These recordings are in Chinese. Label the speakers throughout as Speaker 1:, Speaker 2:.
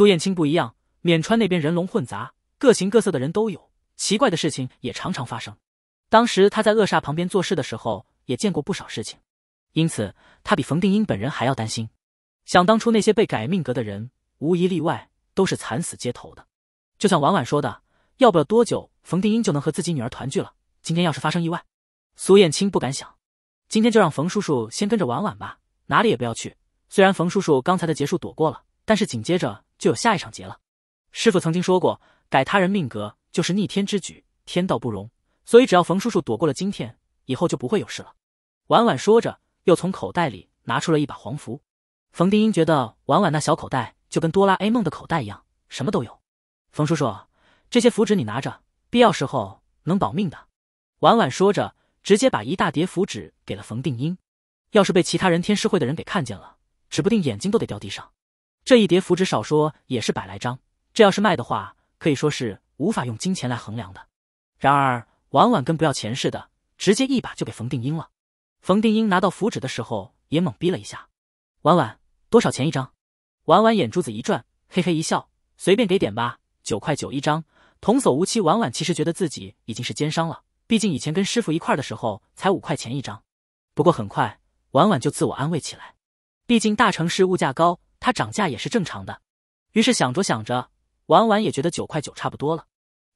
Speaker 1: 苏燕青不一样，缅川那边人龙混杂，各形各色的人都有，奇怪的事情也常常发生。当时他在恶煞旁边做事的时候，也见过不少事情，因此他比冯定英本人还要担心。想当初那些被改命格的人，无一例外都是惨死街头的。就像婉婉说的，要不了多久，冯定英就能和自己女儿团聚了。今天要是发生意外，苏燕青不敢想。今天就让冯叔叔先跟着婉婉吧，哪里也不要去。虽然冯叔叔刚才的结束躲过了，但是紧接着。就有下一场劫了。师傅曾经说过，改他人命格就是逆天之举，天道不容。所以只要冯叔叔躲过了今天，以后就不会有事了。婉婉说着，又从口袋里拿出了一把黄符。冯定英觉得婉婉那小口袋就跟哆啦 A 梦的口袋一样，什么都有。冯叔叔，这些符纸你拿着，必要时候能保命的。婉婉说着，直接把一大叠符纸给了冯定英。要是被其他人天师会的人给看见了，指不定眼睛都得掉地上。这一叠符纸少说也是百来张，这要是卖的话，可以说是无法用金钱来衡量的。然而婉婉跟不要钱似的，直接一把就给冯定英了。冯定英拿到符纸的时候也懵逼了一下。婉婉多少钱一张？婉婉眼珠子一转，嘿嘿一笑，随便给点吧，九块九一张。童叟无欺。婉婉其实觉得自己已经是奸商了，毕竟以前跟师傅一块的时候才五块钱一张。不过很快，婉婉就自我安慰起来，毕竟大城市物价高。他涨价也是正常的，于是想着想着，婉婉也觉得九块九差不多了。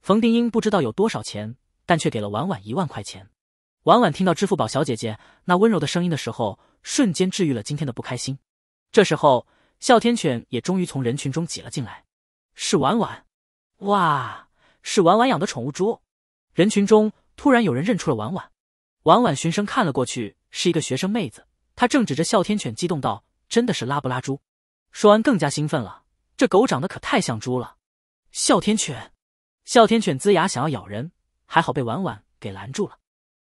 Speaker 1: 冯定英不知道有多少钱，但却给了婉婉一万块钱。婉婉听到支付宝小姐姐那温柔的声音的时候，瞬间治愈了今天的不开心。这时候，哮天犬也终于从人群中挤了进来，是婉婉，哇，是婉婉养的宠物猪！人群中突然有人认出了婉婉，婉婉循声看了过去，是一个学生妹子，她正指着哮天犬激动道：“真的是拉布拉猪！”说完，更加兴奋了。这狗长得可太像猪了，哮天犬！哮天犬呲牙想要咬人，还好被婉婉给拦住了。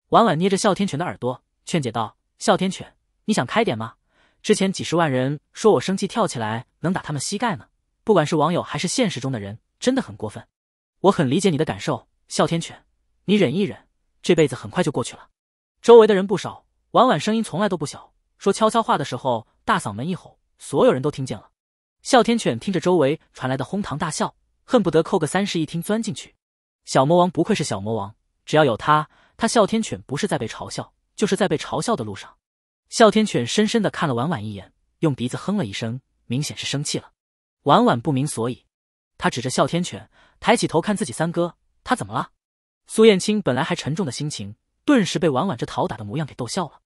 Speaker 1: 婉婉捏着哮天犬的耳朵，劝解道：“哮天犬，你想开点吗？之前几十万人说我生气跳起来能打他们膝盖呢，不管是网友还是现实中的人，真的很过分。我很理解你的感受，哮天犬，你忍一忍，这辈子很快就过去了。”周围的人不少，婉婉声音从来都不小，说悄悄话的时候大嗓门一吼。所有人都听见了。哮天犬听着周围传来的哄堂大笑，恨不得扣个三室一厅钻进去。小魔王不愧是小魔王，只要有他，他哮天犬不是在被嘲笑，就是在被嘲笑的路上。哮天犬深深的看了婉婉一眼，用鼻子哼了一声，明显是生气了。婉婉不明所以，他指着哮天犬，抬起头看自己三哥，他怎么了？苏燕青本来还沉重的心情，顿时被婉婉这讨打的模样给逗笑了。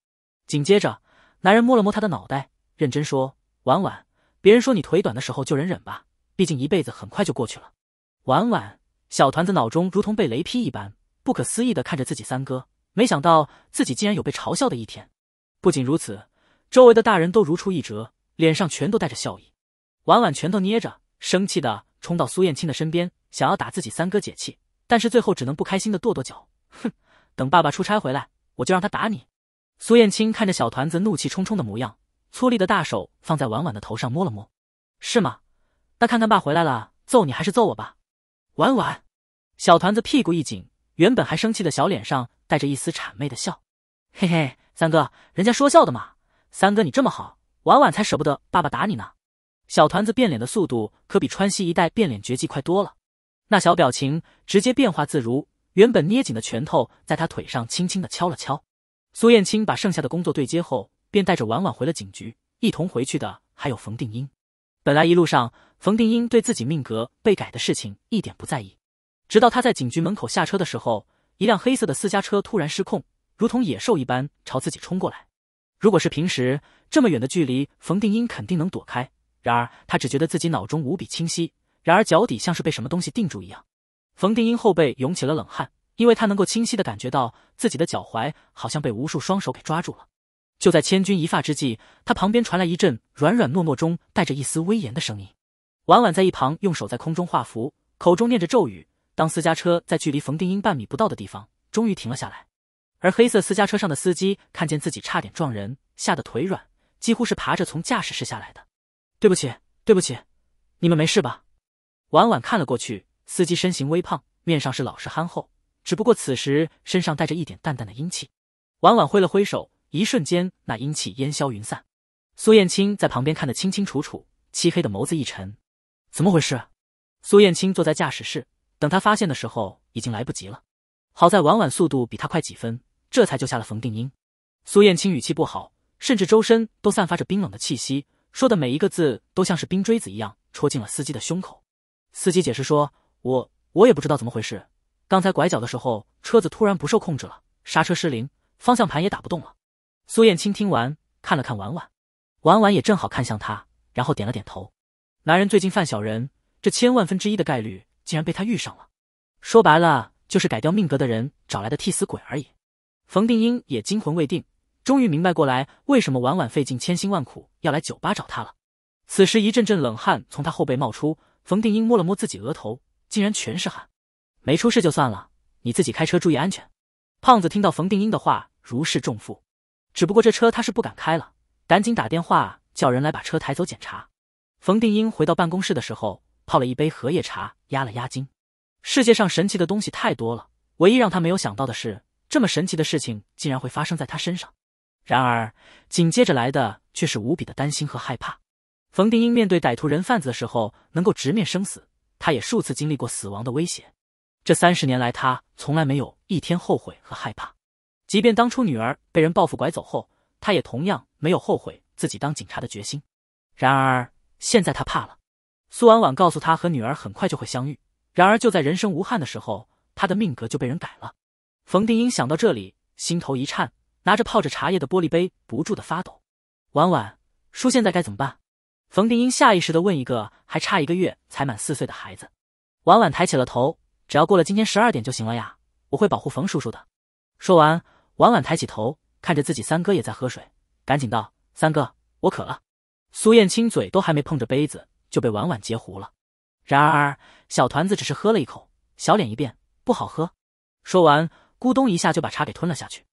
Speaker 1: 紧接着，男人摸了摸他的脑袋，认真说。婉婉，别人说你腿短的时候就忍忍吧，毕竟一辈子很快就过去了。婉婉，小团子脑中如同被雷劈一般，不可思议的看着自己三哥，没想到自己竟然有被嘲笑的一天。不仅如此，周围的大人都如出一辙，脸上全都带着笑意。婉婉拳头捏着，生气的冲到苏燕青的身边，想要打自己三哥解气，但是最后只能不开心的跺跺脚，哼，等爸爸出差回来，我就让他打你。苏燕青看着小团子怒气冲冲的模样。粗粝的大手放在婉婉的头上摸了摸，是吗？那看看爸回来了，揍你还是揍我吧。婉婉，小团子屁股一紧，原本还生气的小脸上带着一丝谄媚的笑，嘿嘿，三哥，人家说笑的嘛。三哥你这么好，婉婉才舍不得爸爸打你呢。小团子变脸的速度可比川西一带变脸绝技快多了，那小表情直接变化自如。原本捏紧的拳头在他腿上轻轻的敲了敲。苏燕青把剩下的工作对接后。便带着婉婉回了警局，一同回去的还有冯定英。本来一路上，冯定英对自己命格被改的事情一点不在意，直到他在警局门口下车的时候，一辆黑色的私家车突然失控，如同野兽一般朝自己冲过来。如果是平时，这么远的距离，冯定英肯定能躲开。然而他只觉得自己脑中无比清晰，然而脚底像是被什么东西定住一样。冯定英后背涌起了冷汗，因为他能够清晰的感觉到自己的脚踝好像被无数双手给抓住了。就在千钧一发之际，他旁边传来一阵软软糯糯中带着一丝威严的声音。婉婉在一旁用手在空中画符，口中念着咒语。当私家车在距离冯定英半米不到的地方，终于停了下来。而黑色私家车上的司机看见自己差点撞人，吓得腿软，几乎是爬着从驾驶室下来的。对不起，对不起，你们没事吧？婉婉看了过去，司机身形微胖，面上是老实憨厚，只不过此时身上带着一点淡淡的阴气。婉婉挥了挥手。一瞬间，那阴气烟消云散。苏燕青在旁边看得清清楚楚，漆黑的眸子一沉：“怎么回事？”苏燕青坐在驾驶室，等他发现的时候已经来不及了。好在婉婉速度比他快几分，这才救下了冯定英。苏燕青语气不好，甚至周身都散发着冰冷的气息，说的每一个字都像是冰锥子一样戳进了司机的胸口。司机解释说：“我我也不知道怎么回事，刚才拐角的时候车子突然不受控制了，刹车失灵，方向盘也打不动了。”苏燕青听完，看了看婉婉，婉婉也正好看向他，然后点了点头。男人最近犯小人，这千万分之一的概率竟然被他遇上了，说白了就是改掉命格的人找来的替死鬼而已。冯定英也惊魂未定，终于明白过来为什么婉婉费尽千辛万苦要来酒吧找他了。此时一阵阵冷汗从他后背冒出，冯定英摸了摸自己额头，竟然全是汗。没出事就算了，你自己开车注意安全。胖子听到冯定英的话，如释重负。只不过这车他是不敢开了，赶紧打电话叫人来把车抬走检查。冯定英回到办公室的时候，泡了一杯荷叶茶压了压惊。世界上神奇的东西太多了，唯一让他没有想到的是，这么神奇的事情竟然会发生在他身上。然而紧接着来的却是无比的担心和害怕。冯定英面对歹徒人贩子的时候能够直面生死，他也数次经历过死亡的威胁。这三十年来，他从来没有一天后悔和害怕。即便当初女儿被人报复拐走后，他也同样没有后悔自己当警察的决心。然而现在他怕了。苏婉婉告诉他，和女儿很快就会相遇。然而就在人生无憾的时候，他的命格就被人改了。冯定英想到这里，心头一颤，拿着泡着茶叶的玻璃杯不住的发抖。婉婉，叔现在该怎么办？冯定英下意识的问一个还差一个月才满四岁的孩子。婉婉抬起了头，只要过了今天十二点就行了呀，我会保护冯叔叔的。说完。婉婉抬起头，看着自己三哥也在喝水，赶紧道：“三哥，我渴了。”苏燕青嘴都还没碰着杯子，就被婉婉截胡了。然而小团子只是喝了一口，小脸一变，不好喝。说完，咕咚一下就把茶给吞了下去。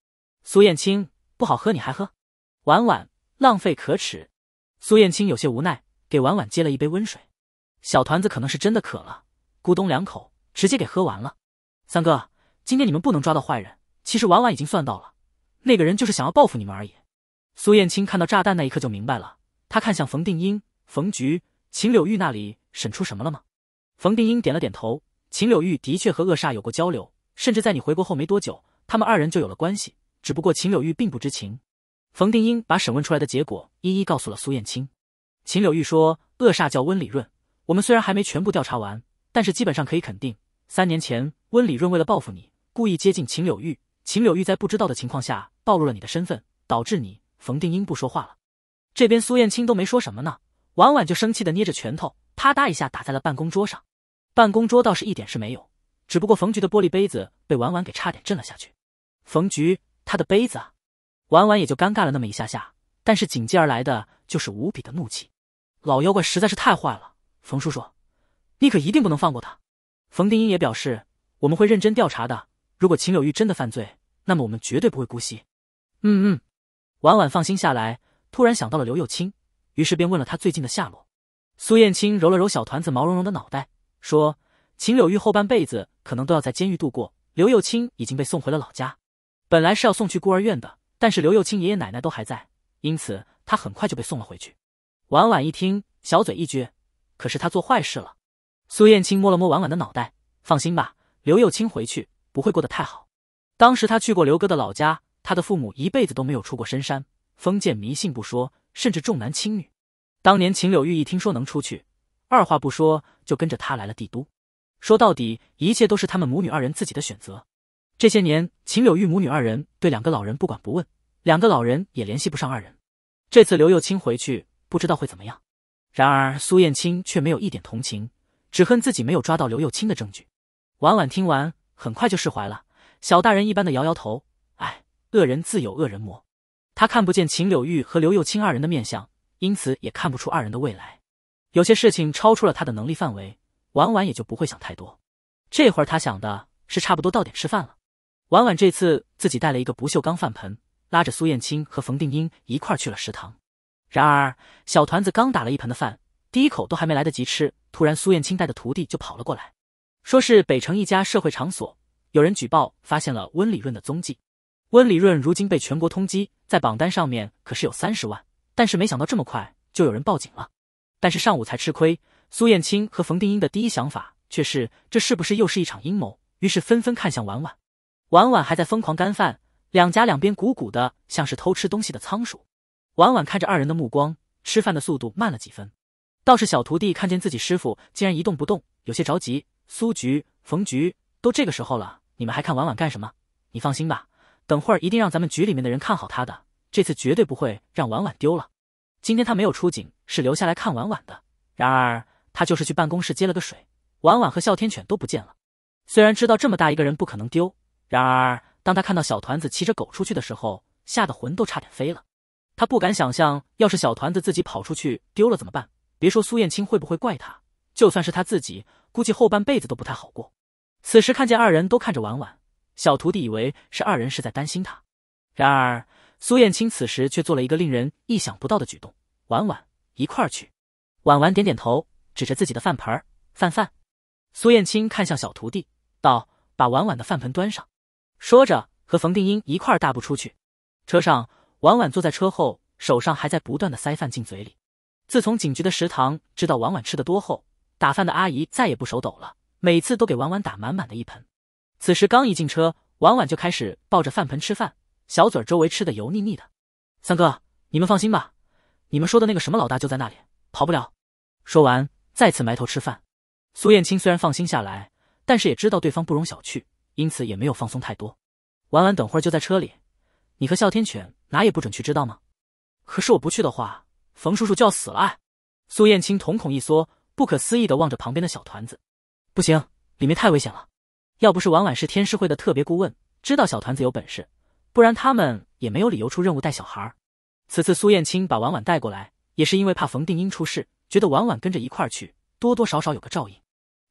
Speaker 1: 苏燕青不好喝你还喝？婉婉浪费可耻。苏燕青有些无奈，给婉婉接了一杯温水。小团子可能是真的渴了，咕咚两口直接给喝完了。三哥，今天你们不能抓到坏人。其实婉婉已经算到了，那个人就是想要报复你们而已。苏燕青看到炸弹那一刻就明白了，他看向冯定英、冯菊、秦柳玉那里审出什么了吗？冯定英点了点头。秦柳玉的确和恶煞有过交流，甚至在你回国后没多久，他们二人就有了关系，只不过秦柳玉并不知情。冯定英把审问出来的结果一一告诉了苏燕青。秦柳玉说：“恶煞叫温理润，我们虽然还没全部调查完，但是基本上可以肯定，三年前温理润为了报复你，故意接近秦柳玉。”秦柳玉在不知道的情况下暴露了你的身份，导致你冯定英不说话了。这边苏燕青都没说什么呢，婉婉就生气的捏着拳头，啪嗒一下打在了办公桌上。办公桌倒是一点事没有，只不过冯局的玻璃杯子被婉婉给差点震了下去。冯局，他的杯子啊！婉婉也就尴尬了那么一下下，但是紧接而来的就是无比的怒气。老妖怪实在是太坏了，冯叔叔，你可一定不能放过他。冯定英也表示，我们会认真调查的。如果秦柳玉真的犯罪，那么我们绝对不会姑息。嗯嗯，婉婉放心下来，突然想到了刘幼清，于是便问了他最近的下落。苏燕青揉了揉小团子毛茸茸的脑袋，说：“秦柳玉后半辈子可能都要在监狱度过。刘幼清已经被送回了老家，本来是要送去孤儿院的，但是刘幼清爷爷奶奶都还在，因此他很快就被送了回去。”婉婉一听，小嘴一撅：“可是他做坏事了。”苏燕青摸了摸婉婉的脑袋：“放心吧，刘幼清回去。”不会过得太好。当时他去过刘哥的老家，他的父母一辈子都没有出过深山，封建迷信不说，甚至重男轻女。当年秦柳玉一听说能出去，二话不说就跟着他来了帝都。说到底，一切都是他们母女二人自己的选择。这些年，秦柳玉母女二人对两个老人不管不问，两个老人也联系不上二人。这次刘又清回去，不知道会怎么样。然而苏燕青却没有一点同情，只恨自己没有抓到刘又清的证据。婉婉听完。很快就释怀了，小大人一般的摇摇头，哎，恶人自有恶人磨。他看不见秦柳玉和刘幼清二人的面相，因此也看不出二人的未来。有些事情超出了他的能力范围，婉婉也就不会想太多。这会儿他想的是差不多到点吃饭了。婉婉这次自己带了一个不锈钢饭盆，拉着苏燕青和冯定英一块去了食堂。然而小团子刚打了一盆的饭，第一口都还没来得及吃，突然苏燕青带的徒弟就跑了过来。说是北城一家社会场所，有人举报发现了温理润的踪迹，温理润如今被全国通缉，在榜单上面可是有三十万，但是没想到这么快就有人报警了。但是上午才吃亏，苏燕青和冯定英的第一想法却是这是不是又是一场阴谋？于是纷纷看向婉婉，婉婉还在疯狂干饭，两颊两边鼓鼓的，像是偷吃东西的仓鼠。婉婉看着二人的目光，吃饭的速度慢了几分。倒是小徒弟看见自己师傅竟然一动不动，有些着急。苏局、冯局，都这个时候了，你们还看婉婉干什么？你放心吧，等会儿一定让咱们局里面的人看好她的，这次绝对不会让婉婉丢了。今天她没有出警，是留下来看婉婉的。然而她就是去办公室接了个水，婉婉和哮天犬都不见了。虽然知道这么大一个人不可能丢，然而当她看到小团子骑着狗出去的时候，吓得魂都差点飞了。他不敢想象，要是小团子自己跑出去丢了怎么办？别说苏燕青会不会怪他，就算是他自己。估计后半辈子都不太好过。此时看见二人都看着婉婉，小徒弟以为是二人是在担心他。然而苏燕青此时却做了一个令人意想不到的举动：婉婉，一块儿去。婉婉点点头，指着自己的饭盆儿，饭饭。苏燕青看向小徒弟，道：“把婉婉的饭盆端上。”说着和冯定英一块儿大步出去。车上，婉婉坐在车后，手上还在不断的塞饭进嘴里。自从警局的食堂知道婉婉吃的多后，打饭的阿姨再也不手抖了，每次都给婉婉打满满的一盆。此时刚一进车，婉婉就开始抱着饭盆吃饭，小嘴儿周围吃的油腻腻的。三哥，你们放心吧，你们说的那个什么老大就在那里，跑不了。说完，再次埋头吃饭。苏燕青虽然放心下来，但是也知道对方不容小觑，因此也没有放松太多。婉婉，等会儿就在车里，你和哮天犬哪也不准去，知道吗？可是我不去的话，冯叔叔就要死了。苏燕青瞳孔一缩。不可思议的望着旁边的小团子，不行，里面太危险了。要不是婉婉是天师会的特别顾问，知道小团子有本事，不然他们也没有理由出任务带小孩。此次苏燕青把婉婉带过来，也是因为怕冯定英出事，觉得婉婉跟着一块儿去，多多少少有个照应。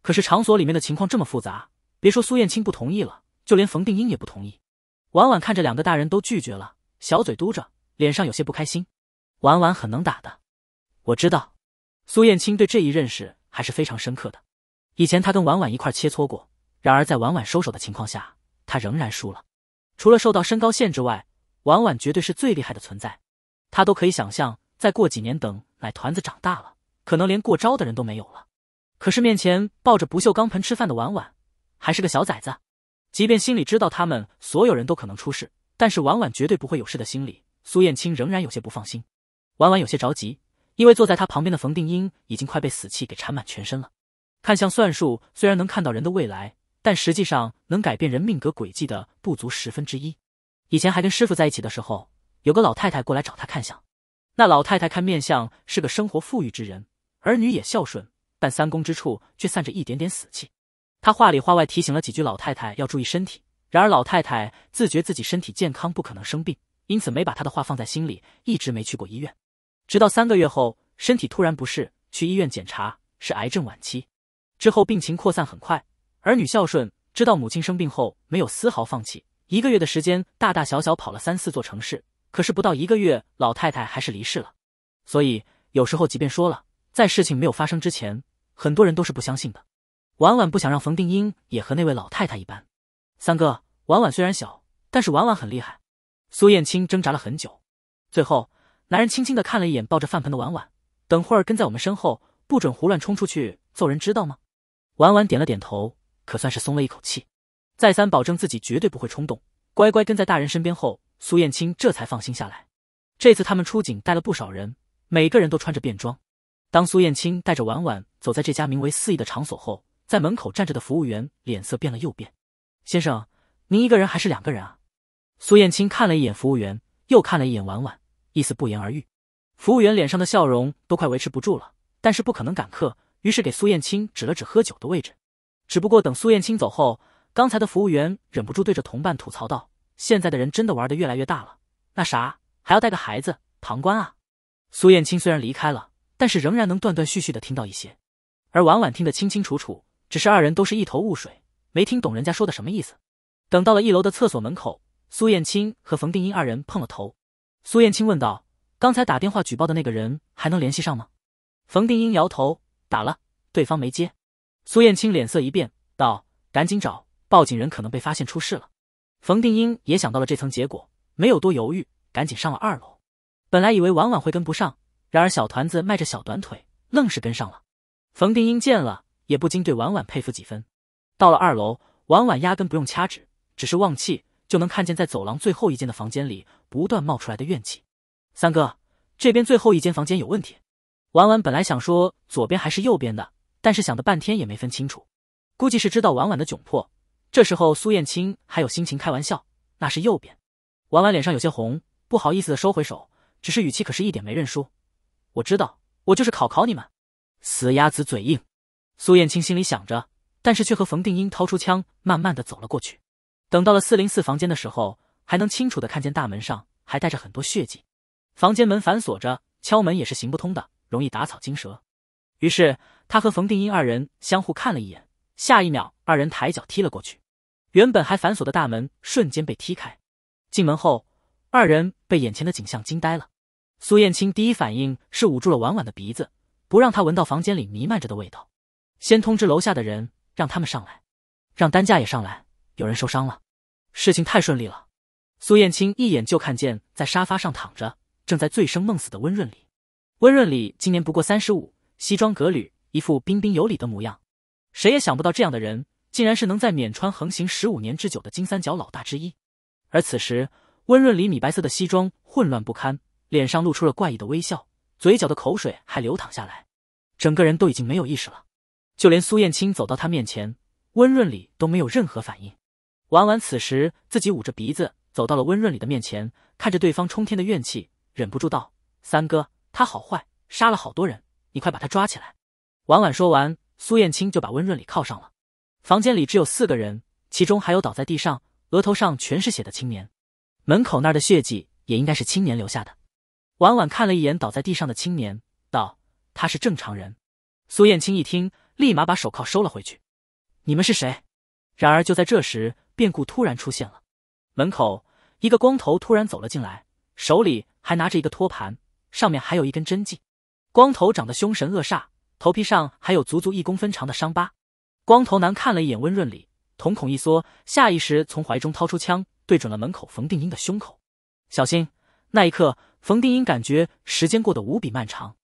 Speaker 1: 可是场所里面的情况这么复杂，别说苏燕青不同意了，就连冯定英也不同意。婉婉看着两个大人都拒绝了，小嘴嘟着，脸上有些不开心。婉婉很能打的，我知道。苏燕青对这一认识还是非常深刻的。以前他跟婉婉一块切磋过，然而在婉婉收手的情况下，他仍然输了。除了受到身高限制外，婉婉绝对是最厉害的存在。他都可以想象，再过几年等奶团子长大了，可能连过招的人都没有了。可是面前抱着不锈钢盆吃饭的婉婉，还是个小崽子。即便心里知道他们所有人都可能出事，但是婉婉绝对不会有事的心理，苏燕青仍然有些不放心。婉婉有些着急。因为坐在他旁边的冯定英已经快被死气给缠满全身了。看相算术虽然能看到人的未来，但实际上能改变人命格轨迹的不足十分之一。以前还跟师傅在一起的时候，有个老太太过来找他看相。那老太太看面相是个生活富裕之人，儿女也孝顺，但三公之处却散着一点点死气。他话里话外提醒了几句老太太要注意身体。然而老太太自觉自己身体健康，不可能生病，因此没把他的话放在心里，一直没去过医院。直到三个月后，身体突然不适，去医院检查是癌症晚期。之后病情扩散很快，儿女孝顺，知道母亲生病后没有丝毫放弃。一个月的时间，大大小小跑了三四座城市。可是不到一个月，老太太还是离世了。所以有时候，即便说了，在事情没有发生之前，很多人都是不相信的。婉婉不想让冯定英也和那位老太太一般。三哥，婉婉虽然小，但是婉婉很厉害。苏燕青挣扎了很久，最后。男人轻轻的看了一眼抱着饭盆的婉婉，等会儿跟在我们身后，不准胡乱冲出去揍人，知道吗？婉婉点了点头，可算是松了一口气，再三保证自己绝对不会冲动，乖乖跟在大人身边后，苏燕青这才放心下来。这次他们出警带了不少人，每个人都穿着便装。当苏燕青带着婉婉走在这家名为“肆意”的场所后，在门口站着的服务员脸色变了又变：“先生，您一个人还是两个人啊？”苏燕青看了一眼服务员，又看了一眼婉婉。意思不言而喻，服务员脸上的笑容都快维持不住了，但是不可能赶客，于是给苏燕青指了指喝酒的位置。只不过等苏燕青走后，刚才的服务员忍不住对着同伴吐槽道：“现在的人真的玩的越来越大了，那啥还要带个孩子旁观啊？”苏燕青虽然离开了，但是仍然能断断续续的听到一些，而婉婉听得清清楚楚，只是二人都是一头雾水，没听懂人家说的什么意思。等到了一楼的厕所门口，苏燕青和冯定英二人碰了头。苏燕青问道：“刚才打电话举报的那个人还能联系上吗？”冯定英摇头：“打了，对方没接。”苏燕青脸色一变，道：“赶紧找，报警人可能被发现出事了。”冯定英也想到了这层结果，没有多犹豫，赶紧上了二楼。本来以为婉婉会跟不上，然而小团子迈着小短腿，愣是跟上了。冯定英见了，也不禁对婉婉佩服几分。到了二楼，婉婉压根不用掐指，只是望气。就能看见在走廊最后一间的房间里不断冒出来的怨气。三哥，这边最后一间房间有问题。婉婉本来想说左边还是右边的，但是想的半天也没分清楚，估计是知道婉婉的窘迫。这时候苏燕青还有心情开玩笑，那是右边。婉婉脸上有些红，不好意思的收回手，只是语气可是一点没认输。我知道，我就是考考你们，死鸭子嘴硬。苏燕青心里想着，但是却和冯定英掏出枪，慢慢的走了过去。等到了四零四房间的时候，还能清楚的看见大门上还带着很多血迹，房间门反锁着，敲门也是行不通的，容易打草惊蛇。于是他和冯定英二人相互看了一眼，下一秒二人抬脚踢了过去，原本还反锁的大门瞬间被踢开。进门后，二人被眼前的景象惊呆了。苏燕青第一反应是捂住了婉婉的鼻子，不让她闻到房间里弥漫着的味道。先通知楼下的人，让他们上来，让担架也上来。有人受伤了，事情太顺利了。苏燕青一眼就看见，在沙发上躺着，正在醉生梦死的温润里。温润里今年不过三十五，西装革履，一副彬彬有礼的模样。谁也想不到，这样的人竟然是能在缅川横行十五年之久的金三角老大之一。而此时，温润里米白色的西装混乱不堪，脸上露出了怪异的微笑，嘴角的口水还流淌下来，整个人都已经没有意识了。就连苏燕青走到他面前，温润里都没有任何反应。婉婉此时自己捂着鼻子走到了温润里的面前，看着对方冲天的怨气，忍不住道：“三哥，他好坏，杀了好多人，你快把他抓起来。”婉婉说完，苏艳青就把温润里铐上了。房间里只有四个人，其中还有倒在地上、额头上全是血的青年。门口那儿的血迹也应该是青年留下的。婉婉看了一眼倒在地上的青年，道：“他是正常人。”苏艳青一听，立马把手铐收了回去。“你们是谁？”然而就在这时。变故突然出现了，门口一个光头突然走了进来，手里还拿着一个托盘，上面还有一根针剂。光头长得凶神恶煞，头皮上还有足足一公分长的伤疤。光头男看了一眼温润里，瞳孔一缩，下意识从怀中掏出枪，对准了门口冯定英的胸口。小心！那一刻，冯定英感觉时间过得无比漫长，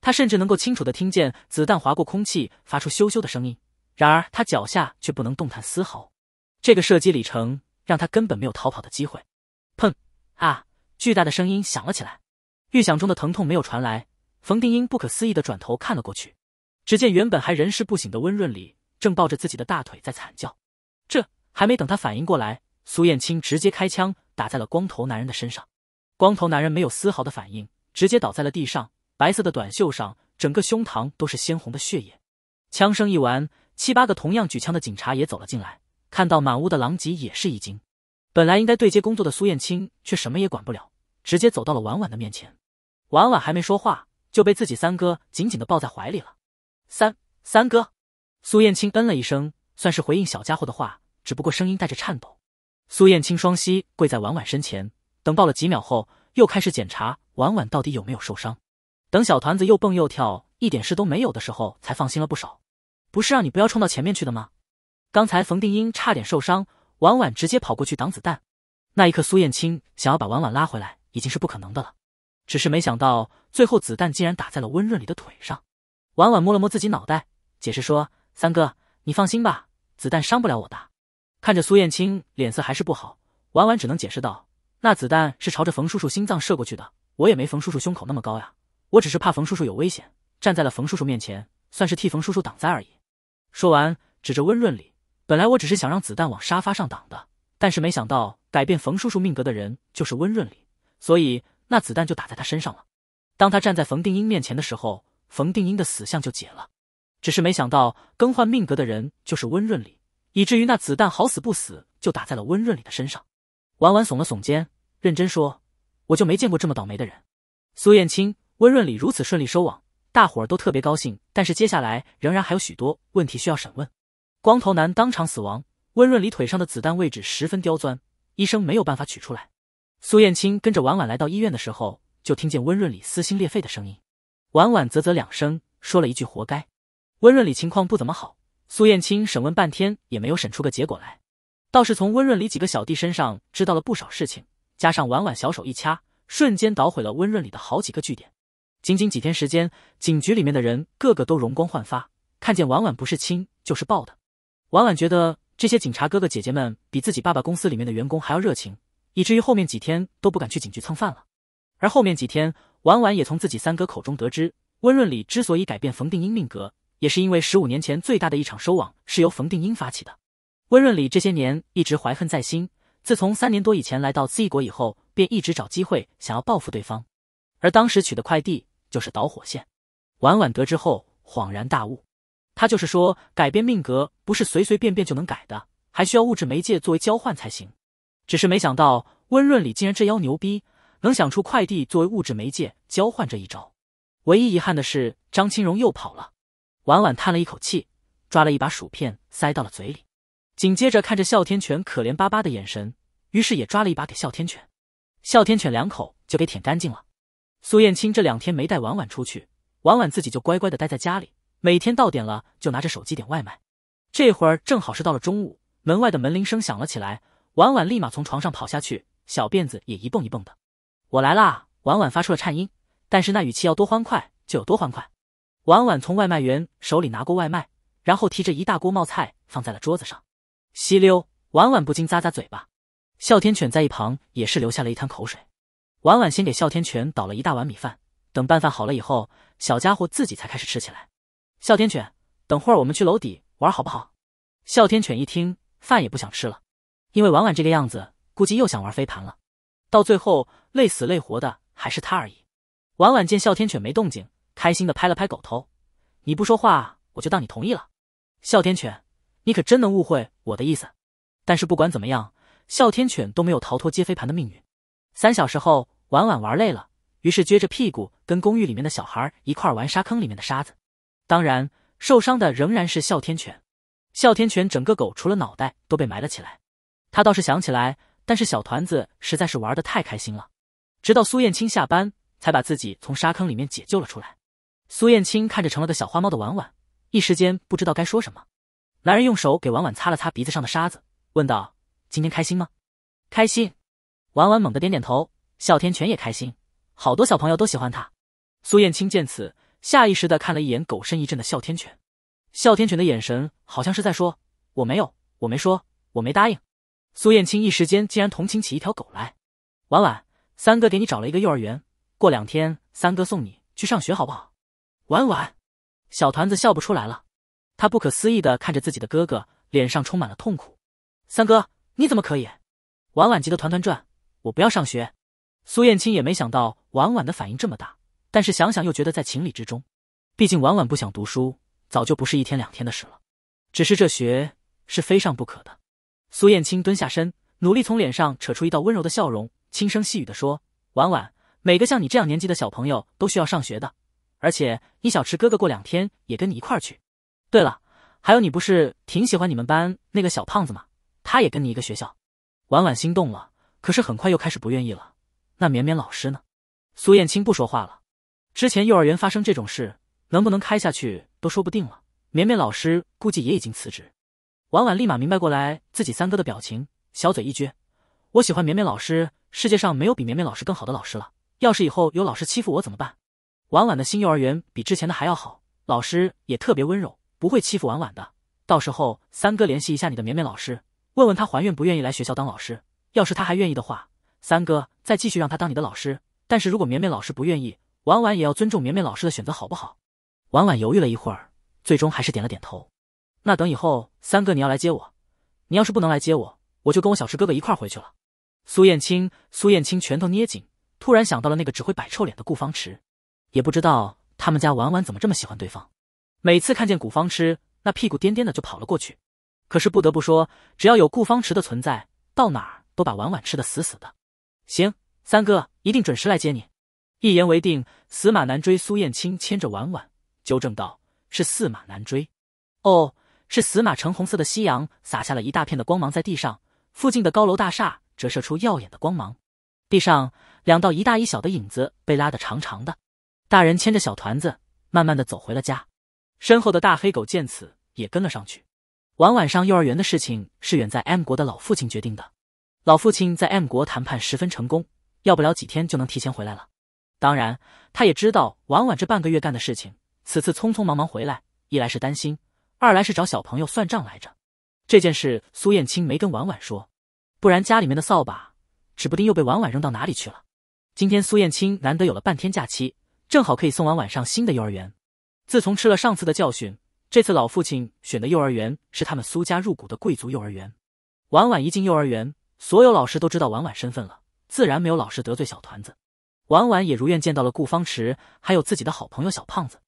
Speaker 1: 他甚至能够清楚的听见子弹划过空气发出咻咻的声音，然而他脚下却不能动弹丝毫。这个射击里程让他根本没有逃跑的机会。砰！啊！巨大的声音响了起来。预想中的疼痛没有传来，冯定英不可思议的转头看了过去，只见原本还人事不省的温润里正抱着自己的大腿在惨叫。这还没等他反应过来，苏燕青直接开枪打在了光头男人的身上。光头男人没有丝毫的反应，直接倒在了地上，白色的短袖上整个胸膛都是鲜红的血液。枪声一完，七八个同样举枪的警察也走了进来。看到满屋的狼藉也是一惊，本来应该对接工作的苏燕青却什么也管不了，直接走到了婉婉的面前。婉婉还没说话，就被自己三哥紧紧的抱在怀里了。三三哥，苏燕青嗯了一声，算是回应小家伙的话，只不过声音带着颤抖。苏燕青双膝跪在婉婉身前，等抱了几秒后，又开始检查婉婉到底有没有受伤。等小团子又蹦又跳，一点事都没有的时候，才放心了不少。不是让你不要冲到前面去的吗？刚才冯定英差点受伤，婉婉直接跑过去挡子弹。那一刻，苏燕青想要把婉婉拉回来已经是不可能的了。只是没想到，最后子弹竟然打在了温润里的腿上。婉婉摸了摸自己脑袋，解释说：“三哥，你放心吧，子弹伤不了我的。”看着苏燕青脸色还是不好，婉婉只能解释道：“那子弹是朝着冯叔叔心脏射过去的，我也没冯叔叔胸口那么高呀。我只是怕冯叔叔有危险，站在了冯叔叔面前，算是替冯叔叔挡灾而已。”说完，指着温润里。本来我只是想让子弹往沙发上挡的，但是没想到改变冯叔叔命格的人就是温润里，所以那子弹就打在他身上了。当他站在冯定英面前的时候，冯定英的死相就解了。只是没想到更换命格的人就是温润里，以至于那子弹好死不死就打在了温润里的身上。婉婉耸了耸肩，认真说：“我就没见过这么倒霉的人。”苏燕青、温润里如此顺利收网，大伙儿都特别高兴。但是接下来仍然还有许多问题需要审问。光头男当场死亡，温润里腿上的子弹位置十分刁钻，医生没有办法取出来。苏燕青跟着婉婉来到医院的时候，就听见温润里撕心裂肺的声音。婉婉啧啧两声，说了一句“活该”。温润里情况不怎么好，苏燕青审问半天也没有审出个结果来，倒是从温润里几个小弟身上知道了不少事情。加上婉婉小手一掐，瞬间捣毁了温润里的好几个据点。仅仅几天时间，警局里面的人个个都容光焕发，看见婉婉不是亲就是抱的。婉婉觉得这些警察哥哥姐姐们比自己爸爸公司里面的员工还要热情，以至于后面几天都不敢去警局蹭饭了。而后面几天，婉婉也从自己三哥口中得知，温润里之所以改变冯定英命格，也是因为十五年前最大的一场收网是由冯定英发起的。温润里这些年一直怀恨在心，自从三年多以前来到 Z 国以后，便一直找机会想要报复对方。而当时取的快递就是导火线。婉婉得知后恍然大悟。他就是说，改变命格不是随随便便就能改的，还需要物质媒介作为交换才行。只是没想到温润里竟然这妖牛逼，能想出快递作为物质媒介交换这一招。唯一遗憾的是，张青荣又跑了。婉婉叹了一口气，抓了一把薯片塞到了嘴里，紧接着看着哮天犬可怜巴巴的眼神，于是也抓了一把给哮天犬。哮天犬两口就给舔干净了。苏燕青这两天没带婉婉出去，婉婉自己就乖乖的待在家里。每天到点了就拿着手机点外卖，这会儿正好是到了中午，门外的门铃声响了起来。婉婉立马从床上跑下去，小辫子也一蹦一蹦的。我来啦！婉婉发出了颤音，但是那语气要多欢快就有多欢快。婉婉从外卖员手里拿过外卖，然后提着一大锅冒菜放在了桌子上。吸溜，婉婉不禁咂咂嘴巴。哮天犬在一旁也是流下了一滩口水。婉婉先给哮天犬倒了一大碗米饭，等拌饭好了以后，小家伙自己才开始吃起来。哮天犬，等会儿我们去楼底玩好不好？哮天犬一听，饭也不想吃了，因为晚晚这个样子，估计又想玩飞盘了。到最后，累死累活的还是他而已。晚晚见哮天犬没动静，开心的拍了拍狗头：“你不说话，我就当你同意了。”哮天犬，你可真能误会我的意思。但是不管怎么样，哮天犬都没有逃脱接飞盘的命运。三小时后，晚晚玩累了，于是撅着屁股跟公寓里面的小孩一块玩沙坑里面的沙子。当然，受伤的仍然是哮天犬。哮天犬整个狗除了脑袋都被埋了起来。他倒是想起来，但是小团子实在是玩的太开心了，直到苏燕青下班才把自己从沙坑里面解救了出来。苏燕青看着成了个小花猫的婉婉，一时间不知道该说什么。男人用手给婉婉擦了擦鼻子上的沙子，问道：“今天开心吗？”“开心。”婉婉猛地点点头。哮天犬也开心，好多小朋友都喜欢它。苏燕青见此。下意识的看了一眼狗身一震的哮天犬，哮天犬的眼神好像是在说：“我没有，我没说，我没答应。”苏燕青一时间竟然同情起一条狗来。婉婉，三哥给你找了一个幼儿园，过两天三哥送你去上学，好不好？婉婉，小团子笑不出来了，他不可思议的看着自己的哥哥，脸上充满了痛苦。三哥，你怎么可以？婉婉急得团团转，我不要上学。苏燕青也没想到婉婉的反应这么大。但是想想又觉得在情理之中，毕竟婉婉不想读书，早就不是一天两天的事了。只是这学是非上不可的。苏燕青蹲下身，努力从脸上扯出一道温柔的笑容，轻声细语地说：“婉婉，每个像你这样年纪的小朋友都需要上学的，而且你小池哥哥过两天也跟你一块去。对了，还有你不是挺喜欢你们班那个小胖子吗？他也跟你一个学校。”婉婉心动了，可是很快又开始不愿意了。那绵绵老师呢？苏燕青不说话了。之前幼儿园发生这种事，能不能开下去都说不定了。绵绵老师估计也已经辞职。婉婉立马明白过来自己三哥的表情，小嘴一撅：“我喜欢绵绵老师，世界上没有比绵绵老师更好的老师了。要是以后有老师欺负我怎么办？”婉婉的新幼儿园比之前的还要好，老师也特别温柔，不会欺负婉婉的。到时候三哥联系一下你的绵绵老师，问问他还愿不愿意来学校当老师。要是他还愿意的话，三哥再继续让他当你的老师。但是如果绵绵老师不愿意，婉婉也要尊重绵绵老师的选择，好不好？婉婉犹豫了一会儿，最终还是点了点头。那等以后三哥你要来接我，你要是不能来接我，我就跟我小池哥哥一块回去了。苏燕青，苏燕青拳头捏紧，突然想到了那个只会摆臭脸的顾方池，也不知道他们家婉婉怎么这么喜欢对方，每次看见顾方池那屁股颠颠的就跑了过去。可是不得不说，只要有顾方池的存在，到哪儿都把婉婉吃的死死的。行，三哥一定准时来接你。一言为定，死马难追。苏燕青牵着婉婉，纠正道：“是死马难追。”哦，是死马。橙红色的夕阳洒下了一大片的光芒，在地上，附近的高楼大厦折射出耀眼的光芒。地上两道一大一小的影子被拉得长长的。大人牵着小团子，慢慢的走回了家。身后的大黑狗见此也跟了上去。婉婉上幼儿园的事情是远在 M 国的老父亲决定的。老父亲在 M 国谈判十分成功，要不了几天就能提前回来了。当然，他也知道婉婉这半个月干的事情。此次匆匆忙忙回来，一来是担心，二来是找小朋友算账来着。这件事苏燕青没跟婉婉说，不然家里面的扫把指不定又被婉婉扔到哪里去了。今天苏燕青难得有了半天假期，正好可以送婉婉上新的幼儿园。自从吃了上次的教训，这次老父亲选的幼儿园是他们苏家入股的贵族幼儿园。婉婉一进幼儿园，所有老师都知道婉婉身份了，自然没有老师得罪小团子。婉婉也如愿见到了顾方池，还有自己的好朋友小胖子。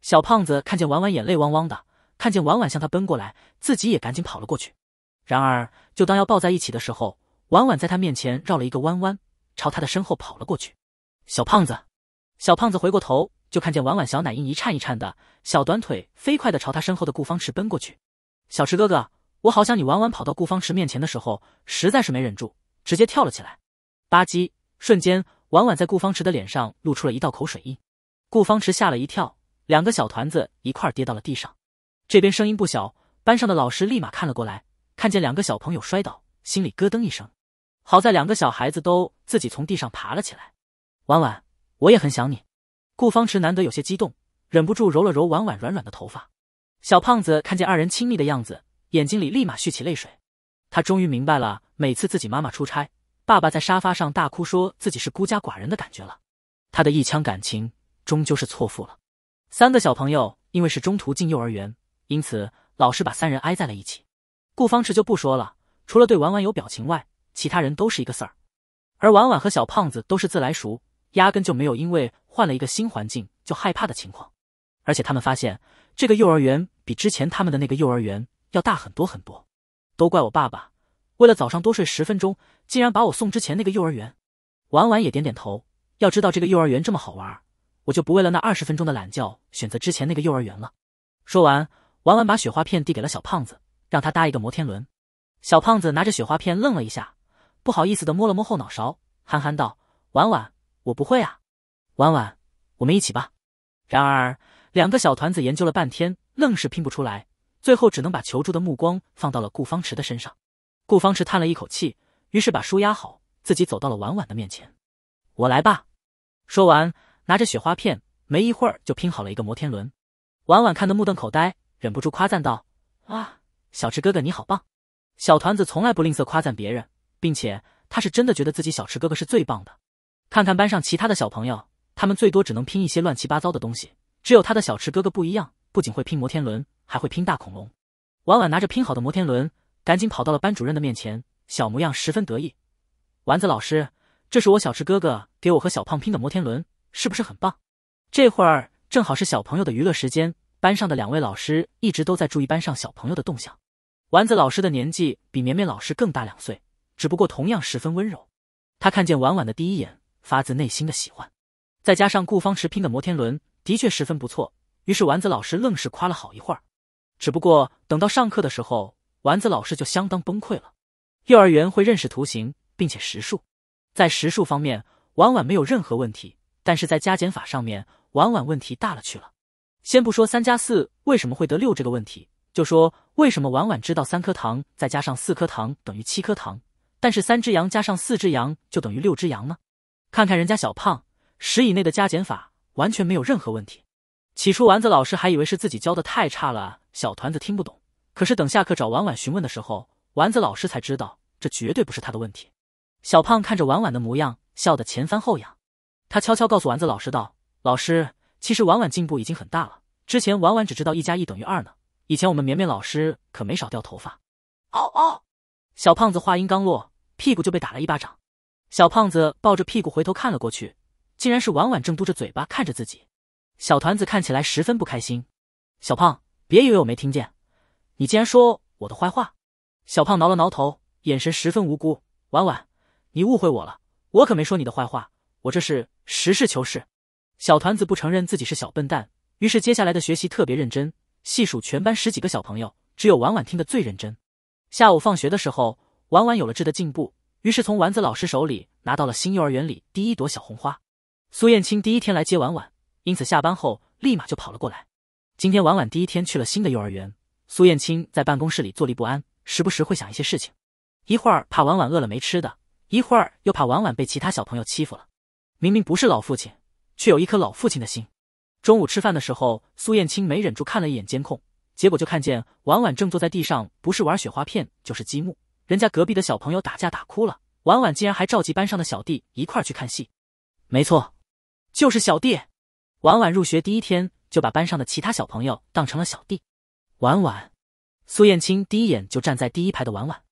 Speaker 1: 小胖子看见婉婉眼泪汪汪的，看见婉婉向他奔过来，自己也赶紧跑了过去。然而，就当要抱在一起的时候，婉婉在他面前绕了一个弯弯，朝他的身后跑了过去。小胖子，小胖子回过头就看见婉婉小奶音一颤一颤的，小短腿飞快的朝他身后的顾方池奔过去。小池哥哥，我好想你！婉婉跑到顾方池面前的时候，实在是没忍住，直接跳了起来，吧唧，瞬间。婉婉在顾方池的脸上露出了一道口水印，顾方池吓了一跳，两个小团子一块跌到了地上。这边声音不小，班上的老师立马看了过来，看见两个小朋友摔倒，心里咯噔一声。好在两个小孩子都自己从地上爬了起来。婉婉，我也很想你。顾方池难得有些激动，忍不住揉了揉婉婉软软的头发。小胖子看见二人亲密的样子，眼睛里立马蓄起泪水。他终于明白了，每次自己妈妈出差。爸爸在沙发上大哭，说自己是孤家寡人的感觉了。他的一腔感情终究是错付了。三个小朋友因为是中途进幼儿园，因此老师把三人挨在了一起。顾方池就不说了，除了对婉婉有表情外，其他人都是一个色儿。而婉婉和小胖子都是自来熟，压根就没有因为换了一个新环境就害怕的情况。而且他们发现，这个幼儿园比之前他们的那个幼儿园要大很多很多。都怪我爸爸。为了早上多睡十分钟，竟然把我送之前那个幼儿园。婉婉也点点头。要知道这个幼儿园这么好玩，我就不为了那二十分钟的懒觉选择之前那个幼儿园了。说完，婉婉把雪花片递给了小胖子，让他搭一个摩天轮。小胖子拿着雪花片愣了一下，不好意思的摸了摸后脑勺，憨憨道：“婉婉，我不会啊。”“婉婉，我们一起吧。”然而，两个小团子研究了半天，愣是拼不出来，最后只能把求助的目光放到了顾方池的身上。顾方池叹了一口气，于是把书压好，自己走到了婉婉的面前。“我来吧。”说完，拿着雪花片，没一会儿就拼好了一个摩天轮。婉婉看得目瞪口呆，忍不住夸赞道：“哇，小池哥哥你好棒！”小团子从来不吝啬夸赞别人，并且他是真的觉得自己小池哥哥是最棒的。看看班上其他的小朋友，他们最多只能拼一些乱七八糟的东西，只有他的小池哥哥不一样，不仅会拼摩天轮，还会拼大恐龙。婉婉拿着拼好的摩天轮。赶紧跑到了班主任的面前，小模样十分得意。丸子老师，这是我小池哥哥给我和小胖拼的摩天轮，是不是很棒？这会儿正好是小朋友的娱乐时间，班上的两位老师一直都在注意班上小朋友的动向。丸子老师的年纪比绵绵老师更大两岁，只不过同样十分温柔。他看见婉婉的第一眼，发自内心的喜欢，再加上顾方池拼的摩天轮的确十分不错，于是丸子老师愣是夸了好一会儿。只不过等到上课的时候。丸子老师就相当崩溃了。幼儿园会认识图形，并且识数，在识数方面，婉婉没有任何问题，但是在加减法上面，婉婉问题大了去了。先不说三加四为什么会得六这个问题，就说为什么婉婉知道三颗糖再加上四颗糖等于七颗糖，但是三只羊加上四只羊就等于六只羊呢？看看人家小胖，十以内的加减法完全没有任何问题。起初，丸子老师还以为是自己教的太差了，小团子听不懂。可是等下课找婉婉询问的时候，丸子老师才知道这绝对不是他的问题。小胖看着婉婉的模样，笑得前翻后仰。他悄悄告诉丸子老师道：“老师，其实婉婉进步已经很大了。之前婉婉只知道一加一等于二呢。以前我们绵绵老师可没少掉头发。”哦哦，小胖子话音刚落，屁股就被打了一巴掌。小胖子抱着屁股回头看了过去，竟然是婉婉正嘟着嘴巴看着自己。小团子看起来十分不开心。小胖，别以为我没听见。你竟然说我的坏话！小胖挠了挠头，眼神十分无辜。婉婉，你误会我了，我可没说你的坏话，我这是实事求是。小团子不承认自己是小笨蛋，于是接下来的学习特别认真。细数全班十几个小朋友，只有婉婉听得最认真。下午放学的时候，婉婉有了质的进步，于是从丸子老师手里拿到了新幼儿园里第一朵小红花。苏燕青第一天来接婉婉，因此下班后立马就跑了过来。今天婉婉第一天去了新的幼儿园。苏燕青在办公室里坐立不安，时不时会想一些事情。一会儿怕婉婉饿了没吃的，一会儿又怕婉婉被其他小朋友欺负了。明明不是老父亲，却有一颗老父亲的心。中午吃饭的时候，苏燕青没忍住看了一眼监控，结果就看见婉婉正坐在地上，不是玩雪花片，就是积木。人家隔壁的小朋友打架打哭了，婉婉竟然还召集班上的小弟一块去看戏。没错，就是小弟。婉婉入学第一天就把班上的其他小朋友当成了小弟。婉婉，苏燕青第一眼就站在第一排的婉婉。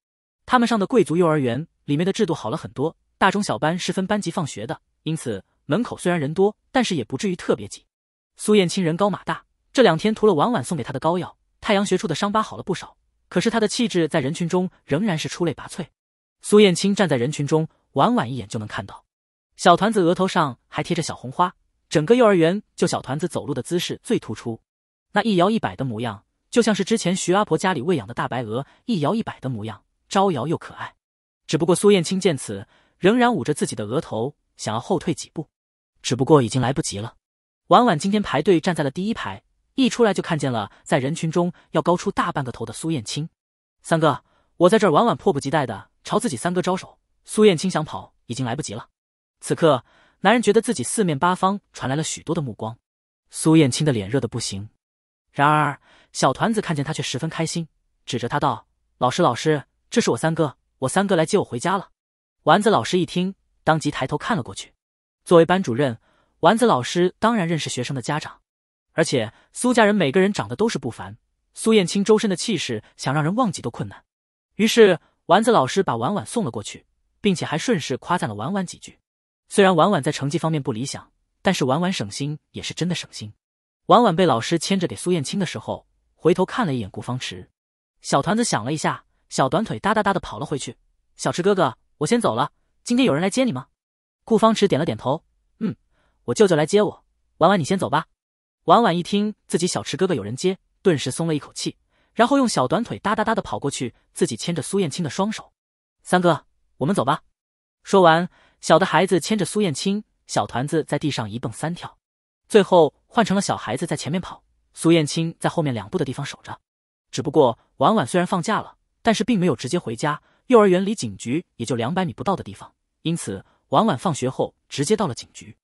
Speaker 1: 他们上的贵族幼儿园，里面的制度好了很多，大中小班是分班级放学的，因此门口虽然人多，但是也不至于特别挤。苏燕青人高马大，这两天涂了婉婉送给她的膏药，太阳穴处的伤疤好了不少。可是她的气质在人群中仍然是出类拔萃。苏燕青站在人群中，婉婉一眼就能看到，小团子额头上还贴着小红花，整个幼儿园就小团子走路的姿势最突出，那一摇一摆的模样。就像是之前徐阿婆家里喂养的大白鹅一摇一摆的模样，招摇又可爱。只不过苏燕青见此，仍然捂着自己的额头，想要后退几步，只不过已经来不及了。婉婉今天排队站在了第一排，一出来就看见了在人群中要高出大半个头的苏燕青。三哥，我在这儿！婉婉迫不及待的朝自己三哥招手。苏燕青想跑，已经来不及了。此刻，男人觉得自己四面八方传来了许多的目光。苏燕青的脸热的不行，然而。小团子看见他却十分开心，指着他道：“老师，老师，这是我三哥，我三哥来接我回家了。”丸子老师一听，当即抬头看了过去。作为班主任，丸子老师当然认识学生的家长，而且苏家人每个人长得都是不凡。苏燕青周身的气势，想让人忘记都困难。于是，丸子老师把婉婉送了过去，并且还顺势夸赞了婉婉几句。虽然婉婉在成绩方面不理想，但是婉婉省心也是真的省心。婉婉被老师牵着给苏燕青的时候。回头看了一眼顾方池，小团子想了一下，小短腿哒哒哒的跑了回去。小池哥哥，我先走了。今天有人来接你吗？顾方池点了点头，嗯，我舅舅来接我。婉婉，你先走吧。婉婉一听自己小池哥哥有人接，顿时松了一口气，然后用小短腿哒哒哒的跑过去，自己牵着苏燕青的双手。三哥，我们走吧。说完，小的孩子牵着苏燕青，小团子在地上一蹦三跳，最后换成了小孩子在前面跑。苏燕青在后面两步的地方守着，只不过婉婉虽然放假了，但是并没有直接回家。幼儿园离警局也就两百米不到的地方，因此婉婉放学后直接到了警局。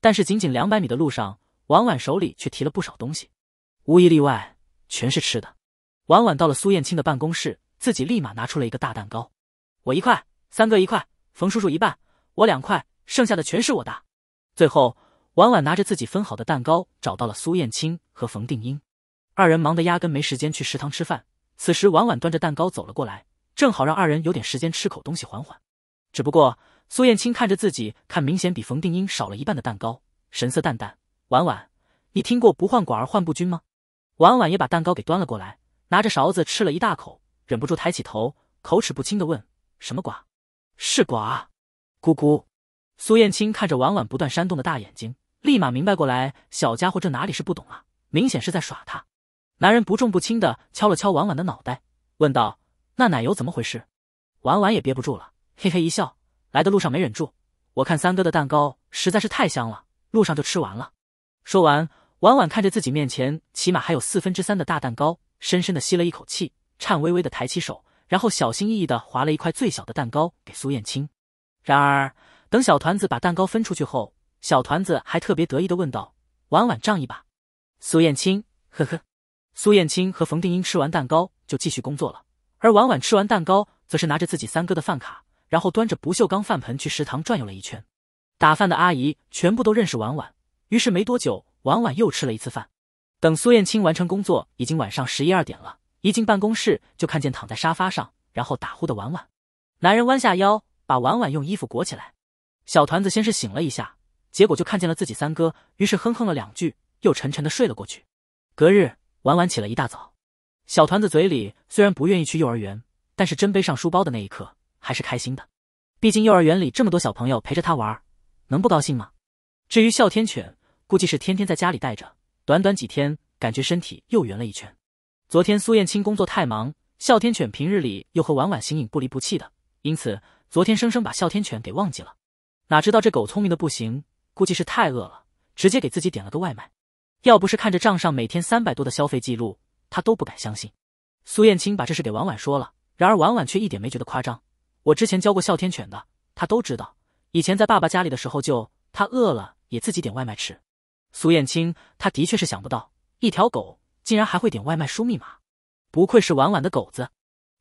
Speaker 1: 但是仅仅两百米的路上，婉婉手里却提了不少东西，无一例外全是吃的。婉婉到了苏燕青的办公室，自己立马拿出了一个大蛋糕，我一块，三哥一块，冯叔叔一半，我两块，剩下的全是我的。最后。婉婉拿着自己分好的蛋糕，找到了苏燕青和冯定英，二人忙得压根没时间去食堂吃饭。此时，婉婉端着蛋糕走了过来，正好让二人有点时间吃口东西缓缓。只不过，苏燕青看着自己看明显比冯定英少了一半的蛋糕，神色淡淡。婉婉，你听过“不患寡而患不均”吗？婉婉也把蛋糕给端了过来，拿着勺子吃了一大口，忍不住抬起头，口齿不清地问：“什么寡？是寡？”“姑姑，苏燕青看着婉婉不断扇动的大眼睛。立马明白过来，小家伙这哪里是不懂啊，明显是在耍他。男人不重不轻的敲了敲婉婉的脑袋，问道：“那奶油怎么回事？”婉婉也憋不住了，嘿嘿一笑，来的路上没忍住，我看三哥的蛋糕实在是太香了，路上就吃完了。说完，婉婉看着自己面前起码还有四分之三的大蛋糕，深深的吸了一口气，颤巍巍的抬起手，然后小心翼翼的划了一块最小的蛋糕给苏燕青。然而，等小团子把蛋糕分出去后，小团子还特别得意的问道：“婉婉仗义吧？”苏燕青，呵呵。苏燕青和冯定英吃完蛋糕就继续工作了，而婉婉吃完蛋糕，则是拿着自己三哥的饭卡，然后端着不锈钢饭盆去食堂转悠了一圈。打饭的阿姨全部都认识婉婉，于是没多久，婉婉又吃了一次饭。等苏燕青完成工作，已经晚上十一二点了。一进办公室，就看见躺在沙发上，然后打呼的婉婉。男人弯下腰，把婉婉用衣服裹起来。小团子先是醒了一下。结果就看见了自己三哥，于是哼哼了两句，又沉沉的睡了过去。隔日，婉婉起了一大早，小团子嘴里虽然不愿意去幼儿园，但是真背上书包的那一刻，还是开心的。毕竟幼儿园里这么多小朋友陪着他玩，能不高兴吗？至于哮天犬，估计是天天在家里待着，短短几天感觉身体又圆了一圈。昨天苏燕青工作太忙，哮天犬平日里又和婉婉形影不离不弃的，因此昨天生生把哮天犬给忘记了。哪知道这狗聪明的不行。估计是太饿了，直接给自己点了个外卖。要不是看着账上每天三百多的消费记录，他都不敢相信。苏燕青把这事给婉婉说了，然而婉婉却一点没觉得夸张。我之前教过哮天犬的，他都知道。以前在爸爸家里的时候，就他饿了也自己点外卖吃。苏燕青，他的确是想不到，一条狗竟然还会点外卖输密码。不愧是婉婉的狗子。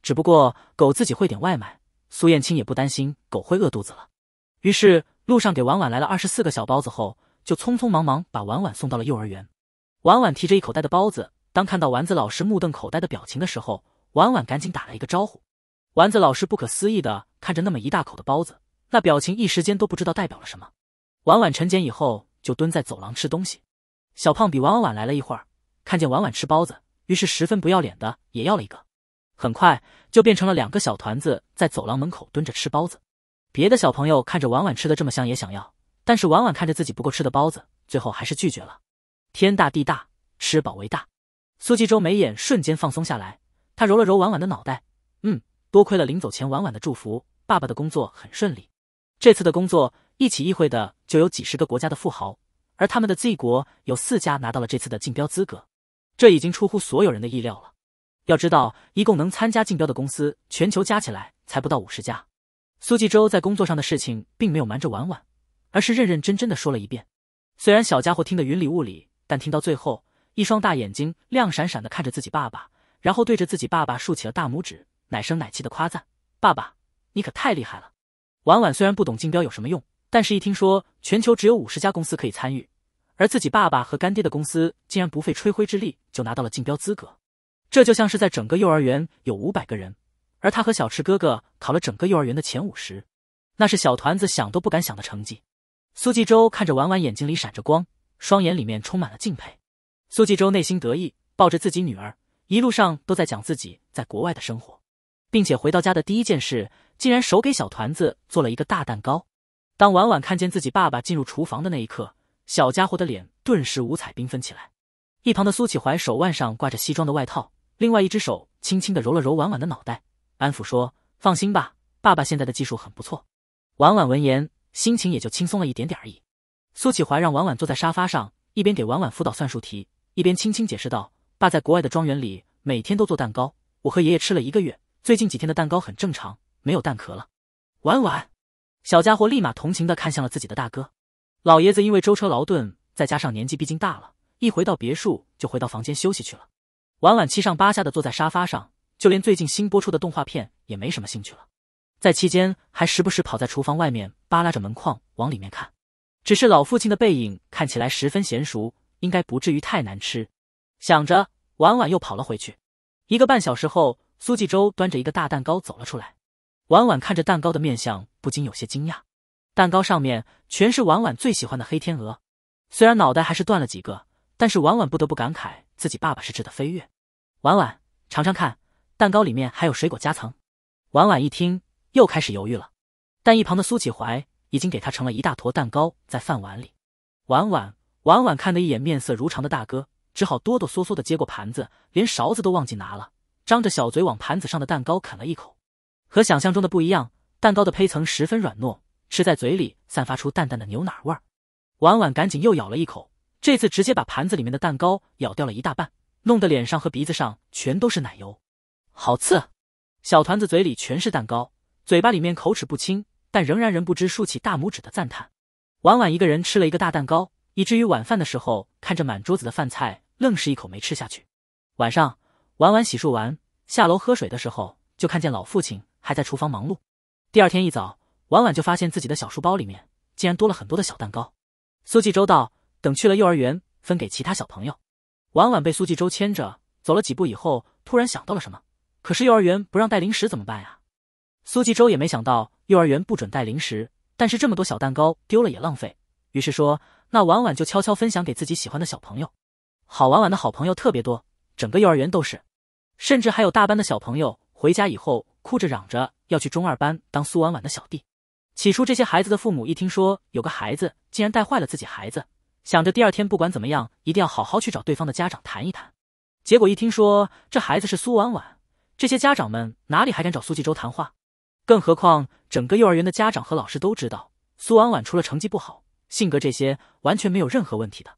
Speaker 1: 只不过狗自己会点外卖，苏燕青也不担心狗会饿肚子了。于是。路上给婉婉来了二十四个小包子后，就匆匆忙忙把婉婉送到了幼儿园。婉婉提着一口袋的包子，当看到丸子老师目瞪口呆的表情的时候，婉婉赶紧打了一个招呼。丸子老师不可思议的看着那么一大口的包子，那表情一时间都不知道代表了什么。婉婉晨检以后就蹲在走廊吃东西。小胖比婉婉晚来了一会儿，看见婉婉吃包子，于是十分不要脸的也要了一个，很快就变成了两个小团子在走廊门口蹲着吃包子。别的小朋友看着婉婉吃的这么香，也想要，但是婉婉看着自己不够吃的包子，最后还是拒绝了。天大地大，吃饱为大。苏纪州眉眼瞬间放松下来，他揉了揉婉婉的脑袋，嗯，多亏了临走前婉婉的祝福，爸爸的工作很顺利。这次的工作一起议会的就有几十个国家的富豪，而他们的 Z 国有四家拿到了这次的竞标资格，这已经出乎所有人的意料了。要知道，一共能参加竞标的公司，全球加起来才不到五十家。苏纪州在工作上的事情并没有瞒着婉婉，而是认认真真的说了一遍。虽然小家伙听得云里雾里，但听到最后，一双大眼睛亮闪闪的看着自己爸爸，然后对着自己爸爸竖起了大拇指，奶声奶气的夸赞：“爸爸，你可太厉害了！”婉婉虽然不懂竞标有什么用，但是一听说全球只有五十家公司可以参与，而自己爸爸和干爹的公司竟然不费吹灰之力就拿到了竞标资格，这就像是在整个幼儿园有五百个人。而他和小池哥哥考了整个幼儿园的前五十，那是小团子想都不敢想的成绩。苏纪州看着婉婉，眼睛里闪着光，双眼里面充满了敬佩。苏纪州内心得意，抱着自己女儿，一路上都在讲自己在国外的生活，并且回到家的第一件事，竟然手给小团子做了一个大蛋糕。当婉婉看见自己爸爸进入厨房的那一刻，小家伙的脸顿时五彩缤纷起来。一旁的苏启怀手腕上挂着西装的外套，另外一只手轻轻的揉了揉婉婉的脑袋。安抚说：“放心吧，爸爸现在的技术很不错。”婉婉闻言，心情也就轻松了一点点而已。苏启怀让婉婉坐在沙发上，一边给婉婉辅导算术题，一边轻轻解释道：“爸在国外的庄园里每天都做蛋糕，我和爷爷吃了一个月，最近几天的蛋糕很正常，没有蛋壳了。”婉婉小家伙立马同情的看向了自己的大哥。老爷子因为舟车劳顿，再加上年纪毕竟大了，一回到别墅就回到房间休息去了。婉婉七上八下的坐在沙发上。就连最近新播出的动画片也没什么兴趣了，在期间还时不时跑在厨房外面扒拉着门框往里面看，只是老父亲的背影看起来十分娴熟，应该不至于太难吃。想着，婉婉又跑了回去。一个半小时后，苏纪周端着一个大蛋糕走了出来。婉婉看着蛋糕的面相，不禁有些惊讶。蛋糕上面全是婉婉最喜欢的黑天鹅，虽然脑袋还是断了几个，但是婉婉不得不感慨自己爸爸是智的飞跃。婉婉，尝尝看。蛋糕里面还有水果夹层，婉婉一听又开始犹豫了。但一旁的苏启怀已经给他盛了一大坨蛋糕在饭碗里。婉婉婉婉看了一眼面色如常的大哥，只好哆哆嗦嗦的接过盘子，连勺子都忘记拿了，张着小嘴往盘子上的蛋糕啃了一口。和想象中的不一样，蛋糕的胚层十分软糯，吃在嘴里散发出淡淡的牛奶味儿。婉婉赶紧又咬了一口，这次直接把盘子里面的蛋糕咬掉了一大半，弄得脸上和鼻子上全都是奶油。好刺！小团子嘴里全是蛋糕，嘴巴里面口齿不清，但仍然人不知竖起大拇指的赞叹。婉婉一个人吃了一个大蛋糕，以至于晚饭的时候看着满桌子的饭菜，愣是一口没吃下去。晚上，婉婉洗漱完下楼喝水的时候，就看见老父亲还在厨房忙碌。第二天一早，婉婉就发现自己的小书包里面竟然多了很多的小蛋糕。苏纪州道：“等去了幼儿园，分给其他小朋友。”婉婉被苏纪州牵着走了几步以后，突然想到了什么。可是幼儿园不让带零食怎么办呀？苏纪州也没想到幼儿园不准带零食，但是这么多小蛋糕丢了也浪费，于是说那婉婉就悄悄分享给自己喜欢的小朋友。好，婉婉的好朋友特别多，整个幼儿园都是，甚至还有大班的小朋友回家以后哭着嚷着要去中二班当苏婉婉的小弟。起初这些孩子的父母一听说有个孩子竟然带坏了自己孩子，想着第二天不管怎么样一定要好好去找对方的家长谈一谈，结果一听说这孩子是苏婉婉。这些家长们哪里还敢找苏纪州谈话？更何况整个幼儿园的家长和老师都知道，苏婉婉除了成绩不好，性格这些完全没有任何问题的。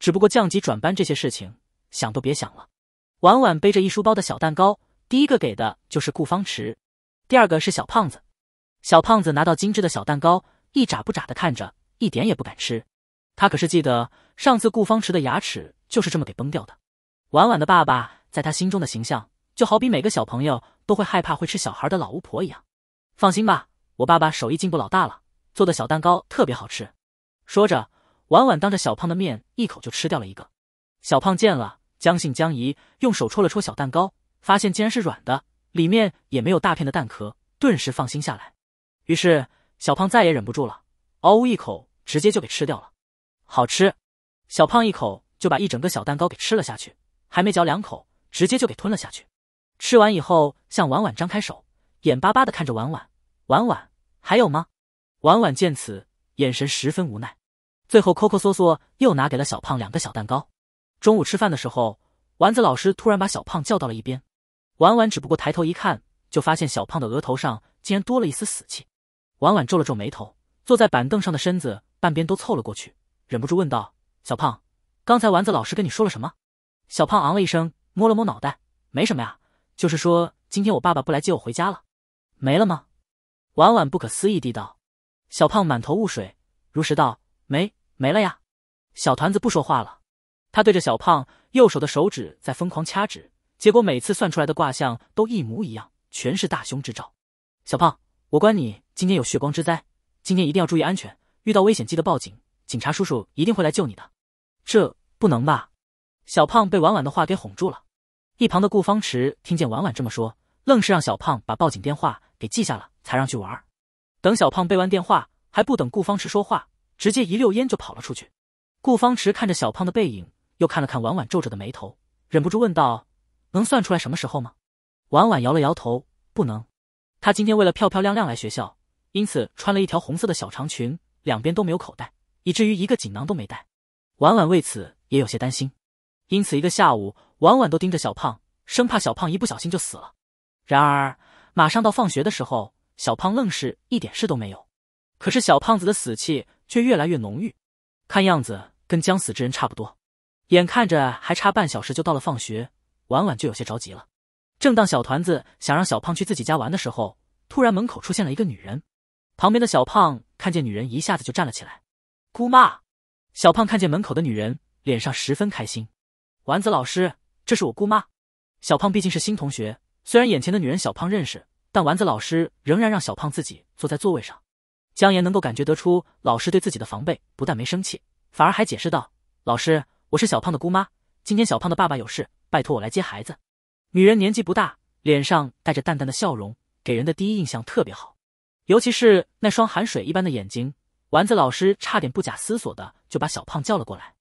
Speaker 1: 只不过降级转班这些事情，想都别想了。婉婉背着一书包的小蛋糕，第一个给的就是顾方池，第二个是小胖子。小胖子拿到精致的小蛋糕，一眨不眨的看着，一点也不敢吃。他可是记得上次顾方池的牙齿就是这么给崩掉的。婉婉的爸爸在他心中的形象。就好比每个小朋友都会害怕会吃小孩的老巫婆一样，放心吧，我爸爸手艺进步老大了，做的小蛋糕特别好吃。说着，婉婉当着小胖的面一口就吃掉了一个。小胖见了，将信将疑，用手戳了戳小蛋糕，发现竟然是软的，里面也没有大片的蛋壳，顿时放心下来。于是，小胖再也忍不住了，嗷呜一口直接就给吃掉了。好吃！小胖一口就把一整个小蛋糕给吃了下去，还没嚼两口，直接就给吞了下去。吃完以后，向婉婉张开手，眼巴巴的看着婉婉。婉婉还有吗？婉婉见此，眼神十分无奈，最后抠抠缩缩又拿给了小胖两个小蛋糕。中午吃饭的时候，丸子老师突然把小胖叫到了一边。婉婉只不过抬头一看，就发现小胖的额头上竟然多了一丝死气。婉婉皱了皱眉头，坐在板凳上的身子半边都凑了过去，忍不住问道：“小胖，刚才丸子老师跟你说了什么？”小胖昂了一声，摸了摸脑袋：“没什么呀。”就是说，今天我爸爸不来接我回家了，没了吗？婉婉不可思议地道。小胖满头雾水，如实道：没，没了呀。小团子不说话了，他对着小胖右手的手指在疯狂掐指，结果每次算出来的卦象都一模一样，全是大凶之兆。小胖，我观你今天有血光之灾，今天一定要注意安全，遇到危险记得报警，警察叔叔一定会来救你的。这不能吧？小胖被婉婉的话给哄住了。一旁的顾方池听见婉婉这么说，愣是让小胖把报警电话给记下了，才让去玩。等小胖背完电话，还不等顾方池说话，直接一溜烟就跑了出去。顾方池看着小胖的背影，又看了看婉婉皱着的眉头，忍不住问道：“能算出来什么时候吗？”婉婉摇了摇头：“不能。”她今天为了漂漂亮亮来学校，因此穿了一条红色的小长裙，两边都没有口袋，以至于一个锦囊都没带。婉婉为此也有些担心，因此一个下午。晚晚都盯着小胖，生怕小胖一不小心就死了。然而，马上到放学的时候，小胖愣是一点事都没有。可是，小胖子的死气却越来越浓郁，看样子跟将死之人差不多。眼看着还差半小时就到了放学，晚晚就有些着急了。正当小团子想让小胖去自己家玩的时候，突然门口出现了一个女人。旁边的小胖看见女人，一下子就站了起来。“姑妈！”小胖看见门口的女人，脸上十分开心。丸子老师。这是我姑妈，小胖毕竟是新同学。虽然眼前的女人小胖认识，但丸子老师仍然让小胖自己坐在座位上。姜岩能够感觉得出老师对自己的防备，不但没生气，反而还解释道：“老师，我是小胖的姑妈，今天小胖的爸爸有事，拜托我来接孩子。”女人年纪不大，脸上带着淡淡的笑容，给人的第一印象特别好，尤其是那双含水一般的眼睛。丸子老师差点不假思索的就把小胖叫了过来，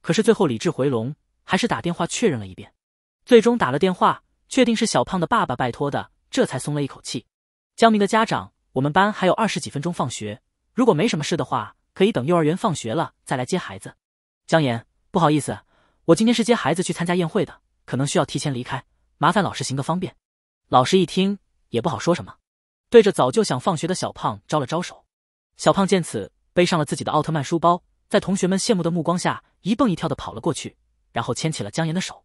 Speaker 1: 可是最后理智回笼。还是打电话确认了一遍，最终打了电话，确定是小胖的爸爸拜托的，这才松了一口气。江明的家长，我们班还有二十几分钟放学，如果没什么事的话，可以等幼儿园放学了再来接孩子。江岩，不好意思，我今天是接孩子去参加宴会的，可能需要提前离开，麻烦老师行个方便。老师一听也不好说什么，对着早就想放学的小胖招了招手。小胖见此，背上了自己的奥特曼书包，在同学们羡慕的目光下，一蹦一跳的跑了过去。然后牵起了江岩的手，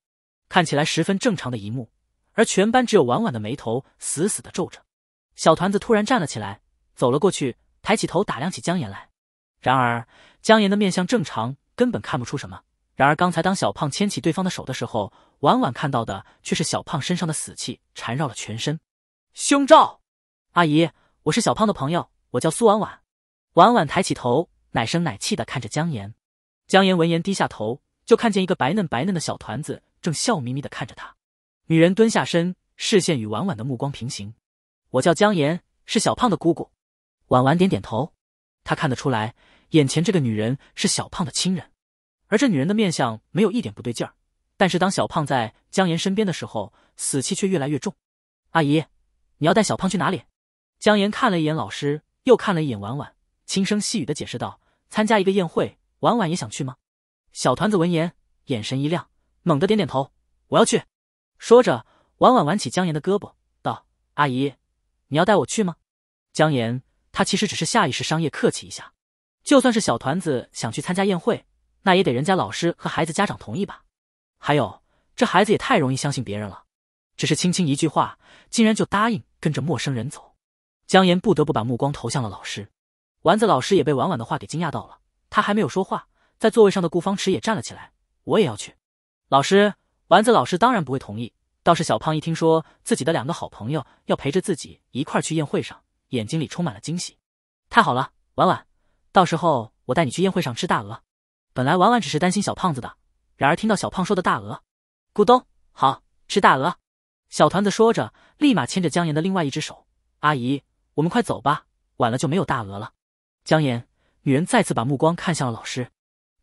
Speaker 1: 看起来十分正常的一幕，而全班只有婉婉的眉头死死的皱着。小团子突然站了起来，走了过去，抬起头打量起江岩来。然而江岩的面相正常，根本看不出什么。然而刚才当小胖牵起对方的手的时候，婉婉看到的却是小胖身上的死气缠绕了全身。胸罩，阿姨，我是小胖的朋友，我叫苏婉婉。婉婉抬起头，奶声奶气的看着江岩。江岩闻言低下头。就看见一个白嫩白嫩的小团子正笑眯眯的看着他。女人蹲下身，视线与婉婉的目光平行。我叫江岩，是小胖的姑姑。婉婉点点头，她看得出来，眼前这个女人是小胖的亲人。而这女人的面相没有一点不对劲儿，但是当小胖在江岩身边的时候，死气却越来越重。阿姨，你要带小胖去哪里？江岩看了一眼老师，又看了一眼婉婉，轻声细语的解释道：“参加一个宴会。”婉婉也想去吗？小团子闻言，眼神一亮，猛地点点头：“我要去！”说着，婉婉挽起江岩的胳膊，道：“阿姨，你要带我去吗？”江岩他其实只是下意识商业客气一下，就算是小团子想去参加宴会，那也得人家老师和孩子家长同意吧？还有这孩子也太容易相信别人了，只是轻轻一句话，竟然就答应跟着陌生人走。江岩不得不把目光投向了老师，丸子老师也被婉婉的话给惊讶到了，他还没有说话。在座位上的顾方池也站了起来，我也要去。老师，丸子老师当然不会同意。倒是小胖一听说自己的两个好朋友要陪着自己一块去宴会上，眼睛里充满了惊喜。太好了，婉婉，到时候我带你去宴会上吃大鹅。本来婉婉只是担心小胖子的，然而听到小胖说的大鹅，咕咚，好吃大鹅。小团子说着，立马牵着江岩的另外一只手。阿姨，我们快走吧，晚了就没有大鹅了。江岩，女人再次把目光看向了老师。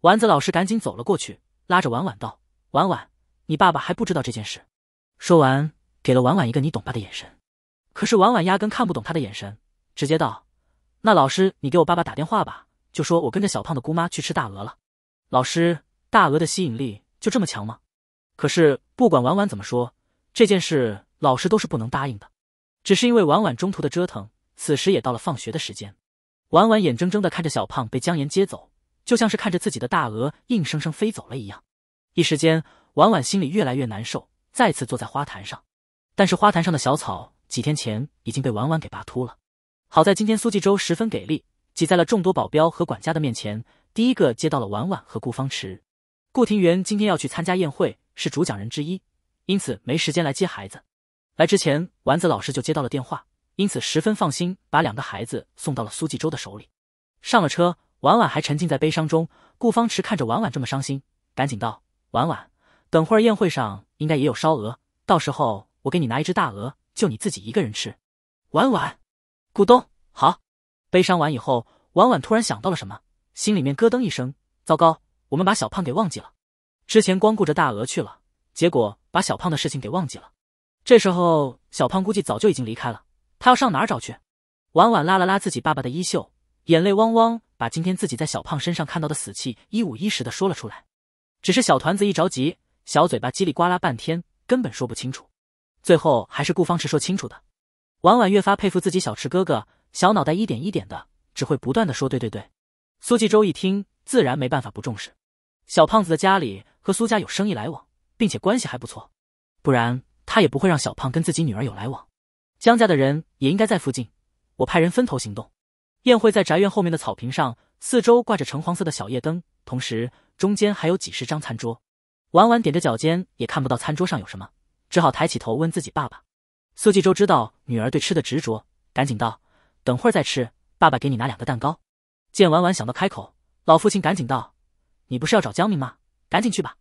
Speaker 1: 丸子老师赶紧走了过去，拉着婉婉道：“婉婉，你爸爸还不知道这件事。”说完，给了婉婉一个你懂吧的眼神。可是婉婉压根看不懂他的眼神，直接道：“那老师，你给我爸爸打电话吧，就说我跟着小胖的姑妈去吃大鹅了。”老师，大鹅的吸引力就这么强吗？可是不管婉婉怎么说，这件事老师都是不能答应的。只是因为婉婉中途的折腾，此时也到了放学的时间。婉婉眼睁睁地看着小胖被江岩接走。就像是看着自己的大鹅硬生生飞走了一样，一时间，婉婉心里越来越难受，再次坐在花坛上。但是花坛上的小草几天前已经被婉婉给拔秃了。好在今天苏纪州十分给力，挤在了众多保镖和管家的面前，第一个接到了婉婉和顾方池、顾庭元。今天要去参加宴会，是主讲人之一，因此没时间来接孩子。来之前，丸子老师就接到了电话，因此十分放心，把两个孩子送到了苏纪州的手里。上了车。婉婉还沉浸在悲伤中，顾方池看着婉婉这么伤心，赶紧道：“婉婉，等会儿宴会上应该也有烧鹅，到时候我给你拿一只大鹅，就你自己一个人吃。”婉婉，咕咚，好。悲伤完以后，婉婉突然想到了什么，心里面咯噔一声：“糟糕，我们把小胖给忘记了，之前光顾着大鹅去了，结果把小胖的事情给忘记了。”这时候，小胖估计早就已经离开了，他要上哪儿找去？婉婉拉了拉自己爸爸的衣袖。眼泪汪汪，把今天自己在小胖身上看到的死气一五一十的说了出来。只是小团子一着急，小嘴巴叽里呱啦半天，根本说不清楚。最后还是顾方池说清楚的。婉婉越发佩服自己小池哥哥，小脑袋一点一点的，只会不断的说对对对。苏纪州一听，自然没办法不重视。小胖子的家里和苏家有生意来往，并且关系还不错，不然他也不会让小胖跟自己女儿有来往。江家的人也应该在附近，我派人分头行动。宴会在宅院后面的草坪上，四周挂着橙黄色的小夜灯，同时中间还有几十张餐桌。婉婉踮着脚尖也看不到餐桌上有什么，只好抬起头问自己爸爸。苏纪州知道女儿对吃的执着，赶紧道：“等会儿再吃，爸爸给你拿两个蛋糕。”见婉婉想到开口，老父亲赶紧道：“你不是要找江明吗？赶紧去吧。”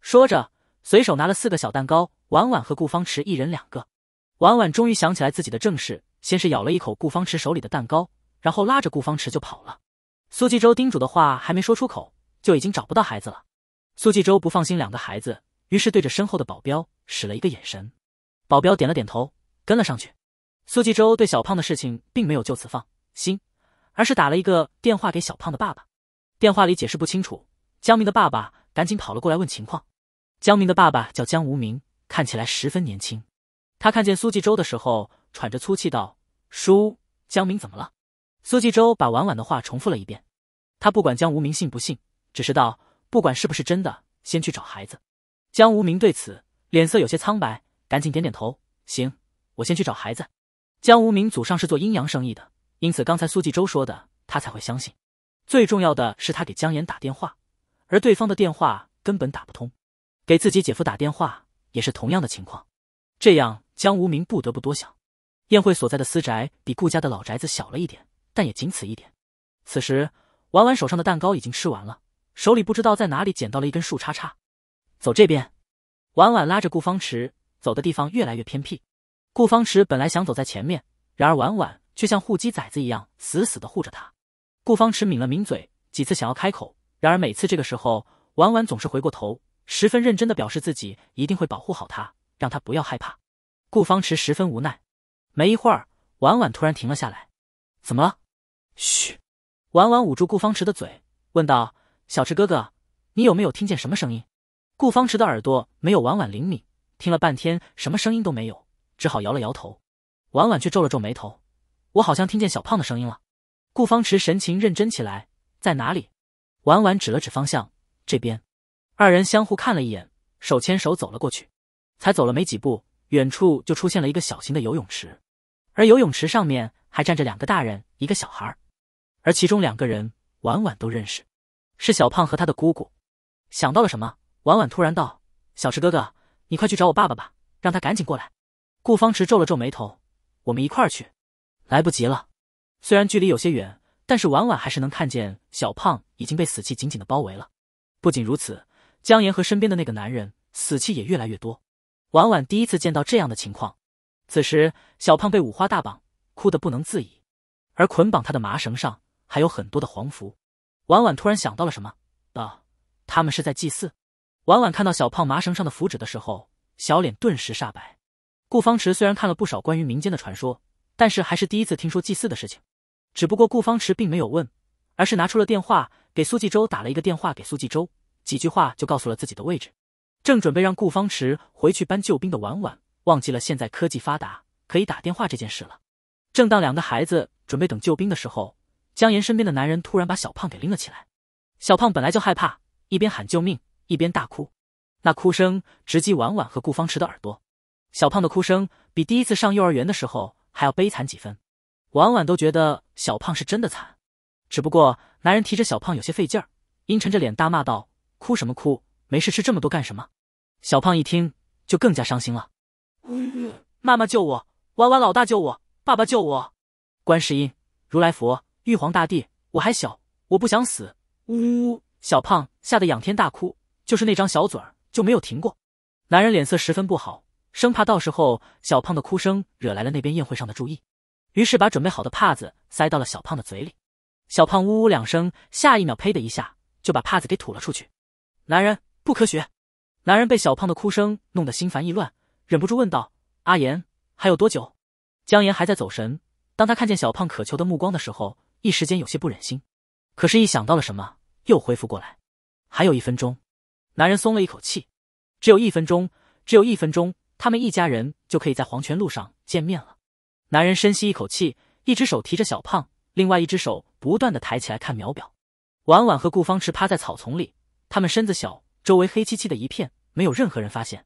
Speaker 1: 说着，随手拿了四个小蛋糕，婉婉和顾方池一人两个。婉婉终于想起来自己的正事，先是咬了一口顾方池手里的蛋糕。然后拉着顾方池就跑了，苏纪州叮嘱的话还没说出口，就已经找不到孩子了。苏纪州不放心两个孩子，于是对着身后的保镖使了一个眼神，保镖点了点头，跟了上去。苏纪州对小胖的事情并没有就此放心，而是打了一个电话给小胖的爸爸。电话里解释不清楚，江明的爸爸赶紧跑了过来问情况。江明的爸爸叫江无名，看起来十分年轻。他看见苏纪州的时候，喘着粗气道：“叔，江明怎么了？”苏纪州把婉婉的话重复了一遍，他不管江无名信不信，只是道：“不管是不是真的，先去找孩子。”江无名对此脸色有些苍白，赶紧点点头：“行，我先去找孩子。”江无名祖上是做阴阳生意的，因此刚才苏纪州说的，他才会相信。最重要的是，他给江岩打电话，而对方的电话根本打不通，给自己姐夫打电话也是同样的情况。这样，江无名不得不多想。宴会所在的私宅比顾家的老宅子小了一点。但也仅此一点。此时，婉婉手上的蛋糕已经吃完了，手里不知道在哪里捡到了一根树叉叉。走这边，婉婉拉着顾方池走的地方越来越偏僻。顾方池本来想走在前面，然而婉婉却像护鸡崽子一样死死的护着他。顾方池抿了抿嘴，几次想要开口，然而每次这个时候，婉婉总是回过头，十分认真的表示自己一定会保护好他，让他不要害怕。顾方池十分无奈。没一会儿，婉婉突然停了下来，怎么了？嘘，婉婉捂住顾方池的嘴，问道：“小池哥哥，你有没有听见什么声音？”顾方池的耳朵没有婉婉灵敏，听了半天什么声音都没有，只好摇了摇头。婉婉却皱了皱眉头：“我好像听见小胖的声音了。”顾方池神情认真起来：“在哪里？”婉婉指了指方向：“这边。”二人相互看了一眼，手牵手走了过去。才走了没几步，远处就出现了一个小型的游泳池，而游泳池上面还站着两个大人，一个小孩儿。而其中两个人，婉婉都认识，是小胖和他的姑姑。想到了什么，婉婉突然道：“小池哥哥，你快去找我爸爸吧，让他赶紧过来。”顾方池皱了皱眉头：“我们一块儿去，来不及了。虽然距离有些远，但是婉婉还是能看见小胖已经被死气紧紧的包围了。不仅如此，江岩和身边的那个男人死气也越来越多。婉婉第一次见到这样的情况。此时，小胖被五花大绑，哭得不能自已，而捆绑他的麻绳上……还有很多的黄符，婉婉突然想到了什么，啊，他们是在祭祀。”婉婉看到小胖麻绳上的符纸的时候，小脸顿时煞白。顾方池虽然看了不少关于民间的传说，但是还是第一次听说祭祀的事情。只不过顾方池并没有问，而是拿出了电话给苏纪州打了一个电话，给苏纪州几句话就告诉了自己的位置。正准备让顾方池回去搬救兵的婉婉，忘记了现在科技发达可以打电话这件事了。正当两个孩子准备等救兵的时候。江岩身边的男人突然把小胖给拎了起来，小胖本来就害怕，一边喊救命，一边大哭，那哭声直击婉婉和顾方池的耳朵。小胖的哭声比第一次上幼儿园的时候还要悲惨几分，婉婉都觉得小胖是真的惨。只不过男人提着小胖有些费劲儿，阴沉着脸大骂道：“哭什么哭？没事吃这么多干什么？”小胖一听就更加伤心了：“呜，妈妈救我！婉婉老大救我！爸爸救我！观世音，如来佛！”玉皇大帝，我还小，我不想死！呜呜，小胖吓得仰天大哭，就是那张小嘴儿就没有停过。男人脸色十分不好，生怕到时候小胖的哭声惹来了那边宴会上的注意，于是把准备好的帕子塞到了小胖的嘴里。小胖呜呜两声，下一秒呸的一下就把帕子给吐了出去。男人不科学。男人被小胖的哭声弄得心烦意乱，忍不住问道：“阿言，还有多久？”江岩还在走神，当他看见小胖渴求的目光的时候。一时间有些不忍心，可是，一想到了什么，又恢复过来。还有一分钟，男人松了一口气。只有一分钟，只有一分钟，他们一家人就可以在黄泉路上见面了。男人深吸一口气，一只手提着小胖，另外一只手不断的抬起来看秒表。晚晚和顾方池趴在草丛里，他们身子小，周围黑漆漆的一片，没有任何人发现。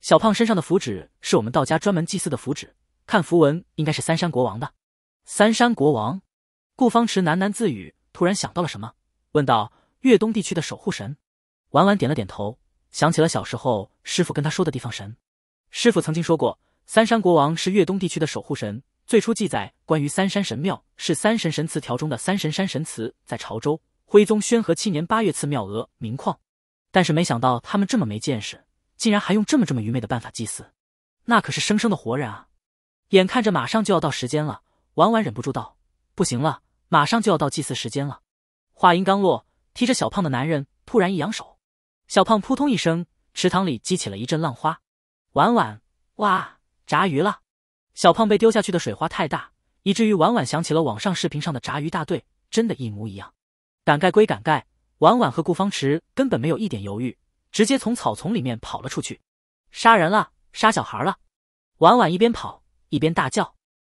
Speaker 1: 小胖身上的符纸是我们道家专门祭祀的符纸，看符文应该是三山国王的。三山国王。顾方池喃喃自语，突然想到了什么，问道：“粤东地区的守护神？”婉婉点了点头，想起了小时候师傅跟他说的地方神。师傅曾经说过，三山国王是粤东地区的守护神。最初记载关于三山神庙是三神神祠条中的三神山神祠，在潮州徽宗宣和七年八月赐庙额名矿。但是没想到他们这么没见识，竟然还用这么这么愚昧的办法祭祀，那可是生生的活人啊！眼看着马上就要到时间了，婉婉忍不住道：“不行了。”马上就要到祭祀时间了，话音刚落，提着小胖的男人突然一扬手，小胖扑通一声，池塘里激起了一阵浪花。婉婉哇，炸鱼了！小胖被丢下去的水花太大，以至于婉婉想起了网上视频上的炸鱼大队，真的一模一样。赶盖归赶盖，婉婉和顾方池根本没有一点犹豫，直接从草丛里面跑了出去。杀人了，杀小孩了！婉婉一边跑一边大叫。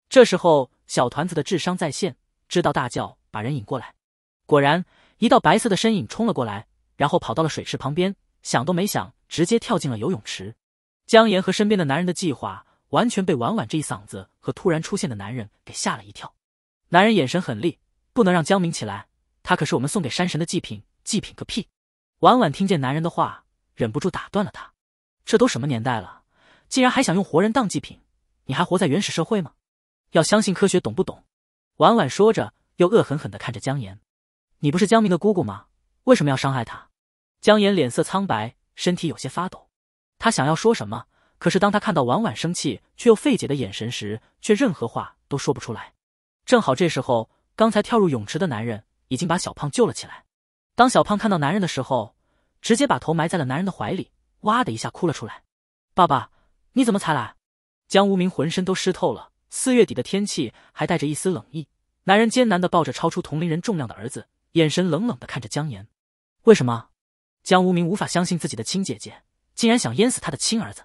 Speaker 1: 这时候，小团子的智商在线。知道大叫把人引过来，果然一道白色的身影冲了过来，然后跑到了水池旁边，想都没想直接跳进了游泳池。江岩和身边的男人的计划完全被婉婉这一嗓子和突然出现的男人给吓了一跳。男人眼神狠厉，不能让江明起来，他可是我们送给山神的祭品，祭品个屁！婉婉听见男人的话，忍不住打断了他：“这都什么年代了，竟然还想用活人当祭品？你还活在原始社会吗？要相信科学，懂不懂？”婉婉说着，又恶狠狠的看着江岩：“你不是江明的姑姑吗？为什么要伤害他？”江岩脸色苍白，身体有些发抖，他想要说什么，可是当他看到婉婉生气却又费解的眼神时，却任何话都说不出来。正好这时候，刚才跳入泳池的男人已经把小胖救了起来。当小胖看到男人的时候，直接把头埋在了男人的怀里，哇的一下哭了出来：“爸爸，你怎么才来？”江无名浑身都湿透了。四月底的天气还带着一丝冷意，男人艰难的抱着超出同龄人重量的儿子，眼神冷冷的看着江岩。为什么？江无名无法相信自己的亲姐姐竟然想淹死他的亲儿子。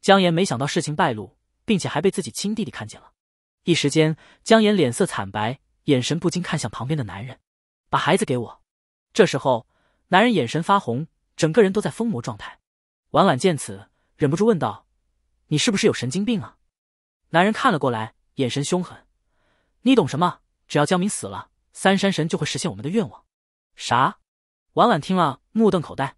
Speaker 1: 江岩没想到事情败露，并且还被自己亲弟弟看见了，一时间江岩脸色惨白，眼神不禁看向旁边的男人。把孩子给我。这时候男人眼神发红，整个人都在疯魔状态。婉婉见此，忍不住问道：“你是不是有神经病啊？”男人看了过来，眼神凶狠。你懂什么？只要江明死了，三山神就会实现我们的愿望。啥？婉婉听了，目瞪口呆。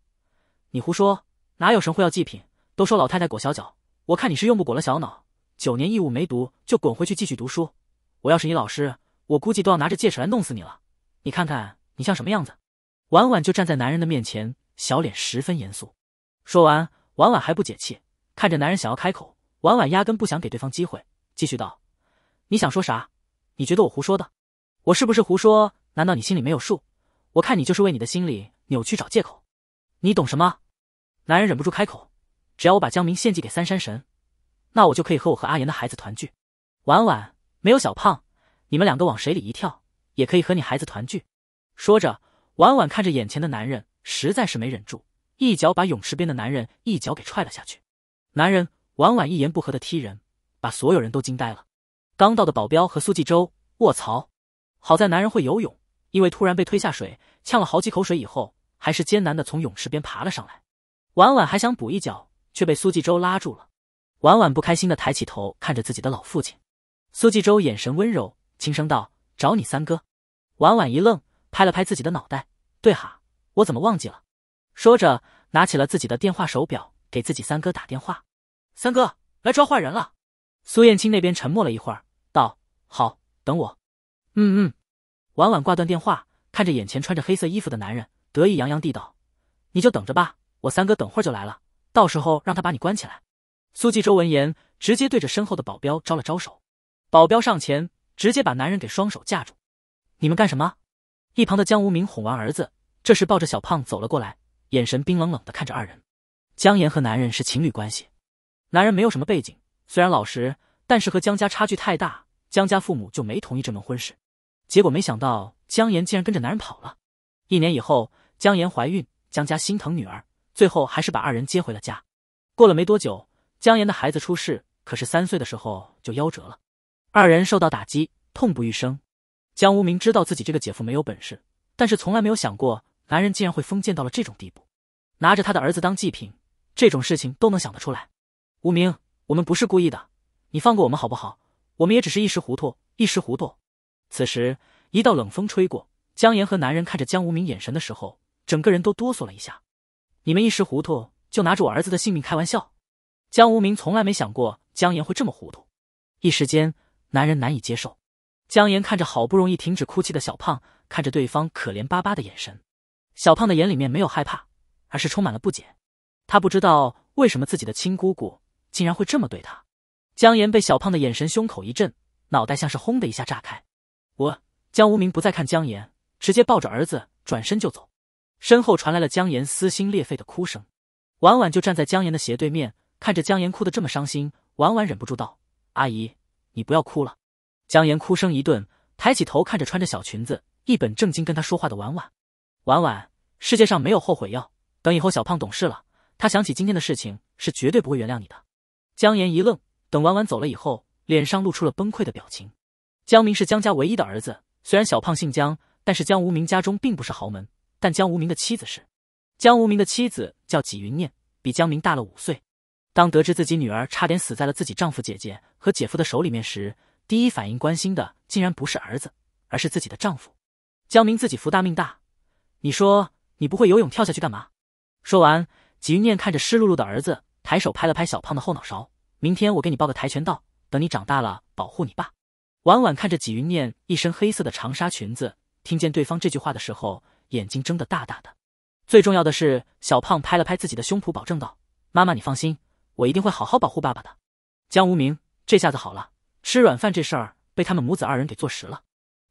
Speaker 1: 你胡说，哪有神会要祭品？都说老太太裹小脚，我看你是用不裹了小脑。九年义务没读，就滚回去继续读书。我要是你老师，我估计都要拿着戒尺来弄死你了。你看看你像什么样子？婉婉就站在男人的面前，小脸十分严肃。说完，婉婉还不解气，看着男人想要开口。婉婉压根不想给对方机会，继续道：“你想说啥？你觉得我胡说的？我是不是胡说？难道你心里没有数？我看你就是为你的心理扭曲找借口。你懂什么？”男人忍不住开口：“只要我把江明献祭给三山神，那我就可以和我和阿岩的孩子团聚。”婉婉没有小胖，你们两个往水里一跳，也可以和你孩子团聚。”说着，婉婉看着眼前的男人，实在是没忍住，一脚把泳池边的男人一脚给踹了下去。男人。婉婉一言不合的踢人，把所有人都惊呆了。刚到的保镖和苏纪周，卧槽！好在男人会游泳，因为突然被推下水，呛了好几口水以后，还是艰难的从泳池边爬了上来。婉婉还想补一脚，却被苏纪周拉住了。婉婉不开心的抬起头看着自己的老父亲，苏纪洲眼神温柔，轻声道：“找你三哥。”婉婉一愣，拍了拍自己的脑袋，对哈，我怎么忘记了？说着拿起了自己的电话手表，给自己三哥打电话。三哥来抓坏人了。苏燕青那边沉默了一会儿，道：“好，等我。”
Speaker 2: 嗯嗯。
Speaker 1: 婉婉挂断电话，看着眼前穿着黑色衣服的男人，得意洋洋地道：“你就等着吧，我三哥等会儿就来了，到时候让他把你关起来。”苏纪州闻言，直接对着身后的保镖招了招手，保镖上前，直接把男人给双手架住。“你们干什么？”一旁的江无名哄完儿子，这时抱着小胖走了过来，眼神冰冷冷的看着二人。江岩和男人是情侣关系。男人没有什么背景，虽然老实，但是和江家差距太大，江家父母就没同意这门婚事。结果没想到江岩竟然跟着男人跑了。一年以后，江岩怀孕，江家心疼女儿，最后还是把二人接回了家。过了没多久，江岩的孩子出世，可是三岁的时候就夭折了，二人受到打击，痛不欲生。江无名知道自己这个姐夫没有本事，但是从来没有想过男人竟然会封建到了这种地步，拿着他的儿子当祭品，这种事情都能想得出来。无名，我们不是故意的，你放过我们好不好？我们也只是一时糊涂，一时糊涂。此时，一道冷风吹过，江岩和男人看着江无名眼神的时候，整个人都哆嗦了一下。你们一时糊涂，就拿着我儿子的性命开玩笑？江无名从来没想过江岩会这么糊涂，一时间男人难以接受。江岩看着好不容易停止哭泣的小胖，看着对方可怜巴巴的眼神，小胖的眼里面没有害怕，而是充满了不解。他不知道为什么自己的亲姑姑。竟然会这么对他！江岩被小胖的眼神胸口一震，脑袋像是轰的一下炸开。我江无名不再看江岩，直接抱着儿子转身就走，身后传来了江岩撕心裂肺的哭声。婉婉就站在江岩的斜对面，看着江岩哭得这么伤心，婉婉忍不住道：“阿姨，你不要哭了。”江岩哭声一顿，抬起头看着穿着小裙子、一本正经跟他说话的婉婉。婉婉，世界上没有后悔药。等以后小胖懂事了，他想起今天的事情，是绝对不会原谅你的。江岩一愣，等婉婉走了以后，脸上露出了崩溃的表情。江明是江家唯一的儿子，虽然小胖姓江，但是江无名家中并不是豪门，但江无名的妻子是江无名的妻子叫纪云念，比江明大了五岁。当得知自己女儿差点死在了自己丈夫姐姐和姐夫的手里面时，第一反应关心的竟然不是儿子，而是自己的丈夫。江明自己福大命大，你说你不会游泳跳下去干嘛？说完，纪云念看着湿漉漉的儿子，抬手拍了拍小胖的后脑勺。明天我给你报个跆拳道，等你长大了保护你爸。婉婉看着纪云念一身黑色的长纱裙子，听见对方这句话的时候，眼睛睁得大大的。最重要的是，小胖拍了拍自己的胸脯，保证道：“妈妈，你放心，我一定会好好保护爸爸的。”江无名这下子好了，吃软饭这事儿被他们母子二人给坐实了。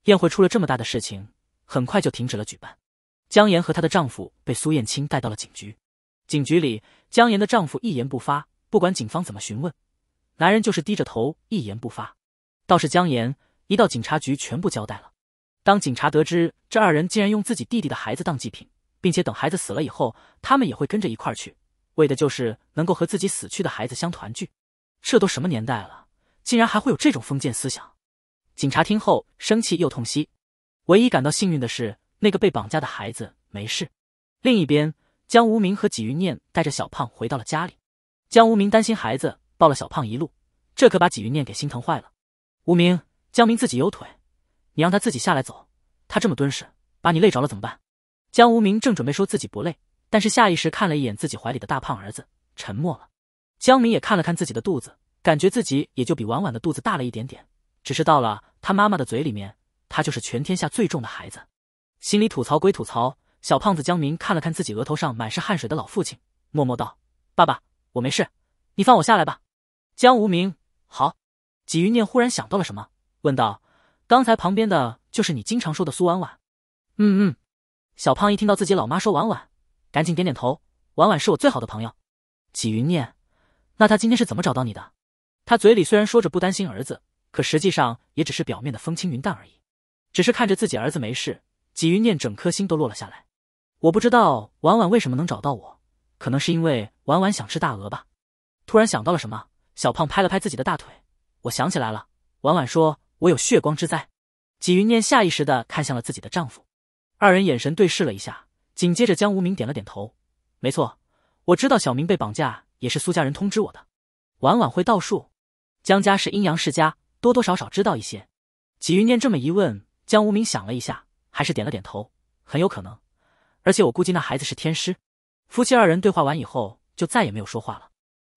Speaker 1: 宴会出了这么大的事情，很快就停止了举办。江岩和她的丈夫被苏燕青带到了警局。警局里，江岩的丈夫一言不发。不管警方怎么询问，男人就是低着头一言不发。倒是江岩一到警察局，全部交代了。当警察得知这二人竟然用自己弟弟的孩子当祭品，并且等孩子死了以后，他们也会跟着一块儿去，为的就是能够和自己死去的孩子相团聚。这都什么年代了，竟然还会有这种封建思想！警察听后生气又痛惜。唯一感到幸运的是，那个被绑架的孩子没事。另一边，江无名和纪云念带着小胖回到了家里。江无名担心孩子，抱了小胖一路，这可把纪云念给心疼坏了。无名，江明自己有腿，你让他自己下来走。他这么敦实，把你累着了怎么办？江无名正准备说自己不累，但是下意识看了一眼自己怀里的大胖儿子，沉默了。江明也看了看自己的肚子，感觉自己也就比婉婉的肚子大了一点点，只是到了他妈妈的嘴里面，他就是全天下最重的孩子。心里吐槽归吐槽，小胖子江明看了看自己额头上满是汗水的老父亲，默默道：“爸爸。”我没事，你放我下来吧。江无名，好。纪云念忽然想到了什么，问道：“刚才旁边的就是你经常说的苏婉婉？”“嗯嗯。”小胖一听到自己老妈说“婉婉”，赶紧点点头。“婉婉是我最好的朋友。”纪云念，“那他今天是怎么找到你的？”他嘴里虽然说着不担心儿子，可实际上也只是表面的风轻云淡而已。只是看着自己儿子没事，纪云念整颗心都落了下来。我不知道婉婉为什么能找到我。可能是因为婉婉想吃大鹅吧。突然想到了什么，小胖拍了拍自己的大腿。我想起来了，婉婉说我有血光之灾。纪云念下意识的看向了自己的丈夫，二人眼神对视了一下，紧接着江无名点了点头。没错，我知道小明被绑架也是苏家人通知我的。婉婉会道术，江家是阴阳世家，多多少少知道一些。纪云念这么一问，江无名想了一下，还是点了点头。很有可能，而且我估计那孩子是天师。夫妻二人对话完以后，就再也没有说话了。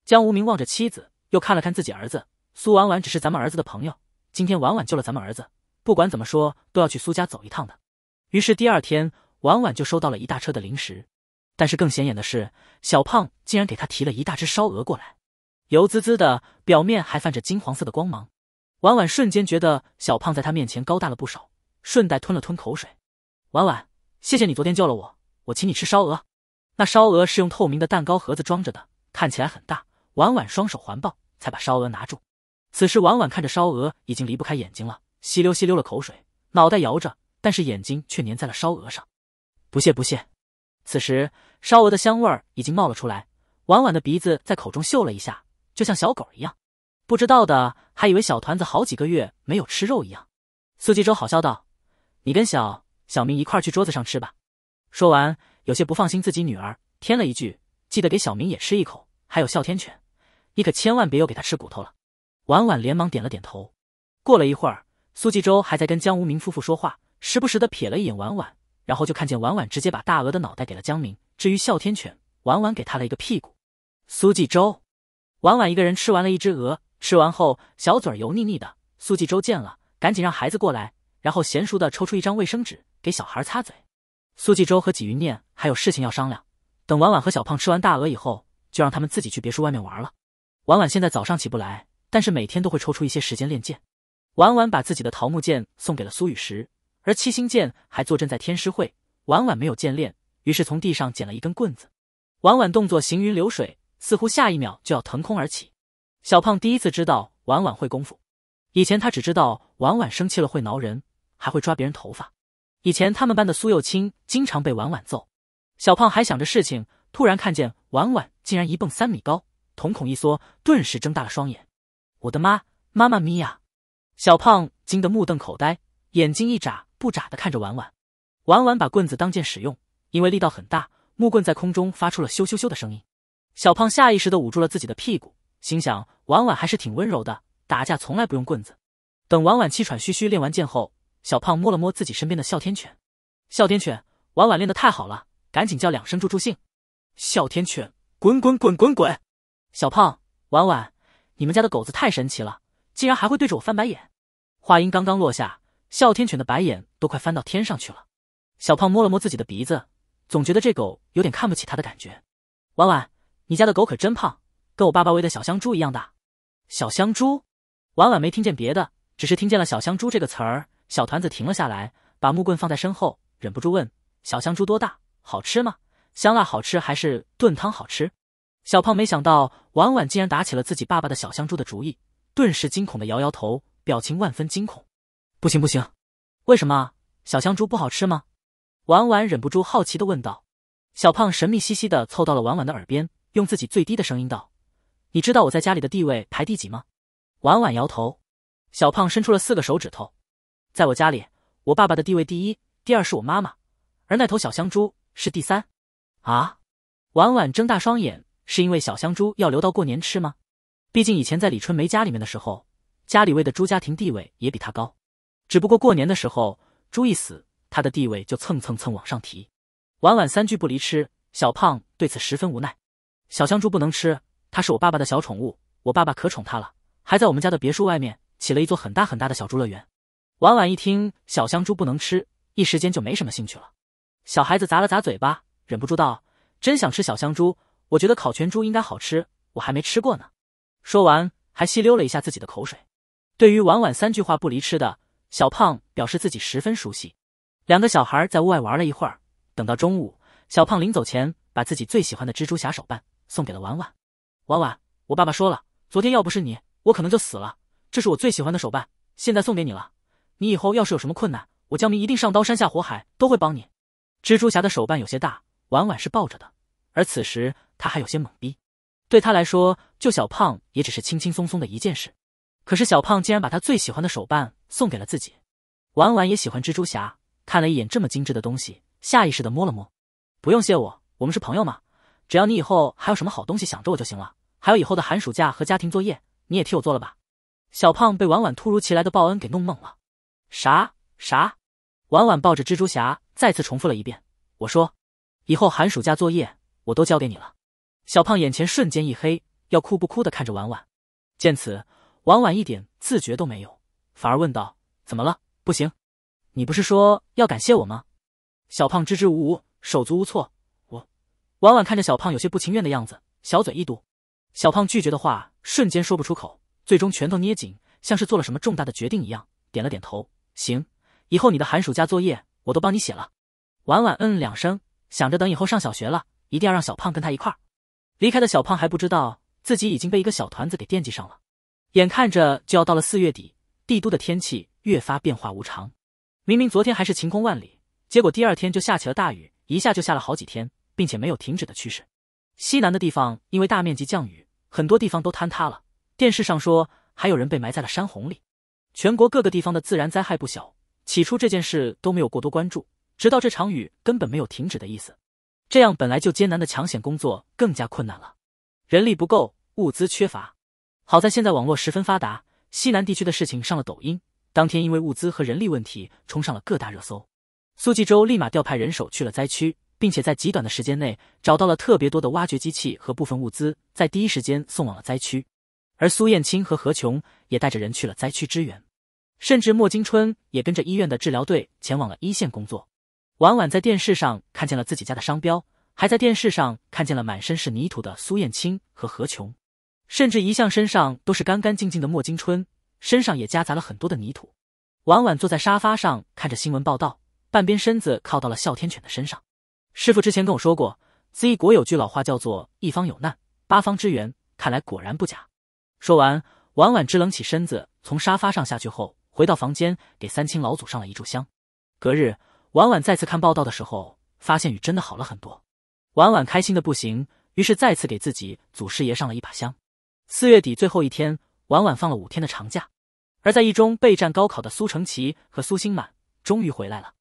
Speaker 1: 江无名望着妻子，又看了看自己儿子。苏婉婉只是咱们儿子的朋友，今天婉婉救了咱们儿子，不管怎么说都要去苏家走一趟的。于是第二天，婉婉就收到了一大车的零食，但是更显眼的是，小胖竟然给他提了一大只烧鹅过来，油滋滋的，表面还泛着金黄色的光芒。婉婉瞬间觉得小胖在他面前高大了不少，顺带吞了吞口水。婉婉，谢谢你昨天救了我，我请你吃烧鹅。那烧鹅是用透明的蛋糕盒子装着的，看起来很大。婉婉双手环抱，才把烧鹅拿住。此时，婉婉看着烧鹅已经离不开眼睛了，吸溜吸溜了口水，脑袋摇着，但是眼睛却粘在了烧鹅上。不谢不谢。此时，烧鹅的香味儿已经冒了出来，婉婉的鼻子在口中嗅了一下，就像小狗一样，不知道的还以为小团子好几个月没有吃肉一样。苏纪州好笑道：“你跟小小明一块去桌子上吃吧。”说完。有些不放心自己女儿，添了一句：“记得给小明也吃一口，还有哮天犬，你可千万别又给他吃骨头了。”婉婉连忙点了点头。过了一会儿，苏纪州还在跟江无名夫妇说话，时不时的瞥了一眼婉婉，然后就看见婉婉直接把大鹅的脑袋给了江明。至于哮天犬，婉婉给他了一个屁股。苏纪州，婉婉一个人吃完了一只鹅，吃完后小嘴油腻腻的。苏纪州见了，赶紧让孩子过来，然后娴熟的抽出一张卫生纸给小孩擦嘴。苏纪州和纪云念还有事情要商量，等婉婉和小胖吃完大鹅以后，就让他们自己去别墅外面玩了。婉婉现在早上起不来，但是每天都会抽出一些时间练剑。婉婉把自己的桃木剑送给了苏雨石，而七星剑还坐镇在天师会。婉婉没有剑练，于是从地上捡了一根棍子。婉婉动作行云流水，似乎下一秒就要腾空而起。小胖第一次知道婉婉会功夫，以前他只知道婉婉生气了会挠人，还会抓别人头发。以前他们班的苏幼清经常被婉婉揍，小胖还想着事情，突然看见婉婉竟然一蹦三米高，瞳孔一缩，顿时睁大了双眼。我的妈，妈妈咪呀！小胖惊得目瞪口呆，眼睛一眨不眨的看着婉婉。婉婉把棍子当剑使用，因为力道很大，木棍在空中发出了咻咻咻的声音。小胖下意识的捂住了自己的屁股，心想婉婉还是挺温柔的，打架从来不用棍子。等婉婉气喘吁吁练完剑后。小胖摸了摸自己身边的哮天犬，哮天犬，婉婉练得太好了，赶紧叫两声助助兴。哮天犬，滚滚滚滚滚！小胖，婉婉，你们家的狗子太神奇了，竟然还会对着我翻白眼。话音刚刚落下，哮天犬的白眼都快翻到天上去了。小胖摸了摸自己的鼻子，总觉得这狗有点看不起他的感觉。婉婉，你家的狗可真胖，跟我爸爸喂的小香猪一样大。小香猪，婉婉没听见别的，只是听见了“小香猪”这个词儿。小团子停了下来，把木棍放在身后，忍不住问：“小香猪多大？好吃吗？香辣好吃还是炖汤好吃？”小胖没想到婉婉竟然打起了自己爸爸的小香猪的主意，顿时惊恐的摇摇头，表情万分惊恐。“不行不行！”“为什么？”“小香猪不好吃吗？”婉婉忍不住好奇的问道。小胖神秘兮兮的凑到了婉婉的耳边，用自己最低的声音道：“你知道我在家里的地位排第几吗？”婉婉摇头。小胖伸出了四个手指头。在我家里，我爸爸的地位第一，第二是我妈妈，而那头小香猪是第三。啊，婉婉睁大双眼，是因为小香猪要留到过年吃吗？毕竟以前在李春梅家里面的时候，家里喂的猪家庭地位也比她高，只不过过年的时候猪一死，她的地位就蹭蹭蹭往上提。婉婉三句不离吃，小胖对此十分无奈。小香猪不能吃，它是我爸爸的小宠物，我爸爸可宠它了，还在我们家的别墅外面起了一座很大很大的小猪乐园。婉婉一听小香猪不能吃，一时间就没什么兴趣了。小孩子咂了咂嘴巴，忍不住道：“真想吃小香猪，我觉得烤全猪应该好吃，我还没吃过呢。”说完还吸溜了一下自己的口水。对于婉婉三句话不离吃的小胖，表示自己十分熟悉。两个小孩在屋外玩了一会儿，等到中午，小胖临走前把自己最喜欢的蜘蛛侠手办送给了婉婉。婉婉，我爸爸说了，昨天要不是你，我可能就死了。这是我最喜欢的手办，现在送给你了。你以后要是有什么困难，我江明一定上刀山下火海都会帮你。蜘蛛侠的手办有些大，婉婉是抱着的，而此时他还有些懵逼。对他来说，救小胖也只是轻轻松松的一件事，可是小胖竟然把他最喜欢的手办送给了自己。婉婉也喜欢蜘蛛侠，看了一眼这么精致的东西，下意识的摸了摸。不用谢我，我们是朋友嘛。只要你以后还有什么好东西想着我就行了。还有以后的寒暑假和家庭作业，你也替我做了吧。小胖被婉婉突如其来的报恩给弄懵了。啥啥，婉婉抱着蜘蛛侠再次重复了一遍。我说：“以后寒暑假作业我都交给你了。”小胖眼前瞬间一黑，要哭不哭的看着婉婉。见此，婉婉一点自觉都没有，反而问道：“怎么了？不行？你不是说要感谢我吗？”小胖支支吾吾，手足无措。我，婉婉看着小胖有些不情愿的样子，小嘴一嘟。小胖拒绝的话瞬间说不出口，最终拳头捏紧，像是做了什么重大的决定一样，点了点头。行，以后你的寒暑假作业我都帮你写了。婉婉嗯两声，想着等以后上小学了，一定要让小胖跟他一块儿。离开的小胖还不知道自己已经被一个小团子给惦记上了。眼看着就要到了四月底，帝都的天气越发变化无常。明明昨天还是晴空万里，结果第二天就下起了大雨，一下就下了好几天，并且没有停止的趋势。西南的地方因为大面积降雨，很多地方都坍塌了。电视上说还有人被埋在了山洪里。全国各个地方的自然灾害不小，起初这件事都没有过多关注，直到这场雨根本没有停止的意思，这样本来就艰难的抢险工作更加困难了。人力不够，物资缺乏，好在现在网络十分发达，西南地区的事情上了抖音，当天因为物资和人力问题冲上了各大热搜。苏纪州立马调派人手去了灾区，并且在极短的时间内找到了特别多的挖掘机器和部分物资，在第一时间送往了灾区。而苏燕青和何琼也带着人去了灾区支援。甚至莫金春也跟着医院的治疗队前往了一线工作。婉婉在电视上看见了自己家的商标，还在电视上看见了满身是泥土的苏艳青和何琼，甚至一向身上都是干干净净的莫金春身上也夹杂了很多的泥土。婉婉坐在沙发上看着新闻报道，半边身子靠到了哮天犬的身上。师傅之前跟我说过，Z 国有句老话叫做“一方有难，八方支援”，看来果然不假。说完，婉婉支棱起身子从沙发上下去后。回到房间，给三清老祖上了一炷香。隔日，婉婉再次看报道的时候，发现雨真的好了很多。婉婉开心的不行，于是再次给自己祖师爷上了一把香。四月底最后一天，婉婉放了五天的长假。而在一中备战高考的苏承奇和苏星满终于回来了。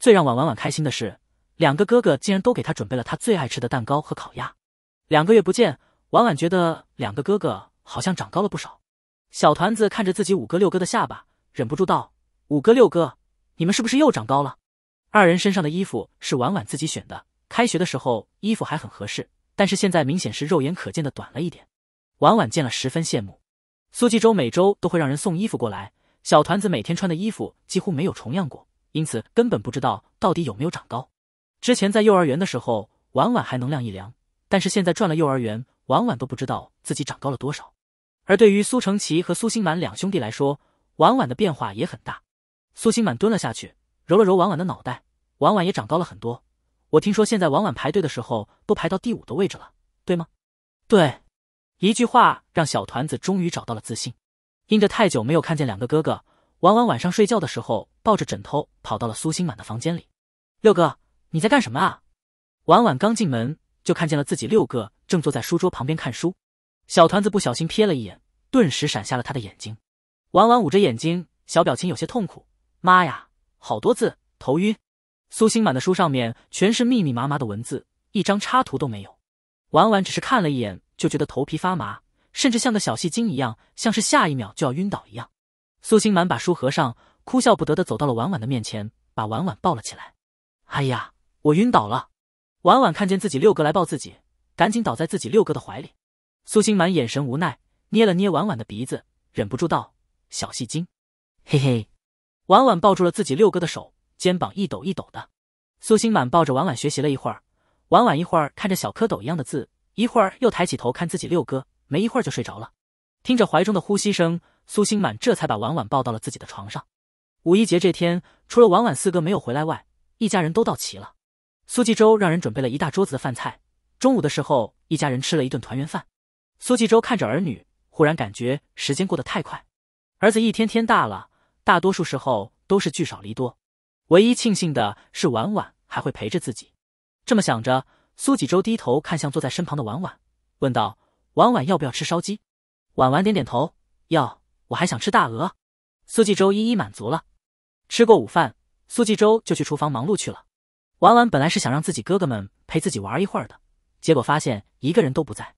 Speaker 1: 最让婉婉婉开心的是，两个哥哥竟然都给她准备了她最爱吃的蛋糕和烤鸭。两个月不见，婉婉觉得两个哥哥好像长高了不少。小团子看着自己五哥六哥的下巴。忍不住道：“五哥、六哥，你们是不是又长高了？”二人身上的衣服是婉婉自己选的。开学的时候衣服还很合适，但是现在明显是肉眼可见的短了一点。婉婉见了十分羡慕。苏纪州每周都会让人送衣服过来，小团子每天穿的衣服几乎没有重样过，因此根本不知道到底有没有长高。之前在幼儿园的时候，婉婉还能量一量，但是现在转了幼儿园，婉婉都不知道自己长高了多少。而对于苏承奇和苏星满两兄弟来说，婉婉的变化也很大，苏心满蹲了下去，揉了揉婉婉的脑袋。婉婉也长高了很多，我听说现在婉婉排队的时候都排到第五的位置了，对吗？对，一句话让小团子终于找到了自信。因着太久没有看见两个哥哥，婉婉晚上睡觉的时候抱着枕头跑到了苏心满的房间里。六哥，你在干什么啊？婉婉刚进门就看见了自己六哥正坐在书桌旁边看书，小团子不小心瞥了一眼，顿时闪瞎了他的眼睛。婉婉捂着眼睛，小表情有些痛苦。妈呀，好多字，头晕。苏星满的书上面全是密密麻麻的文字，一张插图都没有。婉婉只是看了一眼就觉得头皮发麻，甚至像个小戏精一样，像是下一秒就要晕倒一样。苏星满把书合上，哭笑不得的走到了婉婉的面前，把婉婉抱了起来。哎呀，我晕倒了！婉婉看见自己六哥来抱自己，赶紧倒在自己六哥的怀里。苏星满眼神无奈，捏了捏婉婉的鼻子，忍不住道。小戏精，嘿嘿，婉婉抱住了自己六哥的手，肩膀一抖一抖的。苏心满抱着婉婉学习了一会儿，婉婉一会儿看着小蝌蚪一样的字，一会儿又抬起头看自己六哥，没一会儿就睡着了。听着怀中的呼吸声，苏心满这才把婉婉抱到了自己的床上。五一节这天，除了婉婉四哥没有回来外，一家人都到齐了。苏纪州让人准备了一大桌子的饭菜，中午的时候，一家人吃了一顿团圆饭。苏纪州看着儿女，忽然感觉时间过得太快。儿子一天天大了，大多数时候都是聚少离多。唯一庆幸的是，婉婉还会陪着自己。这么想着，苏纪州低头看向坐在身旁的婉婉，问道：“婉婉，要不要吃烧鸡？”婉婉点点头：“要，我还想吃大鹅。”苏纪州一一满足了。吃过午饭，苏纪州就去厨房忙碌去了。婉婉本来是想让自己哥哥们陪自己玩一会儿的，结果发现一个人都不在，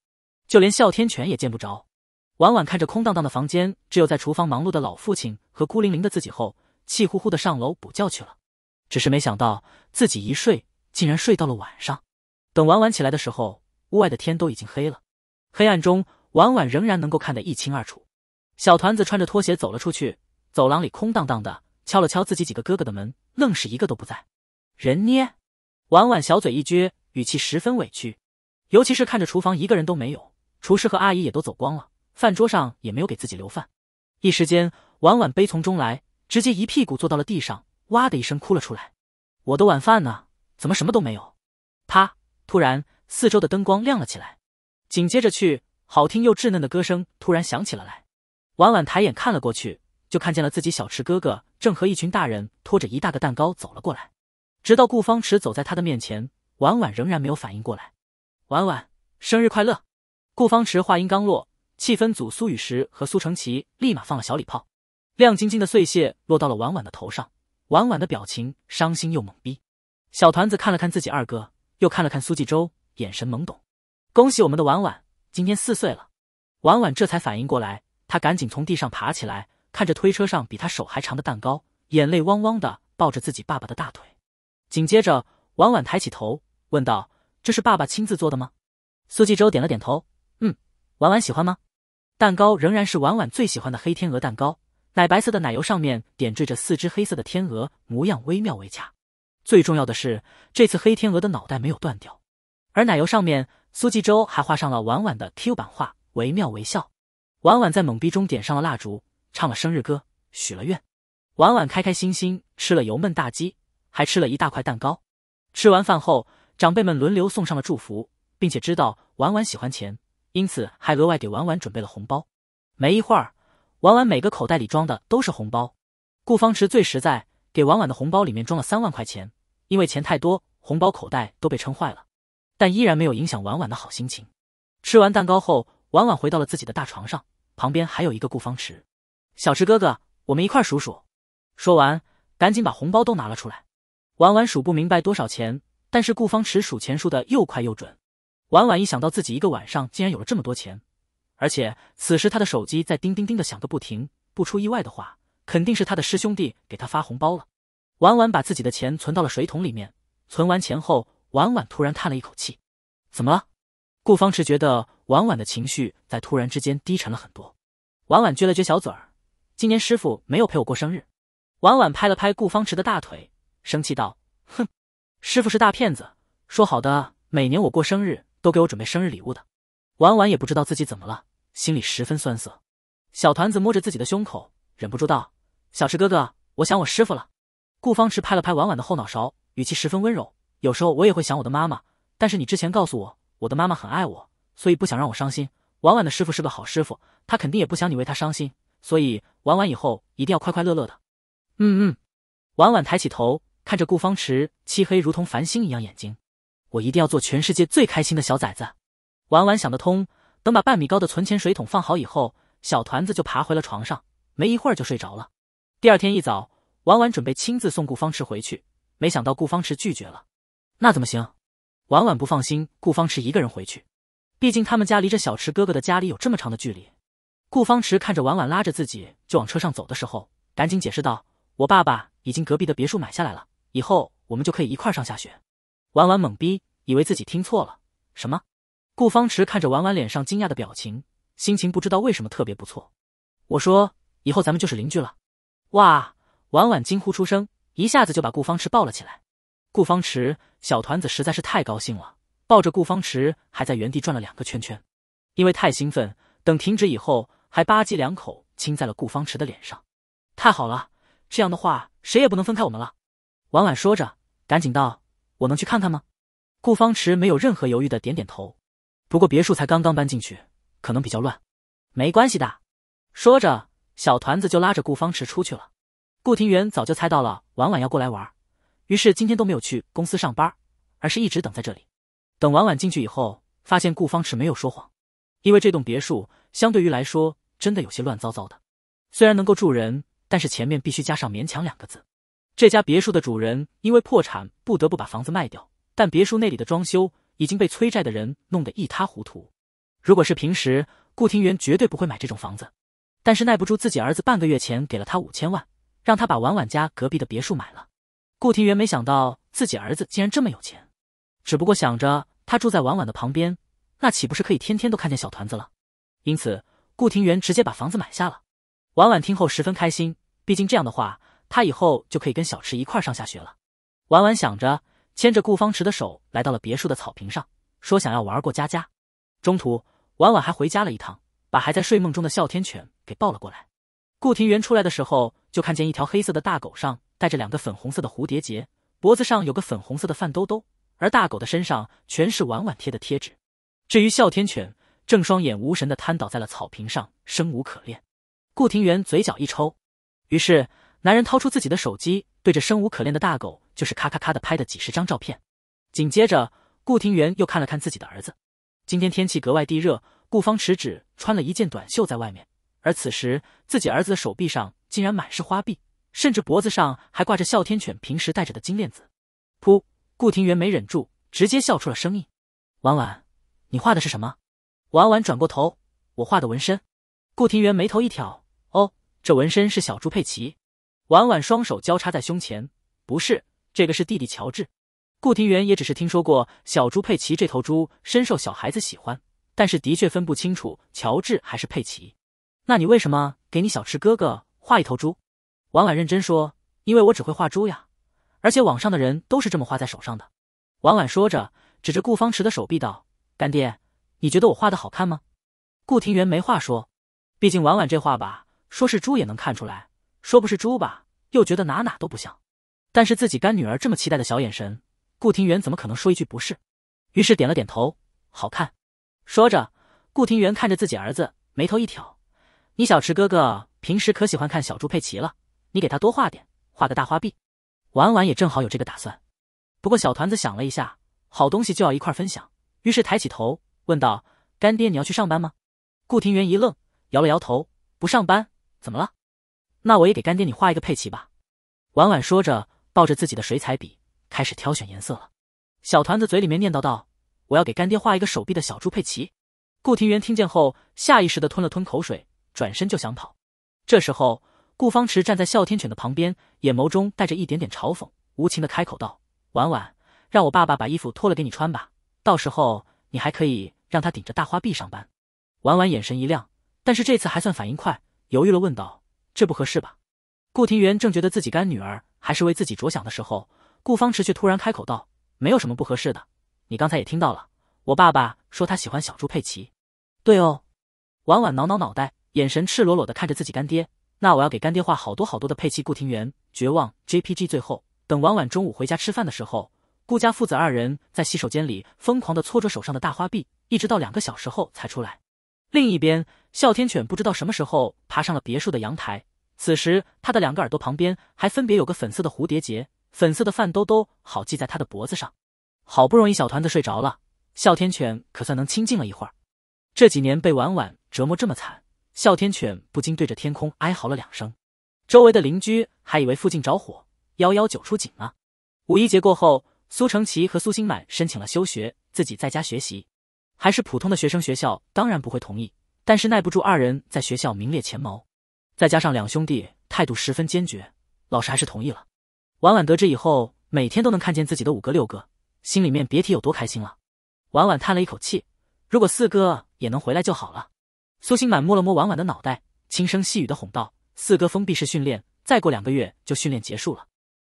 Speaker 1: 就连哮天犬也见不着。婉婉看着空荡荡的房间，只有在厨房忙碌的老父亲和孤零零的自己后，气呼呼的上楼补觉去了。只是没想到自己一睡，竟然睡到了晚上。等婉婉起来的时候，屋外的天都已经黑了。黑暗中，婉婉仍然能够看得一清二楚。小团子穿着拖鞋走了出去，走廊里空荡荡的，敲了敲自己几个哥哥的门，愣是一个都不在。人呢？婉婉小嘴一撅，语气十分委屈。尤其是看着厨房一个人都没有，厨师和阿姨也都走光了。饭桌上也没有给自己留饭，一时间，婉婉悲从中来，直接一屁股坐到了地上，哇的一声哭了出来。我的晚饭呢？怎么什么都没有？啪！突然，四周的灯光亮了起来，紧接着去，好听又稚嫩的歌声突然响起了来。婉婉抬眼看了过去，就看见了自己小池哥哥正和一群大人拖着一大个蛋糕走了过来。直到顾方池走在他的面前，婉婉仍然没有反应过来。婉婉，生日快乐！顾方池话音刚落。气氛组苏雨石和苏承奇立马放了小礼炮，亮晶晶的碎屑落到了婉婉的头上。婉婉的表情伤心又懵逼。小团子看了看自己二哥，又看了看苏纪州，眼神懵懂。恭喜我们的婉婉，今天四岁了。婉婉这才反应过来，她赶紧从地上爬起来，看着推车上比她手还长的蛋糕，眼泪汪汪的抱着自己爸爸的大腿。紧接着，婉婉抬起头问道：“这是爸爸亲自做的吗？”苏纪州点了点头，嗯，婉婉喜欢吗？蛋糕仍然是婉婉最喜欢的黑天鹅蛋糕，奶白色的奶油上面点缀着四只黑色的天鹅，模样惟妙惟肖。最重要的是，这次黑天鹅的脑袋没有断掉，而奶油上面，苏纪周还画上了婉婉的 Q 版画，惟妙惟肖。婉婉在懵逼中点上了蜡烛，唱了生日歌，许了愿。婉婉开开心心吃了油焖大鸡，还吃了一大块蛋糕。吃完饭后，长辈们轮流送上了祝福，并且知道婉婉喜欢钱。因此，还额外给婉婉准备了红包。没一会儿，婉婉每个口袋里装的都是红包。顾方池最实在，给婉婉的红包里面装了三万块钱，因为钱太多，红包口袋都被撑坏了，但依然没有影响婉婉的好心情。吃完蛋糕后，婉婉回到了自己的大床上，旁边还有一个顾方池。小池哥哥，我们一块数数。说完，赶紧把红包都拿了出来。婉婉数不明白多少钱，但是顾方池数钱数的又快又准。婉婉一想到自己一个晚上竟然有了这么多钱，而且此时他的手机在叮叮叮的响个不停，不出意外的话，肯定是他的师兄弟给他发红包了。婉婉把自己的钱存到了水桶里面。存完钱后，婉婉突然叹了一口气：“怎么了？”顾方池觉得婉婉的情绪在突然之间低沉了很多。婉婉撅了撅小嘴儿：“今年师傅没有陪我过生日。”婉婉拍了拍顾方池的大腿，生气道：“哼，师傅是大骗子！说好的每年我过生日。”都给我准备生日礼物的，婉婉也不知道自己怎么了，心里十分酸涩。小团子摸着自己的胸口，忍不住道：“小池哥哥，我想我师傅了。”顾方池拍了拍婉婉的后脑勺，语气十分温柔：“有时候我也会想我的妈妈，但是你之前告诉我，我的妈妈很爱我，所以不想让我伤心。婉婉的师傅是个好师傅，他肯定也不想你为他伤心，所以婉婉以后一定要快快乐乐的。”
Speaker 2: 嗯嗯，
Speaker 1: 婉婉抬起头，看着顾方池漆黑如同繁星一样眼睛。我一定要做全世界最开心的小崽子。婉婉想得通，等把半米高的存钱水桶放好以后，小团子就爬回了床上，没一会儿就睡着了。第二天一早，婉婉准备亲自送顾方池回去，没想到顾方池拒绝了。那怎么行？婉婉不放心顾方池一个人回去，毕竟他们家离着小池哥哥的家里有这么长的距离。顾方池看着婉婉拉着自己就往车上走的时候，赶紧解释道：“我爸爸已经隔壁的别墅买下来了，以后我们就可以一块上下学。”婉婉懵逼，以为自己听错了。什么？顾方池看着婉婉脸上惊讶的表情，心情不知道为什么特别不错。我说，以后咱们就是邻居了。哇！婉婉惊呼出声，一下子就把顾方池抱了起来。顾方池小团子实在是太高兴了，抱着顾方池还在原地转了两个圈圈，因为太兴奋，等停止以后还吧唧两口亲在了顾方池的脸上。太好了，这样的话谁也不能分开我们了。婉婉说着，赶紧道。我能去看看吗？顾方池没有任何犹豫的点点头，不过别墅才刚刚搬进去，可能比较乱，没关系的。说着，小团子就拉着顾方池出去了。顾廷元早就猜到了婉婉要过来玩，于是今天都没有去公司上班，而是一直等在这里。等婉婉进去以后，发现顾方池没有说谎，因为这栋别墅相对于来说真的有些乱糟糟的，虽然能够住人，但是前面必须加上勉强两个字。这家别墅的主人因为破产，不得不把房子卖掉。但别墅那里的装修已经被催债的人弄得一塌糊涂。如果是平时，顾廷元绝对不会买这种房子。但是耐不住自己儿子半个月前给了他五千万，让他把婉婉家隔壁的别墅买了。顾廷元没想到自己儿子竟然这么有钱，只不过想着他住在婉婉的旁边，那岂不是可以天天都看见小团子了？因此，顾廷元直接把房子买下了。婉婉听后十分开心，毕竟这样的话。他以后就可以跟小池一块上下学了。婉婉想着，牵着顾方池的手来到了别墅的草坪上，说想要玩过家家。中途，婉婉还回家了一趟，把还在睡梦中的哮天犬给抱了过来。顾庭园出来的时候，就看见一条黑色的大狗上带着两个粉红色的蝴蝶结，脖子上有个粉红色的饭兜兜，而大狗的身上全是婉婉贴的贴纸。至于哮天犬，正双眼无神的瘫倒在了草坪上，生无可恋。顾庭园嘴角一抽，于是。男人掏出自己的手机，对着生无可恋的大狗就是咔咔咔的拍的几十张照片。紧接着，顾廷元又看了看自己的儿子。今天天气格外地热，顾方持只穿了一件短袖在外面，而此时自己儿子的手臂上竟然满是花臂，甚至脖子上还挂着哮天犬平时戴着的金链子。噗！顾廷元没忍住，直接笑出了声音。婉婉，你画的是什么？婉婉转过头，我画的纹身。顾廷元眉头一挑，哦，这纹身是小猪佩奇。婉婉双手交叉在胸前，不是这个是弟弟乔治。顾廷元也只是听说过小猪佩奇这头猪深受小孩子喜欢，但是的确分不清楚乔治还是佩奇。那你为什么给你小池哥哥画一头猪？婉婉认真说：“因为我只会画猪呀，而且网上的人都是这么画在手上的。”婉婉说着，指着顾方池的手臂道：“干爹，你觉得我画的好看吗？”顾廷元没话说，毕竟婉婉这画吧，说是猪也能看出来。说不是猪吧，又觉得哪哪都不像，但是自己干女儿这么期待的小眼神，顾廷元怎么可能说一句不是？于是点了点头，好看。说着，顾廷元看着自己儿子，眉头一挑：“你小池哥哥平时可喜欢看小猪佩奇了，你给他多画点，画个大花臂。”晚晚也正好有这个打算。不过小团子想了一下，好东西就要一块分享，于是抬起头问道：“干爹，你要去上班吗？”顾廷元一愣，摇了摇头：“不上班，怎么了？”那我也给干爹你画一个佩奇吧，婉婉说着，抱着自己的水彩笔开始挑选颜色了。小团子嘴里面念叨道：“我要给干爹画一个手臂的小猪佩奇。”顾廷元听见后，下意识的吞了吞口水，转身就想跑。这时候，顾方池站在哮天犬的旁边，眼眸中带着一点点嘲讽，无情的开口道：“婉婉，让我爸爸把衣服脱了给你穿吧，到时候你还可以让他顶着大花臂上班。”婉婉眼神一亮，但是这次还算反应快，犹豫了问道。这不合适吧？顾庭元正觉得自己干女儿还是为自己着想的时候，顾方池却突然开口道：“没有什么不合适的，你刚才也听到了，我爸爸说他喜欢小猪佩奇。”对哦，婉婉挠挠脑袋，眼神赤裸裸的看着自己干爹。那我要给干爹画好多好多的佩奇。顾庭元绝望。JPG 最后，等婉婉中午回家吃饭的时候，顾家父子二人在洗手间里疯狂的搓着手上的大花臂，一直到两个小时后才出来。另一边，哮天犬不知道什么时候爬上了别墅的阳台。此时，它的两个耳朵旁边还分别有个粉色的蝴蝶结，粉色的饭兜兜好系在它的脖子上。好不容易小团子睡着了，哮天犬可算能清静了一会儿。这几年被婉婉折磨这么惨，哮天犬不禁对着天空哀嚎了两声。周围的邻居还以为附近着火，幺幺九出警了。五一节过后，苏成奇和苏新满申请了休学，自己在家学习。还是普通的学生，学校当然不会同意。但是耐不住二人在学校名列前茅，再加上两兄弟态度十分坚决，老师还是同意了。婉婉得知以后，每天都能看见自己的五哥六哥，心里面别提有多开心了。婉婉叹了一口气：“如果四哥也能回来就好了。”苏心满摸了摸婉婉的脑袋，轻声细语的哄道：“四哥封闭式训练，再过两个月就训练结束了。”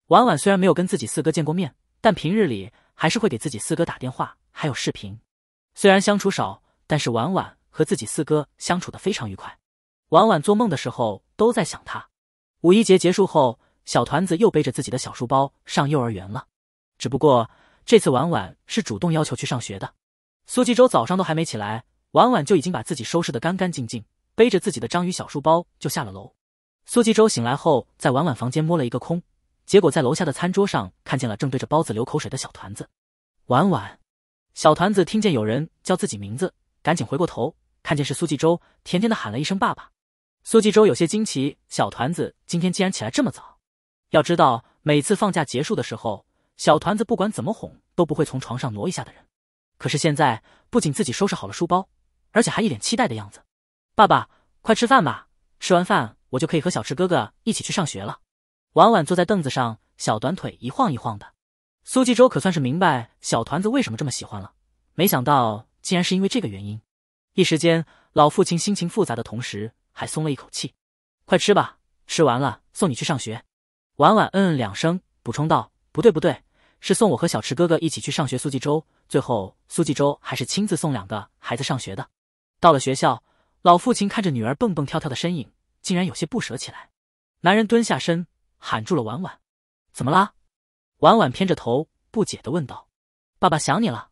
Speaker 1: 婉婉虽然没有跟自己四哥见过面，但平日里还是会给自己四哥打电话，还有视频。虽然相处少，但是婉婉和自己四哥相处的非常愉快。婉婉做梦的时候都在想他。五一节结束后，小团子又背着自己的小书包上幼儿园了。只不过这次婉婉是主动要求去上学的。苏继州早上都还没起来，婉婉就已经把自己收拾的干干净净，背着自己的章鱼小书包就下了楼。苏继州醒来后，在婉婉房间摸了一个空，结果在楼下的餐桌上看见了正对着包子流口水的小团子。婉婉。小团子听见有人叫自己名字，赶紧回过头，看见是苏纪州，甜甜的喊了一声“爸爸”。苏纪州有些惊奇，小团子今天竟然起来这么早。要知道，每次放假结束的时候，小团子不管怎么哄，都不会从床上挪一下的人。可是现在，不仅自己收拾好了书包，而且还一脸期待的样子。“爸爸，快吃饭吧，吃完饭我就可以和小池哥哥一起去上学了。”晚晚坐在凳子上，小短腿一晃一晃的。苏纪州可算是明白小团子为什么这么喜欢了，没想到竟然是因为这个原因。一时间，老父亲心情复杂的同时还松了一口气。快吃吧，吃完了送你去上学。婉婉嗯嗯两声，补充道：“不对不对，是送我和小池哥哥一起去上学。”苏纪州最后，苏纪州还是亲自送两个孩子上学的。到了学校，老父亲看着女儿蹦蹦跳跳的身影，竟然有些不舍起来。男人蹲下身，喊住了婉婉：“怎么啦？”婉婉偏着头，不解的问道：“爸爸想你了。”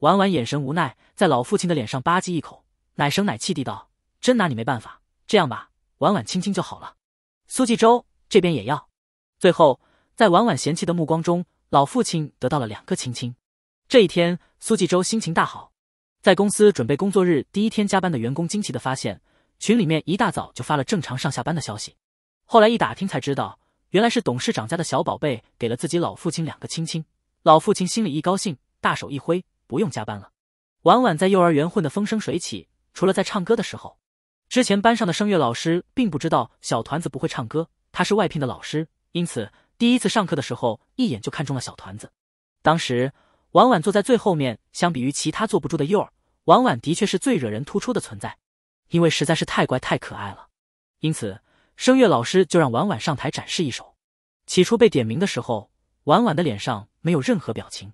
Speaker 1: 婉婉眼神无奈，在老父亲的脸上吧唧一口，奶声奶气地道：“真拿你没办法。这样吧，婉婉亲亲就好了。”苏纪州这边也要。最后，在婉婉嫌弃的目光中，老父亲得到了两个亲亲。这一天，苏纪州心情大好，在公司准备工作日第一天加班的员工惊奇的发现，群里面一大早就发了正常上下班的消息。后来一打听才知道。原来是董事长家的小宝贝给了自己老父亲两个亲亲，老父亲心里一高兴，大手一挥，不用加班了。婉婉在幼儿园混得风生水起，除了在唱歌的时候，之前班上的声乐老师并不知道小团子不会唱歌，他是外聘的老师，因此第一次上课的时候，一眼就看中了小团子。当时婉婉坐在最后面，相比于其他坐不住的幼儿，婉婉的确是最惹人突出的存在，因为实在是太乖太可爱了，因此。声乐老师就让婉婉上台展示一首。起初被点名的时候，婉婉的脸上没有任何表情，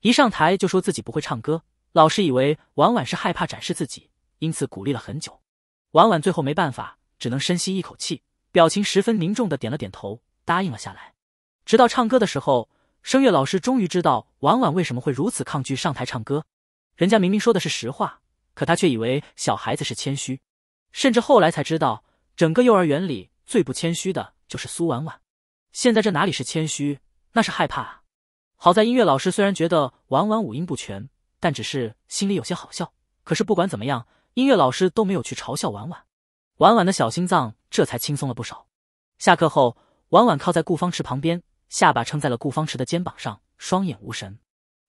Speaker 1: 一上台就说自己不会唱歌。老师以为婉婉是害怕展示自己，因此鼓励了很久。婉婉最后没办法，只能深吸一口气，表情十分凝重的点了点头，答应了下来。直到唱歌的时候，声乐老师终于知道婉婉为什么会如此抗拒上台唱歌。人家明明说的是实话，可他却以为小孩子是谦虚，甚至后来才知道。整个幼儿园里最不谦虚的就是苏婉婉，现在这哪里是谦虚，那是害怕啊！好在音乐老师虽然觉得婉婉五音不全，但只是心里有些好笑。可是不管怎么样，音乐老师都没有去嘲笑婉婉，婉婉的小心脏这才轻松了不少。下课后，婉婉靠在顾方池旁边，下巴撑在了顾方池的肩膀上，双眼无神。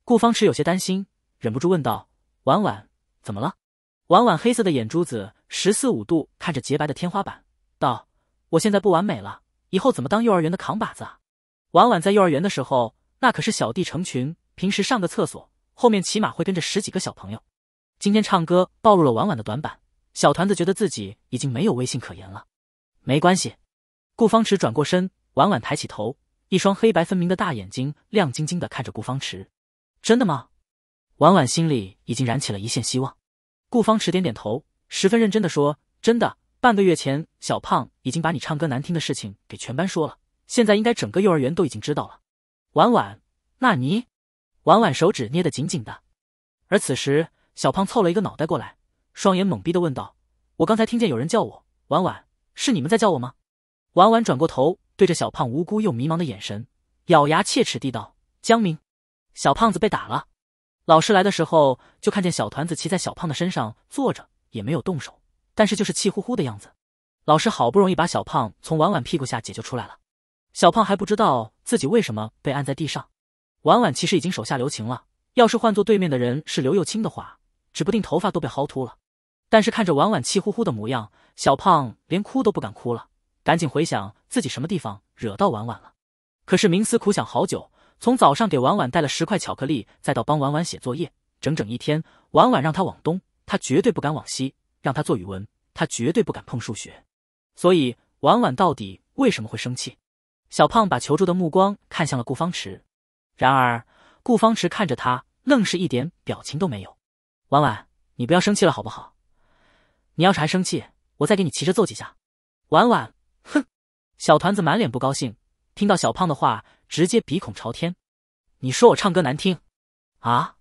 Speaker 1: 顾方池有些担心，忍不住问道：“婉婉，怎么了？”婉婉黑色的眼珠子，十四五度看着洁白的天花板，道：“我现在不完美了，以后怎么当幼儿园的扛把子啊？”婉婉在幼儿园的时候，那可是小弟成群，平时上个厕所，后面起码会跟着十几个小朋友。今天唱歌暴露了婉婉的短板，小团子觉得自己已经没有威信可言了。没关系，顾方池转过身，婉婉抬起头，一双黑白分明的大眼睛亮晶晶的看着顾方池：“真的吗？”婉婉心里已经燃起了一线希望。顾方池点点头，十分认真的说：“真的，半个月前小胖已经把你唱歌难听的事情给全班说了，现在应该整个幼儿园都已经知道了。”婉婉，那尼？婉婉手指捏得紧紧的。而此时，小胖凑了一个脑袋过来，双眼懵逼的问道：“我刚才听见有人叫我，婉婉，是你们在叫我吗？”婉婉转过头，对着小胖无辜又迷茫的眼神，咬牙切齿地道：“江明，小胖子被打了。”老师来的时候，就看见小团子骑在小胖的身上坐着，也没有动手，但是就是气呼呼的样子。老师好不容易把小胖从婉婉屁股下解救出来了，小胖还不知道自己为什么被按在地上。婉婉其实已经手下留情了，要是换做对面的人是刘幼清的话，指不定头发都被薅秃了。但是看着婉婉气呼呼的模样，小胖连哭都不敢哭了，赶紧回想自己什么地方惹到婉婉了，可是冥思苦想好久。从早上给婉婉带了十块巧克力，再到帮婉婉写作业，整整一天，婉婉让他往东，他绝对不敢往西；让他做语文，他绝对不敢碰数学。所以，婉婉到底为什么会生气？小胖把求助的目光看向了顾方池，然而顾方池看着他，愣是一点表情都没有。婉婉，你不要生气了好不好？你要是还生气，我再给你骑着揍几下。婉婉，哼！小团子满脸不高兴，听到小胖的话。直接鼻孔朝天，你说我唱歌难听，啊？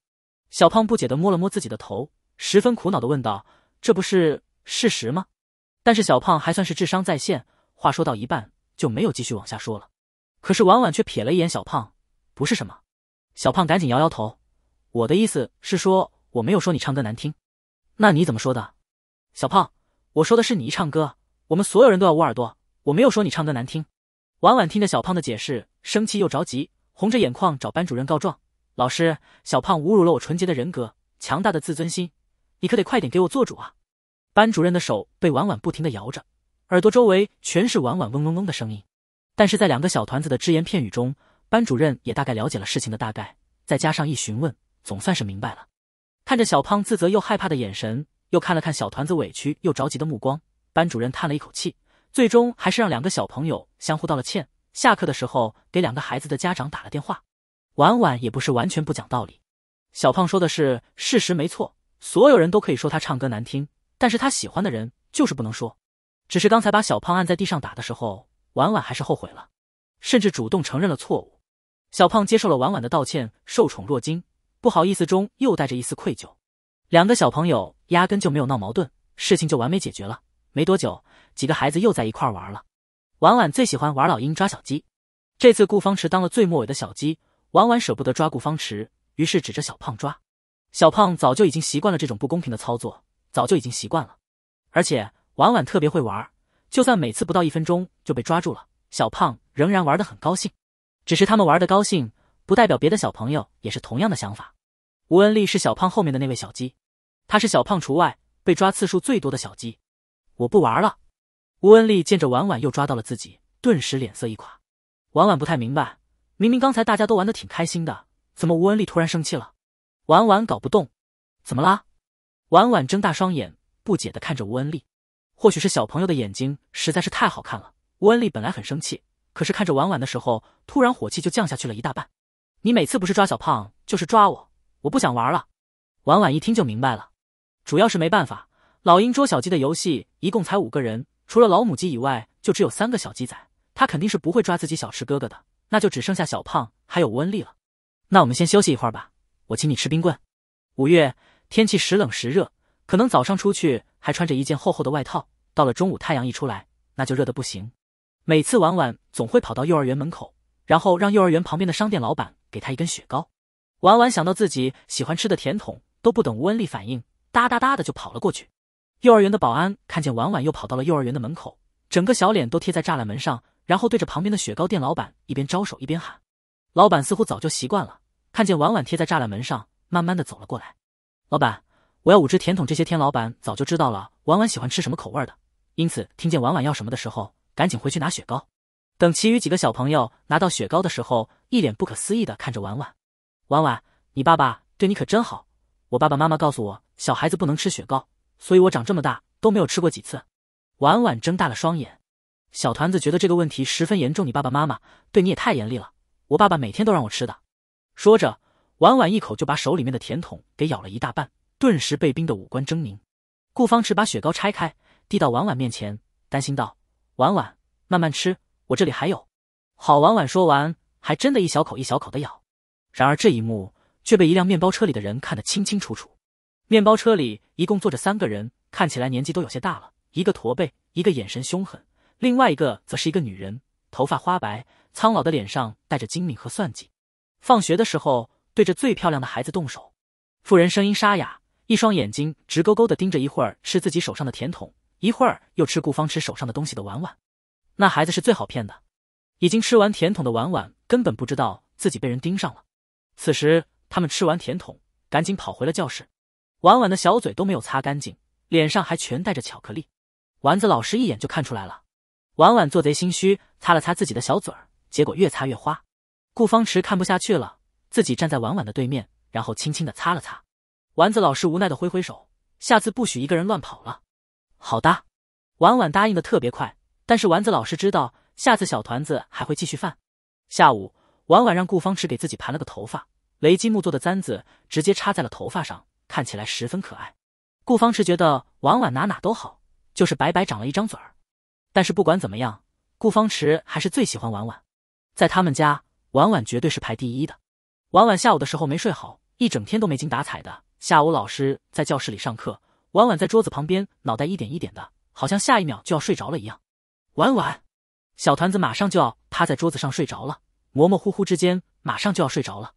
Speaker 1: 小胖不解的摸了摸自己的头，十分苦恼的问道：“这不是事实吗？”但是小胖还算是智商在线，话说到一半就没有继续往下说了。可是婉婉却瞥了一眼小胖，不是什么？小胖赶紧摇摇头，我的意思是说我没有说你唱歌难听，那你怎么说的？小胖，我说的是你一唱歌，我们所有人都要捂耳朵，我没有说你唱歌难听。婉婉听着小胖的解释。生气又着急，红着眼眶找班主任告状。老师，小胖侮辱了我纯洁的人格，强大的自尊心，你可得快点给我做主啊！班主任的手被婉婉不停地摇着，耳朵周围全是婉婉嗡嗡嗡的声音。但是在两个小团子的只言片语中，班主任也大概了解了事情的大概，再加上一询问，总算是明白了。看着小胖自责又害怕的眼神，又看了看小团子委屈又着急的目光，班主任叹了一口气，最终还是让两个小朋友相互道了歉。下课的时候，给两个孩子的家长打了电话。婉婉也不是完全不讲道理，小胖说的是事实没错，所有人都可以说他唱歌难听，但是他喜欢的人就是不能说。只是刚才把小胖按在地上打的时候，婉婉还是后悔了，甚至主动承认了错误。小胖接受了婉婉的道歉，受宠若惊，不好意思中又带着一丝愧疚。两个小朋友压根就没有闹矛盾，事情就完美解决了。没多久，几个孩子又在一块玩了。婉婉最喜欢玩老鹰抓小鸡，这次顾方池当了最末尾的小鸡，婉婉舍不得抓顾方池，于是指着小胖抓。小胖早就已经习惯了这种不公平的操作，早就已经习惯了。而且婉婉特别会玩，就算每次不到一分钟就被抓住了，小胖仍然玩得很高兴。只是他们玩的高兴，不代表别的小朋友也是同样的想法。吴恩丽是小胖后面的那位小鸡，她是小胖除外被抓次数最多的小鸡。我不玩了。吴恩利见着婉婉又抓到了自己，顿时脸色一垮。婉婉不太明白，明明刚才大家都玩得挺开心的，怎么吴恩利突然生气了？婉婉搞不懂，怎么啦？婉婉睁大双眼，不解地看着吴恩利。或许是小朋友的眼睛实在是太好看了，吴恩利本来很生气，可是看着婉婉的时候，突然火气就降下去了一大半。你每次不是抓小胖，就是抓我，我不想玩了。婉婉一听就明白了，主要是没办法，老鹰捉小鸡的游戏一共才五个人。除了老母鸡以外，就只有三个小鸡仔，它肯定是不会抓自己小池哥哥的。那就只剩下小胖还有吴恩利了。那我们先休息一会儿吧，我请你吃冰棍。五月天气时冷时热，可能早上出去还穿着一件厚厚的外套，到了中午太阳一出来，那就热得不行。每次晚晚总会跑到幼儿园门口，然后让幼儿园旁边的商店老板给他一根雪糕。晚晚想到自己喜欢吃的甜筒，都不等吴恩利反应，哒哒哒的就跑了过去。幼儿园的保安看见婉婉又跑到了幼儿园的门口，整个小脸都贴在栅栏门上，然后对着旁边的雪糕店老板一边招手一边喊。老板似乎早就习惯了，看见婉婉贴在栅栏门上，慢慢的走了过来。老板，我要五支甜筒。这些天老板早就知道了婉婉喜欢吃什么口味的，因此听见婉婉要什么的时候，赶紧回去拿雪糕。等其余几个小朋友拿到雪糕的时候，一脸不可思议的看着婉婉。婉婉，你爸爸对你可真好。我爸爸妈妈告诉我，小孩子不能吃雪糕。所以我长这么大都没有吃过几次。婉婉睁大了双眼，小团子觉得这个问题十分严重，你爸爸妈妈对你也太严厉了。我爸爸每天都让我吃的。说着，婉婉一口就把手里面的甜筒给咬了一大半，顿时被冰的五官狰狞。顾方池把雪糕拆开，递到婉婉面前，担心道：“婉婉，慢慢吃，我这里还有。”好，婉婉说完，还真的一小口一小口的咬。然而这一幕却被一辆面包车里的人看得清清楚楚。面包车里一共坐着三个人，看起来年纪都有些大了。一个驼背，一个眼神凶狠，另外一个则是一个女人，头发花白，苍老的脸上带着精明和算计。放学的时候，对着最漂亮的孩子动手。妇人声音沙哑，一双眼睛直勾勾的盯着一会儿吃自己手上的甜筒，一会儿又吃顾方池手上的东西的婉婉。那孩子是最好骗的。已经吃完甜筒的婉婉根本不知道自己被人盯上了。此时，他们吃完甜筒，赶紧跑回了教室。婉婉的小嘴都没有擦干净，脸上还全带着巧克力。丸子老师一眼就看出来了，婉婉做贼心虚，擦了擦自己的小嘴儿，结果越擦越花。顾方池看不下去了，自己站在婉婉的对面，然后轻轻的擦了擦。丸子老师无奈的挥挥手，下次不许一个人乱跑了。好的，婉婉答应的特别快，但是丸子老师知道，下次小团子还会继续犯。下午，婉婉让顾方池给自己盘了个头发，雷击木做的簪子直接插在了头发上。看起来十分可爱，顾方池觉得婉婉哪哪都好，就是白白长了一张嘴儿。但是不管怎么样，顾方池还是最喜欢婉婉，在他们家婉婉绝对是排第一的。婉婉下午的时候没睡好，一整天都没精打采的。下午老师在教室里上课，婉婉在桌子旁边，脑袋一点一点的，好像下一秒就要睡着了一样。婉婉，小团子马上就要趴在桌子上睡着了，模模糊糊之间马上就要睡着了。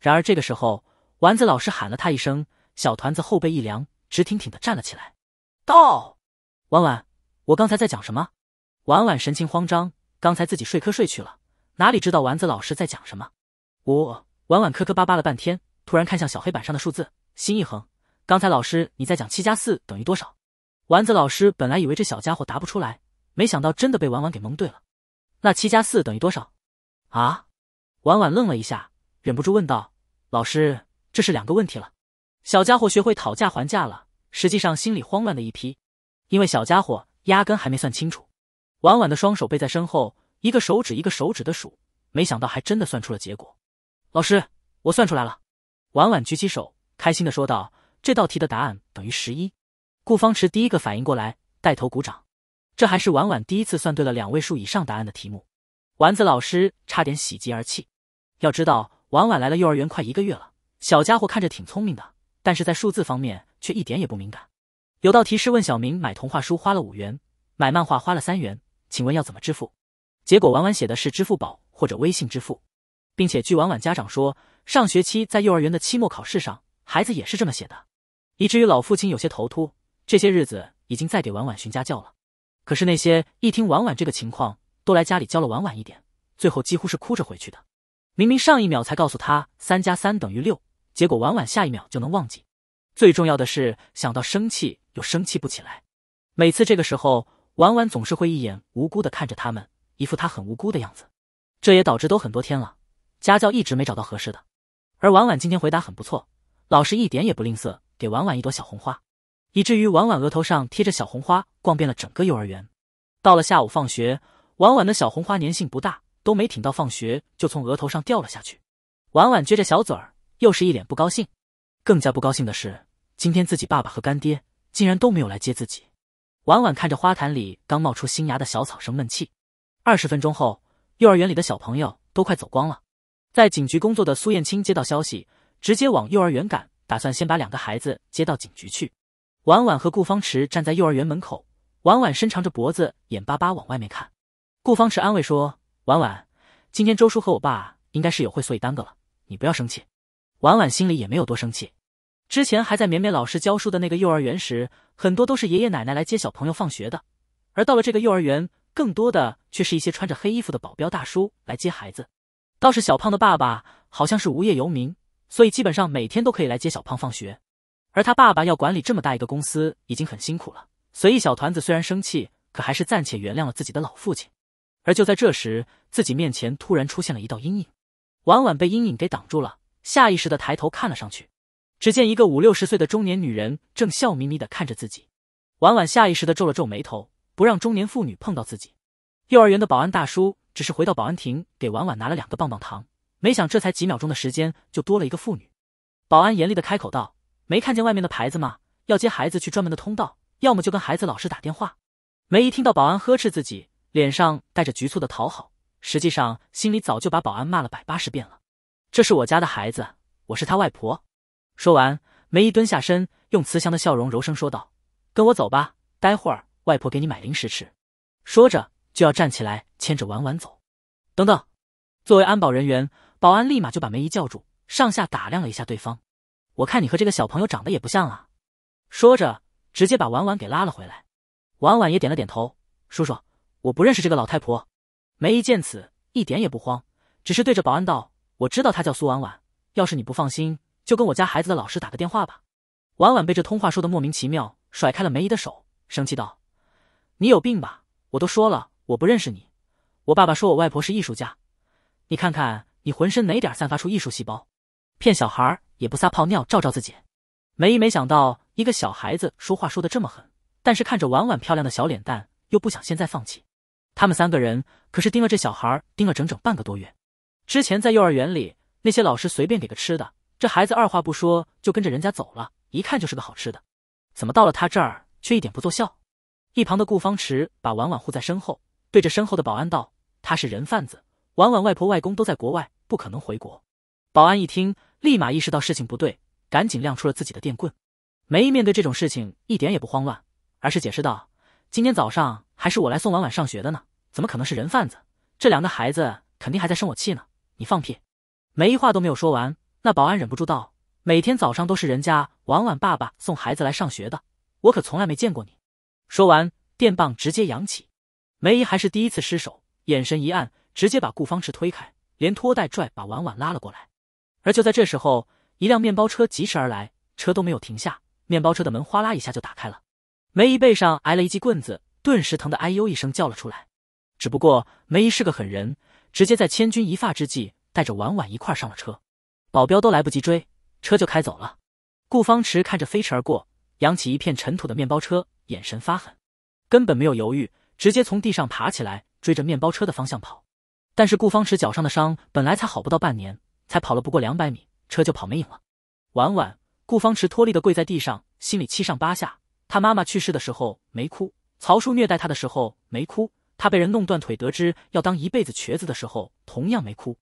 Speaker 1: 然而这个时候，丸子老师喊了他一声。小团子后背一凉，直挺挺的站了起来，到，婉婉，我刚才在讲什么？”婉婉神情慌张，刚才自己睡瞌睡去了，哪里知道丸子老师在讲什么？我婉婉磕磕巴巴了半天，突然看向小黑板上的数字，心一横，刚才老师你在讲七加四等于多少？丸子老师本来以为这小家伙答不出来，没想到真的被婉婉给蒙对了。那七加四等于多少？啊？婉婉愣了一下，忍不住问道：“老师，这是两个问题了。”小家伙学会讨价还价了，实际上心里慌乱的一批，因为小家伙压根还没算清楚。婉婉的双手背在身后，一个手指一个手指的数，没想到还真的算出了结果。老师，我算出来了！婉婉举起手，开心的说道：“这道题的答案等于十一。”顾方池第一个反应过来，带头鼓掌。这还是婉婉第一次算对了两位数以上答案的题目。丸子老师差点喜极而泣，要知道婉婉来了幼儿园快一个月了，小家伙看着挺聪明的。但是在数字方面却一点也不敏感。有道题是问小明买童话书花了五元，买漫画花了三元，请问要怎么支付？结果婉婉写的是支付宝或者微信支付，并且据婉婉家长说，上学期在幼儿园的期末考试上，孩子也是这么写的，以至于老父亲有些头秃。这些日子已经在给婉婉寻家教了，可是那些一听婉婉这个情况，都来家里教了婉婉一点，最后几乎是哭着回去的。明明上一秒才告诉他三加三等于六。结果婉婉下一秒就能忘记，最重要的是想到生气又生气不起来。每次这个时候，婉婉总是会一眼无辜的看着他们，一副她很无辜的样子。这也导致都很多天了，家教一直没找到合适的。而婉婉今天回答很不错，老师一点也不吝啬，给婉婉一朵小红花，以至于婉婉额头上贴着小红花逛遍了整个幼儿园。到了下午放学，婉婉的小红花粘性不大，都没挺到放学就从额头上掉了下去。婉婉撅着小嘴儿。又是一脸不高兴，更加不高兴的是，今天自己爸爸和干爹竟然都没有来接自己。婉婉看着花坛里刚冒出新芽的小草，生闷气。二十分钟后，幼儿园里的小朋友都快走光了。在警局工作的苏燕青接到消息，直接往幼儿园赶，打算先把两个孩子接到警局去。婉婉和顾方池站在幼儿园门口，婉婉伸长着脖子，眼巴巴往外面看。顾方池安慰说：“婉婉，今天周叔和我爸应该是有会，所以耽搁了，你不要生气。”婉婉心里也没有多生气，之前还在绵绵老师教书的那个幼儿园时，很多都是爷爷奶奶来接小朋友放学的，而到了这个幼儿园，更多的却是一些穿着黑衣服的保镖大叔来接孩子。倒是小胖的爸爸好像是无业游民，所以基本上每天都可以来接小胖放学。而他爸爸要管理这么大一个公司，已经很辛苦了。随意小团子虽然生气，可还是暂且原谅了自己的老父亲。而就在这时，自己面前突然出现了一道阴影，婉婉被阴影给挡住了。下意识的抬头看了上去，只见一个五六十岁的中年女人正笑眯眯的看着自己。婉婉下意识的皱了皱眉头，不让中年妇女碰到自己。幼儿园的保安大叔只是回到保安亭给婉婉拿了两个棒棒糖，没想这才几秒钟的时间就多了一个妇女。保安严厉的开口道：“没看见外面的牌子吗？要接孩子去专门的通道，要么就跟孩子老师打电话。”梅姨听到保安呵斥自己，脸上带着局促的讨好，实际上心里早就把保安骂了百八十遍了。这是我家的孩子，我是他外婆。说完，梅姨蹲下身，用慈祥的笑容柔声说道：“跟我走吧，待会儿外婆给你买零食吃。”说着就要站起来牵着婉婉走。等等，作为安保人员，保安立马就把梅姨叫住，上下打量了一下对方：“我看你和这个小朋友长得也不像啊。”说着，直接把婉婉给拉了回来。婉婉也点了点头：“叔叔，我不认识这个老太婆。”梅姨见此一点也不慌，只是对着保安道。我知道他叫苏婉婉，要是你不放心，就跟我家孩子的老师打个电话吧。婉婉被这通话说的莫名其妙，甩开了梅姨的手，生气道：“你有病吧？我都说了我不认识你，我爸爸说我外婆是艺术家，你看看你浑身哪点散发出艺术细胞？骗小孩也不撒泡尿照照自己。”梅姨没想到一个小孩子说话说的这么狠，但是看着婉婉漂亮的小脸蛋，又不想现在放弃。他们三个人可是盯了这小孩，盯了整整半个多月。之前在幼儿园里，那些老师随便给个吃的，这孩子二话不说就跟着人家走了，一看就是个好吃的。怎么到了他这儿却一点不作效？一旁的顾芳池把婉婉护在身后，对着身后的保安道：“他是人贩子，婉婉外婆外公都在国外，不可能回国。”保安一听，立马意识到事情不对，赶紧亮出了自己的电棍。梅姨面对这种事情一点也不慌乱，而是解释道：“今天早上还是我来送婉婉上学的呢，怎么可能是人贩子？这两个孩子肯定还在生我气呢。”你放屁！梅姨话都没有说完，那保安忍不住道：“每天早上都是人家婉婉爸爸送孩子来上学的，我可从来没见过你。”说完，电棒直接扬起。梅姨还是第一次失手，眼神一暗，直接把顾方池推开，连拖带拽把婉婉拉了过来。而就在这时候，一辆面包车疾驰而来，车都没有停下，面包车的门哗啦一下就打开了。梅姨背上挨了一记棍子，顿时疼得哎呦一声叫了出来。只不过梅姨是个狠人。直接在千钧一发之际，带着婉婉一块上了车，保镖都来不及追，车就开走了。顾方池看着飞驰而过、扬起一片尘土的面包车，眼神发狠，根本没有犹豫，直接从地上爬起来，追着面包车的方向跑。但是顾方池脚上的伤本来才好不到半年，才跑了不过两百米，车就跑没影了。婉婉，顾方池脱力的跪在地上，心里七上八下。他妈妈去世的时候没哭，曹叔虐待他的时候没哭。他被人弄断腿，得知要当一辈子瘸子的时候，同样没哭。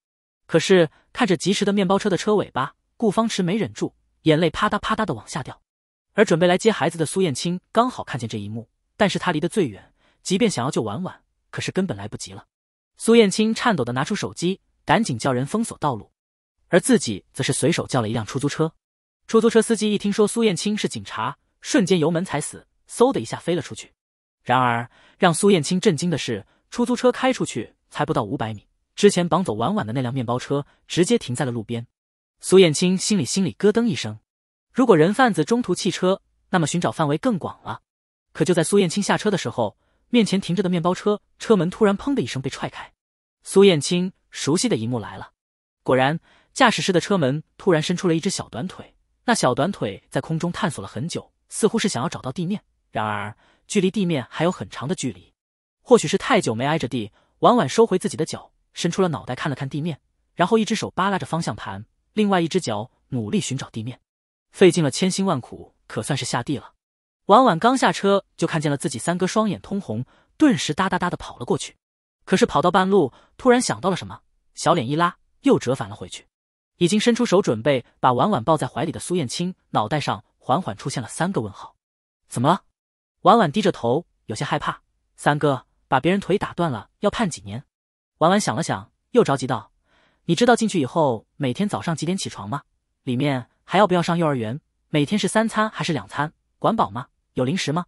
Speaker 1: 可是看着疾驰的面包车的车尾巴，顾方池没忍住，眼泪啪嗒啪嗒的往下掉。而准备来接孩子的苏燕青刚好看见这一幕，但是他离得最远，即便想要救婉婉，可是根本来不及了。苏燕青颤抖的拿出手机，赶紧叫人封锁道路，而自己则是随手叫了一辆出租车。出租车司机一听说苏燕青是警察，瞬间油门踩死，嗖的一下飞了出去。然而，让苏燕青震惊的是，出租车开出去才不到五百米，之前绑走婉婉的那辆面包车直接停在了路边。苏燕青心里心里咯噔一声，如果人贩子中途弃车，那么寻找范围更广了。可就在苏燕青下车的时候，面前停着的面包车车门突然砰的一声被踹开，苏燕青熟悉的一幕来了。果然，驾驶室的车门突然伸出了一只小短腿，那小短腿在空中探索了很久，似乎是想要找到地面。然而。距离地面还有很长的距离，或许是太久没挨着地，婉婉收回自己的脚，伸出了脑袋看了看地面，然后一只手扒拉着方向盘，另外一只脚努力寻找地面，费尽了千辛万苦，可算是下地了。婉婉刚下车就看见了自己三哥，双眼通红，顿时哒哒哒的跑了过去。可是跑到半路，突然想到了什么，小脸一拉，又折返了回去。已经伸出手准备把婉婉抱在怀里的苏燕青，脑袋上缓缓出现了三个问号：怎么了？婉婉低着头，有些害怕。三哥把别人腿打断了，要判几年？婉婉想了想，又着急道：“你知道进去以后每天早上几点起床吗？里面还要不要上幼儿园？每天是三餐还是两餐？管饱吗？有零食吗？”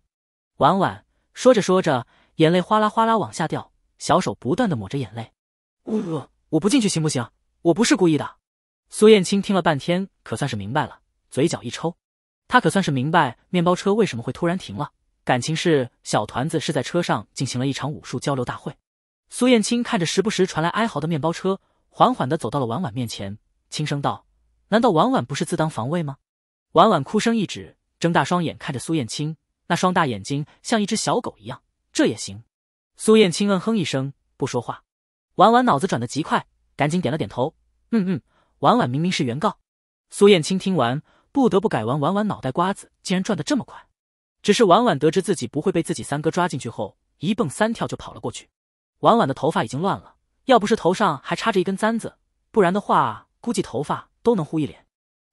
Speaker 1: 婉婉说着说着，眼泪哗啦哗啦往下掉，小手不断的抹着眼泪。呜，我不进去行不行？我不是故意的。苏燕青听了半天，可算是明白了，嘴角一抽，他可算是明白面包车为什么会突然停了。感情是小团子是在车上进行了一场武术交流大会。苏燕青看着时不时传来哀嚎的面包车，缓缓地走到了婉婉面前，轻声道：“难道婉婉不是自当防卫吗？”婉婉哭声一止，睁大双眼看着苏燕青，那双大眼睛像一只小狗一样。这也行？苏燕青嗯哼一声，不说话。婉婉脑子转得极快，赶紧点了点头：“嗯嗯。”婉婉明明是原告。苏燕青听完，不得不改完。婉婉脑袋瓜子竟然转得这么快。只是婉婉得知自己不会被自己三哥抓进去后，一蹦三跳就跑了过去。婉婉的头发已经乱了，要不是头上还插着一根簪子，不然的话，估计头发都能糊一脸。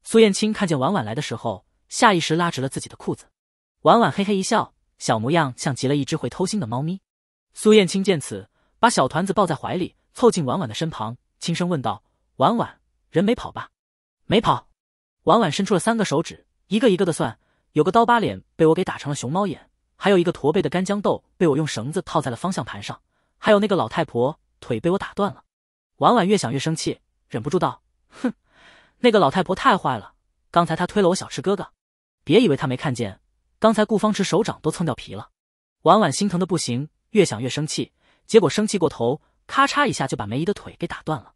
Speaker 1: 苏燕青看见婉婉来的时候，下意识拉直了自己的裤子。婉婉嘿嘿一笑，小模样像极了一只会偷腥的猫咪。苏燕青见此，把小团子抱在怀里，凑近婉婉的身旁，轻声问道：“婉婉，人没跑吧？”“没跑。”婉婉伸出了三个手指，一个一个的算。有个刀疤脸被我给打成了熊猫眼，还有一个驼背的干豇豆被我用绳子套在了方向盘上，还有那个老太婆腿被我打断了。婉婉越想越生气，忍不住道：“哼，那个老太婆太坏了！刚才她推了我小池哥哥，别以为她没看见，刚才顾方池手掌都蹭掉皮了。”婉婉心疼的不行，越想越生气，结果生气过头，咔嚓一下就把梅姨的腿给打断了。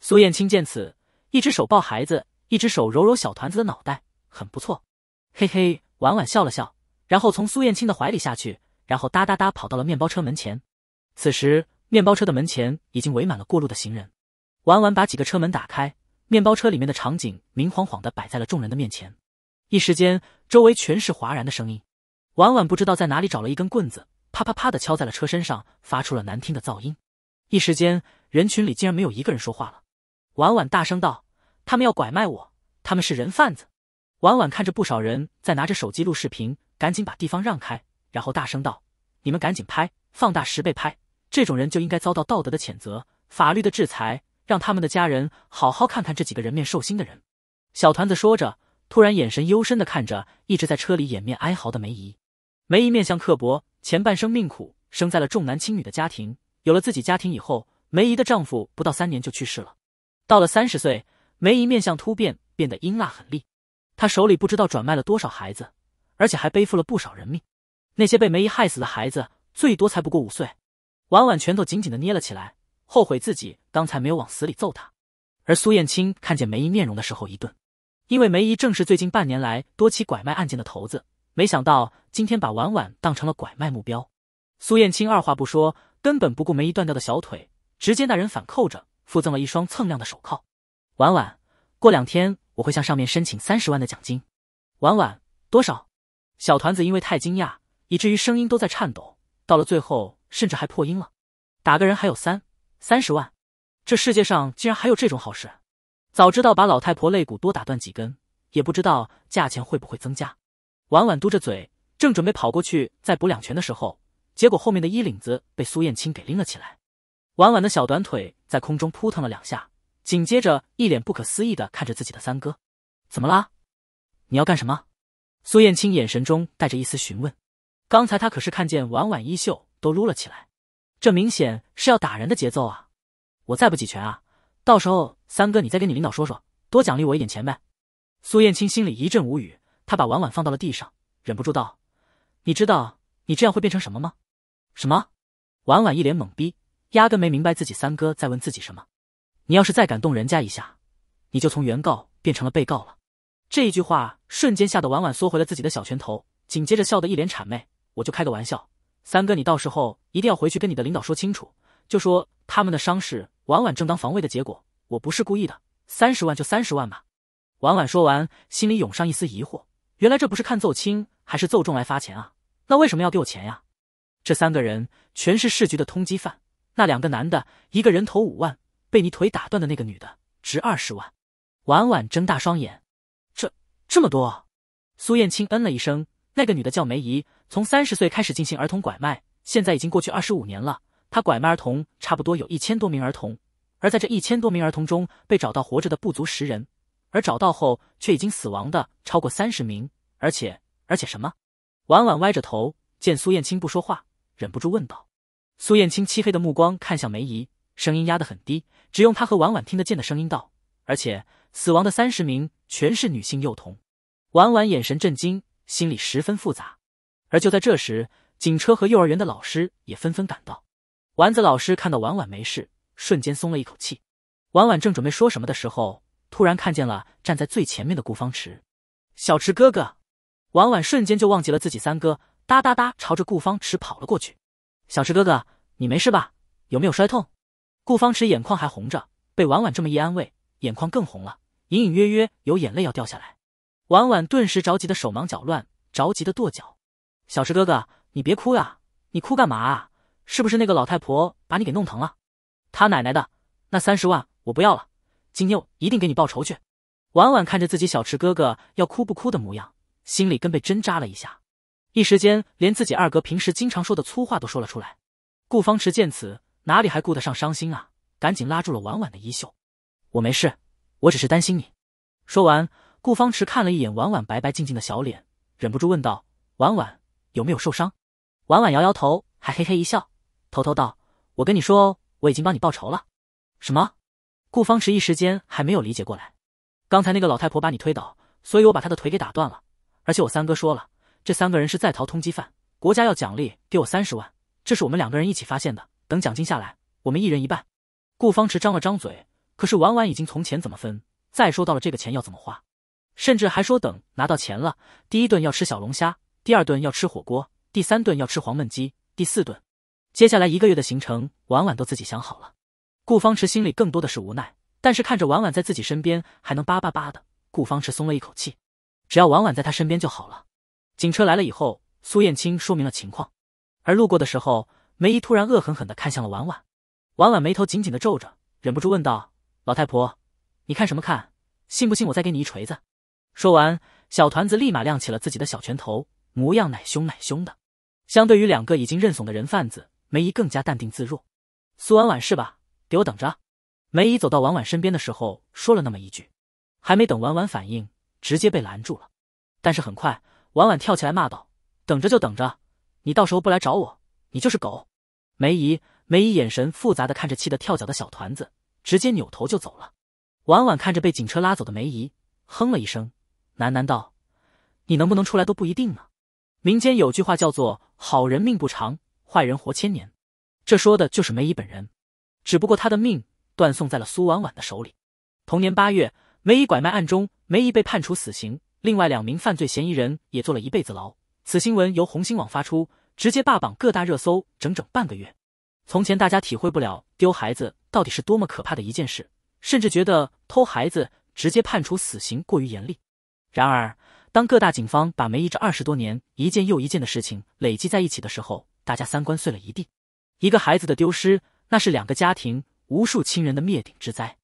Speaker 1: 苏燕青见此，一只手抱孩子，一只手揉揉小团子的脑袋，很不错。嘿嘿，婉婉笑了笑，然后从苏燕青的怀里下去，然后哒哒哒跑到了面包车门前。此时，面包车的门前已经围满了过路的行人。婉婉把几个车门打开，面包车里面的场景明晃晃的摆在了众人的面前。一时间，周围全是哗然的声音。婉婉不知道在哪里找了一根棍子，啪啪啪的敲在了车身上，发出了难听的噪音。一时间，人群里竟然没有一个人说话了。婉婉大声道：“他们要拐卖我，他们是人贩子。”婉婉看着不少人在拿着手机录视频，赶紧把地方让开，然后大声道：“你们赶紧拍，放大十倍拍！这种人就应该遭到道德的谴责，法律的制裁，让他们的家人好好看看这几个人面兽心的人。”小团子说着，突然眼神幽深的看着一直在车里掩面哀嚎的梅姨。梅姨面相刻薄，前半生命苦，生在了重男轻女的家庭。有了自己家庭以后，梅姨的丈夫不到三年就去世了。到了三十岁，梅姨面相突变，变得阴辣狠厉。他手里不知道转卖了多少孩子，而且还背负了不少人命。那些被梅姨害死的孩子，最多才不过五岁。婉婉拳头紧紧的捏了起来，后悔自己刚才没有往死里揍他。而苏燕青看见梅姨面容的时候一顿，因为梅姨正是最近半年来多起拐卖案件的头子，没想到今天把婉婉当成了拐卖目标。苏燕青二话不说，根本不顾梅姨断掉的小腿，直接那人反扣着，附赠了一双蹭亮的手铐。婉婉，过两天。我会向上面申请三十万的奖金。婉婉，多少？小团子因为太惊讶，以至于声音都在颤抖，到了最后甚至还破音了。打个人还有三三十万，这世界上竟然还有这种好事！早知道把老太婆肋骨多打断几根，也不知道价钱会不会增加。婉婉嘟着嘴，正准备跑过去再补两拳的时候，结果后面的衣领子被苏燕青给拎了起来，婉婉的小短腿在空中扑腾了两下。紧接着，一脸不可思议的看着自己的三哥，怎么啦？你要干什么？苏燕青眼神中带着一丝询问。刚才他可是看见婉婉衣袖都撸了起来，这明显是要打人的节奏啊！我再不几拳啊，到时候三哥你再跟你领导说说，多奖励我一点钱呗。苏燕青心里一阵无语，他把婉婉放到了地上，忍不住道：“你知道你这样会变成什么吗？”什么？婉婉一脸懵逼，压根没明白自己三哥在问自己什么。你要是再敢动人家一下，你就从原告变成了被告了。这一句话瞬间吓得婉婉缩回了自己的小拳头，紧接着笑得一脸谄媚：“我就开个玩笑，三哥，你到时候一定要回去跟你的领导说清楚，就说他们的伤势婉婉正当防卫的结果，我不是故意的。三十万就三十万吧。”婉婉说完，心里涌上一丝疑惑：原来这不是看揍轻还是揍重来发钱啊？那为什么要给我钱呀？这三个人全是市局的通缉犯，那两个男的，一个人头五万。被你腿打断的那个女的值二十万。婉婉睁大双眼，这这么多？苏燕青嗯了一声。那个女的叫梅姨，从三十岁开始进行儿童拐卖，现在已经过去二十五年了。她拐卖儿童差不多有一千多名儿童，而在这一千多名儿童中，被找到活着的不足十人，而找到后却已经死亡的超过三十名。而且，而且什么？婉婉歪着头，见苏燕青不说话，忍不住问道。苏燕青漆黑的目光看向梅姨。声音压得很低，只用他和婉婉听得见的声音道：“而且死亡的三十名全是女性幼童。”婉婉眼神震惊，心里十分复杂。而就在这时，警车和幼儿园的老师也纷纷赶到。丸子老师看到婉婉没事，瞬间松了一口气。婉婉正准备说什么的时候，突然看见了站在最前面的顾方池，“小池哥哥！”婉婉瞬间就忘记了自己三哥，哒哒哒朝着顾方池跑了过去。“小池哥哥，你没事吧？有没有摔痛？”顾方池眼眶还红着，被婉婉这么一安慰，眼眶更红了，隐隐约约有眼泪要掉下来。婉婉顿时着急的手忙脚乱，着急的跺脚：“小池哥哥，你别哭呀，你哭干嘛啊？是不是那个老太婆把你给弄疼了？他奶奶的，那三十万我不要了，今天我一定给你报仇去！”婉婉看着自己小池哥哥要哭不哭的模样，心里跟被针扎了一下，一时间连自己二哥平时经常说的粗话都说了出来。顾方池见此。哪里还顾得上伤心啊！赶紧拉住了婉婉的衣袖。我没事，我只是担心你。说完，顾方池看了一眼婉婉白白净净的小脸，忍不住问道：“婉婉有没有受伤？”婉婉摇摇头，还嘿嘿一笑，偷偷道：“我跟你说哦，我已经帮你报仇了。”什么？顾方池一时间还没有理解过来。刚才那个老太婆把你推倒，所以我把她的腿给打断了。而且我三哥说了，这三个人是在逃通缉犯，国家要奖励给我三十万。这是我们两个人一起发现的。等奖金下来，我们一人一半。顾方池张了张嘴，可是婉婉已经从钱怎么分，再说到了这个钱要怎么花，甚至还说等拿到钱了，第一顿要吃小龙虾，第二顿要吃火锅，第三顿要吃黄焖鸡，第四顿……接下来一个月的行程，婉婉都自己想好了。顾方池心里更多的是无奈，但是看着婉婉在自己身边还能叭叭叭的，顾方池松了一口气，只要婉婉在他身边就好了。警车来了以后，苏燕青说明了情况，而路过的时候。梅姨突然恶狠狠地看向了婉婉，婉婉眉头紧紧地皱着，忍不住问道：“老太婆，你看什么看？信不信我再给你一锤子？”说完，小团子立马亮起了自己的小拳头，模样乃凶乃凶的。相对于两个已经认怂的人贩子，梅姨更加淡定自若。“苏婉婉是吧？给我等着。”梅姨走到婉婉身边的时候说了那么一句，还没等婉婉反应，直接被拦住了。但是很快，婉婉跳起来骂道：“等着就等着，你到时候不来找我！”你就是狗，梅姨。梅姨眼神复杂的看着气得跳脚的小团子，直接扭头就走了。婉婉看着被警车拉走的梅姨，哼了一声，喃喃道：“你能不能出来都不一定呢。民间有句话叫做好人命不长，坏人活千年，这说的就是梅姨本人。只不过她的命断送在了苏婉婉的手里。同年八月，梅姨拐卖案中，梅姨被判处死刑，另外两名犯罪嫌疑人也坐了一辈子牢。此新闻由红星网发出。”直接霸榜各大热搜整整半个月。从前大家体会不了丢孩子到底是多么可怕的一件事，甚至觉得偷孩子直接判处死刑过于严厉。然而，当各大警方把梅姨这二十多年一件又一件的事情累积在一起的时候，大家三观碎了一地。一个孩子的丢失，那是两个家庭无数亲人的灭顶之灾。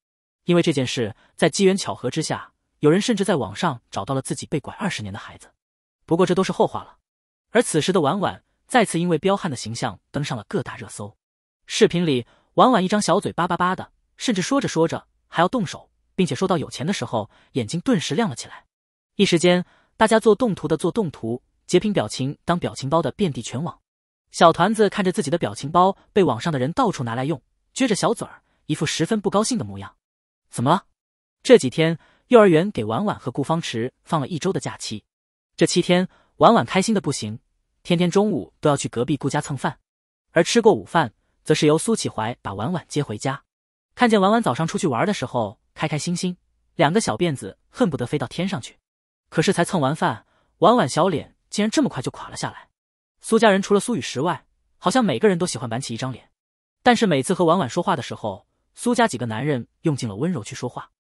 Speaker 1: 因为这件事，在机缘巧合之下，有人甚至在网上找到了自己被拐二十年的孩子。不过这都是后话了。而此时的婉婉。再次因为彪悍的形象登上了各大热搜。视频里，婉婉一张小嘴叭叭叭的，甚至说着说着还要动手，并且说到有钱的时候，眼睛顿时亮了起来。一时间，大家做动图的做动图，截屏表情当表情包的遍地全网。小团子看着自己的表情包被网上的人到处拿来用，撅着小嘴儿，一副十分不高兴的模样。怎么了？这几天幼儿园给婉婉和顾方池放了一周的假期，这七天婉婉开心的不行。天天中午都要去隔壁顾家蹭饭，而吃过午饭，则是由苏启怀把婉婉接回家。看见婉婉早上出去玩的时候，开开心心，两个小辫子恨不得飞到天上去。可是才蹭完饭，婉婉小脸竟然这么快就垮了下来。苏家人除了苏雨石外，好像每个人都喜欢板起一张脸。但是每次和婉婉说话的时候，苏家几个男人用尽了温柔去说话，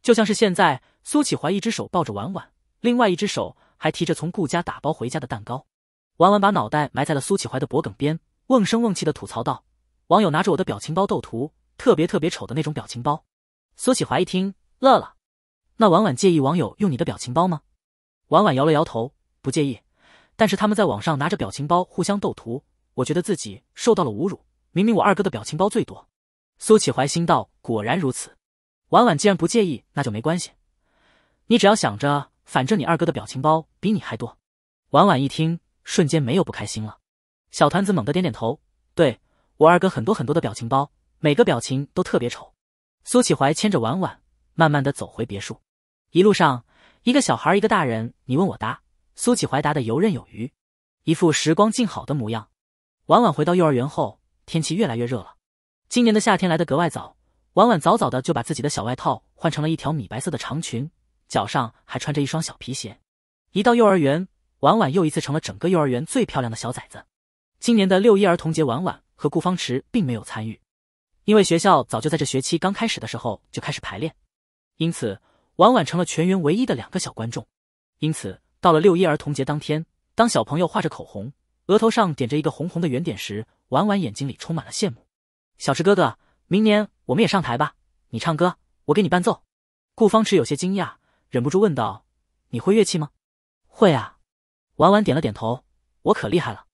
Speaker 1: 就像是现在，苏启怀一只手抱着婉婉，另外一只手还提着从顾家打包回家的蛋糕。婉婉把脑袋埋在了苏启怀的脖梗边，瓮声瓮气的吐槽道：“网友拿着我的表情包斗图，特别特别丑的那种表情包。”苏启怀一听，乐了：“那婉婉介意网友用你的表情包吗？”婉婉摇了摇头：“不介意。”但是他们在网上拿着表情包互相斗图，我觉得自己受到了侮辱。明明我二哥的表情包最多。苏启怀心道：“果然如此。”婉婉既然不介意，那就没关系。你只要想着，反正你二哥的表情包比你还多。婉婉一听。瞬间没有不开心了，小团子猛地点点头，对我二哥很多很多的表情包，每个表情都特别丑。苏启怀牵着婉婉，慢慢的走回别墅。一路上，一个小孩，一个大人，你问我答，苏启怀答的游刃有余，一副时光静好的模样。婉婉回到幼儿园后，天气越来越热了，今年的夏天来得格外早。婉婉早早的就把自己的小外套换成了一条米白色的长裙，脚上还穿着一双小皮鞋。一到幼儿园。婉婉又一次成了整个幼儿园最漂亮的小崽子。今年的六一儿童节，婉婉和顾方池并没有参与，因为学校早就在这学期刚开始的时候就开始排练，因此婉婉成了全员唯一的两个小观众。因此，到了六一儿童节当天，当小朋友画着口红，额头上点着一个红红的圆点时，婉婉眼睛里充满了羡慕。小池哥哥，明年我们也上台吧？你唱歌，我给你伴奏。顾方池有些惊讶，忍不住问道：“你会乐器吗？”“会啊。”婉婉点了点头，我可厉害了。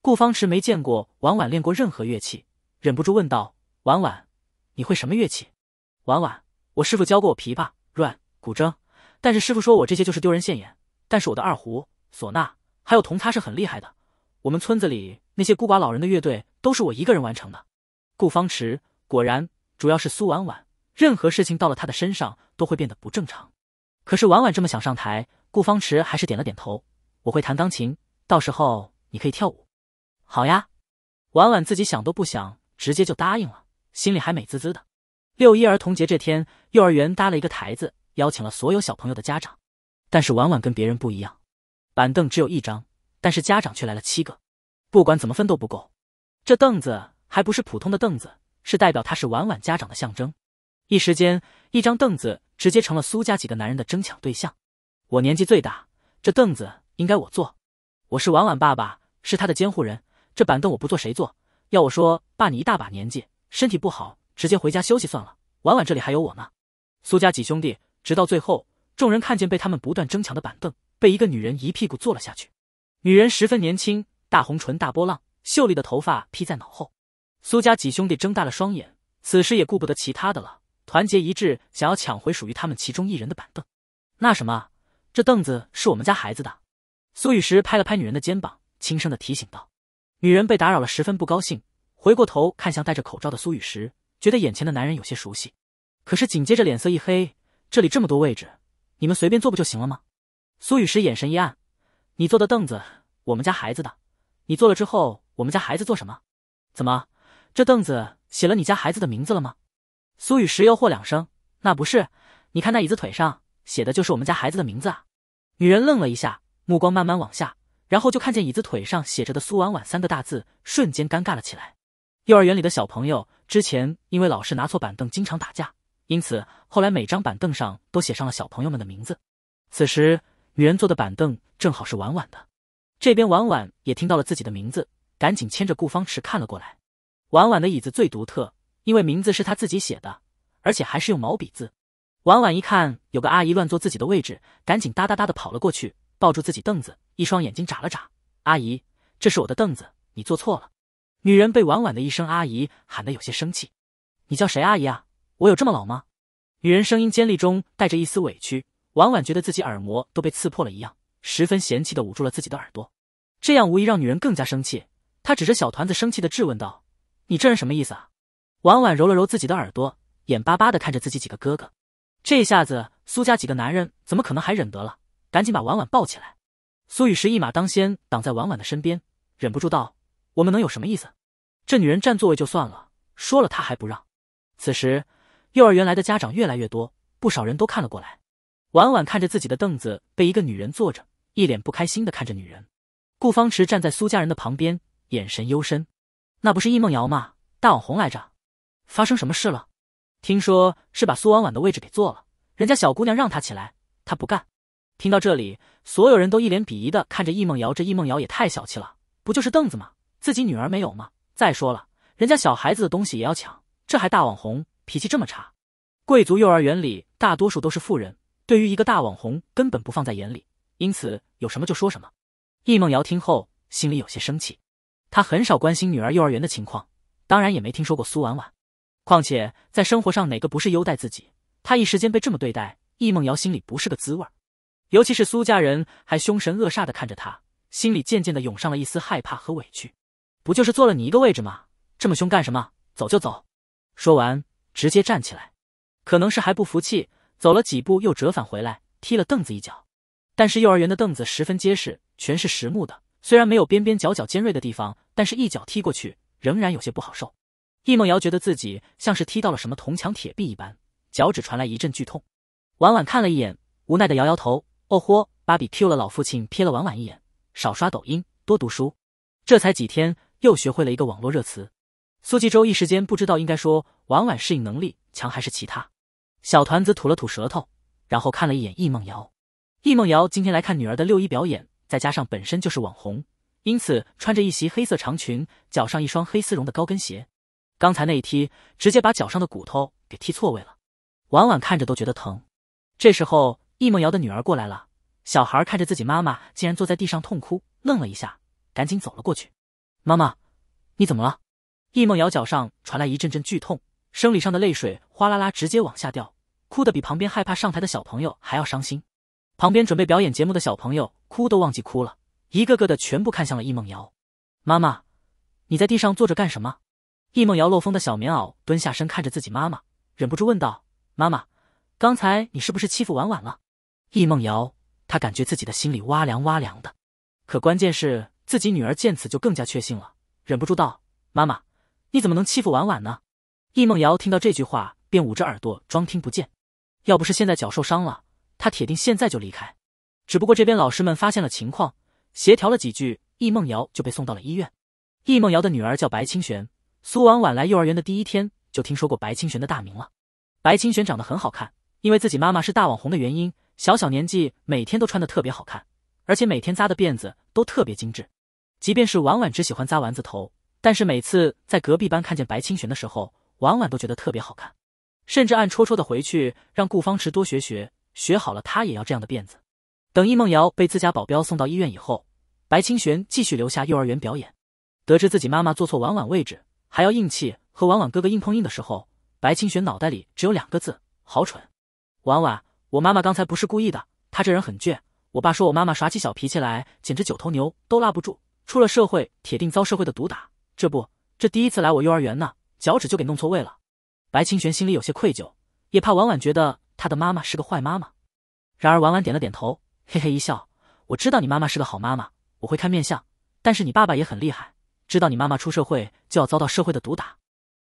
Speaker 1: 顾方池没见过婉婉练过任何乐器，忍不住问道：“婉婉，你会什么乐器？”婉婉：“我师傅教过我琵琶、阮、古筝，但是师傅说我这些就是丢人现眼。但是我的二胡、唢呐还有铜擦是很厉害的。我们村子里那些孤寡老人的乐队都是我一个人完成的。”顾方池果然，主要是苏婉婉，任何事情到了她的身上都会变得不正常。可是婉婉这么想上台，顾方池还是点了点头。我会弹钢琴，到时候你可以跳舞。好呀，婉婉自己想都不想，直接就答应了，心里还美滋滋的。六一儿童节这天，幼儿园搭了一个台子，邀请了所有小朋友的家长。但是婉婉跟别人不一样，板凳只有一张，但是家长却来了七个，不管怎么分都不够。这凳子还不是普通的凳子，是代表他是婉婉家长的象征。一时间，一张凳子直接成了苏家几个男人的争抢对象。我年纪最大，这凳子。应该我坐，我是婉婉爸爸，是他的监护人。这板凳我不坐，谁坐？要我说，爸你一大把年纪，身体不好，直接回家休息算了。婉婉这里还有我呢。苏家几兄弟，直到最后，众人看见被他们不断争抢的板凳，被一个女人一屁股坐了下去。女人十分年轻，大红唇，大波浪，秀丽的头发披在脑后。苏家几兄弟睁大了双眼，此时也顾不得其他的了，团结一致，想要抢回属于他们其中一人的板凳。那什么，这凳子是我们家孩子的。苏雨石拍了拍女人的肩膀，轻声的提醒道：“女人被打扰了，十分不高兴，回过头看向戴着口罩的苏雨石，觉得眼前的男人有些熟悉。可是紧接着脸色一黑，这里这么多位置，你们随便坐不就行了吗？”苏雨石眼神一暗：“你坐的凳子，我们家孩子的，你坐了之后，我们家孩子做什么？怎么，这凳子写了你家孩子的名字了吗？”苏雨石诱惑两声：“那不是，你看那椅子腿上写的就是我们家孩子的名字。”啊！”女人愣了一下。目光慢慢往下，然后就看见椅子腿上写着的“苏婉婉”三个大字，瞬间尴尬了起来。幼儿园里的小朋友之前因为老师拿错板凳经常打架，因此后来每张板凳上都写上了小朋友们的名字。此时，女人坐的板凳正好是婉婉的。这边婉婉也听到了自己的名字，赶紧牵着顾方池看了过来。婉婉的椅子最独特，因为名字是她自己写的，而且还是用毛笔字。婉婉一看有个阿姨乱坐自己的位置，赶紧哒哒哒的跑了过去。抱住自己凳子，一双眼睛眨了眨。阿姨，这是我的凳子，你坐错了。女人被婉婉的一声“阿姨”喊得有些生气。你叫谁阿姨啊？我有这么老吗？女人声音尖利中带着一丝委屈。婉婉觉得自己耳膜都被刺破了一样，十分嫌弃的捂住了自己的耳朵。这样无疑让女人更加生气。她指着小团子，生气的质问道：“你这人什么意思啊？”婉婉揉了揉自己的耳朵，眼巴巴的看着自己几个哥哥。这下子，苏家几个男人怎么可能还忍得了？赶紧把婉婉抱起来！苏雨石一马当先挡在婉婉的身边，忍不住道：“我们能有什么意思？这女人占座位就算了，说了她还不让。”此时，幼儿园来的家长越来越多，不少人都看了过来。婉婉看着自己的凳子被一个女人坐着，一脸不开心的看着女人。顾芳池站在苏家人的旁边，眼神幽深：“那不是易梦瑶吗？大网红来着，发生什么事了？听说是把苏婉婉的位置给坐了，人家小姑娘让她起来，她不干。”听到这里，所有人都一脸鄙夷的看着易梦瑶。这易梦瑶也太小气了，不就是凳子吗？自己女儿没有吗？再说了，人家小孩子的东西也要抢，这还大网红，脾气这么差？贵族幼儿园里大多数都是富人，对于一个大网红根本不放在眼里，因此有什么就说什么。易梦瑶听后心里有些生气，她很少关心女儿幼儿园的情况，当然也没听说过苏婉婉。况且在生活上哪个不是优待自己？她一时间被这么对待，易梦瑶心里不是个滋味儿。尤其是苏家人还凶神恶煞的看着他，心里渐渐的涌上了一丝害怕和委屈。不就是坐了你一个位置吗？这么凶干什么？走就走！说完直接站起来，可能是还不服气，走了几步又折返回来，踢了凳子一脚。但是幼儿园的凳子十分结实，全是实木的，虽然没有边边角角尖锐的地方，但是一脚踢过去仍然有些不好受。易梦瑶觉得自己像是踢到了什么铜墙铁壁一般，脚趾传来一阵剧痛。婉婉看了一眼，无奈的摇摇头。哦豁！芭比 Q 了，老父亲瞥了婉婉一眼，少刷抖音，多读书。这才几天，又学会了一个网络热词。苏纪州一时间不知道应该说婉婉适应能力强还是其他。小团子吐了吐舌头，然后看了一眼易梦瑶。易梦瑶今天来看女儿的六一表演，再加上本身就是网红，因此穿着一袭黑色长裙，脚上一双黑丝绒的高跟鞋。刚才那一踢，直接把脚上的骨头给踢错位了，婉婉看着都觉得疼。这时候。易梦瑶的女儿过来了，小孩看着自己妈妈竟然坐在地上痛哭，愣了一下，赶紧走了过去。妈妈，你怎么了？易梦瑶脚上传来一阵阵剧痛，生理上的泪水哗啦啦直接往下掉，哭得比旁边害怕上台的小朋友还要伤心。旁边准备表演节目的小朋友哭都忘记哭了，一个个的全部看向了易梦瑶。妈妈，你在地上坐着干什么？易梦瑶漏风的小棉袄蹲下身看着自己妈妈，忍不住问道：“妈妈，刚才你是不是欺负婉婉了？”易梦瑶，她感觉自己的心里哇凉哇凉的，可关键是自己女儿见此就更加确信了，忍不住道：“妈妈，你怎么能欺负婉婉呢？”易梦瑶听到这句话，便捂着耳朵装听不见。要不是现在脚受伤了，她铁定现在就离开。只不过这边老师们发现了情况，协调了几句，易梦瑶就被送到了医院。易梦瑶的女儿叫白清玄，苏婉婉来幼儿园的第一天就听说过白清玄的大名了。白清玄长得很好看，因为自己妈妈是大网红的原因。小小年纪，每天都穿的特别好看，而且每天扎的辫子都特别精致。即便是婉婉只喜欢扎丸子头，但是每次在隔壁班看见白清玄的时候，婉婉都觉得特别好看，甚至暗戳戳的回去让顾方池多学学，学好了他也要这样的辫子。等易梦瑶被自家保镖送到医院以后，白清玄继续留下幼儿园表演。得知自己妈妈坐错婉婉位置，还要硬气和婉婉哥哥硬碰硬的时候，白清玄脑袋里只有两个字：好蠢。婉婉。我妈妈刚才不是故意的，她这人很倔。我爸说我妈妈耍起小脾气来，简直九头牛都拉不住。出了社会，铁定遭社会的毒打。这不，这第一次来我幼儿园呢，脚趾就给弄错位了。白清玄心里有些愧疚，也怕婉婉觉得他的妈妈是个坏妈妈。然而婉婉点了点头，嘿嘿一笑：“我知道你妈妈是个好妈妈，我会看面相，但是你爸爸也很厉害，知道你妈妈出社会就要遭到社会的毒打。”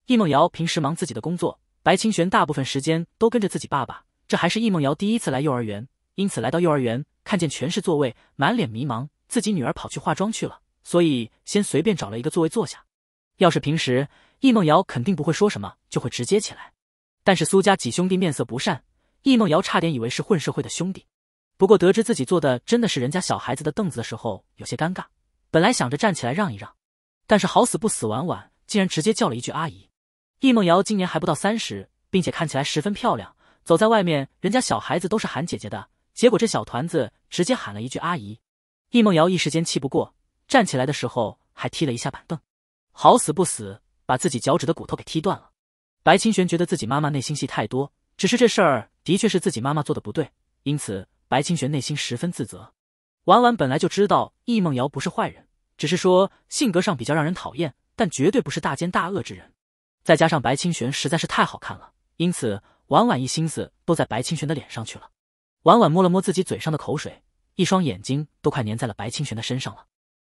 Speaker 1: 易梦瑶平时忙自己的工作，白清玄大部分时间都跟着自己爸爸。这还是易梦瑶第一次来幼儿园，因此来到幼儿园，看见全是座位，满脸迷茫。自己女儿跑去化妆去了，所以先随便找了一个座位坐下。要是平时，易梦瑶肯定不会说什么，就会直接起来。但是苏家几兄弟面色不善，易梦瑶差点以为是混社会的兄弟。不过得知自己坐的真的是人家小孩子的凳子的时候，有些尴尬。本来想着站起来让一让，但是好死不死，婉婉竟然直接叫了一句阿姨。易梦瑶今年还不到三十，并且看起来十分漂亮。走在外面，人家小孩子都是喊姐姐的，结果这小团子直接喊了一句阿姨。易梦瑶一时间气不过，站起来的时候还踢了一下板凳，好死不死，把自己脚趾的骨头给踢断了。白清玄觉得自己妈妈内心戏太多，只是这事儿的确是自己妈妈做的不对，因此白清玄内心十分自责。婉婉本来就知道易梦瑶不是坏人，只是说性格上比较让人讨厌，但绝对不是大奸大恶之人。再加上白清玄实在是太好看了，因此。婉婉一心思都在白清玄的脸上去了，婉婉摸了摸自己嘴上的口水，一双眼睛都快粘在了白清玄的身上了。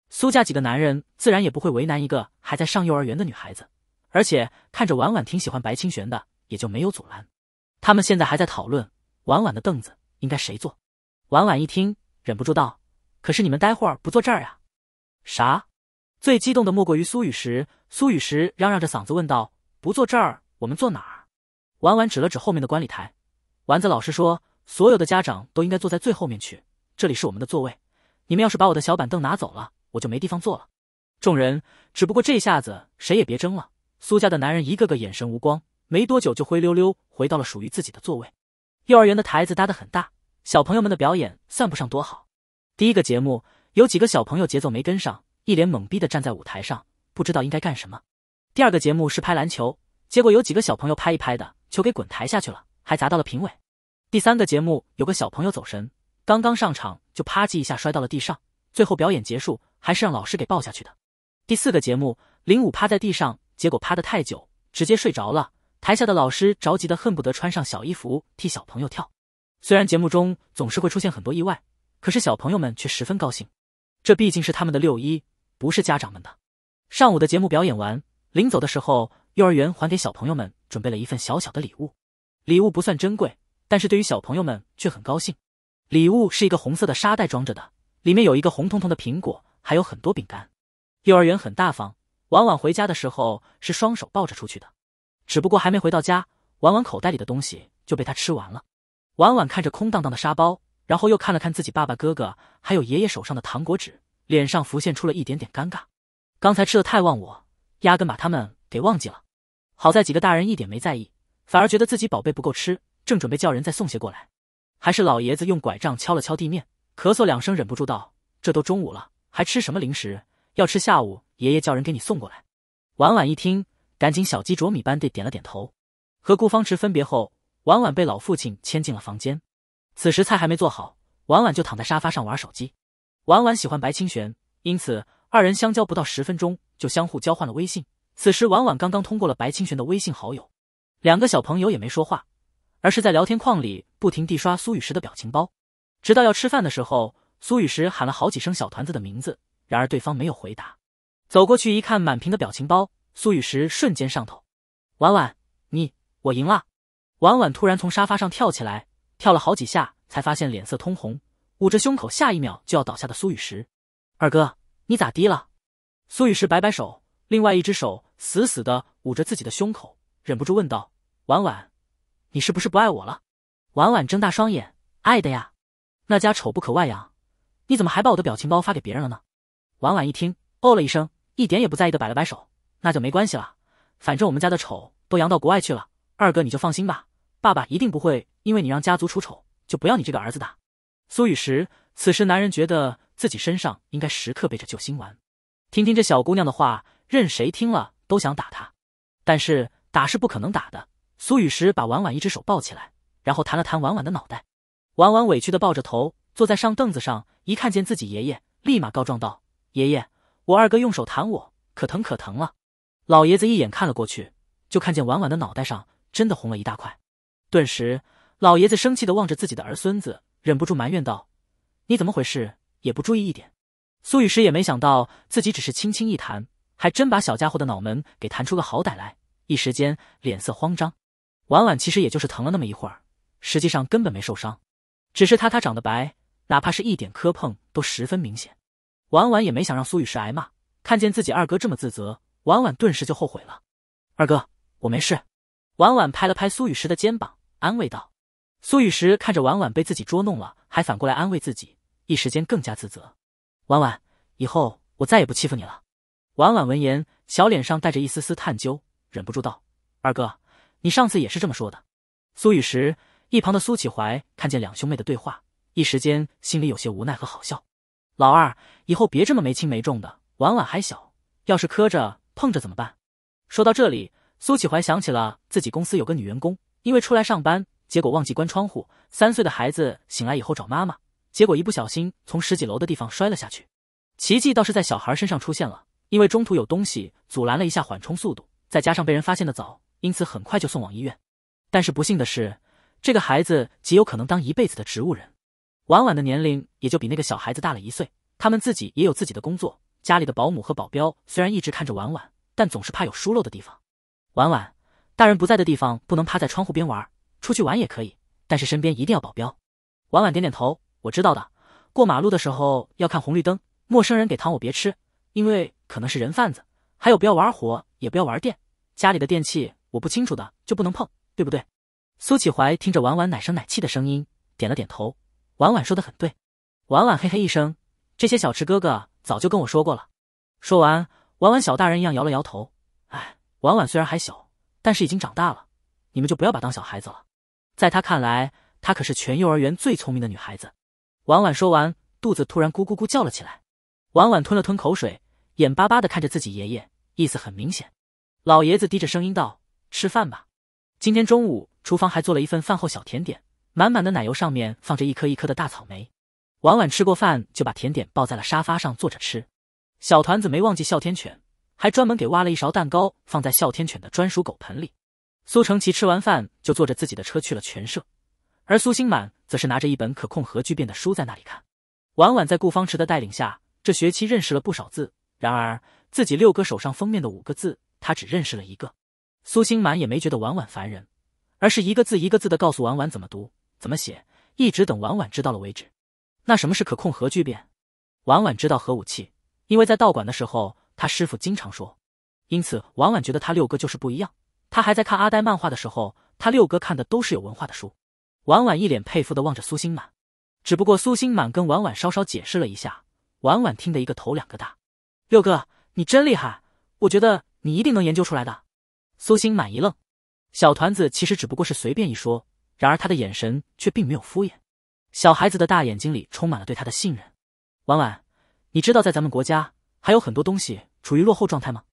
Speaker 1: 苏家几个男人自然也不会为难一个还在上幼儿园的女孩子，而且看着婉婉挺喜欢白清玄的，也就没有阻拦。他们现在还在讨论婉婉的凳子应该谁坐，婉婉一听忍不住道：“可是你们待会儿不坐这儿呀？”啥？最激动的莫过于苏雨石，苏雨石嚷嚷着嗓子问道：“不坐这儿，我们坐哪儿？”婉婉指了指后面的观礼台，丸子老师说：“所有的家长都应该坐在最后面去，这里是我们的座位。你们要是把我的小板凳拿走了，我就没地方坐了。”众人只不过这下子谁也别争了。苏家的男人一个个眼神无光，没多久就灰溜溜回到了属于自己的座位。幼儿园的台子搭得很大，小朋友们的表演算不上多好。第一个节目有几个小朋友节奏没跟上，一脸懵逼的站在舞台上，不知道应该干什么。第二个节目是拍篮球，结果有几个小朋友拍一拍的。球给滚台下去了，还砸到了评委。第三个节目有个小朋友走神，刚刚上场就啪叽一下摔到了地上，最后表演结束还是让老师给抱下去的。第四个节目，林武趴在地上，结果趴得太久，直接睡着了。台下的老师着急的恨不得穿上小衣服替小朋友跳。虽然节目中总是会出现很多意外，可是小朋友们却十分高兴，这毕竟是他们的六一，不是家长们的。上午的节目表演完，临走的时候。幼儿园还给小朋友们准备了一份小小的礼物，礼物不算珍贵，但是对于小朋友们却很高兴。礼物是一个红色的沙袋装着的，里面有一个红彤彤的苹果，还有很多饼干。幼儿园很大方，婉婉回家的时候是双手抱着出去的，只不过还没回到家，婉婉口袋里的东西就被他吃完了。婉婉看着空荡荡的沙包，然后又看了看自己爸爸、哥哥还有爷爷手上的糖果纸，脸上浮现出了一点点尴尬。刚才吃的太忘我，压根把他们。给忘记了，好在几个大人一点没在意，反而觉得自己宝贝不够吃，正准备叫人再送些过来。还是老爷子用拐杖敲了敲地面，咳嗽两声，忍不住道：“这都中午了，还吃什么零食？要吃下午，爷爷叫人给你送过来。”婉婉一听，赶紧小鸡啄米般地点了点头。和顾方池分别后，婉婉被老父亲牵进了房间。此时菜还没做好，婉婉就躺在沙发上玩手机。婉婉喜欢白清玄，因此二人相交不到十分钟就相互交换了微信。此时，婉婉刚刚通过了白清玄的微信好友，两个小朋友也没说话，而是在聊天框里不停地刷苏雨石的表情包，直到要吃饭的时候，苏雨石喊了好几声小团子的名字，然而对方没有回答。走过去一看，满屏的表情包，苏雨石瞬间上头。婉婉，你我赢了！婉婉突然从沙发上跳起来，跳了好几下，才发现脸色通红，捂着胸口，下一秒就要倒下的苏雨石。二哥，你咋的了？苏雨石摆摆手。另外一只手死死的捂着自己的胸口，忍不住问道：“婉婉，你是不是不爱我了？”婉婉睁大双眼：“爱的呀。”那家丑不可外扬，你怎么还把我的表情包发给别人了呢？”婉婉一听，哦了一声，一点也不在意的摆了摆手：“那就没关系了，反正我们家的丑都扬到国外去了。二哥你就放心吧，爸爸一定不会因为你让家族出丑就不要你这个儿子的。”苏雨石此时男人觉得自己身上应该时刻备着救心丸，听听这小姑娘的话。任谁听了都想打他，但是打是不可能打的。苏雨石把婉婉一只手抱起来，然后弹了弹婉婉的脑袋。婉婉委屈的抱着头坐在上凳子上，一看见自己爷爷，立马告状道：“爷爷，我二哥用手弹我，可疼可疼了。”老爷子一眼看了过去，就看见婉婉的脑袋上真的红了一大块。顿时，老爷子生气的望着自己的儿孙子，忍不住埋怨道：“你怎么回事？也不注意一点。”苏雨石也没想到自己只是轻轻一弹。还真把小家伙的脑门给弹出个好歹来，一时间脸色慌张。婉婉其实也就是疼了那么一会儿，实际上根本没受伤，只是他他长得白，哪怕是一点磕碰都十分明显。婉婉也没想让苏雨石挨骂，看见自己二哥这么自责，婉婉顿时就后悔了。二哥，我没事。婉婉拍了拍苏雨石的肩膀，安慰道。苏雨石看着婉婉被自己捉弄了，还反过来安慰自己，一时间更加自责。婉婉，以后我再也不欺负你了。婉婉闻言，小脸上带着一丝丝探究，忍不住道：“二哥，你上次也是这么说的。”苏雨时一旁的苏启怀看见两兄妹的对话，一时间心里有些无奈和好笑。老二，以后别这么没轻没重的，婉婉还小，要是磕着碰着怎么办？说到这里，苏启怀想起了自己公司有个女员工，因为出来上班，结果忘记关窗户，三岁的孩子醒来以后找妈妈，结果一不小心从十几楼的地方摔了下去。奇迹倒是在小孩身上出现了。因为中途有东西阻拦了一下，缓冲速度，再加上被人发现的早，因此很快就送往医院。但是不幸的是，这个孩子极有可能当一辈子的植物人。婉婉的年龄也就比那个小孩子大了一岁，他们自己也有自己的工作。家里的保姆和保镖虽然一直看着婉婉，但总是怕有疏漏的地方。婉婉，大人不在的地方不能趴在窗户边玩，出去玩也可以，但是身边一定要保镖。婉婉点点头，我知道的。过马路的时候要看红绿灯，陌生人给糖我别吃，因为。可能是人贩子，还有不要玩火，也不要玩电。家里的电器我不清楚的就不能碰，对不对？苏启怀听着婉婉奶声奶气的声音，点了点头。婉婉说的很对。婉婉嘿嘿一声，这些小池哥哥早就跟我说过了。说完，婉婉小大人一样摇了摇头。哎，婉婉虽然还小，但是已经长大了。你们就不要把当小孩子了。在他看来，她可是全幼儿园最聪明的女孩子。婉婉说完，肚子突然咕咕咕叫了起来。婉婉吞了吞口水。眼巴巴的看着自己爷爷，意思很明显。老爷子低着声音道：“吃饭吧，今天中午厨房还做了一份饭后小甜点，满满的奶油上面放着一颗一颗的大草莓。”晚晚吃过饭，就把甜点抱在了沙发上坐着吃。小团子没忘记哮天犬，还专门给挖了一勺蛋糕放在哮天犬的专属狗盆里。苏承奇吃完饭就坐着自己的车去了全社，而苏星满则是拿着一本可控核聚变的书在那里看。晚晚在顾方池的带领下，这学期认识了不少字。然而，自己六哥手上封面的五个字，他只认识了一个。苏星满也没觉得婉婉烦人，而是一个字一个字的告诉婉婉怎么读、怎么写，一直等婉婉知道了为止。那什么是可控核聚变？婉婉知道核武器，因为在道馆的时候，他师傅经常说，因此婉婉觉得他六哥就是不一样。他还在看阿呆漫画的时候，他六哥看的都是有文化的书。婉婉一脸佩服的望着苏星满，只不过苏星满跟婉婉稍稍解释了一下，婉婉听得一个头两个大。六哥，你真厉害！我觉得你一定能研究出来的。苏星满一愣，小团子其实只不过是随便一说，然而他的眼神却并没有敷衍。小孩子的大眼睛里充满了对他的信任。婉婉，你知道在咱们国家还有很多东西处于落后状态吗？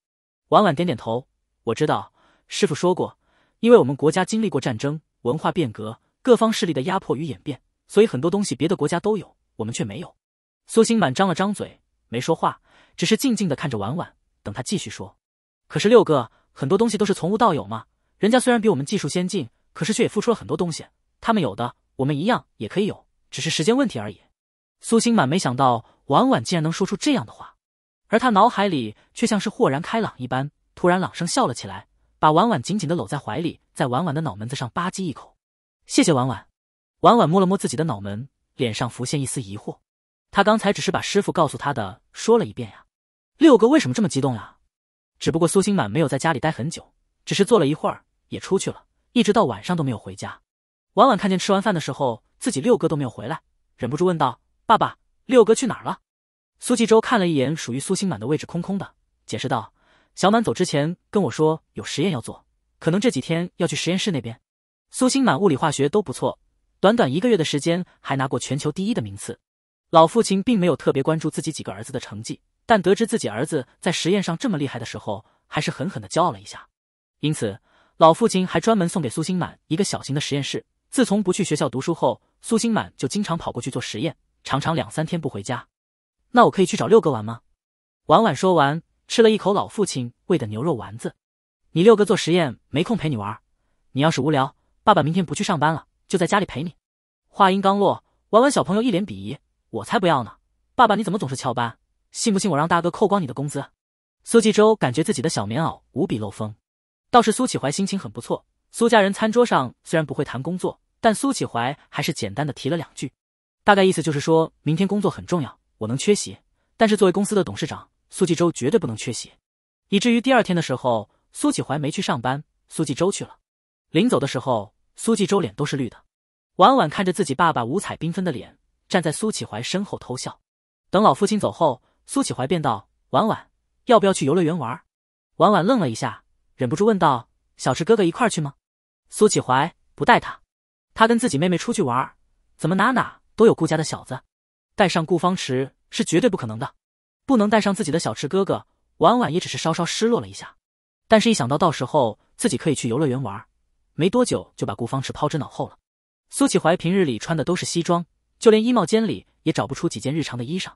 Speaker 1: 婉婉点点头，我知道，师傅说过，因为我们国家经历过战争、文化变革、各方势力的压迫与演变，所以很多东西别的国家都有，我们却没有。苏星满张了张嘴，没说话。只是静静的看着婉婉，等他继续说。可是六哥，很多东西都是从无到有嘛。人家虽然比我们技术先进，可是却也付出了很多东西。他们有的，我们一样也可以有，只是时间问题而已。苏星满没想到婉婉竟然能说出这样的话，而他脑海里却像是豁然开朗一般，突然朗声笑了起来，把婉婉紧紧的搂在怀里，在婉婉的脑门子上吧唧一口。谢谢婉婉。婉婉摸了摸自己的脑门，脸上浮现一丝疑惑。他刚才只是把师傅告诉他的说了一遍呀。六哥为什么这么激动呀？只不过苏心满没有在家里待很久，只是坐了一会儿也出去了，一直到晚上都没有回家。婉婉看见吃完饭的时候，自己六哥都没有回来，忍不住问道：“爸爸，六哥去哪儿了？”苏纪州看了一眼属于苏心满的位置空空的，解释道：“小满走之前跟我说有实验要做，可能这几天要去实验室那边。”苏心满物理化学都不错，短短一个月的时间还拿过全球第一的名次。老父亲并没有特别关注自己几个儿子的成绩。但得知自己儿子在实验上这么厉害的时候，还是狠狠的骄傲了一下。因此，老父亲还专门送给苏星满一个小型的实验室。自从不去学校读书后，苏星满就经常跑过去做实验，常常两三天不回家。那我可以去找六哥玩吗？婉婉说完，吃了一口老父亲喂的牛肉丸子。你六哥做实验没空陪你玩，你要是无聊，爸爸明天不去上班了，就在家里陪你。话音刚落，婉婉小朋友一脸鄙夷：“我才不要呢！爸爸你怎么总是翘班？”信不信我让大哥扣光你的工资？苏纪州感觉自己的小棉袄无比漏风，倒是苏启怀心情很不错。苏家人餐桌上虽然不会谈工作，但苏启怀还是简单的提了两句，大概意思就是说明天工作很重要，我能缺席，但是作为公司的董事长，苏纪州绝对不能缺席。以至于第二天的时候，苏启怀没去上班，苏纪州去了。临走的时候，苏纪州脸都是绿的。婉婉看着自己爸爸五彩缤纷的脸，站在苏启怀身后偷笑。等老父亲走后。苏启怀便道：“婉婉，要不要去游乐园玩？”婉婉愣了一下，忍不住问道：“小池哥哥一块去吗？”苏启怀不带他，他跟自己妹妹出去玩，怎么哪哪都有顾家的小子，带上顾方池是绝对不可能的，不能带上自己的小池哥哥。婉婉也只是稍稍失落了一下，但是一想到到时候自己可以去游乐园玩，没多久就把顾方池抛之脑后了。苏启怀平日里穿的都是西装，就连衣帽间里也找不出几件日常的衣裳，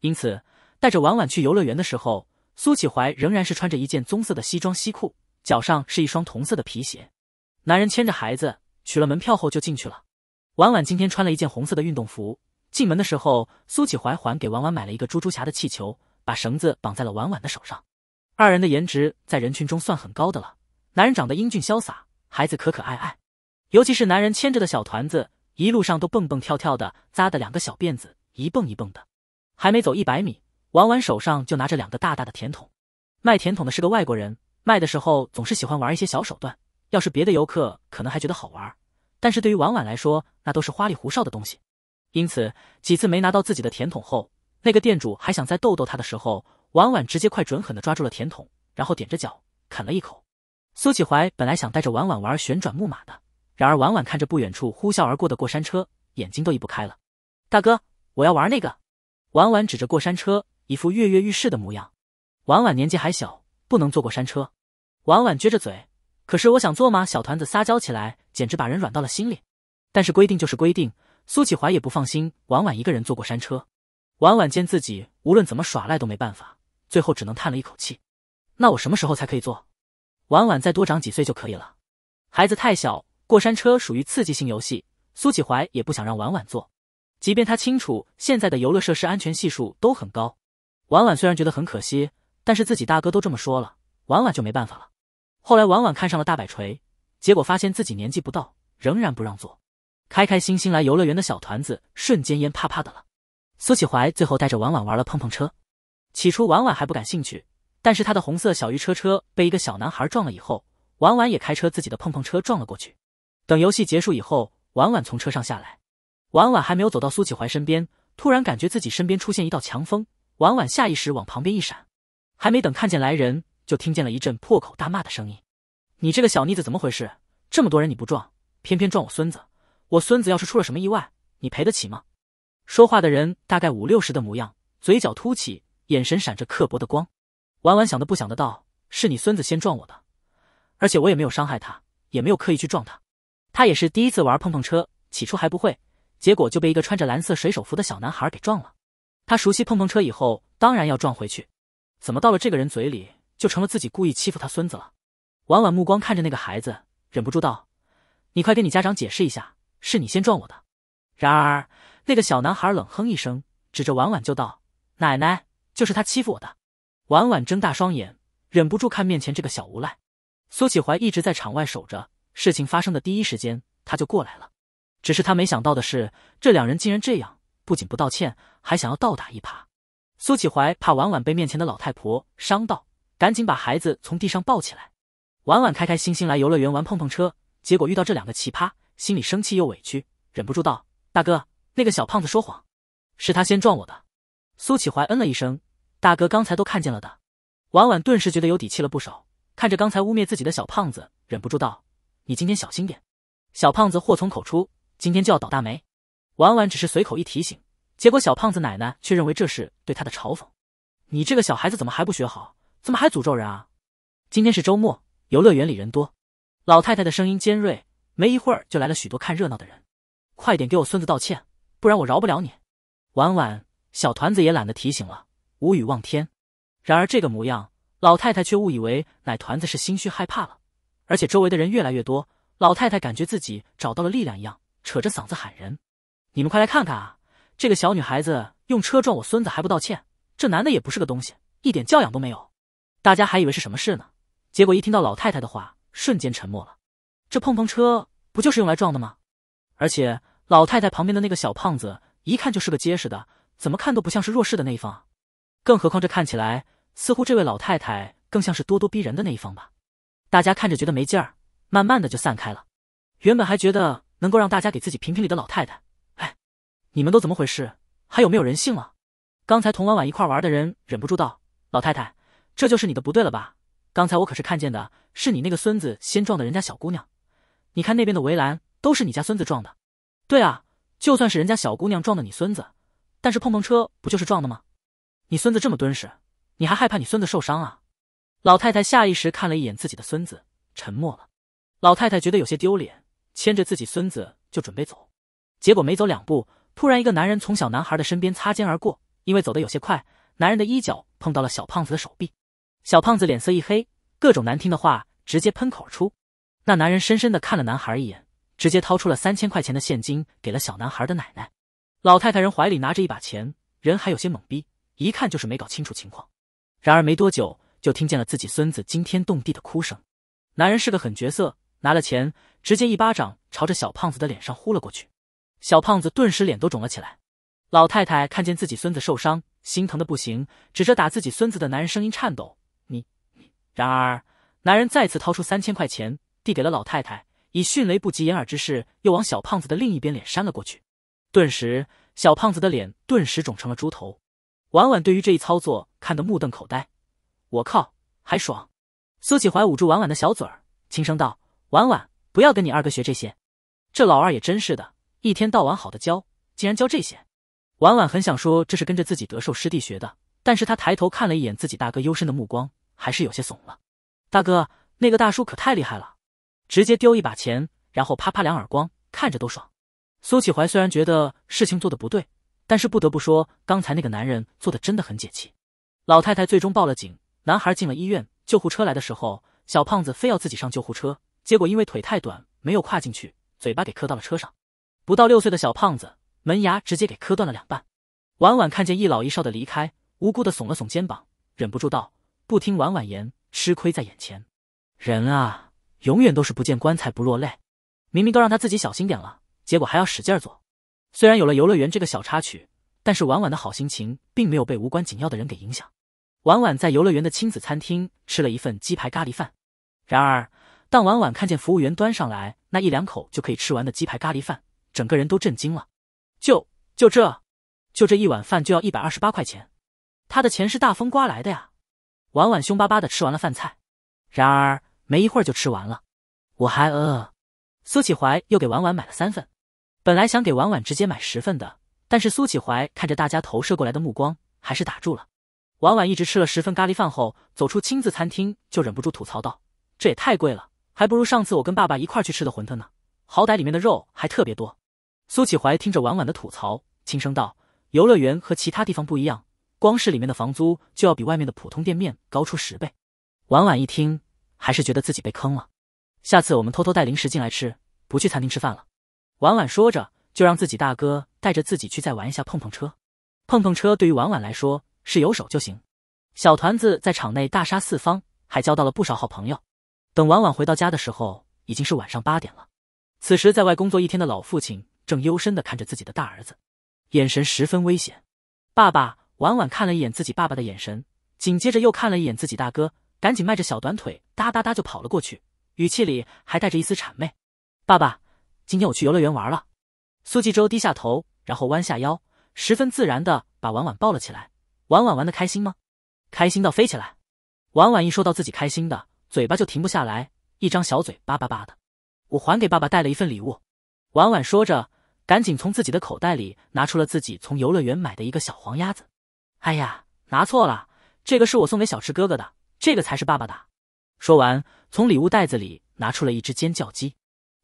Speaker 1: 因此。带着婉婉去游乐园的时候，苏启怀仍然是穿着一件棕色的西装西裤，脚上是一双同色的皮鞋。男人牵着孩子，取了门票后就进去了。婉婉今天穿了一件红色的运动服，进门的时候，苏启怀还给婉婉买了一个猪猪侠的气球，把绳子绑在了婉婉的手上。二人的颜值在人群中算很高的了，男人长得英俊潇洒，孩子可可爱爱，尤其是男人牵着的小团子，一路上都蹦蹦跳跳的，扎的两个小辫子一蹦一蹦的，还没走一百米。婉婉手上就拿着两个大大的甜筒，卖甜筒的是个外国人，卖的时候总是喜欢玩一些小手段。要是别的游客，可能还觉得好玩，但是对于婉婉来说，那都是花里胡哨的东西。因此几次没拿到自己的甜筒后，那个店主还想再逗逗他的时候，婉婉直接快准狠的抓住了甜筒，然后踮着脚啃了一口。苏启怀本来想带着婉婉玩旋转木马的，然而婉婉看着不远处呼啸而过的过山车，眼睛都移不开了。大哥，我要玩那个！婉婉指着过山车。一副跃跃欲试的模样。婉婉年纪还小，不能坐过山车。婉婉撅着嘴，可是我想坐吗？小团子撒娇起来，简直把人软到了心里。但是规定就是规定，苏启怀也不放心婉婉一个人坐过山车。婉婉见自己无论怎么耍赖都没办法，最后只能叹了一口气。那我什么时候才可以坐？婉婉再多长几岁就可以了。孩子太小，过山车属于刺激性游戏，苏启怀也不想让婉婉坐。即便他清楚现在的游乐设施安全系数都很高。婉婉虽然觉得很可惜，但是自己大哥都这么说了，婉婉就没办法了。后来婉婉看上了大摆锤，结果发现自己年纪不到，仍然不让坐。开开心心来游乐园的小团子瞬间蔫趴趴的了。苏启怀最后带着婉婉玩了碰碰车，起初婉婉还不感兴趣，但是他的红色小鱼车车被一个小男孩撞了以后，婉婉也开车自己的碰碰车撞了过去。等游戏结束以后，婉婉从车上下来，婉婉还没有走到苏启怀身边，突然感觉自己身边出现一道强风。婉婉下意识往旁边一闪，还没等看见来人，就听见了一阵破口大骂的声音：“你这个小妮子怎么回事？这么多人你不撞，偏偏撞我孙子！我孙子要是出了什么意外，你赔得起吗？”说话的人大概五六十的模样，嘴角凸起，眼神闪着刻薄的光。婉婉想的不想得到，是你孙子先撞我的，而且我也没有伤害他，也没有刻意去撞他。他也是第一次玩碰碰车，起初还不会，结果就被一个穿着蓝色水手服的小男孩给撞了。他熟悉碰碰车以后，当然要撞回去。怎么到了这个人嘴里，就成了自己故意欺负他孙子了？婉婉目光看着那个孩子，忍不住道：“你快跟你家长解释一下，是你先撞我的。”然而，那个小男孩冷哼一声，指着婉婉就道：“奶奶，就是他欺负我的。”婉婉睁大双眼，忍不住看面前这个小无赖。苏启怀一直在场外守着，事情发生的第一时间他就过来了。只是他没想到的是，这两人竟然这样。不仅不道歉，还想要倒打一耙。苏启怀怕婉婉被面前的老太婆伤到，赶紧把孩子从地上抱起来。婉婉开开心心来游乐园玩碰碰车，结果遇到这两个奇葩，心里生气又委屈，忍不住道：“大哥，那个小胖子说谎，是他先撞我的。”苏启怀嗯了一声：“大哥刚才都看见了的。”婉婉顿时觉得有底气了不少，看着刚才污蔑自己的小胖子，忍不住道：“你今天小心点，小胖子祸从口出，今天就要倒大霉。”婉婉只是随口一提醒，结果小胖子奶奶却认为这是对她的嘲讽。你这个小孩子怎么还不学好？怎么还诅咒人啊？今天是周末，游乐园里人多。老太太的声音尖锐，没一会儿就来了许多看热闹的人。快点给我孙子道歉，不然我饶不了你！婉婉，小团子也懒得提醒了，无语望天。然而这个模样，老太太却误以为奶团子是心虚害怕了。而且周围的人越来越多，老太太感觉自己找到了力量一样，扯着嗓子喊人。你们快来看看啊！这个小女孩子用车撞我孙子还不道歉，这男的也不是个东西，一点教养都没有。大家还以为是什么事呢，结果一听到老太太的话，瞬间沉默了。这碰碰车不就是用来撞的吗？而且老太太旁边的那个小胖子，一看就是个结实的，怎么看都不像是弱势的那一方。更何况这看起来似乎这位老太太更像是咄咄逼人的那一方吧？大家看着觉得没劲儿，慢慢的就散开了。原本还觉得能够让大家给自己评评理的老太太。你们都怎么回事？还有没有人性了？刚才同婉婉一块玩的人忍不住道：“老太太，这就是你的不对了吧？刚才我可是看见的，是你那个孙子先撞的人家小姑娘。你看那边的围栏都是你家孙子撞的。对啊，就算是人家小姑娘撞的你孙子，但是碰碰车不就是撞的吗？你孙子这么敦实，你还害怕你孙子受伤啊？”老太太下意识看了一眼自己的孙子，沉默了。老太太觉得有些丢脸，牵着自己孙子就准备走，结果没走两步。突然，一个男人从小男孩的身边擦肩而过，因为走得有些快，男人的衣角碰到了小胖子的手臂，小胖子脸色一黑，各种难听的话直接喷口出。那男人深深的看了男孩一眼，直接掏出了三千块钱的现金给了小男孩的奶奶。老太太人怀里拿着一把钱，人还有些懵逼，一看就是没搞清楚情况。然而没多久，就听见了自己孙子惊天动地的哭声。男人是个狠角色，拿了钱，直接一巴掌朝着小胖子的脸上呼了过去。小胖子顿时脸都肿了起来。老太太看见自己孙子受伤，心疼的不行，指着打自己孙子的男人，声音颤抖：“你……”然而，男人再次掏出三千块钱，递给了老太太，以迅雷不及掩耳之势又往小胖子的另一边脸扇了过去。顿时，小胖子的脸顿时肿成了猪头。婉婉对于这一操作看得目瞪口呆：“我靠，还爽！”苏启怀捂住婉婉的小嘴儿，轻声道：“婉婉，不要跟你二哥学这些。这老二也真是的。”一天到晚好的教，竟然教这些！婉婉很想说这是跟着自己得寿师弟学的，但是他抬头看了一眼自己大哥幽深的目光，还是有些怂了。大哥，那个大叔可太厉害了，直接丢一把钱，然后啪啪两耳光，看着都爽。苏启怀虽然觉得事情做的不对，但是不得不说，刚才那个男人做的真的很解气。老太太最终报了警，男孩进了医院，救护车来的时候，小胖子非要自己上救护车，结果因为腿太短没有跨进去，嘴巴给磕到了车上。不到六岁的小胖子，门牙直接给磕断了两半。婉婉看见一老一少的离开，无辜的耸了耸肩膀，忍不住道：“不听婉婉言，吃亏在眼前。人啊，永远都是不见棺材不落泪。明明都让他自己小心点了，结果还要使劲做。虽然有了游乐园这个小插曲，但是婉婉的好心情并没有被无关紧要的人给影响。婉婉在游乐园的亲子餐厅吃了一份鸡排咖喱饭，然而当婉婉看见服务员端上来那一两口就可以吃完的鸡排咖喱饭，整个人都震惊了，就就这，就这一碗饭就要一百二十八块钱，他的钱是大风刮来的呀！婉婉凶巴巴的吃完了饭菜，然而没一会儿就吃完了，我还饿。苏启怀又给婉婉买了三份，本来想给婉婉直接买十份的，但是苏启怀看着大家投射过来的目光，还是打住了。婉婉一直吃了十份咖喱饭后，走出亲子餐厅就忍不住吐槽道：“这也太贵了，还不如上次我跟爸爸一块去吃的馄饨呢，好歹里面的肉还特别多。”苏启怀听着婉婉的吐槽，轻声道：“游乐园和其他地方不一样，光是里面的房租就要比外面的普通店面高出十倍。”婉婉一听，还是觉得自己被坑了。下次我们偷偷带零食进来吃，不去餐厅吃饭了。婉婉说着，就让自己大哥带着自己去再玩一下碰碰车。碰碰车对于婉婉来说是有手就行。小团子在场内大杀四方，还交到了不少好朋友。等婉婉回到家的时候，已经是晚上八点了。此时在外工作一天的老父亲。正幽深的看着自己的大儿子，眼神十分危险。爸爸，婉婉看了一眼自己爸爸的眼神，紧接着又看了一眼自己大哥，赶紧迈着小短腿哒哒哒就跑了过去，语气里还带着一丝谄媚。爸爸，今天我去游乐园玩了。苏纪州低下头，然后弯下腰，十分自然的把婉婉抱了起来。婉婉玩的开心吗？开心到飞起来。婉婉一说到自己开心的，嘴巴就停不下来，一张小嘴叭叭叭的。我还给爸爸带了一份礼物。婉婉说着，赶紧从自己的口袋里拿出了自己从游乐园买的一个小黄鸭子。哎呀，拿错了，这个是我送给小池哥哥的，这个才是爸爸的。说完，从礼物袋子里拿出了一只尖叫鸡。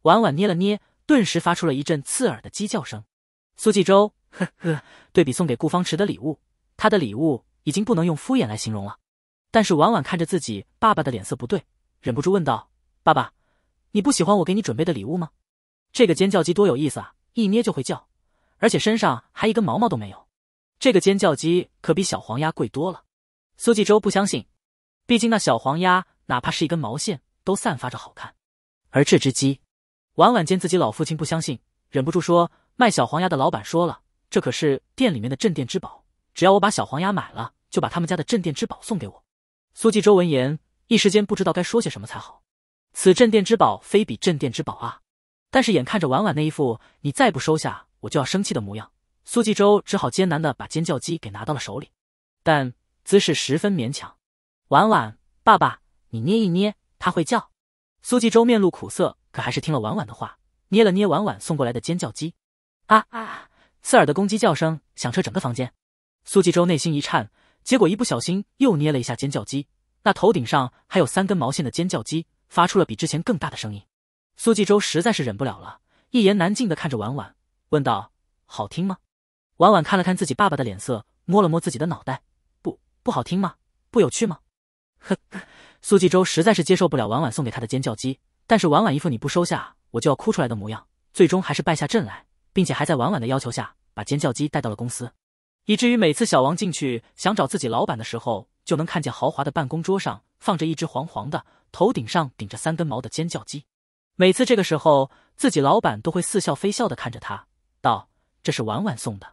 Speaker 1: 婉婉捏了捏，顿时发出了一阵刺耳的鸡叫声。苏继洲，呵呵，对比送给顾方池的礼物，他的礼物已经不能用敷衍来形容了。但是婉婉看着自己爸爸的脸色不对，忍不住问道：“爸爸，你不喜欢我给你准备的礼物吗？”这个尖叫鸡多有意思啊！一捏就会叫，而且身上还一根毛毛都没有。这个尖叫鸡可比小黄鸭贵多了。苏纪州不相信，毕竟那小黄鸭哪怕是一根毛线都散发着好看。而这只鸡，晚晚见自己老父亲不相信，忍不住说：“卖小黄鸭的老板说了，这可是店里面的镇店之宝。只要我把小黄鸭买了，就把他们家的镇店之宝送给我。”苏纪州闻言，一时间不知道该说些什么才好。此镇店之宝非彼镇店之宝啊！但是眼看着婉婉那一副“你再不收下，我就要生气”的模样，苏纪周只好艰难的把尖叫鸡给拿到了手里，但姿势十分勉强。婉婉，爸爸，你捏一捏，它会叫。苏纪洲面露苦涩，可还是听了婉婉的话，捏了捏婉婉送过来的尖叫鸡。啊啊！刺耳的公鸡叫声响彻整个房间。苏纪洲内心一颤，结果一不小心又捏了一下尖叫鸡，那头顶上还有三根毛线的尖叫鸡发出了比之前更大的声音。苏纪州实在是忍不了了，一言难尽的看着婉婉，问道：“好听吗？”婉婉看了看自己爸爸的脸色，摸了摸自己的脑袋，不，不好听吗？不有趣吗？呵苏纪州实在是接受不了婉婉送给他的尖叫鸡，但是婉婉一副你不收下我就要哭出来的模样，最终还是败下阵来，并且还在婉婉的要求下把尖叫鸡带到了公司，以至于每次小王进去想找自己老板的时候，就能看见豪华的办公桌上放着一只黄黄的、头顶上顶着三根毛的尖叫鸡。每次这个时候，自己老板都会似笑非笑的看着他，道：“这是婉婉送的。”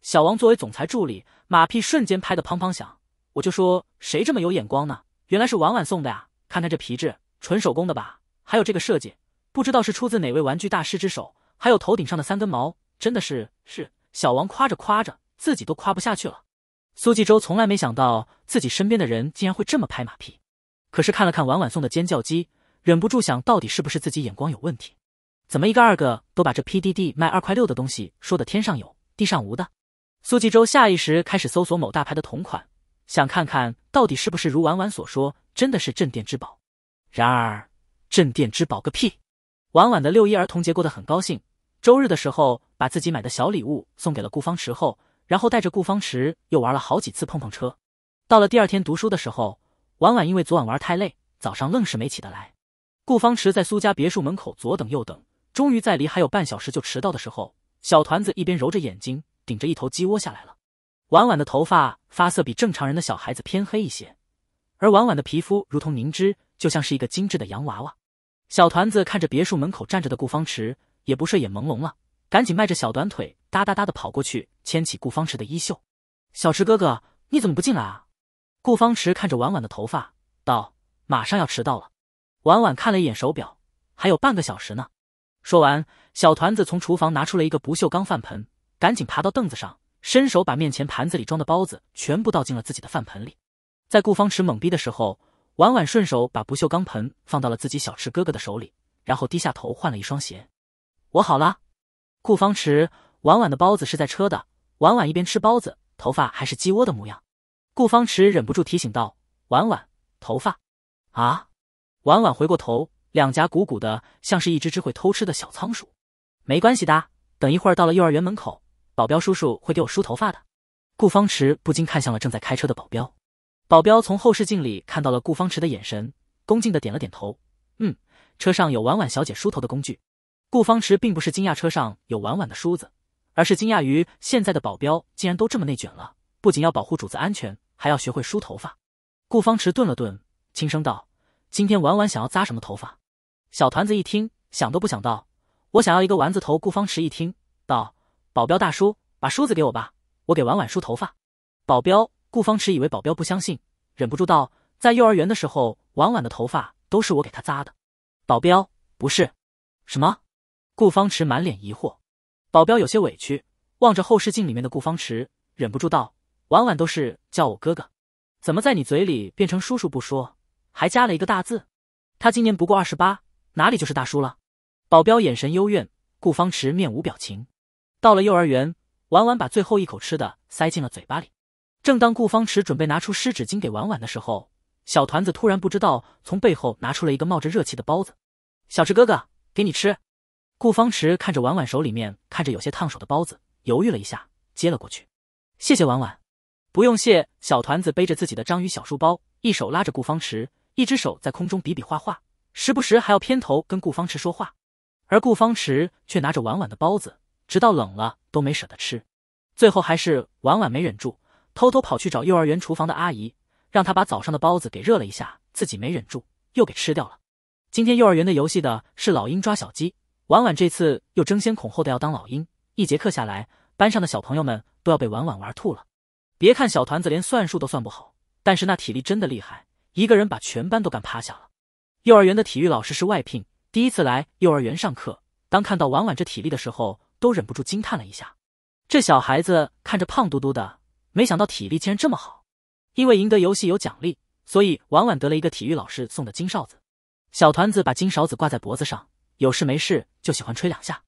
Speaker 1: 小王作为总裁助理，马屁瞬间拍得砰砰响。我就说谁这么有眼光呢？原来是婉婉送的呀！看看这皮质，纯手工的吧？还有这个设计，不知道是出自哪位玩具大师之手？还有头顶上的三根毛，真的是是小王夸着夸着，自己都夸不下去了。苏纪州从来没想到自己身边的人竟然会这么拍马屁，可是看了看婉婉送的尖叫鸡。忍不住想到底是不是自己眼光有问题，怎么一个二个都把这 PDD 卖二块六的东西说的天上有地上无的？苏纪州下意识开始搜索某大牌的同款，想看看到底是不是如婉婉所说真的是镇店之宝。然而镇店之宝个屁！婉婉的六一儿童节过得很高兴，周日的时候把自己买的小礼物送给了顾方池后，然后带着顾方池又玩了好几次碰碰车。到了第二天读书的时候，婉婉因为昨晚玩太累，早上愣是没起得来。顾方池在苏家别墅门口左等右等，终于在离还有半小时就迟到的时候，小团子一边揉着眼睛，顶着一头鸡窝下来了。婉婉的头发发色比正常人的小孩子偏黑一些，而婉婉的皮肤如同凝脂，就像是一个精致的洋娃娃。小团子看着别墅门口站着的顾方池，也不睡眼朦胧了，赶紧迈着小短腿哒哒哒的跑过去，牵起顾方池的衣袖：“小池哥哥，你怎么不进来啊？”顾方池看着婉婉的头发，道：“马上要迟到了。”婉婉看了一眼手表，还有半个小时呢。说完，小团子从厨房拿出了一个不锈钢饭盆，赶紧爬到凳子上，伸手把面前盘子里装的包子全部倒进了自己的饭盆里。在顾方池懵逼的时候，婉婉顺手把不锈钢盆放到了自己小吃哥哥的手里，然后低下头换了一双鞋。我好了。顾方池，婉婉的包子是在车的。婉婉一边吃包子，头发还是鸡窝的模样。顾方池忍不住提醒道：“婉婉，头发啊。”婉婉回过头，两颊鼓鼓的，像是一只只会偷吃的小仓鼠。没关系的，等一会儿到了幼儿园门口，保镖叔叔会给我梳头发的。顾方池不禁看向了正在开车的保镖，保镖从后视镜里看到了顾方池的眼神，恭敬的点了点头。嗯，车上有婉婉小姐梳头的工具。顾方池并不是惊讶车上有婉婉的梳子，而是惊讶于现在的保镖竟然都这么内卷了，不仅要保护主子安全，还要学会梳头发。顾方池顿了顿，轻声道。今天婉婉想要扎什么头发？小团子一听，想都不想到，我想要一个丸子头。顾方池一听，道：“保镖大叔，把梳子给我吧，我给婉婉梳头发。”保镖顾方池以为保镖不相信，忍不住道：“在幼儿园的时候，婉婉的头发都是我给她扎的。”保镖不是，什么？顾方池满脸疑惑，保镖有些委屈，望着后视镜里面的顾方池，忍不住道：“婉婉都是叫我哥哥，怎么在你嘴里变成叔叔不说？”还加了一个大字，他今年不过二十八，哪里就是大叔了？保镖眼神幽怨，顾方池面无表情。到了幼儿园，婉婉把最后一口吃的塞进了嘴巴里。正当顾方池准备拿出湿纸巾给婉婉的时候，小团子突然不知道从背后拿出了一个冒着热气的包子，小池哥哥，给你吃。顾方池看着婉婉手里面看着有些烫手的包子，犹豫了一下，接了过去，谢谢婉婉，不用谢。小团子背着自己的章鱼小书包，一手拉着顾方池。一只手在空中比比划划，时不时还要偏头跟顾方池说话，而顾方池却拿着婉婉的包子，直到冷了都没舍得吃。最后还是婉婉没忍住，偷偷跑去找幼儿园厨房的阿姨，让她把早上的包子给热了一下，自己没忍住又给吃掉了。今天幼儿园的游戏的是老鹰抓小鸡，婉婉这次又争先恐后的要当老鹰。一节课下来，班上的小朋友们都要被婉婉玩吐了。别看小团子连算术都算不好，但是那体力真的厉害。一个人把全班都干趴下了。幼儿园的体育老师是外聘，第一次来幼儿园上课，当看到婉婉这体力的时候，都忍不住惊叹了一下。这小孩子看着胖嘟嘟的，没想到体力竟然这么好。因为赢得游戏有奖励，所以婉婉得了一个体育老师送的金哨子。小团子把金勺子挂在脖子上，有事没事就喜欢吹两下。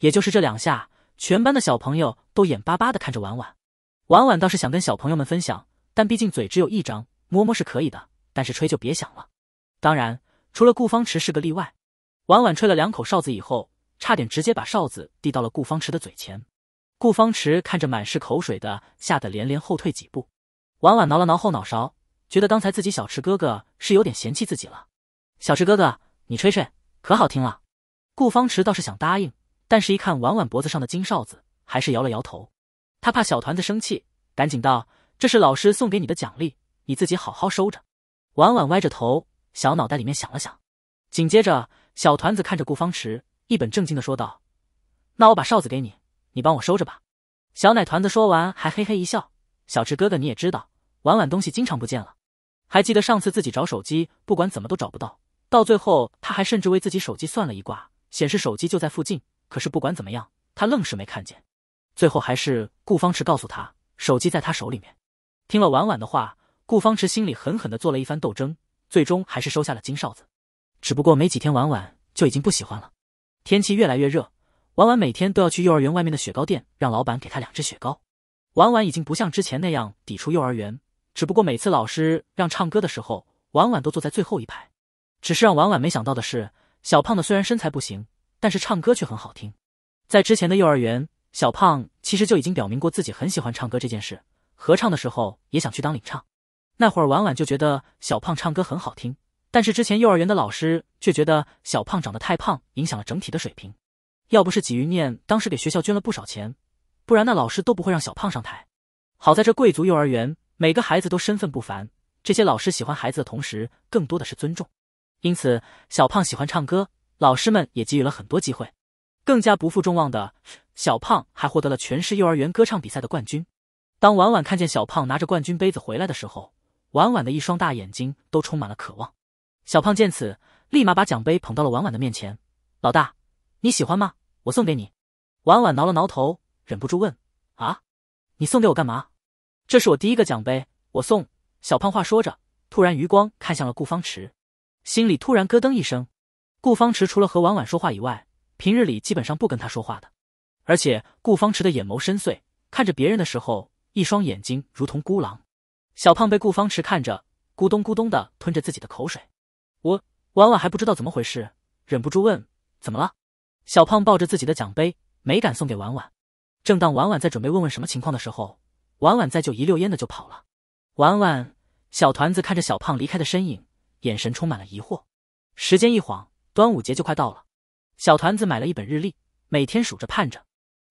Speaker 1: 也就是这两下，全班的小朋友都眼巴巴地看着婉婉。婉婉倒是想跟小朋友们分享，但毕竟嘴只有一张，摸摸是可以的。但是吹就别想了，当然除了顾方池是个例外。婉婉吹了两口哨子以后，差点直接把哨子递到了顾方池的嘴前。顾方池看着满是口水的，吓得连连后退几步。婉婉挠了挠后脑勺，觉得刚才自己小池哥哥是有点嫌弃自己了。小池哥哥，你吹吹可好听了。顾方池倒是想答应，但是一看婉婉脖子上的金哨子，还是摇了摇头。他怕小团子生气，赶紧道：“这是老师送给你的奖励，你自己好好收着。”婉婉歪着头，小脑袋里面想了想，紧接着小团子看着顾方池，一本正经的说道：“那我把哨子给你，你帮我收着吧。”小奶团子说完，还嘿嘿一笑：“小池哥哥你也知道，婉婉东西经常不见了。还记得上次自己找手机，不管怎么都找不到，到最后他还甚至为自己手机算了一卦，显示手机就在附近，可是不管怎么样，他愣是没看见。最后还是顾方池告诉他，手机在他手里面。听了婉婉的话。”顾方池心里狠狠地做了一番斗争，最终还是收下了金哨子。只不过没几天，婉婉就已经不喜欢了。天气越来越热，婉婉每天都要去幼儿园外面的雪糕店，让老板给她两只雪糕。婉婉已经不像之前那样抵触幼儿园，只不过每次老师让唱歌的时候，婉婉都坐在最后一排。只是让婉婉没想到的是，小胖的虽然身材不行，但是唱歌却很好听。在之前的幼儿园，小胖其实就已经表明过自己很喜欢唱歌这件事，合唱的时候也想去当领唱。那会儿，婉婉就觉得小胖唱歌很好听，但是之前幼儿园的老师却觉得小胖长得太胖，影响了整体的水平。要不是纪云念当时给学校捐了不少钱，不然那老师都不会让小胖上台。好在这贵族幼儿园每个孩子都身份不凡，这些老师喜欢孩子的同时，更多的是尊重。因此，小胖喜欢唱歌，老师们也给予了很多机会。更加不负众望的，小胖还获得了全市幼儿园歌唱比赛的冠军。当婉婉看见小胖拿着冠军杯子回来的时候，婉婉的一双大眼睛都充满了渴望，小胖见此，立马把奖杯捧到了婉婉的面前。老大，你喜欢吗？我送给你。婉婉挠了挠头，忍不住问：“啊，你送给我干嘛？这是我第一个奖杯，我送。”小胖话说着，突然余光看向了顾方池，心里突然咯噔一声。顾方池除了和婉婉说话以外，平日里基本上不跟他说话的，而且顾方池的眼眸深邃，看着别人的时候，一双眼睛如同孤狼。小胖被顾方池看着，咕咚咕咚的吞着自己的口水。我婉婉还不知道怎么回事，忍不住问：“怎么了？”小胖抱着自己的奖杯，没敢送给婉婉。正当婉婉在准备问问什么情况的时候，婉婉再就一溜烟的就跑了。婉婉，小团子看着小胖离开的身影，眼神充满了疑惑。时间一晃，端午节就快到了。小团子买了一本日历，每天数着盼着。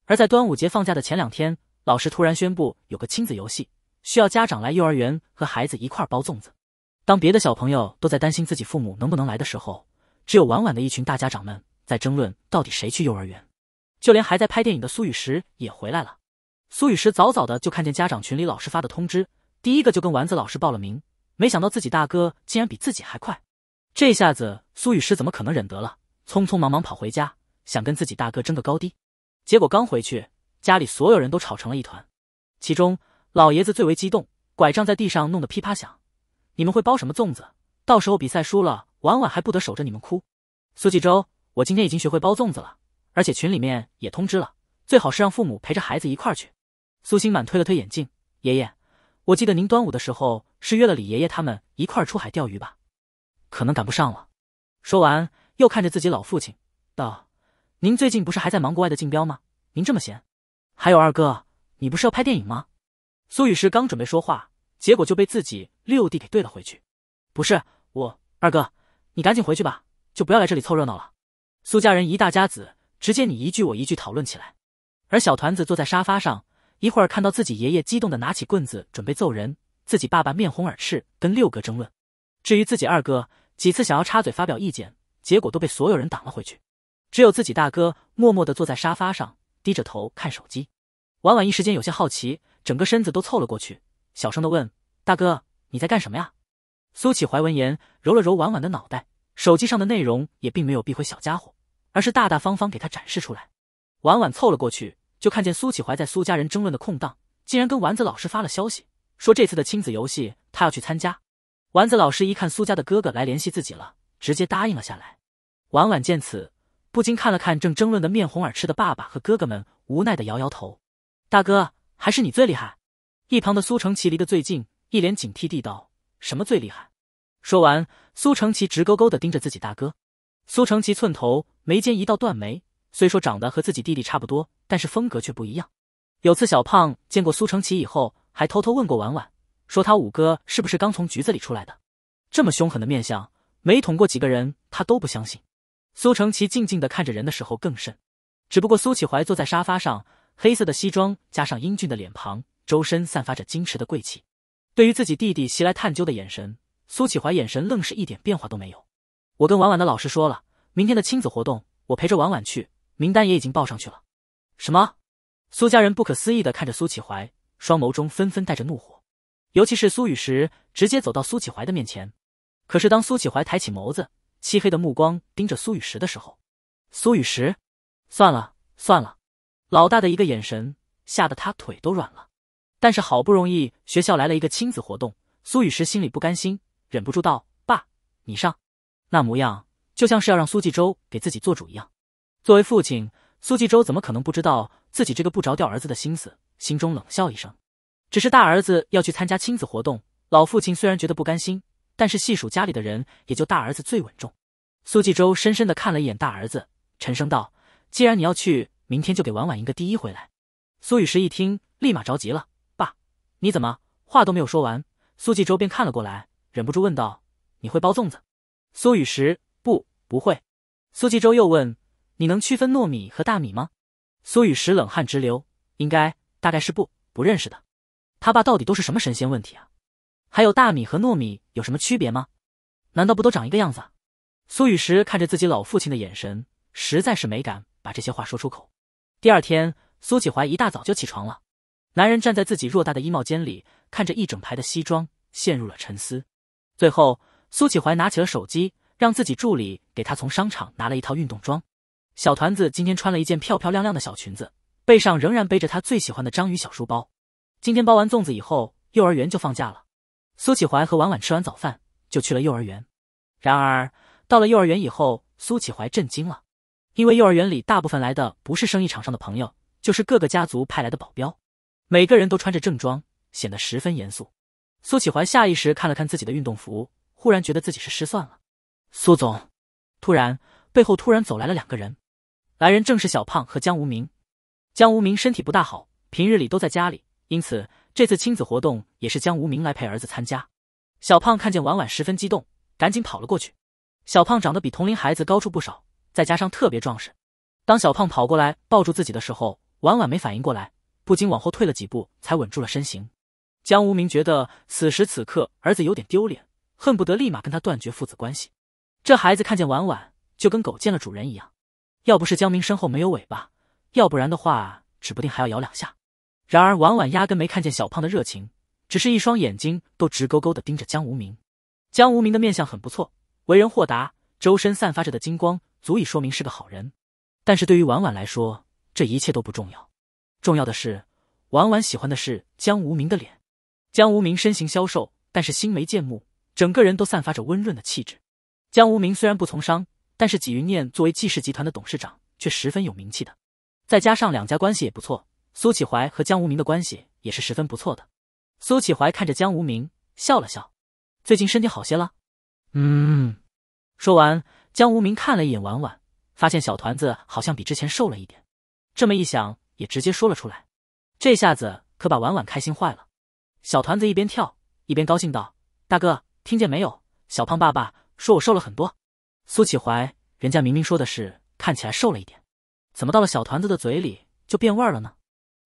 Speaker 1: 而在端午节放假的前两天，老师突然宣布有个亲子游戏。需要家长来幼儿园和孩子一块包粽子。当别的小朋友都在担心自己父母能不能来的时候，只有婉婉的一群大家长们在争论到底谁去幼儿园。就连还在拍电影的苏雨石也回来了。苏雨石早早的就看见家长群里老师发的通知，第一个就跟丸子老师报了名。没想到自己大哥竟然比自己还快，这下子苏雨石怎么可能忍得了？匆匆忙忙跑回家，想跟自己大哥争个高低。结果刚回去，家里所有人都吵成了一团，其中。老爷子最为激动，拐杖在地上弄得噼啪响。你们会包什么粽子？到时候比赛输了，婉婉还不得守着你们哭？苏纪州，我今天已经学会包粽子了，而且群里面也通知了，最好是让父母陪着孩子一块儿去。苏心满推了推眼镜，爷爷，我记得您端午的时候是约了李爷爷他们一块儿出海钓鱼吧？可能赶不上了。说完，又看着自己老父亲，道：“您最近不是还在忙国外的竞标吗？您这么闲？还有二哥，你不是要拍电影吗？”苏雨石刚准备说话，结果就被自己六弟给怼了回去。不是我二哥，你赶紧回去吧，就不要来这里凑热闹了。苏家人一大家子，直接你一句我一句讨论起来。而小团子坐在沙发上，一会儿看到自己爷爷激动的拿起棍子准备揍人，自己爸爸面红耳赤跟六哥争论。至于自己二哥，几次想要插嘴发表意见，结果都被所有人挡了回去。只有自己大哥默默的坐在沙发上，低着头看手机。婉婉一时间有些好奇。整个身子都凑了过去，小声的问：“大哥，你在干什么呀？”苏启怀闻言，揉了揉婉婉的脑袋，手机上的内容也并没有避讳小家伙，而是大大方方给他展示出来。婉婉凑了过去，就看见苏启怀在苏家人争论的空档，竟然跟丸子老师发了消息，说这次的亲子游戏他要去参加。丸子老师一看苏家的哥哥来联系自己了，直接答应了下来。婉婉见此，不禁看了看正争论的面红耳赤的爸爸和哥哥们，无奈的摇摇头：“大哥。”还是你最厉害。一旁的苏成奇离得最近，一脸警惕地道：“什么最厉害？”说完，苏成奇直勾勾的盯着自己大哥。苏成奇寸头，眉间一道断眉，虽说长得和自己弟弟差不多，但是风格却不一样。有次小胖见过苏成奇以后，还偷偷问过婉婉，说他五哥是不是刚从局子里出来的？这么凶狠的面相，没捅过几个人，他都不相信。苏成奇静静的看着人的时候更甚。只不过苏启怀坐在沙发上。黑色的西装加上英俊的脸庞，周身散发着矜持的贵气。对于自己弟弟袭来探究的眼神，苏启怀眼神愣是一点变化都没有。我跟婉婉的老师说了，明天的亲子活动我陪着婉婉去，名单也已经报上去了。什么？苏家人不可思议的看着苏启怀，双眸中纷纷带着怒火。尤其是苏雨石，直接走到苏启怀的面前。可是当苏启怀抬起眸子，漆黑的目光盯着苏雨石的时候，苏雨石，算了算了。老大的一个眼神，吓得他腿都软了。但是好不容易学校来了一个亲子活动，苏雨石心里不甘心，忍不住道：“爸，你上。”那模样就像是要让苏纪州给自己做主一样。作为父亲，苏纪州怎么可能不知道自己这个不着调儿子的心思？心中冷笑一声。只是大儿子要去参加亲子活动，老父亲虽然觉得不甘心，但是细数家里的人，也就大儿子最稳重。苏纪州深深的看了一眼大儿子，沉声道：“既然你要去。”明天就给婉婉一个第一回来。苏雨石一听，立马着急了：“爸，你怎么话都没有说完？”苏纪州便看了过来，忍不住问道：“你会包粽子？”苏雨石不不会。苏纪州又问：“你能区分糯米和大米吗？”苏雨石冷汗直流：“应该，大概是不不认识的。”他爸到底都是什么神仙问题啊？还有大米和糯米有什么区别吗？难道不都长一个样子？苏雨石看着自己老父亲的眼神，实在是没敢把这些话说出口。第二天，苏启怀一大早就起床了。男人站在自己偌大的衣帽间里，看着一整排的西装，陷入了沉思。最后，苏启怀拿起了手机，让自己助理给他从商场拿了一套运动装。小团子今天穿了一件漂漂亮亮的小裙子，背上仍然背着他最喜欢的章鱼小书包。今天包完粽子以后，幼儿园就放假了。苏启怀和婉婉吃完早饭，就去了幼儿园。然而，到了幼儿园以后，苏启怀震惊了。因为幼儿园里大部分来的不是生意场上的朋友，就是各个家族派来的保镖，每个人都穿着正装，显得十分严肃。苏启怀下意识看了看自己的运动服，忽然觉得自己是失算了。苏总，突然背后突然走来了两个人，来人正是小胖和江无名。江无名身体不大好，平日里都在家里，因此这次亲子活动也是江无名来陪儿子参加。小胖看见婉婉十分激动，赶紧跑了过去。小胖长得比同龄孩子高出不少。再加上特别壮实，当小胖跑过来抱住自己的时候，婉婉没反应过来，不禁往后退了几步，才稳住了身形。江无名觉得此时此刻儿子有点丢脸，恨不得立马跟他断绝父子关系。这孩子看见婉婉就跟狗见了主人一样，要不是江明身后没有尾巴，要不然的话指不定还要咬两下。然而婉婉压根没看见小胖的热情，只是一双眼睛都直勾勾的盯着江无名。江无名的面相很不错，为人豁达，周身散发着的金光。足以说明是个好人，但是对于婉婉来说，这一切都不重要。重要的是，婉婉喜欢的是江无名的脸。江无名身形消瘦，但是新眉剑目，整个人都散发着温润的气质。江无名虽然不从商，但是纪云念作为纪氏集团的董事长，却十分有名气的。再加上两家关系也不错，苏启怀和江无名的关系也是十分不错的。苏启怀看着江无名笑了笑：“最近身体好些了？”“
Speaker 2: 嗯。”
Speaker 1: 说完。江无名看了一眼婉婉，发现小团子好像比之前瘦了一点，这么一想也直接说了出来。这下子可把婉婉开心坏了，小团子一边跳一边高兴道：“大哥，听见没有？小胖爸爸说我瘦了很多。”苏启怀，人家明明说的是看起来瘦了一点，怎么到了小团子的嘴里就变味儿了呢？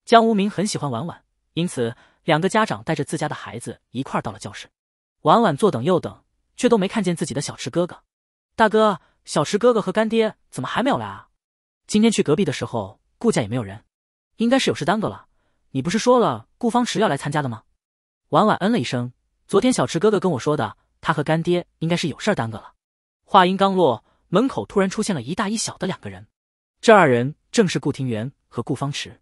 Speaker 1: 江无名很喜欢婉婉，因此两个家长带着自家的孩子一块到了教室。婉婉坐等又等，却都没看见自己的小池哥哥。大哥，小池哥哥和干爹怎么还没有来啊？今天去隔壁的时候，顾家也没有人，应该是有事耽搁了。你不是说了，顾方池要来参加的吗？婉婉嗯了一声。昨天小池哥哥跟我说的，他和干爹应该是有事耽搁了。话音刚落，门口突然出现了一大一小的两个人，这二人正是顾庭元和顾方池。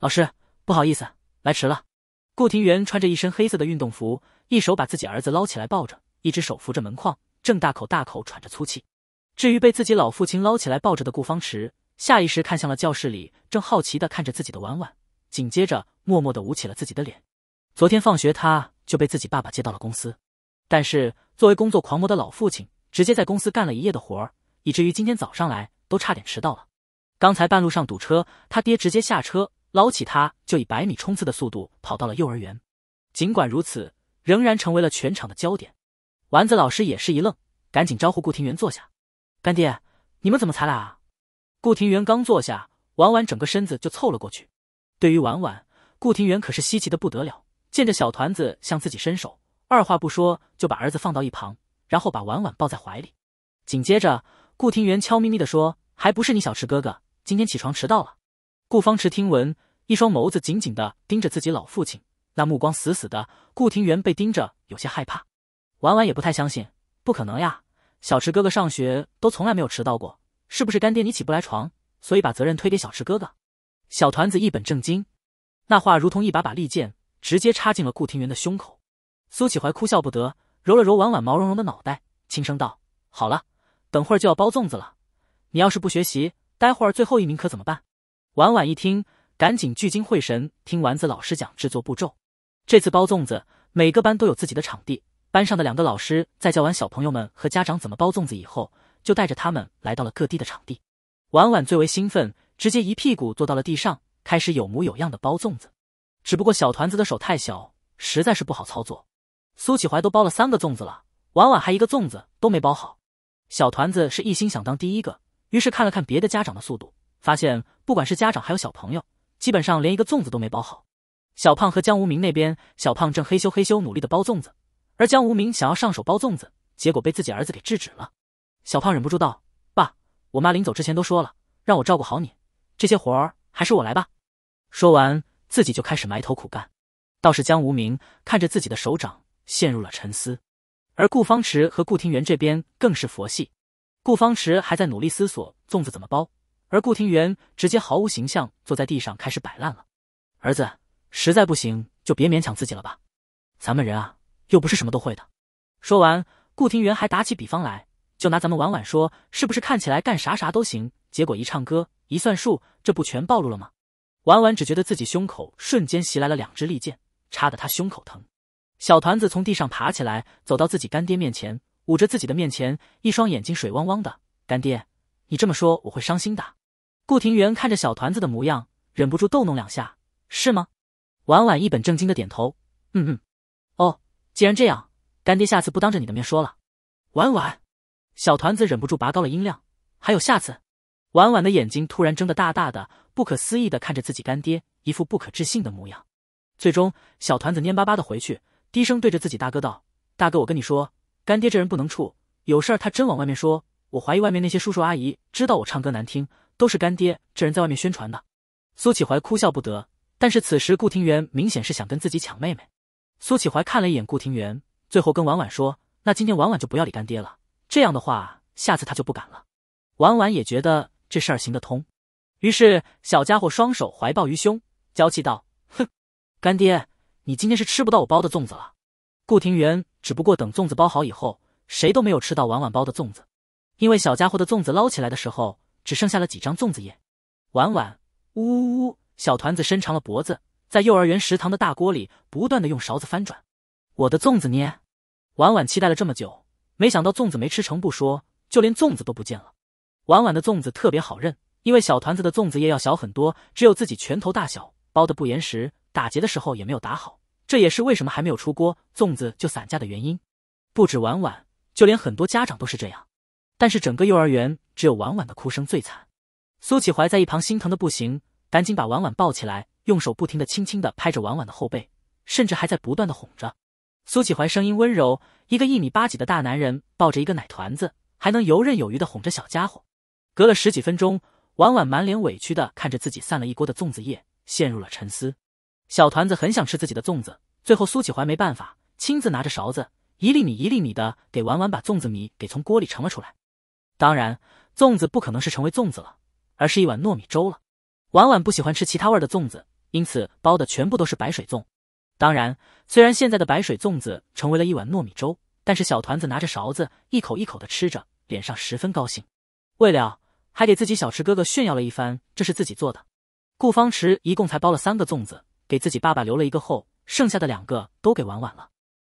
Speaker 1: 老师，不好意思，来迟了。顾庭元穿着一身黑色的运动服，一手把自己儿子捞起来抱着，一只手扶着门框。正大口大口喘着粗气，至于被自己老父亲捞起来抱着的顾方池，下意识看向了教室里正好奇的看着自己的婉婉，紧接着默默的捂起了自己的脸。昨天放学，他就被自己爸爸接到了公司，但是作为工作狂魔的老父亲，直接在公司干了一夜的活儿，以至于今天早上来都差点迟到了。刚才半路上堵车，他爹直接下车捞起他，就以百米冲刺的速度跑到了幼儿园。尽管如此，仍然成为了全场的焦点。丸子老师也是一愣，赶紧招呼顾庭园坐下。干爹，你们怎么才来啊？顾庭园刚坐下，婉婉整个身子就凑了过去。对于婉婉，顾庭园可是稀奇的不得了。见着小团子向自己伸手，二话不说就把儿子放到一旁，然后把婉婉抱在怀里。紧接着，顾庭园悄咪咪的说：“还不是你小池哥哥今天起床迟到了。”顾方池听闻，一双眸子紧紧的盯着自己老父亲，那目光死死的。顾庭园被盯着，有些害怕。婉婉也不太相信，不可能呀！小池哥哥上学都从来没有迟到过，是不是干爹你起不来床，所以把责任推给小池哥哥？小团子一本正经，那话如同一把把利剑，直接插进了顾庭园的胸口。苏启怀哭笑不得，揉了揉婉婉毛茸茸的脑袋，轻声道：“好了，等会儿就要包粽子了，你要是不学习，待会儿最后一名可怎么办？”婉婉一听，赶紧聚精会神听丸子老师讲制作步骤。这次包粽子，每个班都有自己的场地。班上的两个老师在教完小朋友们和家长怎么包粽子以后，就带着他们来到了各地的场地。婉婉最为兴奋，直接一屁股坐到了地上，开始有模有样的包粽子。只不过小团子的手太小，实在是不好操作。苏启怀都包了三个粽子了，婉婉还一个粽子都没包好。小团子是一心想当第一个，于是看了看别的家长的速度，发现不管是家长还有小朋友，基本上连一个粽子都没包好。小胖和江无名那边，小胖正嘿咻嘿咻努力的包粽子。而江无名想要上手包粽子，结果被自己儿子给制止了。小胖忍不住道：“爸，我妈临走之前都说了，让我照顾好你，这些活儿还是我来吧。”说完，自己就开始埋头苦干。倒是江无名看着自己的手掌，陷入了沉思。而顾方池和顾庭园这边更是佛系。顾方池还在努力思索粽子怎么包，而顾庭园直接毫无形象坐在地上开始摆烂了。儿子，实在不行就别勉强自己了吧，咱们人啊。又不是什么都会的。说完，顾廷园还打起比方来，就拿咱们婉婉说，是不是看起来干啥啥都行，结果一唱歌一算数，这不全暴露了吗？婉婉只觉得自己胸口瞬间袭来了两支利剑，插得她胸口疼。小团子从地上爬起来，走到自己干爹面前，捂着自己的面前，一双眼睛水汪汪的。干爹，你这么说我会伤心的。顾廷园看着小团子的模样，忍不住逗弄两下，是吗？婉婉一本正经的点头，嗯嗯。既然这样，干爹下次不当着你的面说了。婉婉，小团子忍不住拔高了音量。还有下次？婉婉的眼睛突然睁得大大的，不可思议的看着自己干爹，一副不可置信的模样。最终，小团子蔫巴巴的回去，低声对着自己大哥道：“大哥，我跟你说，干爹这人不能处，有事儿他真往外面说。我怀疑外面那些叔叔阿姨知道我唱歌难听，都是干爹这人在外面宣传的。”苏启怀哭笑不得，但是此时顾廷源明显是想跟自己抢妹妹。苏启怀看了一眼顾廷元，最后跟婉婉说：“那今天婉婉就不要理干爹了。这样的话，下次他就不敢了。”婉婉也觉得这事儿行得通，于是小家伙双手怀抱于胸，娇气道：“哼，干爹，你今天是吃不到我包的粽子了。”顾廷元只不过等粽子包好以后，谁都没有吃到婉婉包的粽子，因为小家伙的粽子捞起来的时候，只剩下了几张粽子叶。婉婉，呜呜呜，小团子伸长了脖子。在幼儿园食堂的大锅里，不断的用勺子翻转，我的粽子捏，婉婉期待了这么久，没想到粽子没吃成不说，就连粽子都不见了。婉婉的粽子特别好认，因为小团子的粽子叶要小很多，只有自己拳头大小，包的不严实，打结的时候也没有打好，这也是为什么还没有出锅，粽子就散架的原因。不止婉婉，就连很多家长都是这样，但是整个幼儿园只有婉婉的哭声最惨。苏启怀在一旁心疼的不行，赶紧把婉婉抱起来。用手不停的轻轻的拍着婉婉的后背，甚至还在不断的哄着。苏启怀声音温柔，一个一米八几的大男人抱着一个奶团子，还能游刃有余的哄着小家伙。隔了十几分钟，婉婉满脸委屈的看着自己散了一锅的粽子叶，陷入了沉思。小团子很想吃自己的粽子，最后苏启怀没办法，亲自拿着勺子一粒米一粒米的给婉婉把粽子米给从锅里盛了出来。当然，粽子不可能是成为粽子了，而是一碗糯米粥了。婉婉不喜欢吃其他味的粽子。因此包的全部都是白水粽，当然，虽然现在的白水粽子成为了一碗糯米粥，但是小团子拿着勺子一口一口的吃着，脸上十分高兴，未了还给自己小池哥哥炫耀了一番，这是自己做的。顾方池一共才包了三个粽子，给自己爸爸留了一个后，剩下的两个都给婉婉了。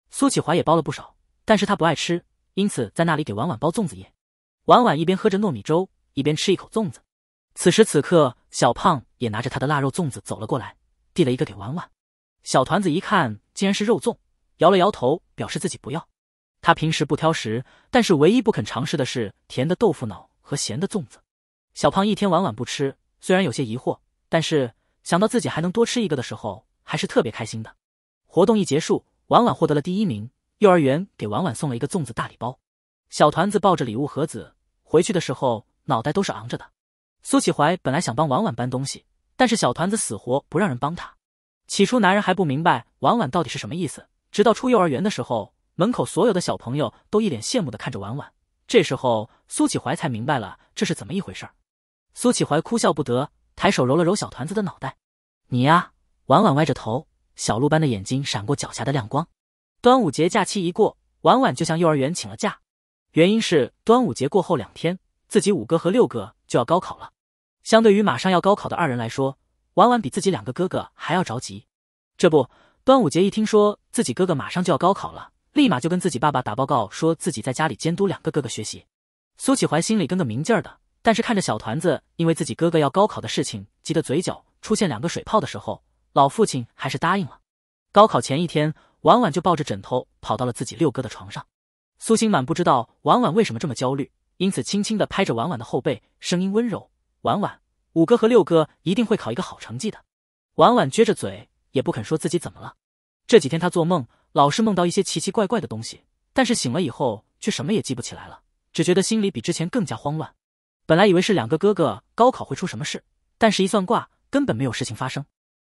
Speaker 1: 苏启怀也包了不少，但是他不爱吃，因此在那里给婉婉包粽子叶。婉婉一边喝着糯米粥，一边吃一口粽子。此时此刻，小胖。也拿着他的腊肉粽子走了过来，递了一个给婉婉。小团子一看，竟然是肉粽，摇了摇头，表示自己不要。他平时不挑食，但是唯一不肯尝试的是甜的豆腐脑和咸的粽子。小胖一天晚晚不吃，虽然有些疑惑，但是想到自己还能多吃一个的时候，还是特别开心的。活动一结束，婉婉获得了第一名，幼儿园给婉婉送了一个粽子大礼包。小团子抱着礼物盒子回去的时候，脑袋都是昂着的。苏启怀本来想帮婉婉搬东西。但是小团子死活不让人帮他。起初男人还不明白婉婉到底是什么意思，直到出幼儿园的时候，门口所有的小朋友都一脸羡慕的看着婉婉。这时候苏启怀才明白了这是怎么一回事儿。苏启怀哭笑不得，抬手揉了揉小团子的脑袋：“你呀。”婉婉歪着头，小鹿般的眼睛闪过狡黠的亮光。端午节假期一过，婉婉就向幼儿园请了假，原因是端午节过后两天，自己五哥和六哥就要高考了。相对于马上要高考的二人来说，婉婉比自己两个哥哥还要着急。这不，端午节一听说自己哥哥马上就要高考了，立马就跟自己爸爸打报告，说自己在家里监督两个哥哥学习。苏启怀心里跟个明劲儿的，但是看着小团子因为自己哥哥要高考的事情，急得嘴角出现两个水泡的时候，老父亲还是答应了。高考前一天，婉婉就抱着枕头跑到了自己六哥的床上。苏星满不知道婉婉为什么这么焦虑，因此轻轻的拍着婉婉的后背，声音温柔。婉婉，五哥和六哥一定会考一个好成绩的。婉婉撅着嘴，也不肯说自己怎么了。这几天她做梦，老是梦到一些奇奇怪怪的东西，但是醒了以后却什么也记不起来了，只觉得心里比之前更加慌乱。本来以为是两个哥哥高考会出什么事，但是一算卦根本没有事情发生。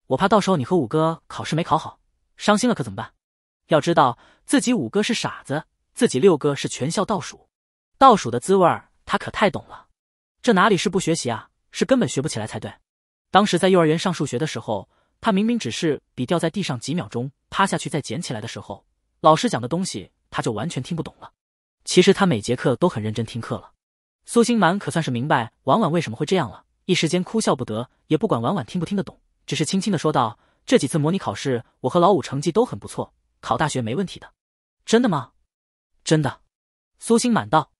Speaker 1: 我怕到时候你和五哥考试没考好，伤心了可怎么办？要知道自己五哥是傻子，自己六哥是全校倒数，倒数的滋味他可太懂了。这哪里是不学习啊？是根本学不起来才对。当时在幼儿园上数学的时候，他明明只是笔掉在地上，几秒钟趴下去再捡起来的时候，老师讲的东西他就完全听不懂了。其实他每节课都很认真听课了。苏心满可算是明白婉婉为什么会这样了，一时间哭笑不得，也不管婉婉听不听得懂，只是轻轻的说道：“这几次模拟考试，我和老五成绩都很不错，考大学没问题的。”“真的吗？”“真的。”苏心满道。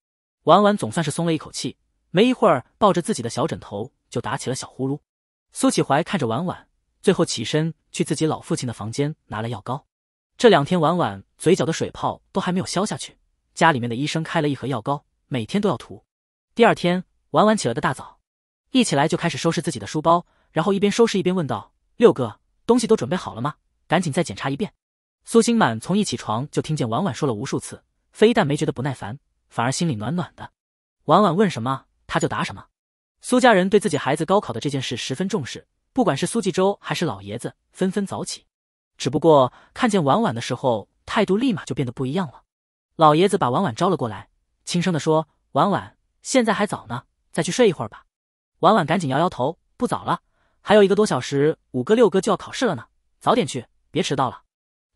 Speaker 1: 婉婉总算是松了一口气。没一会儿，抱着自己的小枕头就打起了小呼噜。苏启怀看着婉婉，最后起身去自己老父亲的房间拿了药膏。这两天婉婉嘴角的水泡都还没有消下去，家里面的医生开了一盒药膏，每天都要涂。第二天，婉婉起了个大早，一起来就开始收拾自己的书包，然后一边收拾一边问道：“六哥，东西都准备好了吗？赶紧再检查一遍。”苏星满从一起床就听见婉婉说了无数次，非但没觉得不耐烦，反而心里暖暖的。婉婉问什么？他就答什么。苏家人对自己孩子高考的这件事十分重视，不管是苏纪州还是老爷子，纷纷早起。只不过看见婉婉的时候，态度立马就变得不一样了。老爷子把婉婉招了过来，轻声的说：“婉婉，现在还早呢，再去睡一会儿吧。”婉婉赶紧摇摇头：“不早了，还有一个多小时，五哥、六哥就要考试了呢，早点去，别迟到了。”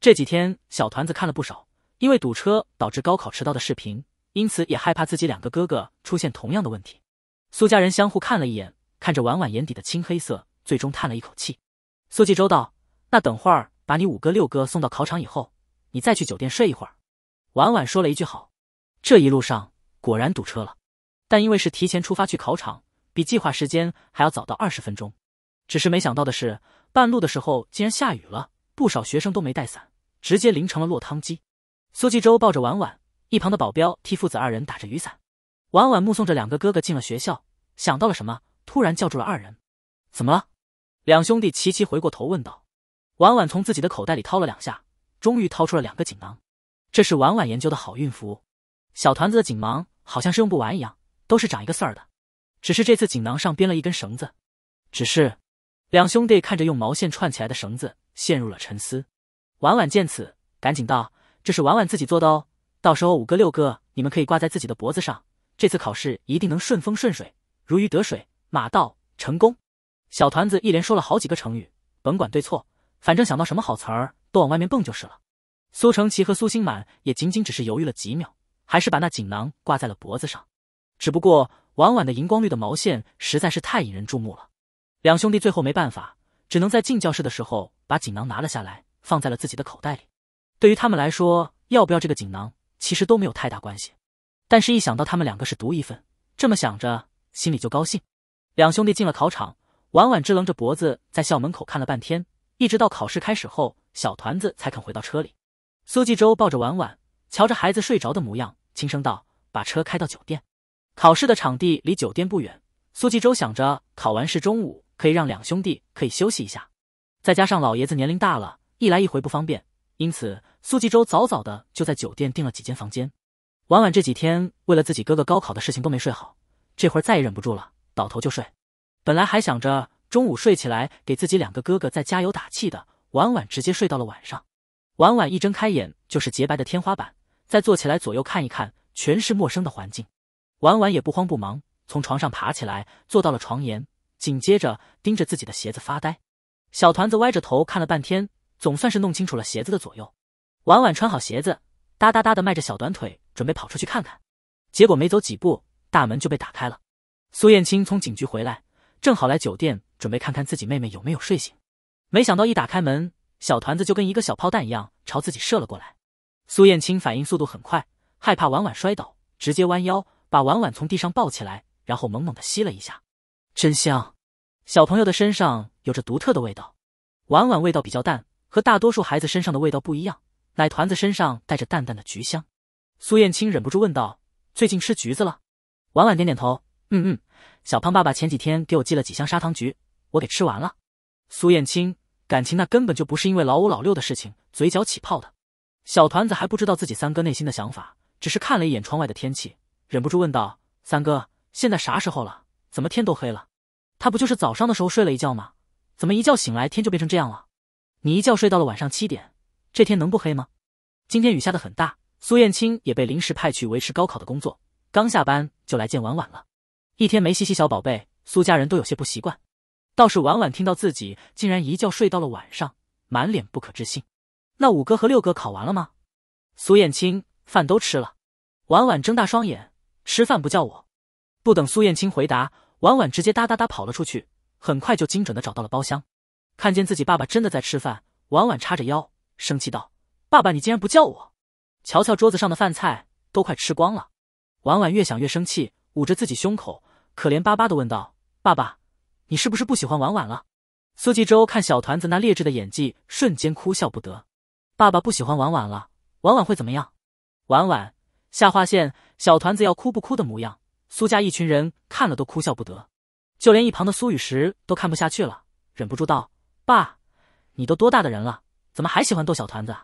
Speaker 1: 这几天小团子看了不少因为堵车导致高考迟到的视频，因此也害怕自己两个哥哥出现同样的问题。苏家人相互看了一眼，看着婉婉眼底的青黑色，最终叹了一口气。苏纪州道：“那等会儿把你五哥、六哥送到考场以后，你再去酒店睡一会儿。”婉婉说了一句“好”。这一路上果然堵车了，但因为是提前出发去考场，比计划时间还要早到二十分钟。只是没想到的是，半路的时候竟然下雨了，不少学生都没带伞，直接淋成了落汤鸡。苏纪州抱着婉婉，一旁的保镖替父子二人打着雨伞。婉婉目送着两个哥哥进了学校，想到了什么，突然叫住了二人：“怎么了？”两兄弟齐齐回过头问道。婉婉从自己的口袋里掏了两下，终于掏出了两个锦囊，这是婉婉研究的好运符。小团子的锦囊好像是用不完一样，都是长一个穗儿的，只是这次锦囊上编了一根绳子。只是，两兄弟看着用毛线串起来的绳子，陷入了沉思。婉婉见此，赶紧道：“这是婉婉自己做的哦，到时候五哥、六哥，你们可以挂在自己的脖子上。”这次考试一定能顺风顺水，如鱼得水，马到成功。小团子一连说了好几个成语，甭管对错，反正想到什么好词儿都往外面蹦就是了。苏承其和苏心满也仅仅只是犹豫了几秒，还是把那锦囊挂在了脖子上。只不过晚晚的荧光绿的毛线实在是太引人注目了，两兄弟最后没办法，只能在进教室的时候把锦囊拿了下来，放在了自己的口袋里。对于他们来说，要不要这个锦囊其实都没有太大关系。但是，一想到他们两个是独一份，这么想着，心里就高兴。两兄弟进了考场，婉婉支棱着脖子在校门口看了半天，一直到考试开始后，小团子才肯回到车里。苏纪州抱着婉婉，瞧着孩子睡着的模样，轻声道：“把车开到酒店。”考试的场地离酒店不远。苏纪州想着，考完试中午可以让两兄弟可以休息一下，再加上老爷子年龄大了，一来一回不方便，因此苏纪州早早的就在酒店订了几间房间。婉婉这几天为了自己哥哥高考的事情都没睡好，这会儿再也忍不住了，倒头就睡。本来还想着中午睡起来给自己两个哥哥再加油打气的，婉婉直接睡到了晚上。婉婉一睁开眼就是洁白的天花板，再坐起来左右看一看，全是陌生的环境。婉婉也不慌不忙，从床上爬起来，坐到了床沿，紧接着盯着自己的鞋子发呆。小团子歪着头看了半天，总算是弄清楚了鞋子的左右。婉婉穿好鞋子，哒哒哒的迈着小短腿。准备跑出去看看，结果没走几步，大门就被打开了。苏燕青从警局回来，正好来酒店，准备看看自己妹妹有没有睡醒。没想到一打开门，小团子就跟一个小炮弹一样朝自己射了过来。苏燕青反应速度很快，害怕婉婉摔倒，直接弯腰把婉婉从地上抱起来，然后猛猛的吸了一下，真香！小朋友的身上有着独特的味道，婉婉味道比较淡，和大多数孩子身上的味道不一样，奶团子身上带着淡淡的菊香。苏燕青忍不住问道：“最近吃橘子了？”婉婉点点头：“嗯嗯，小胖爸爸前几天给我寄了几箱砂糖橘，我给吃完了。”苏燕青，感情那根本就不是因为老五老六的事情，嘴角起泡的。小团子还不知道自己三哥内心的想法，只是看了一眼窗外的天气，忍不住问道：“三哥，现在啥时候了？怎么天都黑了？他不就是早上的时候睡了一觉吗？怎么一觉醒来天就变成这样了？你一觉睡到了晚上七点，这天能不黑吗？今天雨下得很大。”苏燕青也被临时派去维持高考的工作，刚下班就来见婉婉了。一天没嘻嘻小宝贝，苏家人都有些不习惯。倒是婉婉听到自己竟然一觉睡到了晚上，满脸不可置信。那五哥和六哥考完了吗？苏燕青饭都吃了。婉婉睁大双眼，吃饭不叫我？不等苏燕青回答，婉婉直接哒哒哒跑了出去，很快就精准的找到了包厢。看见自己爸爸真的在吃饭，婉婉叉着腰，生气道：“爸爸，你竟然不叫我！”瞧瞧桌子上的饭菜，都快吃光了。婉婉越想越生气，捂着自己胸口，可怜巴巴的问道：“爸爸，你是不是不喜欢婉婉了？”苏纪州看小团子那劣质的演技，瞬间哭笑不得。爸爸不喜欢婉婉了，婉婉会怎么样？婉婉下划线小团子要哭不哭的模样，苏家一群人看了都哭笑不得。就连一旁的苏雨石都看不下去了，忍不住道：“爸，你都多大的人了，怎么还喜欢逗小团子？”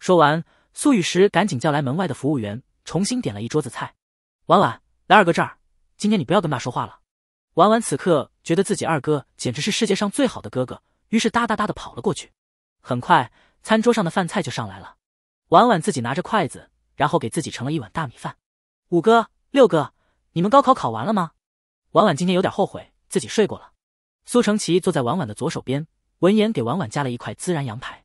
Speaker 1: 说完。苏雨石赶紧叫来门外的服务员，重新点了一桌子菜。婉婉，来二哥这儿，今天你不要跟爸说话了。婉婉此刻觉得自己二哥简直是世界上最好的哥哥，于是哒哒哒的跑了过去。很快，餐桌上的饭菜就上来了。婉婉自己拿着筷子，然后给自己盛了一碗大米饭。五哥、六哥，你们高考考完了吗？婉婉今天有点后悔自己睡过了。苏成奇坐在婉婉的左手边，闻言给婉婉夹了一块孜然羊排。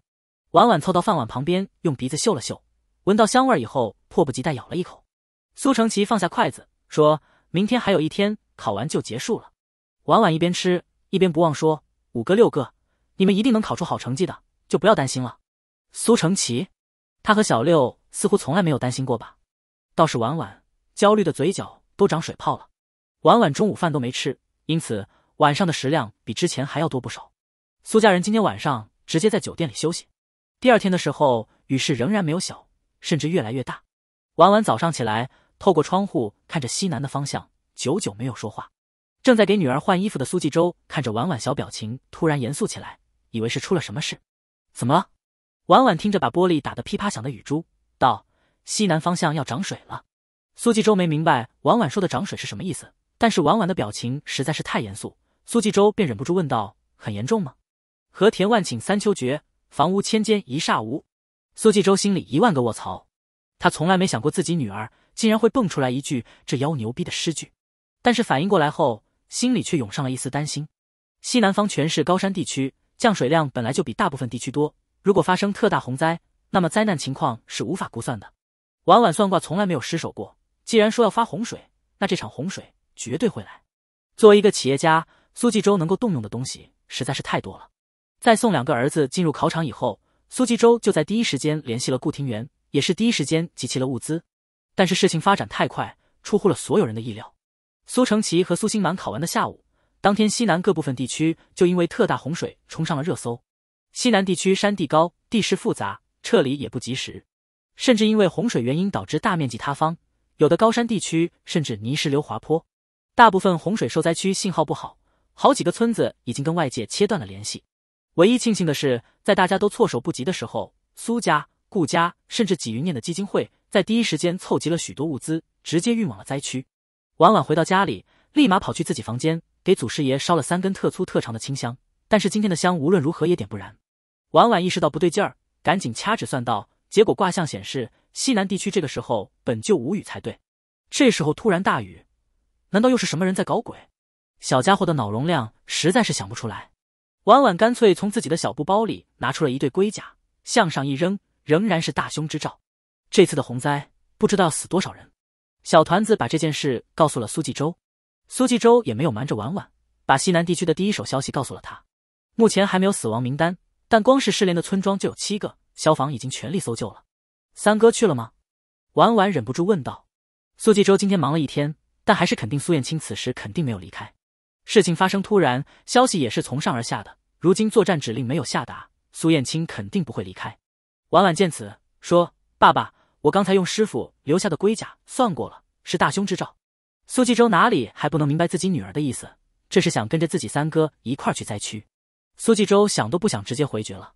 Speaker 1: 婉婉凑到饭碗旁边，用鼻子嗅了嗅，闻到香味儿以后，迫不及待咬了一口。苏成奇放下筷子说：“明天还有一天，考完就结束了。”婉婉一边吃一边不忘说：“五哥、六哥，你们一定能考出好成绩的，就不要担心了。”苏成奇，他和小六似乎从来没有担心过吧？倒是婉婉焦虑的嘴角都长水泡了。婉婉中午饭都没吃，因此晚上的食量比之前还要多不少。苏家人今天晚上直接在酒店里休息。第二天的时候，雨势仍然没有小，甚至越来越大。婉婉早上起来，透过窗户看着西南的方向，久久没有说话。正在给女儿换衣服的苏纪州看着婉婉小表情，突然严肃起来，以为是出了什么事。怎么了？婉婉听着把玻璃打得噼啪响的雨珠，道：“西南方向要涨水了。”苏纪州没明白婉婉说的涨水是什么意思，但是婉婉的表情实在是太严肃，苏纪州便忍不住问道：“很严重吗？”和田万顷三秋绝。房屋千间一霎无，苏纪州心里一万个卧槽！他从来没想过自己女儿竟然会蹦出来一句这妖牛逼的诗句。但是反应过来后，心里却涌上了一丝担心。西南方全是高山地区，降水量本来就比大部分地区多。如果发生特大洪灾，那么灾难情况是无法估算的。婉婉算卦从来没有失手过，既然说要发洪水，那这场洪水绝对会来。作为一个企业家，苏纪州能够动用的东西实在是太多了。在送两个儿子进入考场以后，苏纪州就在第一时间联系了顾廷元，也是第一时间集齐了物资。但是事情发展太快，出乎了所有人的意料。苏承奇和苏星满考完的下午，当天西南各部分地区就因为特大洪水冲上了热搜。西南地区山地高，地势复杂，撤离也不及时，甚至因为洪水原因导致大面积塌方，有的高山地区甚至泥石流滑坡。大部分洪水受灾区信号不好，好几个村子已经跟外界切断了联系。唯一庆幸的是，在大家都措手不及的时候，苏家、顾家，甚至几云念的基金会，在第一时间凑集了许多物资，直接运往了灾区。晚晚回到家里，立马跑去自己房间，给祖师爷烧了三根特粗特长的清香。但是今天的香无论如何也点不燃。晚晚意识到不对劲儿，赶紧掐指算道，结果卦象显示，西南地区这个时候本就无雨才对。这时候突然大雨，难道又是什么人在搞鬼？小家伙的脑容量实在是想不出来。婉婉干脆从自己的小布包里拿出了一对龟甲，向上一扔，仍然是大凶之兆。这次的洪灾不知道要死多少人。小团子把这件事告诉了苏纪州，苏纪州也没有瞒着婉婉，把西南地区的第一手消息告诉了他。目前还没有死亡名单，但光是失联的村庄就有七个，消防已经全力搜救了。三哥去了吗？婉婉忍不住问道。苏纪州今天忙了一天，但还是肯定苏燕青此时肯定没有离开。事情发生突然，消息也是从上而下的。如今作战指令没有下达，苏燕青肯定不会离开。婉婉见此，说：“爸爸，我刚才用师傅留下的龟甲算过了，是大凶之兆。”苏纪州哪里还不能明白自己女儿的意思？这是想跟着自己三哥一块去灾区。苏纪州想都不想，直接回绝了。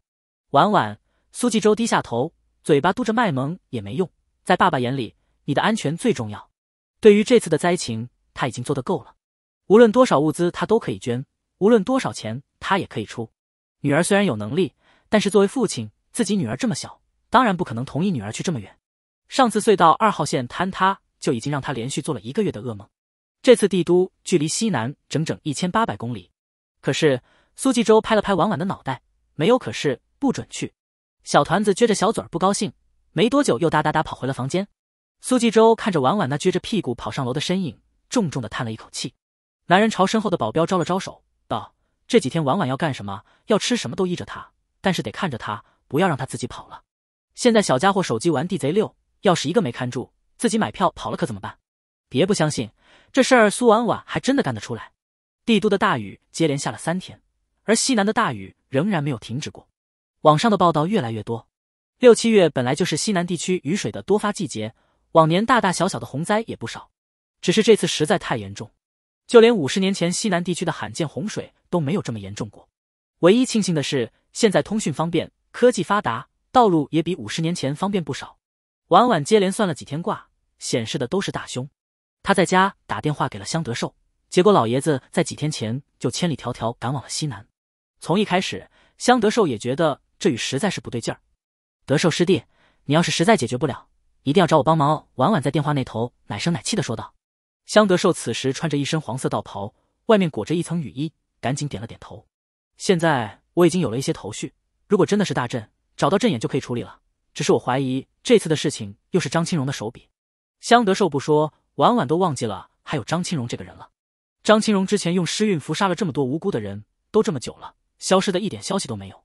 Speaker 1: 婉婉，苏纪州低下头，嘴巴嘟着卖萌也没用，在爸爸眼里，你的安全最重要。对于这次的灾情，他已经做得够了，无论多少物资他都可以捐，无论多少钱。他也可以出，女儿虽然有能力，但是作为父亲，自己女儿这么小，当然不可能同意女儿去这么远。上次隧道二号线坍塌就已经让他连续做了一个月的噩梦，这次帝都距离西南整整一千八百公里。可是苏纪州拍了拍婉婉的脑袋，没有可是，不准去。小团子撅着小嘴儿不高兴，没多久又哒哒哒跑回了房间。苏纪州看着婉婉那撅着屁股跑上楼的身影，重重的叹了一口气。男人朝身后的保镖招了招手，道。这几天婉婉要干什么？要吃什么都依着他，但是得看着他，不要让他自己跑了。现在小家伙手机玩地贼六》，要是一个没看住，自己买票跑了可怎么办？别不相信，这事儿苏婉婉还真的干得出来。帝都的大雨接连下了三天，而西南的大雨仍然没有停止过。网上的报道越来越多。六七月本来就是西南地区雨水的多发季节，往年大大小小的洪灾也不少，只是这次实在太严重，就连五十年前西南地区的罕见洪水。都没有这么严重过。唯一庆幸的是，现在通讯方便，科技发达，道路也比五十年前方便不少。晚晚接连算了几天卦，显示的都是大凶。他在家打电话给了香德寿，结果老爷子在几天前就千里迢迢赶往了西南。从一开始，香德寿也觉得这雨实在是不对劲儿。德寿师弟，你要是实在解决不了，一定要找我帮忙哦。晚晚在电话那头奶声奶气的说道。香德寿此时穿着一身黄色道袍，外面裹着一层雨衣。赶紧点了点头。现在我已经有了一些头绪，如果真的是大阵，找到阵眼就可以处理了。只是我怀疑这次的事情又是张青荣的手笔。相德寿不说，婉婉都忘记了还有张青荣这个人了。张青荣之前用尸运符杀了这么多无辜的人，都这么久了，消失的一点消息都没有。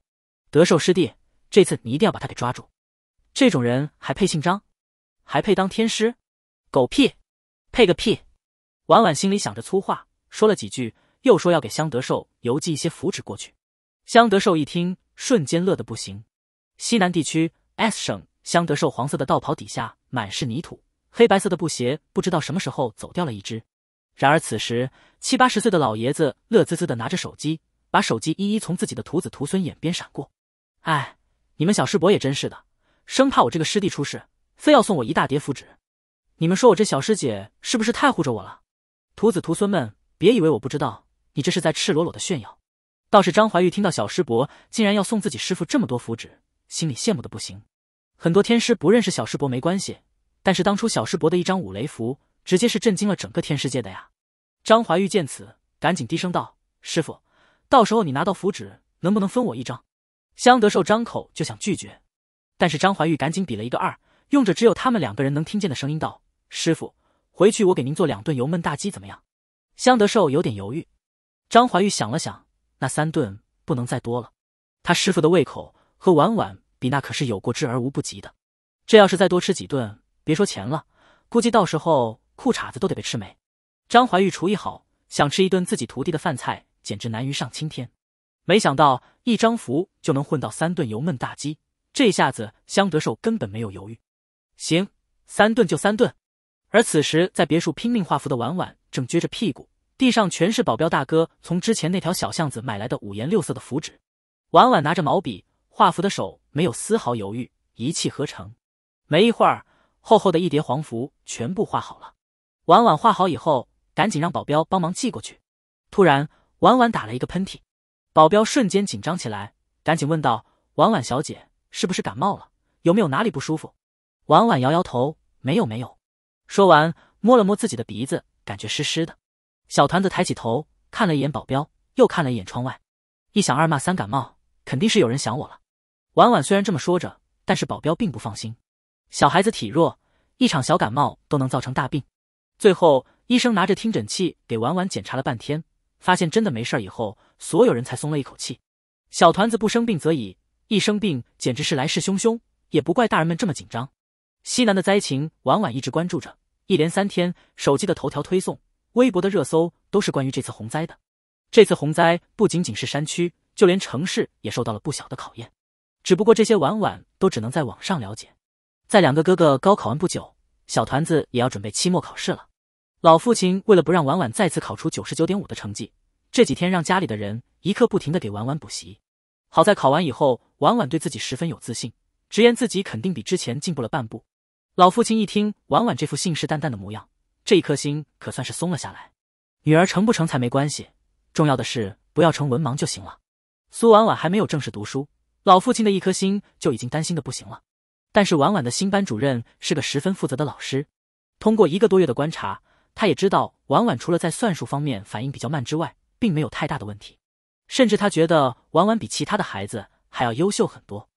Speaker 1: 德寿师弟，这次你一定要把他给抓住！这种人还配姓张？还配当天师？狗屁！配个屁！婉婉心里想着粗话，说了几句。又说要给香德寿邮寄一些符纸过去。香德寿一听，瞬间乐得不行。西南地区 S 省，香德寿黄色的道袍底下满是泥土，黑白色的布鞋不知道什么时候走掉了一只。然而此时，七八十岁的老爷子乐滋滋的拿着手机，把手机一一从自己的徒子徒孙眼边闪过。哎，你们小师伯也真是的，生怕我这个师弟出事，非要送我一大叠符纸。你们说我这小师姐是不是太护着我了？徒子徒孙们，别以为我不知道。你这是在赤裸裸的炫耀，倒是张怀玉听到小师伯竟然要送自己师傅这么多符纸，心里羡慕的不行。很多天师不认识小师伯没关系，但是当初小师伯的一张五雷符，直接是震惊了整个天师界的呀。张怀玉见此，赶紧低声道：“师傅，到时候你拿到符纸，能不能分我一张？”香德寿张口就想拒绝，但是张怀玉赶紧比了一个二，用着只有他们两个人能听见的声音道：“师傅，回去我给您做两顿油焖大鸡，怎么样？”香德寿有点犹豫。张怀玉想了想，那三顿不能再多了。他师傅的胃口和婉婉比，那可是有过之而无不及的。这要是再多吃几顿，别说钱了，估计到时候裤衩子都得被吃没。张怀玉厨艺好，想吃一顿自己徒弟的饭菜简直难于上青天。没想到一张符就能混到三顿油焖大鸡，这下子香德寿根本没有犹豫，行，三顿就三顿。而此时在别墅拼命画符的婉婉正撅着屁股。地上全是保镖大哥从之前那条小巷子买来的五颜六色的符纸，婉婉拿着毛笔画符的手没有丝毫犹豫，一气呵成。没一会儿，厚厚的一叠黄符全部画好了。婉婉画好以后，赶紧让保镖帮忙寄过去。突然，婉婉打了一个喷嚏，保镖瞬间紧张起来，赶紧问道：“婉婉小姐是不是感冒了？有没有哪里不舒服？”婉婉摇摇头：“没有，没有。”说完，摸了摸自己的鼻子，感觉湿湿的。小团子抬起头，看了一眼保镖，又看了一眼窗外，一想二骂三感冒，肯定是有人想我了。婉婉虽然这么说着，但是保镖并不放心。小孩子体弱，一场小感冒都能造成大病。最后，医生拿着听诊器给婉婉检查了半天，发现真的没事儿以后，所有人才松了一口气。小团子不生病则已，一生病简直是来势汹汹，也不怪大人们这么紧张。西南的灾情，婉婉一直关注着，一连三天，手机的头条推送。微博的热搜都是关于这次洪灾的。这次洪灾不仅仅是山区，就连城市也受到了不小的考验。只不过这些婉婉都只能在网上了解。在两个哥哥高考完不久，小团子也要准备期末考试了。老父亲为了不让婉婉再次考出九十九点五的成绩，这几天让家里的人一刻不停的给婉婉补习。好在考完以后，婉婉对自己十分有自信，直言自己肯定比之前进步了半步。老父亲一听婉婉这副信誓旦旦的模样。这一颗心可算是松了下来，女儿成不成才没关系，重要的是不要成文盲就行了。苏婉婉还没有正式读书，老父亲的一颗心就已经担心的不行了。但是婉婉的新班主任是个十分负责的老师，通过一个多月的观察，他也知道婉婉除了在算术方面反应比较慢之外，并没有太大的问题，甚至他觉得婉婉比其他的孩子还要优秀很多。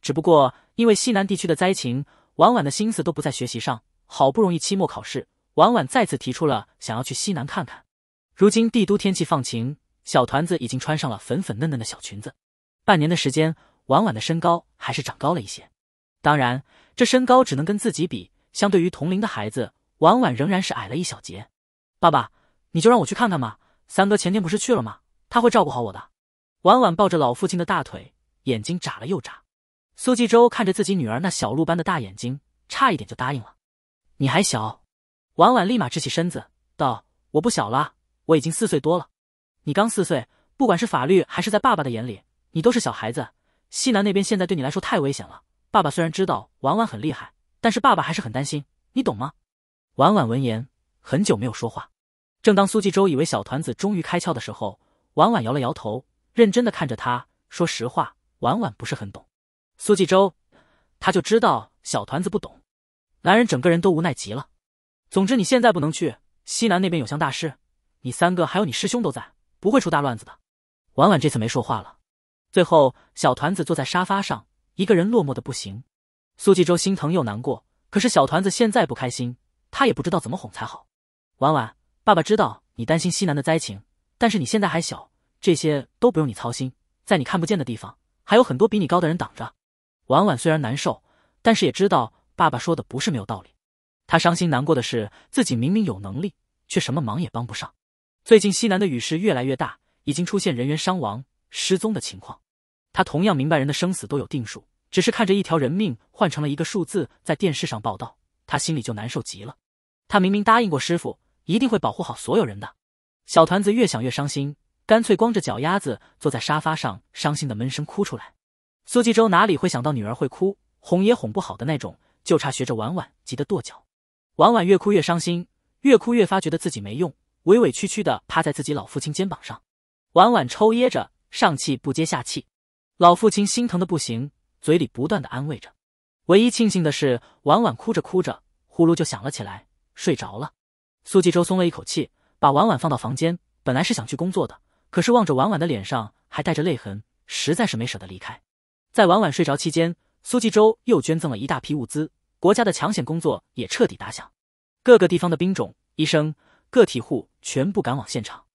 Speaker 1: 只不过因为西南地区的灾情，婉婉的心思都不在学习上，好不容易期末考试。婉婉再次提出了想要去西南看看。如今帝都天气放晴，小团子已经穿上了粉粉嫩嫩的小裙子。半年的时间，婉婉的身高还是长高了一些。当然，这身高只能跟自己比，相对于同龄的孩子，婉婉仍然是矮了一小截。爸爸，你就让我去看看嘛！三哥前天不是去了吗？他会照顾好我的。婉婉抱着老父亲的大腿，眼睛眨了又眨。苏纪州看着自己女儿那小鹿般的大眼睛，差一点就答应了。你还小。婉婉立马直起身子，道：“我不小了，我已经四岁多了。你刚四岁，不管是法律还是在爸爸的眼里，你都是小孩子。西南那边现在对你来说太危险了。爸爸虽然知道婉婉很厉害，但是爸爸还是很担心，你懂吗？”婉婉闻言，很久没有说话。正当苏纪州以为小团子终于开窍的时候，婉婉摇了摇头，认真的看着他，说实话，婉婉不是很懂。苏纪州，他就知道小团子不懂。男人整个人都无奈极了。总之你现在不能去西南那边有项大师，你三个还有你师兄都在，不会出大乱子的。婉婉这次没说话了。最后，小团子坐在沙发上，一个人落寞的不行。苏纪州心疼又难过，可是小团子现在不开心，他也不知道怎么哄才好。婉婉，爸爸知道你担心西南的灾情，但是你现在还小，这些都不用你操心，在你看不见的地方还有很多比你高的人挡着。婉婉虽然难受，但是也知道爸爸说的不是没有道理。他伤心难过的是，自己明明有能力，却什么忙也帮不上。最近西南的雨势越来越大，已经出现人员伤亡、失踪的情况。他同样明白人的生死都有定数，只是看着一条人命换成了一个数字在电视上报道，他心里就难受极了。他明明答应过师傅，一定会保护好所有人的。小团子越想越伤心，干脆光着脚丫子坐在沙发上，伤心的闷声哭出来。苏纪州哪里会想到女儿会哭，哄也哄不好的那种，就差学着婉婉急得跺脚。婉婉越哭越伤心，越哭越发觉得自己没用，委委屈屈的趴在自己老父亲肩膀上，婉婉抽噎着，上气不接下气，老父亲心疼的不行，嘴里不断的安慰着。唯一庆幸的是，婉婉哭着哭着，呼噜就响了起来，睡着了。苏纪州松了一口气，把婉婉放到房间。本来是想去工作的，可是望着婉婉的脸上还带着泪痕，实在是没舍得离开。在婉婉睡着期间，苏纪州又捐赠了一大批物资。国家的抢险工作也彻底打响，各个地方的兵种、医生、个体户全部赶往现场，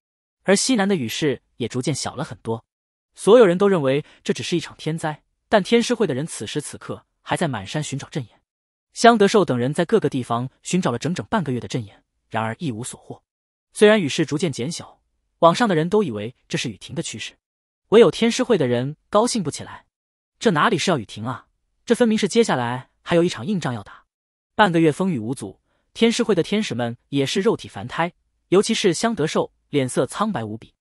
Speaker 1: 而西南的雨势也逐渐小了很多。所有人都认为这只是一场天灾，但天师会的人此时此刻还在满山寻找阵眼。香德寿等人在各个地方寻找了整整半个月的阵眼，然而一无所获。虽然雨势逐渐减小，网上的人都以为这是雨停的趋势，唯有天师会的人高兴不起来。这哪里是要雨停啊？这分明是接下来。还有一场硬仗要打，半个月风雨无阻，天师会的天使们也是肉体凡胎，尤其是香德寿脸色苍白无比。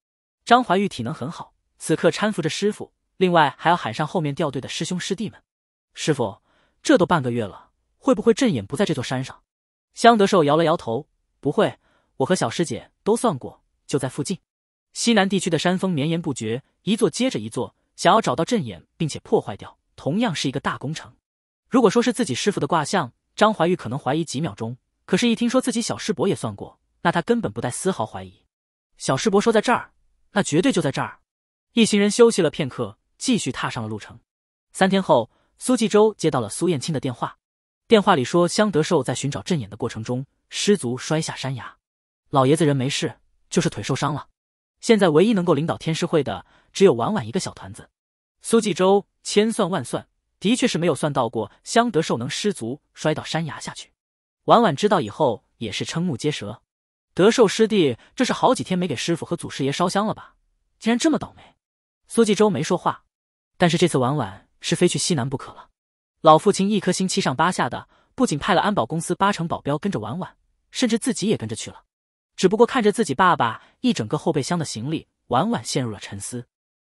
Speaker 1: 张怀玉体能很好，此刻搀扶着师傅，另外还要喊上后面掉队的师兄师弟们。师傅，这都半个月了，会不会阵眼不在这座山上？香德寿摇了摇头，不会，我和小师姐都算过，就在附近。西南地区的山峰绵延不绝，一座接着一座，想要找到阵眼并且破坏掉，同样是一个大工程。如果说是自己师傅的卦象，张怀玉可能怀疑几秒钟；可是，一听说自己小师伯也算过，那他根本不带丝毫怀疑。小师伯说在这儿，那绝对就在这儿。一行人休息了片刻，继续踏上了路程。三天后，苏纪州接到了苏燕青的电话，电话里说香德寿在寻找阵眼的过程中失足摔下山崖，老爷子人没事，就是腿受伤了。现在唯一能够领导天师会的，只有婉婉一个小团子。苏纪州千算万算。的确是没有算到过，相德寿能失足摔到山崖下去。婉婉知道以后也是瞠目结舌。德寿师弟，这是好几天没给师傅和祖师爷烧香了吧？竟然这么倒霉。苏纪州没说话，但是这次婉婉是非去西南不可了。老父亲一颗心七上八下的，不仅派了安保公司八成保镖跟着婉婉，甚至自己也跟着去了。只不过看着自己爸爸一整个后备箱的行李，婉婉陷入了沉思。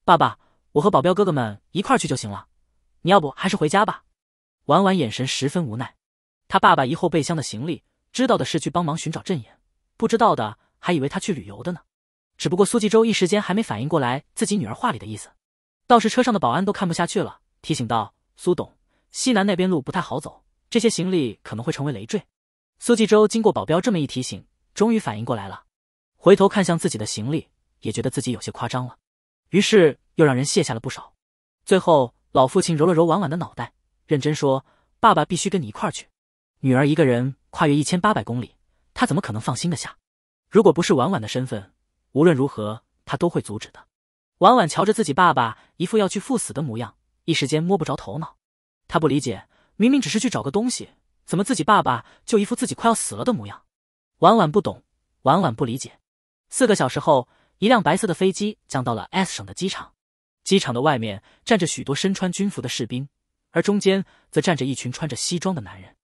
Speaker 1: 爸爸，我和保镖哥哥们一块去就行了。你要不还是回家吧？婉婉眼神十分无奈。她爸爸一后备箱的行李，知道的是去帮忙寻找阵眼，不知道的还以为她去旅游的呢。只不过苏纪州一时间还没反应过来自己女儿话里的意思，倒是车上的保安都看不下去了，提醒道：“苏董，西南那边路不太好走，这些行李可能会成为累赘。”苏纪州经过保镖这么一提醒，终于反应过来了，回头看向自己的行李，也觉得自己有些夸张了，于是又让人卸下了不少，最后。老父亲揉了揉婉婉的脑袋，认真说：“爸爸必须跟你一块儿去，女儿一个人跨越一千八百公里，他怎么可能放心的下？如果不是婉婉的身份，无论如何他都会阻止的。”婉婉瞧着自己爸爸一副要去赴死的模样，一时间摸不着头脑。他不理解，明明只是去找个东西，怎么自己爸爸就一副自己快要死了的模样？婉婉不懂，婉婉不理解。四个小时后，一辆白色的飞机降到了 S 省的机场。机场的外面站着许多身穿军服的士兵，而中间则站着一群穿着西装的男人。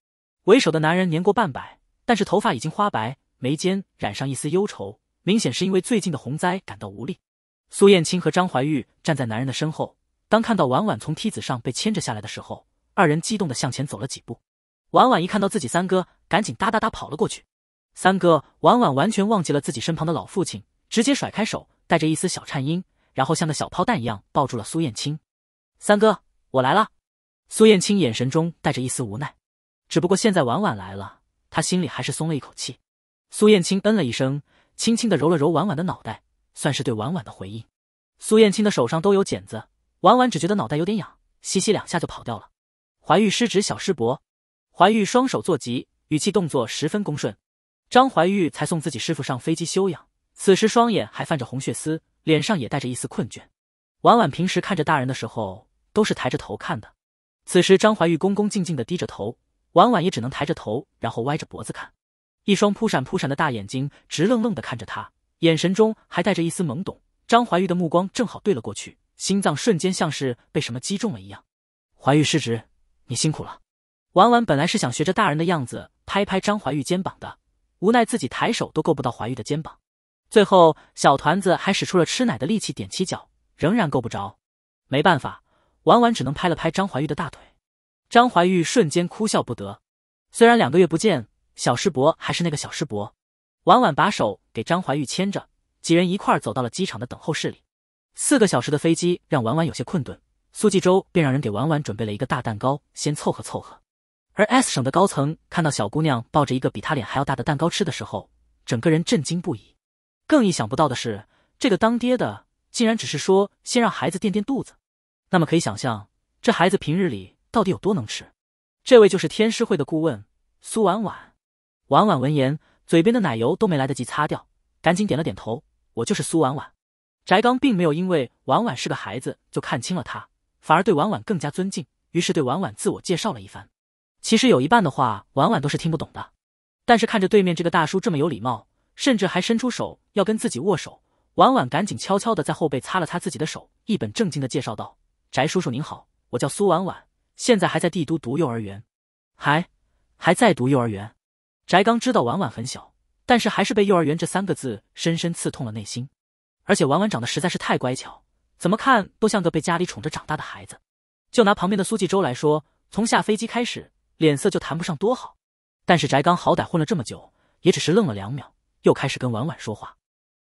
Speaker 1: 为首的男人年过半百，但是头发已经花白，眉间染上一丝忧愁，明显是因为最近的洪灾感到无力。苏燕青和张怀玉站在男人的身后，当看到婉婉从梯子上被牵着下来的时候，二人激动的向前走了几步。婉婉一看到自己三哥，赶紧哒哒哒跑了过去。三哥，婉婉完全忘记了自己身旁的老父亲，直接甩开手，带着一丝小颤音。然后像个小炮弹一样抱住了苏燕青，三哥，我来了。苏燕青眼神中带着一丝无奈，只不过现在婉婉来了，她心里还是松了一口气。苏燕青嗯了一声，轻轻的揉了揉婉婉的脑袋，算是对婉婉的回应。苏燕青的手上都有茧子，婉婉只觉得脑袋有点痒，吸吸两下就跑掉了。怀玉师侄，小师伯，怀玉双手作揖，语气动作十分恭顺。张怀玉才送自己师傅上飞机休养，此时双眼还泛着红血丝。脸上也带着一丝困倦。婉婉平时看着大人的时候都是抬着头看的，此时张怀玉恭恭敬敬的低着头，婉婉也只能抬着头，然后歪着脖子看，一双扑闪扑闪的大眼睛直愣愣的看着他，眼神中还带着一丝懵懂。张怀玉的目光正好对了过去，心脏瞬间像是被什么击中了一样。怀玉师侄，你辛苦了。婉婉本来是想学着大人的样子拍拍张怀玉肩膀的，无奈自己抬手都够不到怀玉的肩膀。最后，小团子还使出了吃奶的力气踮起脚，仍然够不着。没办法，婉婉只能拍了拍张怀玉的大腿。张怀玉瞬间哭笑不得。虽然两个月不见，小师伯还是那个小师伯。婉婉把手给张怀玉牵着，几人一块儿走到了机场的等候室里。四个小时的飞机让婉婉有些困顿，苏纪州便让人给婉婉准备了一个大蛋糕，先凑合凑合。而 S 省的高层看到小姑娘抱着一个比她脸还要大的蛋糕吃的时候，整个人震惊不已。更意想不到的是，这个当爹的竟然只是说先让孩子垫垫肚子，那么可以想象，这孩子平日里到底有多能吃。这位就是天师会的顾问苏婉婉。婉婉闻言，嘴边的奶油都没来得及擦掉，赶紧点了点头：“我就是苏婉婉。”翟刚并没有因为婉婉是个孩子就看轻了她，反而对婉婉更加尊敬，于是对婉婉自我介绍了一番。其实有一半的话，婉婉都是听不懂的，但是看着对面这个大叔这么有礼貌。甚至还伸出手要跟自己握手，婉婉赶紧悄悄的在后背擦了擦自己的手，一本正经的介绍道：“翟叔叔您好，我叫苏婉婉，现在还在帝都读幼儿园。”还还在读幼儿园？翟刚知道婉婉很小，但是还是被“幼儿园”这三个字深深刺痛了内心。而且婉婉长得实在是太乖巧，怎么看都像个被家里宠着长大的孩子。就拿旁边的苏纪州来说，从下飞机开始，脸色就谈不上多好。但是翟刚好歹混了这么久，也只是愣了两秒。又开始跟婉婉说话。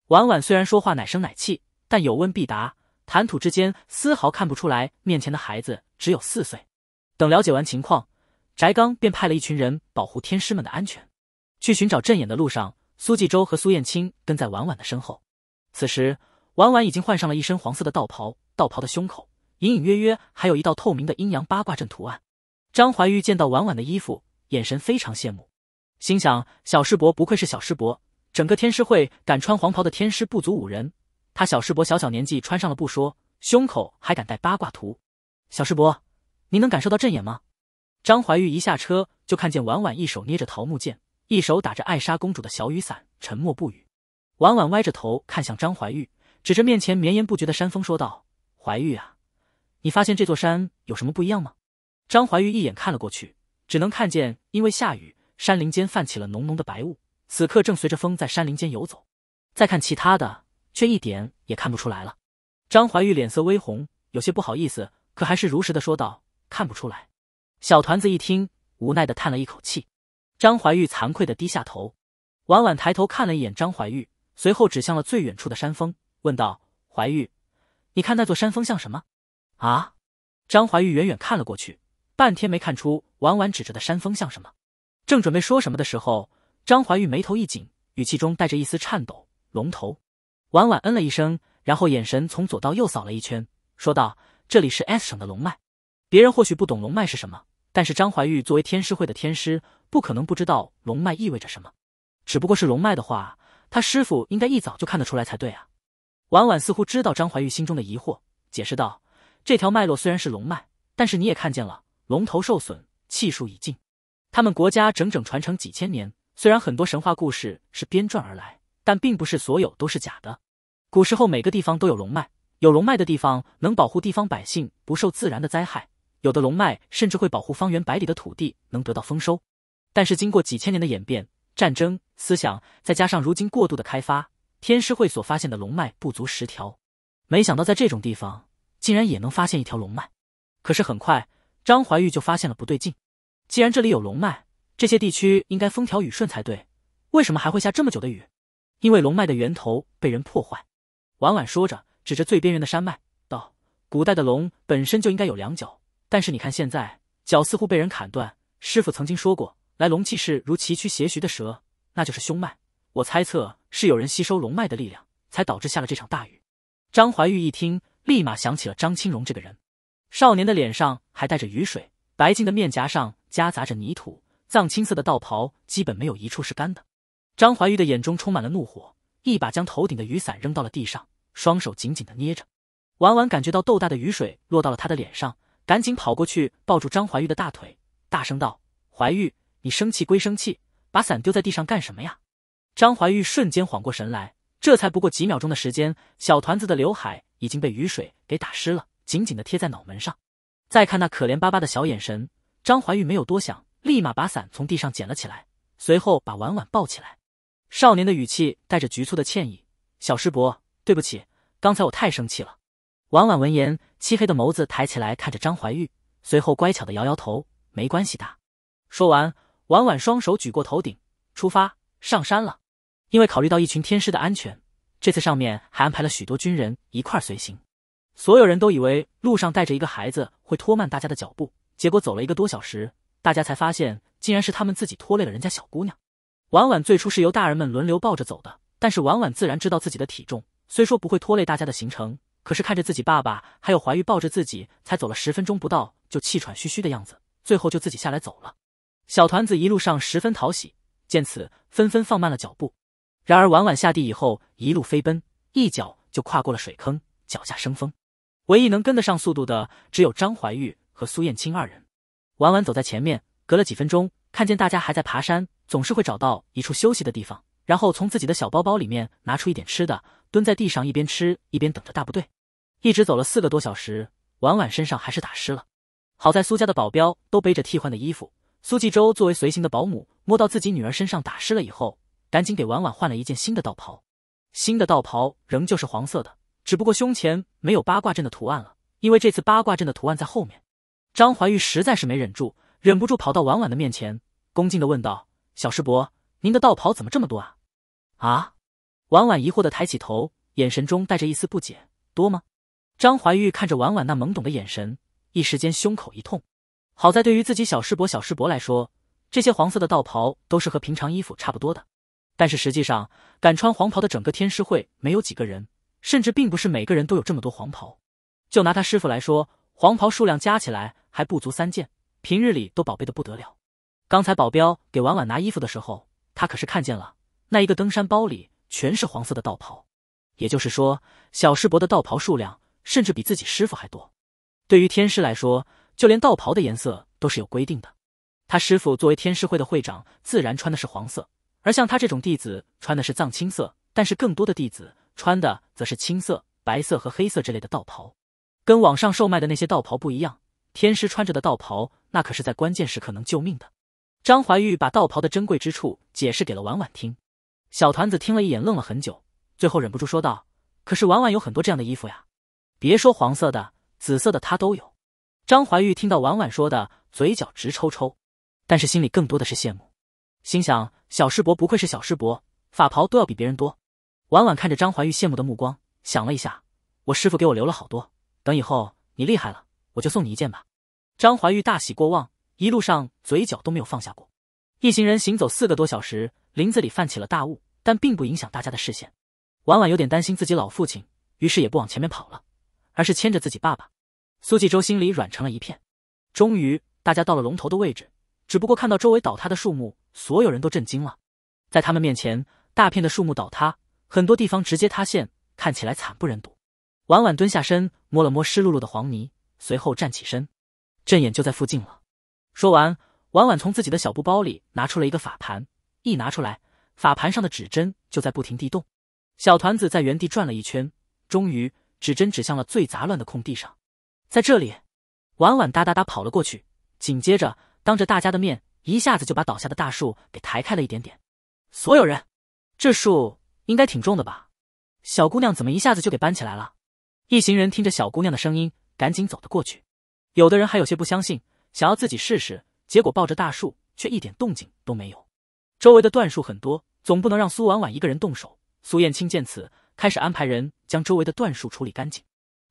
Speaker 1: 婉婉虽然说话奶声奶气，但有问必答，谈吐之间丝毫看不出来面前的孩子只有四岁。等了解完情况，翟刚便派了一群人保护天师们的安全。去寻找阵眼的路上，苏纪州和苏燕青跟在婉婉的身后。此时，婉婉已经换上了一身黄色的道袍，道袍的胸口隐隐约约还有一道透明的阴阳八卦阵图案。张怀玉见到婉婉的衣服，眼神非常羡慕，心想：小师伯不愧是小师伯。整个天师会敢穿黄袍的天师不足五人，他小师伯小小年纪穿上了不说，胸口还敢带八卦图。小师伯，您能感受到阵眼吗？张怀玉一下车就看见婉婉一手捏着桃木剑，一手打着艾莎公主的小雨伞，沉默不语。婉婉歪着头看向张怀玉，指着面前绵延不绝的山峰说道：“怀玉啊，你发现这座山有什么不一样吗？”张怀玉一眼看了过去，只能看见因为下雨，山林间泛起了浓浓的白雾。此刻正随着风在山林间游走，再看其他的，却一点也看不出来了。张怀玉脸色微红，有些不好意思，可还是如实的说道：“看不出来。”小团子一听，无奈的叹了一口气。张怀玉惭愧的低下头。婉婉抬头看了一眼张怀玉，随后指向了最远处的山峰，问道：“怀玉，你看那座山峰像什么？”啊！张怀玉远远看了过去，半天没看出婉婉指着的山峰像什么，正准备说什么的时候。张怀玉眉头一紧，语气中带着一丝颤抖。龙头，婉婉嗯了一声，然后眼神从左到右扫了一圈，说道：“这里是 S 省的龙脉。别人或许不懂龙脉是什么，但是张怀玉作为天师会的天师，不可能不知道龙脉意味着什么。只不过是龙脉的话，他师傅应该一早就看得出来才对啊。”婉婉似乎知道张怀玉心中的疑惑，解释道：“这条脉络虽然是龙脉，但是你也看见了，龙头受损，气数已尽。他们国家整整传承几千年。”虽然很多神话故事是编撰而来，但并不是所有都是假的。古时候每个地方都有龙脉，有龙脉的地方能保护地方百姓不受自然的灾害，有的龙脉甚至会保护方圆百里的土地能得到丰收。但是经过几千年的演变、战争、思想，再加上如今过度的开发，天师会所发现的龙脉不足十条。没想到在这种地方竟然也能发现一条龙脉。可是很快，张怀玉就发现了不对劲。既然这里有龙脉，这些地区应该风调雨顺才对，为什么还会下这么久的雨？因为龙脉的源头被人破坏。婉婉说着，指着最边缘的山脉道：“古代的龙本身就应该有两脚，但是你看现在，脚似乎被人砍断。师傅曾经说过，来龙气势如崎岖斜徐的蛇，那就是凶脉。我猜测是有人吸收龙脉的力量，才导致下了这场大雨。”张怀玉一听，立马想起了张青荣这个人。少年的脸上还带着雨水，白净的面颊上夹杂着泥土。藏青色的道袍基本没有一处是干的，张怀玉的眼中充满了怒火，一把将头顶的雨伞扔到了地上，双手紧紧的捏着。婉婉感觉到豆大的雨水落到了他的脸上，赶紧跑过去抱住张怀玉的大腿，大声道：“怀玉，你生气归生气，把伞丢在地上干什么呀？”张怀玉瞬间缓过神来，这才不过几秒钟的时间，小团子的刘海已经被雨水给打湿了，紧紧的贴在脑门上，再看那可怜巴巴的小眼神，张怀玉没有多想。立马把伞从地上捡了起来，随后把婉婉抱起来。少年的语气带着局促的歉意：“小师伯，对不起，刚才我太生气了。”婉婉闻言，漆黑的眸子抬起来看着张怀玉，随后乖巧地摇摇头：“没关系的。”说完，婉婉双手举过头顶，出发上山了。因为考虑到一群天师的安全，这次上面还安排了许多军人一块随行。所有人都以为路上带着一个孩子会拖慢大家的脚步，结果走了一个多小时。大家才发现，竟然是他们自己拖累了人家小姑娘。婉婉最初是由大人们轮流抱着走的，但是婉婉自然知道自己的体重，虽说不会拖累大家的行程，可是看着自己爸爸还有怀玉抱着自己才走了十分钟不到就气喘吁吁的样子，最后就自己下来走了。小团子一路上十分讨喜，见此纷纷放慢了脚步。然而婉婉下地以后一路飞奔，一脚就跨过了水坑，脚下生风。唯一能跟得上速度的只有张怀玉和苏燕青二人。婉婉走在前面，隔了几分钟，看见大家还在爬山，总是会找到一处休息的地方，然后从自己的小包包里面拿出一点吃的，蹲在地上一边吃一边等着大部队。一直走了四个多小时，婉婉身上还是打湿了。好在苏家的保镖都背着替换的衣服。苏纪州作为随行的保姆，摸到自己女儿身上打湿了以后，赶紧给婉婉换了一件新的道袍。新的道袍仍旧是黄色的，只不过胸前没有八卦阵的图案了，因为这次八卦阵的图案在后面。张怀玉实在是没忍住，忍不住跑到婉婉的面前，恭敬的问道：“小师伯，您的道袍怎么这么多啊？”“啊？”婉婉疑惑的抬起头，眼神中带着一丝不解：“多吗？”张怀玉看着婉婉那懵懂的眼神，一时间胸口一痛。好在对于自己小师伯、小师伯来说，这些黄色的道袍都是和平常衣服差不多的。但是实际上，敢穿黄袍的整个天师会没有几个人，甚至并不是每个人都有这么多黄袍。就拿他师傅来说，黄袍数量加起来。还不足三件，平日里都宝贝的不得了。刚才保镖给婉婉拿衣服的时候，他可是看见了那一个登山包里全是黄色的道袍。也就是说，小师伯的道袍数量甚至比自己师傅还多。对于天师来说，就连道袍的颜色都是有规定的。他师傅作为天师会的会长，自然穿的是黄色，而像他这种弟子穿的是藏青色，但是更多的弟子穿的则是青色、白色和黑色之类的道袍，跟网上售卖的那些道袍不一样。天师穿着的道袍，那可是在关键时刻能救命的。张怀玉把道袍的珍贵之处解释给了婉婉听。小团子听了一眼，愣了很久，最后忍不住说道：“可是婉婉有很多这样的衣服呀，别说黄色的，紫色的她都有。”张怀玉听到婉婉说的，嘴角直抽抽，但是心里更多的是羡慕，心想：“小师伯不愧是小师伯，法袍都要比别人多。”婉婉看着张怀玉羡慕的目光，想了一下：“我师傅给我留了好多，等以后你厉害了，我就送你一件吧。”张怀玉大喜过望，一路上嘴角都没有放下过。一行人行走四个多小时，林子里泛起了大雾，但并不影响大家的视线。婉婉有点担心自己老父亲，于是也不往前面跑了，而是牵着自己爸爸。苏纪州心里软成了一片。终于，大家到了龙头的位置，只不过看到周围倒塌的树木，所有人都震惊了。在他们面前，大片的树木倒塌，很多地方直接塌陷，看起来惨不忍睹。婉婉蹲下身，摸了摸湿漉漉的黄泥，随后站起身。阵眼就在附近了。说完，婉婉从自己的小布包里拿出了一个法盘，一拿出来，法盘上的指针就在不停地动。小团子在原地转了一圈，终于指针指向了最杂乱的空地上。在这里，婉婉哒哒哒跑了过去，紧接着当着大家的面，一下子就把倒下的大树给抬开了一点点。所有人，这树应该挺重的吧？小姑娘怎么一下子就给搬起来了？一行人听着小姑娘的声音，赶紧走了过去。有的人还有些不相信，想要自己试试，结果抱着大树却一点动静都没有。周围的断树很多，总不能让苏婉婉一个人动手。苏燕青见此，开始安排人将周围的断树处理干净。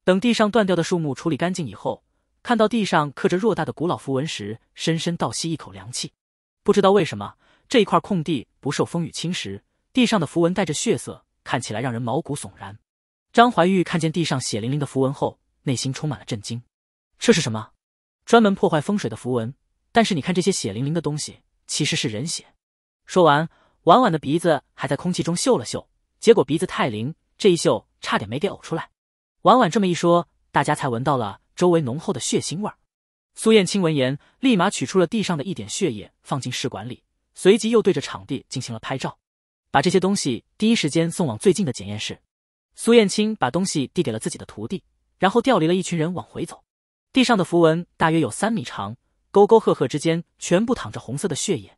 Speaker 1: 等地上断掉的树木处理干净以后，看到地上刻着偌大的古老符文时，深深倒吸一口凉气。不知道为什么，这一块空地不受风雨侵蚀，地上的符文带着血色，看起来让人毛骨悚然。张怀玉看见地上血淋淋的符文后，内心充满了震惊。这是什么？专门破坏风水的符文。但是你看这些血淋淋的东西，其实是人血。说完，婉婉的鼻子还在空气中嗅了嗅，结果鼻子太灵，这一嗅差点没给呕出来。婉婉这么一说，大家才闻到了周围浓厚的血腥味儿。苏燕青闻言，立马取出了地上的一点血液，放进试管里，随即又对着场地进行了拍照，把这些东西第一时间送往最近的检验室。苏燕青把东西递给了自己的徒弟，然后调离了一群人往回走。地上的符文大约有三米长，沟沟壑壑之间全部淌着红色的血液。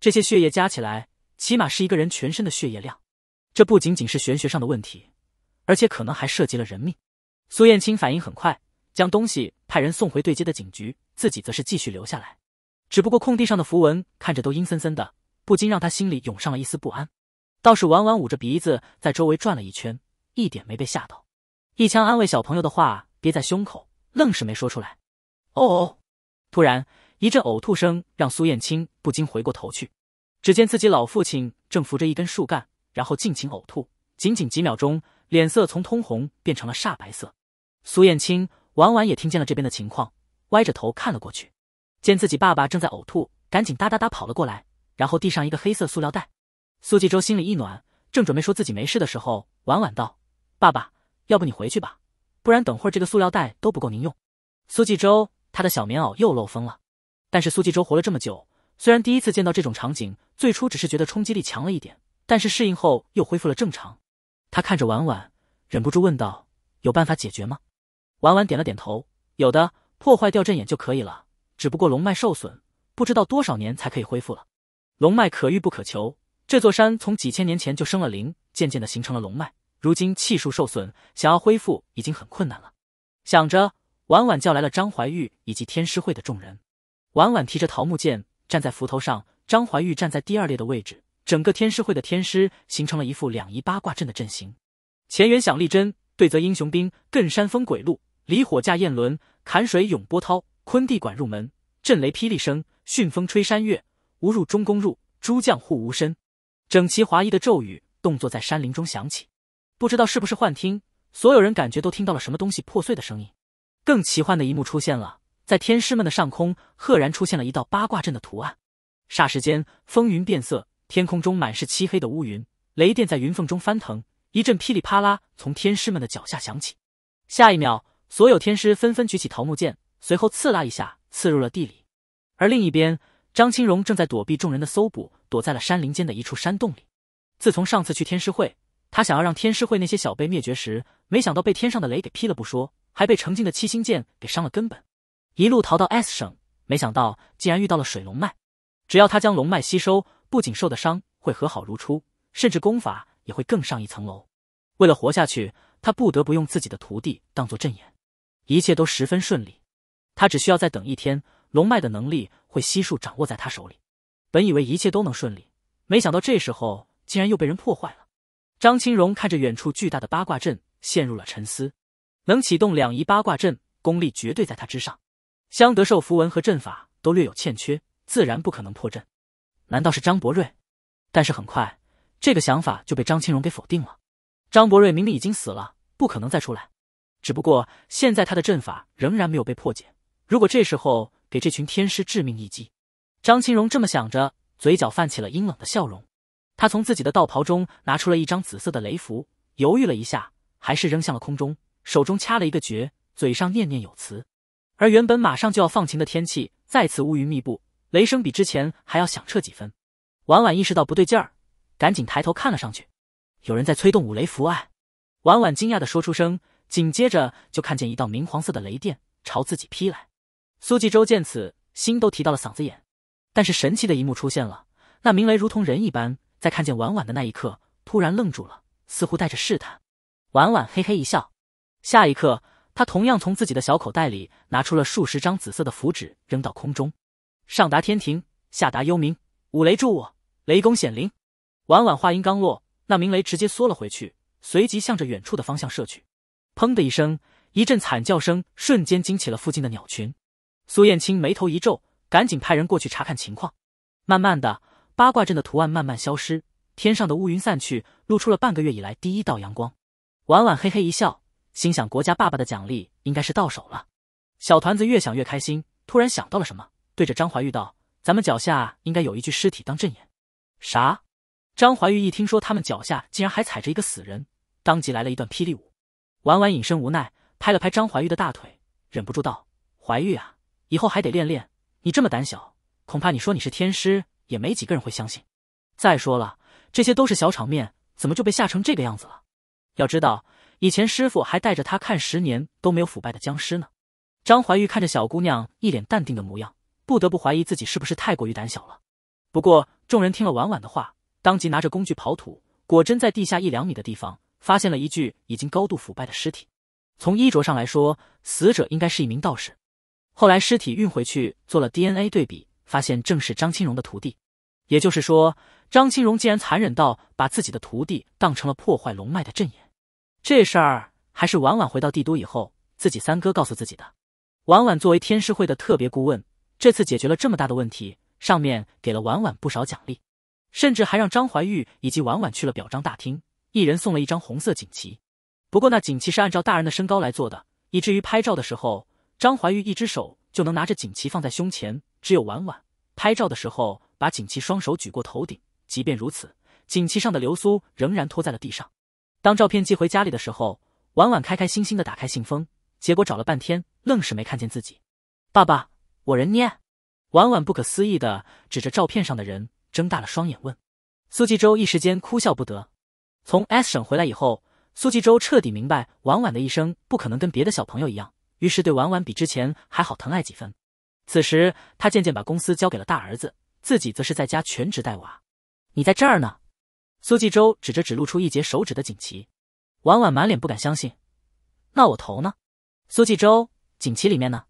Speaker 1: 这些血液加起来，起码是一个人全身的血液量。这不仅仅是玄学上的问题，而且可能还涉及了人命。苏燕青反应很快，将东西派人送回对接的警局，自己则是继续留下来。只不过空地上的符文看着都阴森森的，不禁让他心里涌上了一丝不安。倒是婉婉捂着鼻子在周围转了一圈，一点没被吓到，一腔安慰小朋友的话憋在胸口。愣是没说出来。哦，哦！突然一阵呕吐声让苏燕青不禁回过头去，只见自己老父亲正扶着一根树干，然后尽情呕吐。仅仅几秒钟，脸色从通红变成了煞白色。苏燕青婉婉也听见了这边的情况，歪着头看了过去，见自己爸爸正在呕吐，赶紧哒哒哒跑了过来，然后递上一个黑色塑料袋。苏继洲心里一暖，正准备说自己没事的时候，婉婉道：“爸爸，要不你回去吧。”不然等会儿这个塑料袋都不够您用。苏纪州，他的小棉袄又漏风了。但是苏纪州活了这么久，虽然第一次见到这种场景，最初只是觉得冲击力强了一点，但是适应后又恢复了正常。他看着婉婉，忍不住问道：“有办法解决吗？”婉婉点了点头：“有的，破坏掉阵眼就可以了。只不过龙脉受损，不知道多少年才可以恢复了。龙脉可遇不可求，这座山从几千年前就生了灵，渐渐的形成了龙脉。”如今气数受损，想要恢复已经很困难了。想着，婉婉叫来了张怀玉以及天师会的众人。婉婉提着桃木剑站在浮头上，张怀玉站在第二列的位置。整个天师会的天师形成了一副两仪八卦阵的阵型。乾元响立针，对则英雄兵；艮山风鬼路，离火架燕轮，坎水涌波涛，坤地管入门，震雷霹雳声，巽风吹山岳，无入中宫入，诸将护吾身。整齐划一的咒语动作在山林中响起。不知道是不是幻听，所有人感觉都听到了什么东西破碎的声音。更奇幻的一幕出现了，在天师们的上空，赫然出现了一道八卦阵的图案。霎时间风云变色，天空中满是漆黑的乌云，雷电在云缝中翻腾，一阵噼里啪啦从天师们的脚下响起。下一秒，所有天师纷纷举起桃木剑，随后刺啦一下刺入了地里。而另一边，张青荣正在躲避众人的搜捕，躲在了山林间的一处山洞里。自从上次去天师会。他想要让天师会那些小辈灭绝时，没想到被天上的雷给劈了不说，还被成精的七星剑给伤了根本。一路逃到 S 省，没想到竟然遇到了水龙脉。只要他将龙脉吸收，不仅受的伤会和好如初，甚至功法也会更上一层楼。为了活下去，他不得不用自己的徒弟当做阵眼。一切都十分顺利，他只需要再等一天，龙脉的能力会悉数掌握在他手里。本以为一切都能顺利，没想到这时候竟然又被人破坏了。张青荣看着远处巨大的八卦阵，陷入了沉思。能启动两仪八卦阵，功力绝对在他之上。香德寿符文和阵法都略有欠缺，自然不可能破阵。难道是张博瑞？但是很快，这个想法就被张青荣给否定了。张博瑞明明已经死了，不可能再出来。只不过现在他的阵法仍然没有被破解。如果这时候给这群天师致命一击，张青荣这么想着，嘴角泛起了阴冷的笑容。他从自己的道袍中拿出了一张紫色的雷符，犹豫了一下，还是扔向了空中。手中掐了一个诀，嘴上念念有词。而原本马上就要放晴的天气，再次乌云密布，雷声比之前还要响彻几分。婉婉意识到不对劲儿，赶紧抬头看了上去，有人在催动五雷符。哎，婉婉惊讶的说出声，紧接着就看见一道明黄色的雷电朝自己劈来。苏纪州见此，心都提到了嗓子眼。但是神奇的一幕出现了，那明雷如同人一般。在看见婉婉的那一刻，突然愣住了，似乎带着试探。婉婉嘿嘿一笑，下一刻，她同样从自己的小口袋里拿出了数十张紫色的符纸，扔到空中，上达天庭，下达幽冥，五雷助我，雷公显灵。婉婉话音刚落，那鸣雷直接缩了回去，随即向着远处的方向射去。砰的一声，一阵惨叫声瞬间惊起了附近的鸟群。苏燕青眉头一皱，赶紧派人过去查看情况。慢慢的。八卦阵的图案慢慢消失，天上的乌云散去，露出了半个月以来第一道阳光。婉婉嘿嘿一笑，心想：国家爸爸的奖励应该是到手了。小团子越想越开心，突然想到了什么，对着张怀玉道：“咱们脚下应该有一具尸体当阵眼。”啥？张怀玉一听说他们脚下竟然还踩着一个死人，当即来了一段霹雳舞。婉婉隐身无奈，拍了拍张怀玉的大腿，忍不住道：“怀玉啊，以后还得练练，你这么胆小，恐怕你说你是天师。”也没几个人会相信。再说了，这些都是小场面，怎么就被吓成这个样子了？要知道，以前师傅还带着他看十年都没有腐败的僵尸呢。张怀玉看着小姑娘一脸淡定的模样，不得不怀疑自己是不是太过于胆小了。不过，众人听了婉婉的话，当即拿着工具刨土，果真在地下一两米的地方发现了一具已经高度腐败的尸体。从衣着上来说，死者应该是一名道士。后来，尸体运回去做了 DNA 对比。发现正是张青荣的徒弟，也就是说，张青荣竟然残忍到把自己的徒弟当成了破坏龙脉的阵眼。这事儿还是婉婉回到帝都以后，自己三哥告诉自己的。婉婉作为天师会的特别顾问，这次解决了这么大的问题，上面给了婉婉不少奖励，甚至还让张怀玉以及婉婉去了表彰大厅，一人送了一张红色锦旗。不过那锦旗是按照大人的身高来做的，以至于拍照的时候，张怀玉一只手就能拿着锦旗放在胸前。只有婉婉拍照的时候，把锦旗双手举过头顶，即便如此，锦旗上的流苏仍然拖在了地上。当照片寄回家里的时候，婉婉开开心心的打开信封，结果找了半天，愣是没看见自己。爸爸，我人呢？婉婉不可思议的指着照片上的人，睁大了双眼问。苏纪州一时间哭笑不得。从 S 省回来以后，苏纪州彻底明白婉婉的一生不可能跟别的小朋友一样，于是对婉婉比之前还好疼爱几分。此时，他渐渐把公司交给了大儿子，自己则是在家全职带娃。你在这儿呢？苏纪州指着只露出一截手指的锦旗，婉婉满脸不敢相信。那我头呢？苏纪州，锦旗里面呢？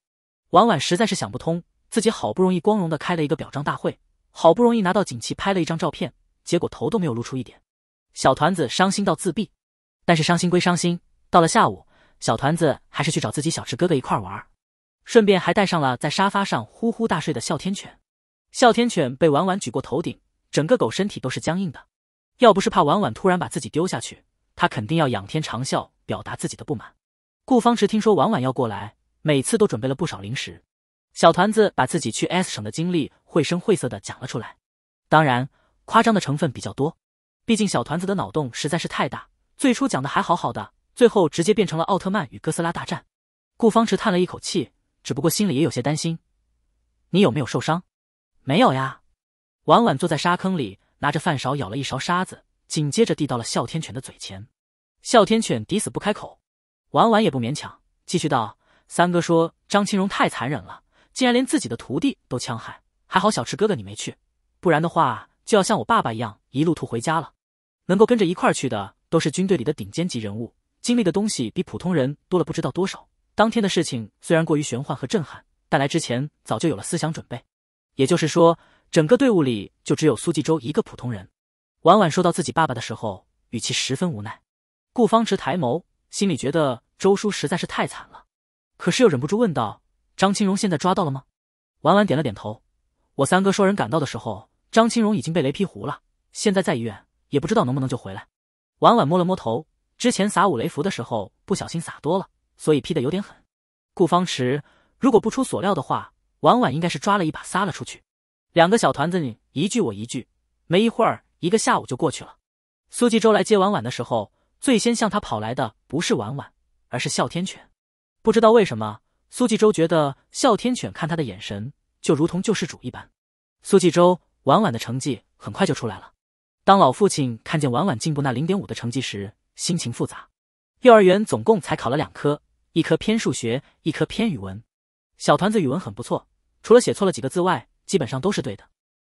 Speaker 1: 婉婉实在是想不通，自己好不容易光荣的开了一个表彰大会，好不容易拿到锦旗拍了一张照片，结果头都没有露出一点。小团子伤心到自闭，但是伤心归伤心，到了下午，小团子还是去找自己小池哥哥一块玩。顺便还带上了在沙发上呼呼大睡的哮天犬，哮天犬被婉婉举过头顶，整个狗身体都是僵硬的，要不是怕婉婉突然把自己丢下去，他肯定要仰天长啸表达自己的不满。顾方池听说婉婉要过来，每次都准备了不少零食。小团子把自己去 S 省的经历绘声绘色的讲了出来，当然，夸张的成分比较多，毕竟小团子的脑洞实在是太大。最初讲的还好好的，最后直接变成了奥特曼与哥斯拉大战。顾方池叹了一口气。只不过心里也有些担心，你有没有受伤？没有呀。婉婉坐在沙坑里，拿着饭勺舀了一勺沙子，紧接着递到了哮天犬的嘴前。哮天犬抵死不开口，婉婉也不勉强，继续道：“三哥说张青荣太残忍了，竟然连自己的徒弟都戕害。还好小池哥哥你没去，不然的话就要像我爸爸一样一路吐回家了。能够跟着一块儿去的，都是军队里的顶尖级人物，经历的东西比普通人多了不知道多少。”当天的事情虽然过于玄幻和震撼，但来之前早就有了思想准备，也就是说，整个队伍里就只有苏纪州一个普通人。婉婉说到自己爸爸的时候，语气十分无奈。顾方池抬眸，心里觉得周叔实在是太惨了，可是又忍不住问道：“张青荣现在抓到了吗？”婉婉点了点头：“我三哥说人赶到的时候，张青荣已经被雷劈糊了，现在在医院，也不知道能不能救回来。”婉婉摸了摸头，之前撒五雷符的时候不小心撒多了。所以批得有点狠。顾方池，如果不出所料的话，婉婉应该是抓了一把撒了出去。两个小团子，你一句我一句，没一会儿，一个下午就过去了。苏纪州来接婉婉的时候，最先向他跑来的不是婉婉，而是哮天犬。不知道为什么，苏纪州觉得哮天犬看他的眼神就如同救世主一般。苏纪州，婉婉的成绩很快就出来了。当老父亲看见婉婉进步那零点五的成绩时，心情复杂。幼儿园总共才考了两科。一科偏数学，一科偏语文。小团子语文很不错，除了写错了几个字外，基本上都是对的。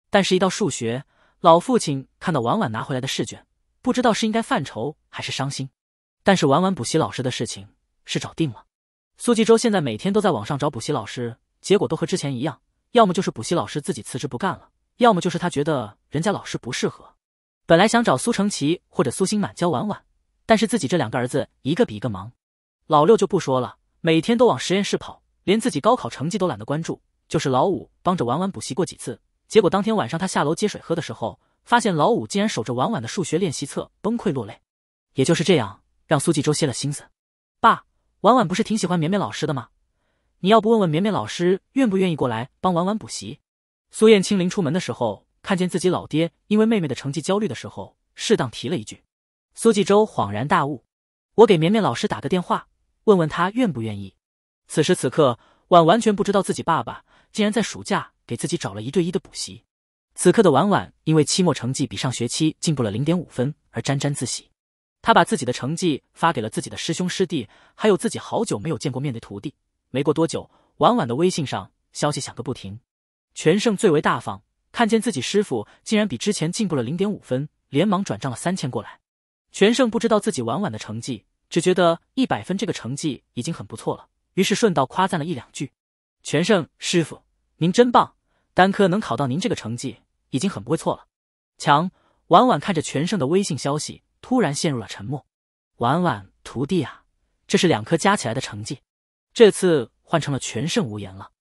Speaker 1: 但是，一道数学，老父亲看到晚晚拿回来的试卷，不知道是应该犯愁还是伤心。但是，晚晚补习老师的事情是找定了。苏纪州现在每天都在网上找补习老师，结果都和之前一样，要么就是补习老师自己辞职不干了，要么就是他觉得人家老师不适合。本来想找苏成奇或者苏心满教晚晚，但是自己这两个儿子一个比一个忙。老六就不说了，每天都往实验室跑，连自己高考成绩都懒得关注。就是老五帮着婉婉补习过几次，结果当天晚上他下楼接水喝的时候，发现老五竟然守着婉婉的数学练习册崩溃落泪。也就是这样，让苏纪周歇了心思。爸，婉婉不是挺喜欢绵绵老师的吗？你要不问问绵绵老师愿不愿意过来帮婉婉补习？苏燕青临出门的时候，看见自己老爹因为妹妹的成绩焦虑的时候，适当提了一句。苏纪周恍然大悟：我给绵绵老师打个电话。问问他愿不愿意？此时此刻，婉完全不知道自己爸爸竟然在暑假给自己找了一对一的补习。此刻的婉婉因为期末成绩比上学期进步了零点五分而沾沾自喜，他把自己的成绩发给了自己的师兄师弟，还有自己好久没有见过面的徒弟。没过多久，婉婉的微信上消息响个不停。全胜最为大方，看见自己师傅竟然比之前进步了零点五分，连忙转账了三千过来。全胜不知道自己婉婉的成绩。只觉得一百分这个成绩已经很不错了，于是顺道夸赞了一两句：“全胜师傅，您真棒！单科能考到您这个成绩，已经很不会错了。”强婉婉看着全胜的微信消息，突然陷入了沉默。婉婉徒弟啊，这是两科加起来的成绩，这次换成了全胜无言了。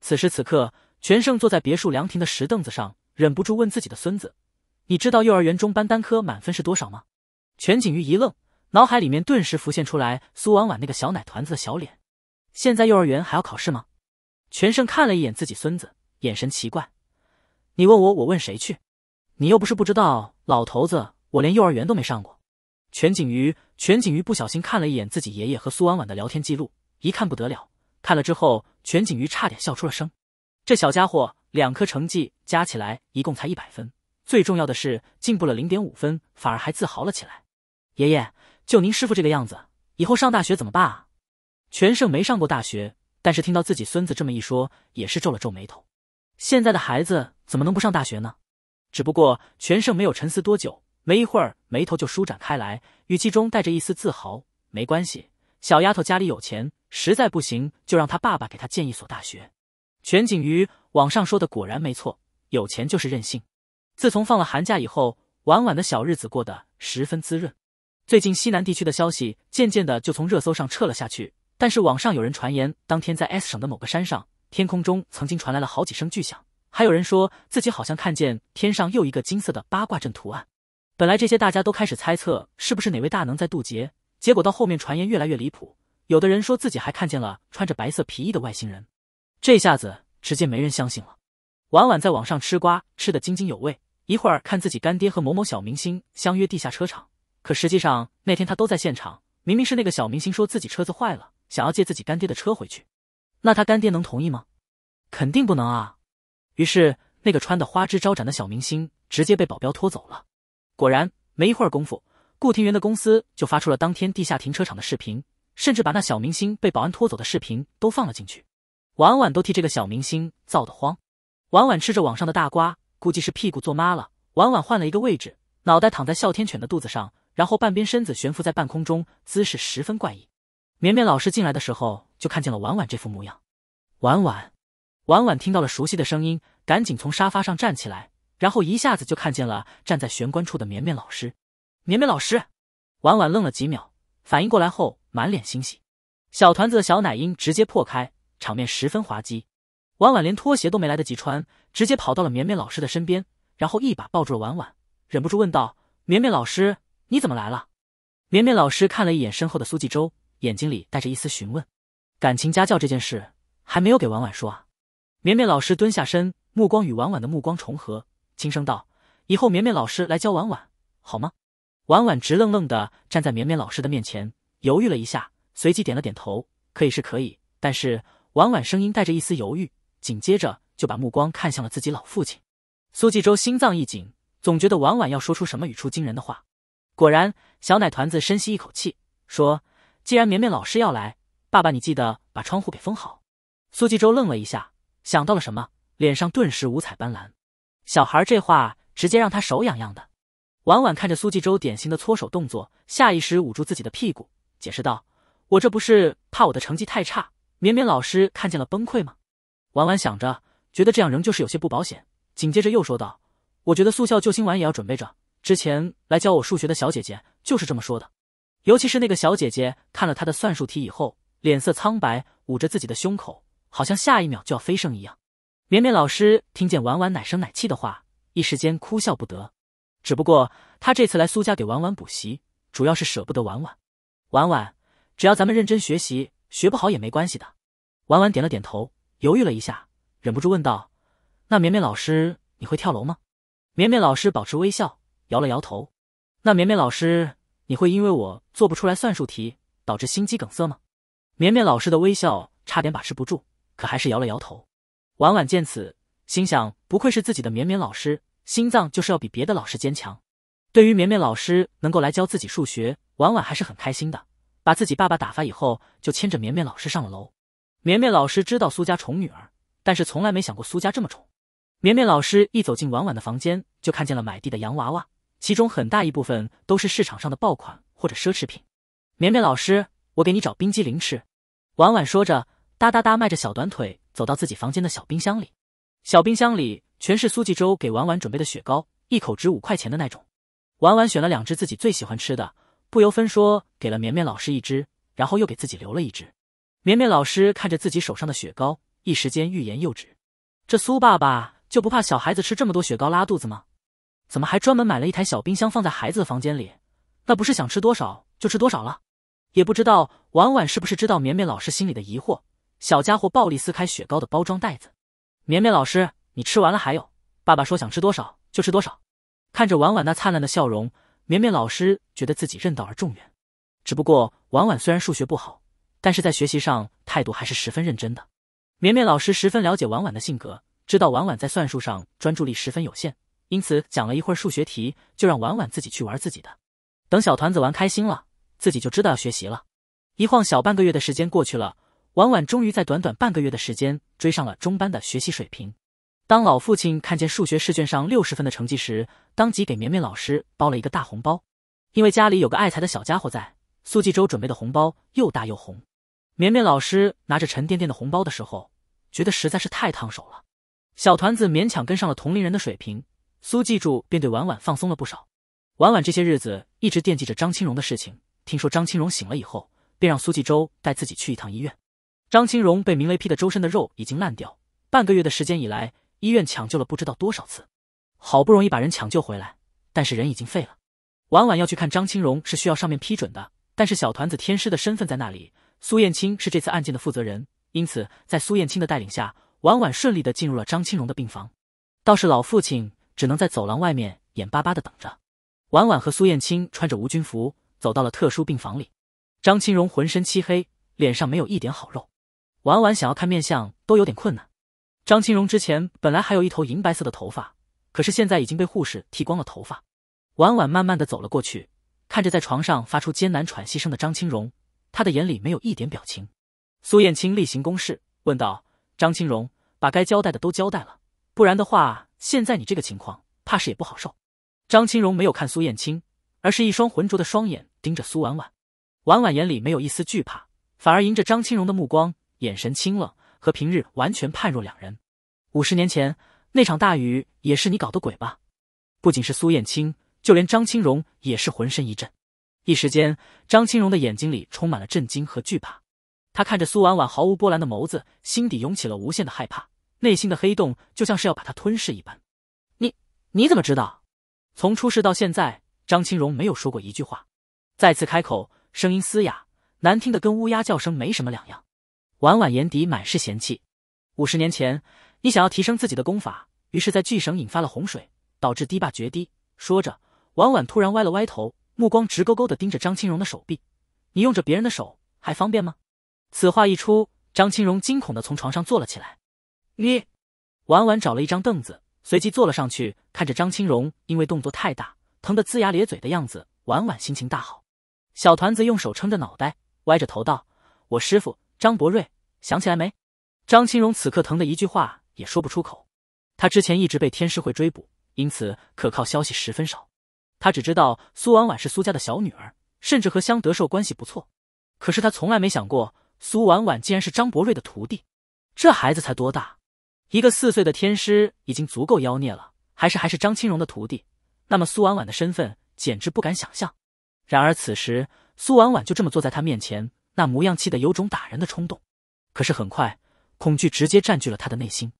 Speaker 1: 此时此刻，全胜坐在别墅凉亭的石凳子上，忍不住问自己的孙子：“你知道幼儿园中班单科满分是多少吗？”全景玉一愣。脑海里面顿时浮现出来苏婉婉那个小奶团子的小脸。现在幼儿园还要考试吗？全胜看了一眼自己孙子，眼神奇怪。你问我，我问谁去？你又不是不知道，老头子我连幼儿园都没上过。全景瑜，全景瑜不小心看了一眼自己爷爷和苏婉婉的聊天记录，一看不得了。看了之后，全景瑜差点笑出了声。这小家伙两科成绩加起来一共才一百分，最重要的是进步了零点五分，反而还自豪了起来。爷爷。就您师傅这个样子，以后上大学怎么办啊？全胜没上过大学，但是听到自己孙子这么一说，也是皱了皱眉头。现在的孩子怎么能不上大学呢？只不过全胜没有沉思多久，没一会儿眉头就舒展开来，语气中带着一丝自豪。没关系，小丫头家里有钱，实在不行就让她爸爸给她建一所大学。全景鱼网上说的果然没错，有钱就是任性。自从放了寒假以后，婉婉的小日子过得十分滋润。最近西南地区的消息渐渐的就从热搜上撤了下去，但是网上有人传言，当天在 S 省的某个山上，天空中曾经传来了好几声巨响，还有人说自己好像看见天上又一个金色的八卦阵图案。本来这些大家都开始猜测是不是哪位大能在渡劫，结果到后面传言越来越离谱，有的人说自己还看见了穿着白色皮衣的外星人，这下子直接没人相信了。晚晚在网上吃瓜吃得津津有味，一会儿看自己干爹和某某小明星相约地下车场。可实际上，那天他都在现场。明明是那个小明星说自己车子坏了，想要借自己干爹的车回去，那他干爹能同意吗？肯定不能啊！于是，那个穿的花枝招展的小明星直接被保镖拖走了。果然，没一会儿功夫，顾廷元的公司就发出了当天地下停车场的视频，甚至把那小明星被保安拖走的视频都放了进去。晚晚都替这个小明星臊得慌。晚晚吃着网上的大瓜，估计是屁股坐麻了。晚晚换了一个位置，脑袋躺在哮天犬的肚子上。然后半边身子悬浮在半空中，姿势十分怪异。绵绵老师进来的时候就看见了婉婉这副模样。婉婉，婉婉听到了熟悉的声音，赶紧从沙发上站起来，然后一下子就看见了站在玄关处的绵绵老师。绵绵老师，婉婉愣了几秒，反应过来后满脸欣喜。小团子的小奶音直接破开，场面十分滑稽。婉婉连拖鞋都没来得及穿，直接跑到了绵绵老师的身边，然后一把抱住了婉婉，忍不住问道：“绵绵老师。”你怎么来了？绵绵老师看了一眼身后的苏纪州，眼睛里带着一丝询问。感情家教这件事还没有给婉婉说啊。绵绵老师蹲下身，目光与婉婉的目光重合，轻声道：“以后绵绵老师来教婉婉，好吗？”婉婉直愣愣的站在绵绵老师的面前，犹豫了一下，随即点了点头：“可以是可以。”但是婉婉声音带着一丝犹豫，紧接着就把目光看向了自己老父亲。苏纪州心脏一紧，总觉得婉婉要说出什么语出惊人的话。果然，小奶团子深吸一口气说：“既然绵绵老师要来，爸爸你记得把窗户给封好。”苏纪州愣了一下，想到了什么，脸上顿时五彩斑斓。小孩这话直接让他手痒痒的。婉婉看着苏纪州典型的搓手动作，下意识捂住自己的屁股，解释道：“我这不是怕我的成绩太差，绵绵老师看见了崩溃吗？”婉婉想着，觉得这样仍旧是有些不保险，紧接着又说道：“我觉得速效救心丸也要准备着。”之前来教我数学的小姐姐就是这么说的，尤其是那个小姐姐看了她的算术题以后，脸色苍白，捂着自己的胸口，好像下一秒就要飞升一样。绵绵老师听见婉婉奶声奶气的话，一时间哭笑不得。只不过他这次来苏家给婉婉补习，主要是舍不得婉婉。婉婉，只要咱们认真学习，学不好也没关系的。婉婉点了点头，犹豫了一下，忍不住问道：“那绵绵老师，你会跳楼吗？”绵绵老师保持微笑。摇了摇头，那绵绵老师，你会因为我做不出来算术题导致心肌梗塞吗？绵绵老师的微笑差点把持不住，可还是摇了摇头。婉婉见此，心想：不愧是自己的绵绵老师，心脏就是要比别的老师坚强。对于绵绵老师能够来教自己数学，婉婉还是很开心的。把自己爸爸打发以后，就牵着绵绵老师上了楼。绵绵老师知道苏家宠女儿，但是从来没想过苏家这么宠。绵绵老师一走进婉婉的房间，就看见了满地的洋娃娃。其中很大一部分都是市场上的爆款或者奢侈品。绵绵老师，我给你找冰激凌吃。婉婉说着，哒哒哒迈着小短腿走到自己房间的小冰箱里。小冰箱里全是苏纪州给婉婉准备的雪糕，一口值五块钱的那种。婉婉选了两只自己最喜欢吃的，不由分说给了绵绵老师一只，然后又给自己留了一只。绵绵老师看着自己手上的雪糕，一时间欲言又止。这苏爸爸就不怕小孩子吃这么多雪糕拉肚子吗？怎么还专门买了一台小冰箱放在孩子的房间里？那不是想吃多少就吃多少了？也不知道婉婉是不是知道绵绵老师心里的疑惑。小家伙暴力撕开雪糕的包装袋子。绵绵老师，你吃完了还有。爸爸说想吃多少就吃多少。看着婉婉那灿烂的笑容，绵绵老师觉得自己任道而重远。只不过婉婉虽然数学不好，但是在学习上态度还是十分认真的。绵绵老师十分了解婉婉的性格，知道婉婉在算术上专注力十分有限。因此，讲了一会儿数学题，就让婉婉自己去玩自己的。等小团子玩开心了，自己就知道要学习了。一晃小半个月的时间过去了，婉婉终于在短短半个月的时间追上了中班的学习水平。当老父亲看见数学试卷上六十分的成绩时，当即给绵绵老师包了一个大红包。因为家里有个爱财的小家伙在，苏继洲准备的红包又大又红。绵绵老师拿着沉甸甸的红包的时候，觉得实在是太烫手了。小团子勉强跟上了同龄人的水平。苏记柱便对婉婉放松了不少。婉婉这些日子一直惦记着张青荣的事情，听说张青荣醒了以后，便让苏纪州带自己去一趟医院。张青荣被明雷劈的周身的肉已经烂掉，半个月的时间以来，医院抢救了不知道多少次，好不容易把人抢救回来，但是人已经废了。婉婉要去看张青荣是需要上面批准的，但是小团子天师的身份在那里，苏燕青是这次案件的负责人，因此在苏燕青的带领下，婉婉顺利的进入了张青荣的病房。倒是老父亲。只能在走廊外面眼巴巴的等着。婉婉和苏燕青穿着无菌服走到了特殊病房里。张青荣浑身漆黑，脸上没有一点好肉，婉婉想要看面相都有点困难。张青荣之前本来还有一头银白色的头发，可是现在已经被护士剃光了头发。婉婉慢慢的走了过去，看着在床上发出艰难喘息声的张青荣，他的眼里没有一点表情。苏燕青例行公事问道：“张青荣，把该交代的都交代了。”不然的话，现在你这个情况，怕是也不好受。张青荣没有看苏燕青，而是一双浑浊的双眼盯着苏婉婉。婉婉眼里没有一丝惧怕，反而迎着张青荣的目光，眼神清冷，和平日完全判若两人。五十年前那场大雨，也是你搞的鬼吧？不仅是苏燕青，就连张青荣也是浑身一震。一时间，张青荣的眼睛里充满了震惊和惧怕。他看着苏婉婉毫无波澜的眸子，心底涌起了无限的害怕。内心的黑洞就像是要把它吞噬一般，你你怎么知道？从出事到现在，张青荣没有说过一句话。再次开口，声音嘶哑，难听的跟乌鸦叫声没什么两样。婉婉眼底满是嫌弃。五十年前，你想要提升自己的功法，于是，在巨绳引发了洪水，导致堤坝决堤。说着，婉婉突然歪了歪头，目光直勾勾的盯着张青荣的手臂：“你用着别人的手，还方便吗？”此话一出，张青荣惊恐的从床上坐了起来。你，婉婉找了一张凳子，随即坐了上去，看着张青荣因为动作太大，疼得龇牙咧嘴的样子，婉婉心情大好。小团子用手撑着脑袋，歪着头道：“我师傅张博瑞想起来没？”张青荣此刻疼得一句话也说不出口。他之前一直被天师会追捕，因此可靠消息十分少。他只知道苏婉婉是苏家的小女儿，甚至和香德寿关系不错。可是他从来没想过，苏婉婉竟然是张博瑞的徒弟。这孩子才多大？一个四岁的天师已经足够妖孽了，还是还是张青荣的徒弟，那么苏婉婉的身份简直不敢想象。然而此时，苏婉婉就这么坐在他面前，那模样气得有种打人的冲动。可是很快，恐惧直接占据了他的内心。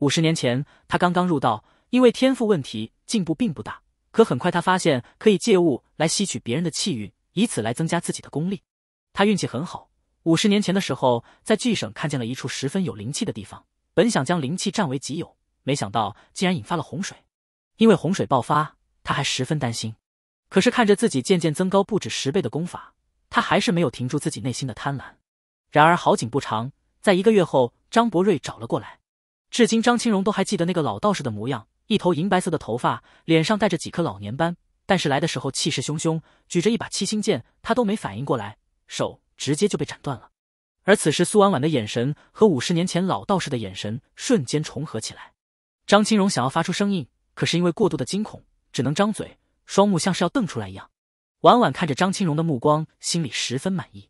Speaker 1: 五十年前，他刚刚入道，因为天赋问题进步并不大。可很快，他发现可以借物来吸取别人的气运，以此来增加自己的功力。他运气很好，五十年前的时候在巨省看见了一处十分有灵气的地方。本想将灵气占为己有，没想到竟然引发了洪水。因为洪水爆发，他还十分担心。可是看着自己渐渐增高不止十倍的功法，他还是没有停住自己内心的贪婪。然而好景不长，在一个月后，张博瑞找了过来。至今张青荣都还记得那个老道士的模样，一头银白色的头发，脸上带着几颗老年斑。但是来的时候气势汹汹，举着一把七星剑，他都没反应过来，手直接就被斩断了。而此时，苏婉婉的眼神和五十年前老道士的眼神瞬间重合起来。张青荣想要发出声音，可是因为过度的惊恐，只能张嘴，双目像是要瞪出来一样。婉婉看着张青荣的目光，心里十分满意。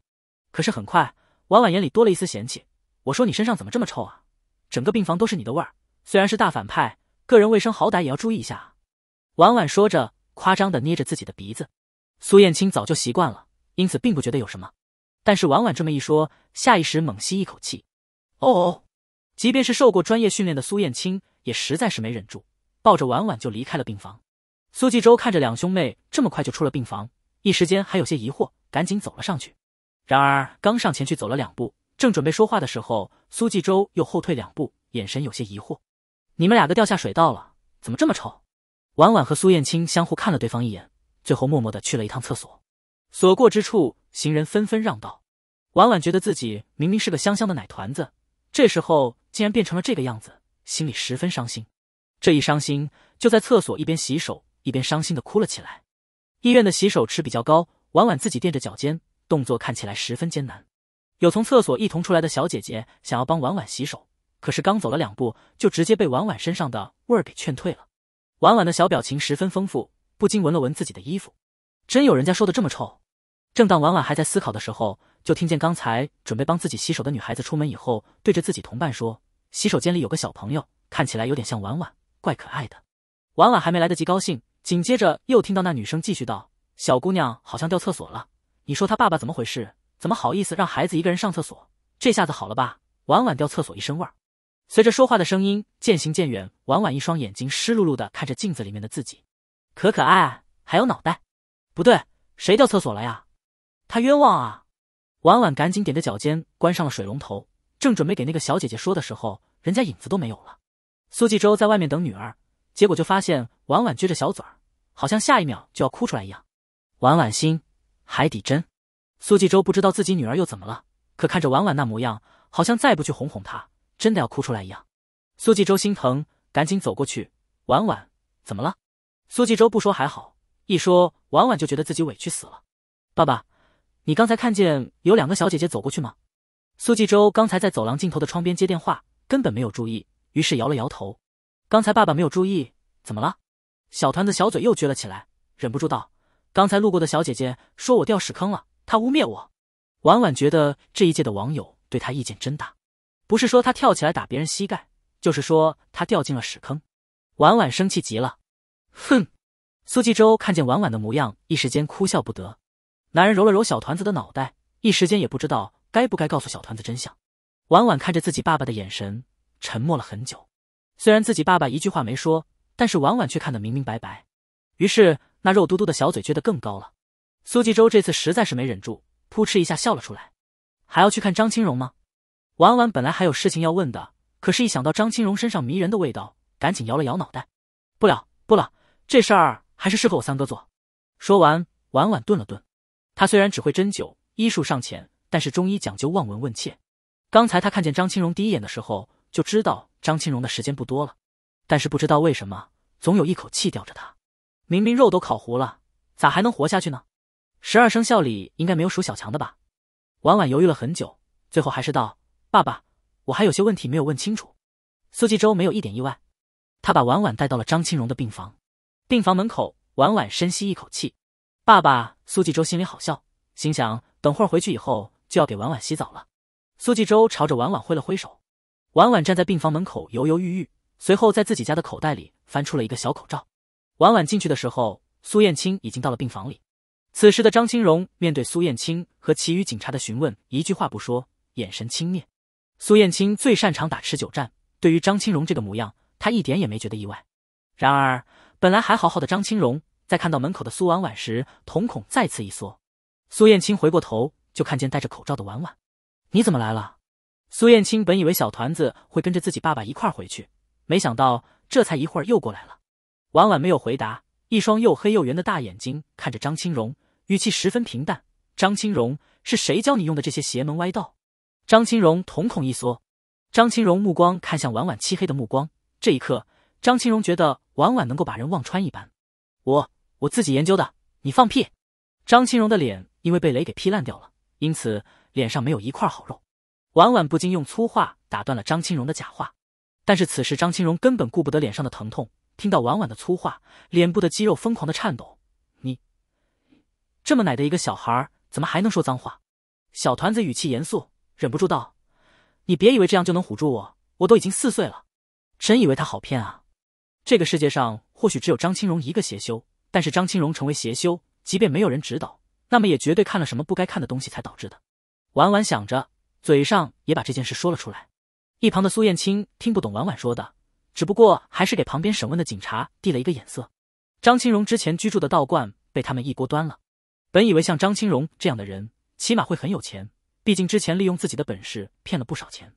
Speaker 1: 可是很快，婉婉眼里多了一丝嫌弃：“我说你身上怎么这么臭啊？整个病房都是你的味儿。虽然是大反派，个人卫生好歹也要注意一下。”婉婉说着，夸张的捏着自己的鼻子。苏燕青早就习惯了，因此并不觉得有什么。但是婉婉这么一说，下意识猛吸一口气。哦，即便是受过专业训练的苏燕青，也实在是没忍住，抱着婉婉就离开了病房。苏纪州看着两兄妹这么快就出了病房，一时间还有些疑惑，赶紧走了上去。然而刚上前去走了两步，正准备说话的时候，苏纪州又后退两步，眼神有些疑惑：“你们两个掉下水道了，怎么这么臭？”婉婉和苏燕青相互看了对方一眼，最后默默的去了一趟厕所。所过之处，行人纷纷让道。婉婉觉得自己明明是个香香的奶团子，这时候竟然变成了这个样子，心里十分伤心。这一伤心，就在厕所一边洗手一边伤心的哭了起来。医院的洗手池比较高，婉婉自己垫着脚尖，动作看起来十分艰难。有从厕所一同出来的小姐姐想要帮婉婉洗手，可是刚走了两步，就直接被婉婉身上的味儿给劝退了。婉婉的小表情十分丰富，不禁闻了闻自己的衣服，真有人家说的这么臭。正当婉婉还在思考的时候，就听见刚才准备帮自己洗手的女孩子出门以后，对着自己同伴说：“洗手间里有个小朋友，看起来有点像婉婉，怪可爱的。”婉婉还没来得及高兴，紧接着又听到那女生继续道：“小姑娘好像掉厕所了，你说她爸爸怎么回事？怎么好意思让孩子一个人上厕所？这下子好了吧？婉婉掉厕所一身味。”随着说话的声音渐行渐远，婉婉一双眼睛湿漉漉的看着镜子里面的自己，可可爱，还有脑袋，不对，谁掉厕所了呀？他冤枉啊！婉婉赶紧踮着脚尖关上了水龙头，正准备给那个小姐姐说的时候，人家影子都没有了。苏纪州在外面等女儿，结果就发现婉婉撅着小嘴儿，好像下一秒就要哭出来一样。婉婉心海底针，苏纪州不知道自己女儿又怎么了，可看着婉婉那模样，好像再不去哄哄她，真的要哭出来一样。苏纪州心疼，赶紧走过去。婉婉怎么了？苏纪州不说还好，一说婉婉就觉得自己委屈死了。爸爸。你刚才看见有两个小姐姐走过去吗？苏纪州刚才在走廊尽头的窗边接电话，根本没有注意，于是摇了摇头。刚才爸爸没有注意，怎么了？小团子小嘴又撅了起来，忍不住道：“刚才路过的小姐姐说我掉屎坑了，她污蔑我。”婉婉觉得这一届的网友对她意见真大，不是说她跳起来打别人膝盖，就是说她掉进了屎坑。婉婉生气极了，哼！苏纪州看见婉婉的模样，一时间哭笑不得。男人揉了揉小团子的脑袋，一时间也不知道该不该告诉小团子真相。婉婉看着自己爸爸的眼神，沉默了很久。虽然自己爸爸一句话没说，但是婉婉却看得明明白白。于是那肉嘟嘟的小嘴撅得更高了。苏纪州这次实在是没忍住，扑哧一下笑了出来。还要去看张青荣吗？婉婉本来还有事情要问的，可是一想到张青荣身上迷人的味道，赶紧摇了摇脑袋，不了，不了，这事儿还是适合我三哥做。说完，婉婉顿了顿。他虽然只会针灸，医术尚浅，但是中医讲究望闻问切。刚才他看见张青荣第一眼的时候，就知道张青荣的时间不多了。但是不知道为什么，总有一口气吊着他。明明肉都烤糊了，咋还能活下去呢？十二生肖里应该没有属小强的吧？婉婉犹豫了很久，最后还是道：“爸爸，我还有些问题没有问清楚。”苏纪州没有一点意外，他把婉婉带到了张青荣的病房。病房门口，婉婉深吸一口气。爸爸苏纪州心里好笑，心想等会儿回去以后就要给婉婉洗澡了。苏纪州朝着婉婉挥了挥手，婉婉站在病房门口犹犹豫豫，随后在自己家的口袋里翻出了一个小口罩。婉婉进去的时候，苏燕青已经到了病房里。此时的张青荣面对苏燕青和其余警察的询问，一句话不说，眼神轻蔑。苏燕青最擅长打持久战，对于张青荣这个模样，她一点也没觉得意外。然而，本来还好好的张青荣。在看到门口的苏婉婉时，瞳孔再次一缩。苏燕青回过头，就看见戴着口罩的婉婉：“你怎么来了？”苏燕青本以为小团子会跟着自己爸爸一块回去，没想到这才一会儿又过来了。婉婉没有回答，一双又黑又圆的大眼睛看着张青荣，语气十分平淡：“张青荣，是谁教你用的这些邪门歪道？”张青荣瞳孔一缩，张青荣目光看向婉婉，漆黑的目光。这一刻，张青荣觉得婉婉能够把人望穿一般。我。我自己研究的，你放屁！张青荣的脸因为被雷给劈烂掉了，因此脸上没有一块好肉。婉婉不禁用粗话打断了张青荣的假话。但是此时张青荣根本顾不得脸上的疼痛，听到婉婉的粗话，脸部的肌肉疯狂的颤抖。你这么奶的一个小孩，怎么还能说脏话？小团子语气严肃，忍不住道：“你别以为这样就能唬住我，我都已经四岁了，真以为他好骗啊？这个世界上或许只有张青荣一个邪修。”但是张青荣成为邪修，即便没有人指导，那么也绝对看了什么不该看的东西才导致的。婉婉想着，嘴上也把这件事说了出来。一旁的苏燕青听不懂婉婉说的，只不过还是给旁边审问的警察递了一个眼色。张青荣之前居住的道观被他们一锅端了。本以为像张青荣这样的人，起码会很有钱，毕竟之前利用自己的本事骗了不少钱。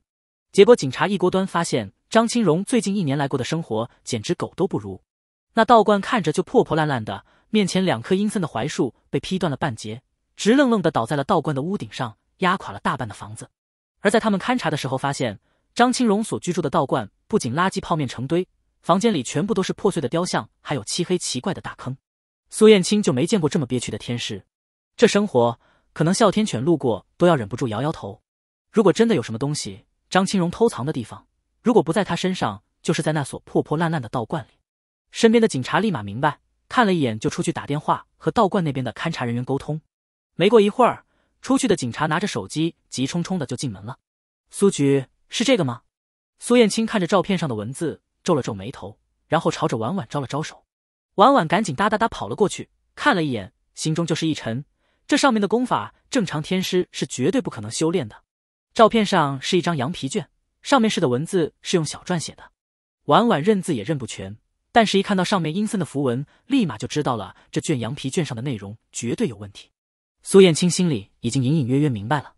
Speaker 1: 结果警察一锅端，发现张青荣最近一年来过的生活简直狗都不如。那道观看着就破破烂烂的，面前两棵阴森的槐树被劈断了半截，直愣愣的倒在了道观的屋顶上，压垮了大半的房子。而在他们勘察的时候，发现张青荣所居住的道观不仅垃圾泡面成堆，房间里全部都是破碎的雕像，还有漆黑奇怪的大坑。苏燕青就没见过这么憋屈的天师，这生活可能哮天犬路过都要忍不住摇摇头。如果真的有什么东西，张青荣偷藏的地方，如果不在他身上，就是在那所破破烂烂的道观里。身边的警察立马明白，看了一眼就出去打电话和道观那边的勘察人员沟通。没过一会儿，出去的警察拿着手机急冲冲的就进门了。苏局是这个吗？苏燕青看着照片上的文字，皱了皱眉头，然后朝着婉婉招了招手。婉婉赶紧哒哒哒跑了过去，看了一眼，心中就是一沉。这上面的功法，正常天师是绝对不可能修炼的。照片上是一张羊皮卷，上面是的文字是用小篆写的，婉婉认字也认不全。但是，一看到上面阴森的符文，立马就知道了这卷羊皮卷上的内容绝对有问题。苏燕青心里已经隐隐约约明白了：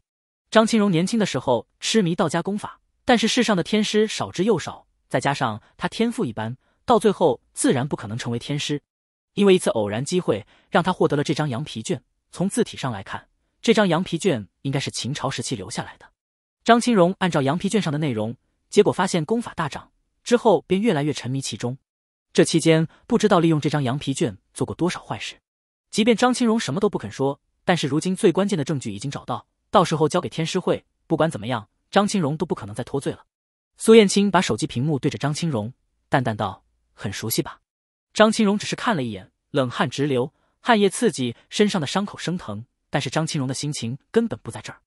Speaker 1: 张青荣年轻的时候痴迷道家功法，但是世上的天师少之又少，再加上他天赋一般，到最后自然不可能成为天师。因为一次偶然机会，让他获得了这张羊皮卷。从字体上来看，这张羊皮卷应该是秦朝时期留下来的。张青荣按照羊皮卷上的内容，结果发现功法大涨，之后便越来越沉迷其中。这期间不知道利用这张羊皮卷做过多少坏事，即便张青荣什么都不肯说，但是如今最关键的证据已经找到，到时候交给天师会，不管怎么样，张青荣都不可能再脱罪了。苏燕青把手机屏幕对着张青荣，淡淡道：“很熟悉吧？”张青荣只是看了一眼，冷汗直流，汗液刺激身上的伤口生疼，但是张青荣的心情根本不在这儿，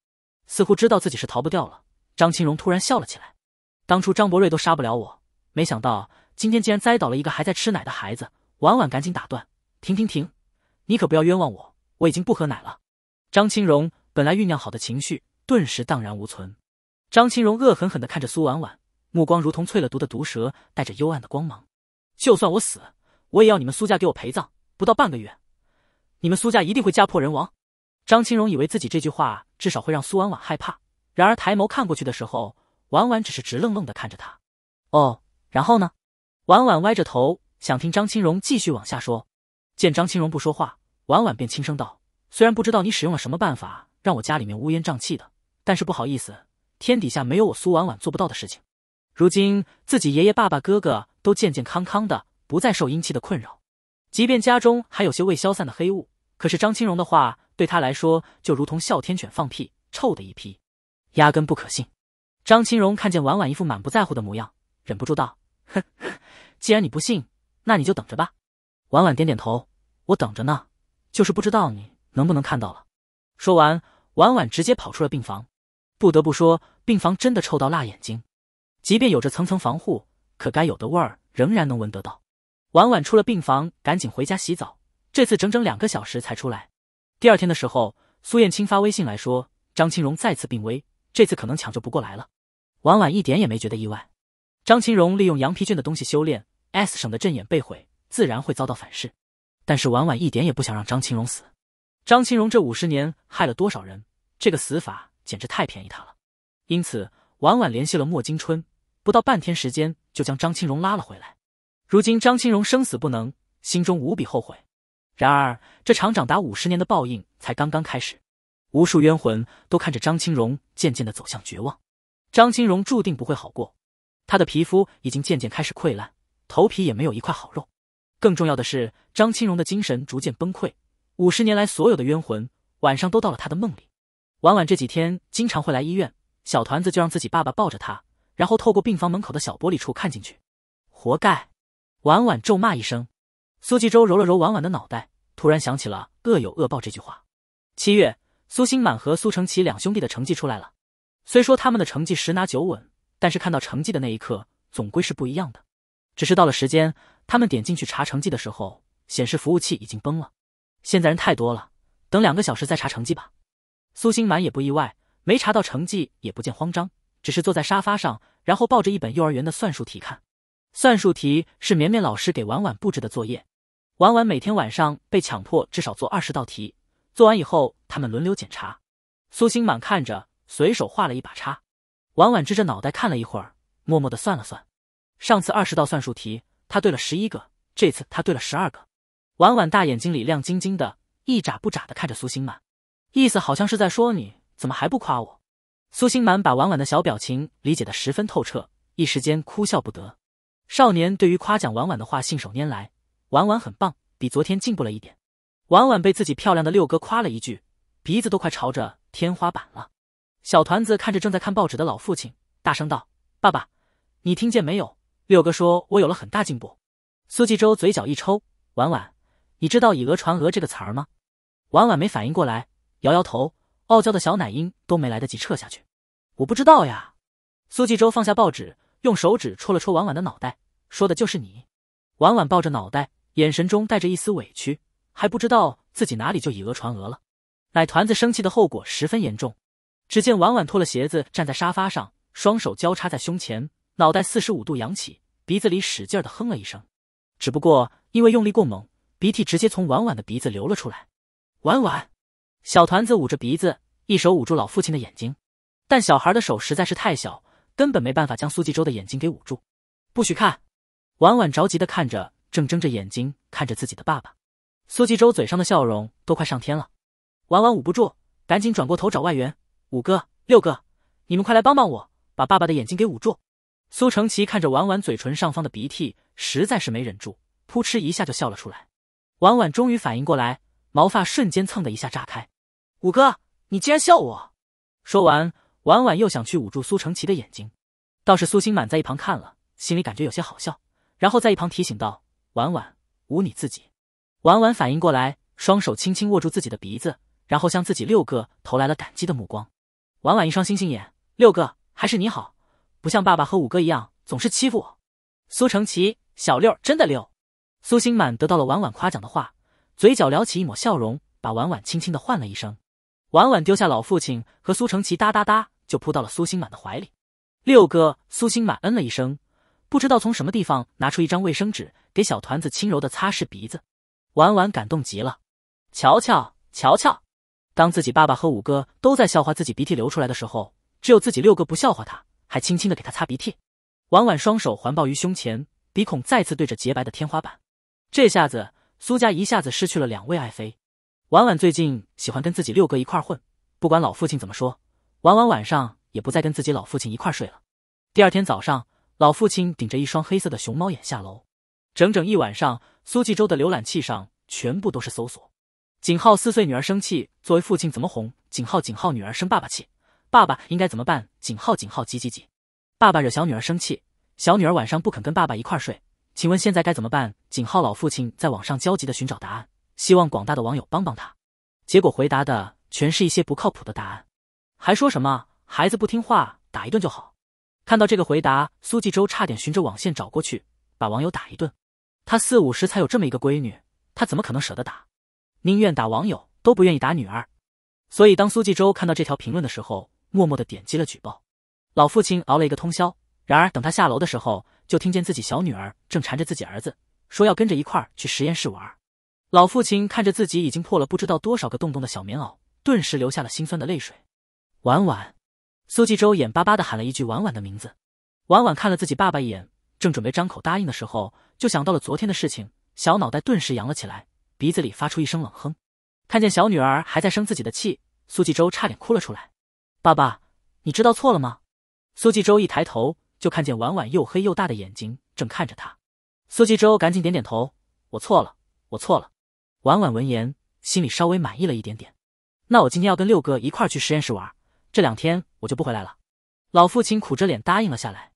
Speaker 1: 似乎知道自己是逃不掉了。张青荣突然笑了起来，当初张博瑞都杀不了我，没想到。今天竟然栽倒了一个还在吃奶的孩子，婉婉赶紧打断：“停停停，你可不要冤枉我，我已经不喝奶了。”张青荣本来酝酿好的情绪顿时荡然无存。张青荣恶狠狠地看着苏婉婉，目光如同淬了毒的毒蛇，带着幽暗的光芒。就算我死，我也要你们苏家给我陪葬。不到半个月，你们苏家一定会家破人亡。张青荣以为自己这句话至少会让苏婉婉害怕，然而抬眸看过去的时候，婉婉只是直愣愣地看着他。哦，然后呢？婉婉歪着头，想听张青荣继续往下说。见张青荣不说话，婉婉便轻声道：“虽然不知道你使用了什么办法让我家里面乌烟瘴气的，但是不好意思，天底下没有我苏婉婉做不到的事情。如今自己爷爷、爸爸、哥哥都健健康康的，不再受阴气的困扰。即便家中还有些未消散的黑雾，可是张青荣的话对他来说就如同哮天犬放屁，臭的一批，压根不可信。”张青荣看见婉婉一副满不在乎的模样，忍不住道。哼，既然你不信，那你就等着吧。婉婉点点头，我等着呢，就是不知道你能不能看到了。说完，婉婉直接跑出了病房。不得不说，病房真的臭到辣眼睛，即便有着层层防护，可该有的味儿仍然能闻得到。婉婉出了病房，赶紧回家洗澡。这次整整两个小时才出来。第二天的时候，苏燕青发微信来说，张青荣再次病危，这次可能抢救不过来了。婉婉一点也没觉得意外。张青荣利用羊皮卷的东西修炼，S 省的阵眼被毁，自然会遭到反噬。但是婉婉一点也不想让张青荣死。张青荣这五十年害了多少人，这个死法简直太便宜他了。因此，婉婉联系了莫金春，不到半天时间就将张青荣拉了回来。如今张青荣生死不能，心中无比后悔。然而，这厂长达五十年的报应才刚刚开始，无数冤魂都看着张青荣渐渐的走向绝望。张青荣注定不会好过。他的皮肤已经渐渐开始溃烂，头皮也没有一块好肉。更重要的是，张青荣的精神逐渐崩溃。五十年来，所有的冤魂晚上都到了他的梦里。婉婉这几天经常会来医院，小团子就让自己爸爸抱着他，然后透过病房门口的小玻璃处看进去。活该！婉婉咒骂一声。苏纪州揉了揉婉婉的脑袋，突然想起了“恶有恶报”这句话。七月，苏星满和苏成奇两兄弟的成绩出来了，虽说他们的成绩十拿九稳。但是看到成绩的那一刻，总归是不一样的。只是到了时间，他们点进去查成绩的时候，显示服务器已经崩了。现在人太多了，等两个小时再查成绩吧。苏星满也不意外，没查到成绩也不见慌张，只是坐在沙发上，然后抱着一本幼儿园的算术题看。算术题是绵绵老师给婉婉布置的作业，婉婉每天晚上被强迫至少做二十道题，做完以后他们轮流检查。苏星满看着，随手画了一把叉。婉婉支着脑袋看了一会儿，默默地算了算，上次二十道算术题，他对了十一个，这次他对了十二个。婉婉大眼睛里亮晶晶的，一眨不眨地看着苏心满，意思好像是在说你怎么还不夸我？苏心满把婉婉的小表情理解的十分透彻，一时间哭笑不得。少年对于夸奖婉婉的话信手拈来，婉婉很棒，比昨天进步了一点。婉婉被自己漂亮的六哥夸了一句，鼻子都快朝着天花板了。小团子看着正在看报纸的老父亲，大声道：“爸爸，你听见没有？六哥说我有了很大进步。”苏纪州嘴角一抽：“婉婉，你知道‘以讹传讹’这个词儿吗？”婉婉没反应过来，摇摇头，傲娇的小奶音都没来得及撤下去，我不知道呀。苏纪州放下报纸，用手指戳了戳婉婉的脑袋，说：“的就是你。”婉婉抱着脑袋，眼神中带着一丝委屈，还不知道自己哪里就以讹传讹了。奶团子生气的后果十分严重。只见婉婉脱了鞋子，站在沙发上，双手交叉在胸前，脑袋四十五度扬起，鼻子里使劲的哼了一声。只不过因为用力过猛，鼻涕直接从婉婉的鼻子流了出来。婉婉，小团子捂着鼻子，一手捂住老父亲的眼睛，但小孩的手实在是太小，根本没办法将苏纪州的眼睛给捂住。不许看！婉婉着急的看着正睁着眼睛看着自己的爸爸，苏纪州嘴上的笑容都快上天了。婉婉捂不住，赶紧转过头找外援。五哥、六哥，你们快来帮帮我，把爸爸的眼睛给捂住。苏承奇看着婉婉嘴唇上方的鼻涕，实在是没忍住，噗嗤一下就笑了出来。婉婉终于反应过来，毛发瞬间蹭的一下炸开。五哥，你竟然笑我！说完，婉婉又想去捂住苏承奇的眼睛，倒是苏星满在一旁看了，心里感觉有些好笑，然后在一旁提醒道：“婉婉，捂你自己。”婉婉反应过来，双手轻轻握住自己的鼻子，然后向自己六哥投来了感激的目光。婉婉一双星星眼，六哥还是你好，不像爸爸和五哥一样总是欺负我。苏成奇，小六真的六。苏星满得到了婉婉夸奖的话，嘴角撩起一抹笑容，把婉婉轻轻的唤了一声。婉婉丢下老父亲和苏成奇，哒哒哒就扑到了苏星满的怀里。六哥，苏星满嗯了一声，不知道从什么地方拿出一张卫生纸，给小团子轻柔的擦拭鼻子。婉婉感动极了，瞧瞧，瞧瞧。当自己爸爸和五哥都在笑话自己鼻涕流出来的时候，只有自己六哥不笑话他，还轻轻的给他擦鼻涕。婉婉双手环抱于胸前，鼻孔再次对着洁白的天花板。这下子，苏家一下子失去了两位爱妃。婉婉最近喜欢跟自己六哥一块混，不管老父亲怎么说，婉婉晚上也不再跟自己老父亲一块睡了。第二天早上，老父亲顶着一双黑色的熊猫眼下楼。整整一晚上，苏纪州的浏览器上全部都是搜索。景浩四岁女儿生气，作为父亲怎么哄？景浩，景浩女儿生爸爸气，爸爸应该怎么办？景浩，景浩急急急！爸爸惹小女儿生气，小女儿晚上不肯跟爸爸一块儿睡，请问现在该怎么办？景浩老父亲在网上焦急的寻找答案，希望广大的网友帮帮他。结果回答的全是一些不靠谱的答案，还说什么孩子不听话打一顿就好。看到这个回答，苏纪州差点循着网线找过去，把网友打一顿。他四五十才有这么一个闺女，他怎么可能舍得打？宁愿打网友都不愿意打女儿，所以当苏纪州看到这条评论的时候，默默的点击了举报。老父亲熬了一个通宵，然而等他下楼的时候，就听见自己小女儿正缠着自己儿子，说要跟着一块儿去实验室玩。老父亲看着自己已经破了不知道多少个洞洞的小棉袄，顿时流下了心酸的泪水。婉婉，苏纪州眼巴巴的喊了一句婉婉的名字。婉婉看了自己爸爸一眼，正准备张口答应的时候，就想到了昨天的事情，小脑袋顿时扬了起来。鼻子里发出一声冷哼，看见小女儿还在生自己的气，苏纪州差点哭了出来。爸爸，你知道错了吗？苏纪州一抬头就看见婉婉又黑又大的眼睛正看着他，苏纪州赶紧点点头，我错了，我错了。婉婉闻言，心里稍微满意了一点点。那我今天要跟六哥一块去实验室玩，这两天我就不回来了。老父亲苦着脸答应了下来。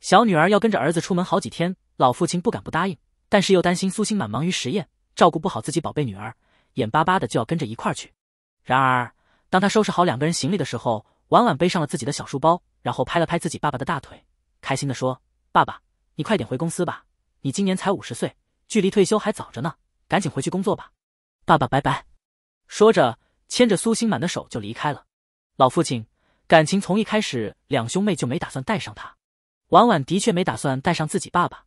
Speaker 1: 小女儿要跟着儿子出门好几天，老父亲不敢不答应，但是又担心苏星满忙于实验。照顾不好自己宝贝女儿，眼巴巴的就要跟着一块儿去。然而，当他收拾好两个人行李的时候，婉婉背上了自己的小书包，然后拍了拍自己爸爸的大腿，开心地说：“爸爸，你快点回公司吧，你今年才五十岁，距离退休还早着呢，赶紧回去工作吧。”爸爸，拜拜。说着，牵着苏星满的手就离开了。老父亲，感情从一开始两兄妹就没打算带上他。婉婉的确没打算带上自己爸爸，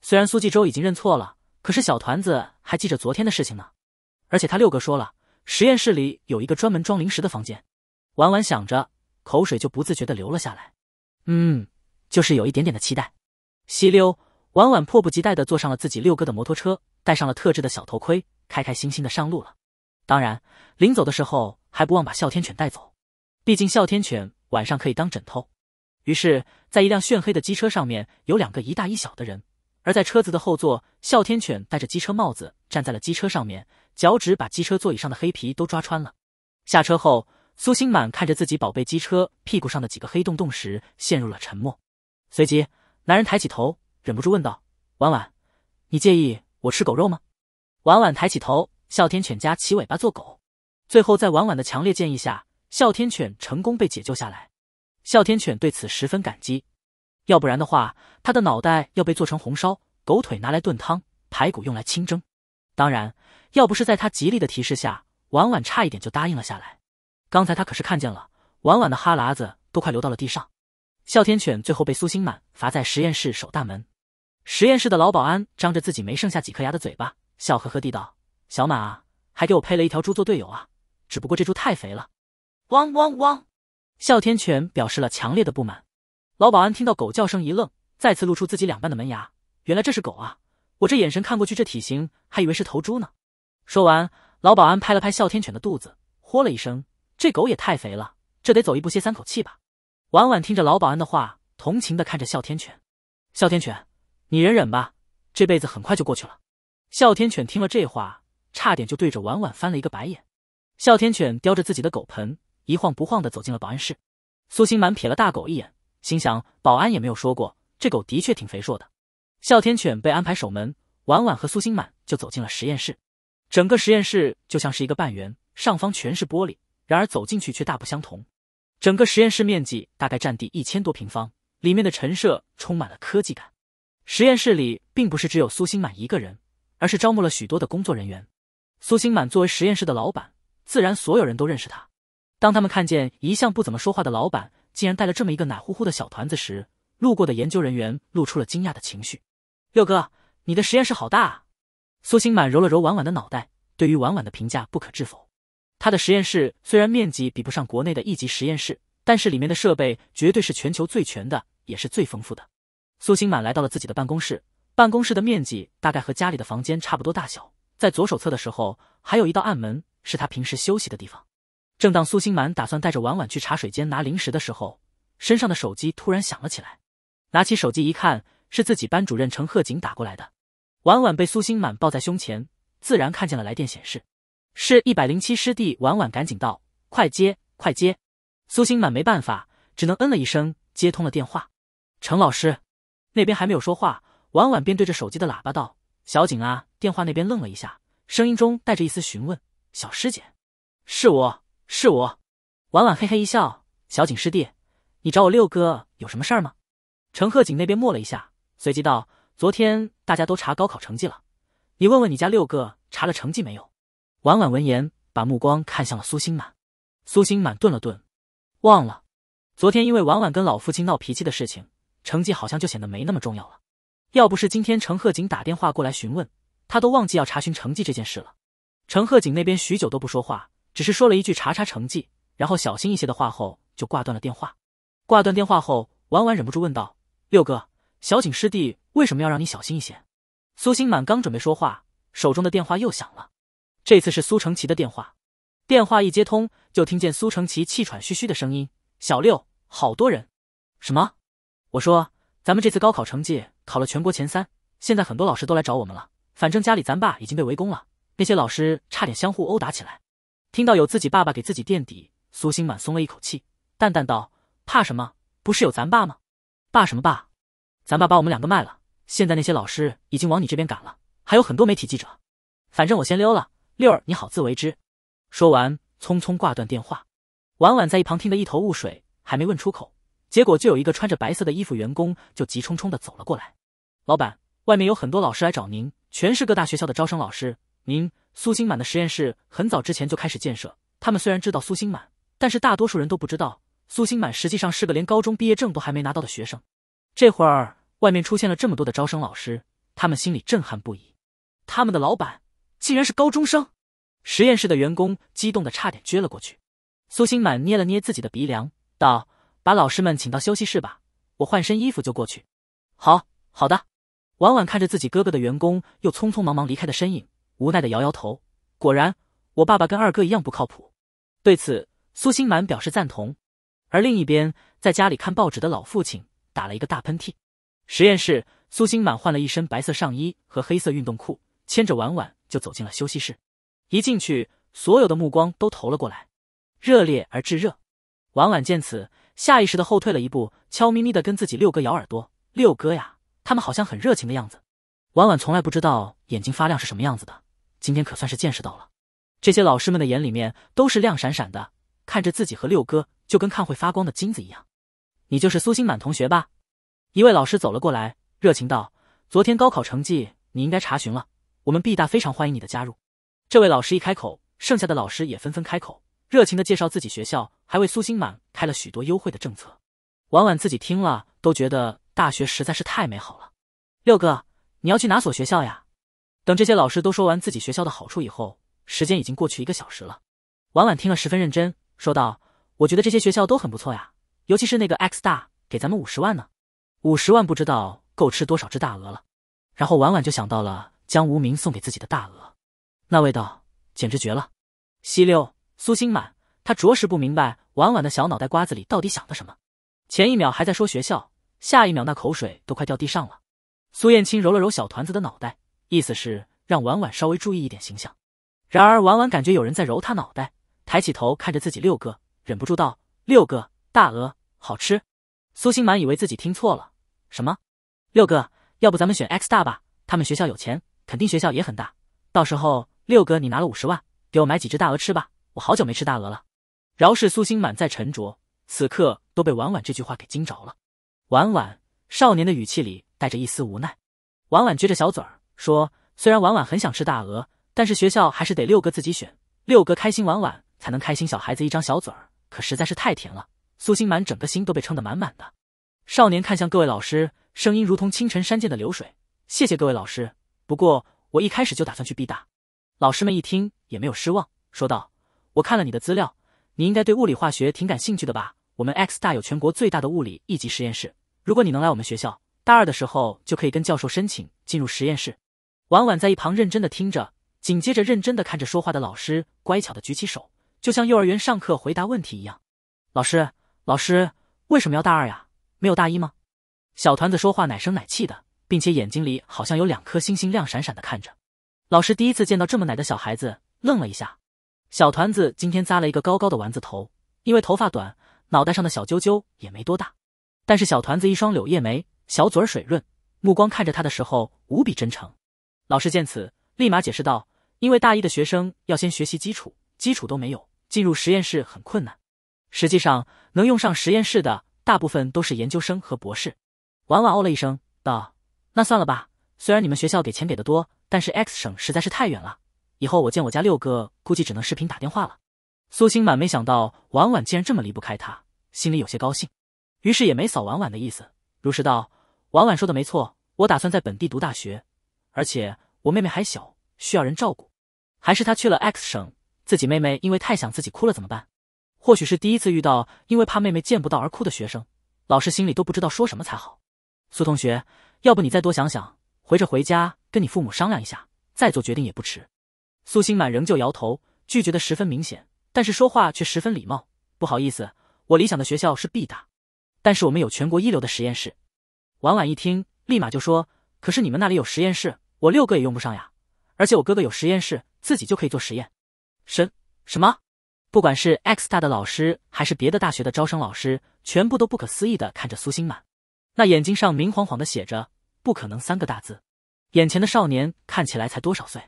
Speaker 1: 虽然苏纪洲已经认错了。可是小团子还记着昨天的事情呢，而且他六哥说了，实验室里有一个专门装零食的房间。婉婉想着，口水就不自觉的流了下来。嗯，就是有一点点的期待。吸溜，婉婉迫不及待的坐上了自己六哥的摩托车，戴上了特制的小头盔，开开心心的上路了。当然，临走的时候还不忘把哮天犬带走，毕竟哮天犬晚上可以当枕头。于是，在一辆炫黑的机车上面，有两个一大一小的人。而在车子的后座，哮天犬戴着机车帽子，站在了机车上面，脚趾把机车座椅上的黑皮都抓穿了。下车后，苏新满看着自己宝贝机车屁股上的几个黑洞洞时，陷入了沉默。随即，男人抬起头，忍不住问道：“婉婉，你介意我吃狗肉吗？”婉婉抬起头，哮天犬夹起尾巴做狗。最后，在婉婉的强烈建议下，哮天犬成功被解救下来。哮天犬对此十分感激。要不然的话，他的脑袋要被做成红烧，狗腿拿来炖汤，排骨用来清蒸。当然，要不是在他极力的提示下，婉婉差一点就答应了下来。刚才他可是看见了，婉婉的哈喇子都快流到了地上。哮天犬最后被苏心满罚在实验室守大门。实验室的老保安张着自己没剩下几颗牙的嘴巴，笑呵呵地道：“小满啊，还给我配了一条猪做队友啊，只不过这猪太肥了。”汪汪汪！哮天犬表示了强烈的不满。老保安听到狗叫声一愣，再次露出自己两半的门牙。原来这是狗啊！我这眼神看过去，这体型还以为是头猪呢。说完，老保安拍了拍哮天犬的肚子，豁了一声。这狗也太肥了，这得走一步歇三口气吧。婉婉听着老保安的话，同情的看着哮天犬。哮天犬，你忍忍吧，这辈子很快就过去了。哮天犬听了这话，差点就对着婉婉翻了一个白眼。哮天犬叼着自己的狗盆，一晃不晃的走进了保安室。苏心满瞥了大狗一眼。心想，保安也没有说过，这狗的确挺肥硕的。哮天犬被安排守门，婉婉和苏心满就走进了实验室。整个实验室就像是一个半圆，上方全是玻璃，然而走进去却大不相同。整个实验室面积大概占地一千多平方，里面的陈设充满了科技感。实验室里并不是只有苏心满一个人，而是招募了许多的工作人员。苏心满作为实验室的老板，自然所有人都认识他。当他们看见一向不怎么说话的老板。竟然带了这么一个奶乎乎的小团子时，路过的研究人员露出了惊讶的情绪。六哥，你的实验室好大啊！苏星满揉了揉婉婉的脑袋，对于婉婉的评价不可置否。他的实验室虽然面积比不上国内的一级实验室，但是里面的设备绝对是全球最全的，也是最丰富的。苏星满来到了自己的办公室，办公室的面积大概和家里的房间差不多大小，在左手侧的时候还有一道暗门，是他平时休息的地方。正当苏星满打算带着婉婉去茶水间拿零食的时候，身上的手机突然响了起来。拿起手机一看，是自己班主任陈鹤锦打过来的。婉婉被苏星满抱在胸前，自然看见了来电显示，是一百零七师弟。婉婉赶紧道：“快接，快接。”苏星满没办法，只能嗯了一声，接通了电话。程老师那边还没有说话，婉婉便对着手机的喇叭道：“小景啊！”电话那边愣了一下，声音中带着一丝询问：“小师姐，是我。”是我，婉婉嘿嘿一笑。小景师弟，你找我六哥有什么事儿吗？陈鹤景那边默了一下，随即道：“昨天大家都查高考成绩了，你问问你家六哥查了成绩没有？”婉婉闻言，把目光看向了苏心满。苏心满顿了顿，忘了昨天因为婉婉跟老父亲闹脾气的事情，成绩好像就显得没那么重要了。要不是今天陈鹤景打电话过来询问，他都忘记要查询成绩这件事了。陈鹤景那边许久都不说话。只是说了一句“查查成绩”，然后小心一些的话后就挂断了电话。挂断电话后，婉婉忍不住问道：“六哥，小景师弟为什么要让你小心一些？”苏心满刚准备说话，手中的电话又响了。这次是苏承奇的电话。电话一接通，就听见苏承奇气喘吁吁的声音：“小六，好多人！什么？我说咱们这次高考成绩考了全国前三，现在很多老师都来找我们了。反正家里咱爸已经被围攻了，那些老师差点相互殴打起来。”听到有自己爸爸给自己垫底，苏心满松了一口气，淡淡道：“怕什么？不是有咱爸吗？爸什么爸？咱爸把我们两个卖了。现在那些老师已经往你这边赶了，还有很多媒体记者。反正我先溜了，六儿你好自为之。”说完，匆匆挂断电话。婉婉在一旁听得一头雾水，还没问出口，结果就有一个穿着白色的衣服员工就急冲冲的走了过来：“老板，外面有很多老师来找您，全是各大学校的招生老师。”您苏星满的实验室很早之前就开始建设。他们虽然知道苏星满，但是大多数人都不知道苏星满实际上是个连高中毕业证都还没拿到的学生。这会儿外面出现了这么多的招生老师，他们心里震撼不已。他们的老板竟然是高中生！实验室的员工激动的差点撅了过去。苏星满捏了捏自己的鼻梁，道：“把老师们请到休息室吧，我换身衣服就过去。”“好好的。”晚晚看着自己哥哥的员工又匆匆忙忙离开的身影。无奈的摇摇头，果然，我爸爸跟二哥一样不靠谱。对此，苏心满表示赞同。而另一边，在家里看报纸的老父亲打了一个大喷嚏。实验室，苏心满换了一身白色上衣和黑色运动裤，牵着婉婉就走进了休息室。一进去，所有的目光都投了过来，热烈而炙热。婉婉见此，下意识的后退了一步，悄咪咪的跟自己六哥咬耳朵：“六哥呀，他们好像很热情的样子。”婉婉从来不知道眼睛发亮是什么样子的。今天可算是见识到了，这些老师们的眼里面都是亮闪闪的，看着自己和六哥就跟看会发光的金子一样。你就是苏心满同学吧？一位老师走了过来，热情道：“昨天高考成绩你应该查询了，我们毕大非常欢迎你的加入。”这位老师一开口，剩下的老师也纷纷开口，热情的介绍自己学校，还为苏心满开了许多优惠的政策。婉婉自己听了都觉得大学实在是太美好了。六哥，你要去哪所学校呀？等这些老师都说完自己学校的好处以后，时间已经过去一个小时了。婉婉听了十分认真，说道：“我觉得这些学校都很不错呀，尤其是那个 X 大，给咱们五十万呢。五十万不知道够吃多少只大鹅了。”然后婉婉就想到了将无名送给自己的大鹅，那味道简直绝了。西六苏心满，他着实不明白婉婉的小脑袋瓜子里到底想的什么，前一秒还在说学校，下一秒那口水都快掉地上了。苏燕青揉了揉小团子的脑袋。意思是让婉婉稍微注意一点形象，然而婉婉感觉有人在揉她脑袋，抬起头看着自己六哥，忍不住道：“六哥，大鹅好吃。”苏心满以为自己听错了，什么？六哥，要不咱们选 X 大吧？他们学校有钱，肯定学校也很大，到时候六哥你拿了五十万，给我买几只大鹅吃吧，我好久没吃大鹅了。饶是苏心满再沉着，此刻都被婉婉这句话给惊着了。婉婉少年的语气里带着一丝无奈，婉婉撅着小嘴儿。说，虽然婉婉很想吃大鹅，但是学校还是得六哥自己选。六哥开心，婉婉才能开心。小孩子一张小嘴儿，可实在是太甜了。苏心满整个心都被撑得满满的。少年看向各位老师，声音如同清晨山涧的流水：“谢谢各位老师。不过我一开始就打算去 B 大。”老师们一听也没有失望，说道：“我看了你的资料，你应该对物理化学挺感兴趣的吧？我们 X 大有全国最大的物理一级实验室，如果你能来我们学校，大二的时候就可以跟教授申请进入实验室。”婉婉在一旁认真的听着，紧接着认真的看着说话的老师，乖巧的举起手，就像幼儿园上课回答问题一样。老师，老师，为什么要大二呀？没有大一吗？小团子说话奶声奶气的，并且眼睛里好像有两颗星星亮闪闪的看着。老师第一次见到这么奶的小孩子，愣了一下。小团子今天扎了一个高高的丸子头，因为头发短，脑袋上的小揪揪也没多大，但是小团子一双柳叶眉，小嘴儿水润，目光看着他的时候无比真诚。老师见此，立马解释道：“因为大一的学生要先学习基础，基础都没有，进入实验室很困难。实际上，能用上实验室的大部分都是研究生和博士。”婉婉哦了一声，道：“那算了吧。虽然你们学校给钱给的多，但是 X 省实在是太远了。以后我见我家六哥，估计只能视频打电话了。”苏星满没想到婉婉竟然这么离不开他，心里有些高兴，于是也没扫婉婉的意思，如实道：“婉婉说的没错，我打算在本地读大学。”而且我妹妹还小，需要人照顾。还是他去了 X 省，自己妹妹因为太想自己哭了怎么办？或许是第一次遇到因为怕妹妹见不到而哭的学生，老师心里都不知道说什么才好。苏同学，要不你再多想想，回着回家跟你父母商量一下，再做决定也不迟。苏新满仍旧摇头，拒绝的十分明显，但是说话却十分礼貌。不好意思，我理想的学校是 B 大，但是我们有全国一流的实验室。婉婉一听，立马就说：“可是你们那里有实验室？”我六个也用不上呀，而且我哥哥有实验室，自己就可以做实验。什什么？不管是 X 大的老师，还是别的大学的招生老师，全部都不可思议的看着苏心满，那眼睛上明晃晃的写着“不可能”三个大字。眼前的少年看起来才多少岁？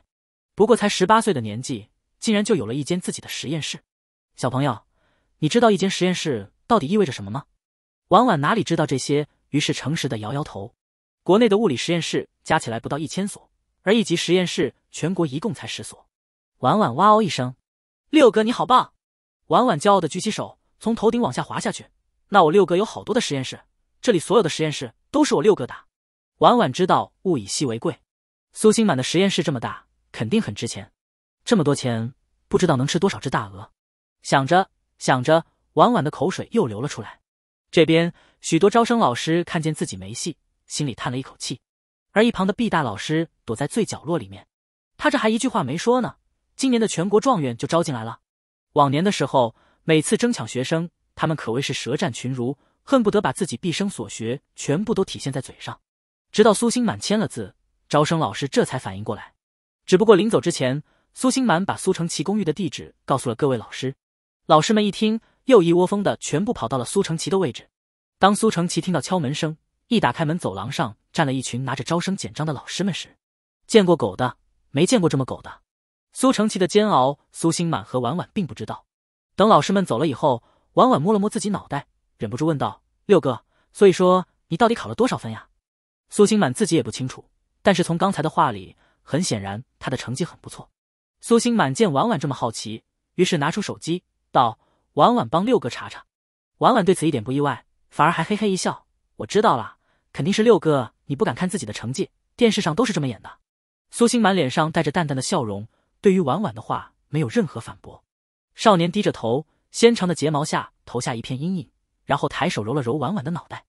Speaker 1: 不过才十八岁的年纪，竟然就有了一间自己的实验室。小朋友，你知道一间实验室到底意味着什么吗？婉婉哪里知道这些，于是诚实的摇摇头。国内的物理实验室。加起来不到一千所，而一级实验室全国一共才十所。婉婉哇哦一声：“六哥你好棒！”婉婉骄傲的举起手，从头顶往下滑下去。那我六哥有好多的实验室，这里所有的实验室都是我六哥的。婉婉知道物以稀为贵，苏星满的实验室这么大，肯定很值钱。这么多钱，不知道能吃多少只大鹅。想着想着，婉婉的口水又流了出来。这边许多招生老师看见自己没戏，心里叹了一口气。而一旁的毕大老师躲在最角落里面，他这还一句话没说呢，今年的全国状元就招进来了。往年的时候，每次争抢学生，他们可谓是舌战群儒，恨不得把自己毕生所学全部都体现在嘴上。直到苏星满签了字，招生老师这才反应过来。只不过临走之前，苏星满把苏承奇公寓的地址告诉了各位老师，老师们一听，又一窝蜂的全部跑到了苏承奇的位置。当苏承奇听到敲门声。一打开门，走廊上站了一群拿着招生简章的老师们。时，见过狗的，没见过这么狗的。苏成奇的煎熬，苏心满和婉婉并不知道。等老师们走了以后，婉婉摸了摸自己脑袋，忍不住问道：“六哥，所以说你到底考了多少分呀？”苏心满自己也不清楚，但是从刚才的话里，很显然他的成绩很不错。苏心满见婉婉这么好奇，于是拿出手机道：“婉婉，帮六哥查查。”婉婉对此一点不意外，反而还嘿嘿一笑。我知道了，肯定是六哥，你不敢看自己的成绩。电视上都是这么演的。苏星满脸上带着淡淡的笑容，对于婉婉的话没有任何反驳。少年低着头，纤长的睫毛下投下一片阴影，然后抬手揉了揉婉婉的脑袋。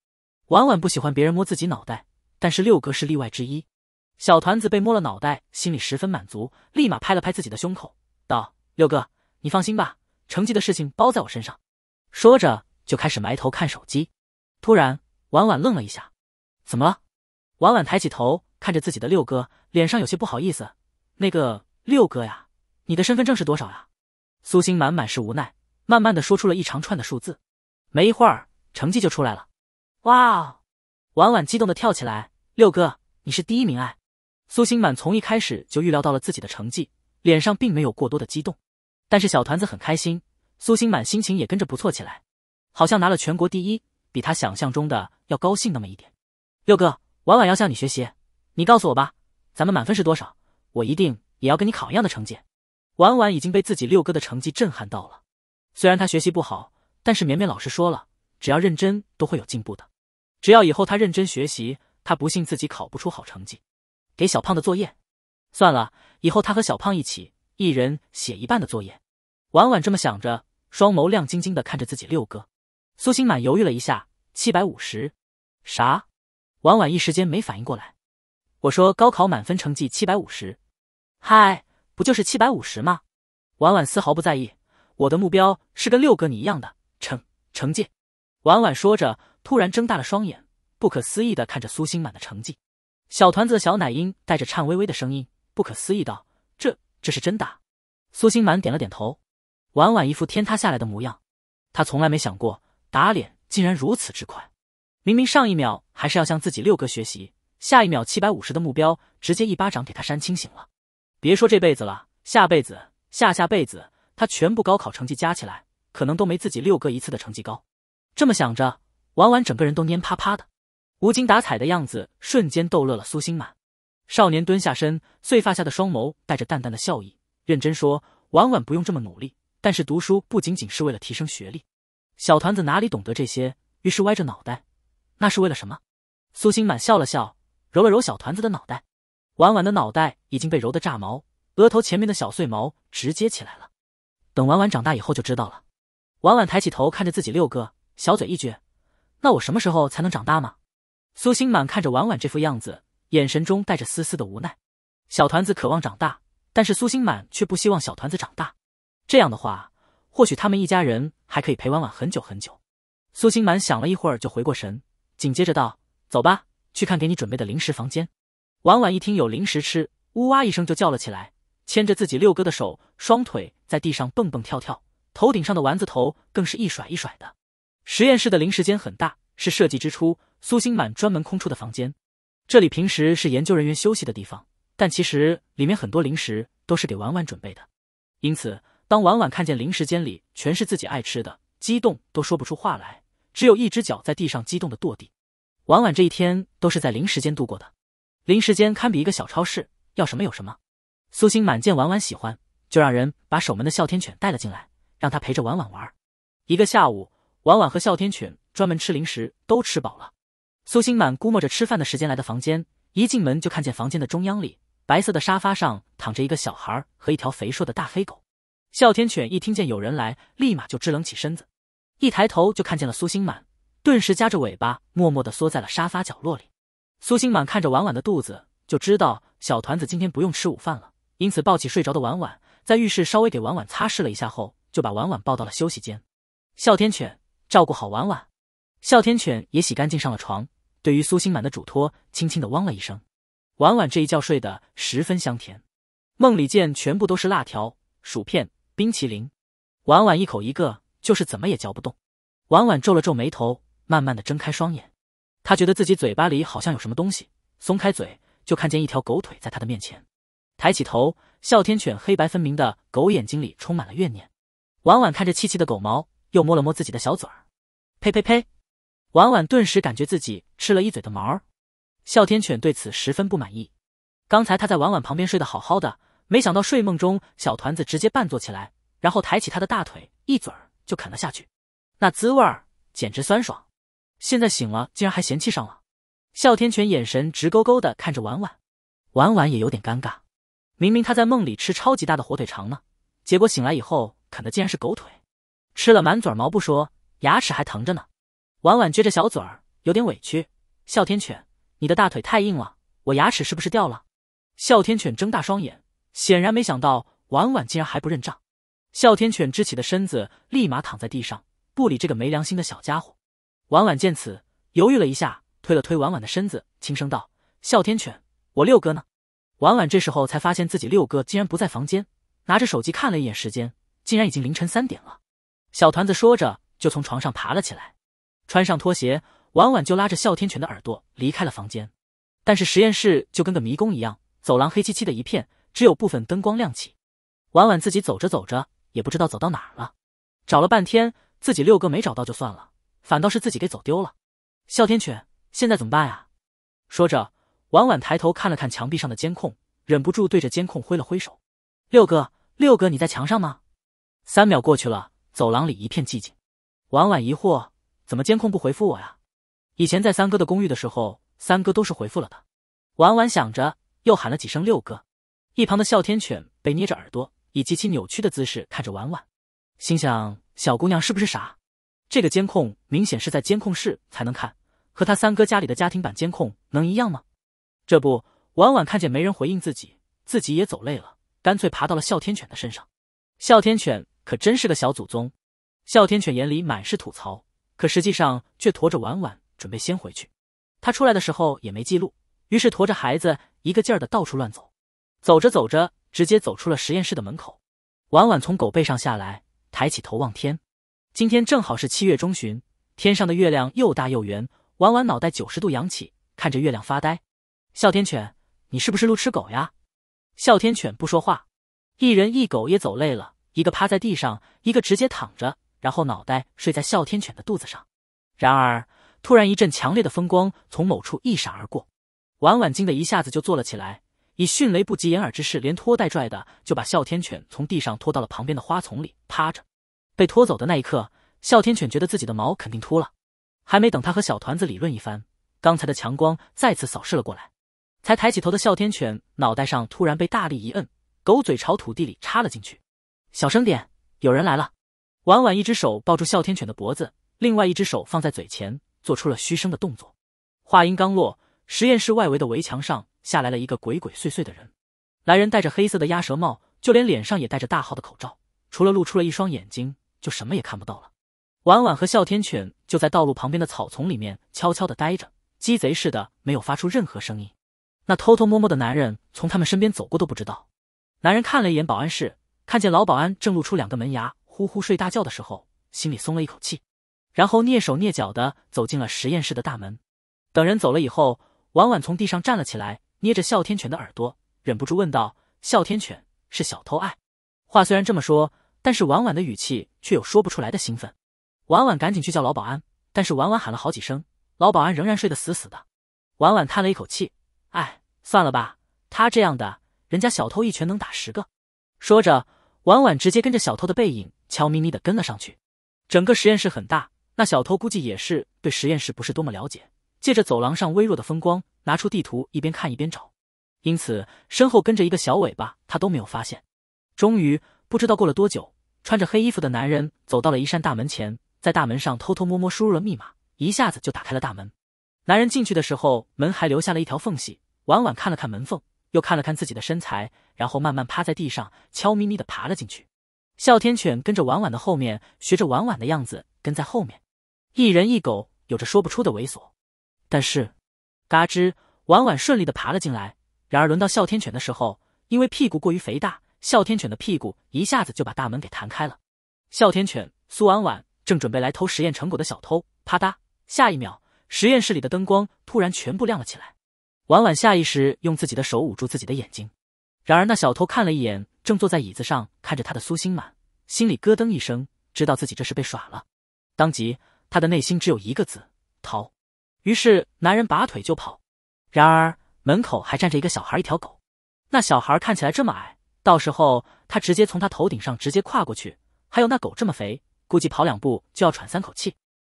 Speaker 1: 婉婉不喜欢别人摸自己脑袋，但是六哥是例外之一。小团子被摸了脑袋，心里十分满足，立马拍了拍自己的胸口，道：“六哥，你放心吧，成绩的事情包在我身上。”说着就开始埋头看手机。突然。婉婉愣了一下，怎么了？婉婉抬起头看着自己的六哥，脸上有些不好意思。那个六哥呀，你的身份证是多少呀？苏心满满是无奈，慢慢的说出了一长串的数字。没一会儿，成绩就出来了。哇！婉婉激动的跳起来。六哥，你是第一名哎！苏心满从一开始就预料到了自己的成绩，脸上并没有过多的激动。但是小团子很开心，苏心满心情也跟着不错起来，好像拿了全国第一。比他想象中的要高兴那么一点。六哥，婉婉要向你学习，你告诉我吧，咱们满分是多少？我一定也要跟你考一样的成绩。婉婉已经被自己六哥的成绩震撼到了。虽然他学习不好，但是绵绵老师说了，只要认真都会有进步的。只要以后他认真学习，他不信自己考不出好成绩。给小胖的作业，算了，以后他和小胖一起，一人写一半的作业。婉婉这么想着，双眸亮晶晶的看着自己六哥。苏星满犹豫了一下，七百五十，啥？婉婉一时间没反应过来。我说高考满分成绩七百五十，嗨，不就是七百五十吗？婉婉丝毫不在意。我的目标是跟六哥你一样的成成绩。婉婉说着，突然睁大了双眼，不可思议的看着苏星满的成绩。小团子的小奶音带着颤巍巍的声音，不可思议道：“这，这是真的？”苏星满点了点头。婉婉一副天塌下来的模样。他从来没想过。打脸竟然如此之快，明明上一秒还是要向自己六哥学习，下一秒七百五十的目标直接一巴掌给他扇清醒了。别说这辈子了，下辈子、下下辈子，他全部高考成绩加起来可能都没自己六哥一次的成绩高。这么想着，婉婉整个人都蔫啪啪的，无精打采的样子瞬间逗乐了苏心满。少年蹲下身，碎发下的双眸带着淡淡的笑意，认真说：“婉婉不用这么努力，但是读书不仅仅是为了提升学历。”小团子哪里懂得这些，于是歪着脑袋，那是为了什么？苏心满笑了笑，揉了揉小团子的脑袋。婉婉的脑袋已经被揉得炸毛，额头前面的小碎毛直接起来了。等婉婉长大以后就知道了。婉婉抬起头看着自己六哥，小嘴一撅，那我什么时候才能长大吗？苏心满看着婉婉这副样子，眼神中带着丝丝的无奈。小团子渴望长大，但是苏心满却不希望小团子长大，这样的话。或许他们一家人还可以陪婉婉很久很久。苏心满想了一会儿，就回过神，紧接着道：“走吧，去看给你准备的零食房间。”婉婉一听有零食吃，呜哇一声就叫了起来，牵着自己六哥的手，双腿在地上蹦蹦跳跳，头顶上的丸子头更是一甩一甩的。实验室的零食间很大，是设计之初苏星满专门空出的房间。这里平时是研究人员休息的地方，但其实里面很多零食都是给婉婉准备的，因此。当婉婉看见零食间里全是自己爱吃的，激动都说不出话来，只有一只脚在地上激动的跺地。婉婉这一天都是在零食间度过的，零食间堪比一个小超市，要什么有什么。苏星满见婉婉喜欢，就让人把守门的哮天犬带了进来，让它陪着婉婉玩。一个下午，婉婉和哮天犬专门吃零食，都吃饱了。苏星满估摸着吃饭的时间来的房间，一进门就看见房间的中央里，白色的沙发上躺着一个小孩和一条肥硕的大黑狗。哮天犬一听见有人来，立马就支棱起身子，一抬头就看见了苏星满，顿时夹着尾巴默默的缩在了沙发角落里。苏星满看着晚晚的肚子，就知道小团子今天不用吃午饭了，因此抱起睡着的晚晚，在浴室稍微给晚晚擦拭了一下后，就把晚晚抱到了休息间。哮天犬照顾好晚晚，哮天犬也洗干净上了床，对于苏星满的嘱托，轻轻的汪了一声。晚晚这一觉睡得十分香甜，梦里见全部都是辣条、薯片。冰淇淋，婉婉一口一个，就是怎么也嚼不动。婉婉皱了皱眉头，慢慢的睁开双眼，她觉得自己嘴巴里好像有什么东西，松开嘴就看见一条狗腿在她的面前。抬起头，哮天犬黑白分明的狗眼睛里充满了怨念。婉婉看着气气的狗毛，又摸了摸自己的小嘴儿，呸呸呸！婉婉顿时感觉自己吃了一嘴的毛儿。哮天犬对此十分不满意，刚才他在婉婉旁边睡得好好的。没想到睡梦中小团子直接半坐起来，然后抬起他的大腿，一嘴儿就啃了下去，那滋味儿简直酸爽。现在醒了，竟然还嫌弃上了。哮天犬眼神直勾勾的看着婉婉，婉婉也有点尴尬。明明他在梦里吃超级大的火腿肠呢，结果醒来以后啃的竟然是狗腿，吃了满嘴毛不说，牙齿还疼着呢。婉婉撅着小嘴儿，有点委屈。哮天犬，你的大腿太硬了，我牙齿是不是掉了？哮天犬睁大双眼。显然没想到，婉婉竟然还不认账。哮天犬支起的身子，立马躺在地上，不理这个没良心的小家伙。婉婉见此，犹豫了一下，推了推婉婉的身子，轻声道：“哮天犬，我六哥呢？”婉婉这时候才发现自己六哥竟然不在房间，拿着手机看了一眼时间，竟然已经凌晨三点了。小团子说着，就从床上爬了起来，穿上拖鞋，婉婉就拉着哮天犬的耳朵离开了房间。但是实验室就跟个迷宫一样，走廊黑漆漆的一片。只有部分灯光亮起，婉婉自己走着走着也不知道走到哪儿了，找了半天自己六哥没找到就算了，反倒是自己给走丢了。哮天犬，现在怎么办呀？说着，婉婉抬头看了看墙壁上的监控，忍不住对着监控挥了挥手：“六哥，六哥，你在墙上吗？”三秒过去了，走廊里一片寂静。婉婉疑惑：怎么监控不回复我呀？以前在三哥的公寓的时候，三哥都是回复了的。婉婉想着，又喊了几声六哥。一旁的哮天犬被捏着耳朵，以极其扭曲的姿势看着婉婉，心想：小姑娘是不是傻？这个监控明显是在监控室才能看，和他三哥家里的家庭版监控能一样吗？这不，婉婉看见没人回应自己，自己也走累了，干脆爬到了哮天犬的身上。哮天犬可真是个小祖宗，哮天犬眼里满是吐槽，可实际上却驮着婉婉准备先回去。他出来的时候也没记录，于是驮着孩子一个劲儿的到处乱走。走着走着，直接走出了实验室的门口。婉婉从狗背上下来，抬起头望天。今天正好是七月中旬，天上的月亮又大又圆。婉婉脑袋九十度扬起，看着月亮发呆。哮天犬，你是不是路痴狗呀？哮天犬不说话。一人一狗也走累了，一个趴在地上，一个直接躺着，然后脑袋睡在哮天犬的肚子上。然而，突然一阵强烈的风光从某处一闪而过，婉婉惊得一下子就坐了起来。以迅雷不及掩耳之势，连拖带拽的就把哮天犬从地上拖到了旁边的花丛里趴着。被拖走的那一刻，哮天犬觉得自己的毛肯定秃了。还没等他和小团子理论一番，刚才的强光再次扫视了过来。才抬起头的哮天犬脑袋上突然被大力一摁，狗嘴朝土地里插了进去。小声点，有人来了。婉婉一只手抱住哮天犬的脖子，另外一只手放在嘴前，做出了嘘声的动作。话音刚落，实验室外围的围墙上。下来了一个鬼鬼祟祟的人，来人戴着黑色的鸭舌帽，就连脸上也戴着大号的口罩，除了露出了一双眼睛，就什么也看不到了。婉婉和哮天犬就在道路旁边的草丛里面悄悄地待着，鸡贼似的没有发出任何声音。那偷偷摸摸的男人从他们身边走过都不知道。男人看了一眼保安室，看见老保安正露出两个门牙呼呼睡大觉的时候，心里松了一口气，然后蹑手蹑脚地走进了实验室的大门。等人走了以后，婉婉从地上站了起来。捏着哮天犬的耳朵，忍不住问道：“哮天犬是小偷爱。”话虽然这么说，但是婉婉的语气却有说不出来的兴奋。婉婉赶紧去叫老保安，但是婉婉喊了好几声，老保安仍然睡得死死的。婉婉叹了一口气：“哎，算了吧，他这样的人家小偷一拳能打十个。”说着，婉婉直接跟着小偷的背影，悄咪咪的跟了上去。整个实验室很大，那小偷估计也是对实验室不是多么了解，借着走廊上微弱的风光。拿出地图，一边看一边找，因此身后跟着一个小尾巴，他都没有发现。终于，不知道过了多久，穿着黑衣服的男人走到了一扇大门前，在大门上偷偷摸摸输入了密码，一下子就打开了大门。男人进去的时候，门还留下了一条缝隙。婉婉看了看门缝，又看了看自己的身材，然后慢慢趴在地上，悄咪咪的爬了进去。哮天犬跟着婉婉的后面，学着婉婉的样子跟在后面，一人一狗有着说不出的猥琐，但是。嘎吱，婉婉顺利的爬了进来。然而，轮到哮天犬的时候，因为屁股过于肥大，哮天犬的屁股一下子就把大门给弹开了。哮天犬，苏婉婉正准备来偷实验成果的小偷，啪嗒！下一秒，实验室里的灯光突然全部亮了起来。婉婉下意识用自己的手捂住自己的眼睛。然而，那小偷看了一眼正坐在椅子上看着他的苏心满，心里咯噔一声，知道自己这是被耍了。当即，他的内心只有一个字：逃。于是男人拔腿就跑，然而门口还站着一个小孩，一条狗。那小孩看起来这么矮，到时候他直接从他头顶上直接跨过去。还有那狗这么肥，估计跑两步就要喘三口气。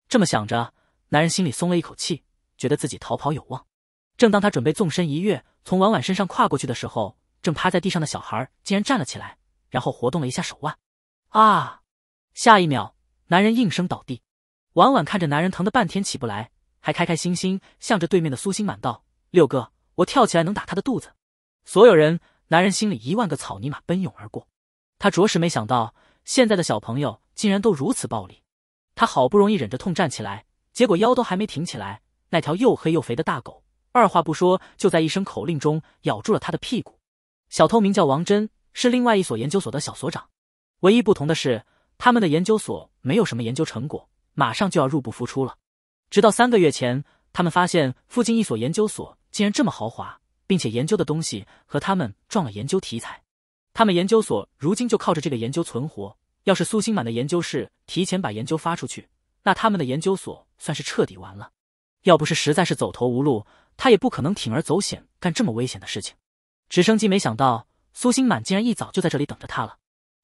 Speaker 1: 这么想着，男人心里松了一口气，觉得自己逃跑有望。正当他准备纵身一跃从婉婉身上跨过去的时候，正趴在地上的小孩竟然站了起来，然后活动了一下手腕。啊！下一秒，男人应声倒地。婉婉看着男人疼得半天起不来。还开开心心向着对面的苏心满道：“六哥，我跳起来能打他的肚子。”所有人，男人心里一万个草泥马奔涌而过。他着实没想到，现在的小朋友竟然都如此暴力。他好不容易忍着痛站起来，结果腰都还没挺起来，那条又黑又肥的大狗二话不说就在一声口令中咬住了他的屁股。小偷名叫王真，是另外一所研究所的小所长。唯一不同的是，他们的研究所没有什么研究成果，马上就要入不敷出了。直到三个月前，他们发现附近一所研究所竟然这么豪华，并且研究的东西和他们撞了研究题材。他们研究所如今就靠着这个研究存活。要是苏心满的研究室提前把研究发出去，那他们的研究所算是彻底完了。要不是实在是走投无路，他也不可能铤而走险干这么危险的事情。直升机没想到，苏心满竟然一早就在这里等着他了。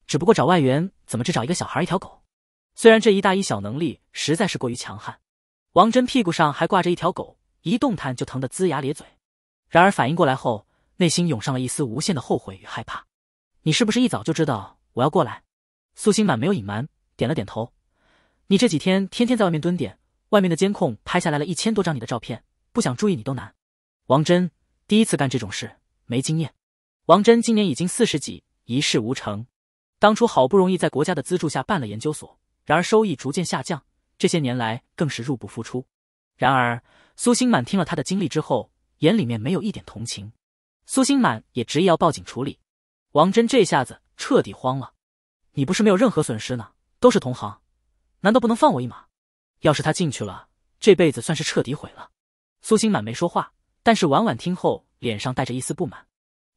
Speaker 1: 只不过找外援，怎么只找一个小孩一条狗？虽然这一大一小能力实在是过于强悍。王真屁股上还挂着一条狗，一动弹就疼得龇牙咧嘴。然而反应过来后，内心涌上了一丝无限的后悔与害怕。你是不是一早就知道我要过来？苏新满没有隐瞒，点了点头。你这几天天天在外面蹲点，外面的监控拍下来了一千多张你的照片，不想注意你都难。王真第一次干这种事，没经验。王真今年已经四十几，一事无成。当初好不容易在国家的资助下办了研究所，然而收益逐渐下降。这些年来更是入不敷出，然而苏心满听了他的经历之后，眼里面没有一点同情。苏心满也执意要报警处理，王真这下子彻底慌了：“你不是没有任何损失呢？都是同行，难道不能放我一马？要是他进去了，这辈子算是彻底毁了。”苏心满没说话，但是婉婉听后脸上带着一丝不满：“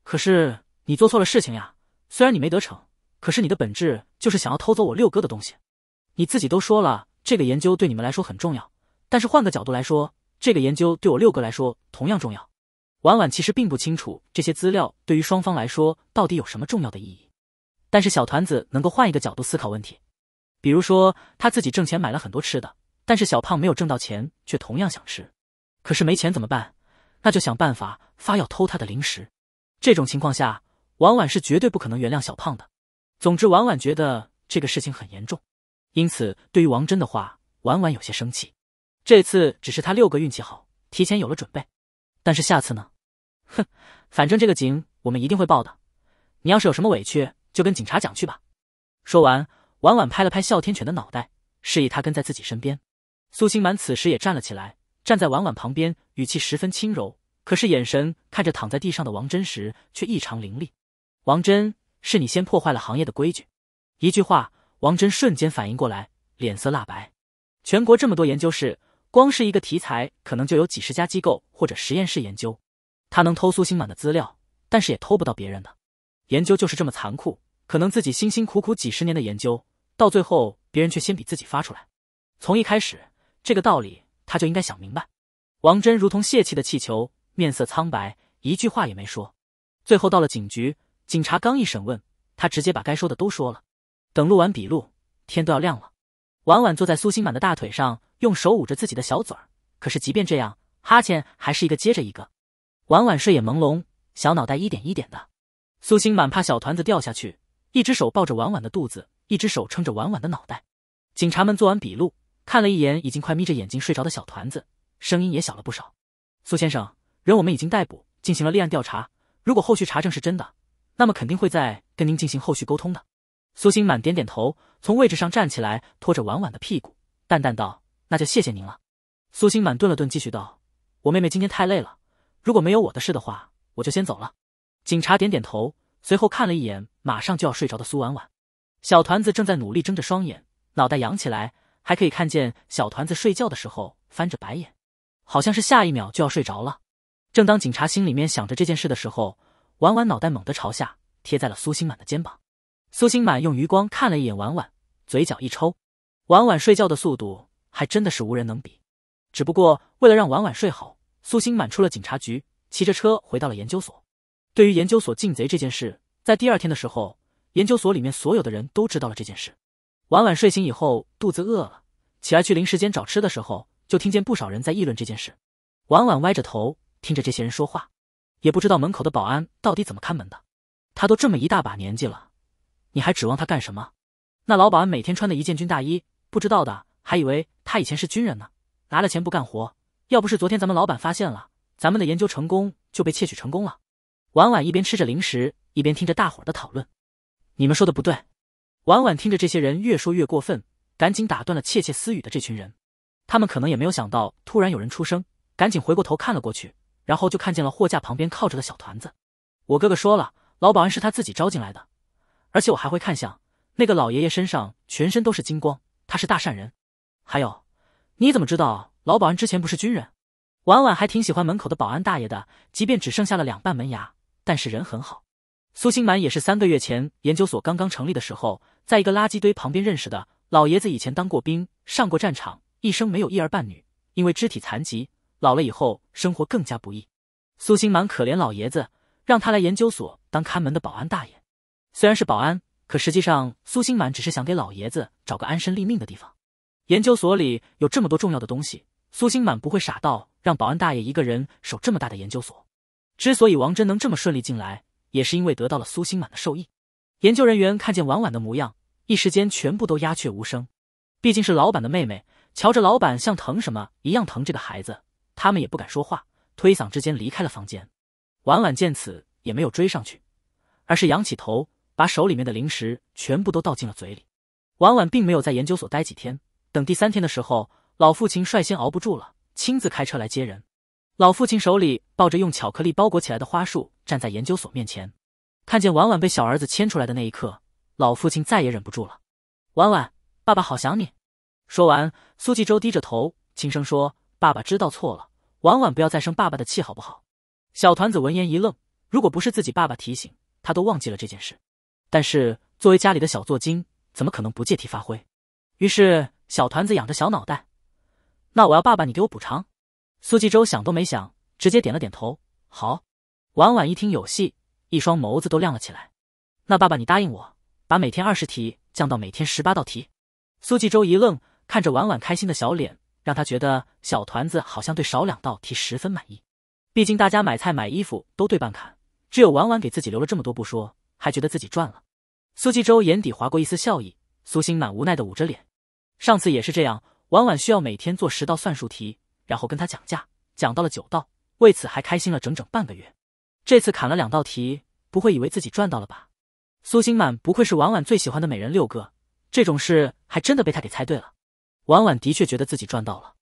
Speaker 1: 可是你做错了事情呀！虽然你没得逞，可是你的本质就是想要偷走我六哥的东西，你自己都说了。”这个研究对你们来说很重要，但是换个角度来说，这个研究对我六哥来说同样重要。婉婉其实并不清楚这些资料对于双方来说到底有什么重要的意义，但是小团子能够换一个角度思考问题。比如说他自己挣钱买了很多吃的，但是小胖没有挣到钱，却同样想吃，可是没钱怎么办？那就想办法发药偷他的零食。这种情况下，婉婉是绝对不可能原谅小胖的。总之，婉婉觉得这个事情很严重。因此，对于王真的话，婉婉有些生气。这次只是他六个运气好，提前有了准备，但是下次呢？哼，反正这个警我们一定会报的。你要是有什么委屈，就跟警察讲去吧。说完，婉婉拍了拍哮天犬的脑袋，示意他跟在自己身边。苏心满此时也站了起来，站在婉婉旁边，语气十分轻柔，可是眼神看着躺在地上的王真时却异常凌厉。王真，是你先破坏了行业的规矩，一句话。王真瞬间反应过来，脸色蜡白。全国这么多研究室，光是一个题材，可能就有几十家机构或者实验室研究。他能偷苏新满的资料，但是也偷不到别人的。研究就是这么残酷，可能自己辛辛苦苦几十年的研究，到最后别人却先比自己发出来。从一开始，这个道理他就应该想明白。王真如同泄气的气球，面色苍白，一句话也没说。最后到了警局，警察刚一审问，他直接把该说的都说了。等录完笔录，天都要亮了。婉婉坐在苏星满的大腿上，用手捂着自己的小嘴儿。可是即便这样，哈欠还是一个接着一个。婉婉睡眼朦胧，小脑袋一点一点的。苏星满怕小团子掉下去，一只手抱着婉婉的肚子，一只手撑着婉婉的脑袋。警察们做完笔录，看了一眼已经快眯着眼睛睡着的小团子，声音也小了不少。苏先生，人我们已经逮捕，进行了立案调查。如果后续查证是真的，那么肯定会再跟您进行后续沟通的。苏星满点点头，从位置上站起来，拖着婉婉的屁股，淡淡道：“那就谢谢您了。”苏星满顿了顿，继续道：“我妹妹今天太累了，如果没有我的事的话，我就先走了。”警察点点头，随后看了一眼马上就要睡着的苏婉婉，小团子正在努力睁着双眼，脑袋仰起来，还可以看见小团子睡觉的时候翻着白眼，好像是下一秒就要睡着了。正当警察心里面想着这件事的时候，婉婉脑袋猛地朝下贴在了苏星满的肩膀。苏心满用余光看了一眼婉婉，嘴角一抽。婉婉睡觉的速度还真的是无人能比。只不过为了让婉婉睡好，苏心满出了警察局，骑着车回到了研究所。对于研究所进贼这件事，在第二天的时候，研究所里面所有的人都知道了这件事。婉婉睡醒以后肚子饿了，起来去零食间找吃的时候，就听见不少人在议论这件事。婉婉歪着头听着这些人说话，也不知道门口的保安到底怎么看门的。他都这么一大把年纪了。你还指望他干什么？那老保安每天穿的一件军大衣，不知道的还以为他以前是军人呢。拿了钱不干活，要不是昨天咱们老板发现了，咱们的研究成功就被窃取成功了。婉婉一边吃着零食，一边听着大伙的讨论。你们说的不对。婉婉听着这些人越说越过分，赶紧打断了窃窃私语的这群人。他们可能也没有想到，突然有人出声，赶紧回过头看了过去，然后就看见了货架旁边靠着的小团子。我哥哥说了，老保安是他自己招进来的。而且我还会看向那个老爷爷身上全身都是金光，他是大善人。还有，你怎么知道老保安之前不是军人？婉婉还挺喜欢门口的保安大爷的，即便只剩下了两半门牙，但是人很好。苏星满也是三个月前研究所刚刚成立的时候，在一个垃圾堆旁边认识的老爷子，以前当过兵，上过战场，一生没有一儿半女，因为肢体残疾，老了以后生活更加不易。苏星满可怜老爷子，让他来研究所当看门的保安大爷。虽然是保安，可实际上苏心满只是想给老爷子找个安身立命的地方。研究所里有这么多重要的东西，苏心满不会傻到让保安大爷一个人守这么大的研究所。之所以王真能这么顺利进来，也是因为得到了苏心满的授意。研究人员看见婉婉的模样，一时间全部都鸦雀无声。毕竟是老板的妹妹，瞧着老板像疼什么一样疼这个孩子，他们也不敢说话，推搡之间离开了房间。婉婉见此也没有追上去，而是仰起头。把手里面的零食全部都倒进了嘴里。婉婉并没有在研究所待几天，等第三天的时候，老父亲率先熬不住了，亲自开车来接人。老父亲手里抱着用巧克力包裹起来的花束，站在研究所面前，看见婉婉被小儿子牵出来的那一刻，老父亲再也忍不住了：“婉婉，爸爸好想你。”说完，苏纪州低着头轻声说：“爸爸知道错了，婉婉不要再生爸爸的气，好不好？”小团子闻言一愣，如果不是自己爸爸提醒，他都忘记了这件事。但是作为家里的小作精，怎么可能不借题发挥？于是小团子仰着小脑袋：“那我要爸爸，你给我补偿。”苏纪州想都没想，直接点了点头：“好。”婉婉一听有戏，一双眸子都亮了起来：“那爸爸，你答应我，把每天二十题降到每天十八道题。”苏纪州一愣，看着婉婉开心的小脸，让他觉得小团子好像对少两道题十分满意。毕竟大家买菜买衣服都对半砍，只有婉婉给自己留了这么多不说。还觉得自己赚了，苏纪州眼底划过一丝笑意。苏心满无奈的捂着脸，上次也是这样，婉婉需要每天做十道算术题，然后跟他讲价，讲到了九道，为此还开心了整整半个月。这次砍了两道题，不会以为自己赚到了吧？苏心满不愧是婉婉最喜欢的美人六个，这种事还真的被他给猜对了。婉婉的确觉得自己赚到了。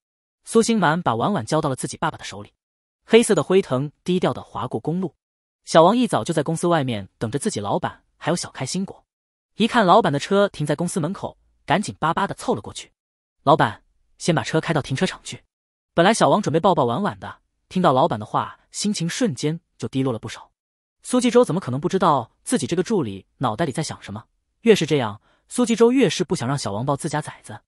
Speaker 1: 苏心满把婉婉交到了自己爸爸的手里，黑色的辉腾低调的划过公路。小王一早就在公司外面等着自己老板，还有小开心果。一看老板的车停在公司门口，赶紧巴巴的凑了过去。老板，先把车开到停车场去。本来小王准备抱抱婉婉的，听到老板的话，心情瞬间就低落了不少。苏继州怎么可能不知道自己这个助理脑袋里在想什么？越是这样，苏继州越是不想让小王抱自家崽子。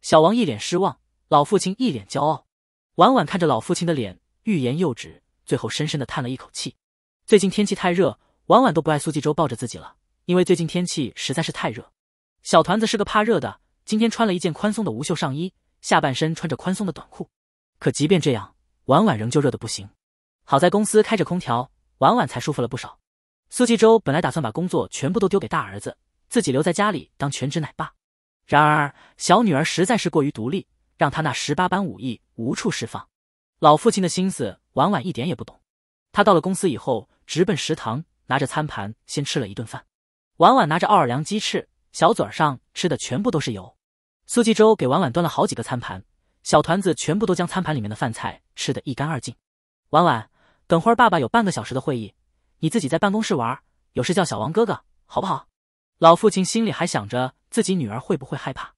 Speaker 1: 小王一脸失望，老父亲一脸骄傲。婉婉看着老父亲的脸，欲言又止，最后深深的叹了一口气。最近天气太热，晚晚都不爱苏纪州抱着自己了，因为最近天气实在是太热。小团子是个怕热的，今天穿了一件宽松的无袖上衣，下半身穿着宽松的短裤。可即便这样，晚晚仍旧热得不行。好在公司开着空调，晚晚才舒服了不少。苏纪州本来打算把工作全部都丢给大儿子，自己留在家里当全职奶爸。然而小女儿实在是过于独立，让他那十八般武艺无处释放。老父亲的心思，晚晚一点也不懂。他到了公司以后。直奔食堂，拿着餐盘先吃了一顿饭。婉婉拿着奥尔良鸡翅，小嘴上吃的全部都是油。苏纪州给婉婉端了好几个餐盘，小团子全部都将餐盘里面的饭菜吃得一干二净。婉婉，等会儿爸爸有半个小时的会议，你自己在办公室玩，有事叫小王哥哥，好不好？老父亲心里还想着自己女儿会不会害怕，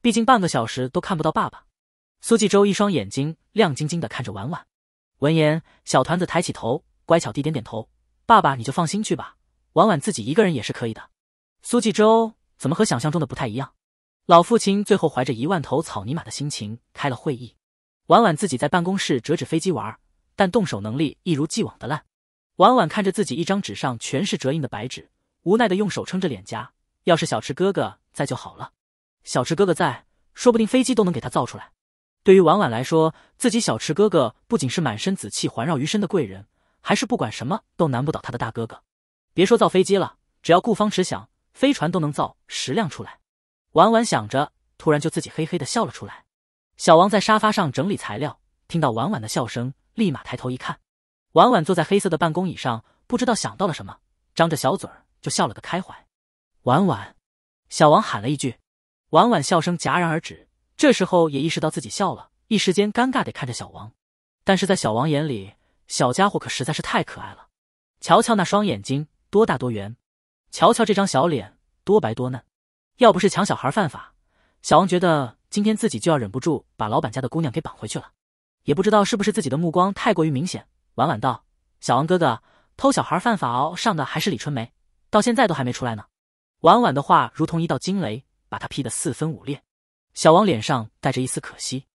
Speaker 1: 毕竟半个小时都看不到爸爸。苏纪洲一双眼睛亮晶晶的看着婉婉。闻言，小团子抬起头。乖巧地点点头，爸爸你就放心去吧，婉婉自己一个人也是可以的。苏纪州怎么和想象中的不太一样？老父亲最后怀着一万头草泥马的心情开了会议。婉婉自己在办公室折纸飞机玩，但动手能力一如既往的烂。婉婉看着自己一张纸上全是折印的白纸，无奈的用手撑着脸颊。要是小池哥哥在就好了，小池哥哥在，说不定飞机都能给他造出来。对于婉婉来说，自己小池哥哥不仅是满身紫气环绕于身的贵人。还是不管什么都难不倒他的大哥哥，别说造飞机了，只要顾方池想，飞船都能造十辆出来。婉婉想着，突然就自己嘿嘿的笑了出来。小王在沙发上整理材料，听到婉婉的笑声，立马抬头一看，婉婉坐在黑色的办公椅上，不知道想到了什么，张着小嘴儿就笑了个开怀。婉婉，小王喊了一句，婉婉笑声戛然而止，这时候也意识到自己笑了，一时间尴尬的看着小王，但是在小王眼里。小家伙可实在是太可爱了，瞧瞧那双眼睛多大多圆，瞧瞧这张小脸多白多嫩。要不是抢小孩犯法，小王觉得今天自己就要忍不住把老板家的姑娘给绑回去了。也不知道是不是自己的目光太过于明显，婉婉道：“小王哥哥，偷小孩犯法哦，上的还是李春梅，到现在都还没出来呢。”婉婉的话如同一道惊雷，把他劈得四分五裂。小王脸上带着一丝可惜，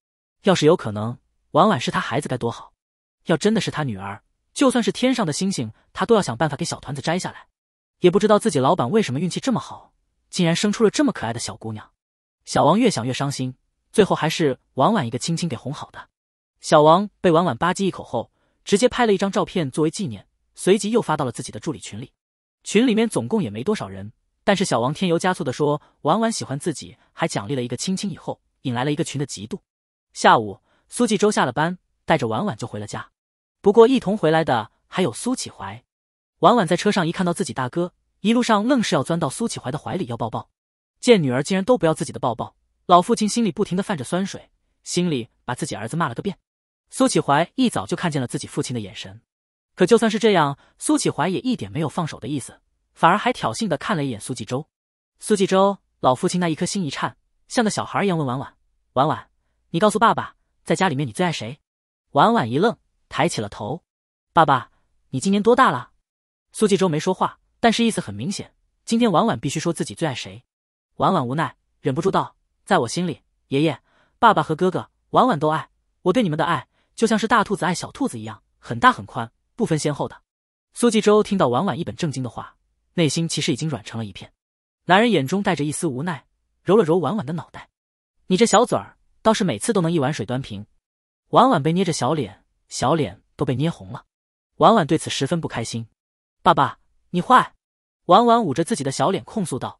Speaker 1: 要是有可能，婉婉是他孩子该多好。要真的是他女儿，就算是天上的星星，他都要想办法给小团子摘下来。也不知道自己老板为什么运气这么好，竟然生出了这么可爱的小姑娘。小王越想越伤心，最后还是婉婉一个亲亲给哄好的。小王被婉婉吧唧一口后，直接拍了一张照片作为纪念，随即又发到了自己的助理群里。群里面总共也没多少人，但是小王添油加醋的说婉婉喜欢自己，还奖励了一个亲亲，以后引来了一个群的嫉妒。下午，苏纪州下了班，带着婉婉就回了家。不过，一同回来的还有苏启怀。婉婉在车上一看到自己大哥，一路上愣是要钻到苏启怀的怀里要抱抱。见女儿竟然都不要自己的抱抱，老父亲心里不停的泛着酸水，心里把自己儿子骂了个遍。苏启怀一早就看见了自己父亲的眼神，可就算是这样，苏启怀也一点没有放手的意思，反而还挑衅的看了一眼苏纪州。苏纪州，老父亲那一颗心一颤，像个小孩一样问婉婉：“婉婉，你告诉爸爸，在家里面你最爱谁？”婉婉一愣。抬起了头，爸爸，你今年多大了？苏纪州没说话，但是意思很明显，今天婉婉必须说自己最爱谁。婉婉无奈，忍不住道：“在我心里，爷爷、爸爸和哥哥，婉婉都爱。我对你们的爱，就像是大兔子爱小兔子一样，很大很宽，不分先后的。”苏纪州听到婉婉一本正经的话，内心其实已经软成了一片。男人眼中带着一丝无奈，揉了揉婉婉的脑袋：“你这小嘴儿，倒是每次都能一碗水端平。”婉婉被捏着小脸。小脸都被捏红了，婉婉对此十分不开心。爸爸，你坏！婉婉捂着自己的小脸控诉道。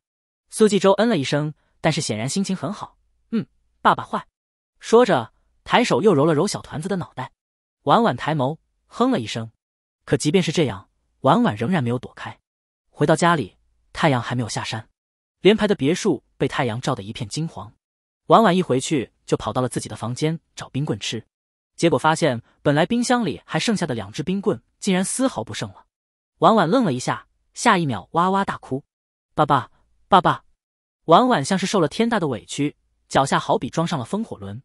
Speaker 1: 苏纪州嗯了一声，但是显然心情很好。嗯，爸爸坏。说着，抬手又揉了揉小团子的脑袋。婉婉抬眸，哼了一声。可即便是这样，婉婉仍然没有躲开。回到家里，太阳还没有下山，连排的别墅被太阳照得一片金黄。婉婉一回去就跑到了自己的房间找冰棍吃。结果发现，本来冰箱里还剩下的两只冰棍，竟然丝毫不剩了。婉婉愣了一下，下一秒哇哇大哭：“爸爸，爸爸！”婉婉像是受了天大的委屈，脚下好比装上了风火轮。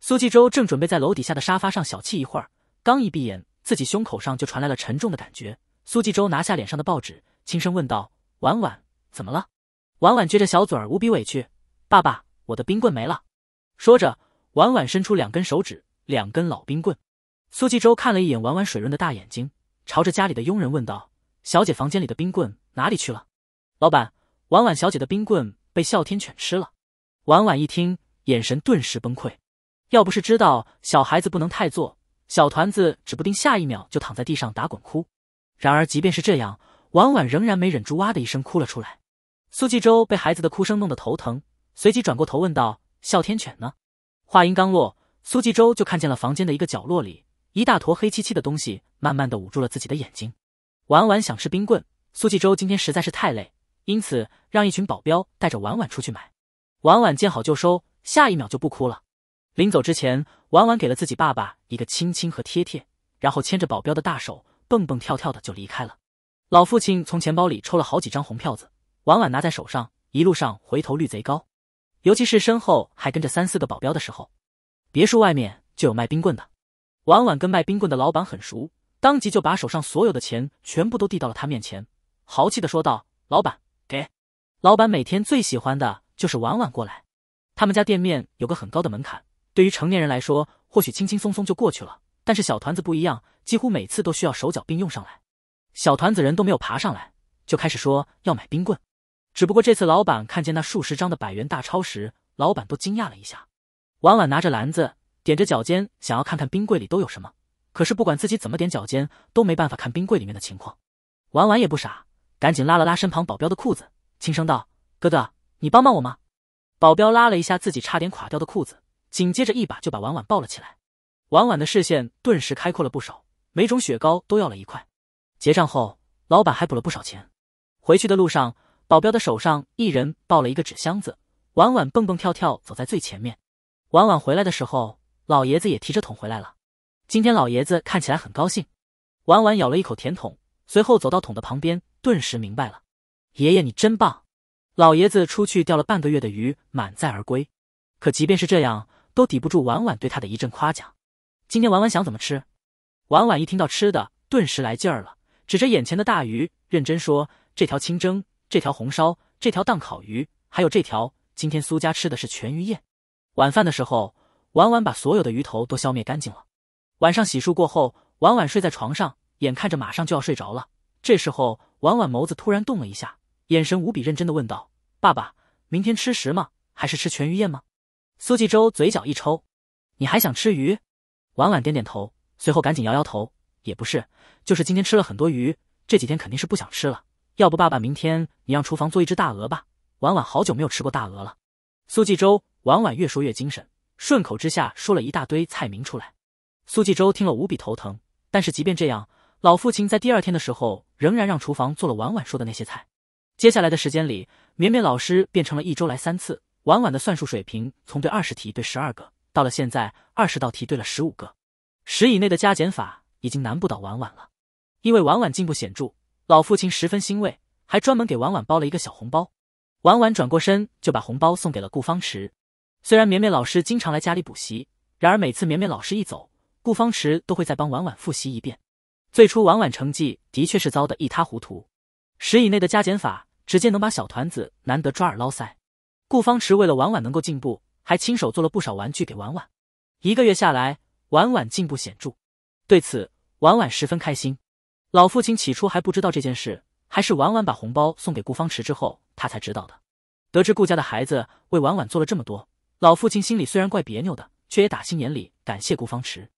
Speaker 1: 苏纪州正准备在楼底下的沙发上小憩一会儿，刚一闭眼，自己胸口上就传来了沉重的感觉。苏纪州拿下脸上的报纸，轻声问道：“婉婉，怎么了？”婉婉撅着小嘴儿，无比委屈：“爸爸，我的冰棍没了。”说着，婉婉伸出两根手指。两根老冰棍，苏纪州看了一眼婉婉水润的大眼睛，朝着家里的佣人问道：“小姐房间里的冰棍哪里去了？”老板，婉婉小姐的冰棍被哮天犬吃了。婉婉一听，眼神顿时崩溃。要不是知道小孩子不能太作，小团子指不定下一秒就躺在地上打滚哭。然而即便是这样，婉婉仍然没忍住，哇的一声哭了出来。苏纪州被孩子的哭声弄得头疼，随即转过头问道：“哮天犬呢？”话音刚落。苏纪州就看见了房间的一个角落里，一大坨黑漆漆的东西，慢慢的捂住了自己的眼睛。婉婉想吃冰棍，苏纪州今天实在是太累，因此让一群保镖带着婉婉出去买。婉婉见好就收，下一秒就不哭了。临走之前，婉婉给了自己爸爸一个亲亲和贴贴，然后牵着保镖的大手，蹦蹦跳跳的就离开了。老父亲从钱包里抽了好几张红票子，婉婉拿在手上，一路上回头率贼高，尤其是身后还跟着三四个保镖的时候。别墅外面就有卖冰棍的，婉婉跟卖冰棍的老板很熟，当即就把手上所有的钱全部都递到了他面前，豪气的说道：“老板给。”老板每天最喜欢的就是婉婉过来，他们家店面有个很高的门槛，对于成年人来说或许轻轻松松就过去了，但是小团子不一样，几乎每次都需要手脚并用上来。小团子人都没有爬上来，就开始说要买冰棍，只不过这次老板看见那数十张的百元大钞时，老板都惊讶了一下。婉婉拿着篮子，踮着脚尖，想要看看冰柜里都有什么。可是不管自己怎么踮脚尖，都没办法看冰柜里面的情况。婉婉也不傻，赶紧拉了拉身旁保镖的裤子，轻声道：“哥哥，你帮帮我吗？”保镖拉了一下自己差点垮掉的裤子，紧接着一把就把婉婉抱了起来。婉婉的视线顿时开阔了不少，每种雪糕都要了一块。结账后，老板还补了不少钱。回去的路上，保镖的手上一人抱了一个纸箱子，婉婉蹦蹦跳跳走在最前面。晚晚回来的时候，老爷子也提着桶回来了。今天老爷子看起来很高兴。晚晚咬了一口甜筒，随后走到桶的旁边，顿时明白了。爷爷，你真棒！老爷子出去钓了半个月的鱼，满载而归。可即便是这样，都抵不住晚晚对他的一阵夸奖。今天晚晚想怎么吃？晚晚一听到吃的，顿时来劲儿了，指着眼前的大鱼认真说：“这条清蒸，这条红烧，这条当烤鱼，还有这条。今天苏家吃的是全鱼宴。”晚饭的时候，婉婉把所有的鱼头都消灭干净了。晚上洗漱过后，婉婉睡在床上，眼看着马上就要睡着了。这时候，婉婉眸子突然动了一下，眼神无比认真的问道：“爸爸，明天吃食吗？还是吃全鱼宴吗？”苏纪州嘴角一抽：“你还想吃鱼？”婉婉点点头，随后赶紧摇摇头：“也不是，就是今天吃了很多鱼，这几天肯定是不想吃了。要不，爸爸明天你让厨房做一只大鹅吧？婉婉好久没有吃过大鹅了。”苏纪州。婉婉越说越精神，顺口之下说了一大堆菜名出来。苏纪州听了无比头疼，但是即便这样，老父亲在第二天的时候仍然让厨房做了婉婉说的那些菜。接下来的时间里，绵绵老师变成了一周来三次。婉婉的算术水平从对二十题对十二个，到了现在二十道题对了十五个，十以内的加减法已经难不倒婉婉了。因为婉婉进步显著，老父亲十分欣慰，还专门给婉婉包了一个小红包。婉婉转过身就把红包送给了顾方池。虽然绵绵老师经常来家里补习，然而每次绵绵老师一走，顾方池都会再帮婉婉复习一遍。最初婉婉成绩的确是糟得一塌糊涂，十以内的加减法直接能把小团子难得抓耳捞腮。顾方池为了婉婉能够进步，还亲手做了不少玩具给婉婉。一个月下来，婉婉进步显著，对此婉婉十分开心。老父亲起初还不知道这件事，还是婉婉把红包送给顾方池之后，他才知道的。得知顾家的孩子为婉婉做了这么多，老父亲心里虽然怪别扭的，却也打心眼里感谢顾方池。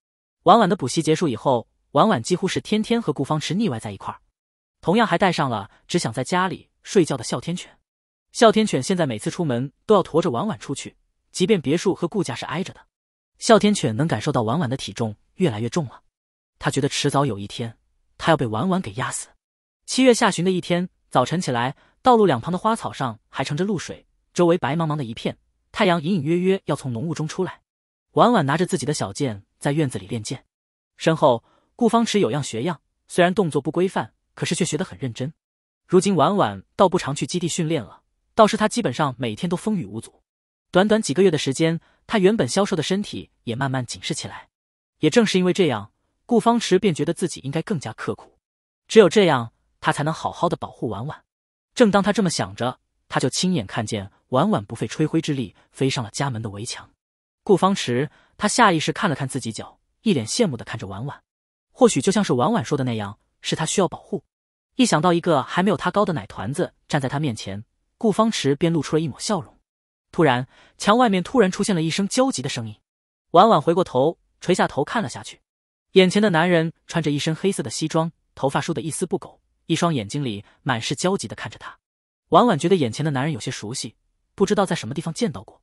Speaker 1: 晚晚的补习结束以后，晚晚几乎是天天和顾方池腻歪在一块儿，同样还带上了只想在家里睡觉的哮天犬。哮天犬现在每次出门都要驮着晚晚出去，即便别墅和顾家是挨着的，哮天犬能感受到晚晚的体重越来越重了，他觉得迟早有一天，他要被晚晚给压死。七月下旬的一天早晨起来，道路两旁的花草上还盛着露水，周围白茫茫的一片。太阳隐隐约约要从浓雾中出来，婉婉拿着自己的小剑在院子里练剑，身后顾方池有样学样，虽然动作不规范，可是却学得很认真。如今婉婉倒不常去基地训练了，倒是她基本上每天都风雨无阻。短短几个月的时间，他原本消瘦的身体也慢慢紧实起来。也正是因为这样，顾方池便觉得自己应该更加刻苦，只有这样，他才能好好的保护婉婉。正当他这么想着。他就亲眼看见婉婉不费吹灰之力飞上了家门的围墙。顾方池，他下意识看了看自己脚，一脸羡慕的看着婉婉。或许就像是婉婉说的那样，是他需要保护。一想到一个还没有他高的奶团子站在他面前，顾方池便露出了一抹笑容。突然，墙外面突然出现了一声焦急的声音。婉婉回过头，垂下头看了下去。眼前的男人穿着一身黑色的西装，头发梳得一丝不苟，一双眼睛里满是焦急的看着他。婉婉觉得眼前的男人有些熟悉，不知道在什么地方见到过。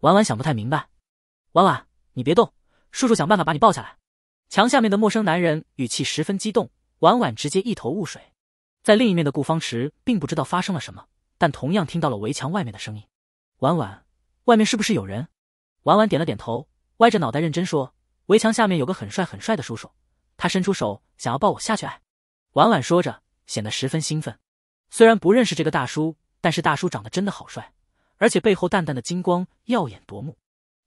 Speaker 1: 婉婉想不太明白。婉婉，你别动，叔叔想办法把你抱下来。墙下面的陌生男人语气十分激动。婉婉直接一头雾水。在另一面的顾方池并不知道发生了什么，但同样听到了围墙外面的声音。婉婉，外面是不是有人？婉婉点了点头，歪着脑袋认真说：“围墙下面有个很帅很帅的叔叔，他伸出手想要抱我下去。”哎，婉婉说着显得十分兴奋。虽然不认识这个大叔，但是大叔长得真的好帅，而且背后淡淡的金光耀眼夺目。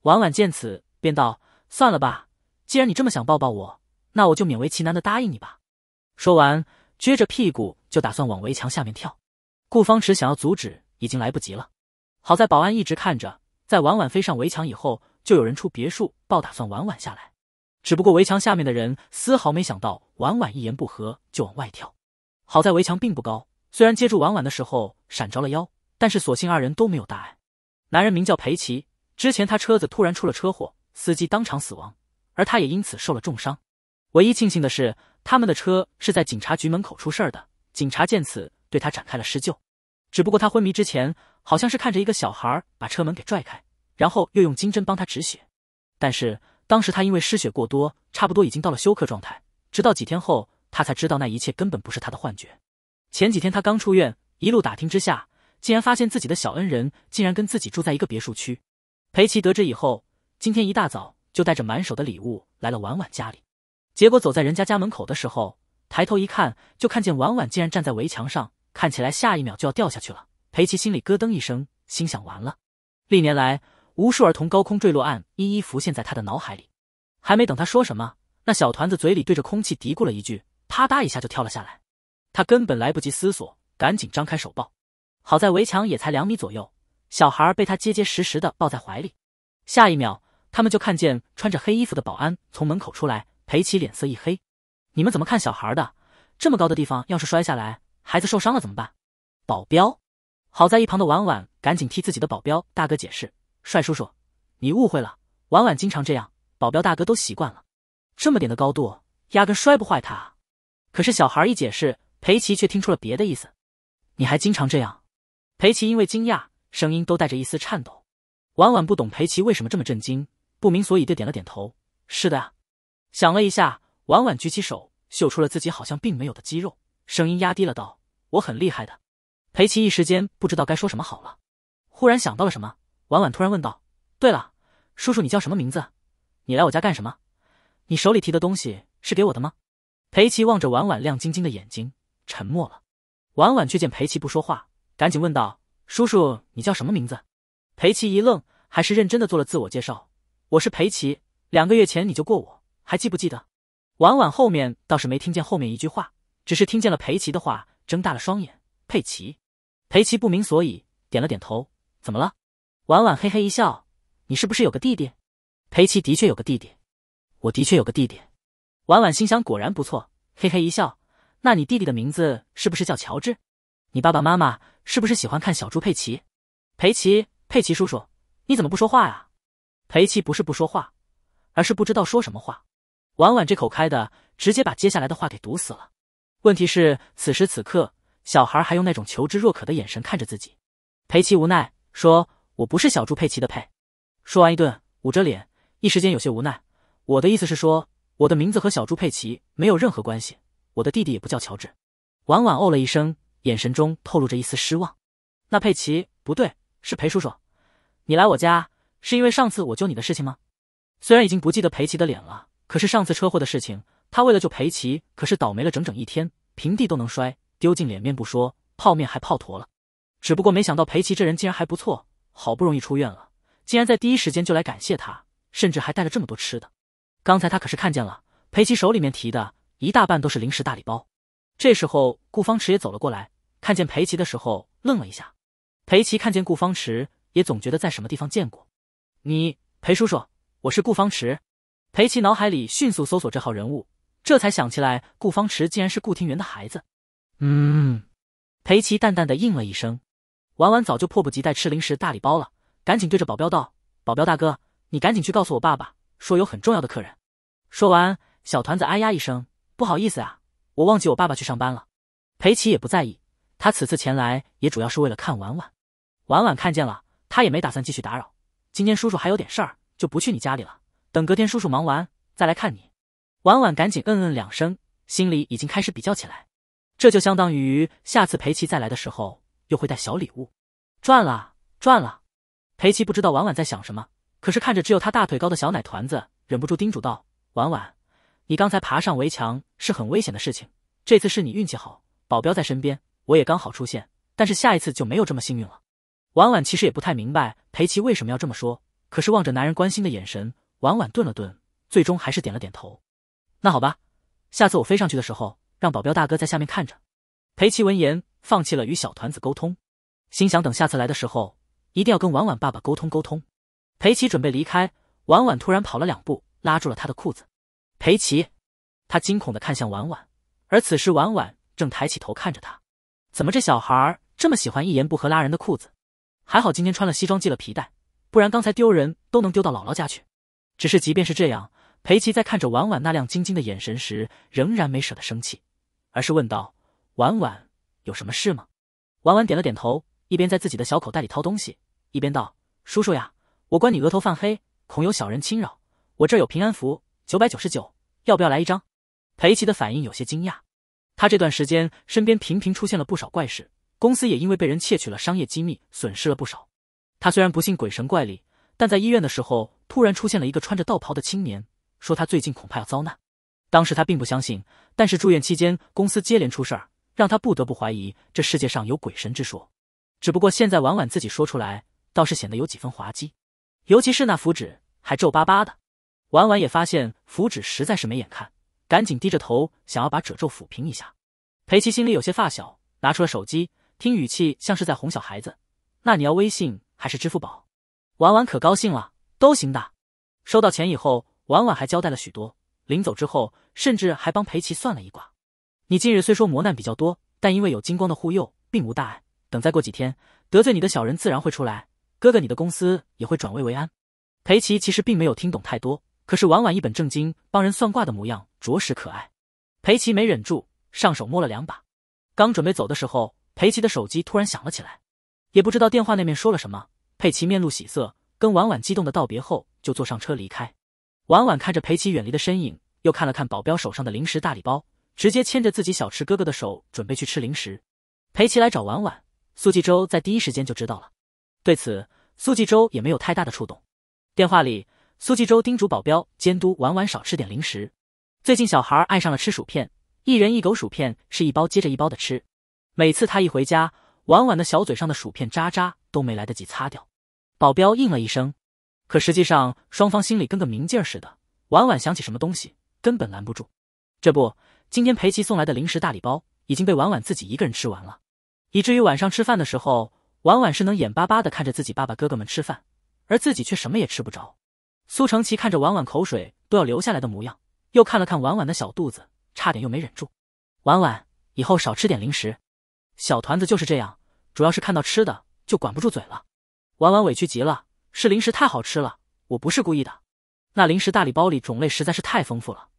Speaker 1: 婉婉见此，便道：“算了吧，既然你这么想抱抱我，那我就勉为其难的答应你吧。”说完，撅着屁股就打算往围墙下面跳。顾方池想要阻止，已经来不及了。好在保安一直看着，在婉婉飞上围墙以后，就有人出别墅抱打算婉婉下来。只不过围墙下面的人丝毫没想到婉婉一言不合就往外跳，好在围墙并不高。虽然接住婉婉的时候闪着了腰，但是所幸二人都没有大碍。男人名叫裴奇，之前他车子突然出了车祸，司机当场死亡，而他也因此受了重伤。唯一庆幸的是，他们的车是在警察局门口出事儿的，警察见此对他展开了施救。只不过他昏迷之前好像是看着一个小孩把车门给拽开，然后又用金针帮他止血。但是当时他因为失血过多，差不多已经到了休克状态，直到几天后他才知道那一切根本不是他的幻觉。前几天他刚出院，一路打听之下，竟然发现自己的小恩人竟然跟自己住在一个别墅区。裴奇得知以后，今天一大早就带着满手的礼物来了婉婉家里。结果走在人家家门口的时候，抬头一看，就看见婉婉竟然站在围墙上，看起来下一秒就要掉下去了。裴奇心里咯噔一声，心想完了。历年来无数儿童高空坠落案一一浮现在他的脑海里。还没等他说什么，那小团子嘴里对着空气嘀咕了一句，啪嗒一下就跳了下来。他根本来不及思索，赶紧张开手抱。好在围墙也才两米左右，小孩被他结结实实的抱在怀里。下一秒，他们就看见穿着黑衣服的保安从门口出来。裴奇脸色一黑：“你们怎么看小孩的？这么高的地方，要是摔下来，孩子受伤了怎么办？”保镖。好在一旁的婉婉赶紧替自己的保镖大哥解释：“帅叔叔，你误会了。婉婉经常这样，保镖大哥都习惯了。这么点的高度，压根摔不坏他。可是小孩一解释。”裴奇却听出了别的意思，你还经常这样？裴奇因为惊讶，声音都带着一丝颤抖。婉婉不懂裴奇为什么这么震惊，不明所以的点了点头：“是的呀。”想了一下，婉婉举起手，秀出了自己好像并没有的肌肉，声音压低了道：“我很厉害的。”裴奇一时间不知道该说什么好了，忽然想到了什么，婉婉突然问道：“对了，叔叔你叫什么名字？你来我家干什么？你手里提的东西是给我的吗？”裴奇望着婉婉亮晶晶的眼睛。沉默了，婉婉却见裴琪不说话，赶紧问道：“叔叔，你叫什么名字？”裴琪一愣，还是认真的做了自我介绍：“我是裴琪，两个月前你救过我，还记不记得？”婉婉后面倒是没听见后面一句话，只是听见了裴琪的话，睁大了双眼：“佩奇！”裴奇不明所以，点了点头：“怎么了？”婉婉嘿嘿一笑：“你是不是有个弟弟？”裴奇的确有个弟弟，我的确有个弟弟。婉婉心想：“果然不错。”嘿嘿一笑。那你弟弟的名字是不是叫乔治？你爸爸妈妈是不是喜欢看小猪佩奇？佩奇，佩奇叔叔，你怎么不说话呀？佩奇不是不说话，而是不知道说什么话。婉婉这口开的，直接把接下来的话给堵死了。问题是，此时此刻，小孩还用那种求知若渴的眼神看着自己。佩奇无奈说：“我不是小猪佩奇的佩。”说完一顿，捂着脸，一时间有些无奈。我的意思是说，我的名字和小猪佩奇没有任何关系。我的弟弟也不叫乔治，婉婉哦了一声，眼神中透露着一丝失望。那佩奇不对，是裴叔叔。你来我家是因为上次我救你的事情吗？虽然已经不记得裴奇的脸了，可是上次车祸的事情，他为了救裴奇，可是倒霉了整整一天，平地都能摔，丢尽脸面不说，泡面还泡坨了。只不过没想到裴奇这人竟然还不错，好不容易出院了，竟然在第一时间就来感谢他，甚至还带了这么多吃的。刚才他可是看见了裴奇手里面提的。一大半都是零食大礼包。这时候，顾方池也走了过来，看见裴琪的时候愣了一下。裴琪看见顾方池，也总觉得在什么地方见过。你，裴叔叔，我是顾方池。裴琪脑海里迅速搜索这号人物，这才想起来顾方池竟然是顾庭元的孩子。
Speaker 2: 嗯。
Speaker 1: 裴琪淡淡的应了一声。婉婉早就迫不及待吃零食大礼包了，赶紧对着保镖道：“保镖大哥，你赶紧去告诉我爸爸，说有很重要的客人。”说完，小团子哎呀一声。不好意思啊，我忘记我爸爸去上班了。裴奇也不在意，他此次前来也主要是为了看婉婉。婉婉看见了，他也没打算继续打扰。今天叔叔还有点事儿，就不去你家里了。等隔天叔叔忙完再来看你。婉婉赶紧嗯嗯两声，心里已经开始比较起来。这就相当于下次裴奇再来的时候又会带小礼物，赚了赚了。裴奇不知道婉婉在想什么，可是看着只有他大腿高的小奶团子，忍不住叮嘱道：婉婉。你刚才爬上围墙是很危险的事情，这次是你运气好，保镖在身边，我也刚好出现。但是下一次就没有这么幸运了。婉婉其实也不太明白裴奇为什么要这么说，可是望着男人关心的眼神，婉婉顿了顿，最终还是点了点头。那好吧，下次我飞上去的时候，让保镖大哥在下面看着。裴奇闻言放弃了与小团子沟通，心想等下次来的时候，一定要跟婉婉爸爸沟通沟通。裴奇准备离开，婉婉突然跑了两步，拉住了他的裤子。裴琪，他惊恐的看向婉婉，而此时婉婉正抬起头看着他。怎么这小孩这么喜欢一言不合拉人的裤子？还好今天穿了西装系了皮带，不然刚才丢人都能丢到姥姥家去。只是即便是这样，裴奇在看着婉婉那亮晶晶的眼神时，仍然没舍得生气，而是问道：“婉婉，有什么事吗？”婉婉点了点头，一边在自己的小口袋里掏东西，一边道：“叔叔呀，我观你额头泛黑，恐有小人侵扰，我这有平安符，九百九十九。”要不要来一张？裴奇的反应有些惊讶，他这段时间身边频频出现了不少怪事，公司也因为被人窃取了商业机密损失了不少。他虽然不信鬼神怪力，但在医院的时候突然出现了一个穿着道袍的青年，说他最近恐怕要遭难。当时他并不相信，但是住院期间公司接连出事儿，让他不得不怀疑这世界上有鬼神之说。只不过现在婉婉自己说出来，倒是显得有几分滑稽，尤其是那符纸还皱巴巴的。婉婉也发现符纸实在是没眼看，赶紧低着头想要把褶皱抚平一下。裴琪心里有些发小，拿出了手机，听语气像是在哄小孩子：“那你要微信还是支付宝？”婉婉可高兴了，都行的。收到钱以后，婉婉还交代了许多。临走之后，甚至还帮裴琪算了一卦：“你近日虽说磨难比较多，但因为有金光的护佑，并无大碍。等再过几天，得罪你的小人自然会出来，哥哥你的公司也会转危为安。”裴琪其实并没有听懂太多。可是婉婉一本正经帮人算卦的模样着实可爱，裴琪没忍住，上手摸了两把。刚准备走的时候，裴琪的手机突然响了起来，也不知道电话那面说了什么，裴奇面露喜色，跟婉婉激动的道别后，就坐上车离开。婉婉看着裴琪远离的身影，又看了看保镖手上的零食大礼包，直接牵着自己小池哥哥的手，准备去吃零食。裴琪来找婉婉，苏纪周在第一时间就知道了，对此苏纪周也没有太大的触动。电话里。苏纪州叮嘱保镖监督婉婉少吃点零食。最近小孩爱上了吃薯片，一人一狗薯片是一包接着一包的吃。每次他一回家，婉婉的小嘴上的薯片渣渣都没来得及擦掉。保镖应了一声，可实际上双方心里跟个明镜似的。婉婉想起什么东西，根本拦不住。这不，今天裴奇送来的零食大礼包已经被婉婉自己一个人吃完了，以至于晚上吃饭的时候，婉婉是能眼巴巴的看着自己爸爸哥哥们吃饭，而自己却什么也吃不着。苏成奇看着婉婉口水都要流下来的模样，又看了看婉婉的小肚子，差点又没忍住。婉婉，以后少吃点零食。小团子就是这样，主要是看到吃的就管不住嘴了。婉婉委屈极了，是零食太好吃了，我不是故意的。那零食大礼包里种类实在是太丰富了，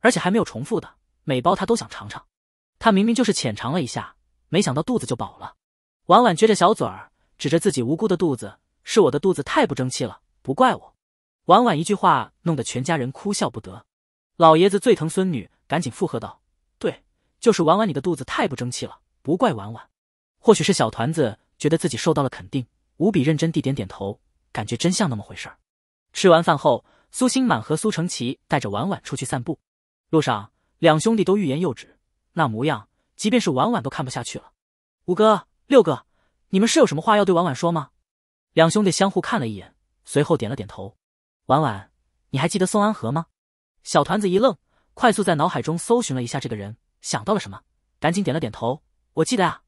Speaker 1: 而且还没有重复的，每包他都想尝尝。他明明就是浅尝了一下，没想到肚子就饱了。婉婉撅着小嘴儿，指着自己无辜的肚子，是我的肚子太不争气了，不怪我。婉婉一句话弄得全家人哭笑不得，老爷子最疼孙女，赶紧附和道：“对，就是婉婉，你的肚子太不争气了，不怪婉婉。”或许是小团子觉得自己受到了肯定，无比认真地点点头，感觉真像那么回事儿。吃完饭后，苏星满和苏承奇带着婉婉出去散步，路上两兄弟都欲言又止，那模样即便是婉婉都看不下去了。五哥、六哥，你们是有什么话要对婉婉说吗？两兄弟相互看了一眼，随后点了点头。婉婉，你还记得宋安和吗？小团子一愣，快速在脑海中搜寻了一下这个人，想到了什么，赶紧点了点头。我记得啊，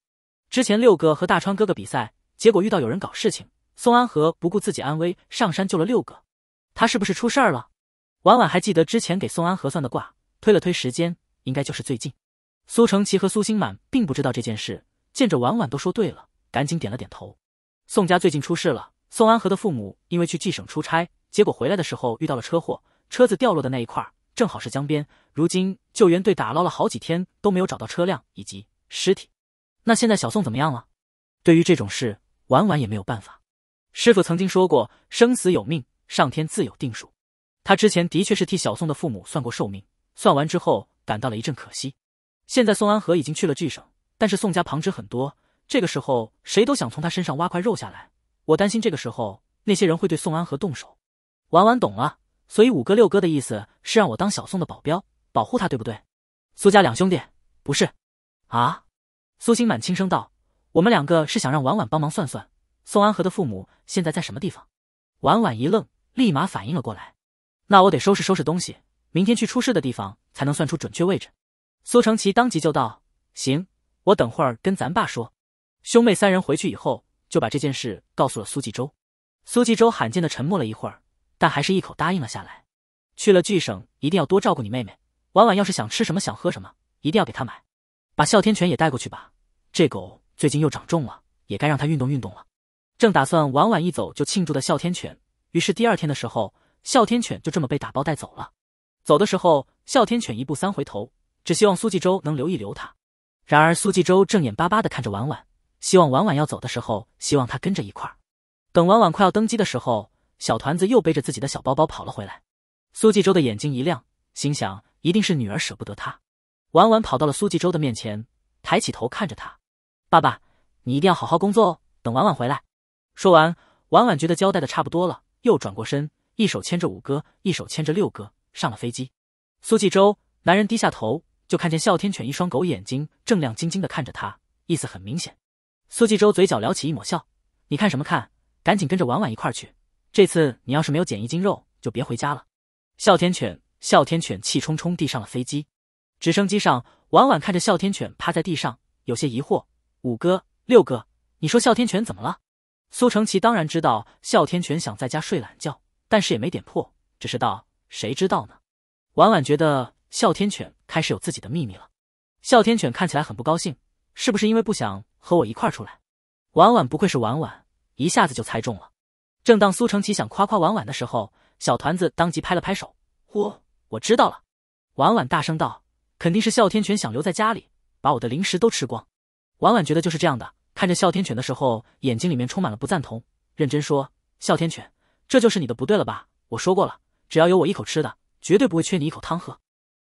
Speaker 1: 之前六哥和大川哥哥比赛，结果遇到有人搞事情，宋安和不顾自己安危上山救了六哥。他是不是出事儿了？婉婉还记得之前给宋安和算的卦，推了推时间，应该就是最近。苏承奇和苏星满并不知道这件事，见着婉婉都说对了，赶紧点了点头。宋家最近出事了，宋安和的父母因为去冀省出差。结果回来的时候遇到了车祸，车子掉落的那一块正好是江边。如今救援队打捞了好几天都没有找到车辆以及尸体。那现在小宋怎么样了？对于这种事，婉婉也没有办法。师傅曾经说过，生死有命，上天自有定数。他之前的确是替小宋的父母算过寿命，算完之后感到了一阵可惜。现在宋安和已经去了巨省，但是宋家旁支很多，这个时候谁都想从他身上挖块肉下来。我担心这个时候那些人会对宋安和动手。婉婉懂了，所以五哥六哥的意思是让我当小宋的保镖，保护他，对不对？苏家两兄弟不是？啊？苏星满轻声道：“我们两个是想让婉婉帮忙算算宋安和的父母现在在什么地方。”婉婉一愣，立马反应了过来：“那我得收拾收拾东西，明天去出事的地方才能算出准确位置。”苏承奇当即就道：“行，我等会儿跟咱爸说。”兄妹三人回去以后，就把这件事告诉了苏纪州。苏纪州罕见的沉默了一会儿。但还是一口答应了下来。去了巨省，一定要多照顾你妹妹。婉婉要是想吃什么、想喝什么，一定要给她买。把哮天犬也带过去吧。这狗最近又长重了，也该让它运动运动了。正打算婉婉一走就庆祝的哮天犬，于是第二天的时候，哮天犬就这么被打包带走了。走的时候，哮天犬一步三回头，只希望苏纪州能留一留他。然而苏纪州正眼巴巴的看着婉婉，希望婉婉要走的时候，希望他跟着一块。等婉婉快要登机的时候。小团子又背着自己的小包包跑了回来，苏纪州的眼睛一亮，心想一定是女儿舍不得他。婉婉跑到了苏纪州的面前，抬起头看着他：“爸爸，你一定要好好工作哦，等婉婉回来。”说完，婉婉觉得交代的差不多了，又转过身，一手牵着五哥，一手牵着六哥上了飞机。苏纪州男人低下头，就看见哮天犬一双狗眼睛正亮晶晶的看着他，意思很明显。苏纪州嘴角撩起一抹笑：“你看什么看？赶紧跟着婉婉一块儿去。”这次你要是没有捡一斤肉，就别回家了。哮天犬，哮天犬气冲冲地上了飞机。直升机上，婉婉看着哮天犬趴在地上，有些疑惑：“五哥、六哥，你说哮天犬怎么了？”苏成奇当然知道哮天犬想在家睡懒觉，但是也没点破，只是道：“谁知道呢？”婉婉觉得哮天犬开始有自己的秘密了。哮天犬看起来很不高兴，是不是因为不想和我一块儿出来？婉婉不愧是婉婉，一下子就猜中了。正当苏成奇想夸夸婉婉的时候，小团子当即拍了拍手：“嚯，我知道了。”婉婉大声道：“肯定是哮天犬想留在家里，把我的零食都吃光。”婉婉觉得就是这样的，看着哮天犬的时候，眼睛里面充满了不赞同，认真说：“哮天犬，这就是你的不对了吧？我说过了，只要有我一口吃的，绝对不会缺你一口汤喝。”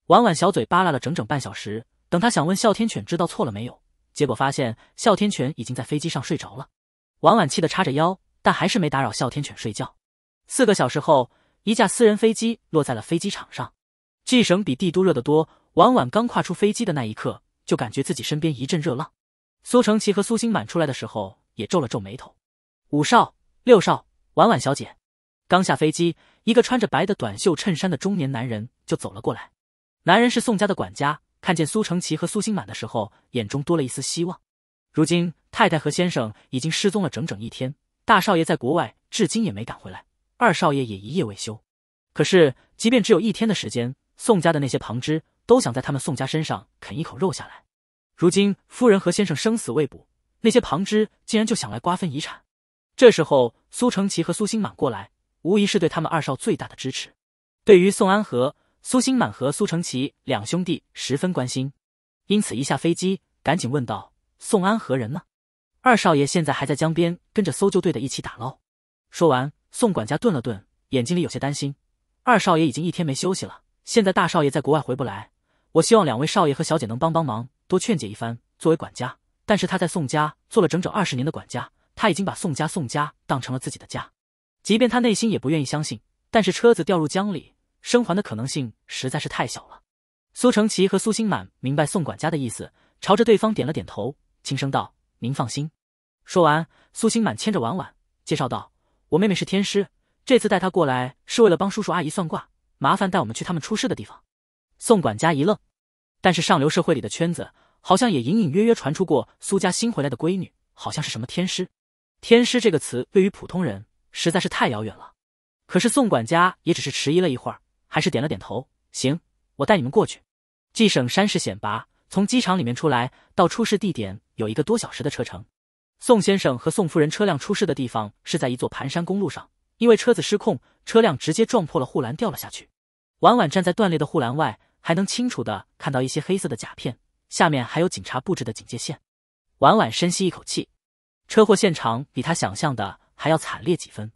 Speaker 1: 婉婉小嘴扒拉了整整半小时，等她想问哮天犬知道错了没有，结果发现哮天犬已经在飞机上睡着了。婉婉气得叉着腰。但还是没打扰哮天犬睡觉。四个小时后，一架私人飞机落在了飞机场上。季省比帝都热得多，婉婉刚跨出飞机的那一刻，就感觉自己身边一阵热浪。苏承奇和苏星满出来的时候，也皱了皱眉头。五少、六少、婉婉小姐，刚下飞机，一个穿着白的短袖衬衫的中年男人就走了过来。男人是宋家的管家，看见苏承奇和苏星满的时候，眼中多了一丝希望。如今太太和先生已经失踪了整整一天。大少爷在国外至今也没赶回来，二少爷也一夜未休。可是，即便只有一天的时间，宋家的那些旁支都想在他们宋家身上啃一口肉下来。如今，夫人和先生生死未卜，那些旁支竟然就想来瓜分遗产。这时候，苏承奇和苏心满过来，无疑是对他们二少最大的支持。对于宋安和、苏心满和苏承奇两兄弟十分关心，因此一下飞机，赶紧问道：“宋安和人呢？”二少爷现在还在江边跟着搜救队的一起打捞。说完，宋管家顿了顿，眼睛里有些担心。二少爷已经一天没休息了，现在大少爷在国外回不来，我希望两位少爷和小姐能帮帮忙，多劝解一番。作为管家，但是他在宋家做了整整二十年的管家，他已经把宋家、宋家当成了自己的家，即便他内心也不愿意相信，但是车子掉入江里，生还的可能性实在是太小了。苏承奇和苏心满明白宋管家的意思，朝着对方点了点头，轻声道：“您放心。”说完，苏心满牵着婉婉介绍道：“我妹妹是天师，这次带她过来是为了帮叔叔阿姨算卦，麻烦带我们去他们出事的地方。”宋管家一愣，但是上流社会里的圈子好像也隐隐约约传出过苏家新回来的闺女好像是什么天师。天师这个词对于普通人实在是太遥远了。可是宋管家也只是迟疑了一会儿，还是点了点头：“行，我带你们过去。”济省山势险拔，从机场里面出来到出事地点有一个多小时的车程。宋先生和宋夫人车辆出事的地方是在一座盘山公路上，因为车子失控，车辆直接撞破了护栏掉了下去。婉婉站在断裂的护栏外，还能清楚的看到一些黑色的甲片，下面还有警察布置的警戒线。婉婉深吸一口气，车祸现场比他想象的还要惨烈几分。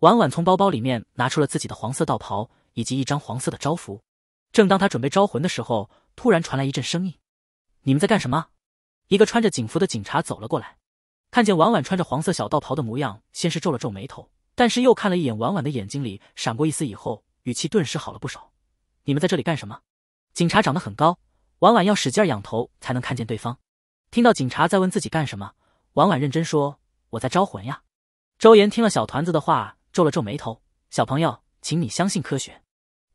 Speaker 1: 婉婉从包包里面拿出了自己的黄色道袍以及一张黄色的招符，正当他准备招魂的时候，突然传来一阵声音：“你们在干什么？”一个穿着警服的警察走了过来。看见婉婉穿着黄色小道袍的模样，先是皱了皱眉头，但是又看了一眼婉婉的眼睛里闪过一丝以后，语气顿时好了不少。你们在这里干什么？警察长得很高，婉婉要使劲仰头才能看见对方。听到警察在问自己干什么，婉婉认真说：“我在招魂呀。”周岩听了小团子的话，皱了皱眉头：“小朋友，请你相信科学。”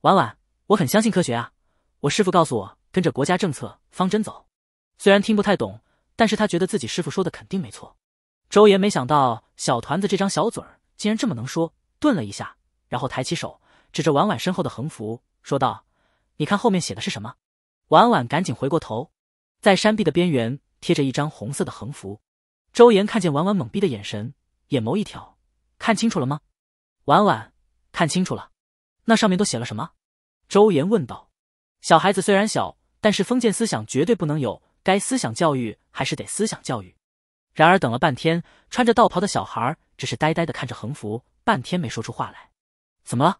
Speaker 1: 婉婉：“我很相信科学啊，我师傅告诉我，跟着国家政策方针走。虽然听不太懂，但是他觉得自己师傅说的肯定没错。”周岩没想到小团子这张小嘴儿竟然这么能说，顿了一下，然后抬起手指着婉婉身后的横幅，说道：“你看后面写的是什么？”婉婉赶紧回过头，在山壁的边缘贴着一张红色的横幅。周岩看见婉婉懵逼的眼神，眼眸一挑：“看清楚了吗？”婉婉：“看清楚了。”那上面都写了什么？周岩问道。小孩子虽然小，但是封建思想绝对不能有，该思想教育还是得思想教育。然而等了半天，穿着道袍的小孩只是呆呆的看着横幅，半天没说出话来。怎么了？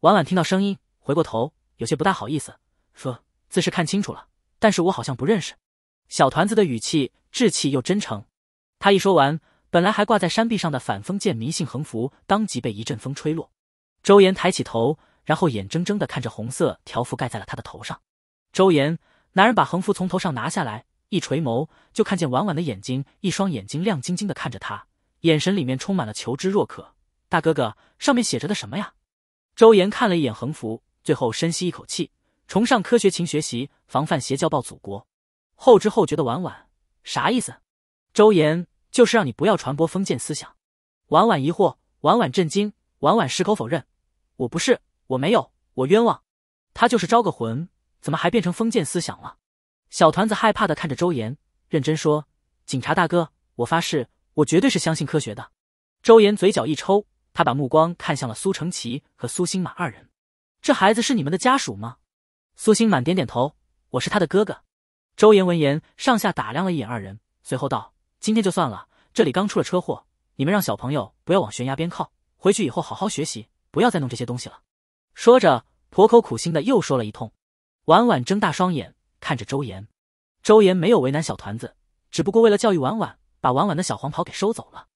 Speaker 1: 婉婉听到声音，回过头，有些不大好意思说：“自是看清楚了，但是我好像不认识。”小团子的语气稚气又真诚。他一说完，本来还挂在山壁上的反封建迷信横幅，当即被一阵风吹落。周岩抬起头，然后眼睁睁的看着红色条幅盖在了他的头上。周岩，男人把横幅从头上拿下来。一垂眸，就看见婉婉的眼睛，一双眼睛亮晶晶的看着他，眼神里面充满了求知若渴。大哥哥，上面写着的什么呀？周岩看了一眼横幅，最后深吸一口气，崇尚科学勤学习，防范邪教报祖国。后知后觉的婉婉，啥意思？周岩就是让你不要传播封建思想。婉婉疑惑，婉婉震惊，婉婉矢口否认，我不是，我没有，我冤枉。他就是招个魂，怎么还变成封建思想了？小团子害怕的看着周岩，认真说：“警察大哥，我发誓，我绝对是相信科学的。”周岩嘴角一抽，他把目光看向了苏成奇和苏星满二人：“这孩子是你们的家属吗？”苏星满点点头：“我是他的哥哥。”周岩闻言，上下打量了一眼二人，随后道：“今天就算了，这里刚出了车祸，你们让小朋友不要往悬崖边靠，回去以后好好学习，不要再弄这些东西了。”说着，婆口苦心的又说了一通。婉婉睁大双眼。看着周岩，周岩没有为难小团子，只不过为了教育婉婉，把婉婉的小黄袍给收走了。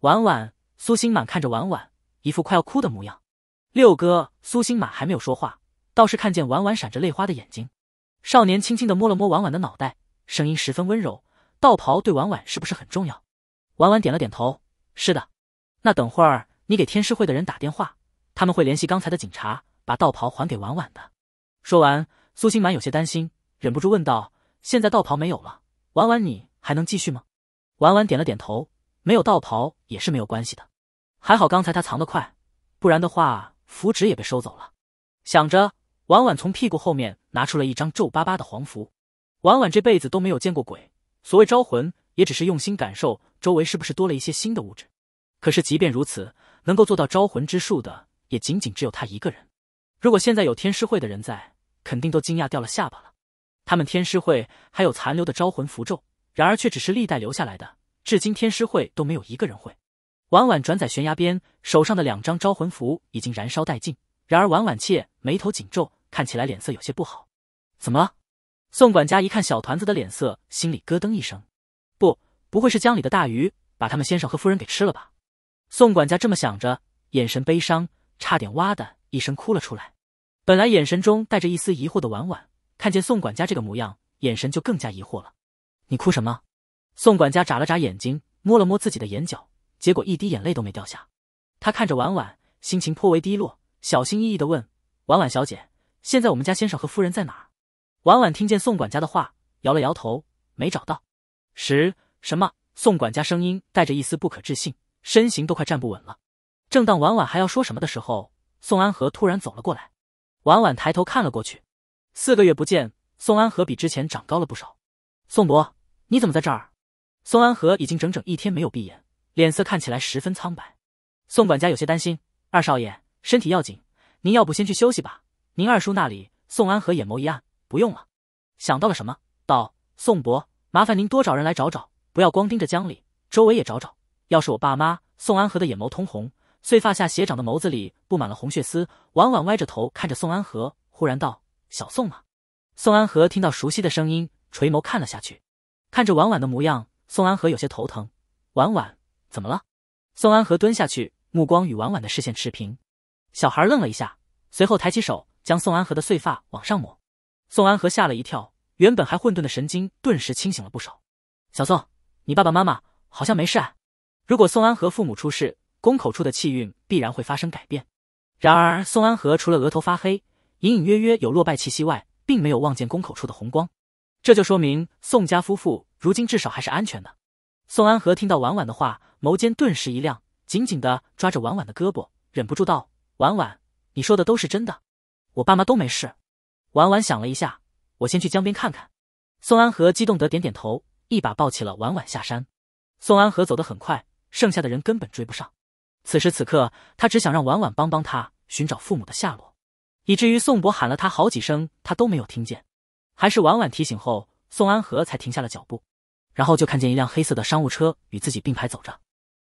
Speaker 1: 婉婉，苏心满看着婉婉，一副快要哭的模样。六哥，苏心满还没有说话，倒是看见婉婉闪着泪花的眼睛。少年轻轻的摸了摸婉婉的脑袋，声音十分温柔：“道袍对婉婉是不是很重要？”婉婉点了点头：“是的。”那等会儿你给天师会的人打电话，他们会联系刚才的警察，把道袍还给婉婉的。说完，苏心满有些担心。忍不住问道：“现在道袍没有了，婉婉，你还能继续吗？”婉婉点了点头：“没有道袍也是没有关系的，还好刚才他藏得快，不然的话符纸也被收走了。”想着，婉婉从屁股后面拿出了一张皱巴巴的黄符。婉婉这辈子都没有见过鬼，所谓招魂也只是用心感受周围是不是多了一些新的物质。可是即便如此，能够做到招魂之术的也仅仅只有他一个人。如果现在有天师会的人在，肯定都惊讶掉了下巴了。他们天师会还有残留的招魂符咒，然而却只是历代留下来的，至今天师会都没有一个人会。婉婉转在悬崖边，手上的两张招魂符已经燃烧殆尽，然而婉婉却眉头紧皱，看起来脸色有些不好。怎么了？宋管家一看小团子的脸色，心里咯噔一声，不，不会是江里的大鱼把他们先生和夫人给吃了吧？宋管家这么想着，眼神悲伤，差点哇的一声哭了出来。本来眼神中带着一丝疑惑的婉婉。看见宋管家这个模样，眼神就更加疑惑了。你哭什么？宋管家眨了眨眼睛，摸了摸自己的眼角，结果一滴眼泪都没掉下。他看着婉婉，心情颇为低落，小心翼翼的问：“婉婉小姐，现在我们家先生和夫人在哪儿？”婉婉听见宋管家的话，摇了摇头，没找到。十什么？宋管家声音带着一丝不可置信，身形都快站不稳了。正当婉婉还要说什么的时候，宋安和突然走了过来。婉婉抬头看了过去。四个月不见，宋安和比之前长高了不少。宋伯，你怎么在这儿？宋安和已经整整一天没有闭眼，脸色看起来十分苍白。宋管家有些担心，二少爷身体要紧，您要不先去休息吧。您二叔那里……宋安和眼眸一暗，不用了。想到了什么，道：“宋伯，麻烦您多找人来找找，不要光盯着江里，周围也找找。要是我爸妈……”宋安和的眼眸通红，碎发下斜长的眸子里布满了红血丝，婉婉歪着头看着宋安和，忽然道。小宋啊，宋安和听到熟悉的声音，垂眸看了下去，看着婉婉的模样，宋安和有些头疼。婉婉怎么了？宋安和蹲下去，目光与婉婉的视线持平。小孩愣了一下，随后抬起手将宋安和的碎发往上抹。宋安和吓了一跳，原本还混沌的神经顿时清醒了不少。小宋，你爸爸妈妈好像没事。啊。如果宋安和父母出事，宫口处的气运必然会发生改变。然而宋安和除了额头发黑。隐隐约约有落败气息外，并没有望见宫口处的红光，这就说明宋家夫妇如今至少还是安全的。宋安和听到婉婉的话，眸间顿时一亮，紧紧的抓着婉婉的胳膊，忍不住道：“婉婉，你说的都是真的？我爸妈都没事。”婉婉想了一下，我先去江边看看。宋安和激动的点点头，一把抱起了婉婉下山。宋安和走得很快，剩下的人根本追不上。此时此刻，他只想让婉婉帮帮他寻找父母的下落。以至于宋博喊了他好几声，他都没有听见。还是婉婉提醒后，宋安和才停下了脚步，然后就看见一辆黑色的商务车与自己并排走着。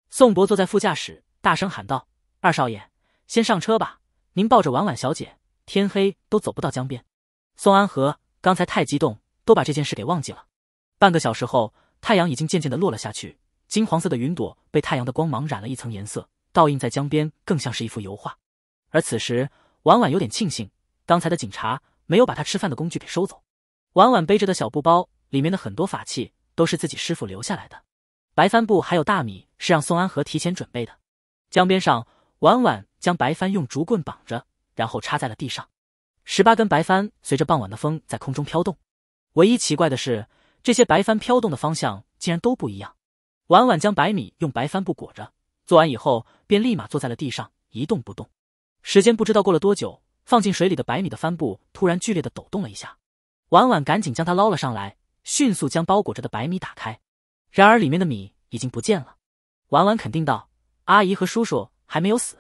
Speaker 1: 宋博坐在副驾驶，大声喊道：“二少爷，先上车吧，您抱着婉婉小姐，天黑都走不到江边。”宋安和刚才太激动，都把这件事给忘记了。半个小时后，太阳已经渐渐的落了下去，金黄色的云朵被太阳的光芒染了一层颜色，倒映在江边，更像是一幅油画。而此时。婉婉有点庆幸，刚才的警察没有把他吃饭的工具给收走。婉婉背着的小布包里面的很多法器都是自己师傅留下来的，白帆布还有大米是让宋安和提前准备的。江边上，婉婉将白帆用竹棍绑着，然后插在了地上。十八根白帆随着傍晚的风在空中飘动。唯一奇怪的是，这些白帆飘动的方向竟然都不一样。婉婉将白米用白帆布裹着，做完以后便立马坐在了地上，一动不动。时间不知道过了多久，放进水里的白米的帆布突然剧烈的抖动了一下，婉婉赶紧将它捞了上来，迅速将包裹着的白米打开，然而里面的米已经不见了。婉婉肯定道：“阿姨和叔叔还没有死。”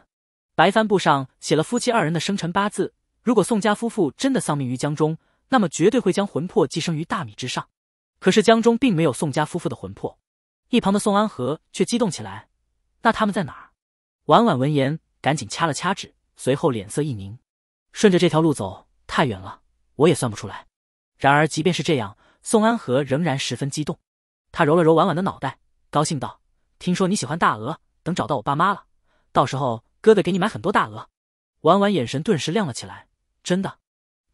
Speaker 1: 白帆布上写了夫妻二人的生辰八字，如果宋家夫妇真的丧命于江中，那么绝对会将魂魄寄生于大米之上。可是江中并没有宋家夫妇的魂魄。一旁的宋安和却激动起来：“那他们在哪儿？”婉婉闻言，赶紧掐了掐指。随后脸色一凝，顺着这条路走太远了，我也算不出来。然而即便是这样，宋安和仍然十分激动。他揉了揉婉婉的脑袋，高兴道：“听说你喜欢大鹅，等找到我爸妈了，到时候哥哥给你买很多大鹅。”婉婉眼神顿时亮了起来：“真的？”“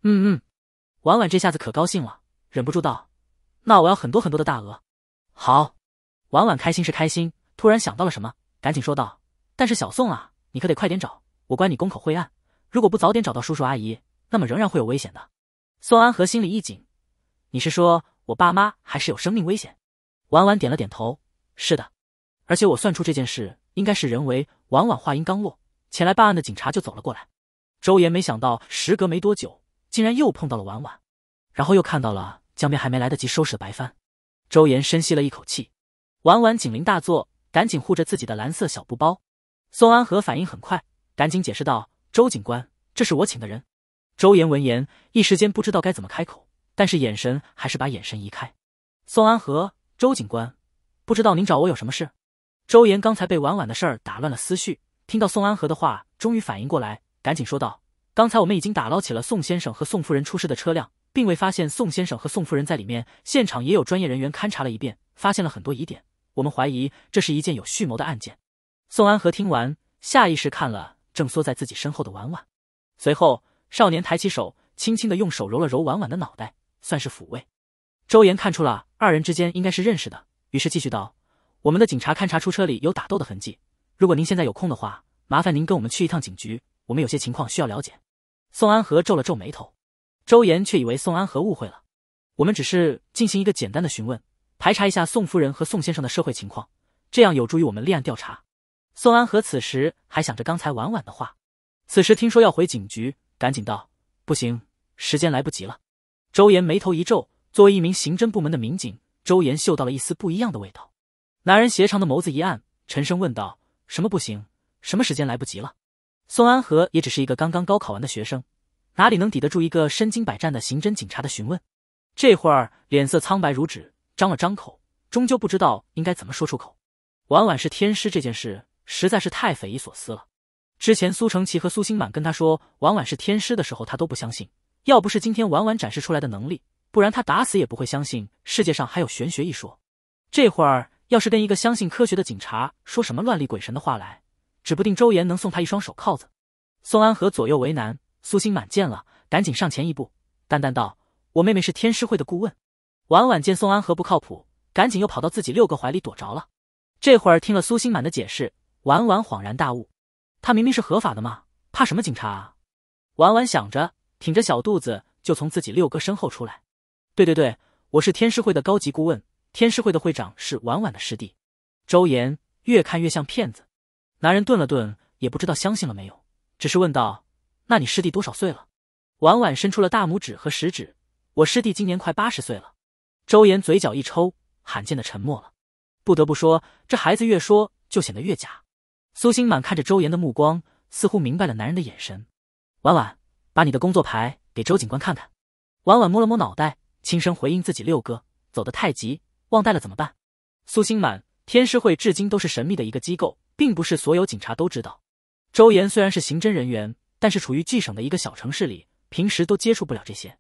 Speaker 1: 嗯嗯。”婉婉这下子可高兴了，忍不住道：“那我要很多很多的大鹅。”“好。”婉婉开心是开心，突然想到了什么，赶紧说道：“但是小宋啊，你可得快点找。”我关你宫口晦暗，如果不早点找到叔叔阿姨，那么仍然会有危险的。宋安和心里一紧，你是说我爸妈还是有生命危险？婉婉点了点头，是的，而且我算出这件事应该是人为。婉婉话音刚落，前来办案的警察就走了过来。周岩没想到，时隔没多久，竟然又碰到了婉婉，然后又看到了江边还没来得及收拾的白帆。周岩深吸了一口气，婉婉警铃大作，赶紧护着自己的蓝色小布包。宋安和反应很快。赶紧解释道：“周警官，这是我请的人。”周岩闻言，一时间不知道该怎么开口，但是眼神还是把眼神移开。宋安和，周警官，不知道您找我有什么事？周岩刚才被婉婉的事儿打乱了思绪，听到宋安和的话，终于反应过来，赶紧说道：“刚才我们已经打捞起了宋先生和宋夫人出事的车辆，并未发现宋先生和宋夫人在里面。现场也有专业人员勘察了一遍，发现了很多疑点，我们怀疑这是一件有蓄谋的案件。”宋安和听完，下意识看了。正缩在自己身后的婉婉，随后少年抬起手，轻轻的用手揉了揉婉婉的脑袋，算是抚慰。周岩看出了二人之间应该是认识的，于是继续道：“我们的警察勘查出车里有打斗的痕迹，如果您现在有空的话，麻烦您跟我们去一趟警局，我们有些情况需要了解。”宋安和皱了皱眉头，周岩却以为宋安和误会了，我们只是进行一个简单的询问，排查一下宋夫人和宋先生的社会情况，这样有助于我们立案调查。宋安和此时还想着刚才婉婉的话，此时听说要回警局，赶紧道：“不行，时间来不及了。”周岩眉头一皱，作为一名刑侦部门的民警，周岩嗅到了一丝不一样的味道。男人斜长的眸子一暗，沉声问道：“什么不行？什么时间来不及了？”宋安和也只是一个刚刚高考完的学生，哪里能抵得住一个身经百战的刑侦警察的询问？这会儿脸色苍白如纸，张了张口，终究不知道应该怎么说出口。婉婉是天师这件事。实在是太匪夷所思了。之前苏承奇和苏星满跟他说婉婉是天师的时候，他都不相信。要不是今天婉婉展示出来的能力，不然他打死也不会相信世界上还有玄学一说。这会儿要是跟一个相信科学的警察说什么乱立鬼神的话来，指不定周岩能送他一双手铐子。宋安和左右为难，苏星满见了，赶紧上前一步，淡淡道：“我妹妹是天师会的顾问。”婉婉见宋安和不靠谱，赶紧又跑到自己六个怀里躲着了。这会儿听了苏星满的解释。婉婉恍然大悟，他明明是合法的嘛，怕什么警察啊？婉婉想着，挺着小肚子就从自己六哥身后出来。对对对，我是天师会的高级顾问，天师会的会长是婉婉的师弟。周岩越看越像骗子，男人顿了顿，也不知道相信了没有，只是问道：“那你师弟多少岁了？”婉婉伸出了大拇指和食指：“我师弟今年快八十岁了。”周岩嘴角一抽，罕见的沉默了。不得不说，这孩子越说就显得越假。苏星满看着周岩的目光，似乎明白了男人的眼神。婉婉，把你的工作牌给周警官看看。婉婉摸了摸脑袋，轻声回应自己：“六哥，走得太急，忘带了怎么办？”苏星满，天师会至今都是神秘的一个机构，并不是所有警察都知道。周岩虽然是刑侦人员，但是处于冀省的一个小城市里，平时都接触不了这些。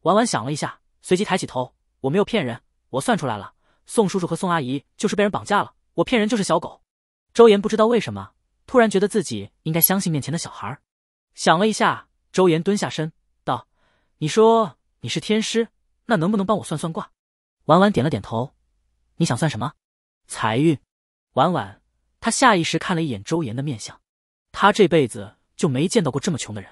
Speaker 1: 婉婉想了一下，随即抬起头：“我没有骗人，我算出来了，宋叔叔和宋阿姨就是被人绑架了。我骗人就是小狗。”周岩不知道为什么，突然觉得自己应该相信面前的小孩。想了一下，周岩蹲下身，道：“你说你是天师，那能不能帮我算算卦？”婉婉点了点头。你想算什么？财运。婉婉，他下意识看了一眼周岩的面相，他这辈子就没见到过这么穷的人。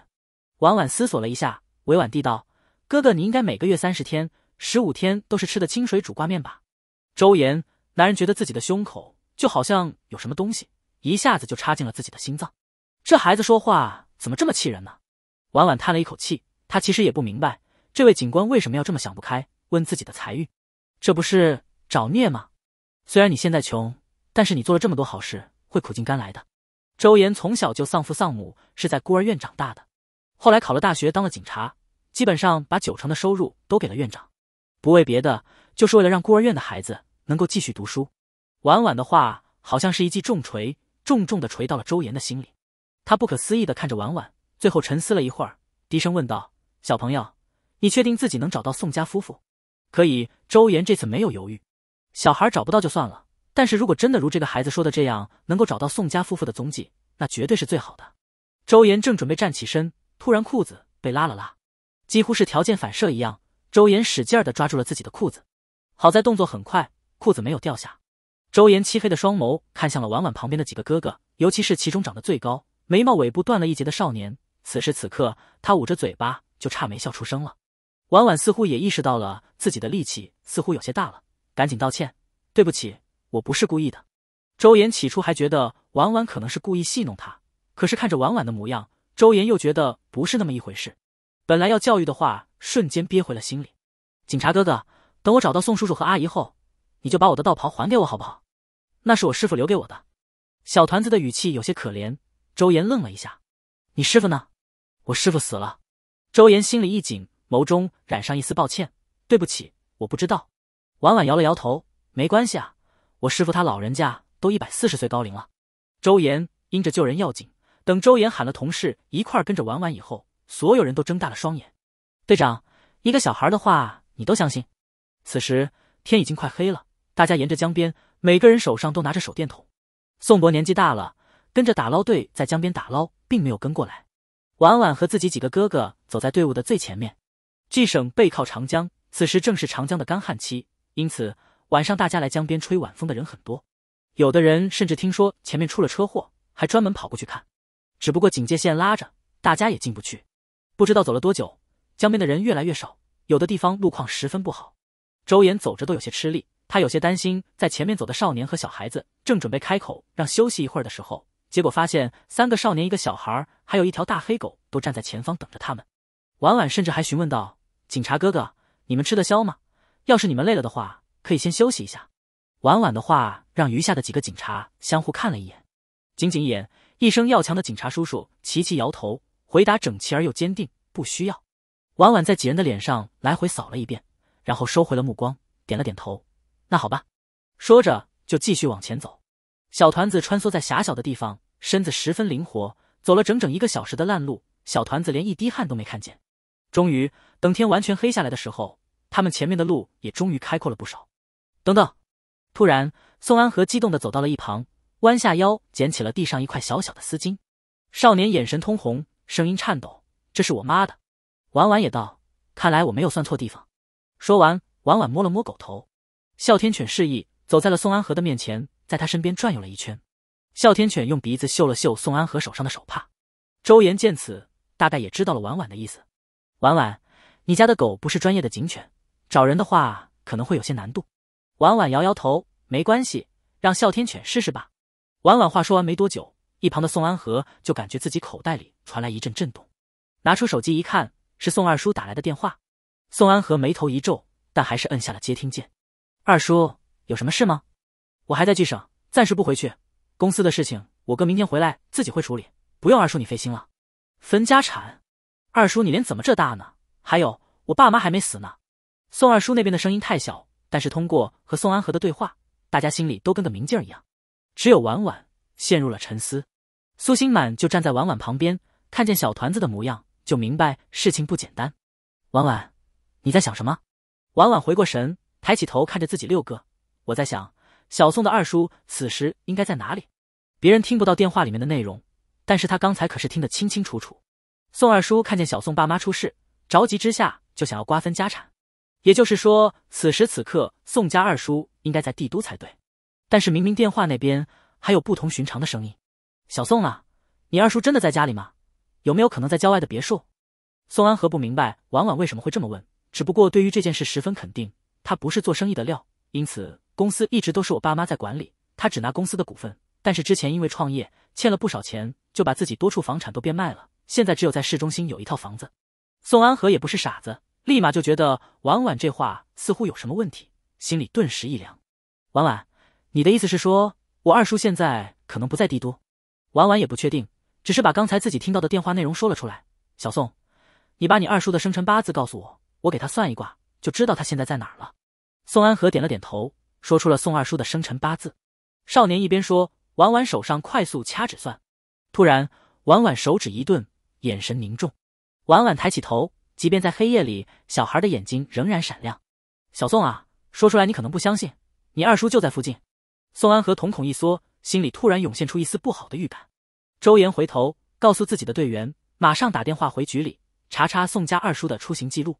Speaker 1: 婉婉思索了一下，委婉地道：“哥哥，你应该每个月三十天、十五天都是吃的清水煮挂面吧？”周岩，男人觉得自己的胸口。就好像有什么东西一下子就插进了自己的心脏。这孩子说话怎么这么气人呢？婉婉叹了一口气，她其实也不明白这位警官为什么要这么想不开，问自己的财运，这不是找虐吗？虽然你现在穷，但是你做了这么多好事，会苦尽甘来的。周岩从小就丧父丧母，是在孤儿院长大的，后来考了大学，当了警察，基本上把九成的收入都给了院长，不为别的，就是为了让孤儿院的孩子能够继续读书。婉婉的话好像是一记重锤，重重的锤到了周岩的心里。他不可思议的看着婉婉，最后沉思了一会儿，低声问道：“小朋友，你确定自己能找到宋家夫妇？”可以。周岩这次没有犹豫。小孩找不到就算了，但是如果真的如这个孩子说的这样，能够找到宋家夫妇的踪迹，那绝对是最好的。周岩正准备站起身，突然裤子被拉了拉，几乎是条件反射一样，周岩使劲儿的抓住了自己的裤子。好在动作很快，裤子没有掉下。周岩漆黑的双眸看向了婉婉旁边的几个哥哥，尤其是其中长得最高、眉毛尾部断了一截的少年。此时此刻，他捂着嘴巴，就差没笑出声了。婉婉似乎也意识到了自己的力气似乎有些大了，赶紧道歉：“对不起，我不是故意的。”周岩起初还觉得婉婉可能是故意戏弄他，可是看着婉婉的模样，周岩又觉得不是那么一回事。本来要教育的话，瞬间憋回了心里。警察哥哥，等我找到宋叔叔和阿姨后，你就把我的道袍还给我好不好？那是我师傅留给我的，小团子的语气有些可怜。周岩愣了一下，“你师傅呢？”“我师傅死了。”周岩心里一紧，眸中染上一丝抱歉，“对不起，我不知道。”婉婉摇了摇头，“没关系啊，我师傅他老人家都一百四十岁高龄了。”周岩因着救人要紧，等周岩喊了同事一块儿跟着婉婉以后，所有人都睁大了双眼。队长，一个小孩的话你都相信？此时天已经快黑了，大家沿着江边。每个人手上都拿着手电筒。宋博年纪大了，跟着打捞队在江边打捞，并没有跟过来。婉婉和自己几个哥哥走在队伍的最前面。季省背靠长江，此时正是长江的干旱期，因此晚上大家来江边吹晚风的人很多。有的人甚至听说前面出了车祸，还专门跑过去看。只不过警戒线拉着，大家也进不去。不知道走了多久，江边的人越来越少，有的地方路况十分不好，周岩走着都有些吃力。他有些担心，在前面走的少年和小孩子正准备开口让休息一会儿的时候，结果发现三个少年、一个小孩儿，还有一条大黑狗都站在前方等着他们。婉婉甚至还询问道：“警察哥哥，你们吃得消吗？要是你们累了的话，可以先休息一下。”婉婉的话让余下的几个警察相互看了一眼，仅仅眼一声要强的警察叔叔齐齐摇头，回答整齐而又坚定：“不需要。”婉婉在几人的脸上来回扫了一遍，然后收回了目光，点了点头。那好吧，说着就继续往前走。小团子穿梭在狭小的地方，身子十分灵活。走了整整一个小时的烂路，小团子连一滴汗都没看见。终于，等天完全黑下来的时候，他们前面的路也终于开阔了不少。等等，突然，宋安和激动的走到了一旁，弯下腰捡起了地上一块小小的丝巾。少年眼神通红，声音颤抖：“这是我妈的。”婉婉也道：“看来我没有算错地方。”说完，婉婉摸了摸狗头。哮天犬示意，走在了宋安和的面前，在他身边转悠了一圈。哮天犬用鼻子嗅了嗅宋安和手上的手帕。周岩见此，大概也知道了婉婉的意思。婉婉，你家的狗不是专业的警犬，找人的话可能会有些难度。婉婉摇摇头，没关系，让哮天犬试试吧。婉婉话说完没多久，一旁的宋安和就感觉自己口袋里传来一阵震动，拿出手机一看，是宋二叔打来的电话。宋安和眉头一皱，但还是摁下了接听键。二叔，有什么事吗？我还在巨省，暂时不回去。公司的事情，我哥明天回来自己会处理，不用二叔你费心了。分家产？二叔，你脸怎么这大呢？还有，我爸妈还没死呢。宋二叔那边的声音太小，但是通过和宋安和的对话，大家心里都跟个明镜儿一样。只有婉婉陷入了沉思。苏心满就站在婉婉旁边，看见小团子的模样，就明白事情不简单。婉婉，你在想什么？婉婉回过神。抬起头看着自己六哥，我在想，小宋的二叔此时应该在哪里？别人听不到电话里面的内容，但是他刚才可是听得清清楚楚。宋二叔看见小宋爸妈出事，着急之下就想要瓜分家产，也就是说，此时此刻宋家二叔应该在帝都才对。但是明明电话那边还有不同寻常的声音，小宋啊，你二叔真的在家里吗？有没有可能在郊外的别墅？宋安和不明白婉婉为什么会这么问，只不过对于这件事十分肯定。他不是做生意的料，因此公司一直都是我爸妈在管理，他只拿公司的股份。但是之前因为创业欠了不少钱，就把自己多处房产都变卖了，现在只有在市中心有一套房子。宋安和也不是傻子，立马就觉得婉婉这话似乎有什么问题，心里顿时一凉。婉婉，你的意思是说我二叔现在可能不在帝都？婉婉也不确定，只是把刚才自己听到的电话内容说了出来。小宋，你把你二叔的生辰八字告诉我，我给他算一卦。就知道他现在在哪儿了。宋安和点了点头，说出了宋二叔的生辰八字。少年一边说，婉婉手上快速掐指算。突然，婉婉手指一顿，眼神凝重。婉婉抬起头，即便在黑夜里，小孩的眼睛仍然闪亮。小宋啊，说出来你可能不相信，你二叔就在附近。宋安和瞳孔一缩，心里突然涌现出一丝不好的预感。周岩回头告诉自己的队员，马上打电话回局里查查宋家二叔的出行记录。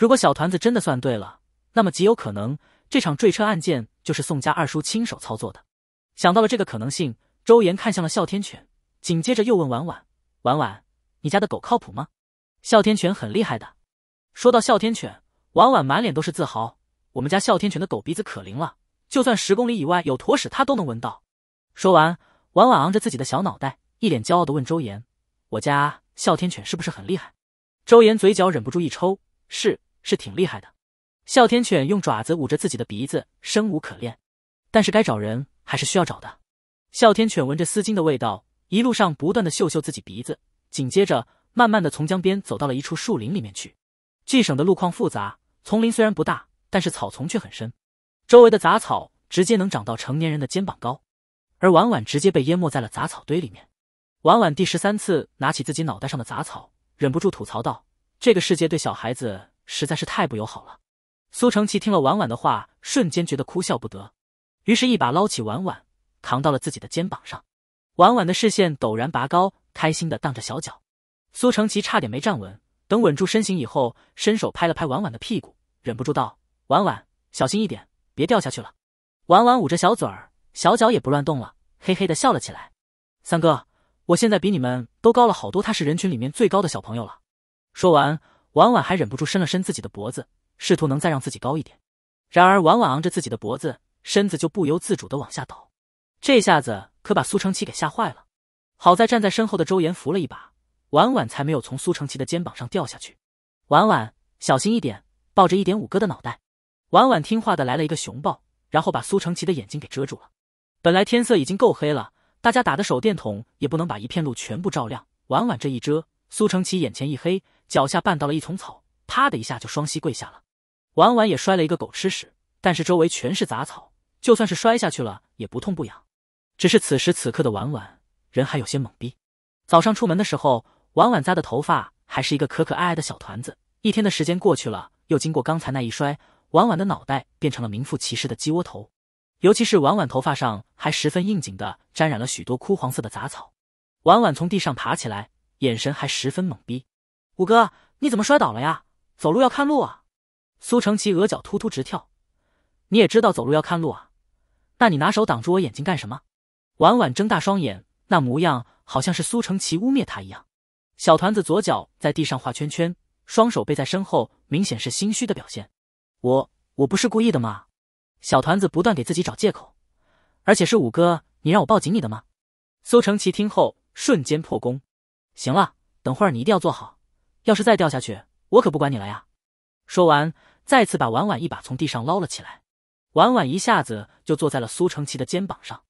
Speaker 1: 如果小团子真的算对了，那么极有可能这场坠车案件就是宋家二叔亲手操作的。想到了这个可能性，周岩看向了哮天犬，紧接着又问婉婉：“婉婉，你家的狗靠谱吗？”哮天犬很厉害的。说到哮天犬，婉婉满脸都是自豪：“我们家哮天犬的狗鼻子可灵了，就算十公里以外有坨屎，它都能闻到。”说完，婉婉昂着自己的小脑袋，一脸骄傲的问周岩：“我家哮天犬是不是很厉害？”周岩嘴角忍不住一抽：“是。”是挺厉害的，哮天犬用爪子捂着自己的鼻子，生无可恋。但是该找人还是需要找的。哮天犬闻着丝巾的味道，一路上不断的嗅嗅自己鼻子，紧接着慢慢的从江边走到了一处树林里面去。巨省的路况复杂，丛林虽然不大，但是草丛却很深，周围的杂草直接能长到成年人的肩膀高，而婉婉直接被淹没在了杂草堆里面。婉婉第十三次拿起自己脑袋上的杂草，忍不住吐槽道：“这个世界对小孩子。”实在是太不友好了。苏承奇听了婉婉的话，瞬间觉得哭笑不得，于是一把捞起婉婉，扛到了自己的肩膀上。婉婉的视线陡然拔高，开心的荡着小脚。苏成奇差点没站稳，等稳住身形以后，伸手拍了拍婉婉的屁股，忍不住道：“婉婉，小心一点，别掉下去了。”婉婉捂着小嘴儿，小脚也不乱动了，嘿嘿的笑了起来。“三哥，我现在比你们都高了好多，他是人群里面最高的小朋友了。”说完。婉婉还忍不住伸了伸自己的脖子，试图能再让自己高一点。然而婉婉昂着自己的脖子，身子就不由自主的往下倒。这下子可把苏承奇给吓坏了。好在站在身后的周岩扶了一把，婉婉才没有从苏承奇的肩膀上掉下去。婉婉，小心一点，抱着一点五哥的脑袋。婉婉听话的来了一个熊抱，然后把苏承奇的眼睛给遮住了。本来天色已经够黑了，大家打的手电筒也不能把一片路全部照亮。婉婉这一遮，苏承奇眼前一黑。脚下绊到了一丛草，啪的一下就双膝跪下了。婉婉也摔了一个狗吃屎，但是周围全是杂草，就算是摔下去了也不痛不痒。只是此时此刻的婉婉人还有些懵逼。早上出门的时候，婉婉扎的头发还是一个可可爱爱的小团子，一天的时间过去了，又经过刚才那一摔，婉婉的脑袋变成了名副其实的鸡窝头。尤其是婉婉头发上还十分应景的沾染了许多枯黄色的杂草。婉婉从地上爬起来，眼神还十分懵逼。五哥，你怎么摔倒了呀？走路要看路啊！苏成奇额角突突直跳，你也知道走路要看路啊？那你拿手挡住我眼睛干什么？婉婉睁大双眼，那模样好像是苏成奇污蔑他一样。小团子左脚在地上画圈圈，双手背在身后，明显是心虚的表现。我我不是故意的嘛！小团子不断给自己找借口，而且是五哥，你让我抱紧你的吗？苏成奇听后瞬间破功，行了，等会儿你一定要做好。要是再掉下去，我可不管你了呀！说完，再次把婉婉一把从地上捞了起来。婉婉一下子就坐在了苏承奇的肩膀上。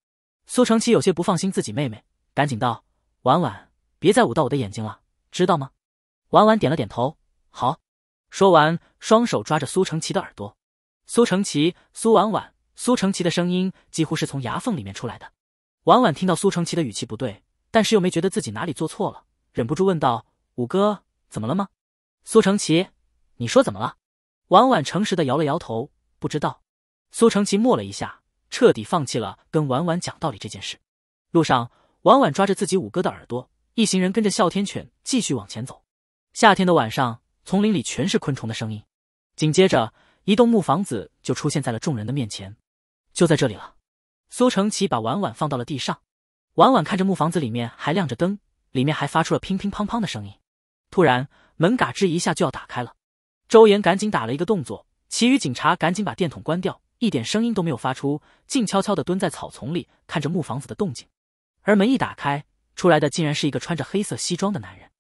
Speaker 1: 苏承奇有些不放心自己妹妹，赶紧道：“婉婉，别再捂到我的眼睛了，知道吗？”婉婉点了点头，好。说完，双手抓着苏承奇的耳朵。苏承奇，苏婉婉、苏承奇的声音几乎是从牙缝里面出来的。婉婉听到苏承奇的语气不对，但是又没觉得自己哪里做错了，忍不住问道：“五哥。”怎么了吗，苏成奇？你说怎么了？婉婉诚实的摇了摇头，不知道。苏成奇默了一下，彻底放弃了跟婉婉讲道理这件事。路上，婉婉抓着自己五哥的耳朵，一行人跟着哮天犬继续往前走。夏天的晚上，丛林里全是昆虫的声音。紧接着，一栋木房子就出现在了众人的面前，就在这里了。苏成奇把婉婉放到了地上，婉婉看着木房子里面还亮着灯，里面还发出了乒乒乓乓的声音。突然，门嘎吱一下就要打开了，周岩赶紧打了一个动作，其余警察赶紧把电筒关掉，一点声音都没有发出，静悄悄的蹲在草丛里看着木房子的动静。而门一打开，出来的竟然是一个穿着黑色西装的男人。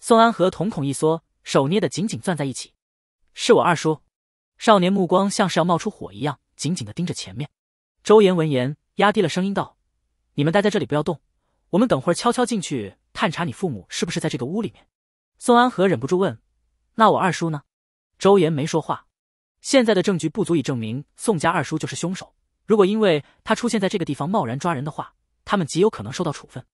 Speaker 1: 宋安和瞳孔一缩，手捏得紧紧攥在一起。是我二叔。少年目光像是要冒出火一样，紧紧的盯着前面。周岩闻言，压低了声音道：“你们待在这里不要动，我们等会儿悄悄进去探查你父母是不是在这个屋里面。”宋安和忍不住问：“那我二叔呢？”周岩没说话。现在的证据不足以证明宋家二叔就是凶手。如果因为他出现在这个地方，贸然抓人的话，他们极有可能受到处分。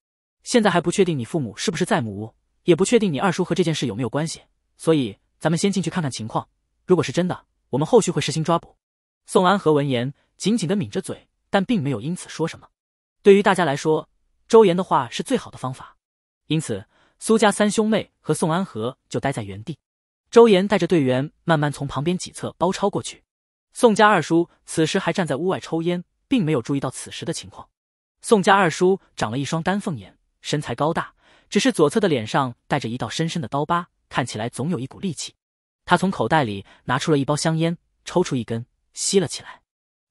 Speaker 1: 现在还不确定你父母是不是在木屋，也不确定你二叔和这件事有没有关系。所以，咱们先进去看看情况。如果是真的，我们后续会实行抓捕。宋安和闻言，紧紧的抿着嘴，但并没有因此说什么。对于大家来说，周岩的话是最好的方法。因此。苏家三兄妹和宋安和就待在原地，周岩带着队员慢慢从旁边几侧包抄过去。宋家二叔此时还站在屋外抽烟，并没有注意到此时的情况。宋家二叔长了一双丹凤眼，身材高大，只是左侧的脸上带着一道深深的刀疤，看起来总有一股戾气。他从口袋里拿出了一包香烟，抽出一根吸了起来，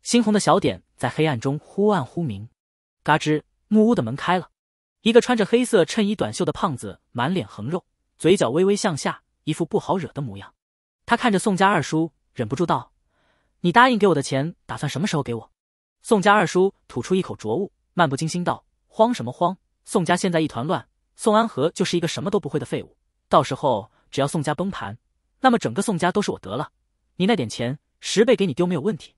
Speaker 1: 猩红的小点在黑暗中忽暗忽明。嘎吱，木屋的门开了。一个穿着黑色衬衣短袖的胖子，满脸横肉，嘴角微微向下，一副不好惹的模样。他看着宋家二叔，忍不住道：“你答应给我的钱，打算什么时候给我？”宋家二叔吐出一口浊物，漫不经心道：“慌什么慌？宋家现在一团乱，宋安和就是一个什么都不会的废物。到时候只要宋家崩盘，那么整个宋家都是我得了。你那点钱，十倍给你丢没有问题。”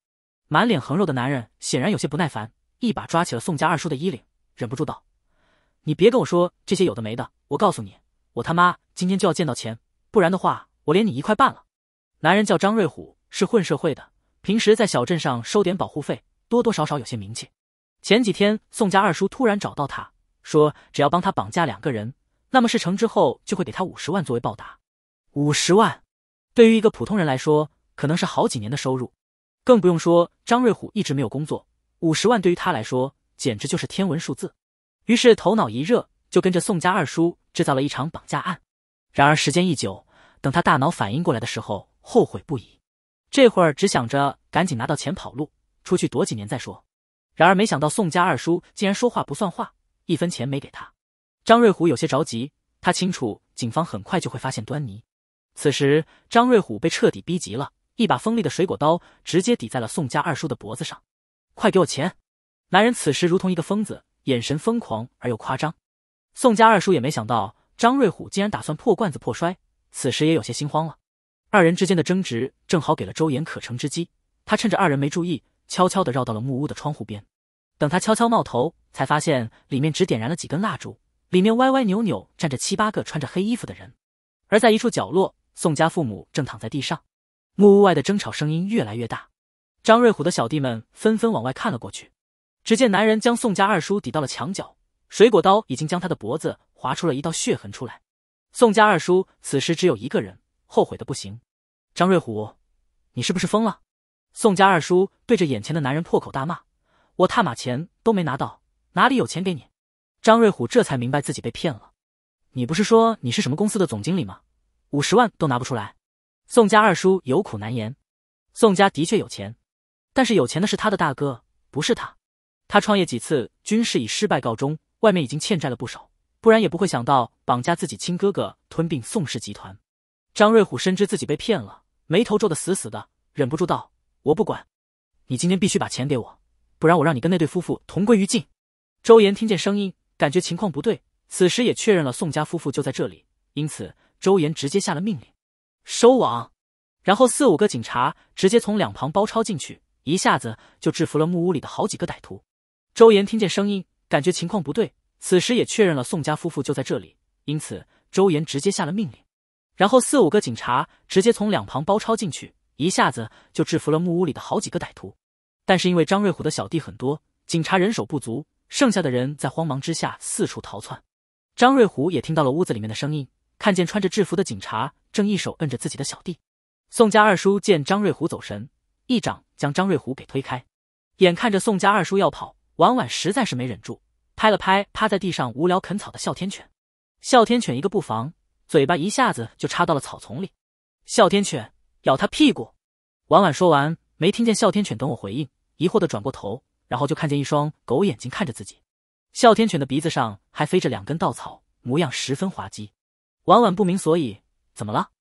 Speaker 1: 满脸横肉的男人显然有些不耐烦，一把抓起了宋家二叔的衣领，忍不住道。你别跟我说这些有的没的，我告诉你，我他妈今天就要见到钱，不然的话，我连你一块办了。男人叫张瑞虎，是混社会的，平时在小镇上收点保护费，多多少少有些名气。前几天宋家二叔突然找到他，说只要帮他绑架两个人，那么事成之后就会给他五十万作为报答。五十万，对于一个普通人来说，可能是好几年的收入，更不用说张瑞虎一直没有工作，五十万对于他来说简直就是天文数字。于是头脑一热，就跟着宋家二叔制造了一场绑架案。然而时间一久，等他大脑反应过来的时候，后悔不已。这会儿只想着赶紧拿到钱跑路，出去躲几年再说。然而没想到宋家二叔竟然说话不算话，一分钱没给他。张瑞虎有些着急，他清楚警方很快就会发现端倪。此时张瑞虎被彻底逼急了，一把锋利的水果刀直接抵在了宋家二叔的脖子上：“快给我钱！”男人此时如同一个疯子。眼神疯狂而又夸张，宋家二叔也没想到张瑞虎竟然打算破罐子破摔，此时也有些心慌了。二人之间的争执正好给了周岩可乘之机，他趁着二人没注意，悄悄地绕到了木屋的窗户边。等他悄悄冒头，才发现里面只点燃了几根蜡烛，里面歪歪扭扭站着七八个穿着黑衣服的人。而在一处角落，宋家父母正躺在地上。木屋外的争吵声音越来越大，张瑞虎的小弟们纷纷往外看了过去。只见男人将宋家二叔抵到了墙角，水果刀已经将他的脖子划出了一道血痕出来。宋家二叔此时只有一个人，后悔的不行。张瑞虎，你是不是疯了？宋家二叔对着眼前的男人破口大骂：“我踏马钱都没拿到，哪里有钱给你？”张瑞虎这才明白自己被骗了。你不是说你是什么公司的总经理吗？五十万都拿不出来。宋家二叔有苦难言。宋家的确有钱，但是有钱的是他的大哥，不是他。他创业几次均是以失败告终，外面已经欠债了不少，不然也不会想到绑架自己亲哥哥，吞并宋氏集团。张瑞虎深知自己被骗了，眉头皱得死死的，忍不住道：“我不管，你今天必须把钱给我，不然我让你跟那对夫妇同归于尽。”周岩听见声音，感觉情况不对，此时也确认了宋家夫妇就在这里，因此周岩直接下了命令：收网。然后四五个警察直接从两旁包抄进去，一下子就制服了木屋里的好几个歹徒。周岩听见声音，感觉情况不对，此时也确认了宋家夫妇就在这里，因此周岩直接下了命令，然后四五个警察直接从两旁包抄进去，一下子就制服了木屋里的好几个歹徒。但是因为张瑞虎的小弟很多，警察人手不足，剩下的人在慌忙之下四处逃窜。张瑞虎也听到了屋子里面的声音，看见穿着制服的警察正一手摁着自己的小弟。宋家二叔见张瑞虎走神，一掌将张瑞虎给推开，眼看着宋家二叔要跑。婉婉实在是没忍住，拍了拍趴在地上无聊啃草的哮天犬。哮天犬一个不防，嘴巴一下子就插到了草丛里。哮天犬咬他屁股。婉婉说完，没听见哮天犬等我回应，疑惑的转过头，然后就看见一双狗眼睛看着自己。哮天犬的鼻子上还飞着两根稻草，模样十分滑稽。婉婉不明所以，怎么了？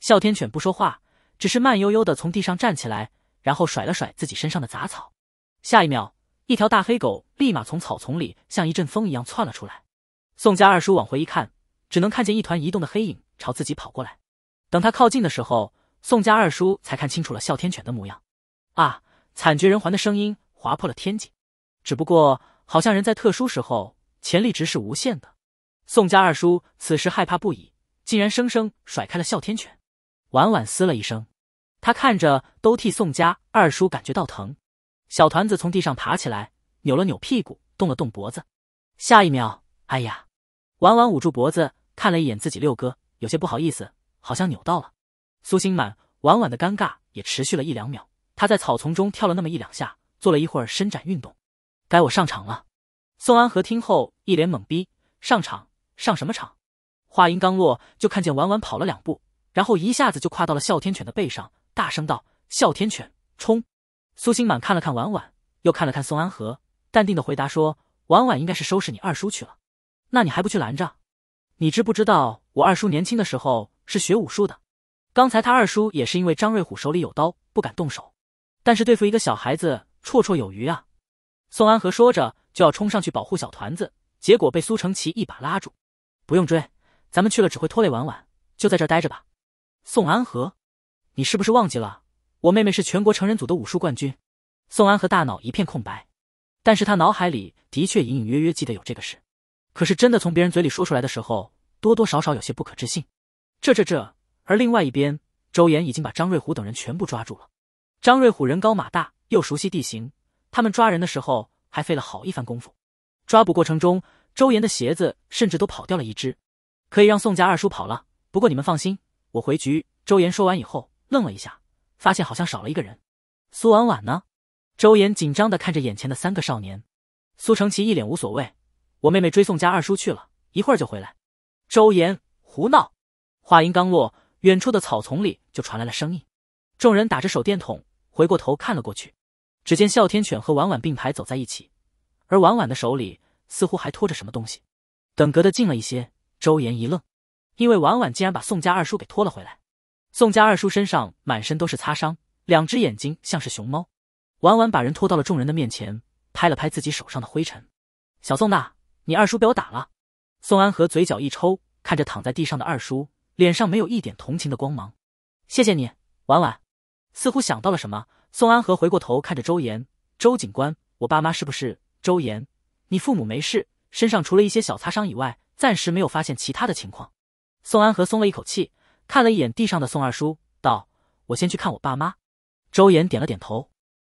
Speaker 1: 哮天犬不说话，只是慢悠悠的从地上站起来，然后甩了甩自己身上的杂草。下一秒。一条大黑狗立马从草丛里像一阵风一样窜了出来，宋家二叔往回一看，只能看见一团移动的黑影朝自己跑过来。等他靠近的时候，宋家二叔才看清楚了哮天犬的模样。啊！惨绝人寰的声音划破了天际，只不过好像人在特殊时候潜力值是无限的。宋家二叔此时害怕不已，竟然生生甩开了哮天犬。婉婉嘶了一声，他看着都替宋家二叔感觉到疼。小团子从地上爬起来，扭了扭屁股，动了动脖子。下一秒，哎呀！婉婉捂住脖子，看了一眼自己六哥，有些不好意思，好像扭到了。苏星满婉婉的尴尬也持续了一两秒。他在草丛中跳了那么一两下，做了一会儿伸展运动。该我上场了。宋安和听后一脸懵逼，上场上什么场？话音刚落，就看见婉婉跑了两步，然后一下子就跨到了哮天犬的背上，大声道：“哮天犬，冲！”苏星满看了看婉婉，又看了看宋安和，淡定的回答说：“婉婉应该是收拾你二叔去了，那你还不去拦着？你知不知道我二叔年轻的时候是学武术的？刚才他二叔也是因为张瑞虎手里有刀，不敢动手，但是对付一个小孩子绰绰有余啊。”宋安和说着就要冲上去保护小团子，结果被苏成奇一把拉住：“不用追，咱们去了只会拖累婉婉，就在这待着吧。”宋安和，你是不是忘记了？我妹妹是全国成人组的武术冠军，宋安和大脑一片空白，但是他脑海里的确隐隐约约记得有这个事，可是真的从别人嘴里说出来的时候，多多少少有些不可置信。这这这，而另外一边，周岩已经把张瑞虎等人全部抓住了。张瑞虎人高马大，又熟悉地形，他们抓人的时候还费了好一番功夫。抓捕过程中，周岩的鞋子甚至都跑掉了一只，可以让宋家二叔跑了。不过你们放心，我回局。周岩说完以后，愣了一下。发现好像少了一个人，苏婉婉呢？周岩紧张的看着眼前的三个少年，苏成奇一脸无所谓：“我妹妹追宋家二叔去了，一会儿就回来。”周岩胡闹，话音刚落，远处的草丛里就传来了声音。众人打着手电筒回过头看了过去，只见哮天犬和婉婉并排走在一起，而婉婉的手里似乎还拖着什么东西。等隔得近了一些，周岩一愣，因为婉婉竟然把宋家二叔给拖了回来。宋家二叔身上满身都是擦伤，两只眼睛像是熊猫。婉婉把人拖到了众人的面前，拍了拍自己手上的灰尘：“小宋娜，你二叔被我打了。”宋安和嘴角一抽，看着躺在地上的二叔，脸上没有一点同情的光芒。“谢谢你，婉婉。”似乎想到了什么，宋安和回过头看着周岩：“周警官，我爸妈是不是？”周岩：“你父母没事，身上除了一些小擦伤以外，暂时没有发现其他的情况。”宋安和松了一口气。看了一眼地上的宋二叔，道：“我先去看我爸妈。”周岩点了点头，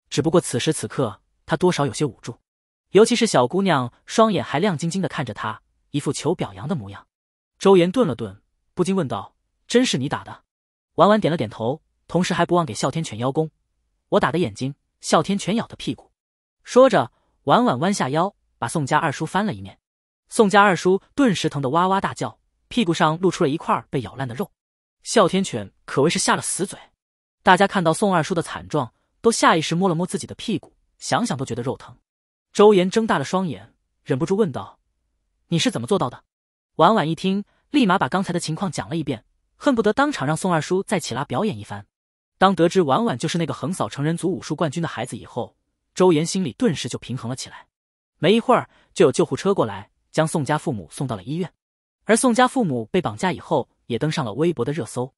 Speaker 1: 只不过此时此刻他多少有些捂住，尤其是小姑娘双眼还亮晶晶的看着他，一副求表扬的模样。周岩顿了顿，不禁问道：“真是你打的？”婉婉点了点头，同时还不忘给哮天犬邀功：“我打的眼睛，哮天犬咬的屁股。”说着，婉婉弯下腰把宋家二叔翻了一面，宋家二叔顿时疼得哇哇大叫，屁股上露出了一块被咬烂的肉。哮天犬可谓是下了死嘴，大家看到宋二叔的惨状，都下意识摸了摸自己的屁股，想想都觉得肉疼。周岩睁大了双眼，忍不住问道：“你是怎么做到的？”婉婉一听，立马把刚才的情况讲了一遍，恨不得当场让宋二叔再起拉表演一番。当得知婉婉就是那个横扫成人组武术冠军的孩子以后，周岩心里顿时就平衡了起来。没一会儿，就有救护车过来，将宋家父母送到了医院。而宋家父母被绑架以后。也登上了微博的热搜。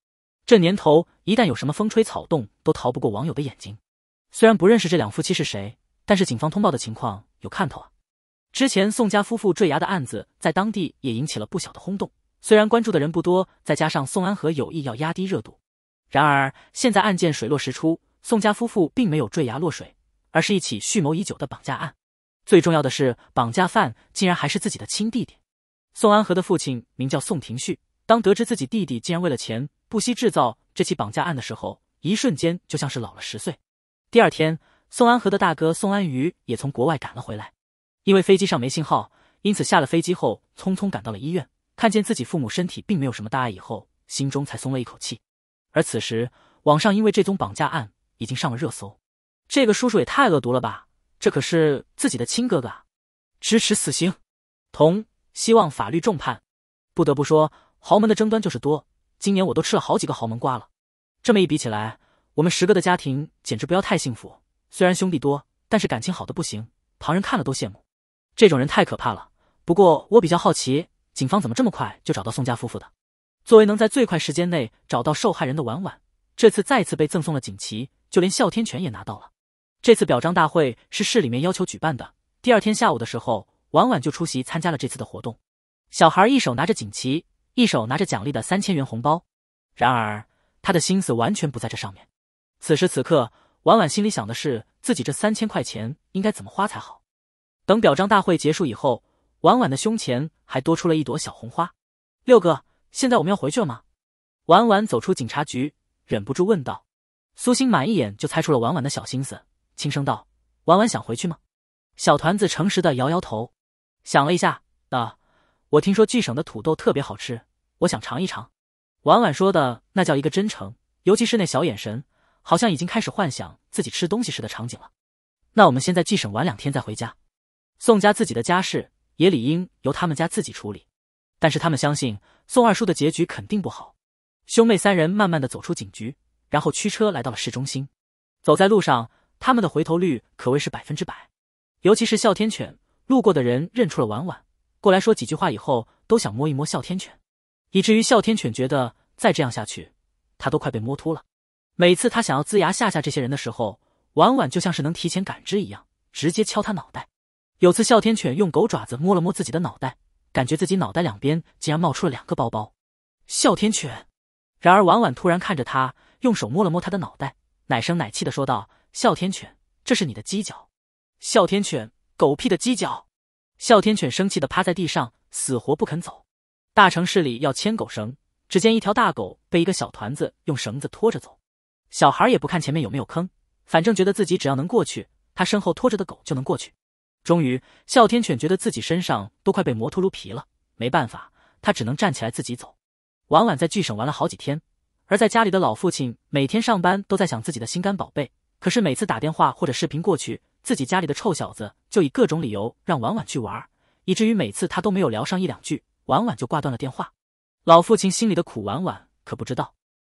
Speaker 1: 这年头，一旦有什么风吹草动，都逃不过网友的眼睛。虽然不认识这两夫妻是谁，但是警方通报的情况有看头啊。之前宋家夫妇坠崖的案子，在当地也引起了不小的轰动。虽然关注的人不多，再加上宋安和有意要压低热度，然而现在案件水落石出，宋家夫妇并没有坠崖落水，而是一起蓄谋已久的绑架案。最重要的是，绑架犯竟然还是自己的亲弟弟。宋安和的父亲名叫宋廷旭。当得知自己弟弟竟然为了钱不惜制造这起绑架案的时候，一瞬间就像是老了十岁。第二天，宋安和的大哥宋安瑜也从国外赶了回来，因为飞机上没信号，因此下了飞机后匆匆赶到了医院，看见自己父母身体并没有什么大碍以后，心中才松了一口气。而此时，网上因为这宗绑架案已经上了热搜，这个叔叔也太恶毒了吧！这可是自己的亲哥哥啊！支持死刑，同希望法律重判。不得不说。豪门的争端就是多，今年我都吃了好几个豪门瓜了。这么一比起来，我们十个的家庭简直不要太幸福。虽然兄弟多，但是感情好的不行，旁人看了都羡慕。这种人太可怕了。不过我比较好奇，警方怎么这么快就找到宋家夫妇的？作为能在最快时间内找到受害人的婉婉，这次再次被赠送了锦旗，就连哮天犬也拿到了。这次表彰大会是市里面要求举办的，第二天下午的时候，婉婉就出席参加了这次的活动。小孩一手拿着锦旗。一手拿着奖励的三千元红包，然而他的心思完全不在这上面。此时此刻，婉婉心里想的是自己这三千块钱应该怎么花才好。等表彰大会结束以后，婉婉的胸前还多出了一朵小红花。六哥，现在我们要回去了吗？婉婉走出警察局，忍不住问道。苏新满一眼就猜出了婉婉的小心思，轻声道：“婉婉想回去吗？”小团子诚实的摇摇头，想了一下，道。我听说巨省的土豆特别好吃，我想尝一尝。婉婉说的那叫一个真诚，尤其是那小眼神，好像已经开始幻想自己吃东西时的场景了。那我们先在巨省玩两天再回家。宋家自己的家事也理应由他们家自己处理，但是他们相信宋二叔的结局肯定不好。兄妹三人慢慢的走出警局，然后驱车来到了市中心。走在路上，他们的回头率可谓是百分之百，尤其是哮天犬，路过的人认出了婉婉。过来说几句话以后，都想摸一摸哮天犬，以至于哮天犬觉得再这样下去，他都快被摸秃了。每次他想要龇牙吓吓这些人的时候，婉婉就像是能提前感知一样，直接敲他脑袋。有次哮天犬用狗爪子摸了摸自己的脑袋，感觉自己脑袋两边竟然冒出了两个包包。哮天犬，然而婉婉突然看着他，用手摸了摸他的脑袋，奶声奶气的说道：“哮天犬，这是你的犄角。”哮天犬，狗屁的犄角！哮天犬生气的趴在地上，死活不肯走。大城市里要牵狗绳，只见一条大狗被一个小团子用绳子拖着走。小孩也不看前面有没有坑，反正觉得自己只要能过去，他身后拖着的狗就能过去。终于，哮天犬觉得自己身上都快被磨秃噜皮了，没办法，他只能站起来自己走。晚晚在巨省玩了好几天，而在家里的老父亲每天上班都在想自己的心肝宝贝，可是每次打电话或者视频过去，自己家里的臭小子。就以各种理由让婉婉去玩，以至于每次他都没有聊上一两句，婉婉就挂断了电话。老父亲心里的苦，婉婉可不知道。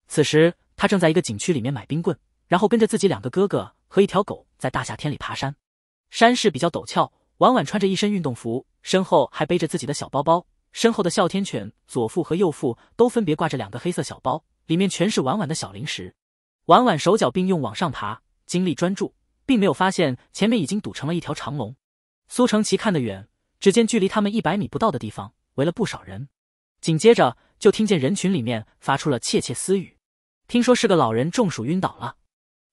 Speaker 1: 此时，他正在一个景区里面买冰棍，然后跟着自己两个哥哥和一条狗在大夏天里爬山。山势比较陡峭，婉婉穿着一身运动服，身后还背着自己的小包包，身后的哮天犬左腹和右腹都分别挂着两个黑色小包，里面全是婉婉的小零食。婉婉手脚并用往上爬，精力专注。并没有发现前面已经堵成了一条长龙。苏成奇看得远，只见距离他们一百米不到的地方围了不少人。紧接着就听见人群里面发出了窃窃私语：“听说是个老人中暑晕倒了。”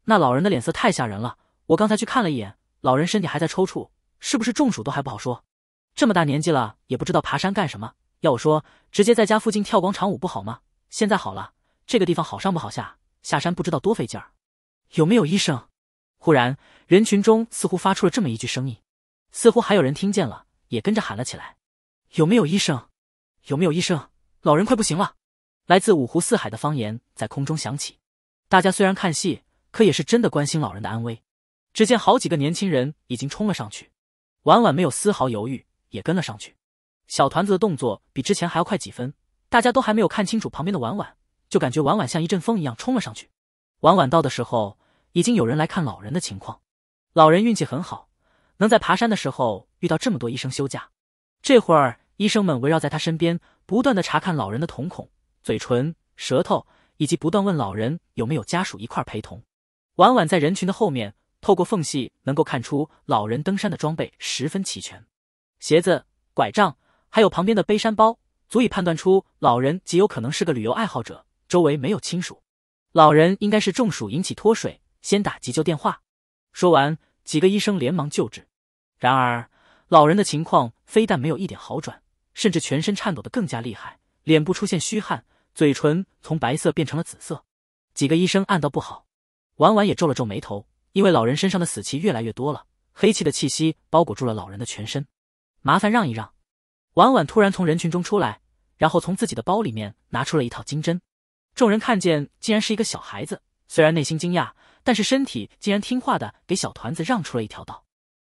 Speaker 1: 那老人的脸色太吓人了，我刚才去看了一眼，老人身体还在抽搐，是不是中暑都还不好说。这么大年纪了，也不知道爬山干什么？要我说，直接在家附近跳广场舞不好吗？现在好了，这个地方好上不好下，下山不知道多费劲儿。有没有医生？忽然，人群中似乎发出了这么一句声音，似乎还有人听见了，也跟着喊了起来：“有没有医生？有没有医生？老人快不行了！”来自五湖四海的方言在空中响起。大家虽然看戏，可也是真的关心老人的安危。只见好几个年轻人已经冲了上去，婉婉没有丝毫犹豫，也跟了上去。小团子的动作比之前还要快几分，大家都还没有看清楚旁边的婉婉，就感觉婉婉像一阵风一样冲了上去。婉婉到的时候。已经有人来看老人的情况。老人运气很好，能在爬山的时候遇到这么多医生休假。这会儿，医生们围绕在他身边，不断的查看老人的瞳孔、嘴唇、舌头，以及不断问老人有没有家属一块陪同。婉婉在人群的后面，透过缝隙能够看出，老人登山的装备十分齐全，鞋子、拐杖，还有旁边的背山包，足以判断出老人极有可能是个旅游爱好者。周围没有亲属，老人应该是中暑引起脱水。先打急救电话。说完，几个医生连忙救治。然而，老人的情况非但没有一点好转，甚至全身颤抖的更加厉害，脸部出现虚汗，嘴唇从白色变成了紫色。几个医生暗道不好，婉婉也皱了皱眉头，因为老人身上的死气越来越多了，黑气的气息包裹住了老人的全身。麻烦让一让！婉婉突然从人群中出来，然后从自己的包里面拿出了一套金针。众人看见，竟然是一个小孩子，虽然内心惊讶。但是身体竟然听话的给小团子让出了一条道。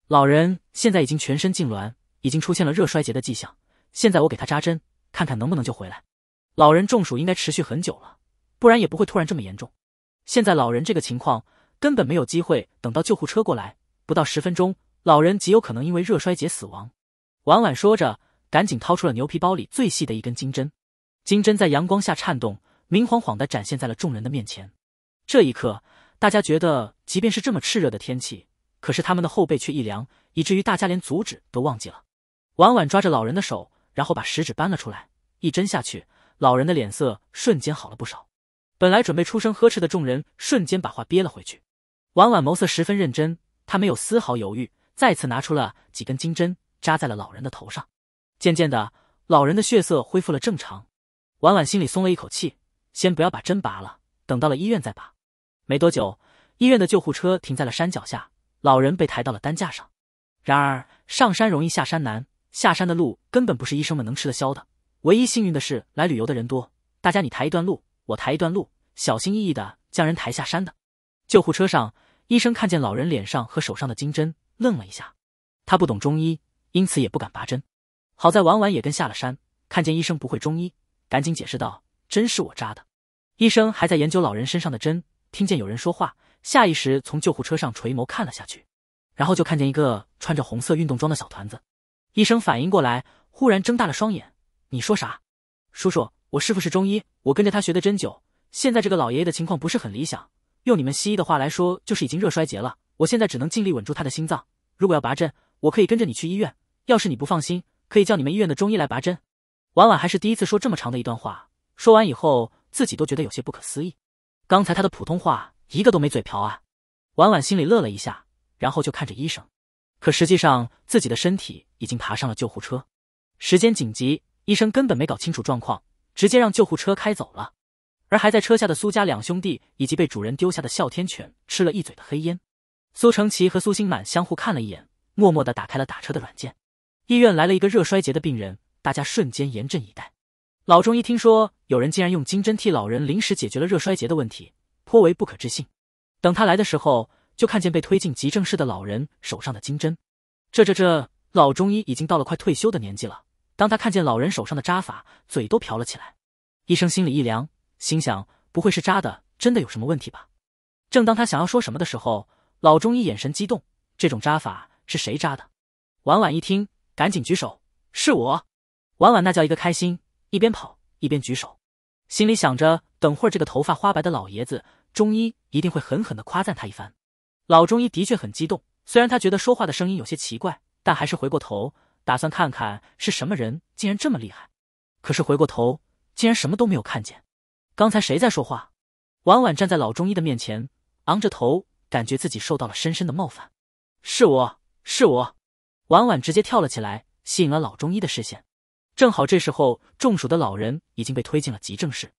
Speaker 1: 老人现在已经全身痉挛，已经出现了热衰竭的迹象。现在我给他扎针，看看能不能救回来。老人中暑应该持续很久了，不然也不会突然这么严重。现在老人这个情况根本没有机会等到救护车过来，不到十分钟，老人极有可能因为热衰竭死亡。婉婉说着，赶紧掏出了牛皮包里最细的一根金针，金针在阳光下颤动，明晃晃的展现在了众人的面前。这一刻。大家觉得，即便是这么炽热的天气，可是他们的后背却一凉，以至于大家连阻止都忘记了。婉婉抓着老人的手，然后把食指搬了出来，一针下去，老人的脸色瞬间好了不少。本来准备出声呵斥的众人，瞬间把话憋了回去。婉婉眸色十分认真，她没有丝毫犹豫，再次拿出了几根金针，扎在了老人的头上。渐渐的，老人的血色恢复了正常。婉婉心里松了一口气，先不要把针拔了，等到了医院再拔。没多久，医院的救护车停在了山脚下，老人被抬到了担架上。然而上山容易下山难，下山的路根本不是医生们能吃得消的。唯一幸运的是，来旅游的人多，大家你抬一段路，我抬一段路，小心翼翼的将人抬下山的。救护车上，医生看见老人脸上和手上的金针，愣了一下。他不懂中医，因此也不敢拔针。好在婉婉也跟下了山，看见医生不会中医，赶紧解释道：“针是我扎的。”医生还在研究老人身上的针。听见有人说话，下意识从救护车上垂眸看了下去，然后就看见一个穿着红色运动装的小团子。医生反应过来，忽然睁大了双眼：“你说啥？叔叔，我师傅是中医，我跟着他学的针灸。现在这个老爷爷的情况不是很理想，用你们西医的话来说，就是已经热衰竭了。我现在只能尽力稳住他的心脏。如果要拔针，我可以跟着你去医院。要是你不放心，可以叫你们医院的中医来拔针。”婉婉还是第一次说这么长的一段话，说完以后，自己都觉得有些不可思议。刚才他的普通话一个都没嘴瓢啊，婉婉心里乐了一下，然后就看着医生。可实际上自己的身体已经爬上了救护车，时间紧急，医生根本没搞清楚状况，直接让救护车开走了。而还在车下的苏家两兄弟以及被主人丢下的哮天犬吃了一嘴的黑烟，苏承奇和苏星满相互看了一眼，默默的打开了打车的软件。医院来了一个热衰竭的病人，大家瞬间严阵以待。老中医听说有人竟然用金针替老人临时解决了热衰竭的问题，颇为不可置信。等他来的时候，就看见被推进急症室的老人手上的金针。这这这！老中医已经到了快退休的年纪了，当他看见老人手上的扎法，嘴都瓢了起来。医生心里一凉，心想：不会是扎的真的有什么问题吧？正当他想要说什么的时候，老中医眼神激动：“这种扎法是谁扎的？”婉婉一听，赶紧举手：“是我。”婉婉那叫一个开心。一边跑一边举手，心里想着，等会儿这个头发花白的老爷子中医一定会狠狠的夸赞他一番。老中医的确很激动，虽然他觉得说话的声音有些奇怪，但还是回过头，打算看看是什么人竟然这么厉害。可是回过头，竟然什么都没有看见。刚才谁在说话？婉婉站在老中医的面前，昂着头，感觉自己受到了深深的冒犯。是我，是我！婉婉直接跳了起来，吸引了老中医的视线。正好这时候，中暑的老人已经被推进了急诊室，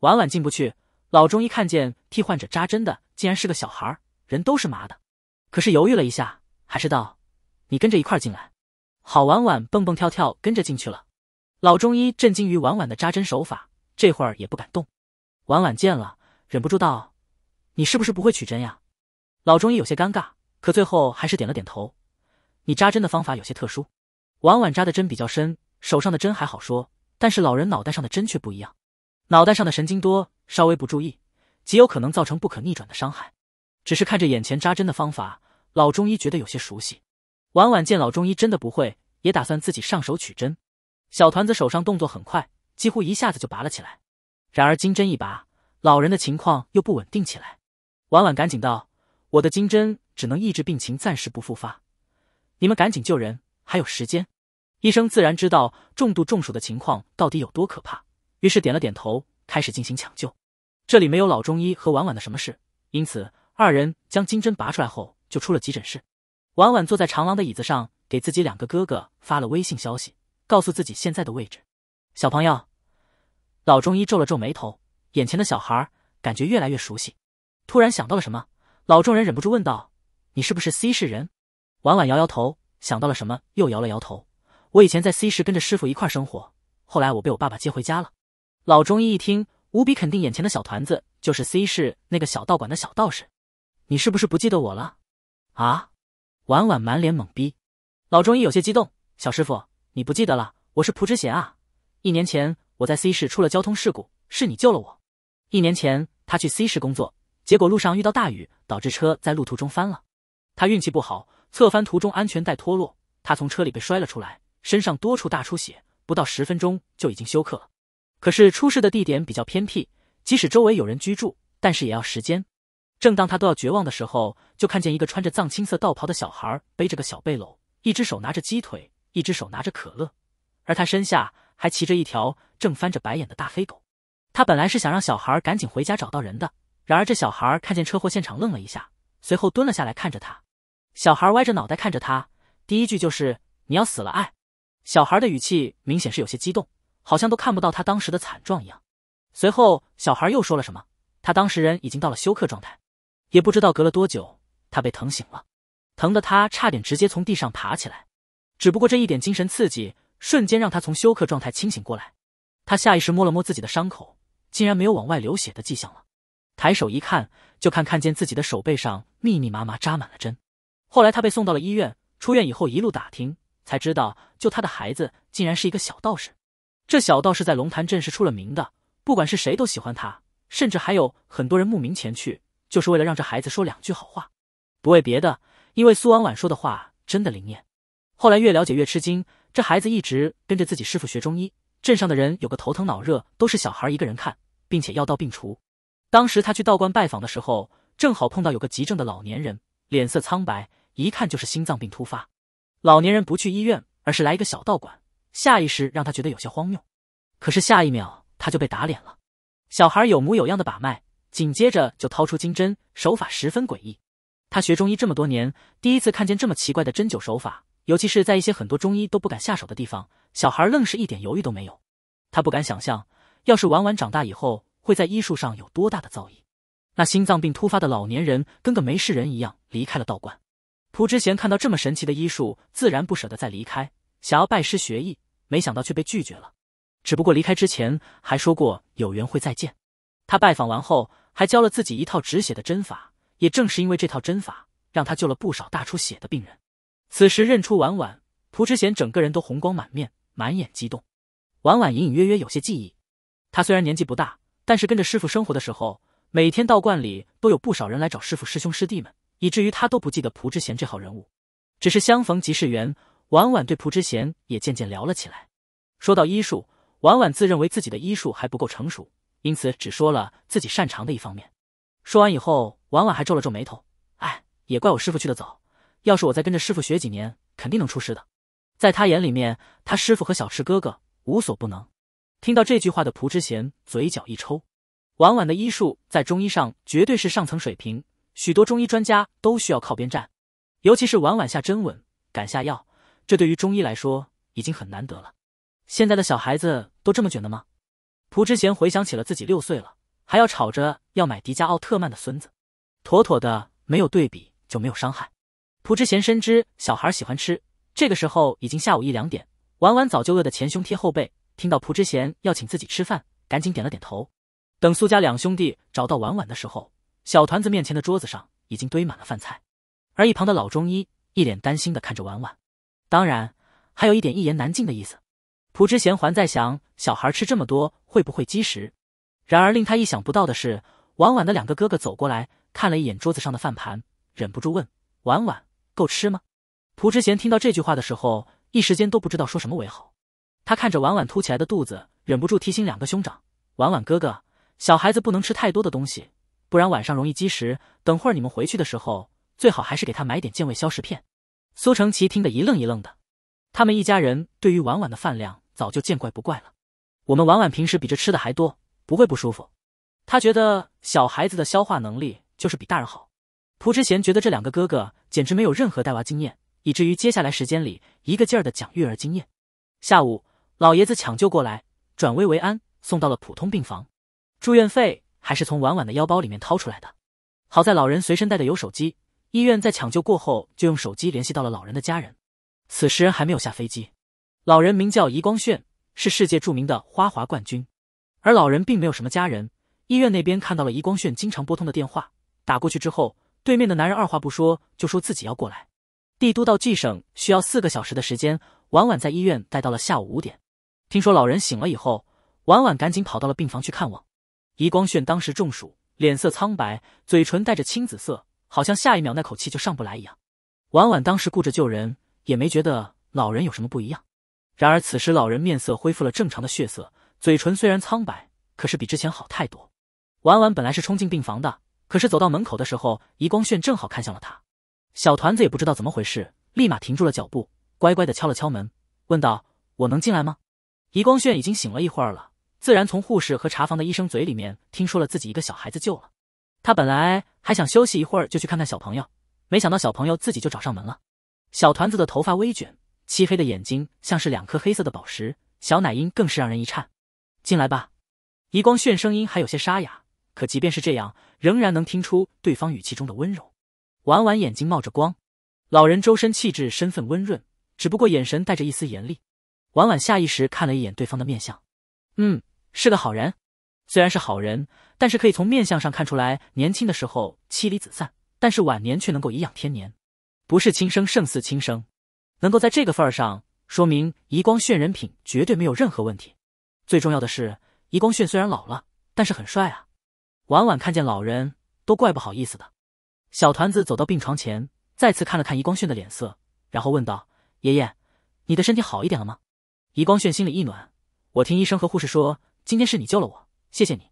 Speaker 1: 婉婉进不去。老中医看见替患者扎针的竟然是个小孩儿，人都是麻的，可是犹豫了一下，还是道：“你跟着一块进来。”好，婉婉蹦蹦跳跳跟着进去了。老中医震惊于婉婉的扎针手法，这会儿也不敢动。婉婉见了，忍不住道：“你是不是不会取针呀？”老中医有些尴尬，可最后还是点了点头：“你扎针的方法有些特殊，婉婉扎的针比较深。”手上的针还好说，但是老人脑袋上的针却不一样。脑袋上的神经多，稍微不注意，极有可能造成不可逆转的伤害。只是看着眼前扎针的方法，老中医觉得有些熟悉。婉婉见老中医真的不会，也打算自己上手取针。小团子手上动作很快，几乎一下子就拔了起来。然而金针一拔，老人的情况又不稳定起来。婉婉赶紧道：“我的金针只能抑制病情，暂时不复发。你们赶紧救人，还有时间。”医生自然知道重度中暑的情况到底有多可怕，于是点了点头，开始进行抢救。这里没有老中医和婉婉的什么事，因此二人将金针拔出来后就出了急诊室。婉婉坐在长廊的椅子上，给自己两个哥哥发了微信消息，告诉自己现在的位置。小朋友，老中医皱了皱眉头，眼前的小孩感觉越来越熟悉，突然想到了什么，老众人忍不住问道：“你是不是 C 市人？”婉婉摇摇头，想到了什么又摇了摇头。我以前在 C 市跟着师傅一块生活，后来我被我爸爸接回家了。老中医一听，无比肯定眼前的小团子就是 C 市那个小道馆的小道士。你是不是不记得我了？啊？婉婉满脸懵逼。老中医有些激动，小师傅，你不记得了？我是蒲之贤啊！一年前我在 C 市出了交通事故，是你救了我。一年前他去 C 市工作，结果路上遇到大雨，导致车在路途中翻了。他运气不好，侧翻途中安全带脱落，他从车里被摔了出来。身上多处大出血，不到十分钟就已经休克了。可是出事的地点比较偏僻，即使周围有人居住，但是也要时间。正当他都要绝望的时候，就看见一个穿着藏青色道袍的小孩，背着个小背篓，一只手拿着鸡腿，一只手拿着可乐，而他身下还骑着一条正翻着白眼的大黑狗。他本来是想让小孩赶紧回家找到人的，然而这小孩看见车祸现场愣了一下，随后蹲了下来看着他。小孩歪着脑袋看着他，第一句就是：“你要死了，爱。”小孩的语气明显是有些激动，好像都看不到他当时的惨状一样。随后，小孩又说了什么？他当时人已经到了休克状态，也不知道隔了多久，他被疼醒了，疼得他差点直接从地上爬起来。只不过这一点精神刺激，瞬间让他从休克状态清醒过来。他下意识摸了摸自己的伤口，竟然没有往外流血的迹象了。抬手一看，就看看见自己的手背上密密麻麻扎满了针。后来他被送到了医院，出院以后一路打听。才知道救他的孩子竟然是一个小道士。这小道士在龙潭镇是出了名的，不管是谁都喜欢他，甚至还有很多人慕名前去，就是为了让这孩子说两句好话。不为别的，因为苏婉婉说的话真的灵验。后来越了解越吃惊，这孩子一直跟着自己师傅学中医。镇上的人有个头疼脑热都是小孩一个人看，并且药到病除。当时他去道观拜访的时候，正好碰到有个急症的老年人，脸色苍白，一看就是心脏病突发。老年人不去医院，而是来一个小道馆，下意识让他觉得有些荒谬。可是下一秒他就被打脸了。小孩有模有样的把脉，紧接着就掏出金针，手法十分诡异。他学中医这么多年，第一次看见这么奇怪的针灸手法，尤其是在一些很多中医都不敢下手的地方，小孩愣是一点犹豫都没有。他不敢想象，要是婉婉长大以后，会在医术上有多大的造诣。那心脏病突发的老年人跟个没事人一样离开了道观。蒲之贤看到这么神奇的医术，自然不舍得再离开，想要拜师学艺，没想到却被拒绝了。只不过离开之前还说过有缘会再见。他拜访完后还教了自己一套止血的针法，也正是因为这套针法，让他救了不少大出血的病人。此时认出婉婉，蒲之贤整个人都红光满面，满眼激动。婉婉隐隐约约有些记忆，她虽然年纪不大，但是跟着师傅生活的时候，每天道观里都有不少人来找师傅师兄师弟们。以至于他都不记得蒲之贤这号人物，只是相逢即是缘，婉婉对蒲之贤也渐渐聊了起来。说到医术，婉婉自认为自己的医术还不够成熟，因此只说了自己擅长的一方面。说完以后，婉婉还皱了皱眉头，哎，也怪我师傅去的早，要是我再跟着师傅学几年，肯定能出师的。在他眼里面，他师傅和小池哥哥无所不能。听到这句话的蒲之贤嘴角一抽，婉婉的医术在中医上绝对是上层水平。许多中医专家都需要靠边站，尤其是晚晚下针稳敢下药，这对于中医来说已经很难得了。现在的小孩子都这么卷的吗？蒲之贤回想起了自己六岁了还要吵着要买迪迦奥特曼的孙子，妥妥的没有对比就没有伤害。蒲之贤深知小孩喜欢吃，这个时候已经下午一两点，晚晚早就饿得前胸贴后背，听到蒲之贤要请自己吃饭，赶紧点了点头。等苏家两兄弟找到晚晚的时候。小团子面前的桌子上已经堆满了饭菜，而一旁的老中医一脸担心的看着婉婉，当然还有一点一言难尽的意思。蒲之贤还在想，小孩吃这么多会不会积食？然而令他意想不到的是，婉婉的两个哥哥走过来，看了一眼桌子上的饭盘，忍不住问：“婉婉够吃吗？”蒲之贤听到这句话的时候，一时间都不知道说什么为好。他看着婉婉凸起来的肚子，忍不住提醒两个兄长：“婉婉哥哥，小孩子不能吃太多的东西。”不然晚上容易积食。等会儿你们回去的时候，最好还是给他买点健胃消食片。苏成奇听得一愣一愣的。他们一家人对于婉婉的饭量早就见怪不怪了。我们婉婉平时比这吃的还多，不会不舒服。他觉得小孩子的消化能力就是比大人好。蒲之贤觉得这两个哥哥简直没有任何带娃经验，以至于接下来时间里一个劲儿的讲育儿经验。下午，老爷子抢救过来，转危为安，送到了普通病房，住院费。还是从婉婉的腰包里面掏出来的。好在老人随身带的有手机，医院在抢救过后就用手机联系到了老人的家人。此时还没有下飞机，老人名叫倪光炫，是世界著名的花滑冠军。而老人并没有什么家人，医院那边看到了倪光炫经常拨通的电话，打过去之后，对面的男人二话不说就说自己要过来。帝都到 G 省需要四个小时的时间，婉婉在医院待到了下午五点。听说老人醒了以后，婉婉赶紧跑到了病房去看望。余光炫当时中暑，脸色苍白，嘴唇带着青紫色，好像下一秒那口气就上不来一样。婉婉当时顾着救人，也没觉得老人有什么不一样。然而此时老人面色恢复了正常的血色，嘴唇虽然苍白，可是比之前好太多。婉婉本来是冲进病房的，可是走到门口的时候，余光炫正好看向了他。小团子也不知道怎么回事，立马停住了脚步，乖乖的敲了敲门，问道：“我能进来吗？”余光炫已经醒了一会儿了。自然从护士和查房的医生嘴里面听说了自己一个小孩子救了，他本来还想休息一会儿就去看看小朋友，没想到小朋友自己就找上门了。小团子的头发微卷，漆黑的眼睛像是两颗黑色的宝石，小奶音更是让人一颤。进来吧，一光炫声音还有些沙哑，可即便是这样，仍然能听出对方语气中的温柔。婉婉眼睛冒着光，老人周身气质身份温润，只不过眼神带着一丝严厉。婉婉下意识看了一眼对方的面相，嗯。是个好人，虽然是好人，但是可以从面相上看出来，年轻的时候妻离子散，但是晚年却能够颐养天年，不是亲生胜似亲生，能够在这个份上，说明怡光炫人品绝对没有任何问题。最重要的是，怡光炫虽然老了，但是很帅啊！婉婉看见老人都怪不好意思的，小团子走到病床前，再次看了看怡光炫的脸色，然后问道：“爷爷，你的身体好一点了吗？”怡光炫心里一暖，我听医生和护士说。今天是你救了我，谢谢你。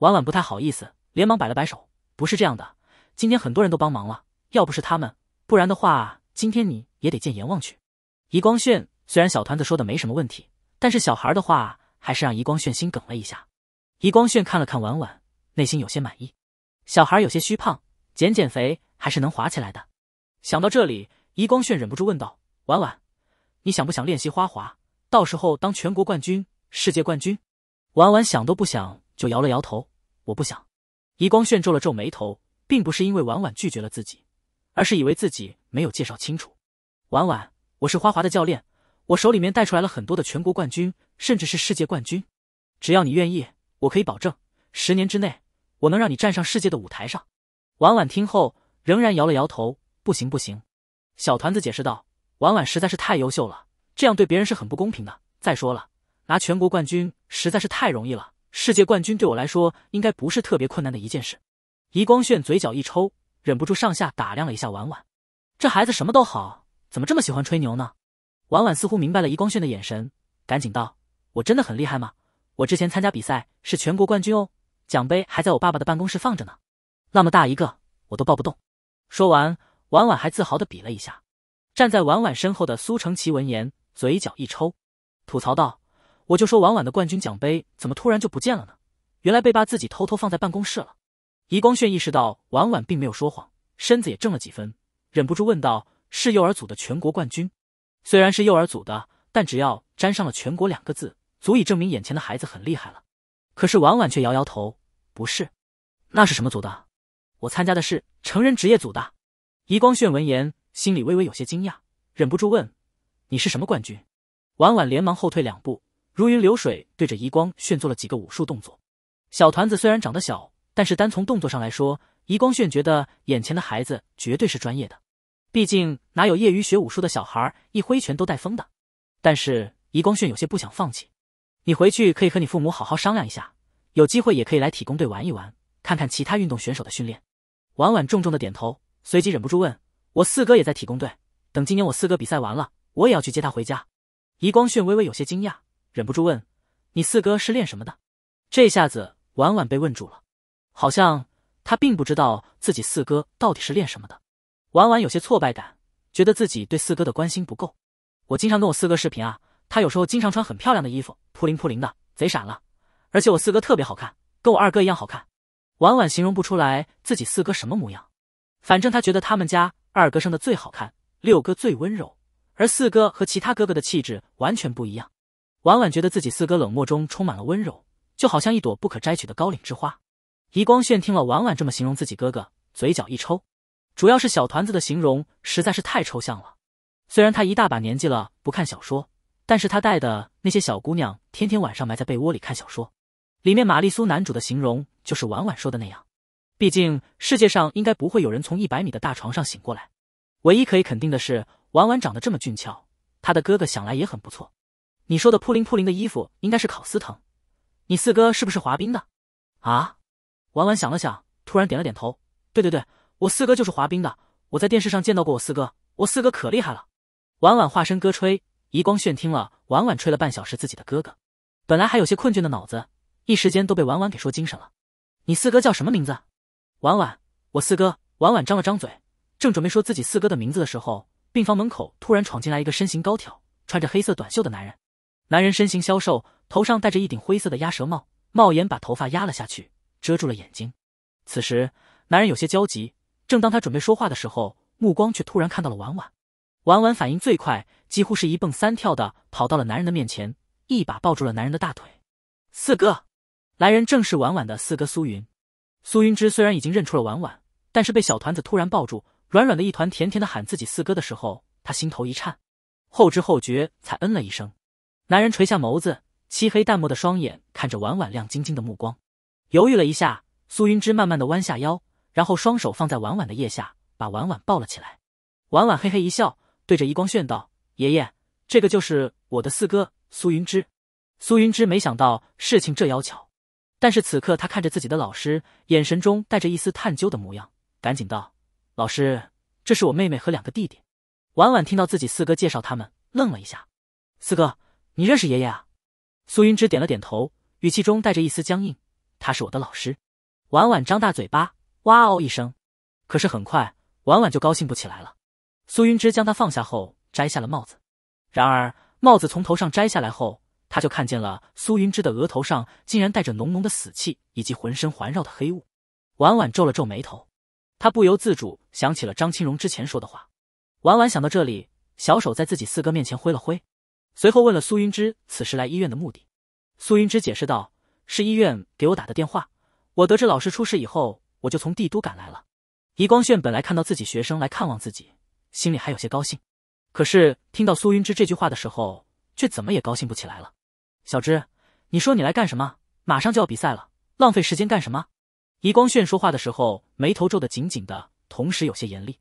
Speaker 1: 婉婉不太好意思，连忙摆了摆手，不是这样的。今天很多人都帮忙了，要不是他们，不然的话，今天你也得见阎王去。怡光炫虽然小团子说的没什么问题，但是小孩的话还是让怡光炫心梗了一下。怡光炫看了看婉婉，内心有些满意。小孩有些虚胖，减减肥还是能滑起来的。想到这里，怡光炫忍不住问道：“婉婉，你想不想练习花滑？到时候当全国冠军、世界冠军？”婉婉想都不想就摇了摇头，我不想。怡光炫皱了皱眉头，并不是因为婉婉拒绝了自己，而是以为自己没有介绍清楚。婉婉，我是花滑的教练，我手里面带出来了很多的全国冠军，甚至是世界冠军。只要你愿意，我可以保证，十年之内我能让你站上世界的舞台上。婉婉听后仍然摇了摇头，不行不行。小团子解释道，婉婉实在是太优秀了，这样对别人是很不公平的。再说了。拿全国冠军实在是太容易了，世界冠军对我来说应该不是特别困难的一件事。怡光炫嘴角一抽，忍不住上下打量了一下婉婉，这孩子什么都好，怎么这么喜欢吹牛呢？婉婉似乎明白了怡光炫的眼神，赶紧道：“我真的很厉害吗？我之前参加比赛是全国冠军哦，奖杯还在我爸爸的办公室放着呢，那么大一个我都抱不动。”说完，婉婉还自豪的比了一下。站在婉婉身后的苏承奇闻言嘴角一抽，吐槽道。我就说，婉婉的冠军奖杯怎么突然就不见了呢？原来被爸自己偷偷放在办公室了。余光炫意识到婉婉并没有说谎，身子也正了几分，忍不住问道：“是幼儿组的全国冠军？虽然是幼儿组的，但只要沾上了全国两个字，足以证明眼前的孩子很厉害了。”可是婉婉却摇摇头：“不是，那是什么组的？我参加的是成人职业组的。”余光炫闻言，心里微微有些惊讶，忍不住问：“你是什么冠军？”婉婉连忙后退两步。如云流水对着余光炫做了几个武术动作。小团子虽然长得小，但是单从动作上来说，余光炫觉得眼前的孩子绝对是专业的。毕竟哪有业余学武术的小孩一挥拳都带风的？但是余光炫有些不想放弃。你回去可以和你父母好好商量一下，有机会也可以来体工队玩一玩，看看其他运动选手的训练。婉婉重重的点头，随即忍不住问：“我四哥也在体工队，等今年我四哥比赛完了，我也要去接他回家。”余光炫微微有些惊讶。忍不住问：“你四哥是练什么的？”这下子婉婉被问住了，好像他并不知道自己四哥到底是练什么的。婉婉有些挫败感，觉得自己对四哥的关心不够。我经常跟我四哥视频啊，他有时候经常穿很漂亮的衣服，扑灵扑灵的，贼闪了。而且我四哥特别好看，跟我二哥一样好看。婉婉形容不出来自己四哥什么模样，反正他觉得他们家二哥生的最好看，六哥最温柔，而四哥和其他哥哥的气质完全不一样。婉婉觉得自己四哥冷漠中充满了温柔，就好像一朵不可摘取的高岭之花。怡光炫听了婉婉这么形容自己哥哥，嘴角一抽。主要是小团子的形容实在是太抽象了。虽然他一大把年纪了不看小说，但是他带的那些小姑娘天天晚上埋在被窝里看小说，里面玛丽苏男主的形容就是婉婉说的那样。毕竟世界上应该不会有人从一百米的大床上醒过来。唯一可以肯定的是，婉婉长得这么俊俏，她的哥哥想来也很不错。你说的扑灵扑灵的衣服应该是考斯藤，你四哥是不是滑冰的？啊？婉婉想了想，突然点了点头。对对对，我四哥就是滑冰的。我在电视上见到过我四哥，我四哥可厉害了。婉婉化身哥吹，余光炫听了婉婉吹了半小时自己的哥哥，本来还有些困倦的脑子，一时间都被婉婉给说精神了。你四哥叫什么名字？婉婉，我四哥。婉婉张了张嘴，正准备说自己四哥的名字的时候，病房门口突然闯进来一个身形高挑、穿着黑色短袖的男人。男人身形消瘦，头上戴着一顶灰色的鸭舌帽，帽檐把头发压了下去，遮住了眼睛。此时，男人有些焦急。正当他准备说话的时候，目光却突然看到了婉婉。婉婉反应最快，几乎是一蹦三跳的跑到了男人的面前，一把抱住了男人的大腿。四哥，来人正是婉婉的四哥苏云。苏云之虽然已经认出了婉婉，但是被小团子突然抱住，软软的一团，甜甜的喊自己四哥的时候，他心头一颤，后知后觉才嗯了一声。男人垂下眸子，漆黑淡漠的双眼看着婉婉亮晶晶的目光，犹豫了一下，苏云芝慢慢的弯下腰，然后双手放在婉婉的腋下，把婉婉抱了起来。婉婉嘿嘿一笑，对着一光炫道：“爷爷，这个就是我的四哥苏云芝。”苏云芝没想到事情这妖巧，但是此刻他看着自己的老师，眼神中带着一丝探究的模样，赶紧道：“老师，这是我妹妹和两个弟弟。”婉婉听到自己四哥介绍他们，愣了一下，四哥。你认识爷爷啊？苏云芝点了点头，语气中带着一丝僵硬。他是我的老师。婉婉张大嘴巴，哇哦一声。可是很快，婉婉就高兴不起来了。苏云芝将她放下后，摘下了帽子。然而，帽子从头上摘下来后，他就看见了苏云芝的额头上竟然带着浓浓的死气，以及浑身环绕的黑雾。婉婉皱了皱眉头，他不由自主想起了张青荣之前说的话。婉婉想到这里，小手在自己四哥面前挥了挥。随后问了苏云芝此时来医院的目的，苏云芝解释道：“是医院给我打的电话，我得知老师出事以后，我就从帝都赶来了。”余光炫本来看到自己学生来看望自己，心里还有些高兴，可是听到苏云芝这句话的时候，却怎么也高兴不起来了。“小芝，你说你来干什么？马上就要比赛了，浪费时间干什么？”余光炫说话的时候，眉头皱得紧紧的，同时有些严厉。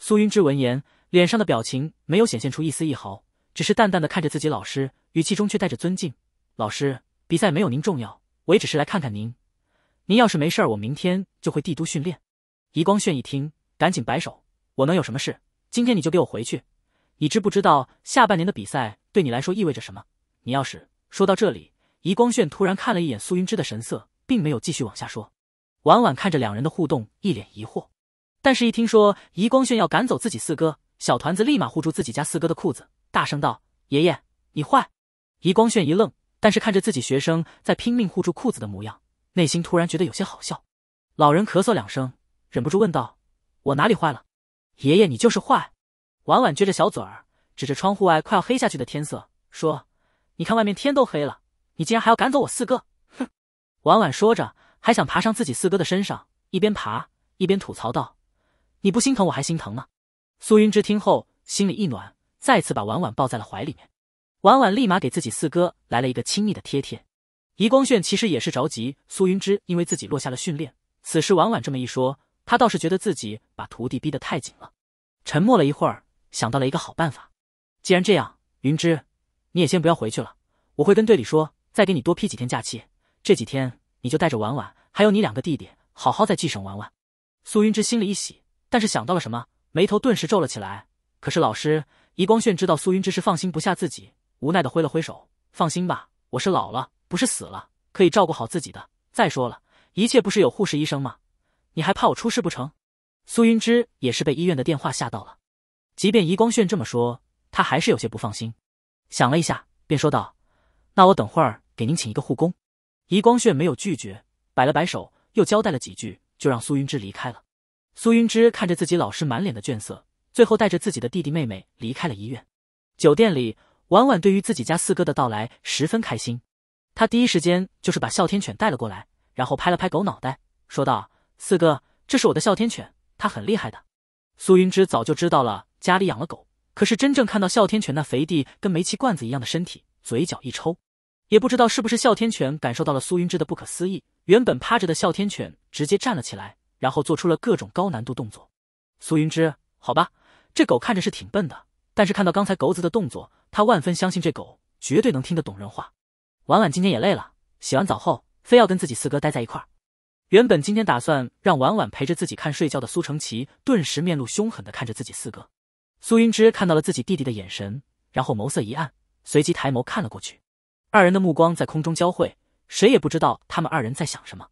Speaker 1: 苏云芝闻言，脸上的表情没有显现出一丝一毫。只是淡淡的看着自己老师，语气中却带着尊敬。老师，比赛没有您重要，我也只是来看看您。您要是没事儿，我明天就会帝都训练。余光炫一听，赶紧摆手，我能有什么事？今天你就给我回去。你知不知道下半年的比赛对你来说意味着什么？你要是说到这里，余光炫突然看了一眼苏云芝的神色，并没有继续往下说。婉婉看着两人的互动，一脸疑惑。但是，一听说余光炫要赶走自己四哥，小团子立马护住自己家四哥的裤子。大声道：“爷爷，你坏！”一光炫一愣，但是看着自己学生在拼命护住裤子的模样，内心突然觉得有些好笑。老人咳嗽两声，忍不住问道：“我哪里坏了？”“爷爷，你就是坏！”婉婉撅着小嘴儿，指着窗户外快要黑下去的天色，说：“你看外面天都黑了，你竟然还要赶走我四哥！”哼！婉婉说着，还想爬上自己四哥的身上，一边爬一边吐槽道：“你不心疼我还心疼呢。”苏云芝听后，心里一暖。再次把婉婉抱在了怀里面，婉婉立马给自己四哥来了一个亲密的贴贴。怡光炫其实也是着急，苏云芝因为自己落下了训练，此时婉婉这么一说，他倒是觉得自己把徒弟逼得太紧了。沉默了一会儿，想到了一个好办法。既然这样，云芝，你也先不要回去了，我会跟队里说，再给你多批几天假期。这几天你就带着婉婉，还有你两个弟弟，好好在继省玩玩。苏云芝心里一喜，但是想到了什么，眉头顿时皱了起来。可是老师。余光炫知道苏云之是放心不下自己，无奈的挥了挥手：“放心吧，我是老了，不是死了，可以照顾好自己的。再说了，一切不是有护士医生吗？你还怕我出事不成？”苏云之也是被医院的电话吓到了，即便余光炫这么说，他还是有些不放心，想了一下，便说道：“那我等会儿给您请一个护工。”余光炫没有拒绝，摆了摆手，又交代了几句，就让苏云之离开了。苏云之看着自己老师满脸的倦色。最后带着自己的弟弟妹妹离开了医院。酒店里，婉婉对于自己家四哥的到来十分开心，她第一时间就是把哮天犬带了过来，然后拍了拍狗脑袋，说道：“四哥，这是我的哮天犬，它很厉害的。”苏云芝早就知道了家里养了狗，可是真正看到哮天犬那肥地跟煤气罐子一样的身体，嘴角一抽。也不知道是不是哮天犬感受到了苏云芝的不可思议，原本趴着的哮天犬直接站了起来，然后做出了各种高难度动作。苏云芝，好吧。这狗看着是挺笨的，但是看到刚才狗子的动作，他万分相信这狗绝对能听得懂人话。婉婉今天也累了，洗完澡后非要跟自己四哥待在一块儿。原本今天打算让婉婉陪着自己看睡觉的苏承其顿时面露凶狠的看着自己四哥。苏云芝看到了自己弟弟的眼神，然后眸色一暗，随即抬眸看了过去。二人的目光在空中交汇，谁也不知道他们二人在想什么。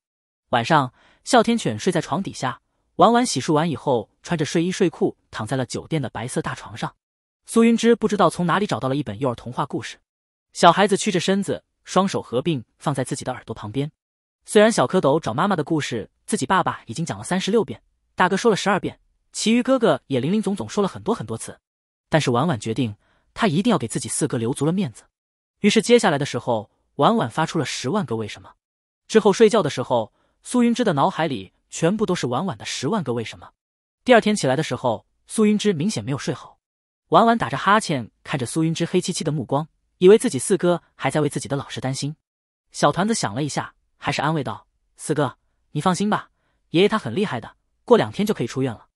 Speaker 1: 晚上，哮天犬睡在床底下。婉婉洗漱完以后，穿着睡衣睡裤躺在了酒店的白色大床上。苏云芝不知道从哪里找到了一本幼儿童话故事，小孩子屈着身子，双手合并放在自己的耳朵旁边。虽然小蝌蚪找妈妈的故事自己爸爸已经讲了三十六遍，大哥说了十二遍，其余哥哥也零零总总说了很多很多次，但是婉婉决定，他一定要给自己四哥留足了面子。于是接下来的时候，婉婉发出了十万个为什么。之后睡觉的时候，苏云芝的脑海里。全部都是晚晚的十万个为什么。第二天起来的时候，苏云芝明显没有睡好。晚晚打着哈欠，看着苏云芝黑漆漆的目光，以为自己四哥还在为自己的老师担心。小团子想了一下，还是安慰道：“四哥，你放心吧，爷爷他很厉害的，过两天就可以出院了。”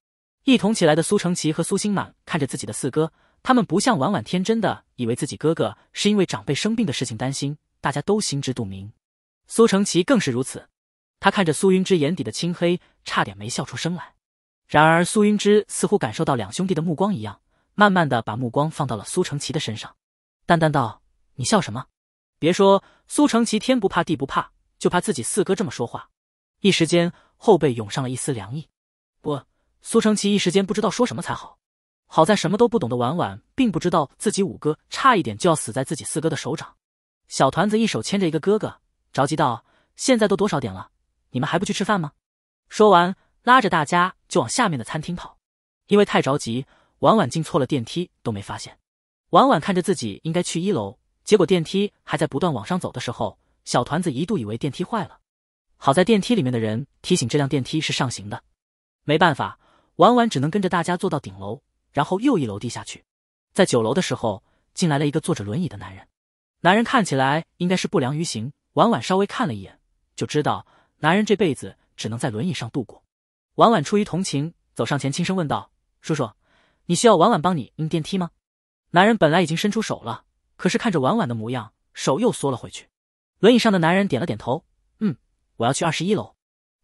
Speaker 1: 一同起来的苏承奇和苏心满看着自己的四哥，他们不像晚晚天真的以为自己哥哥是因为长辈生病的事情担心，大家都心知肚明。苏承奇更是如此。他看着苏云之眼底的青黑，差点没笑出声来。然而苏云之似乎感受到两兄弟的目光一样，慢慢的把目光放到了苏承奇的身上，淡淡道：“你笑什么？”别说苏承奇天不怕地不怕，就怕自己四哥这么说话。一时间后背涌上了一丝凉意。不，苏承奇一时间不知道说什么才好。好在什么都不懂的婉婉并不知道自己五哥差一点就要死在自己四哥的手掌。小团子一手牵着一个哥哥，着急道：“现在都多少点了？”你们还不去吃饭吗？说完，拉着大家就往下面的餐厅跑。因为太着急，婉婉进错了电梯都没发现。婉婉看着自己应该去一楼，结果电梯还在不断往上走的时候，小团子一度以为电梯坏了。好在电梯里面的人提醒这辆电梯是上行的。没办法，婉婉只能跟着大家坐到顶楼，然后又一楼低下去。在九楼的时候，进来了一个坐着轮椅的男人。男人看起来应该是不良于行，婉婉稍微看了一眼就知道。男人这辈子只能在轮椅上度过，婉婉出于同情，走上前轻声问道：“叔叔，你需要婉婉帮你用电梯吗？”男人本来已经伸出手了，可是看着婉婉的模样，手又缩了回去。轮椅上的男人点了点头：“嗯，我要去二十一楼。”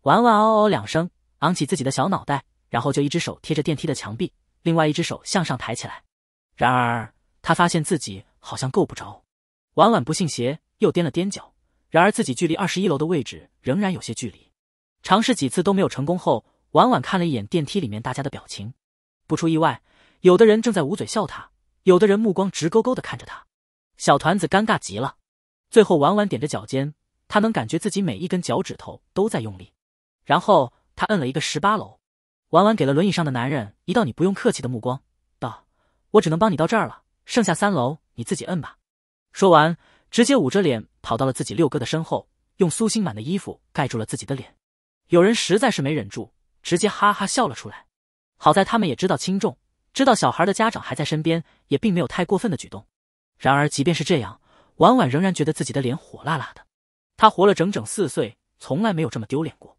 Speaker 1: 婉婉嗷嗷两声，昂起自己的小脑袋，然后就一只手贴着电梯的墙壁，另外一只手向上抬起来。然而他发现自己好像够不着。婉婉不信邪，又踮了踮脚。然而，自己距离二十一楼的位置仍然有些距离。尝试几次都没有成功后，婉婉看了一眼电梯里面大家的表情，不出意外，有的人正在捂嘴笑他，有的人目光直勾勾的看着他。小团子尴尬极了。最后，婉婉踮着脚尖，他能感觉自己每一根脚趾头都在用力。然后，他摁了一个十八楼。婉婉给了轮椅上的男人一道“你不用客气”的目光，道：“我只能帮你到这儿了，剩下三楼你自己摁吧。”说完。直接捂着脸跑到了自己六哥的身后，用苏心满的衣服盖住了自己的脸。有人实在是没忍住，直接哈哈笑了出来。好在他们也知道轻重，知道小孩的家长还在身边，也并没有太过分的举动。然而，即便是这样，婉婉仍然觉得自己的脸火辣辣的。她活了整整四岁，从来没有这么丢脸过。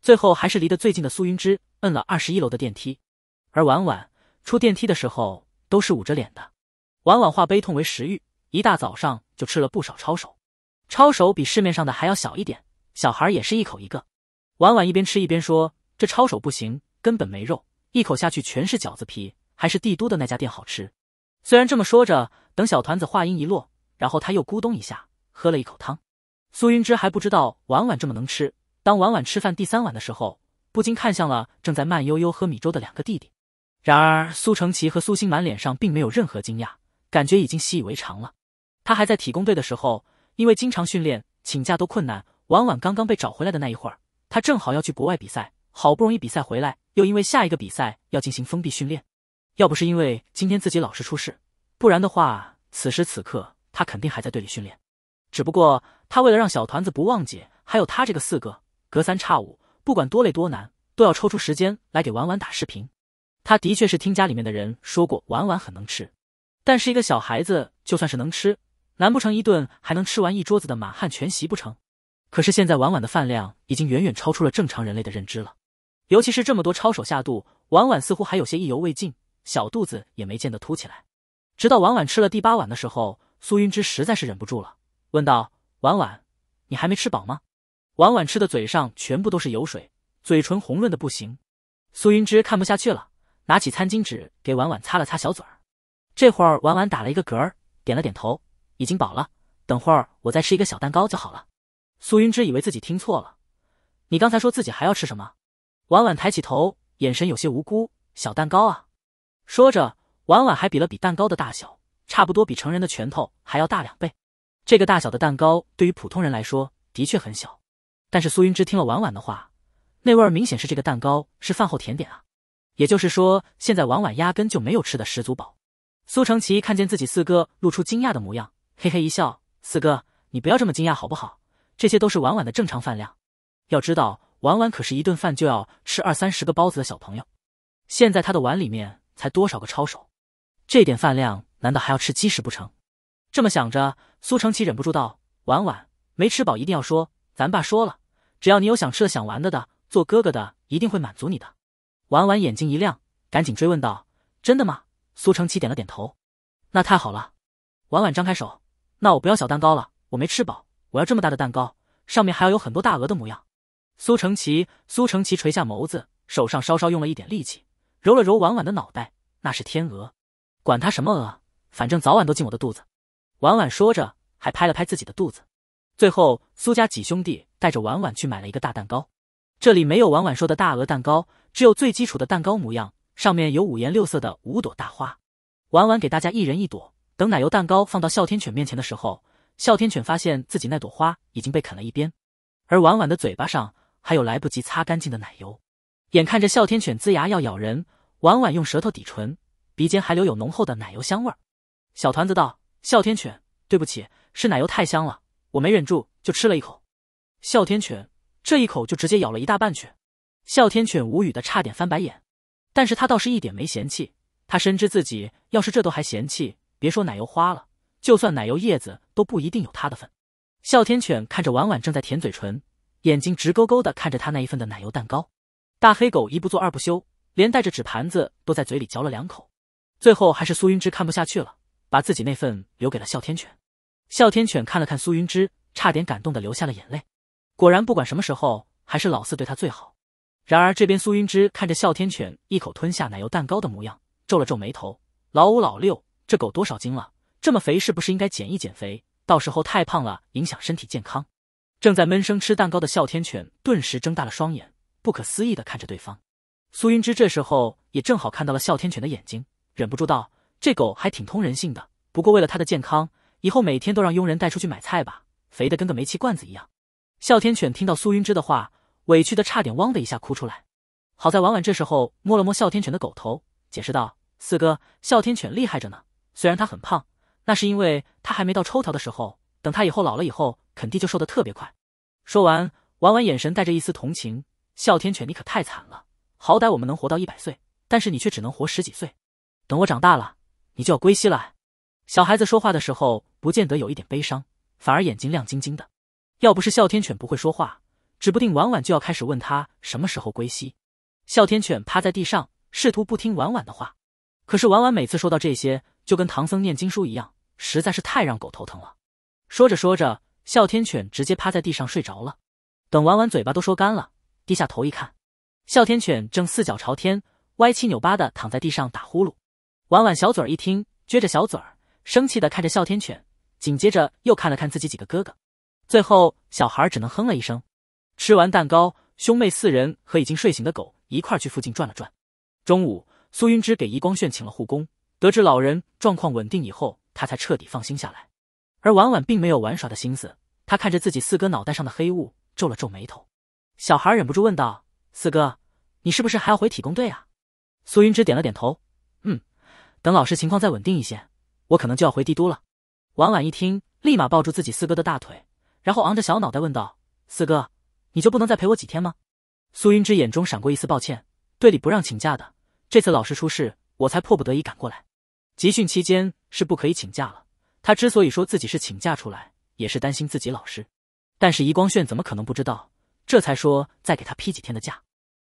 Speaker 1: 最后，还是离得最近的苏云芝摁了二十一楼的电梯。而婉婉出电梯的时候都是捂着脸的。婉婉化悲痛为食欲。一大早上就吃了不少抄手，抄手比市面上的还要小一点，小孩也是一口一个。婉婉一边吃一边说：“这抄手不行，根本没肉，一口下去全是饺子皮，还是帝都的那家店好吃。”虽然这么说着，等小团子话音一落，然后他又咕咚一下喝了一口汤。苏云芝还不知道婉婉这么能吃，当婉婉吃饭第三碗的时候，不禁看向了正在慢悠悠喝米粥的两个弟弟。然而苏承奇和苏星满脸上并没有任何惊讶，感觉已经习以为常了。他还在体工队的时候，因为经常训练，请假都困难。婉婉刚刚被找回来的那一会儿，他正好要去国外比赛，好不容易比赛回来，又因为下一个比赛要进行封闭训练。要不是因为今天自己老是出事，不然的话，此时此刻他肯定还在队里训练。只不过他为了让小团子不忘记，还有他这个四个，隔三差五，不管多累多难，都要抽出时间来给婉婉打视频。他的确是听家里面的人说过，婉婉很能吃，但是一个小孩子，就算是能吃。难不成一顿还能吃完一桌子的满汉全席不成？可是现在婉婉的饭量已经远远超出了正常人类的认知了，尤其是这么多抄手下肚，婉婉似乎还有些意犹未尽，小肚子也没见得凸起来。直到婉婉吃了第八碗的时候，苏云芝实在是忍不住了，问道：“婉婉，你还没吃饱吗？”婉婉吃的嘴上全部都是油水，嘴唇红润的不行。苏云芝看不下去了，拿起餐巾纸给婉婉擦了擦小嘴儿。这会儿婉婉打了一个嗝儿，点了点头。已经饱了，等会儿我再吃一个小蛋糕就好了。苏云芝以为自己听错了，你刚才说自己还要吃什么？婉婉抬起头，眼神有些无辜。小蛋糕啊，说着，婉婉还比了比蛋糕的大小，差不多比成人的拳头还要大两倍。这个大小的蛋糕对于普通人来说的确很小，但是苏云芝听了婉婉的话，那味儿明显是这个蛋糕是饭后甜点啊。也就是说，现在婉婉压根就没有吃的十足饱。苏承奇看见自己四哥露出惊讶的模样。嘿嘿一笑，四哥，你不要这么惊讶好不好？这些都是婉婉的正常饭量。要知道，婉婉可是一顿饭就要吃二三十个包子的小朋友。现在他的碗里面才多少个抄手？这点饭量难道还要吃鸡食不成？这么想着，苏承奇忍不住道：“婉婉没吃饱，一定要说。咱爸说了，只要你有想吃的、想玩的的，做哥哥的一定会满足你的。”婉婉眼睛一亮，赶紧追问道：“真的吗？”苏承奇点了点头。那太好了！婉婉张开手。那我不要小蛋糕了，我没吃饱，我要这么大的蛋糕，上面还要有很多大鹅的模样。苏成齐，苏成齐垂下眸子，手上稍稍用了一点力气，揉了揉婉婉的脑袋。那是天鹅，管它什么鹅，反正早晚都进我的肚子。婉婉说着，还拍了拍自己的肚子。最后，苏家几兄弟带着婉婉去买了一个大蛋糕。这里没有婉婉说的大鹅蛋糕，只有最基础的蛋糕模样，上面有五颜六色的五朵大花。婉婉给大家一人一朵。等奶油蛋糕放到哮天犬面前的时候，哮天犬发现自己那朵花已经被啃了一边，而婉婉的嘴巴上还有来不及擦干净的奶油。眼看着哮天犬龇牙要咬人，婉婉用舌头抵唇，鼻尖还留有浓厚的奶油香味儿。小团子道：“哮天犬，对不起，是奶油太香了，我没忍住就吃了一口。”哮天犬这一口就直接咬了一大半去，哮天犬无语的差点翻白眼，但是他倒是一点没嫌弃，他深知自己要是这都还嫌弃。别说奶油花了，就算奶油叶子都不一定有他的份。哮天犬看着婉婉正在舔嘴唇，眼睛直勾勾的看着他那一份的奶油蛋糕。大黑狗一不做二不休，连带着纸盘子都在嘴里嚼了两口。最后还是苏云芝看不下去了，把自己那份留给了哮天犬。哮天犬看了看苏云芝，差点感动的流下了眼泪。果然不管什么时候，还是老四对他最好。然而这边苏云芝看着哮天犬一口吞下奶油蛋糕的模样，皱了皱眉头。老五老六。这狗多少斤了？这么肥是不是应该减一减肥？到时候太胖了，影响身体健康。正在闷声吃蛋糕的哮天犬顿时睁大了双眼，不可思议地看着对方。苏云芝这时候也正好看到了哮天犬的眼睛，忍不住道：“这狗还挺通人性的，不过为了它的健康，以后每天都让佣人带出去买菜吧，肥的跟个煤气罐子一样。”哮天犬听到苏云芝的话，委屈的差点汪的一下哭出来。好在婉婉这时候摸了摸哮天犬的狗头，解释道：“四哥，哮天犬厉害着呢。”虽然他很胖，那是因为他还没到抽条的时候。等他以后老了以后，肯定就瘦得特别快。说完，婉婉眼神带着一丝同情：“哮天犬，你可太惨了。好歹我们能活到一百岁，但是你却只能活十几岁。等我长大了，你就要归西了。”小孩子说话的时候，不见得有一点悲伤，反而眼睛亮晶晶的。要不是哮天犬不会说话，指不定婉婉就要开始问他什么时候归西。哮天犬趴在地上，试图不听婉婉的话。可是婉婉每次说到这些，就跟唐僧念经书一样，实在是太让狗头疼了。说着说着，哮天犬直接趴在地上睡着了。等婉婉嘴巴都说干了，低下头一看，哮天犬正四脚朝天、歪七扭八的躺在地上打呼噜。婉婉小嘴儿一听，撅着小嘴儿，生气的看着哮天犬，紧接着又看了看自己几个哥哥，最后小孩只能哼了一声。吃完蛋糕，兄妹四人和已经睡醒的狗一块去附近转了转。中午。苏云芝给易光炫请了护工，得知老人状况稳定以后，他才彻底放心下来。而婉婉并没有玩耍的心思，他看着自己四哥脑袋上的黑雾，皱了皱眉头。小孩忍不住问道：“四哥，你是不是还要回体工队啊？”苏云芝点了点头：“嗯，等老师情况再稳定一些，我可能就要回帝都了。”婉婉一听，立马抱住自己四哥的大腿，然后昂着小脑袋问道：“四哥，你就不能再陪我几天吗？”苏云芝眼中闪过一丝抱歉：“队里不让请假的。”这次老师出事，我才迫不得已赶过来。集训期间是不可以请假了。他之所以说自己是请假出来，也是担心自己老师。但是怡光炫怎么可能不知道？这才说再给他批几天的假，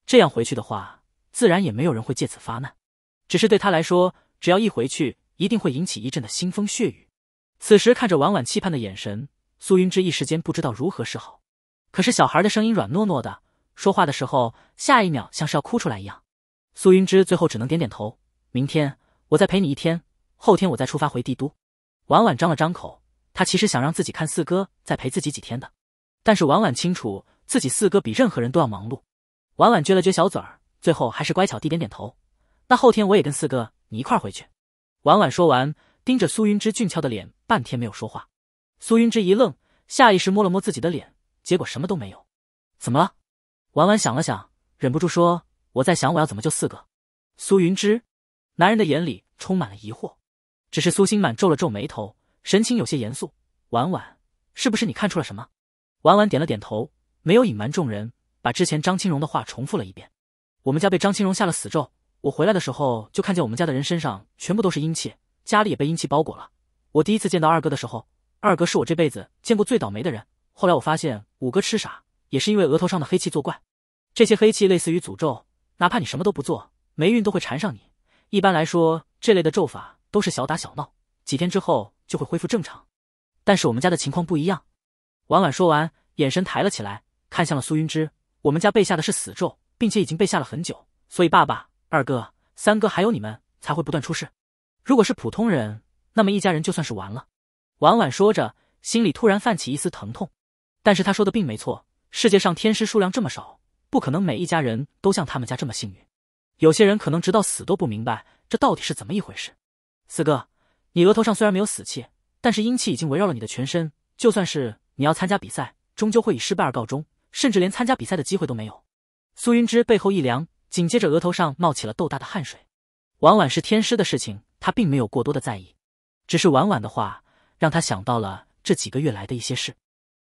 Speaker 1: 这样回去的话，自然也没有人会借此发难。只是对他来说，只要一回去，一定会引起一阵的腥风血雨。此时看着婉婉期盼的眼神，苏云芝一时间不知道如何是好。可是小孩的声音软糯糯的，说话的时候，下一秒像是要哭出来一样。苏云芝最后只能点点头。明天我再陪你一天，后天我再出发回帝都。婉婉张了张口，她其实想让自己看四哥再陪自己几天的，但是婉婉清楚自己四哥比任何人都要忙碌。婉婉撅了撅小嘴儿，最后还是乖巧地点点头。那后天我也跟四哥你一块回去。婉婉说完，盯着苏云芝俊俏的脸，半天没有说话。苏云芝一愣，下意识摸了摸自己的脸，结果什么都没有。怎么了？婉婉想了想，忍不住说。我在想，我要怎么救四个？苏云芝，男人的眼里充满了疑惑。只是苏心满皱了皱眉头，神情有些严肃。婉婉，是不是你看出了什么？婉婉点了点头，没有隐瞒众人，把之前张青荣的话重复了一遍。我们家被张青荣下了死咒，我回来的时候就看见我们家的人身上全部都是阴气，家里也被阴气包裹了。我第一次见到二哥的时候，二哥是我这辈子见过最倒霉的人。后来我发现五哥痴傻，也是因为额头上的黑气作怪。这些黑气类似于诅咒。哪怕你什么都不做，霉运都会缠上你。一般来说，这类的咒法都是小打小闹，几天之后就会恢复正常。但是我们家的情况不一样。婉婉说完，眼神抬了起来，看向了苏云芝。我们家被下的是死咒，并且已经被下了很久，所以爸爸、二哥、三哥还有你们才会不断出事。如果是普通人，那么一家人就算是完了。婉婉说着，心里突然泛起一丝疼痛。但是她说的并没错，世界上天师数量这么少。不可能每一家人都像他们家这么幸运，有些人可能直到死都不明白这到底是怎么一回事。四哥，你额头上虽然没有死气，但是阴气已经围绕了你的全身。就算是你要参加比赛，终究会以失败而告终，甚至连参加比赛的机会都没有。苏云芝背后一凉，紧接着额头上冒起了豆大的汗水。晚晚是天师的事情，他并没有过多的在意，只是晚晚的话让他想到了这几个月来的一些事。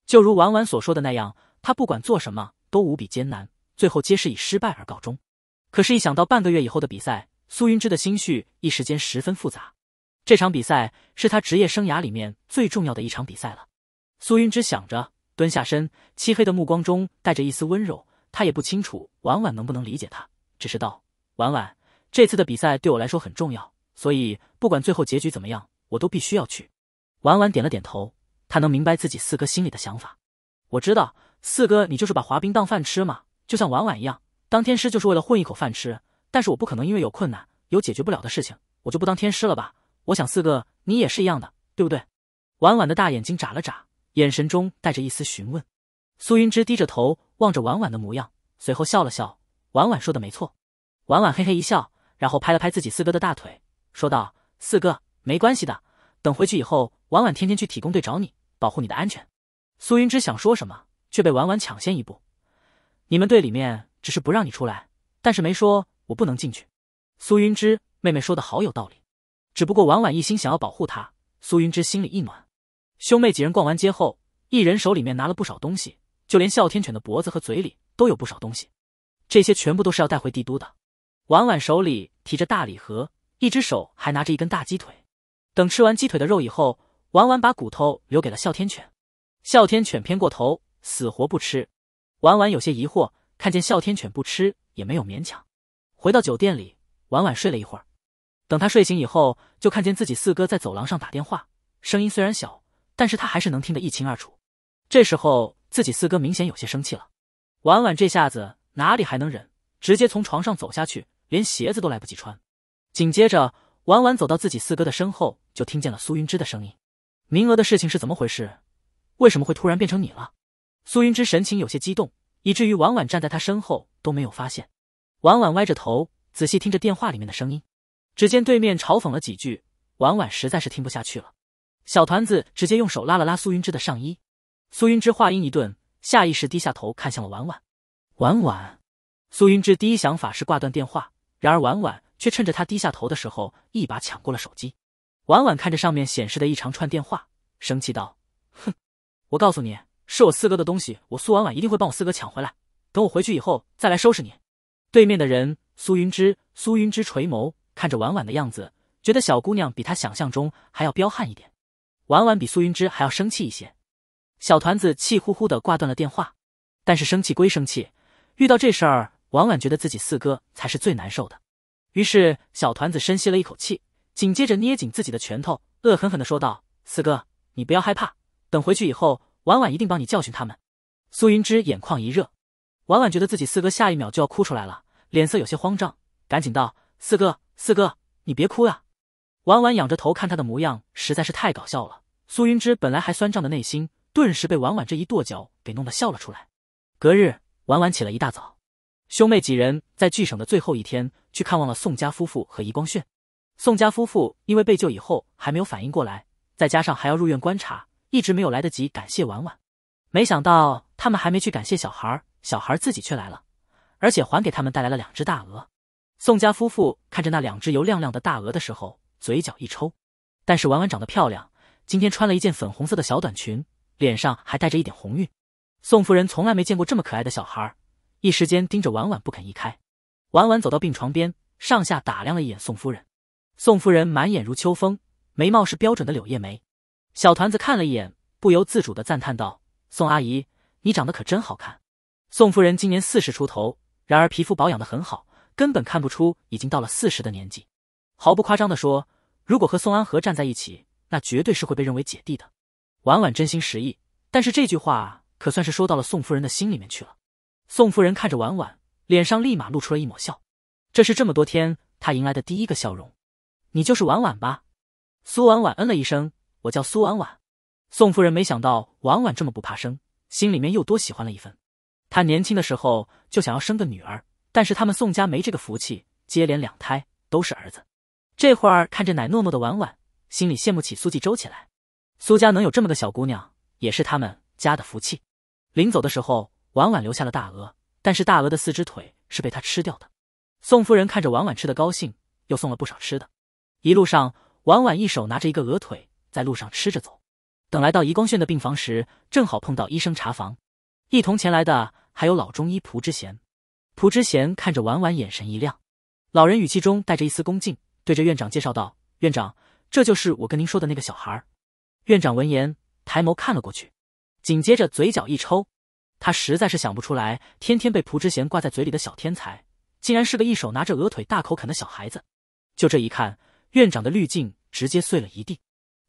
Speaker 1: 就如晚晚所说的那样，他不管做什么都无比艰难。最后皆是以失败而告终，可是，一想到半个月以后的比赛，苏云芝的心绪一时间十分复杂。这场比赛是他职业生涯里面最重要的一场比赛了。苏云芝想着，蹲下身，漆黑的目光中带着一丝温柔。他也不清楚婉婉能不能理解他，只是道：“婉婉，这次的比赛对我来说很重要，所以不管最后结局怎么样，我都必须要去。”婉婉点了点头，她能明白自己四哥心里的想法。我知道，四哥你就是把滑冰当饭吃嘛。就像婉婉一样，当天师就是为了混一口饭吃。但是我不可能因为有困难、有解决不了的事情，我就不当天师了吧？我想四哥你也是一样的，对不对？婉婉的大眼睛眨了眨，眼神中带着一丝询问。苏云芝低着头望着婉婉的模样，随后笑了笑。婉婉说的没错。婉婉嘿嘿一笑，然后拍了拍自己四哥的大腿，说道：“四哥，没关系的。等回去以后，婉婉天天去体工队找你，保护你的安全。”苏云芝想说什么，却被婉婉抢先一步。你们队里面只是不让你出来，但是没说我不能进去。苏云芝妹妹说的好有道理，只不过婉婉一心想要保护她，苏云芝心里一暖。兄妹几人逛完街后，一人手里面拿了不少东西，就连哮天犬的脖子和嘴里都有不少东西，这些全部都是要带回帝都的。婉婉手里提着大礼盒，一只手还拿着一根大鸡腿。等吃完鸡腿的肉以后，婉婉把骨头留给了哮天犬，哮天犬偏过头，死活不吃。婉婉有些疑惑，看见哮天犬不吃，也没有勉强。回到酒店里，婉婉睡了一会儿。等他睡醒以后，就看见自己四哥在走廊上打电话，声音虽然小，但是他还是能听得一清二楚。这时候，自己四哥明显有些生气了。婉婉这下子哪里还能忍，直接从床上走下去，连鞋子都来不及穿。紧接着，婉婉走到自己四哥的身后，就听见了苏云芝的声音：“明娥的事情是怎么回事？为什么会突然变成你了？”苏云之神情有些激动，以至于婉婉站在他身后都没有发现。婉婉歪着头，仔细听着电话里面的声音。只见对面嘲讽了几句，婉婉实在是听不下去了。小团子直接用手拉了拉苏云芝的上衣。苏云芝话音一顿，下意识低下头看向了婉婉。婉婉，苏云芝第一想法是挂断电话，然而婉婉却趁着他低下头的时候，一把抢过了手机。婉婉看着上面显示的一长串电话，生气道：“哼，我告诉你。”是我四哥的东西，我苏婉婉一定会帮我四哥抢回来。等我回去以后再来收拾你。对面的人，苏云芝，苏云芝垂眸看着婉婉的样子，觉得小姑娘比她想象中还要彪悍一点。婉婉比苏云芝还要生气一些。小团子气呼呼的挂断了电话，但是生气归生气，遇到这事儿，婉婉觉得自己四哥才是最难受的。于是，小团子深吸了一口气，紧接着捏紧自己的拳头，恶狠狠的说道：“四哥，你不要害怕，等回去以后。”婉婉一定帮你教训他们。苏云芝眼眶一热，婉婉觉得自己四哥下一秒就要哭出来了，脸色有些慌张，赶紧道：“四哥，四哥，你别哭呀！”婉婉仰着头看他的模样实在是太搞笑了。苏云芝本来还酸胀的内心，顿时被婉婉这一跺脚给弄得笑了出来。隔日，婉婉起了一大早，兄妹几人在聚省的最后一天去看望了宋家夫妇和余光炫。宋家夫妇因为被救以后还没有反应过来，再加上还要入院观察。一直没有来得及感谢婉婉，没想到他们还没去感谢小孩儿，小孩儿自己却来了，而且还给他们带来了两只大鹅。宋家夫妇看着那两只油亮亮的大鹅的时候，嘴角一抽。但是婉婉长得漂亮，今天穿了一件粉红色的小短裙，脸上还带着一点红晕。宋夫人从来没见过这么可爱的小孩儿，一时间盯着婉婉不肯移开。婉婉走到病床边，上下打量了一眼宋夫人。宋夫人满眼如秋风，眉毛是标准的柳叶眉。小团子看了一眼，不由自主的赞叹道：“宋阿姨，你长得可真好看。”宋夫人今年四十出头，然而皮肤保养的很好，根本看不出已经到了四十的年纪。毫不夸张的说，如果和宋安和站在一起，那绝对是会被认为姐弟的。婉婉真心实意，但是这句话可算是说到了宋夫人的心里面去了。宋夫人看着婉婉，脸上立马露出了一抹笑，这是这么多天她迎来的第一个笑容。你就是婉婉吧？苏婉婉嗯了一声。我叫苏婉婉，宋夫人没想到婉婉这么不怕生，心里面又多喜欢了一分。她年轻的时候就想要生个女儿，但是他们宋家没这个福气，接连两胎都是儿子。这会儿看着奶糯糯的婉婉，心里羡慕起苏纪州起来。苏家能有这么个小姑娘，也是他们家的福气。临走的时候，婉婉留下了大鹅，但是大鹅的四只腿是被她吃掉的。宋夫人看着婉婉吃的高兴，又送了不少吃的。一路上，婉婉一手拿着一个鹅腿。在路上吃着走，等来到怡光炫的病房时，正好碰到医生查房，一同前来的还有老中医蒲之贤。蒲之贤看着婉婉，眼神一亮，老人语气中带着一丝恭敬，对着院长介绍道：“院长，这就是我跟您说的那个小孩。”院长闻言，抬眸看了过去，紧接着嘴角一抽，他实在是想不出来，天天被蒲之贤挂在嘴里的小天才，竟然是个一手拿着鹅腿大口啃的小孩子。就这一看，院长的滤镜直接碎了一地。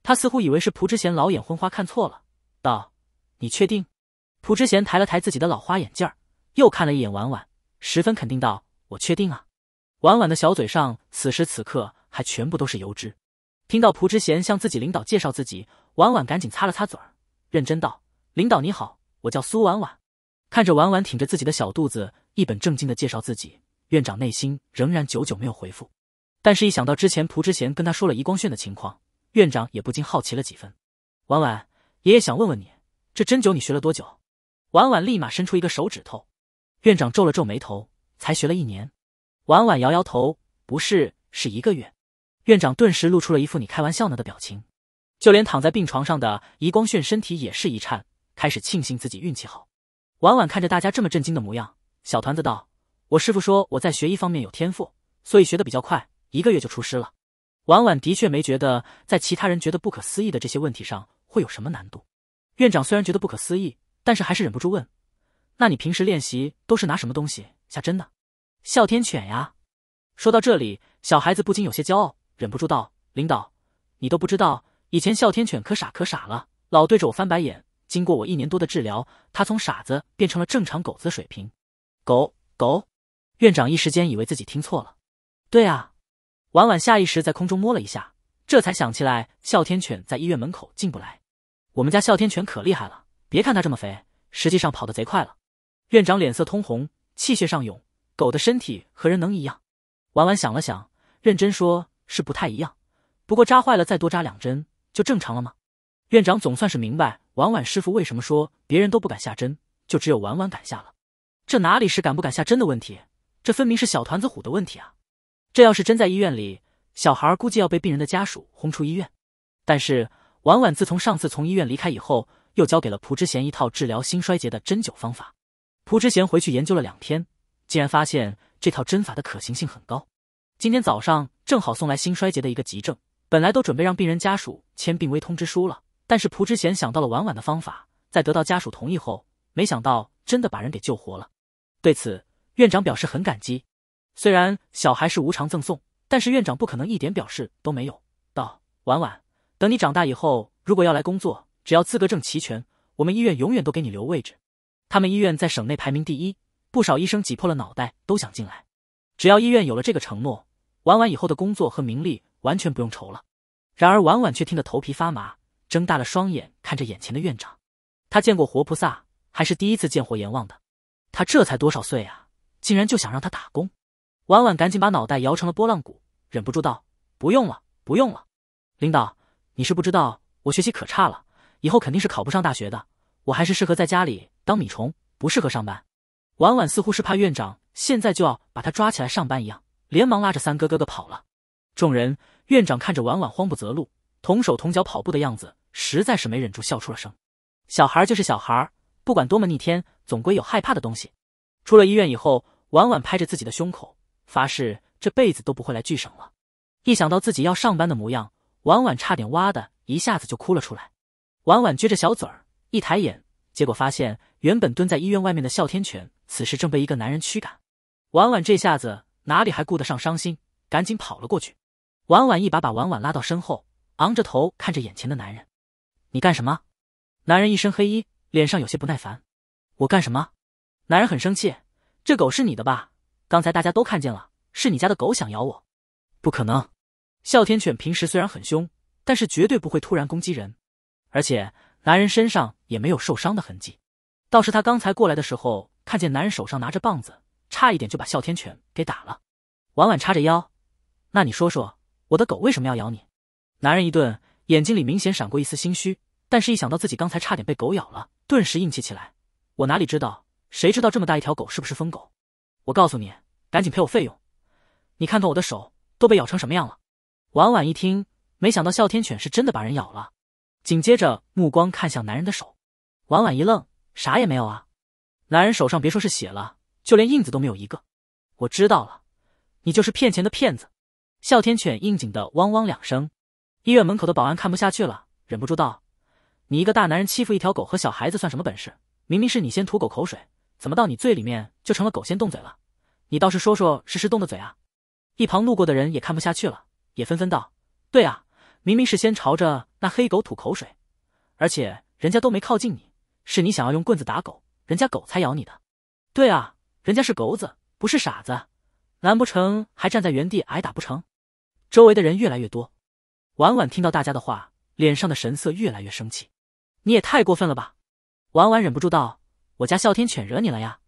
Speaker 1: 他似乎以为是蒲之贤老眼昏花看错了，道：“你确定？”蒲之贤抬了抬自己的老花眼镜又看了一眼婉婉，十分肯定道：“我确定啊。”婉婉的小嘴上此时此刻还全部都是油脂。听到蒲之贤向自己领导介绍自己，婉婉赶紧擦了擦嘴认真道：“领导你好，我叫苏婉婉。”看着婉婉挺着自己的小肚子，一本正经的介绍自己，院长内心仍然久久没有回复。但是，一想到之前蒲之贤跟他说了余光炫的情况，院长也不禁好奇了几分，婉婉，爷爷想问问你，这针灸你学了多久？婉婉立马伸出一个手指头，院长皱了皱眉头，才学了一年。婉婉摇摇头，不是，是一个月。院长顿时露出了一副你开玩笑呢的表情，就连躺在病床上的怡光炫身体也是一颤，开始庆幸自己运气好。婉婉看着大家这么震惊的模样，小团子道：“我师傅说我在学医方面有天赋，所以学的比较快，一个月就出师了。”婉婉的确没觉得，在其他人觉得不可思议的这些问题上会有什么难度。院长虽然觉得不可思议，但是还是忍不住问：“那你平时练习都是拿什么东西下针的？”“哮天犬呀。”说到这里，小孩子不禁有些骄傲，忍不住道：“领导，你都不知道，以前哮天犬可傻可傻了，老对着我翻白眼。经过我一年多的治疗，它从傻子变成了正常狗子的水平。”“狗狗？”院长一时间以为自己听错了。“对啊。”婉婉下意识在空中摸了一下，这才想起来，哮天犬在医院门口进不来。我们家哮天犬可厉害了，别看它这么肥，实际上跑得贼快了。院长脸色通红，气血上涌。狗的身体和人能一样？婉婉想了想，认真说：“是不太一样，不过扎坏了，再多扎两针就正常了吗？”院长总算是明白，婉婉师傅为什么说别人都不敢下针，就只有婉婉敢下了。这哪里是敢不敢下针的问题，这分明是小团子虎的问题啊！这要是真在医院里，小孩估计要被病人的家属轰出医院。但是婉婉自从上次从医院离开以后，又交给了蒲之贤一套治疗心衰竭的针灸方法。蒲之贤回去研究了两天，竟然发现这套针法的可行性很高。今天早上正好送来心衰竭的一个急症，本来都准备让病人家属签病危通知书了，但是蒲之贤想到了婉婉的方法，在得到家属同意后，没想到真的把人给救活了。对此，院长表示很感激。虽然小孩是无偿赠送，但是院长不可能一点表示都没有。道：婉婉，等你长大以后，如果要来工作，只要资格证齐全，我们医院永远都给你留位置。他们医院在省内排名第一，不少医生挤破了脑袋都想进来。只要医院有了这个承诺，婉婉以后的工作和名利完全不用愁了。然而婉婉却听得头皮发麻，睁大了双眼看着眼前的院长。他见过活菩萨，还是第一次见活阎王的。他这才多少岁啊，竟然就想让他打工？婉婉赶紧把脑袋摇成了波浪鼓，忍不住道：“不用了，不用了，领导，你是不知道，我学习可差了，以后肯定是考不上大学的，我还是适合在家里当米虫，不适合上班。”婉婉似乎是怕院长现在就要把他抓起来上班一样，连忙拉着三哥哥哥跑了。众人，院长看着婉婉慌不择路、同手同脚跑步的样子，实在是没忍住笑出了声。小孩就是小孩，不管多么逆天，总归有害怕的东西。出了医院以后，婉婉拍着自己的胸口。发誓这辈子都不会来巨省了。一想到自己要上班的模样，婉婉差点哇的一下子就哭了出来。婉婉撅着小嘴儿，一抬眼，结果发现原本蹲在医院外面的哮天犬，此时正被一个男人驱赶。婉婉这下子哪里还顾得上伤心，赶紧跑了过去。婉婉一把把婉婉拉到身后，昂着头看着眼前的男人：“你干什么？”男人一身黑衣，脸上有些不耐烦：“我干什么？”男人很生气：“这狗是你的吧？”刚才大家都看见了，是你家的狗想咬我，不可能。哮天犬平时虽然很凶，但是绝对不会突然攻击人，而且男人身上也没有受伤的痕迹。倒是他刚才过来的时候，看见男人手上拿着棒子，差一点就把哮天犬给打了。婉婉叉着腰，那你说说，我的狗为什么要咬你？男人一顿，眼睛里明显闪过一丝心虚，但是一想到自己刚才差点被狗咬了，顿时硬气起来。我哪里知道？谁知道这么大一条狗是不是疯狗？我告诉你，赶紧赔我费用！你看看我的手都被咬成什么样了！婉婉一听，没想到哮天犬是真的把人咬了，紧接着目光看向男人的手，婉婉一愣，啥也没有啊！男人手上别说是血了，就连印子都没有一个。我知道了，你就是骗钱的骗子！哮天犬应景的汪汪两声，医院门口的保安看不下去了，忍不住道：“你一个大男人欺负一条狗和小孩子算什么本事？明明是你先吐狗口水！”怎么到你最里面就成了狗先动嘴了？你倒是说说是谁动的嘴啊！一旁路过的人也看不下去了，也纷纷道：“对啊，明明是先朝着那黑狗吐口水，而且人家都没靠近你，是你想要用棍子打狗，人家狗才咬你的。”“对啊，人家是狗子，不是傻子，难不成还站在原地挨打不成？”周围的人越来越多，婉婉听到大家的话，脸上的神色越来越生气。“你也太过分了吧！”婉婉忍不住道。我家哮天犬惹你了呀？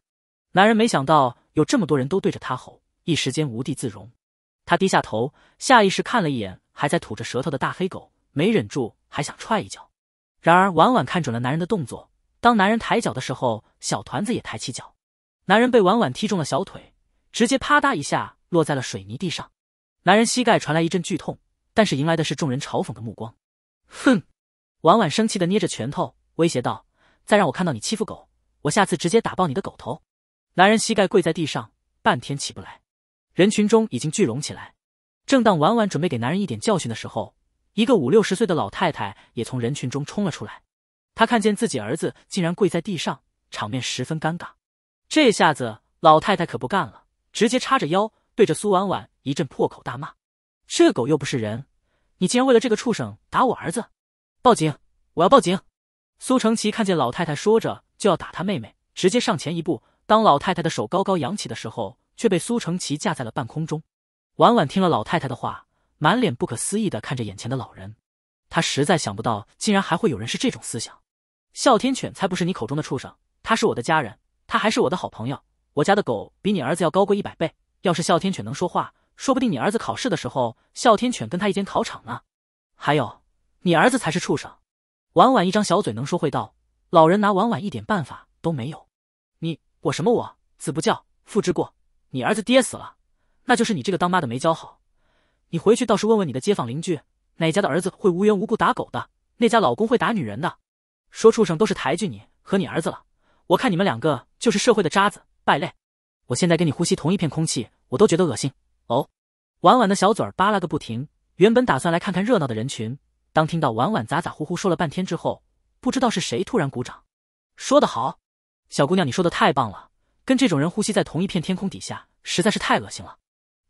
Speaker 1: 男人没想到有这么多人都对着他吼，一时间无地自容。他低下头，下意识看了一眼还在吐着舌头的大黑狗，没忍住还想踹一脚。然而婉婉看准了男人的动作，当男人抬脚的时候，小团子也抬起脚。男人被婉婉踢中了小腿，直接啪嗒一下落在了水泥地上。男人膝盖传来一阵剧痛，但是迎来的是众人嘲讽的目光。哼！婉婉生气的捏着拳头威胁道：“再让我看到你欺负狗！”我下次直接打爆你的狗头！男人膝盖跪在地上，半天起不来。人群中已经聚拢起来。正当婉婉准备给男人一点教训的时候，一个五六十岁的老太太也从人群中冲了出来。她看见自己儿子竟然跪在地上，场面十分尴尬。这下子老太太可不干了，直接叉着腰对着苏婉婉一阵破口大骂：“这狗又不是人，你竟然为了这个畜生打我儿子！报警，我要报警！”苏成奇看见老太太，说着。就要打他妹妹，直接上前一步。当老太太的手高高扬起的时候，却被苏成奇架在了半空中。婉婉听了老太太的话，满脸不可思议的看着眼前的老人，她实在想不到，竟然还会有人是这种思想。哮天犬才不是你口中的畜生，它是我的家人，它还是我的好朋友。我家的狗比你儿子要高贵一百倍。要是哮天犬能说话，说不定你儿子考试的时候，哮天犬跟他一间考场呢。还有，你儿子才是畜生。婉婉一张小嘴能说会道。老人拿婉婉一点办法都没有。你我什么我子不教父之过，你儿子爹死了，那就是你这个当妈的没教好。你回去倒是问问你的街坊邻居，哪家的儿子会无缘无故打狗的，那家老公会打女人的。说畜生都是抬举你和你儿子了，我看你们两个就是社会的渣子败类。我现在跟你呼吸同一片空气，我都觉得恶心。哦，婉婉的小嘴儿扒拉个不停。原本打算来看看热闹的人群，当听到婉婉咋咋呼呼说了半天之后。不知道是谁突然鼓掌，说得好，小姑娘，你说的太棒了。跟这种人呼吸在同一片天空底下实在是太恶心了。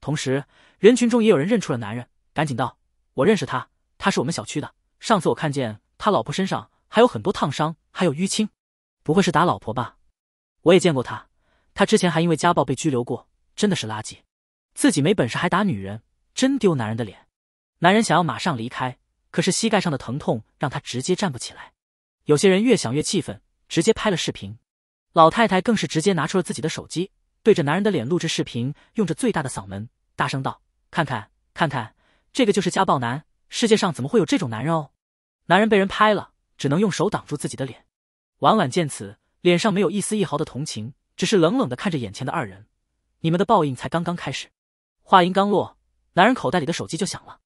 Speaker 1: 同时，人群中也有人认出了男人，赶紧道：“我认识他，他是我们小区的。上次我看见他老婆身上还有很多烫伤，还有淤青，不会是打老婆吧？”我也见过他，他之前还因为家暴被拘留过，真的是垃圾，自己没本事还打女人，真丢男人的脸。男人想要马上离开，可是膝盖上的疼痛让他直接站不起来。有些人越想越气愤，直接拍了视频。老太太更是直接拿出了自己的手机，对着男人的脸录制视频，用着最大的嗓门大声道：“看看，看看，这个就是家暴男！世界上怎么会有这种男人哦！”男人被人拍了，只能用手挡住自己的脸。婉婉见此，脸上没有一丝一毫的同情，只是冷冷的看着眼前的二人：“你们的报应才刚刚开始。”话音刚落，男人口袋里的手机就响了。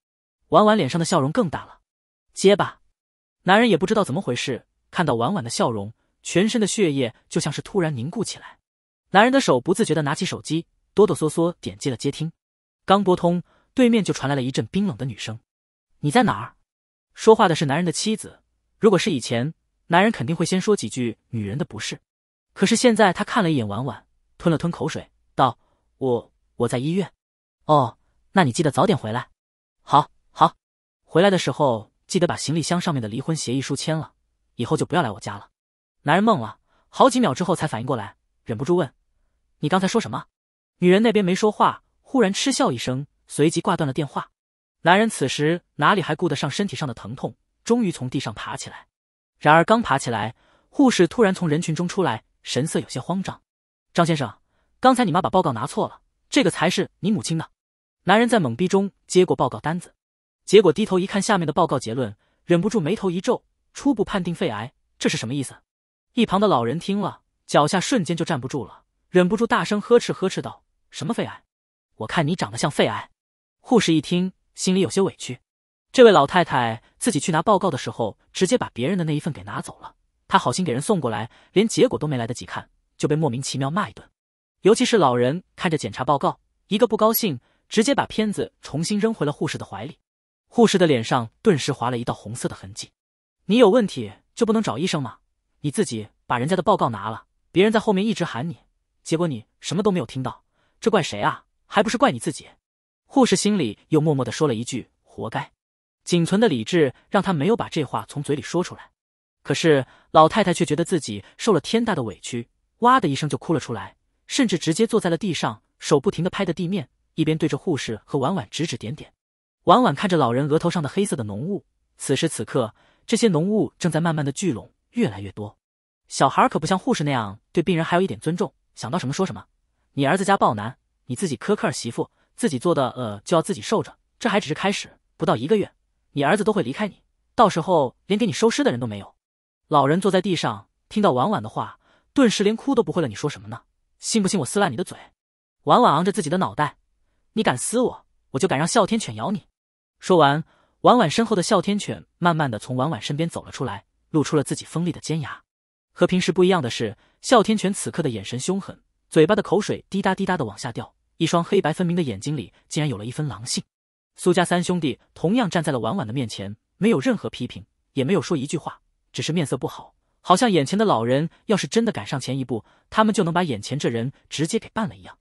Speaker 1: 婉婉脸上的笑容更大了。接吧。”男人也不知道怎么回事。看到婉婉的笑容，全身的血液就像是突然凝固起来。男人的手不自觉的拿起手机，哆哆嗦嗦点击了接听。刚拨通，对面就传来了一阵冰冷的女声：“你在哪儿？”说话的是男人的妻子。如果是以前，男人肯定会先说几句女人的不是。可是现在，他看了一眼婉婉，吞了吞口水，道：“我我在医院。”“哦，那你记得早点回来。”“好，好。”“回来的时候记得把行李箱上面的离婚协议书签了。”以后就不要来我家了。男人懵了好几秒之后才反应过来，忍不住问：“你刚才说什么？”女人那边没说话，忽然嗤笑一声，随即挂断了电话。男人此时哪里还顾得上身体上的疼痛，终于从地上爬起来。然而刚爬起来，护士突然从人群中出来，神色有些慌张：“张先生，刚才你妈把报告拿错了，这个才是你母亲的。”男人在懵逼中接过报告单子，结果低头一看下面的报告结论，忍不住眉头一皱。初步判定肺癌，这是什么意思？一旁的老人听了，脚下瞬间就站不住了，忍不住大声呵斥：“呵斥道，什么肺癌？我看你长得像肺癌！”护士一听，心里有些委屈。这位老太太自己去拿报告的时候，直接把别人的那一份给拿走了。她好心给人送过来，连结果都没来得及看，就被莫名其妙骂一顿。尤其是老人看着检查报告，一个不高兴，直接把片子重新扔回了护士的怀里。护士的脸上顿时划了一道红色的痕迹。你有问题就不能找医生吗？你自己把人家的报告拿了，别人在后面一直喊你，结果你什么都没有听到，这怪谁啊？还不是怪你自己！护士心里又默默的说了一句“活该”，仅存的理智让他没有把这话从嘴里说出来。可是老太太却觉得自己受了天大的委屈，哇的一声就哭了出来，甚至直接坐在了地上，手不停的拍着地面，一边对着护士和婉婉指指点点。婉婉看着老人额头上的黑色的浓雾，此时此刻。这些浓雾正在慢慢的聚拢，越来越多。小孩可不像护士那样对病人还有一点尊重，想到什么说什么。你儿子家暴男，你自己苛刻儿媳妇，自己做的呃就要自己受着。这还只是开始，不到一个月，你儿子都会离开你，到时候连给你收尸的人都没有。老人坐在地上，听到婉婉的话，顿时连哭都不会了。你说什么呢？信不信我撕烂你的嘴？婉婉昂着自己的脑袋，你敢撕我，我就敢让哮天犬咬你。说完。婉婉身后的哮天犬慢慢的从婉婉身边走了出来，露出了自己锋利的尖牙。和平时不一样的是，哮天犬此刻的眼神凶狠，嘴巴的口水滴答滴答的往下掉，一双黑白分明的眼睛里竟然有了一分狼性。苏家三兄弟同样站在了婉婉的面前，没有任何批评，也没有说一句话，只是面色不好，好像眼前的老人要是真的敢上前一步，他们就能把眼前这人直接给办了一样。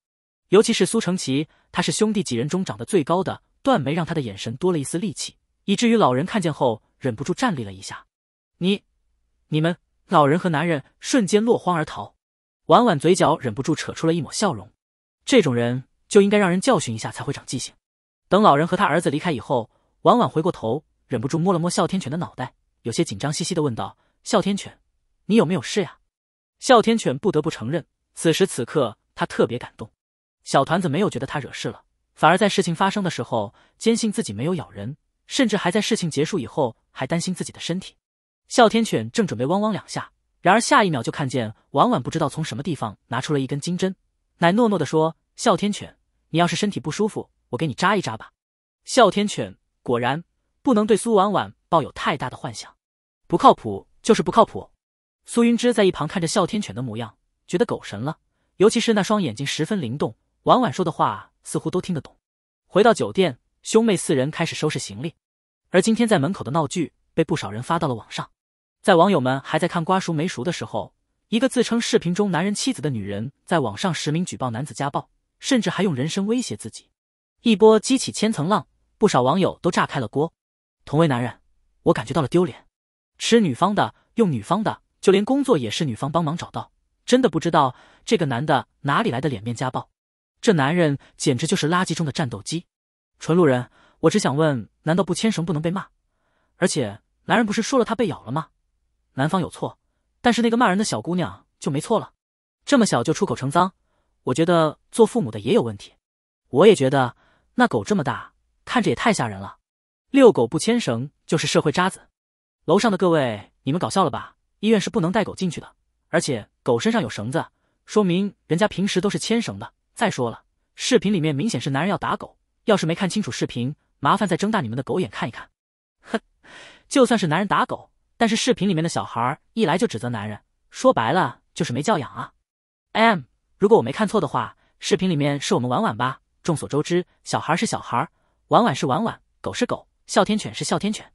Speaker 1: 尤其是苏承奇，他是兄弟几人中长得最高的，断眉让他的眼神多了一丝戾气。以至于老人看见后忍不住站立了一下，你、你们老人和男人瞬间落荒而逃。婉婉嘴角忍不住扯出了一抹笑容，这种人就应该让人教训一下才会长记性。等老人和他儿子离开以后，婉婉回过头，忍不住摸了摸哮天犬的脑袋，有些紧张兮兮的问道：“哮天犬，你有没有事呀？”哮天犬不得不承认，此时此刻他特别感动。小团子没有觉得他惹事了，反而在事情发生的时候坚信自己没有咬人。甚至还在事情结束以后还担心自己的身体。哮天犬正准备汪汪两下，然而下一秒就看见婉婉不知道从什么地方拿出了一根金针，奶糯糯的说：“哮天犬，你要是身体不舒服，我给你扎一扎吧。”哮天犬果然不能对苏婉婉抱有太大的幻想，不靠谱就是不靠谱。苏云芝在一旁看着哮天犬的模样，觉得狗神了，尤其是那双眼睛十分灵动，婉婉说的话似乎都听得懂。回到酒店。兄妹四人开始收拾行李，而今天在门口的闹剧被不少人发到了网上。在网友们还在看瓜熟没熟的时候，一个自称视频中男人妻子的女人在网上实名举报男子家暴，甚至还用人身威胁自己。一波激起千层浪，不少网友都炸开了锅。同为男人，我感觉到了丢脸。吃女方的，用女方的，就连工作也是女方帮忙找到，真的不知道这个男的哪里来的脸面家暴。这男人简直就是垃圾中的战斗机。纯路人，我只想问，难道不牵绳不能被骂？而且男人不是说了他被咬了吗？男方有错，但是那个骂人的小姑娘就没错了？这么小就出口成脏，我觉得做父母的也有问题。我也觉得那狗这么大，看着也太吓人了。遛狗不牵绳就是社会渣子。楼上的各位，你们搞笑了吧？医院是不能带狗进去的，而且狗身上有绳子，说明人家平时都是牵绳的。再说了，视频里面明显是男人要打狗。要是没看清楚视频，麻烦再睁大你们的狗眼看一看。哼，就算是男人打狗，但是视频里面的小孩一来就指责男人，说白了就是没教养啊。M，如果我没看错的话，视频里面是我们婉婉吧？众所周知，小孩是小孩，婉婉是婉婉，狗是狗，哮天犬是哮天犬。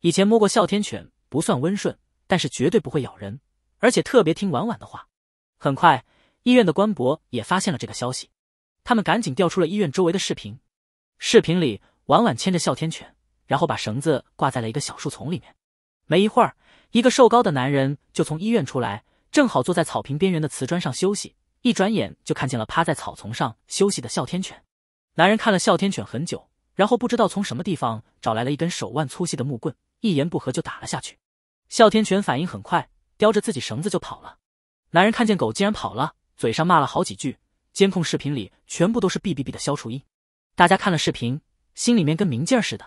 Speaker 1: 以前摸过哮天犬不算温顺，但是绝对不会咬人，而且特别听婉婉的话。很快，医院的官博也发现了这个消息，他们赶紧调出了医院周围的视频。视频里，婉婉牵着哮天犬，然后把绳子挂在了一个小树丛里面。没一会儿，一个瘦高的男人就从医院出来，正好坐在草坪边缘的瓷砖上休息。一转眼就看见了趴在草丛上休息的哮天犬。男人看了哮天犬很久，然后不知道从什么地方找来了一根手腕粗细的木棍，一言不合就打了下去。哮天犬反应很快，叼着自己绳子就跑了。男人看见狗竟然跑了，嘴上骂了好几句。监控视频里全部都是哔哔哔的消除音。大家看了视频，心里面跟明镜似的，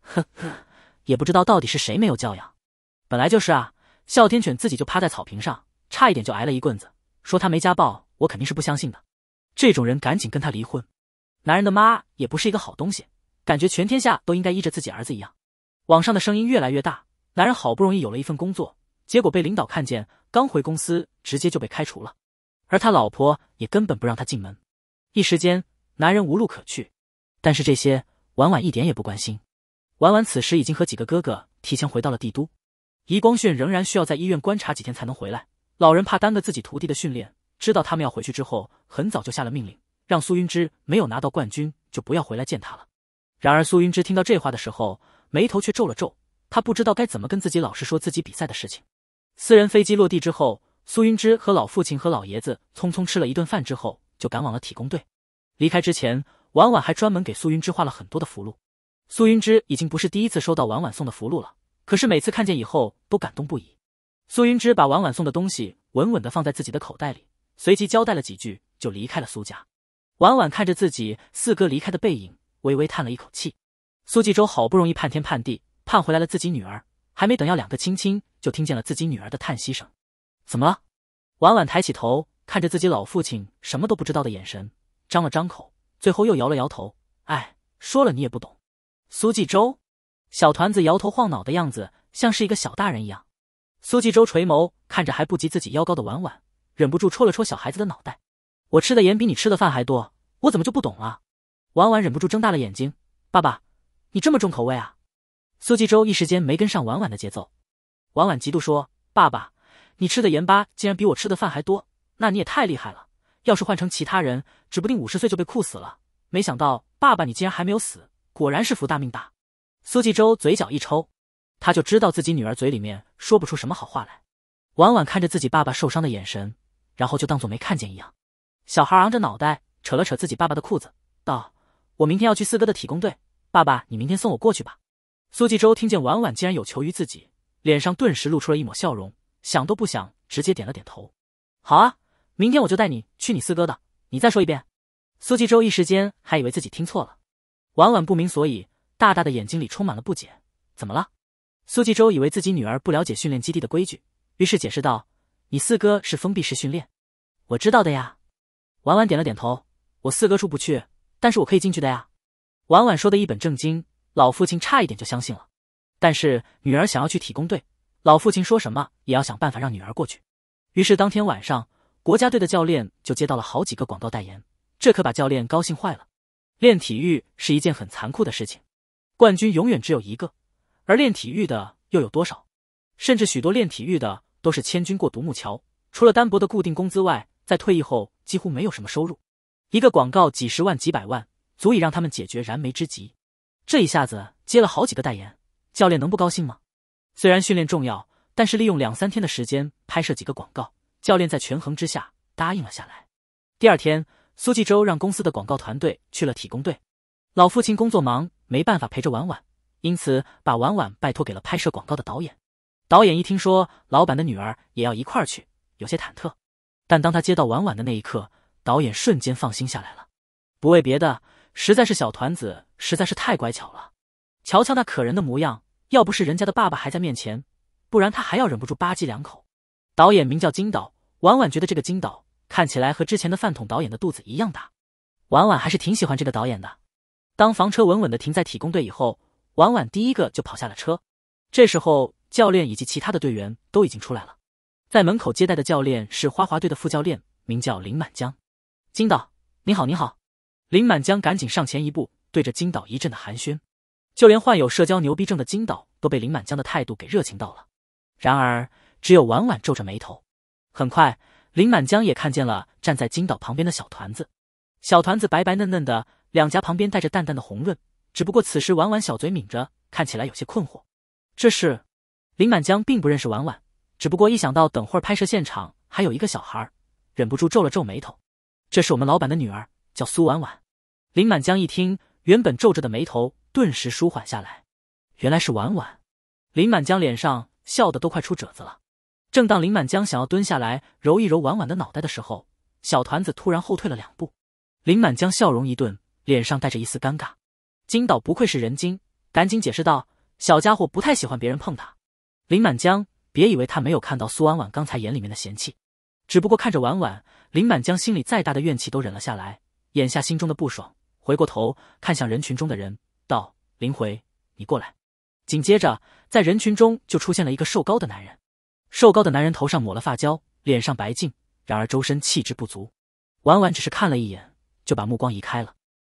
Speaker 1: 呵呵，也不知道到底是谁没有教养。本来就是啊，哮天犬自己就趴在草坪上，差一点就挨了一棍子。说他没家暴，我肯定是不相信的。这种人赶紧跟他离婚。男人的妈也不是一个好东西，感觉全天下都应该依着自己儿子一样。网上的声音越来越大。男人好不容易有了一份工作，结果被领导看见，刚回公司直接就被开除了。而他老婆也根本不让他进门，一时间男人无路可去。但是这些婉婉一点也不关心。婉婉此时已经和几个哥哥提前回到了帝都，怡光炫仍然需要在医院观察几天才能回来。老人怕耽搁自己徒弟的训练，知道他们要回去之后，很早就下了命令，让苏云芝没有拿到冠军就不要回来见他了。然而苏云芝听到这话的时候，眉头却皱了皱。他不知道该怎么跟自己老师说自己比赛的事情。私人飞机落地之后，苏云芝和老父亲和老爷子匆匆吃了一顿饭之后，就赶往了体工队。离开之前。婉婉还专门给苏云芝画了很多的福禄，苏云芝已经不是第一次收到婉婉送的福禄了，可是每次看见以后都感动不已。苏云芝把婉婉送的东西稳稳的放在自己的口袋里，随即交代了几句就离开了苏家。婉婉看着自己四哥离开的背影，微微叹了一口气。苏继州好不容易盼天盼地盼回来了自己女儿，还没等要两个亲亲，就听见了自己女儿的叹息声。怎么了？婉婉抬起头看着自己老父亲什么都不知道的眼神，张了张口。最后又摇了摇头，哎，说了你也不懂。苏纪州，小团子摇头晃脑的样子，像是一个小大人一样。苏纪州垂眸看着还不及自己腰高的婉婉，忍不住戳了戳小孩子的脑袋。我吃的盐比你吃的饭还多，我怎么就不懂了？婉婉忍不住睁大了眼睛，爸爸，你这么重口味啊？苏纪州一时间没跟上婉婉的节奏，婉婉嫉妒说，爸爸，你吃的盐巴竟然比我吃的饭还多，那你也太厉害了。要是换成其他人，指不定五十岁就被酷死了。没想到爸爸你竟然还没有死，果然是福大命大。苏纪州嘴角一抽，他就知道自己女儿嘴里面说不出什么好话来。婉婉看着自己爸爸受伤的眼神，然后就当做没看见一样。小孩昂着脑袋，扯了扯自己爸爸的裤子，道：“我明天要去四哥的体工队，爸爸你明天送我过去吧。”苏纪州听见婉婉竟然有求于自己，脸上顿时露出了一抹笑容，想都不想，直接点了点头：“好啊。”明天我就带你去你四哥的。你再说一遍。苏继周一时间还以为自己听错了。婉婉不明所以，大大的眼睛里充满了不解。怎么了？苏继周以为自己女儿不了解训练基地的规矩，于是解释道：“你四哥是封闭式训练，我知道的呀。”婉婉点了点头：“我四哥出不去，但是我可以进去的呀。”婉婉说的一本正经，老父亲差一点就相信了。但是女儿想要去体工队，老父亲说什么也要想办法让女儿过去。于是当天晚上。国家队的教练就接到了好几个广告代言，这可把教练高兴坏了。练体育是一件很残酷的事情，冠军永远只有一个，而练体育的又有多少？甚至许多练体育的都是千军过独木桥，除了单薄的固定工资外，在退役后几乎没有什么收入。一个广告几十万、几百万，足以让他们解决燃眉之急。这一下子接了好几个代言，教练能不高兴吗？虽然训练重要，但是利用两三天的时间拍摄几个广告。教练在权衡之下答应了下来。第二天，苏继周让公司的广告团队去了体工队。老父亲工作忙，没办法陪着婉婉，因此把婉婉拜托给了拍摄广告的导演。导演一听说老板的女儿也要一块儿去，有些忐忑。但当他接到婉婉的那一刻，导演瞬间放心下来了。不为别的，实在是小团子实在是太乖巧了。瞧瞧那可人的模样，要不是人家的爸爸还在面前，不然他还要忍不住吧唧两口。导演名叫金导。婉婉觉得这个金导看起来和之前的饭桶导演的肚子一样大，婉婉还是挺喜欢这个导演的。当房车稳稳的停在体工队以后，婉婉第一个就跑下了车。这时候，教练以及其他的队员都已经出来了。在门口接待的教练是花滑队的副教练，名叫林满江。金导，你好，你好！林满江赶紧上前一步，对着金导一阵的寒暄。就连患有社交牛逼症的金导都被林满江的态度给热情到了。然而，只有婉婉皱着眉头。很快，林满江也看见了站在金岛旁边的小团子。小团子白白嫩嫩的，两颊旁边带着淡淡的红润，只不过此时婉婉小嘴抿着，看起来有些困惑。这是林满江并不认识婉婉，只不过一想到等会儿拍摄现场还有一个小孩，忍不住皱了皱眉头。这是我们老板的女儿，叫苏婉婉。林满江一听，原本皱着的眉头顿时舒缓下来。原来是婉婉，林满江脸上笑得都快出褶子了。正当林满江想要蹲下来揉一揉婉婉的脑袋的时候，小团子突然后退了两步。林满江笑容一顿，脸上带着一丝尴尬。金导不愧是人精，赶紧解释道：“小家伙不太喜欢别人碰他。”林满江别以为他没有看到苏婉婉刚才眼里面的嫌弃，只不过看着婉婉，林满江心里再大的怨气都忍了下来。眼下心中的不爽，回过头看向人群中的人，道：“林回，你过来。”紧接着，在人群中就出现了一个瘦高的男人。瘦高的男人头上抹了发胶，脸上白净，然而周身气质不足。婉婉只是看了一眼，就把目光移开了。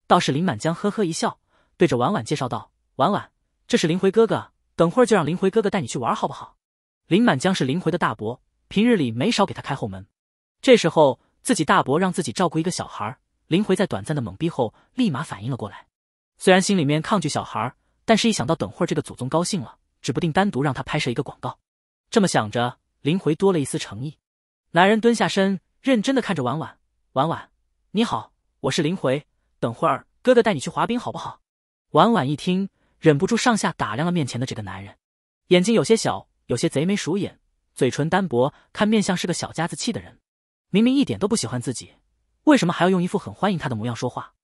Speaker 1: 倒是林满江呵呵一笑，对着婉婉介绍道：“婉婉，这是林回哥哥，等会儿就让林回哥哥带你去玩，好不好？”林满江是林回的大伯，平日里没少给他开后门。这时候自己大伯让自己照顾一个小孩，林回在短暂的懵逼后立马反应了过来。虽然心里面抗拒小孩，但是一想到等会儿这个祖宗高兴了，指不定单独让他拍摄一个广告。这么想着，林回多了一丝诚意。男人蹲下身，认真的看着婉婉：“婉婉，你好，我是林回。等会儿哥哥带你去滑冰，好不好？”婉婉一听，忍不住上下打量了面前的这个男人，眼睛有些小，有些贼眉鼠眼，嘴唇单薄，看面相是个小家子气的人。明明一点都不喜欢自己，为什么还要用一副很欢迎他的模样说话？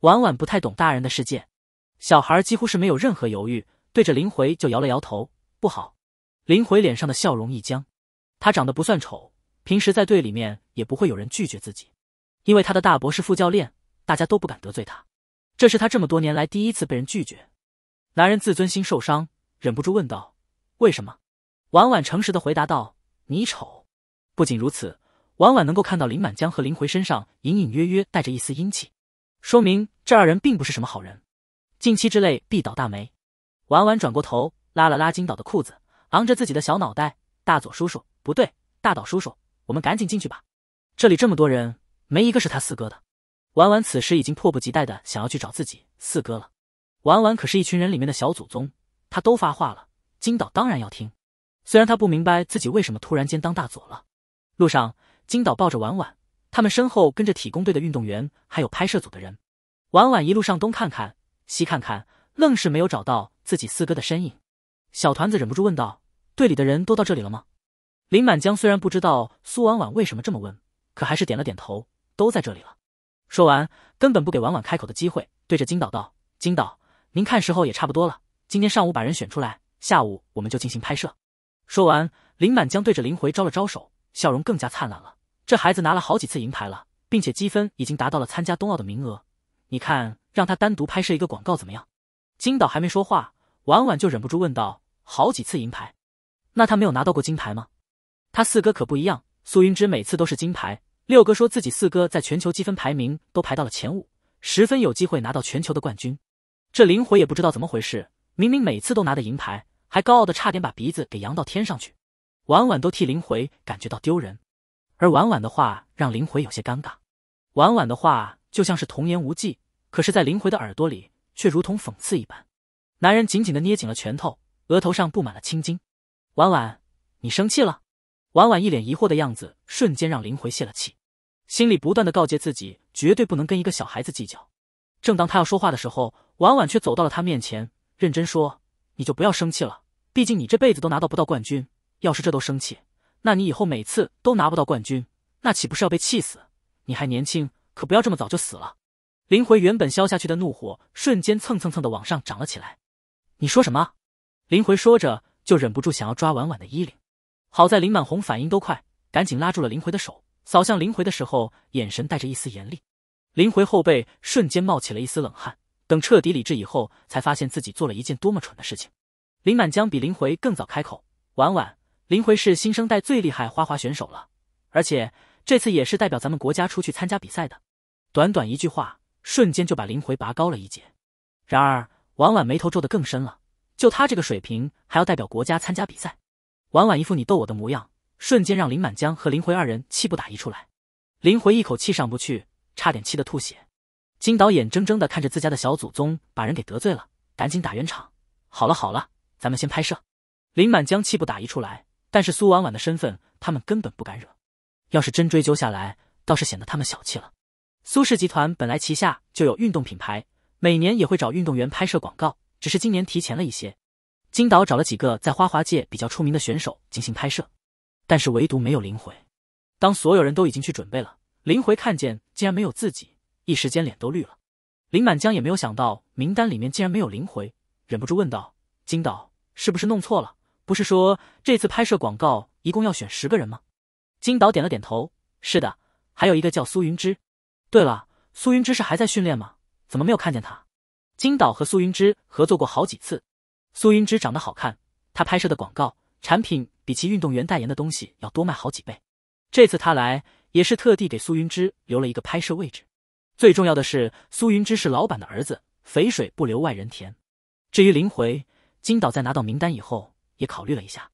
Speaker 1: 婉婉不太懂大人的世界，小孩几乎是没有任何犹豫，对着林回就摇了摇头：“不好。”林回脸上的笑容一僵，他长得不算丑，平时在队里面也不会有人拒绝自己，因为他的大伯是副教练，大家都不敢得罪他。这是他这么多年来第一次被人拒绝，男人自尊心受伤，忍不住问道：“为什么？”婉婉诚实的回答道：“你丑。”不仅如此，婉婉能够看到林满江和林回身上隐隐约约带着一丝阴气，说明这二人并不是什么好人，近期之内必倒大霉。婉婉转过头，拉了拉金岛的裤子。昂着自己的小脑袋，大佐叔叔不对，大岛叔叔，我们赶紧进去吧。这里这么多人，没一个是他四哥的。婉婉此时已经迫不及待的想要去找自己四哥了。婉婉可是一群人里面的小祖宗，他都发话了，金岛当然要听。虽然他不明白自己为什么突然间当大佐了。路上，金岛抱着婉婉，他们身后跟着体工队的运动员，还有拍摄组的人。婉婉一路上东看看，西看看，愣是没有找到自己四哥的身影。小团子忍不住问道：“队里的人都到这里了吗？”林满江虽然不知道苏婉婉为什么这么问，可还是点了点头：“都在这里了。”说完，根本不给婉婉开口的机会，对着金导道：“金导，您看时候也差不多了，今天上午把人选出来，下午我们就进行拍摄。”说完，林满江对着林回招了招手，笑容更加灿烂了。这孩子拿了好几次银牌了，并且积分已经达到了参加冬奥的名额，你看让他单独拍摄一个广告怎么样？”金导还没说话。婉婉就忍不住问道：“好几次银牌，那他没有拿到过金牌吗？他四哥可不一样，苏云芝每次都是金牌。六哥说自己四哥在全球积分排名都排到了前五，十分有机会拿到全球的冠军。这林回也不知道怎么回事，明明每次都拿的银牌，还高傲的差点把鼻子给扬到天上去。婉婉都替林回感觉到丢人，而婉婉的话让林回有些尴尬。婉婉的话就像是童言无忌，可是，在林回的耳朵里却如同讽刺一般。”男人紧紧的捏紧了拳头，额头上布满了青筋。婉婉，你生气了？婉婉一脸疑惑的样子，瞬间让林回泄了气，心里不断的告诫自己，绝对不能跟一个小孩子计较。正当他要说话的时候，婉婉却走到了他面前，认真说：“你就不要生气了，毕竟你这辈子都拿到不到冠军。要是这都生气，那你以后每次都拿不到冠军，那岂不是要被气死？你还年轻，可不要这么早就死了。”林回原本消下去的怒火，瞬间蹭蹭蹭的往上涨了起来。你说什么？林回说着，就忍不住想要抓婉婉的衣领。好在林满红反应都快，赶紧拉住了林回的手。扫向林回的时候，眼神带着一丝严厉。林回后背瞬间冒起了一丝冷汗。等彻底理智以后，才发现自己做了一件多么蠢的事情。林满江比林回更早开口：“婉婉，林回是新生代最厉害花滑选手了，而且这次也是代表咱们国家出去参加比赛的。”短短一句话，瞬间就把林回拔高了一截。然而。婉婉眉头皱得更深了，就他这个水平，还要代表国家参加比赛？婉婉一副你逗我的模样，瞬间让林满江和林回二人气不打一处来。林回一口气上不去，差点气得吐血。金导演眼睁睁的看着自家的小祖宗把人给得罪了，赶紧打圆场。好了好了，咱们先拍摄。林满江气不打一处来，但是苏婉婉的身份，他们根本不敢惹。要是真追究下来，倒是显得他们小气了。苏氏集团本来旗下就有运动品牌。每年也会找运动员拍摄广告，只是今年提前了一些。金导找了几个在花滑界比较出名的选手进行拍摄，但是唯独没有林回。当所有人都已经去准备了，林回看见竟然没有自己，一时间脸都绿了。林满江也没有想到名单里面竟然没有林回，忍不住问道：“金导是不是弄错了？不是说这次拍摄广告一共要选十个人吗？”金导点了点头：“是的，还有一个叫苏云芝。对了，苏云芝是还在训练吗？”怎么没有看见他？金导和苏云芝合作过好几次，苏云芝长得好看，他拍摄的广告产品比其运动员代言的东西要多卖好几倍。这次他来也是特地给苏云芝留了一个拍摄位置。最重要的是，苏云芝是老板的儿子，肥水不流外人田。至于林回，金导在拿到名单以后也考虑了一下，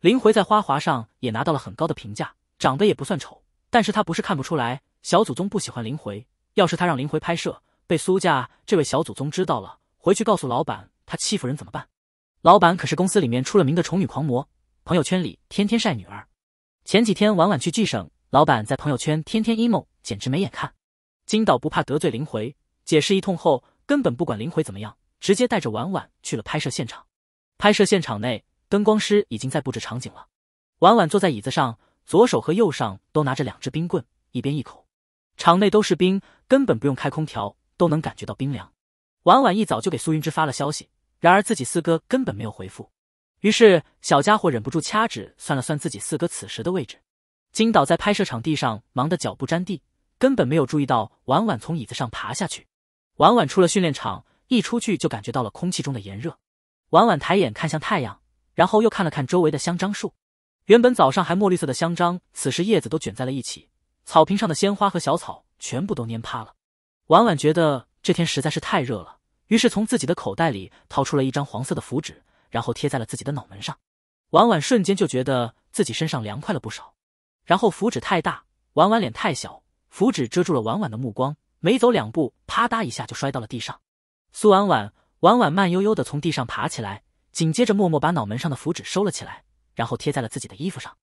Speaker 1: 林回在花滑上也拿到了很高的评价，长得也不算丑，但是他不是看不出来小祖宗不喜欢林回，要是他让林回拍摄。被苏家这位小祖宗知道了，回去告诉老板，他欺负人怎么办？老板可是公司里面出了名的宠女狂魔，朋友圈里天天晒女儿。前几天婉婉去聚省，老板在朋友圈天天 emo，简直没眼看。金导不怕得罪林回，解释一通后，根本不管林回怎么样，直接带着婉婉去了拍摄现场。拍摄现场内，灯光师已经在布置场景了。婉婉坐在椅子上，左手和右上都拿着两只冰棍，一边一口。场内都是冰，根本不用开空调。都能感觉到冰凉。婉婉一早就给苏云芝发了消息，然而自己四哥根本没有回复。于是小家伙忍不住掐指算了算自己四哥此时的位置。金导在拍摄场地上忙得脚不沾地，根本没有注意到婉婉从椅子上爬下去。婉婉出了训练场，一出去就感觉到了空气中的炎热。婉婉抬眼看向太阳，然后又看了看周围的香樟树。原本早上还墨绿色的香樟，此时叶子都卷在了一起。草坪上的鲜花和小草全部都蔫趴了。婉婉觉得这天实在是太热了，于是从自己的口袋里掏出了一张黄色的符纸，然后贴在了自己的脑门上。婉婉瞬间就觉得自己身上凉快了不少。然后符纸太大，婉婉脸太小，符纸遮住了婉婉的目光。没走两步，啪嗒一下就摔到了地上。苏婉婉婉婉慢悠悠的从地上爬起来，紧接着默默把脑门上的符纸收了起来，然后贴在了自己的衣服上。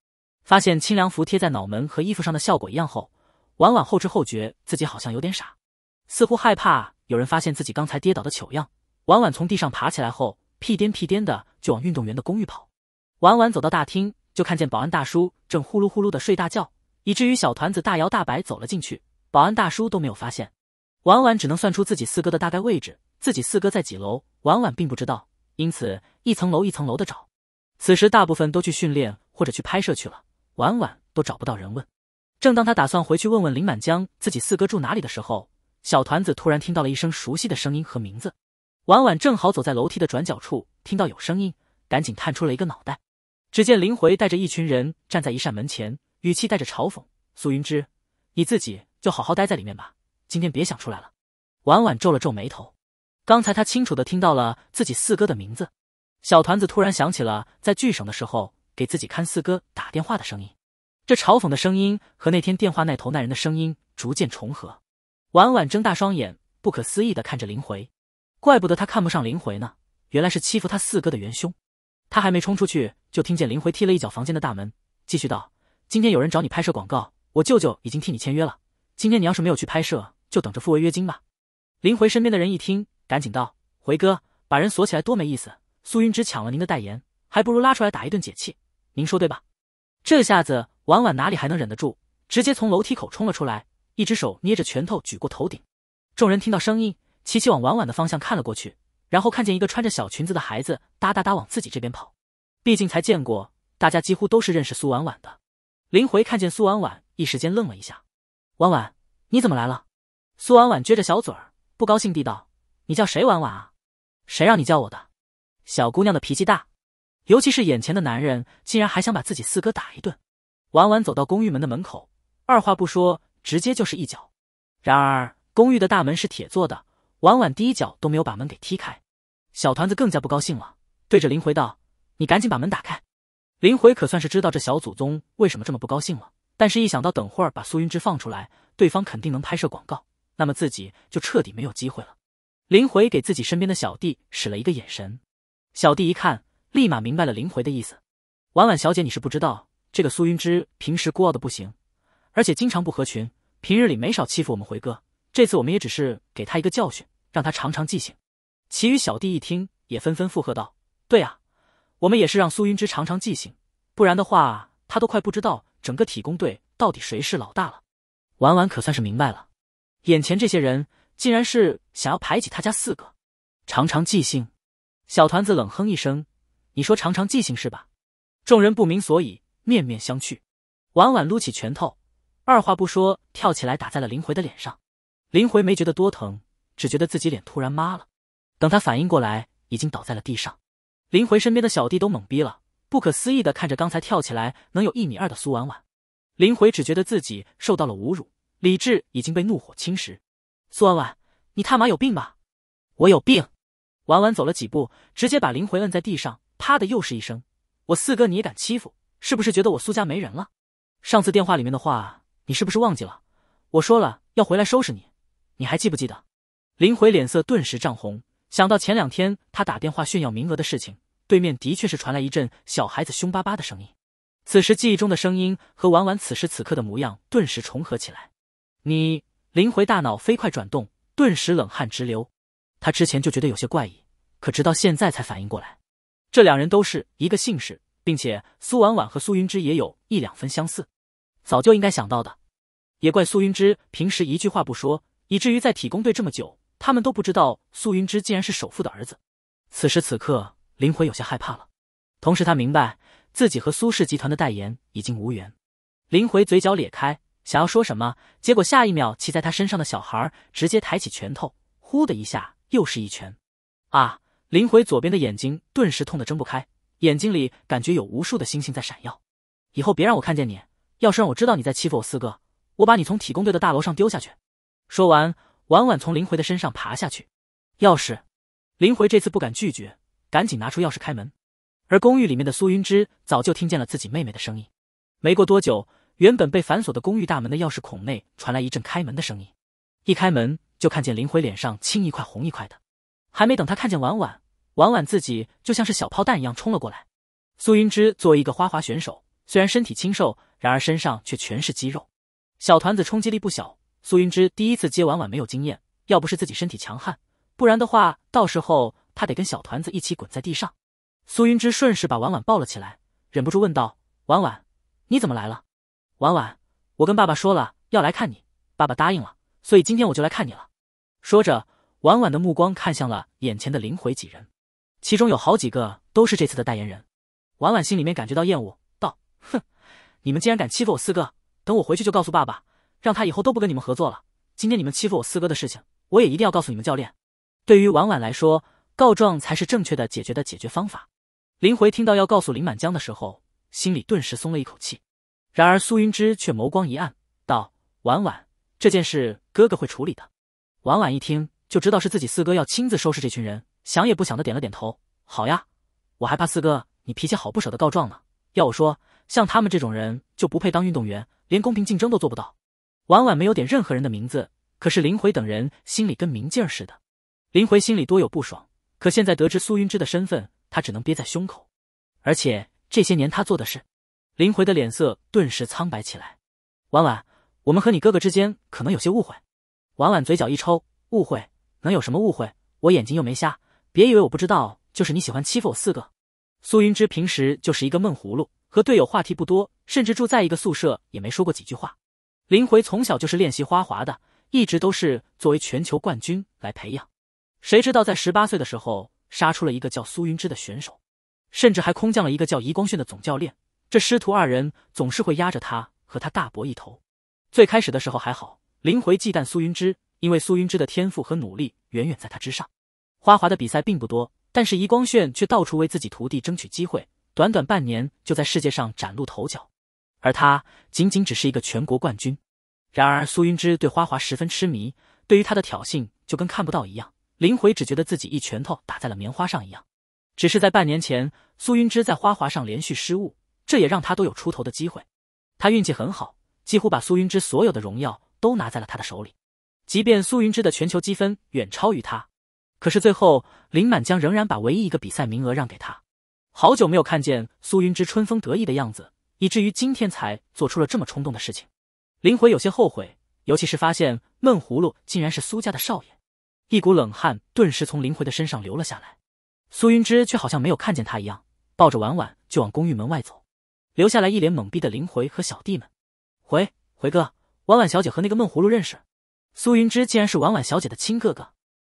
Speaker 1: 发现清凉符贴在脑门和衣服上的效果一样后，婉婉后知后觉自己好像有点傻。似乎害怕有人发现自己刚才跌倒的糗样，婉婉从地上爬起来后，屁颠屁颠的就往运动员的公寓跑。婉婉走到大厅，就看见保安大叔正呼噜呼噜的睡大觉，以至于小团子大摇大摆走了进去，保安大叔都没有发现。婉婉只能算出自己四哥的大概位置，自己四哥在几楼，婉婉并不知道，因此一层楼一层楼的找。此时大部分都去训练或者去拍摄去了，婉婉都找不到人问。正当他打算回去问问林满江自己四哥住哪里的时候，小团子突然听到了一声熟悉的声音和名字，婉婉正好走在楼梯的转角处，听到有声音，赶紧探出了一个脑袋。只见林回带着一群人站在一扇门前，语气带着嘲讽：“苏云芝，你自己就好好待在里面吧，今天别想出来了。”婉婉皱了皱眉头，刚才她清楚的听到了自己四哥的名字。小团子突然想起了在巨省的时候给自己看四哥打电话的声音，这嘲讽的声音和那天电话那头那人的声音逐渐重合。婉婉睁大双眼，不可思议的看着林回，怪不得他看不上林回呢，原来是欺负他四哥的元凶。他还没冲出去，就听见林回踢了一脚房间的大门，继续道：“今天有人找你拍摄广告，我舅舅已经替你签约了。今天你要是没有去拍摄，就等着付违约金吧。”林回身边的人一听，赶紧道：“回哥，把人锁起来多没意思，苏云只抢了您的代言，还不如拉出来打一顿解气，您说对吧？”这下子，婉婉哪里还能忍得住，直接从楼梯口冲了出来。一只手捏着拳头举过头顶，众人听到声音，齐齐往婉婉的方向看了过去，然后看见一个穿着小裙子的孩子哒哒哒往自己这边跑。毕竟才见过，大家几乎都是认识苏婉婉的。林回看见苏婉婉，一时间愣了一下：“婉婉，你怎么来了？”苏婉婉撅着小嘴儿，不高兴地道：“你叫谁婉婉啊？谁让你叫我的？小姑娘的脾气大，尤其是眼前的男人，竟然还想把自己四哥打一顿。”婉婉走到公寓门的门口，二话不说。直接就是一脚，然而公寓的大门是铁做的，婉婉第一脚都没有把门给踢开。小团子更加不高兴了，对着林回道：“你赶紧把门打开。”林回可算是知道这小祖宗为什么这么不高兴了，但是一想到等会儿把苏云芝放出来，对方肯定能拍摄广告，那么自己就彻底没有机会了。林回给自己身边的小弟使了一个眼神，小弟一看，立马明白了林回的意思。婉婉小姐，你是不知道，这个苏云芝平时孤傲的不行。而且经常不合群，平日里没少欺负我们回哥。这次我们也只是给他一个教训，让他长长记性。其余小弟一听，也纷纷附和道：“对啊，我们也是让苏云芝长长记性，不然的话，他都快不知道整个体工队到底谁是老大了。”婉婉可算是明白了，眼前这些人竟然是想要排挤他家四个，长长记性。小团子冷哼一声：“你说长长记性是吧？”众人不明所以，面面相觑。婉婉撸起拳头。二话不说，跳起来打在了林回的脸上。林回没觉得多疼，只觉得自己脸突然麻了。等他反应过来，已经倒在了地上。林回身边的小弟都懵逼了，不可思议的看着刚才跳起来能有一米二的苏婉婉。林回只觉得自己受到了侮辱，理智已经被怒火侵蚀。苏婉婉，你他妈有病吧？我有病。婉婉走了几步，直接把林回摁在地上，啪的又是一声。我四哥你也敢欺负？是不是觉得我苏家没人了？上次电话里面的话。你是不是忘记了？我说了要回来收拾你，你还记不记得？林回脸色顿时涨红，想到前两天他打电话炫耀名额的事情，对面的确是传来一阵小孩子凶巴巴的声音。此时记忆中的声音和婉婉此时此刻的模样顿时重合起来。你林回大脑飞快转动，顿时冷汗直流。他之前就觉得有些怪异，可直到现在才反应过来，这两人都是一个姓氏，并且苏婉婉和苏云芝也有一两分相似。早就应该想到的，也怪苏云芝平时一句话不说，以至于在体工队这么久，他们都不知道苏云芝竟然是首富的儿子。此时此刻，林回有些害怕了，同时他明白自己和苏氏集团的代言已经无缘。林回嘴角咧开，想要说什么，结果下一秒骑在他身上的小孩直接抬起拳头，呼的一下又是一拳！啊！林回左边的眼睛顿时痛得睁不开，眼睛里感觉有无数的星星在闪耀。以后别让我看见你。要是让我知道你在欺负我四哥，我把你从体工队的大楼上丢下去！说完，婉婉从林回的身上爬下去。钥匙，林回这次不敢拒绝，赶紧拿出钥匙开门。而公寓里面的苏云芝早就听见了自己妹妹的声音。没过多久，原本被反锁的公寓大门的钥匙孔内传来一阵开门的声音。一开门，就看见林回脸上青一块红一块的。还没等他看见婉婉，婉婉自己就像是小炮弹一样冲了过来。苏云芝作为一个花滑选手，虽然身体清瘦，然而身上却全是肌肉，小团子冲击力不小。苏云芝第一次接婉婉没有经验，要不是自己身体强悍，不然的话，到时候她得跟小团子一起滚在地上。苏云芝顺势把婉婉抱了起来，忍不住问道：“婉婉，你怎么来了？”“婉婉，我跟爸爸说了要来看你，爸爸答应了，所以今天我就来看你了。”说着，婉婉的目光看向了眼前的林回几人，其中有好几个都是这次的代言人。婉婉心里面感觉到厌恶，道：“哼。”你们竟然敢欺负我四哥！等我回去就告诉爸爸，让他以后都不跟你们合作了。今天你们欺负我四哥的事情，我也一定要告诉你们教练。对于婉婉来说，告状才是正确的解决的解决方法。林回听到要告诉林满江的时候，心里顿时松了一口气。然而苏云芝却眸光一暗，道：“婉婉，这件事哥哥会处理的。”婉婉一听就知道是自己四哥要亲自收拾这群人，想也不想的点了点头：“好呀，我还怕四哥你脾气好不舍得告状呢。要我说。”像他们这种人就不配当运动员，连公平竞争都做不到。婉婉没有点任何人的名字，可是林回等人心里跟明镜似的。林回心里多有不爽，可现在得知苏云芝的身份，他只能憋在胸口。而且这些年他做的事，林回的脸色顿时苍白起来。婉婉，我们和你哥哥之间可能有些误会。婉婉嘴角一抽，误会能有什么误会？我眼睛又没瞎，别以为我不知道，就是你喜欢欺负我四个。苏云芝平时就是一个闷葫芦。和队友话题不多，甚至住在一个宿舍也没说过几句话。林回从小就是练习花滑的，一直都是作为全球冠军来培养。谁知道在十八岁的时候杀出了一个叫苏云芝的选手，甚至还空降了一个叫于光炫的总教练。这师徒二人总是会压着他和他大伯一头。最开始的时候还好，林回忌惮苏云芝，因为苏云芝的天赋和努力远远在他之上。花滑的比赛并不多，但是于光炫却到处为自己徒弟争取机会。短短半年就在世界上崭露头角，而他仅仅只是一个全国冠军。然而苏云芝对花滑十分痴迷，对于他的挑衅就跟看不到一样。林回只觉得自己一拳头打在了棉花上一样。只是在半年前，苏云芝在花滑上连续失误，这也让他都有出头的机会。他运气很好，几乎把苏云芝所有的荣耀都拿在了他的手里。即便苏云芝的全球积分远超于他，可是最后林满江仍然把唯一一个比赛名额让给他。好久没有看见苏云之春风得意的样子，以至于今天才做出了这么冲动的事情。林回有些后悔，尤其是发现闷葫芦竟然是苏家的少爷，一股冷汗顿时从林回的身上流了下来。苏云之却好像没有看见他一样，抱着婉婉就往公寓门外走，留下来一脸懵逼的林回和小弟们。回回哥，婉婉小姐和那个闷葫芦认识？苏云之竟然是婉婉小姐的亲哥哥？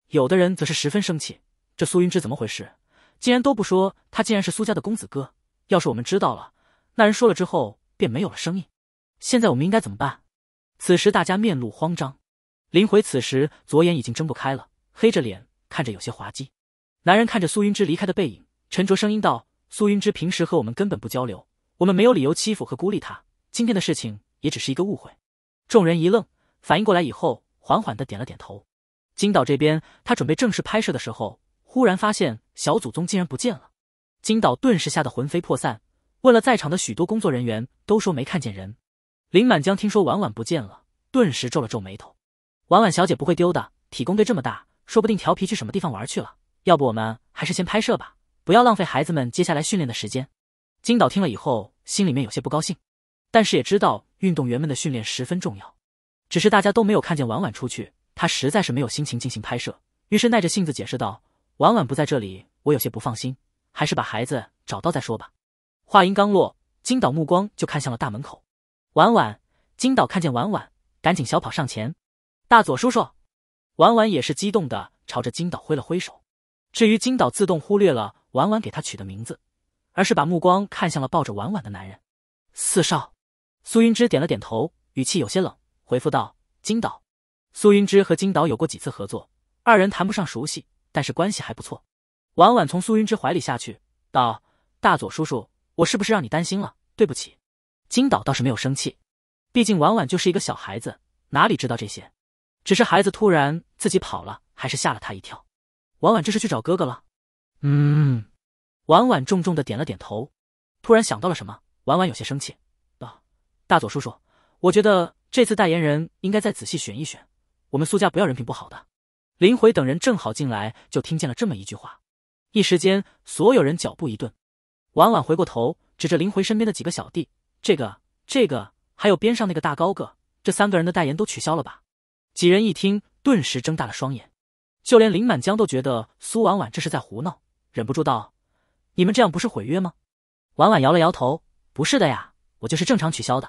Speaker 1: 有的人则是十分生气，这苏云之怎么回事？竟然都不说，他竟然是苏家的公子哥。要是我们知道了，那人说了之后便没有了声音。现在我们应该怎么办？此时大家面露慌张。林回此时左眼已经睁不开了，黑着脸看着有些滑稽。男人看着苏云芝离开的背影，沉着声音道：“苏云芝平时和我们根本不交流，我们没有理由欺负和孤立她。今天的事情也只是一个误会。”众人一愣，反应过来以后，缓缓的点了点头。金岛这边，他准备正式拍摄的时候。忽然发现小祖宗竟然不见了，金导顿时吓得魂飞魄散，问了在场的许多工作人员，都说没看见人。林满江听说婉婉不见了，顿时皱了皱眉头。婉婉小姐不会丢的，体工队这么大，说不定调皮去什么地方玩去了。要不我们还是先拍摄吧，不要浪费孩子们接下来训练的时间。金导听了以后，心里面有些不高兴，但是也知道运动员们的训练十分重要。只是大家都没有看见婉婉出去，他实在是没有心情进行拍摄，于是耐着性子解释道。婉婉不在这里，我有些不放心，还是把孩子找到再说吧。话音刚落，金导目光就看向了大门口。婉婉，金导看见婉婉，赶紧小跑上前。大佐叔叔，婉婉也是激动的朝着金导挥了挥手。至于金导，自动忽略了婉婉给他取的名字，而是把目光看向了抱着婉婉的男人。四少，苏云芝点了点头，语气有些冷，回复道：“金导，苏云芝和金导有过几次合作，二人谈不上熟悉。”但是关系还不错。婉婉从苏云之怀里下去，道：“大佐叔叔，我是不是让你担心了？对不起。”金导倒是没有生气，毕竟婉婉就是一个小孩子，哪里知道这些。只是孩子突然自己跑了，还是吓了他一跳。婉婉这是去找哥哥了？
Speaker 2: 嗯。
Speaker 1: 婉婉重重的点了点头，突然想到了什么，婉婉有些生气，道：“大佐叔叔，我觉得这次代言人应该再仔细选一选，我们苏家不要人品不好的。”林回等人正好进来，就听见了这么一句话，一时间，所有人脚步一顿。婉婉回过头，指着林回身边的几个小弟：“这个、这个，还有边上那个大高个，这三个人的代言都取消了吧？”几人一听，顿时睁大了双眼。就连林满江都觉得苏婉婉这是在胡闹，忍不住道：“你们这样不是毁约吗？”婉婉摇了摇头：“不是的呀，我就是正常取消的。”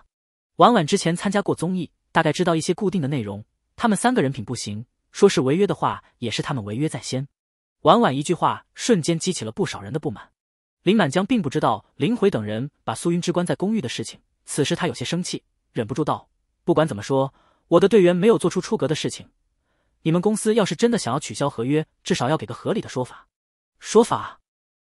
Speaker 1: 婉婉之前参加过综艺，大概知道一些固定的内容。他们三个人品不行。说是违约的话，也是他们违约在先。婉婉一句话，瞬间激起了不少人的不满。林满江并不知道林回等人把苏云之关在公寓的事情，此时他有些生气，忍不住道：“不管怎么说，我的队员没有做出出格的事情。你们公司要是真的想要取消合约，至少要给个合理的说法。”说法。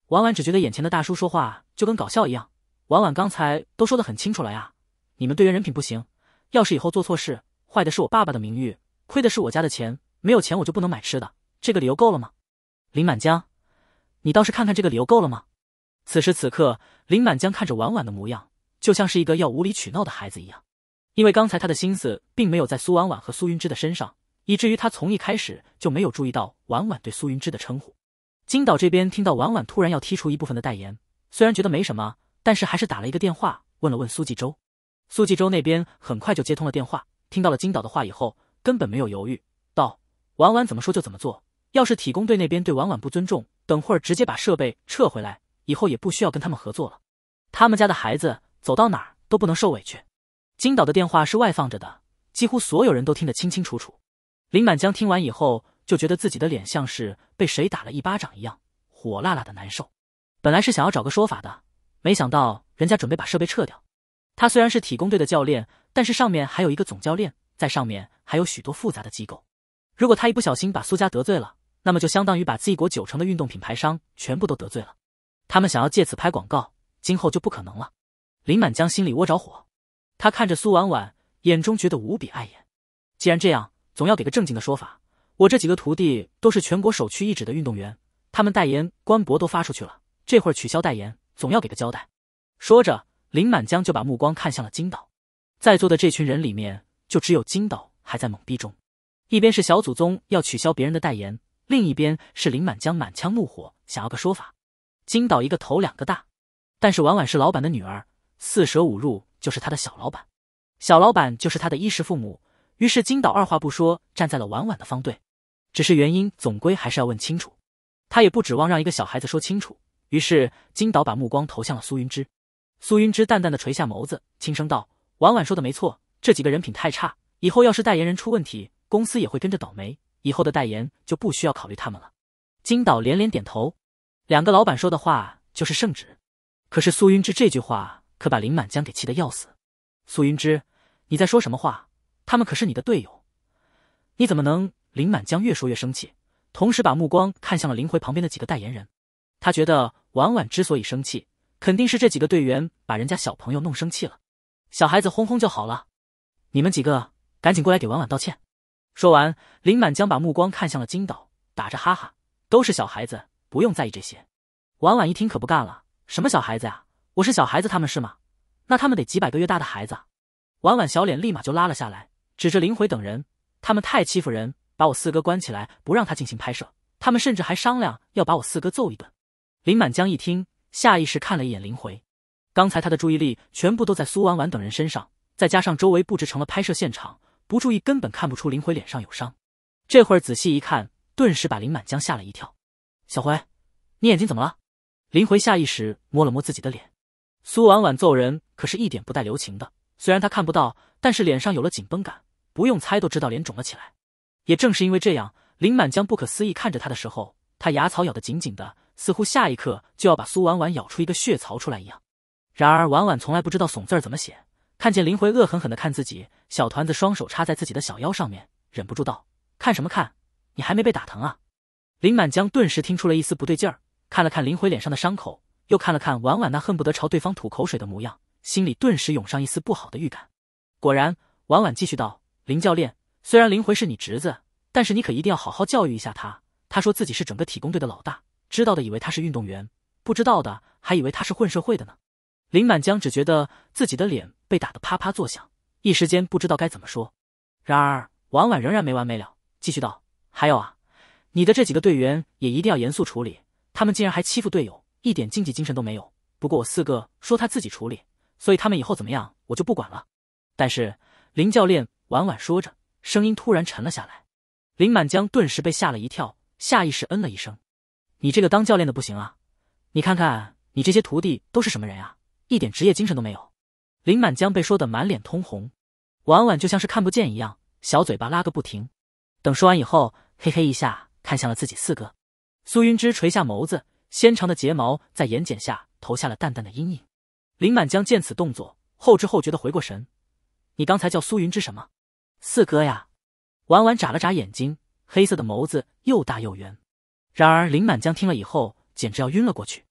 Speaker 1: 婉婉只觉得眼前的大叔说话就跟搞笑一样。婉婉刚才都说的很清楚了呀，你们队员人品不行，要是以后做错事，坏的是我爸爸的名誉，亏的是我家的钱。没有钱，我就不能买吃的，这个理由够了吗？林满江，你倒是看看这个理由够了吗？此时此刻，林满江看着婉婉的模样，就像是一个要无理取闹的孩子一样。因为刚才他的心思并没有在苏婉婉和苏云芝的身上，以至于他从一开始就没有注意到婉婉对苏云芝的称呼。金导这边听到婉婉突然要剔除一部分的代言，虽然觉得没什么，但是还是打了一个电话问了问苏纪州。苏纪州那边很快就接通了电话，听到了金导的话以后，根本没有犹豫。婉婉怎么说就怎么做。要是体工队那边对婉婉不尊重，等会儿直接把设备撤回来，以后也不需要跟他们合作了。他们家的孩子走到哪儿都不能受委屈。金导的电话是外放着的，几乎所有人都听得清清楚楚。林满江听完以后，就觉得自己的脸像是被谁打了一巴掌一样，火辣辣的难受。本来是想要找个说法的，没想到人家准备把设备撤掉。他虽然是体工队的教练，但是上面还有一个总教练，在上面还有许多复杂的机构。如果他一不小心把苏家得罪了，那么就相当于把自国九成的运动品牌商全部都得罪了。他们想要借此拍广告，今后就不可能了。林满江心里窝着火，他看着苏婉婉，眼中觉得无比碍眼。既然这样，总要给个正经的说法。我这几个徒弟都是全国首屈一指的运动员，他们代言官博都发出去了，这会儿取消代言，总要给个交代。说着，林满江就把目光看向了金导。在座的这群人里面，就只有金导还在懵逼中。一边是小祖宗要取消别人的代言，另一边是林满江满腔怒火想要个说法。金导一个头两个大，但是婉婉是老板的女儿，四舍五入就是他的小老板，小老板就是他的衣食父母。于是金导二话不说站在了婉婉的方队，只是原因总归还是要问清楚。他也不指望让一个小孩子说清楚，于是金导把目光投向了苏云芝，苏云芝淡淡的垂下眸子，轻声道：“婉婉说的没错，这几个人品太差，以后要是代言人出问题。”公司也会跟着倒霉，以后的代言就不需要考虑他们了。金导连连点头，两个老板说的话就是圣旨。可是苏云芝这句话可把林满江给气得要死。苏云芝，你在说什么话？他们可是你的队友，你怎么能……林满江越说越生气，同时把目光看向了林回旁边的几个代言人。他觉得婉婉之所以生气，肯定是这几个队员把人家小朋友弄生气了。小孩子哄哄就好了，你们几个赶紧过来给婉婉道歉。说完，林满江把目光看向了金导，打着哈哈：“都是小孩子，不用在意这些。”婉婉一听可不干了：“什么小孩子呀？我是小孩子，他们是吗？那他们得几百个月大的孩子？”婉婉小脸立马就拉了下来，指着林回等人：“他们太欺负人，把我四哥关起来，不让他进行拍摄。他们甚至还商量要把我四哥揍一顿。”林满江一听，下意识看了一眼林回，刚才他的注意力全部都在苏婉婉等人身上，再加上周围布置成了拍摄现场。不注意根本看不出林回脸上有伤，这会儿仔细一看，顿时把林满江吓了一跳。小辉，你眼睛怎么了？林回下意识摸了摸自己的脸。苏婉婉揍人可是一点不带留情的，虽然他看不到，但是脸上有了紧绷感，不用猜都知道脸肿了起来。也正是因为这样，林满江不可思议看着他的时候，他牙槽咬得紧紧的，似乎下一刻就要把苏婉婉咬出一个血槽出来一样。然而婉婉从来不知道“怂”字儿怎么写，看见林回恶狠狠的看自己。小团子双手插在自己的小腰上面，忍不住道：“看什么看？你还没被打疼啊？”林满江顿时听出了一丝不对劲儿，看了看林回脸上的伤口，又看了看婉婉那恨不得朝对方吐口水的模样，心里顿时涌上一丝不好的预感。果然，婉婉继续道：“林教练，虽然林回是你侄子，但是你可一定要好好教育一下他。他说自己是整个体工队的老大，知道的以为他是运动员，不知道的还以为他是混社会的呢。”林满江只觉得自己的脸被打得啪啪作响。一时间不知道该怎么说，然而婉婉仍然没完没了，继续道：“还有啊，你的这几个队员也一定要严肃处理，他们竟然还欺负队友，一点竞技精神都没有。不过我四个说他自己处理，所以他们以后怎么样我就不管了。”但是林教练婉婉说着，声音突然沉了下来。林满江顿时被吓了一跳，下意识嗯了一声：“你这个当教练的不行啊，你看看你这些徒弟都是什么人啊，一点职业精神都没有。”林满江被说的满脸通红。婉婉就像是看不见一样，小嘴巴拉个不停。等说完以后，嘿嘿一下看向了自己四哥苏云芝垂下眸子，纤长的睫毛在眼睑下投下了淡淡的阴影。林满江见此动作，后知后觉的回过神：“你刚才叫苏云芝什么？四哥呀？”婉婉眨了眨眼睛，黑色的眸子又大又圆。然而林满江听了以后，简直要晕了过去。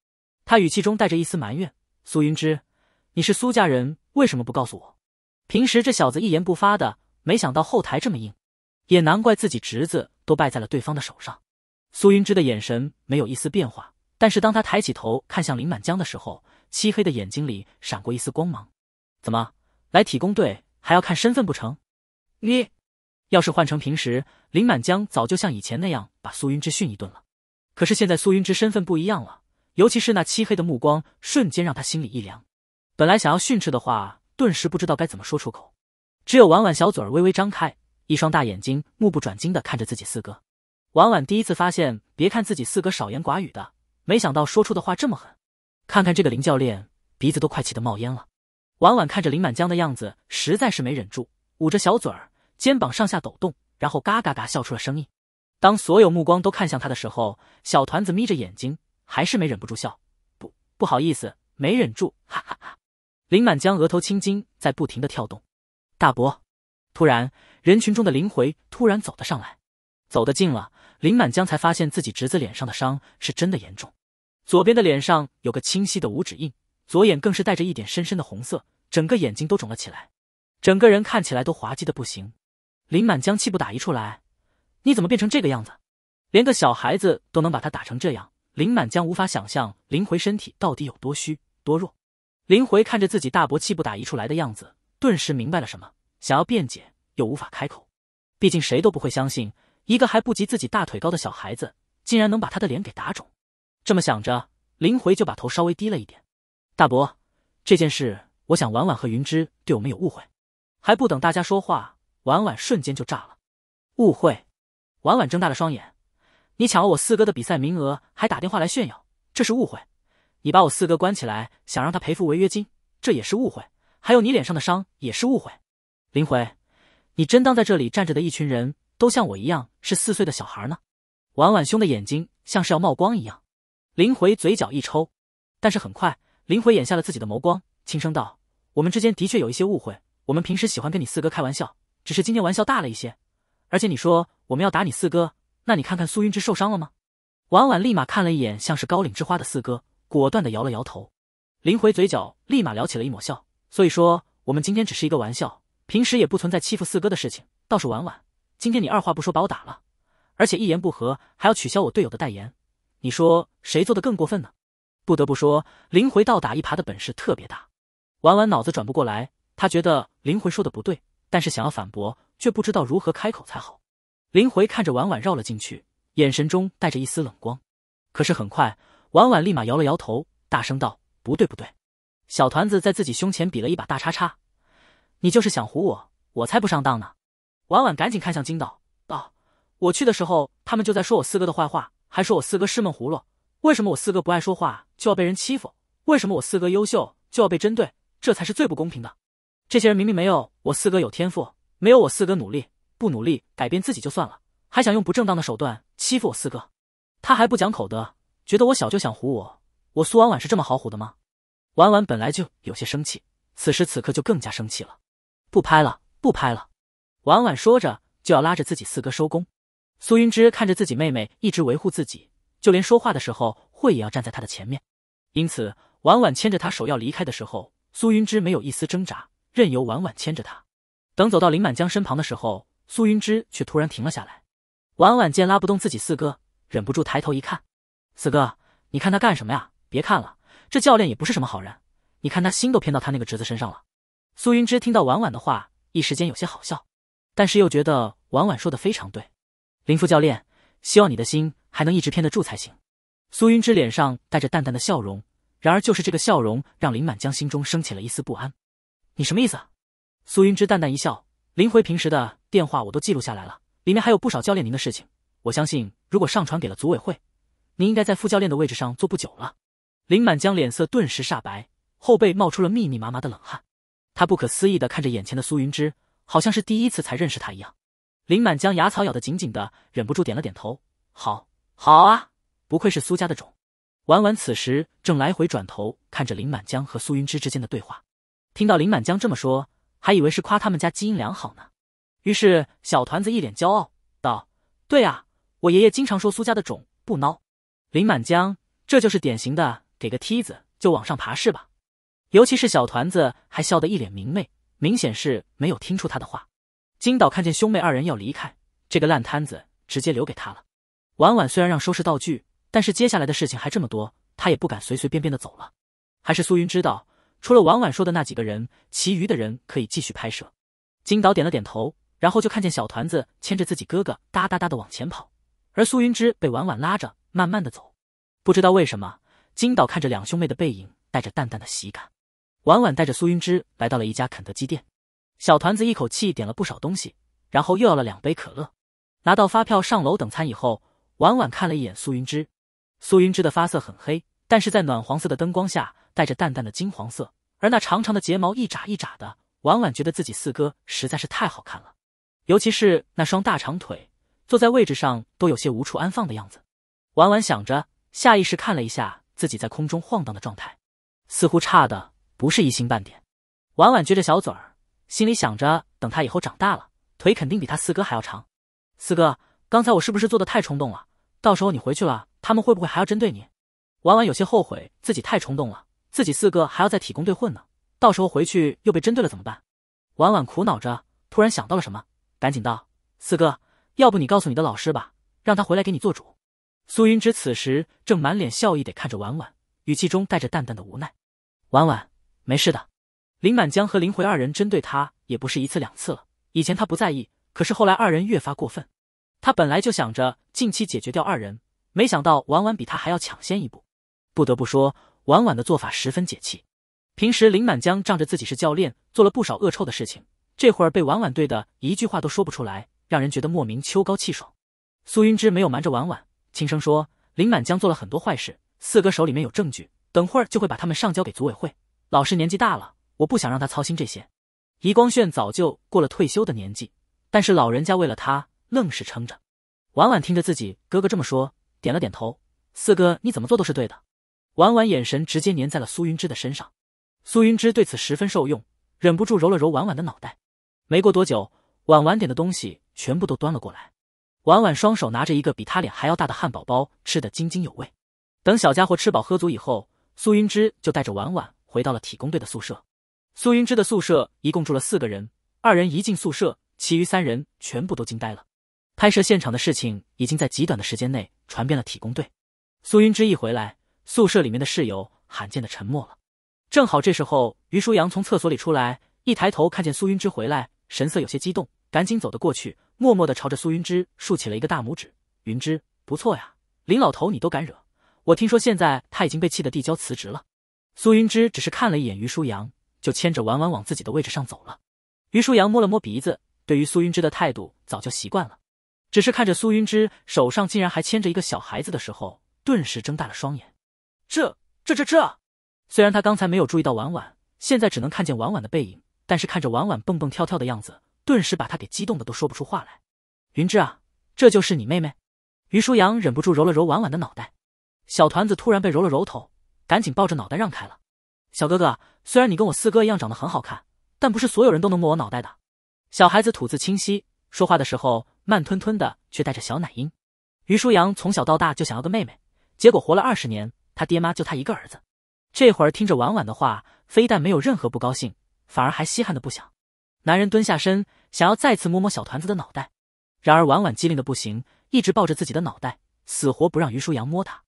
Speaker 1: 他语气中带着一丝埋怨：“苏云芝，你是苏家人，为什么不告诉我？”平时这小子一言不发的，没想到后台这么硬，也难怪自己侄子都败在了对方的手上。苏云芝的眼神没有一丝变化，但是当他抬起头看向林满江的时候，漆黑的眼睛里闪过一丝光芒。怎么来体工队还要看身份不成？你要是换成平时，林满江早就像以前那样把苏云芝训一顿了。可是现在苏云芝身份不一样了，尤其是那漆黑的目光，瞬间让他心里一凉。本来想要训斥的话。顿时不知道该怎么说出口，只有婉婉小嘴儿微微张开，一双大眼睛目不转睛的看着自己四哥。婉婉第一次发现，别看自己四哥少言寡语的，没想到说出的话这么狠。看看这个林教练，鼻子都快气得冒烟了。婉婉看着林满江的样子，实在是没忍住，捂着小嘴儿，肩膀上下抖动，然后嘎嘎嘎笑出了声音。当所有目光都看向他的时候，小团子眯着眼睛，还是没忍不住笑，不不好意思，没忍住，哈哈哈。林满江额头青筋在不停的跳动，大伯，突然，人群中的林回突然走了上来，走得近了，林满江才发现自己侄子脸上的伤是真的严重，左边的脸上有个清晰的五指印，左眼更是带着一点深深的红色，整个眼睛都肿了起来，整个人看起来都滑稽的不行。林满江气不打一处来，你怎么变成这个样子？连个小孩子都能把他打成这样，林满江无法想象林回身体到底有多虚多弱。林回看着自己大伯气不打一处来的样子，顿时明白了什么，想要辩解又无法开口。毕竟谁都不会相信一个还不及自己大腿高的小孩子，竟然能把他的脸给打肿。这么想着，林回就把头稍微低了一点。大伯，这件事我想婉婉和云芝对我们有误会。还不等大家说话，婉婉瞬间就炸了。误会！婉婉睁大了双眼，你抢了我四哥的比赛名额，还打电话来炫耀，这是误会！你把我四哥关起来，想让他赔付违约金，这也是误会。还有你脸上的伤也是误会。林回，你真当在这里站着的一群人都像我一样是四岁的小孩呢？婉婉兄的眼睛像是要冒光一样。林回嘴角一抽，但是很快，林回掩下了自己的眸光，轻声道：“我们之间的确有一些误会。我们平时喜欢跟你四哥开玩笑，只是今天玩笑大了一些。而且你说我们要打你四哥，那你看看苏云之受伤了吗？”婉婉立马看了一眼像是高岭之花的四哥。果断的摇了摇头，林回嘴角立马撩起了一抹笑。所以说，我们今天只是一个玩笑，平时也不存在欺负四哥的事情。倒是婉婉，今天你二话不说把我打了，而且一言不合还要取消我队友的代言，你说谁做的更过分呢？不得不说，林回倒打一耙的本事特别大。婉婉脑子转不过来，他觉得林回说的不对，但是想要反驳却不知道如何开口才好。林回看着婉婉绕了进去，眼神中带着一丝冷光。可是很快。婉婉立马摇了摇头，大声道：“不对，不对！”小团子在自己胸前比了一把大叉叉，“你就是想唬我，我才不上当呢！”婉婉赶紧看向金道道：“我去的时候，他们就在说我四哥的坏话，还说我四哥是闷葫芦。为什么我四哥不爱说话就要被人欺负？为什么我四哥优秀就要被针对？这才是最不公平的！这些人明明没有我四哥有天赋，没有我四哥努力，不努力改变自己就算了，还想用不正当的手段欺负我四哥。他还不讲口德！”觉得我小就想唬我，我苏婉婉是这么好唬的吗？婉婉本来就有些生气，此时此刻就更加生气了。不拍了，不拍了！婉婉说着就要拉着自己四哥收工。苏云芝看着自己妹妹一直维护自己，就连说话的时候会也要站在她的前面，因此婉婉牵着他手要离开的时候，苏云芝没有一丝挣扎，任由婉婉牵着他。等走到林满江身旁的时候，苏云芝却突然停了下来。婉婉见拉不动自己四哥，忍不住抬头一看。四哥，你看他干什么呀？别看了，这教练也不是什么好人。你看他心都偏到他那个侄子身上了。苏云芝听到婉婉的话，一时间有些好笑，但是又觉得婉婉说的非常对。林副教练，希望你的心还能一直偏得住才行。苏云芝脸上带着淡淡的笑容，然而就是这个笑容，让林满江心中升起了一丝不安。你什么意思？苏云芝淡淡一笑，林回平时的电话我都记录下来了，里面还有不少教练您的事情。我相信，如果上传给了组委会。您应该在副教练的位置上坐不久了，林满江脸色顿时煞白，后背冒出了密密麻麻的冷汗，他不可思议地看着眼前的苏云芝，好像是第一次才认识他一样。林满江牙草咬得紧紧的，忍不住点了点头：“好好啊，不愧是苏家的种。”婉婉此时正来回转头看着林满江和苏云芝之间的对话，听到林满江这么说，还以为是夸他们家基因良好呢。于是小团子一脸骄傲道：“对啊，我爷爷经常说苏家的种不孬。”林满江，这就是典型的给个梯子就往上爬，是吧？尤其是小团子还笑得一脸明媚，明显是没有听出他的话。金导看见兄妹二人要离开，这个烂摊子直接留给他了。婉婉虽然让收拾道具，但是接下来的事情还这么多，他也不敢随随便便的走了。还是苏云知道，除了婉婉说的那几个人，其余的人可以继续拍摄。金导点了点头，然后就看见小团子牵着自己哥哥哒哒哒的往前跑，而苏云芝被婉婉拉着。慢慢的走，不知道为什么，金导看着两兄妹的背影，带着淡淡的喜感。婉婉带着苏云芝来到了一家肯德基店，小团子一口气点了不少东西，然后又要了两杯可乐。拿到发票上楼等餐以后，婉婉看了一眼苏云芝，苏云芝的发色很黑，但是在暖黄色的灯光下，带着淡淡的金黄色，而那长长的睫毛一眨一眨的，婉婉觉得自己四哥实在是太好看了，尤其是那双大长腿，坐在位置上都有些无处安放的样子。婉婉想着，下意识看了一下自己在空中晃荡的状态，似乎差的不是一星半点。婉婉撅着小嘴儿，心里想着：等他以后长大了，腿肯定比他四哥还要长。四哥，刚才我是不是做的太冲动了？到时候你回去了，他们会不会还要针对你？婉婉有些后悔自己太冲动了，自己四哥还要在体工队混呢，到时候回去又被针对了怎么办？婉婉苦恼着，突然想到了什么，赶紧道：“四哥，要不你告诉你的老师吧，让他回来给你做主。”苏云之此时正满脸笑意的看着婉婉，语气中带着淡淡的无奈。婉婉，没事的。林满江和林回二人针对他也不是一次两次了，以前他不在意，可是后来二人越发过分。他本来就想着近期解决掉二人，没想到婉婉比他还要抢先一步。不得不说，婉婉的做法十分解气。平时林满江仗着自己是教练，做了不少恶臭的事情，这会儿被婉婉怼的一句话都说不出来，让人觉得莫名秋高气爽。苏云之没有瞒着婉婉。轻声说：“林满江做了很多坏事，四哥手里面有证据，等会儿就会把他们上交给组委会。老师年纪大了，我不想让他操心这些。”余光炫早就过了退休的年纪，但是老人家为了他，愣是撑着。婉婉听着自己哥哥这么说，点了点头：“四哥，你怎么做都是对的。”婉婉眼神直接粘在了苏云芝的身上，苏云芝对此十分受用，忍不住揉了揉婉婉的脑袋。没过多久，婉婉点的东西全部都端了过来。婉婉双手拿着一个比他脸还要大的汉堡包，吃的津津有味。等小家伙吃饱喝足以后，苏云芝就带着婉婉回到了体工队的宿舍。苏云芝的宿舍一共住了四个人，二人一进宿舍，其余三人全部都惊呆了。拍摄现场的事情已经在极短的时间内传遍了体工队。苏云芝一回来，宿舍里面的室友罕见的沉默了。正好这时候，于舒阳从厕所里出来，一抬头看见苏云芝回来，神色有些激动，赶紧走得过去。默默地朝着苏云芝竖起了一个大拇指。云芝，不错呀，林老头你都敢惹，我听说现在他已经被气得递交辞职了。苏云芝只是看了一眼于书阳，就牵着婉婉往自己的位置上走了。于书阳摸了摸鼻子，对于苏云芝的态度早就习惯了，只是看着苏云芝手上竟然还牵着一个小孩子的时候，顿时睁大了双眼。这、这、这、这！虽然他刚才没有注意到婉婉，现在只能看见婉婉的背影，但是看着婉婉蹦蹦跳跳的样子。顿时把他给激动的都说不出话来。云芝啊，这就是你妹妹？于舒阳忍不住揉了揉婉婉的脑袋，小团子突然被揉了揉头，赶紧抱着脑袋让开了。小哥哥，虽然你跟我四哥一样长得很好看，但不是所有人都能摸我脑袋的。小孩子吐字清晰，说话的时候慢吞吞的，却带着小奶音。于舒阳从小到大就想要个妹妹，结果活了二十年，他爹妈就他一个儿子。这会儿听着婉婉的话，非但没有任何不高兴，反而还稀罕的不想。男人蹲下身，想要再次摸摸小团子的脑袋，然而婉婉机灵的不行，一直抱着自己的脑袋，死活不让于舒洋摸他。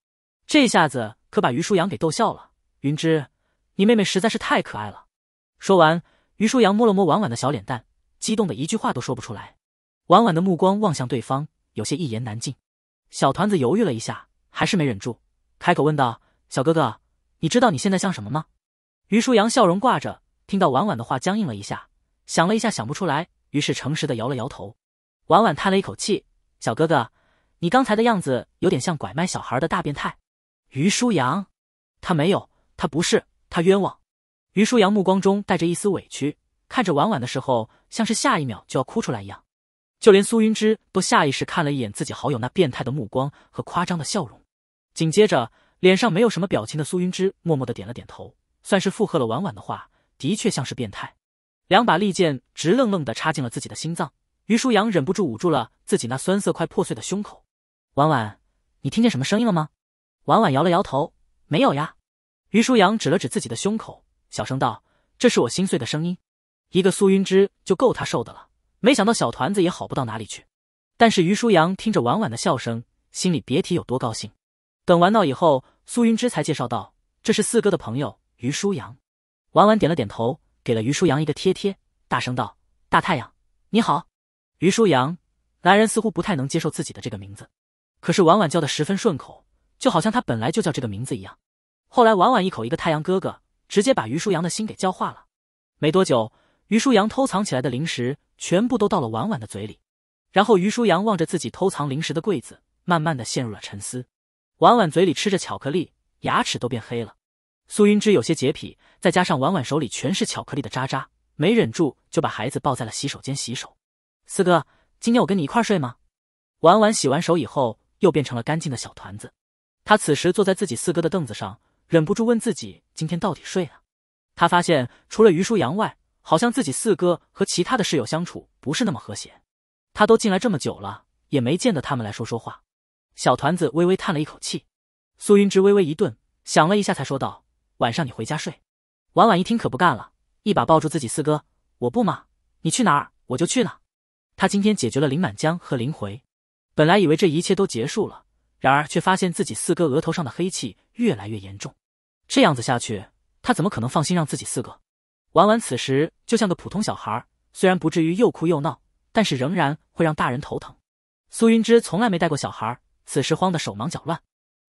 Speaker 1: 这下子可把于舒洋给逗笑了。云芝，你妹妹实在是太可爱了。说完，于舒洋摸了摸婉婉的小脸蛋，激动的一句话都说不出来。婉婉的目光望向对方，有些一言难尽。小团子犹豫了一下，还是没忍住，开口问道：“小哥哥，你知道你现在像什么吗？”于舒洋笑容挂着，听到婉婉的话，僵硬了一下。想了一下，想不出来，于是诚实的摇了摇头。婉婉叹了一口气：“小哥哥，你刚才的样子有点像拐卖小孩的大变态。”于舒洋，他没有，他不是，他冤枉。于舒洋目光中带着一丝委屈，看着婉婉的时候，像是下一秒就要哭出来一样。就连苏云芝都下意识看了一眼自己好友那变态的目光和夸张的笑容，紧接着脸上没有什么表情的苏云芝默默的点了点头，算是附和了婉婉的话，的确像是变态。两把利剑直愣愣的插进了自己的心脏，于舒洋忍不住捂住了自己那酸涩快破碎的胸口。婉婉，你听见什么声音了吗？婉婉摇了摇头，没有呀。于舒洋指了指自己的胸口，小声道：“这是我心碎的声音。”一个苏云芝就够他受的了，没想到小团子也好不到哪里去。但是于舒洋听着婉婉的笑声，心里别提有多高兴。等玩闹以后，苏云芝才介绍道：“这是四哥的朋友，于舒洋。”婉婉点了点头。给了于舒洋一个贴贴，大声道：“大太阳，你好。”于舒洋，男人似乎不太能接受自己的这个名字，可是婉婉叫的十分顺口，就好像他本来就叫这个名字一样。后来婉婉一口一个太阳哥哥，直接把于舒洋的心给教化了。没多久，于舒洋偷藏起来的零食全部都到了婉婉的嘴里，然后于舒洋望着自己偷藏零食的柜子，慢慢的陷入了沉思。婉婉嘴里吃着巧克力，牙齿都变黑了。苏云芝有些洁癖，再加上婉婉手里全是巧克力的渣渣，没忍住就把孩子抱在了洗手间洗手。四哥，今天我跟你一块睡吗？婉婉洗完手以后，又变成了干净的小团子。他此时坐在自己四哥的凳子上，忍不住问自己：今天到底睡了？他发现除了于书阳外，好像自己四哥和其他的室友相处不是那么和谐。他都进来这么久了，也没见得他们来说说话。小团子微微叹了一口气。苏云芝微微一顿，想了一下，才说道。晚上你回家睡，婉婉一听可不干了，一把抱住自己四哥，我不嘛，你去哪儿我就去哪。”他今天解决了林满江和林回，本来以为这一切都结束了，然而却发现自己四哥额头上的黑气越来越严重，这样子下去，他怎么可能放心让自己四哥？婉婉此时就像个普通小孩，虽然不至于又哭又闹，但是仍然会让大人头疼。苏云芝从来没带过小孩，此时慌得手忙脚乱，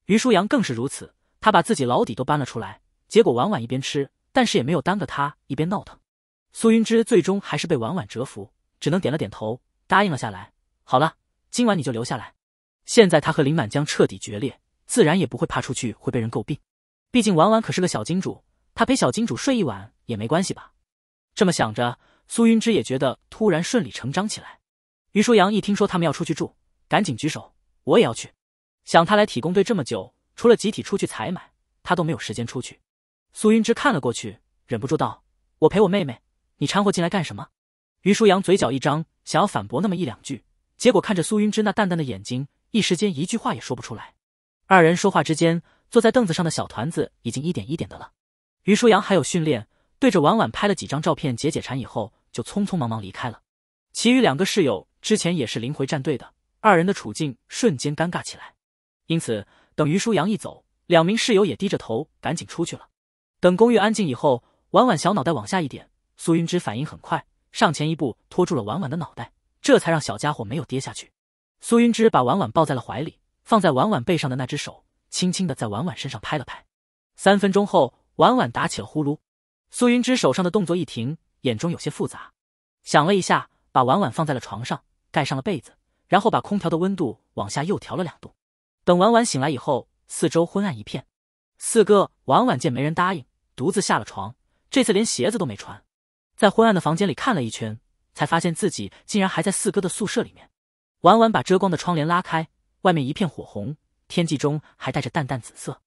Speaker 1: 于舒阳更是如此，他把自己老底都搬了出来。结果婉婉一边吃，但是也没有耽搁他一边闹腾。苏云芝最终还是被婉婉折服，只能点了点头答应了下来。好了，今晚你就留下来。现在他和林满江彻底决裂，自然也不会怕出去会被人诟病。毕竟婉婉可是个小金主，他陪小金主睡一晚也没关系吧？这么想着，苏云芝也觉得突然顺理成章起来。于舒阳一听说他们要出去住，赶紧举手，我也要去。想他来体工队这么久，除了集体出去采买，他都没有时间出去。苏云芝看了过去，忍不住道：“我陪我妹妹，你掺和进来干什么？”于舒阳嘴角一张，想要反驳那么一两句，结果看着苏云芝那淡淡的眼睛，一时间一句话也说不出来。二人说话之间，坐在凳子上的小团子已经一点一点的了。于舒阳还有训练，对着婉婉拍了几张照片解解馋以后，就匆匆忙忙离开了。其余两个室友之前也是临回战队的，二人的处境瞬间尴尬起来。因此，等于舒阳一走，两名室友也低着头赶紧出去了。等公寓安静以后，婉婉小脑袋往下一点，苏云芝反应很快，上前一步拖住了婉婉的脑袋，这才让小家伙没有跌下去。苏云芝把婉婉抱在了怀里，放在婉婉背上的那只手轻轻的在婉婉身上拍了拍。三分钟后，婉婉打起了呼噜，苏云芝手上的动作一停，眼中有些复杂，想了一下，把婉婉放在了床上，盖上了被子，然后把空调的温度往下又调了两度。等婉婉醒来以后，四周昏暗一片。四哥婉婉见没人答应，独自下了床。这次连鞋子都没穿，在昏暗的房间里看了一圈，才发现自己竟然还在四哥的宿舍里面。婉婉把遮光的窗帘拉开，外面一片火红，天际中还带着淡淡紫色。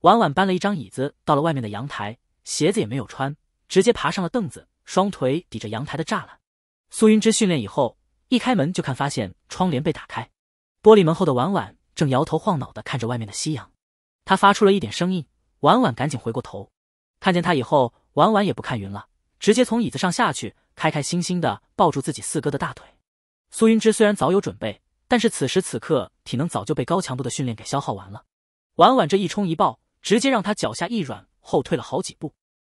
Speaker 1: 婉婉搬了一张椅子到了外面的阳台，鞋子也没有穿，直接爬上了凳子，双腿抵着阳台的栅栏。苏云芝训练以后，一开门就看发现窗帘被打开，玻璃门后的婉婉正摇头晃脑的看着外面的夕阳。他发出了一点声音，婉婉赶紧回过头，看见他以后，婉婉也不看云了，直接从椅子上下去，开开心心的抱住自己四哥的大腿。苏云芝虽然早有准备，但是此时此刻体能早就被高强度的训练给消耗完了。婉婉这一冲一抱，直接让他脚下一软，后退了好几步。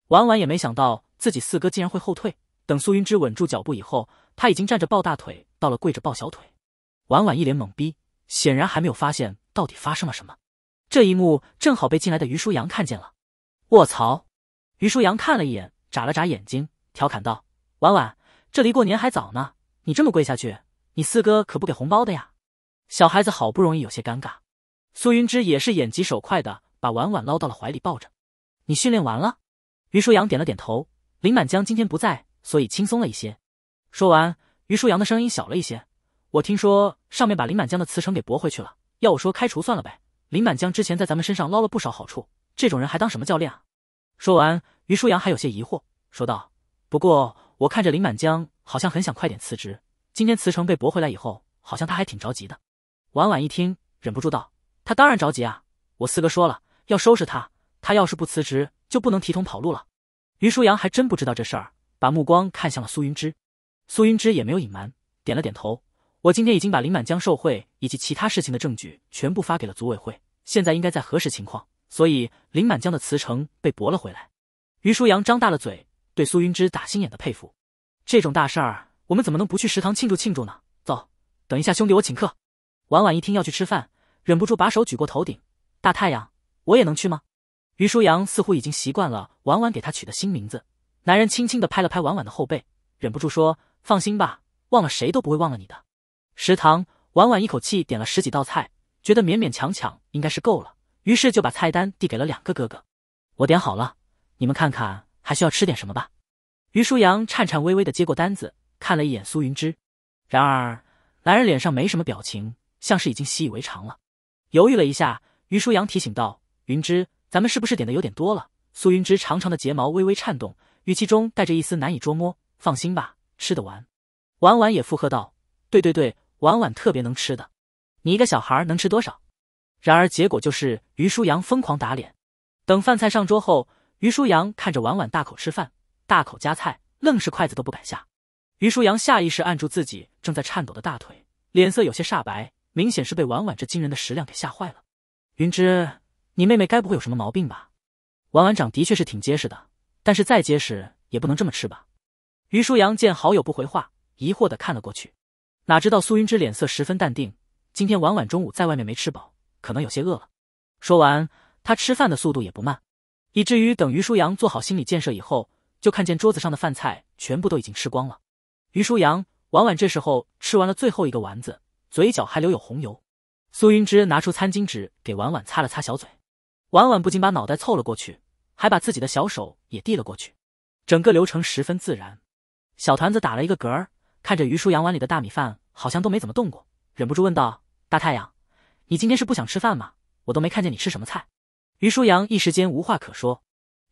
Speaker 1: 婉婉也没想到自己四哥竟然会后退。等苏云芝稳住脚步以后，他已经站着抱大腿，到了跪着抱小腿。婉婉一脸懵逼，显然还没有发现到底发生了什么。这一幕正好被进来的于舒阳看见了，卧槽！于舒阳看了一眼，眨了眨眼睛，调侃道：“婉婉，这离过年还早呢，你这么跪下去，你四哥可不给红包的呀。”小孩子好不容易有些尴尬，苏云芝也是眼疾手快的把婉婉捞到了怀里抱着。你训练完了？于舒阳点了点头。林满江今天不在，所以轻松了一些。说完，于舒阳的声音小了一些：“我听说上面把林满江的辞呈给驳回去了，要我说开除算了呗。”林满江之前在咱们身上捞了不少好处，这种人还当什么教练啊？说完，于舒阳还有些疑惑，说道：“不过我看着林满江好像很想快点辞职，今天辞呈被驳回来以后，好像他还挺着急的。”婉婉一听，忍不住道：“他当然着急啊！我四哥说了，要收拾他，他要是不辞职，就不能提桶跑路了。”于舒阳还真不知道这事儿，把目光看向了苏云芝，苏云芝也没有隐瞒，点了点头。我今天已经把林满江受贿以及其他事情的证据全部发给了组委会，现在应该在核实情况，所以林满江的辞呈被驳了回来。于舒阳张大了嘴，对苏云芝打心眼的佩服。这种大事儿，我们怎么能不去食堂庆祝庆祝呢？走，等一下，兄弟，我请客。婉婉一听要去吃饭，忍不住把手举过头顶，大太阳，我也能去吗？于舒阳似乎已经习惯了婉婉给他取的新名字，男人轻轻的拍了拍婉婉的后背，忍不住说：“放心吧，忘了谁都不会忘了你的。”食堂，婉婉一口气点了十几道菜，觉得勉勉强强应该是够了，于是就把菜单递给了两个哥哥。我点好了，你们看看还需要吃点什么吧。于舒阳颤颤巍巍的接过单子，看了一眼苏云芝，然而男人脸上没什么表情，像是已经习以为常了。犹豫了一下，于舒阳提醒道：“云芝，咱们是不是点的有点多了？”苏云芝长长的睫毛微微颤动，语气中带着一丝难以捉摸：“放心吧，吃得完。”婉婉也附和道：“对对对。”婉婉特别能吃的，你一个小孩能吃多少？然而结果就是于舒阳疯狂打脸。等饭菜上桌后，于舒阳看着婉婉大口吃饭、大口夹菜，愣是筷子都不敢下。于舒阳下意识按住自己正在颤抖的大腿，脸色有些煞白，明显是被婉婉这惊人的食量给吓坏了。云芝，你妹妹该不会有什么毛病吧？婉婉长的确是挺结实的，但是再结实也不能这么吃吧？于舒阳见好友不回话，疑惑的看了过去。哪知道苏云芝脸色十分淡定。今天婉婉中午在外面没吃饱，可能有些饿了。说完，他吃饭的速度也不慢，以至于等于舒阳做好心理建设以后，就看见桌子上的饭菜全部都已经吃光了。于舒阳，婉婉这时候吃完了最后一个丸子，嘴角还留有红油。苏云芝拿出餐巾纸给婉婉擦了擦小嘴，婉婉不仅把脑袋凑了过去，还把自己的小手也递了过去，整个流程十分自然。小团子打了一个嗝儿。看着于舒阳碗里的大米饭，好像都没怎么动过，忍不住问道：“大太阳，你今天是不想吃饭吗？我都没看见你吃什么菜。”于舒阳一时间无话可说，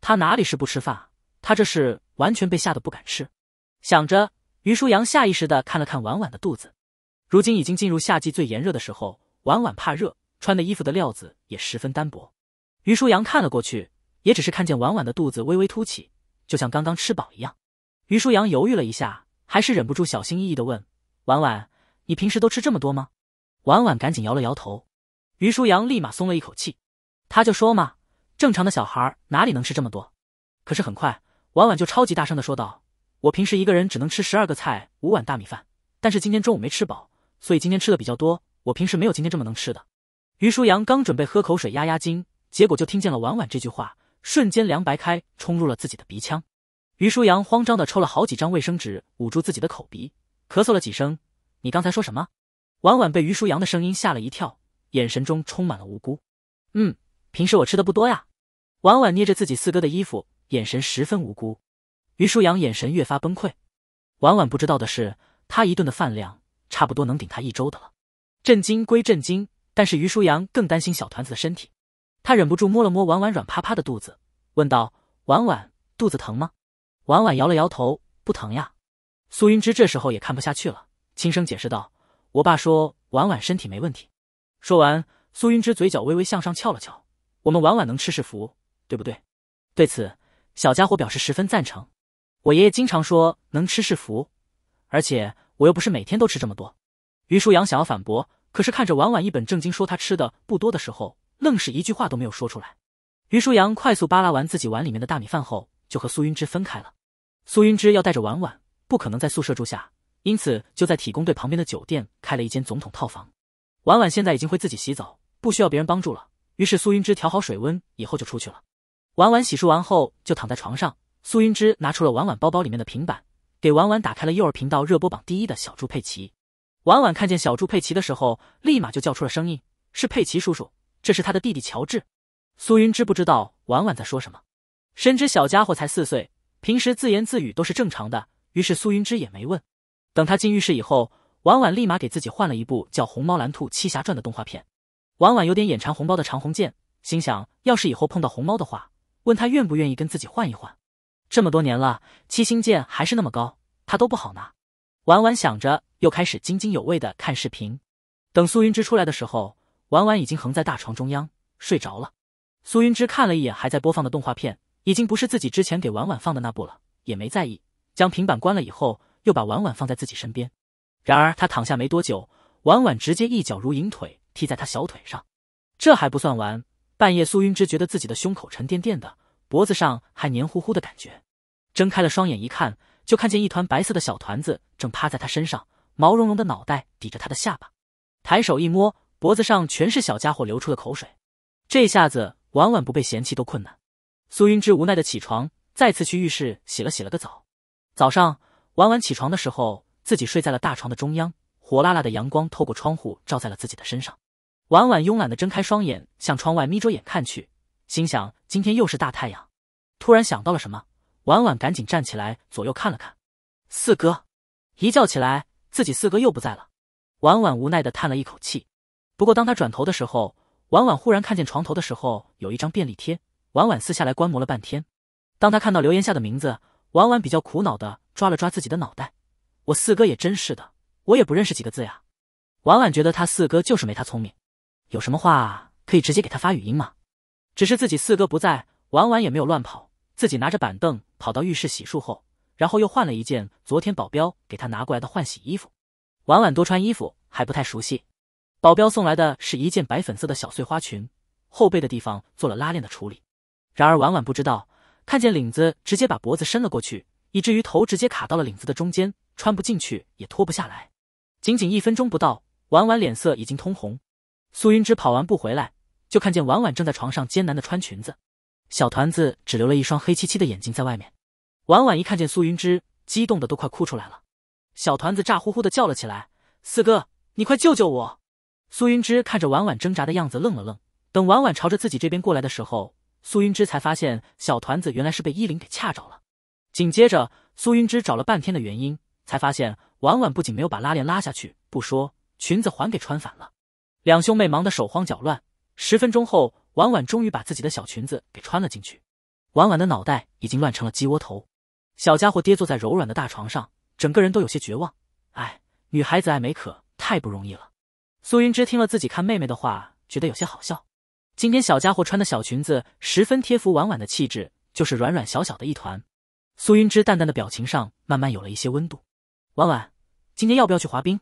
Speaker 1: 他哪里是不吃饭啊，他这是完全被吓得不敢吃。想着，于舒阳下意识的看了看婉婉的肚子，如今已经进入夏季最炎热的时候，婉婉怕热，穿的衣服的料子也十分单薄。于舒阳看了过去，也只是看见婉婉的肚子微微凸起，就像刚刚吃饱一样。于舒阳犹豫了一下。还是忍不住小心翼翼的问：“婉婉，你平时都吃这么多吗？”婉婉赶紧摇了摇头，于舒阳立马松了一口气。他就说嘛，正常的小孩哪里能吃这么多？可是很快，婉婉就超级大声的说道：“我平时一个人只能吃十二个菜五碗大米饭，但是今天中午没吃饱，所以今天吃的比较多。我平时没有今天这么能吃的。”于舒阳刚准备喝口水压压惊，结果就听见了婉婉这句话，瞬间凉白开冲入了自己的鼻腔。于舒阳慌张地抽了好几张卫生纸捂住自己的口鼻，咳嗽了几声。你刚才说什么？婉婉被于舒阳的声音吓了一跳，眼神中充满了无辜。嗯，平时我吃的不多呀。婉婉捏着自己四哥的衣服，眼神十分无辜。于舒阳眼神越发崩溃。婉婉不知道的是，他一顿的饭量差不多能顶他一周的了。震惊归震惊，但是于舒阳更担心小团子的身体。他忍不住摸了摸婉婉软趴趴的肚子，问道：“婉婉，肚子疼吗？”婉婉摇了摇头，不疼呀。苏云芝这时候也看不下去了，轻声解释道：“我爸说婉婉身体没问题。”说完，苏云芝嘴角微微向上翘了翘：“我们婉婉能吃是福，对不对？”对此，小家伙表示十分赞成。我爷爷经常说能吃是福，而且我又不是每天都吃这么多。于舒阳想要反驳，可是看着婉婉一本正经说她吃的不多的时候，愣是一句话都没有说出来。于舒阳快速扒拉完自己碗里面的大米饭后，就和苏云芝分开了。苏云芝要带着婉婉，不可能在宿舍住下，因此就在体工队旁边的酒店开了一间总统套房。婉婉现在已经会自己洗澡，不需要别人帮助了。于是苏云芝调好水温以后就出去了。婉婉洗漱完后就躺在床上，苏云芝拿出了婉婉包包里面的平板，给婉婉打开了幼儿频道热播榜第一的小猪佩奇。婉婉看见小猪佩奇的时候，立马就叫出了声音：“是佩奇叔叔，这是他的弟弟乔治。”苏云芝不知道婉婉在说什么，深知小家伙才四岁。平时自言自语都是正常的，于是苏云芝也没问。等他进浴室以后，婉婉立马给自己换了一部叫《红猫蓝兔七侠传》的动画片。婉婉有点眼馋红猫的长虹剑，心想，要是以后碰到红猫的话，问他愿不愿意跟自己换一换。这么多年了，七星剑还是那么高，他都不好拿。婉婉想着，又开始津津有味的看视频。等苏云芝出来的时候，婉婉已经横在大床中央睡着了。苏云芝看了一眼还在播放的动画片。已经不是自己之前给婉婉放的那部了，也没在意，将平板关了以后，又把婉婉放在自己身边。然而他躺下没多久，婉婉直接一脚如影腿踢在他小腿上，这还不算完。半夜，苏云芝觉得自己的胸口沉甸甸的，脖子上还黏糊糊的感觉。睁开了双眼一看，就看见一团白色的小团子正趴在他身上，毛茸茸的脑袋抵着他的下巴。抬手一摸，脖子上全是小家伙流出的口水。这下子婉婉不被嫌弃都困难。苏云芝无奈的起床，再次去浴室洗了洗了个澡。早上，婉婉起床的时候，自己睡在了大床的中央，火辣辣的阳光透过窗户照在了自己的身上。婉婉慵懒的睁开双眼，向窗外眯着眼看去，心想今天又是大太阳。突然想到了什么，婉婉赶紧站起来，左右看了看。四哥，一觉起来，自己四哥又不在了。婉婉无奈的叹了一口气。不过当他转头的时候，婉婉忽然看见床头的时候有一张便利贴。婉婉撕下来观摩了半天，当他看到留言下的名字，婉婉比较苦恼地抓了抓自己的脑袋。我四哥也真是的，我也不认识几个字呀。婉婉觉得他四哥就是没他聪明。有什么话可以直接给他发语音吗？只是自己四哥不在，婉婉也没有乱跑，自己拿着板凳跑到浴室洗漱后，然后又换了一件昨天保镖给他拿过来的换洗衣服。婉婉多穿衣服还不太熟悉，保镖送来的是一件白粉色的小碎花裙，后背的地方做了拉链的处理。然而婉婉不知道，看见领子直接把脖子伸了过去，以至于头直接卡到了领子的中间，穿不进去也脱不下来。仅仅一分钟不到，婉婉脸色已经通红。苏云芝跑完步回来，就看见婉婉正在床上艰难的穿裙子。小团子只留了一双黑漆漆的眼睛在外面。婉婉一看见苏云芝，激动的都快哭出来了。小团子咋呼呼的叫了起来：“四哥，你快救救我！”苏云芝看着婉婉挣扎的样子愣了愣，等婉婉朝着自己这边过来的时候。苏云芝才发现，小团子原来是被衣领给掐着了。紧接着，苏云芝找了半天的原因，才发现婉婉不仅没有把拉链拉下去，不说，裙子还给穿反了。两兄妹忙得手慌脚乱。十分钟后，婉婉终于把自己的小裙子给穿了进去。婉婉的脑袋已经乱成了鸡窝头，小家伙跌坐在柔软的大床上，整个人都有些绝望。哎，女孩子爱美可太不容易了。苏云芝听了自己看妹妹的话，觉得有些好笑。今天小家伙穿的小裙子十分贴服，婉婉的气质就是软软小小的一团。苏云芝淡淡的表情上慢慢有了一些温度。婉婉，今天要不要去滑冰？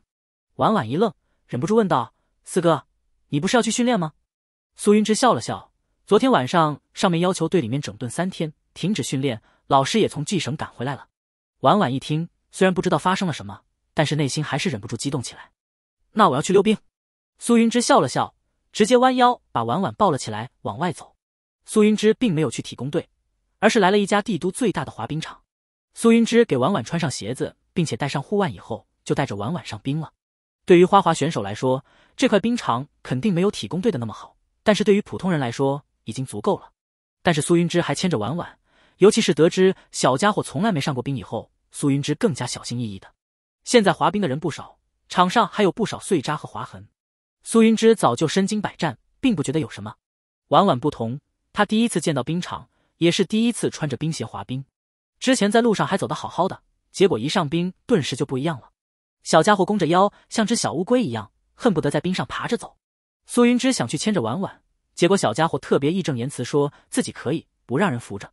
Speaker 1: 婉婉一愣，忍不住问道：“四哥，你不是要去训练吗？”苏云芝笑了笑：“昨天晚上上面要求队里面整顿三天，停止训练，老师也从 G 省赶回来了。”婉婉一听，虽然不知道发生了什么，但是内心还是忍不住激动起来：“那我要去溜冰。”苏云芝笑了笑。直接弯腰把婉婉抱了起来，往外走。苏云芝并没有去体工队，而是来了一家帝都最大的滑冰场。苏云芝给婉婉穿上鞋子，并且戴上护腕以后，就带着婉婉上冰了。对于花滑选手来说，这块冰场肯定没有体工队的那么好，但是对于普通人来说已经足够了。但是苏云芝还牵着婉婉，尤其是得知小家伙从来没上过冰以后，苏云芝更加小心翼翼的。现在滑冰的人不少，场上还有不少碎渣和划痕。苏云芝早就身经百战，并不觉得有什么。婉婉不同，她第一次见到冰场，也是第一次穿着冰鞋滑冰。之前在路上还走得好好的，结果一上冰，顿时就不一样了。小家伙弓着腰，像只小乌龟一样，恨不得在冰上爬着走。苏云芝想去牵着婉婉，结果小家伙特别义正言辞，说自己可以不让人扶着，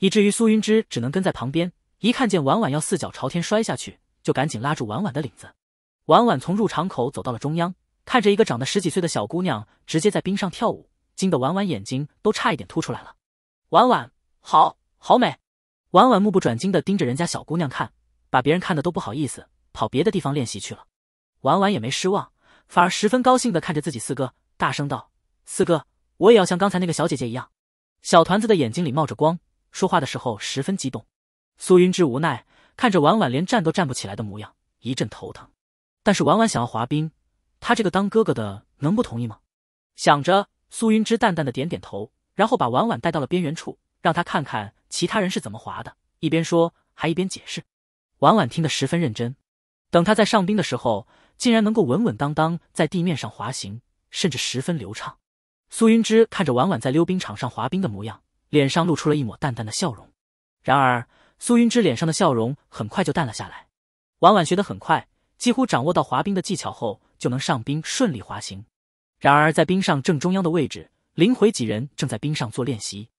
Speaker 1: 以至于苏云芝只能跟在旁边。一看见婉婉要四脚朝天摔下去，就赶紧拉住婉婉的领子。婉婉从入场口走到了中央。看着一个长得十几岁的小姑娘直接在冰上跳舞，惊得婉婉眼睛都差一点凸出来了。婉婉，好好美！婉婉目不转睛的盯着人家小姑娘看，把别人看的都不好意思，跑别的地方练习去了。婉婉也没失望，反而十分高兴的看着自己四哥，大声道：“四哥，我也要像刚才那个小姐姐一样。”小团子的眼睛里冒着光，说话的时候十分激动。苏云志无奈看着婉婉连站都站不起来的模样，一阵头疼。但是婉婉想要滑冰。他这个当哥哥的能不同意吗？想着，苏云芝淡淡的点点头，然后把婉婉带到了边缘处，让他看看其他人是怎么滑的。一边说，还一边解释。婉婉听得十分认真。等他在上冰的时候，竟然能够稳稳当当在地面上滑行，甚至十分流畅。苏云芝看着婉婉在溜冰场上滑冰的模样，脸上露出了一抹淡淡的笑容。然而，苏云芝脸上的笑容很快就淡了下来。婉婉学得很快，几乎掌握到滑冰的技巧后。就能上冰顺利滑行。然而，在冰上正中央的位置，林回几人正在冰上做练习。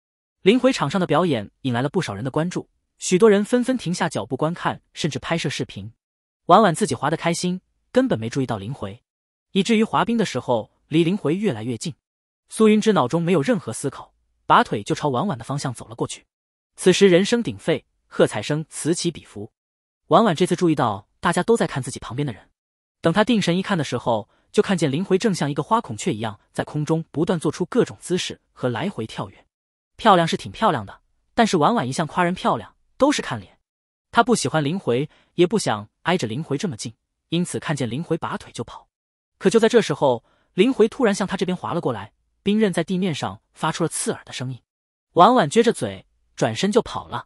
Speaker 1: 林回场上的表演引来了不少人的关注，许多人纷纷停下脚步观看，甚至拍摄视频。婉婉自己滑得开心，根本没注意到林回，以至于滑冰的时候离林回越来越近。苏云芝脑中没有任何思考，拔腿就朝婉婉的方向走了过去。此时人声鼎沸，喝彩声此起彼伏。婉婉这次注意到，大家都在看自己旁边的人。等他定神一看的时候，就看见林回正像一个花孔雀一样在空中不断做出各种姿势和来回跳跃，漂亮是挺漂亮的，但是婉婉一向夸人漂亮都是看脸，她不喜欢林回，也不想挨着林回这么近，因此看见林回拔腿就跑。可就在这时候，林回突然向他这边滑了过来，冰刃在地面上发出了刺耳的声音。婉婉撅着嘴，转身就跑了。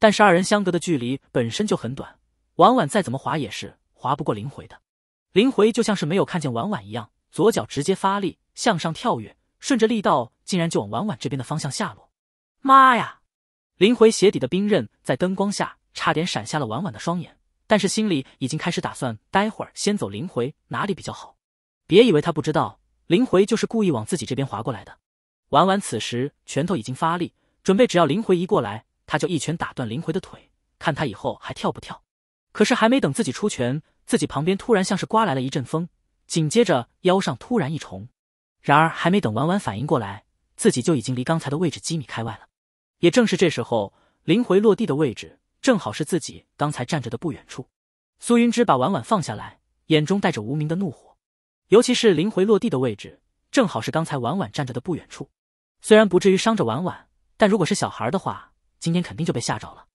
Speaker 1: 但是二人相隔的距离本身就很短，婉婉再怎么滑也是滑不过林回的。林回就像是没有看见婉婉一样，左脚直接发力向上跳跃，顺着力道竟然就往婉婉这边的方向下落。妈呀！林回鞋底的冰刃在灯光下差点闪瞎了婉婉的双眼，但是心里已经开始打算，待会儿先走林回哪里比较好。别以为他不知道，林回就是故意往自己这边划过来的。婉婉此时拳头已经发力，准备只要林回一过来，他就一拳打断林回的腿，看他以后还跳不跳。可是还没等自己出拳。自己旁边突然像是刮来了一阵风，紧接着腰上突然一重，然而还没等婉婉反应过来，自己就已经离刚才的位置几米开外了。也正是这时候，灵回落地的位置正好是自己刚才站着的不远处。苏云芝把婉婉放下来，眼中带着无名的怒火，尤其是灵回落地的位置正好是刚才婉婉站着的不远处，虽然不至于伤着婉婉，但如果是小孩的话，今天肯定就被吓着了。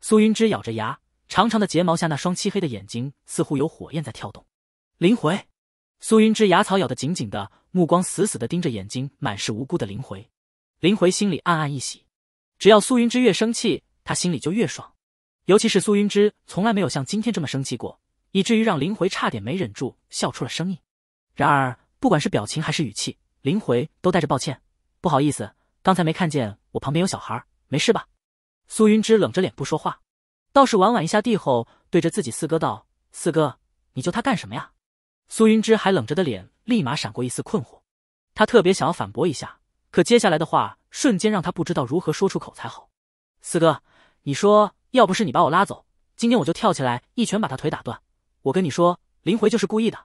Speaker 1: 苏云芝咬着牙。长长的睫毛下那双漆黑的眼睛似乎有火焰在跳动。林回，苏云芝牙草咬得紧紧的，目光死死地盯着眼睛满是无辜的林回。林回心里暗暗一喜，只要苏云芝越生气，他心里就越爽。尤其是苏云芝从来没有像今天这么生气过，以至于让林回差点没忍住笑出了声音。然而，不管是表情还是语气，林回都带着抱歉，不好意思，刚才没看见我旁边有小孩，没事吧？苏云芝冷着脸不说话。倒是婉婉一下地后，对着自己四哥道：“四哥，你救他干什么呀？”苏云之还冷着的脸，立马闪过一丝困惑。他特别想要反驳一下，可接下来的话瞬间让他不知道如何说出口才好。“四哥，你说，要不是你把我拉走，今天我就跳起来一拳把他腿打断。我跟你说，林回就是故意的。”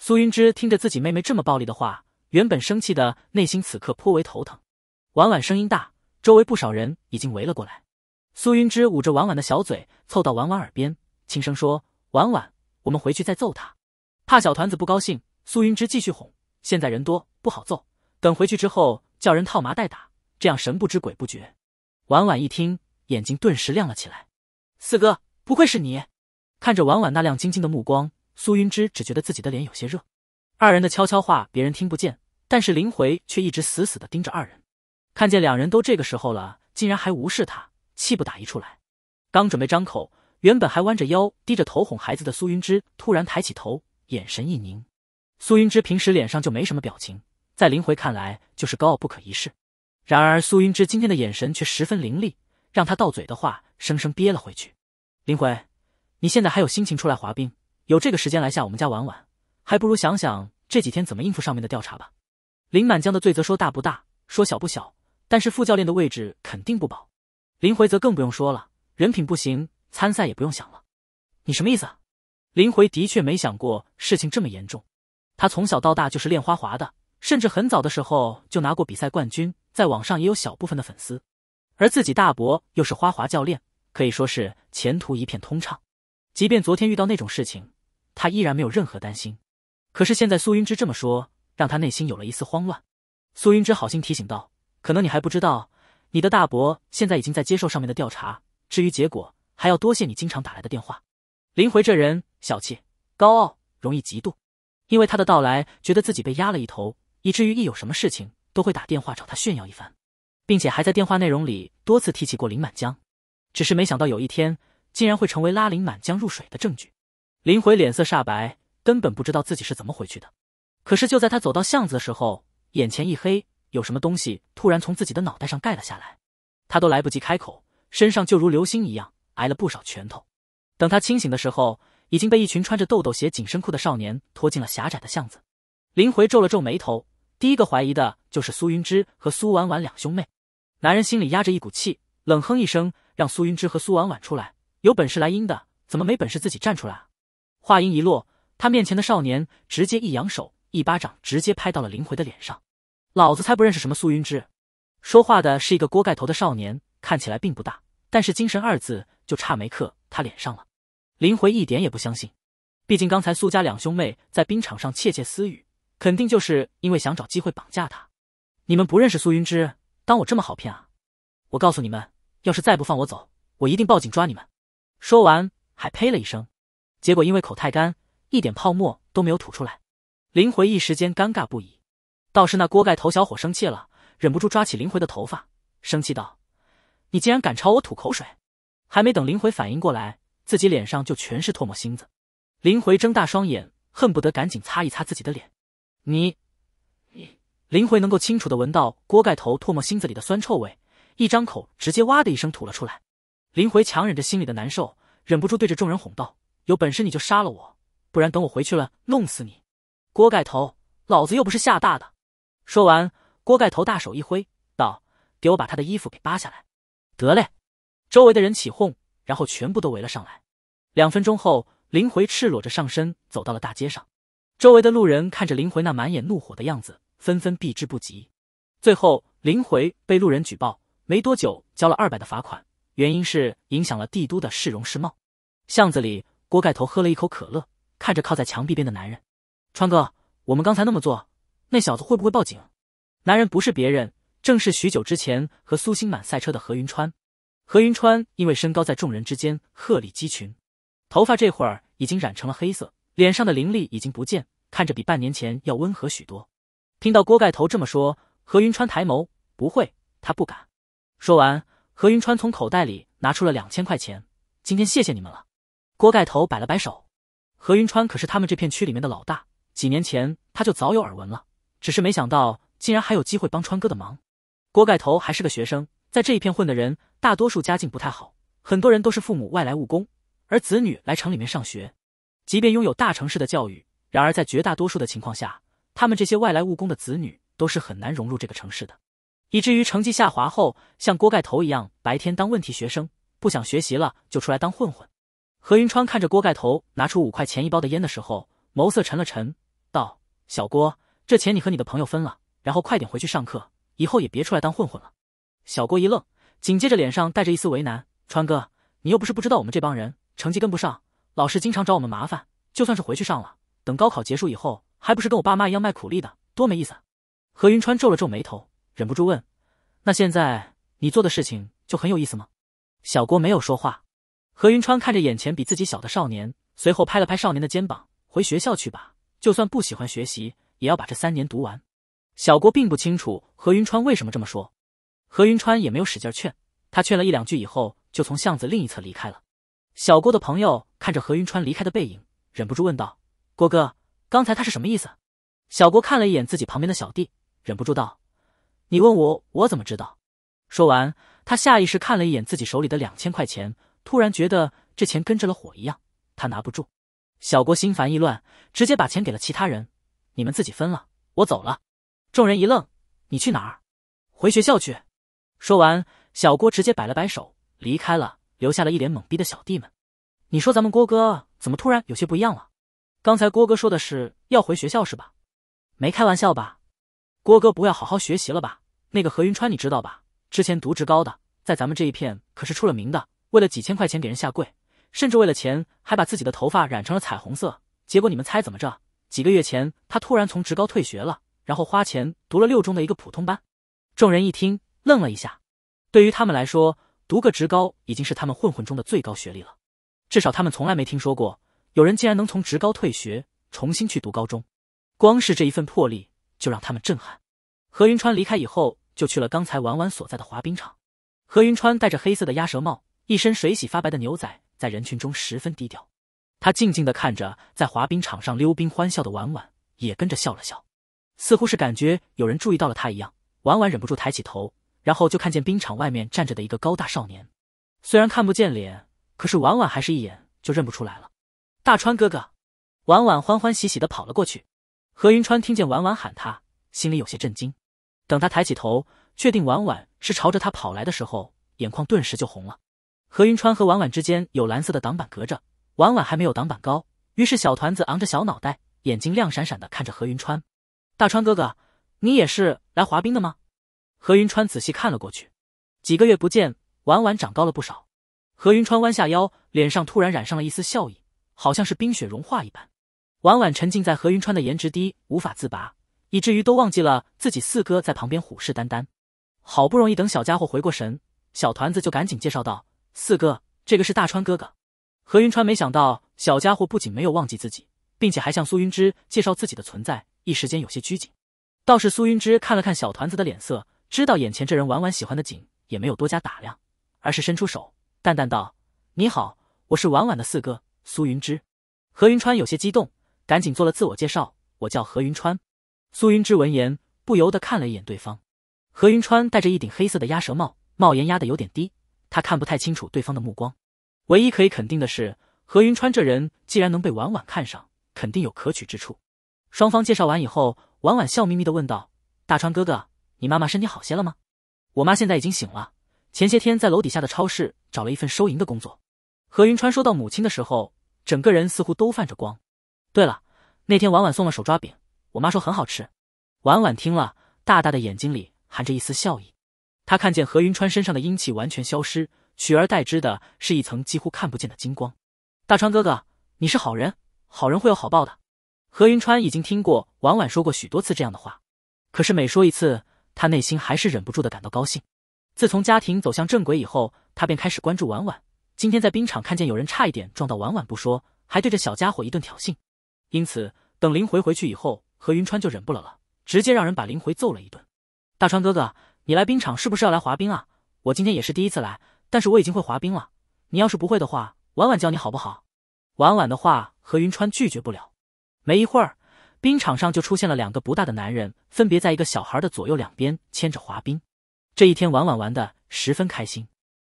Speaker 1: 苏云之听着自己妹妹这么暴力的话，原本生气的内心此刻颇为头疼。婉婉声音大，周围不少人已经围了过来。苏云芝捂着婉婉的小嘴，凑到婉婉耳边轻声说：“婉婉，我们回去再揍他。”怕小团子不高兴，苏云芝继续哄：“现在人多不好揍，等回去之后叫人套麻袋打，这样神不知鬼不觉。”婉婉一听，眼睛顿时亮了起来：“四哥，不愧是你！”看着婉婉那亮晶晶的目光，苏云芝只觉得自己的脸有些热。二人的悄悄话别人听不见，但是林回却一直死死的盯着二人。看见两人都这个时候了，竟然还无视他。气不打一处来，刚准备张口，原本还弯着腰低着头哄孩子的苏云芝突然抬起头，眼神一凝。苏云芝平时脸上就没什么表情，在林回看来就是高傲不可一世。然而苏云芝今天的眼神却十分凌厉，让他到嘴的话生生憋了回去。林回，你现在还有心情出来滑冰？有这个时间来下我们家玩玩，还不如想想这几天怎么应付上面的调查吧。林满江的罪责说大不大，说小不小，但是副教练的位置肯定不保。林回则更不用说了，人品不行，参赛也不用想了。你什么意思？林回的确没想过事情这么严重。他从小到大就是练花滑的，甚至很早的时候就拿过比赛冠军，在网上也有小部分的粉丝。而自己大伯又是花滑教练，可以说是前途一片通畅。即便昨天遇到那种事情，他依然没有任何担心。可是现在苏云芝这么说，让他内心有了一丝慌乱。苏云芝好心提醒道：“可能你还不知道。”你的大伯现在已经在接受上面的调查，至于结果，还要多谢你经常打来的电话。林回这人小气、高傲、容易嫉妒，因为他的到来觉得自己被压了一头，以至于一有什么事情都会打电话找他炫耀一番，并且还在电话内容里多次提起过林满江。只是没想到有一天竟然会成为拉林满江入水的证据。林回脸色煞白，根本不知道自己是怎么回去的。可是就在他走到巷子的时候，眼前一黑。有什么东西突然从自己的脑袋上盖了下来，他都来不及开口，身上就如流星一样挨了不少拳头。等他清醒的时候，已经被一群穿着豆豆鞋、紧身裤的少年拖进了狭窄的巷子。林回皱了皱眉头，第一个怀疑的就是苏云芝和苏婉婉两兄妹。男人心里压着一股气，冷哼一声，让苏云芝和苏婉婉出来，有本事来阴的，怎么没本事自己站出来？啊？话音一落，他面前的少年直接一扬手，一巴掌直接拍到了林回的脸上。老子才不认识什么苏云芝。说话的是一个锅盖头的少年，看起来并不大，但是“精神”二字就差没刻他脸上了。林回一点也不相信，毕竟刚才苏家两兄妹在冰场上窃窃私语，肯定就是因为想找机会绑架他。你们不认识苏云芝，当我这么好骗啊？我告诉你们，要是再不放我走，我一定报警抓你们！说完还呸了一声，结果因为口太干，一点泡沫都没有吐出来。林回一时间尴尬不已。倒是那锅盖头小伙生气了，忍不住抓起林回的头发，生气道：“你竟然敢朝我吐口水！”还没等林回反应过来，自己脸上就全是唾沫星子。林回睁大双眼，恨不得赶紧擦一擦自己的脸。你……你……林回能够清楚的闻到锅盖头唾沫星子里的酸臭味，一张口直接哇的一声吐了出来。林回强忍着心里的难受，忍不住对着众人哄道：“有本事你就杀了我，不然等我回去了弄死你！锅盖头，老子又不是吓大的！”说完，锅盖头大手一挥，道：“给我把他的衣服给扒下来。”得嘞，周围的人起哄，然后全部都围了上来。两分钟后，林回赤裸着上身走到了大街上，周围的路人看着林回那满眼怒火的样子，纷纷避之不及。最后，林回被路人举报，没多久交了二百的罚款，原因是影响了帝都的市容市貌。巷子里，锅盖头喝了一口可乐，看着靠在墙壁边的男人，川哥，我们刚才那么做。那小子会不会报警？男人不是别人，正是许久之前和苏星满赛车的何云川。何云川因为身高在众人之间鹤立鸡群，头发这会儿已经染成了黑色，脸上的灵力已经不见，看着比半年前要温和许多。听到锅盖头这么说，何云川抬眸：“不会，他不敢。”说完，何云川从口袋里拿出了两千块钱：“今天谢谢你们了。”锅盖头摆了摆手。何云川可是他们这片区里面的老大，几年前他就早有耳闻了。只是没想到，竟然还有机会帮川哥的忙。锅盖头还是个学生，在这一片混的人，大多数家境不太好，很多人都是父母外来务工，而子女来城里面上学。即便拥有大城市的教育，然而在绝大多数的情况下，他们这些外来务工的子女都是很难融入这个城市的，以至于成绩下滑后，像锅盖头一样，白天当问题学生，不想学习了就出来当混混。何云川看着锅盖头拿出五块钱一包的烟的时候，眸色沉了沉，道：“小郭。”这钱你和你的朋友分了，然后快点回去上课，以后也别出来当混混了。小郭一愣，紧接着脸上带着一丝为难。川哥，你又不是不知道我们这帮人成绩跟不上，老师经常找我们麻烦。就算是回去上了，等高考结束以后，还不是跟我爸妈一样卖苦力的，多没意思。何云川皱了皱眉头，忍不住问：“那现在你做的事情就很有意思吗？”小郭没有说话。何云川看着眼前比自己小的少年，随后拍了拍少年的肩膀：“回学校去吧，就算不喜欢学习。”也要把这三年读完。小郭并不清楚何云川为什么这么说，何云川也没有使劲劝他，劝了一两句以后就从巷子另一侧离开了。小郭的朋友看着何云川离开的背影，忍不住问道：“郭哥，刚才他是什么意思？”小郭看了一眼自己旁边的小弟，忍不住道：“你问我，我怎么知道？”说完，他下意识看了一眼自己手里的两千块钱，突然觉得这钱跟着了火一样，他拿不住。小郭心烦意乱，直接把钱给了其他人。你们自己分了，我走了。众人一愣：“你去哪儿？”“回学校去。”说完，小郭直接摆了摆手，离开了，留下了一脸懵逼的小弟们。你说咱们郭哥怎么突然有些不一样了？刚才郭哥说的是要回学校是吧？没开玩笑吧？郭哥不要好好学习了吧？那个何云川你知道吧？之前读职高的，在咱们这一片可是出了名的，为了几千块钱给人下跪，甚至为了钱还把自己的头发染成了彩虹色。结果你们猜怎么着？几个月前，他突然从职高退学了，然后花钱读了六中的一个普通班。众人一听，愣了一下。对于他们来说，读个职高已经是他们混混中的最高学历了，至少他们从来没听说过有人竟然能从职高退学，重新去读高中。光是这一份魄力，就让他们震撼。何云川离开以后，就去了刚才婉婉所在的滑冰场。何云川戴着黑色的鸭舌帽，一身水洗发白的牛仔，在人群中十分低调。他静静地看着在滑冰场上溜冰欢笑的婉婉，也跟着笑了笑，似乎是感觉有人注意到了他一样。婉婉忍不住抬起头，然后就看见冰场外面站着的一个高大少年，虽然看不见脸，可是婉婉还是一眼就认不出来了。大川哥哥，婉婉欢欢喜喜地跑了过去。何云川听见婉婉喊他，心里有些震惊。等他抬起头，确定婉婉是朝着他跑来的时候，眼眶顿时就红了。何云川和婉婉之间有蓝色的挡板隔着。婉婉还没有挡板高，于是小团子昂着小脑袋，眼睛亮闪闪的看着何云川。大川哥哥，你也是来滑冰的吗？何云川仔细看了过去，几个月不见，婉婉长高了不少。何云川弯下腰，脸上突然染上了一丝笑意，好像是冰雪融化一般。婉婉沉浸在何云川的颜值低无法自拔，以至于都忘记了自己四哥在旁边虎视眈眈。好不容易等小家伙回过神，小团子就赶紧介绍道：“四哥，这个是大川哥哥。”何云川没想到小家伙不仅没有忘记自己，并且还向苏云芝介绍自己的存在，一时间有些拘谨。倒是苏云芝看了看小团子的脸色，知道眼前这人婉婉喜欢的紧，也没有多加打量，而是伸出手，淡淡道：“你好，我是婉婉的四哥，苏云芝。”何云川有些激动，赶紧做了自我介绍：“我叫何云川。”苏云芝闻言不由得看了一眼对方，何云川戴着一顶黑色的鸭舌帽，帽檐压的有点低，他看不太清楚对方的目光。唯一可以肯定的是，何云川这人既然能被婉婉看上，肯定有可取之处。双方介绍完以后，婉婉笑眯眯的问道：“大川哥哥，你妈妈身体好些了吗？”“我妈现在已经醒了，前些天在楼底下的超市找了一份收银的工作。”何云川说到母亲的时候，整个人似乎都泛着光。对了，那天婉婉送了手抓饼，我妈说很好吃。婉婉听了，大大的眼睛里含着一丝笑意。她看见何云川身上的阴气完全消失。取而代之的是一层几乎看不见的金光。大川哥哥，你是好人，好人会有好报的。何云川已经听过婉婉说过许多次这样的话，可是每说一次，他内心还是忍不住的感到高兴。自从家庭走向正轨以后，他便开始关注婉婉。今天在冰场看见有人差一点撞到婉婉不说，还对着小家伙一顿挑衅，因此等林回回去以后，何云川就忍不了了，直接让人把林回揍了一顿。大川哥哥，你来冰场是不是要来滑冰啊？我今天也是第一次来。但是我已经会滑冰了，你要是不会的话，婉婉教你好不好？婉婉的话，何云川拒绝不了。没一会儿，冰场上就出现了两个不大的男人，分别在一个小孩的左右两边牵着滑冰。这一天，婉婉玩的十分开心，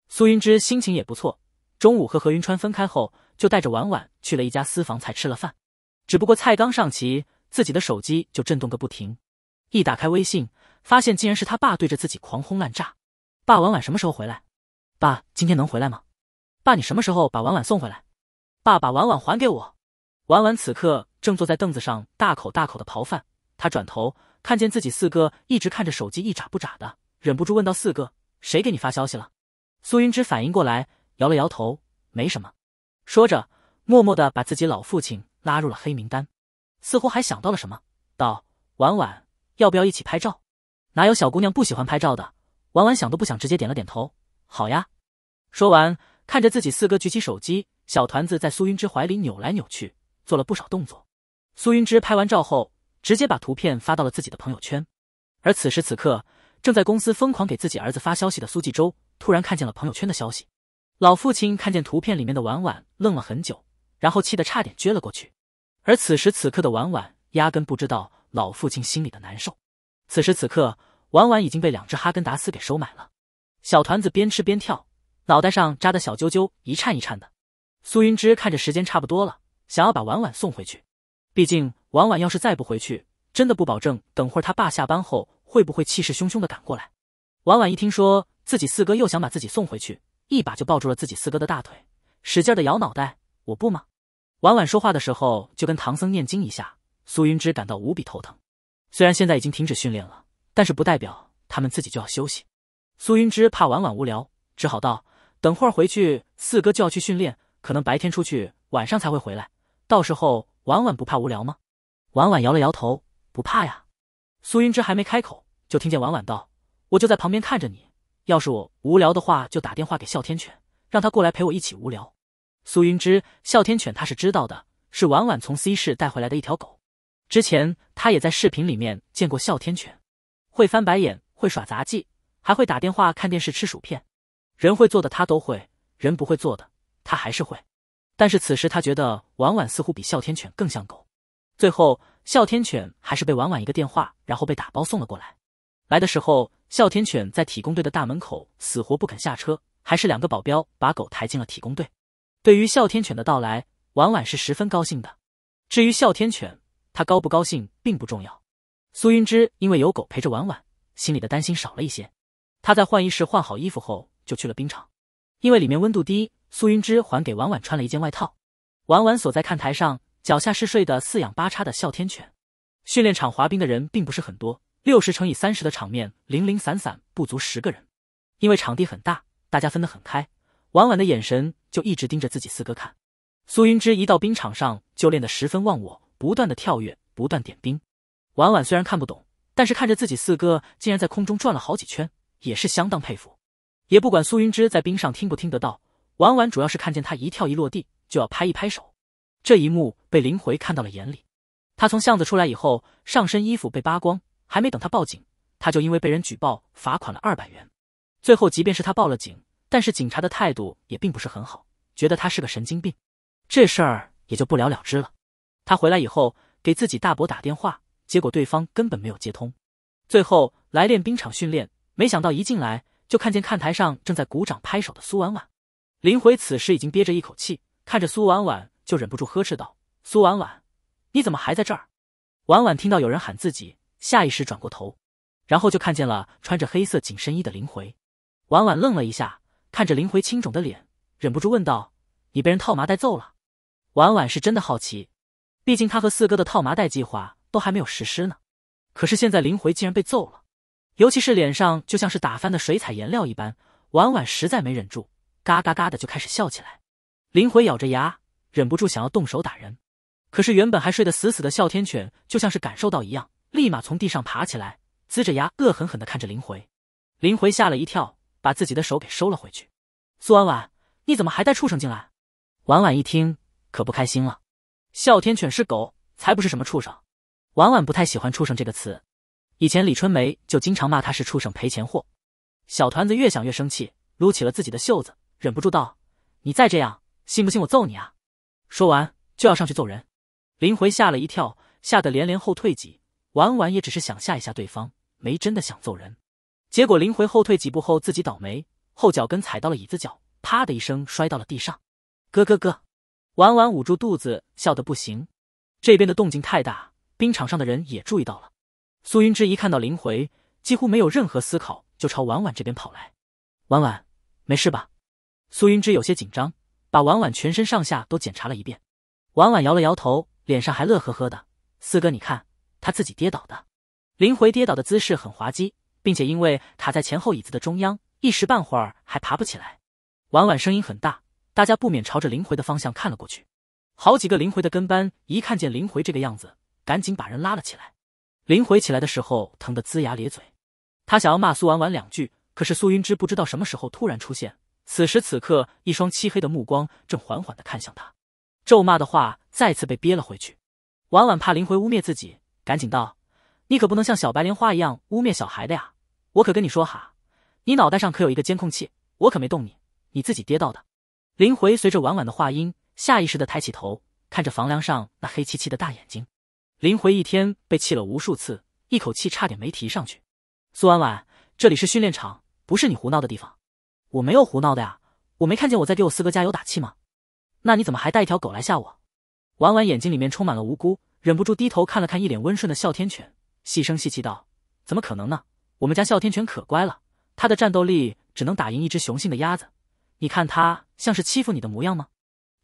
Speaker 1: 苏云芝心情也不错。中午和何云川分开后，就带着婉婉去了一家私房菜吃了饭。只不过菜刚上齐，自己的手机就震动个不停。一打开微信，发现竟然是他爸对着自己狂轰滥炸：“爸，婉婉什么时候回来？”爸，今天能回来吗？爸，你什么时候把婉婉送回来？爸，把婉婉还给我。婉婉此刻正坐在凳子上，大口大口的刨饭。他转头看见自己四哥一直看着手机，一眨不眨的，忍不住问道：“四哥，谁给你发消息了？”苏云芝反应过来，摇了摇头：“没什么。”说着，默默的把自己老父亲拉入了黑名单。似乎还想到了什么，道：“婉婉，要不要一起拍照？”哪有小姑娘不喜欢拍照的？婉婉想都不想，直接点了点头。好呀！说完，看着自己四哥举起手机，小团子在苏云芝怀里扭来扭去，做了不少动作。苏云芝拍完照后，直接把图片发到了自己的朋友圈。而此时此刻，正在公司疯狂给自己儿子发消息的苏纪州，突然看见了朋友圈的消息。老父亲看见图片里面的婉婉，愣了很久，然后气得差点撅了过去。而此时此刻的婉婉，压根不知道老父亲心里的难受。此时此刻，婉婉已经被两只哈根达斯给收买了。小团子边吃边跳，脑袋上扎的小揪揪一颤一颤的。苏云芝看着时间差不多了，想要把婉婉送回去。毕竟婉婉要是再不回去，真的不保证等会儿他爸下班后会不会气势汹汹的赶过来。婉婉一听说自己四哥又想把自己送回去，一把就抱住了自己四哥的大腿，使劲的摇脑袋：“我不吗？”婉婉说话的时候就跟唐僧念经一下，苏云芝感到无比头疼。虽然现在已经停止训练了，但是不代表他们自己就要休息。苏云芝怕婉婉无聊，只好道：“等会儿回去，四哥就要去训练，可能白天出去，晚上才会回来。到时候婉婉不怕无聊吗？”婉婉摇了摇头：“不怕呀。”苏云芝还没开口，就听见婉婉道：“我就在旁边看着你，要是我无聊的话，就打电话给哮天犬，让他过来陪我一起无聊。”苏云芝，哮天犬他是知道的，是婉婉从 C 市带回来的一条狗，之前他也在视频里面见过哮天犬，会翻白眼，会耍杂技。还会打电话、看电视、吃薯片，人会做的他都会，人不会做的他还是会。但是此时他觉得婉婉似乎比哮天犬更像狗。最后，哮天犬还是被婉婉一个电话，然后被打包送了过来。来的时候，哮天犬在体工队的大门口死活不肯下车，还是两个保镖把狗抬进了体工队。对于哮天犬的到来，婉婉是十分高兴的。至于哮天犬，他高不高兴并不重要。苏云芝因为有狗陪着婉婉，心里的担心少了一些。他在换衣室换好衣服后，就去了冰场，因为里面温度低，苏云芝还给婉婉穿了一件外套。婉婉所在看台上，脚下是睡得四仰八叉的哮天犬。训练场滑冰的人并不是很多，六十乘以三十的场面零零散散，不足十个人。因为场地很大，大家分得很开，婉婉的眼神就一直盯着自己四哥看。苏云芝一到冰场上就练得十分忘我，不断的跳跃，不断点冰。婉婉虽然看不懂，但是看着自己四哥竟然在空中转了好几圈。也是相当佩服，也不管苏云芝在冰上听不听得到，婉婉主要是看见他一跳一落地就要拍一拍手，这一幕被林回看到了眼里。他从巷子出来以后，上身衣服被扒光，还没等他报警，他就因为被人举报罚款了二百元。最后，即便是他报了警，但是警察的态度也并不是很好，觉得他是个神经病，这事儿也就不了了之了。他回来以后给自己大伯打电话，结果对方根本没有接通。最后来练冰场训练。没想到一进来就看见看台上正在鼓掌拍手的苏婉婉，林回此时已经憋着一口气，看着苏婉婉就忍不住呵斥道：“苏婉婉，你怎么还在这儿？”婉婉听到有人喊自己，下意识转过头，然后就看见了穿着黑色紧身衣的林回。婉婉愣了一下，看着林回青肿的脸，忍不住问道：“你被人套麻袋揍了？”婉婉是真的好奇，毕竟他和四哥的套麻袋计划都还没有实施呢。可是现在林回竟然被揍了。尤其是脸上就像是打翻的水彩颜料一般，婉婉实在没忍住，嘎嘎嘎的就开始笑起来。林回咬着牙，忍不住想要动手打人，可是原本还睡得死死的哮天犬就像是感受到一样，立马从地上爬起来，呲着牙，恶狠狠地看着林回。林回吓了一跳，把自己的手给收了回去。苏婉婉，你怎么还带畜生进来？婉婉一听，可不开心了。哮天犬是狗，才不是什么畜生。婉婉不太喜欢“畜生”这个词。以前李春梅就经常骂他是畜生、赔钱货。小团子越想越生气，撸起了自己的袖子，忍不住道：“你再这样，信不信我揍你啊？”说完就要上去揍人。林回吓了一跳，吓得连连后退几。婉婉也只是想吓一吓对方，没真的想揍人。结果林回后退几步后，自己倒霉，后脚跟踩到了椅子脚，啪的一声摔到了地上。咯咯咯，婉婉捂住肚子笑得不行。这边的动静太大，冰场上的人也注意到了。苏云芝一看到林回，几乎没有任何思考，就朝婉婉这边跑来。婉婉，没事吧？苏云芝有些紧张，把婉婉全身上下都检查了一遍。婉婉摇了摇头，脸上还乐呵呵的。四哥，你看，他自己跌倒的。林回跌倒的姿势很滑稽，并且因为卡在前后椅子的中央，一时半会儿还爬不起来。婉婉声音很大，大家不免朝着林回的方向看了过去。好几个林回的跟班一看见林回这个样子，赶紧把人拉了起来。林回起来的时候，疼得龇牙咧嘴。他想要骂苏婉婉两句，可是苏云芝不知道什么时候突然出现。此时此刻，一双漆黑的目光正缓缓地看向他，咒骂的话再次被憋了回去。婉婉怕林回污蔑自己，赶紧道：“你可不能像小白莲花一样污蔑小孩的呀！我可跟你说哈，你脑袋上可有一个监控器，我可没动你，你自己跌到的。”林回随着婉婉的话音，下意识地抬起头，看着房梁上那黑漆漆的大眼睛。林回一天被气了无数次，一口气差点没提上去。苏婉婉，这里是训练场，不是你胡闹的地方。我没有胡闹的呀，我没看见我在给我四哥加油打气吗？那你怎么还带一条狗来吓我？婉婉眼睛里面充满了无辜，忍不住低头看了看一脸温顺的哮天犬，细声细气道：“怎么可能呢？我们家哮天犬可乖了，它的战斗力只能打赢一只雄性的鸭子。你看它像是欺负你的模样吗？”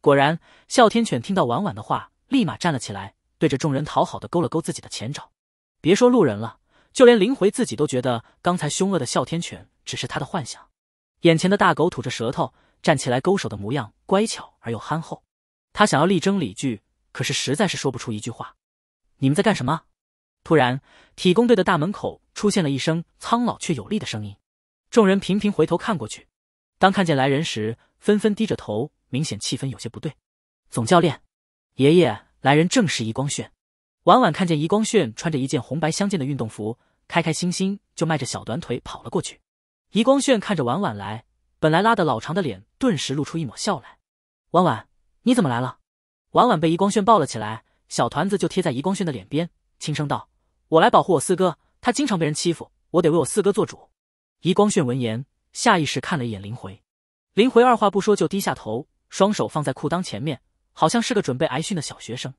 Speaker 1: 果然，哮天犬听到婉婉的话，立马站了起来。对着众人讨好的勾了勾自己的前爪，别说路人了，就连林回自己都觉得刚才凶恶的哮天犬只是他的幻想。眼前的大狗吐着舌头，站起来勾手的模样乖巧而又憨厚。他想要力争理据，可是实在是说不出一句话。你们在干什么？突然，体工队的大门口出现了一声苍老却有力的声音。众人频频回头看过去，当看见来人时，纷纷低着头，明显气氛有些不对。总教练，爷爷。来人正是余光炫，婉婉看见余光炫穿着一件红白相间的运动服，开开心心就迈着小短腿跑了过去。余光炫看着婉婉来，本来拉的老长的脸顿时露出一抹笑来。婉婉，你怎么来了？婉婉被余光炫抱了起来，小团子就贴在余光炫的脸边，轻声道：“我来保护我四哥，他经常被人欺负，我得为我四哥做主。”余光炫闻言，下意识看了一眼林回，林回二话不说就低下头，双手放在裤裆前面。好像是个准备挨训的小学生，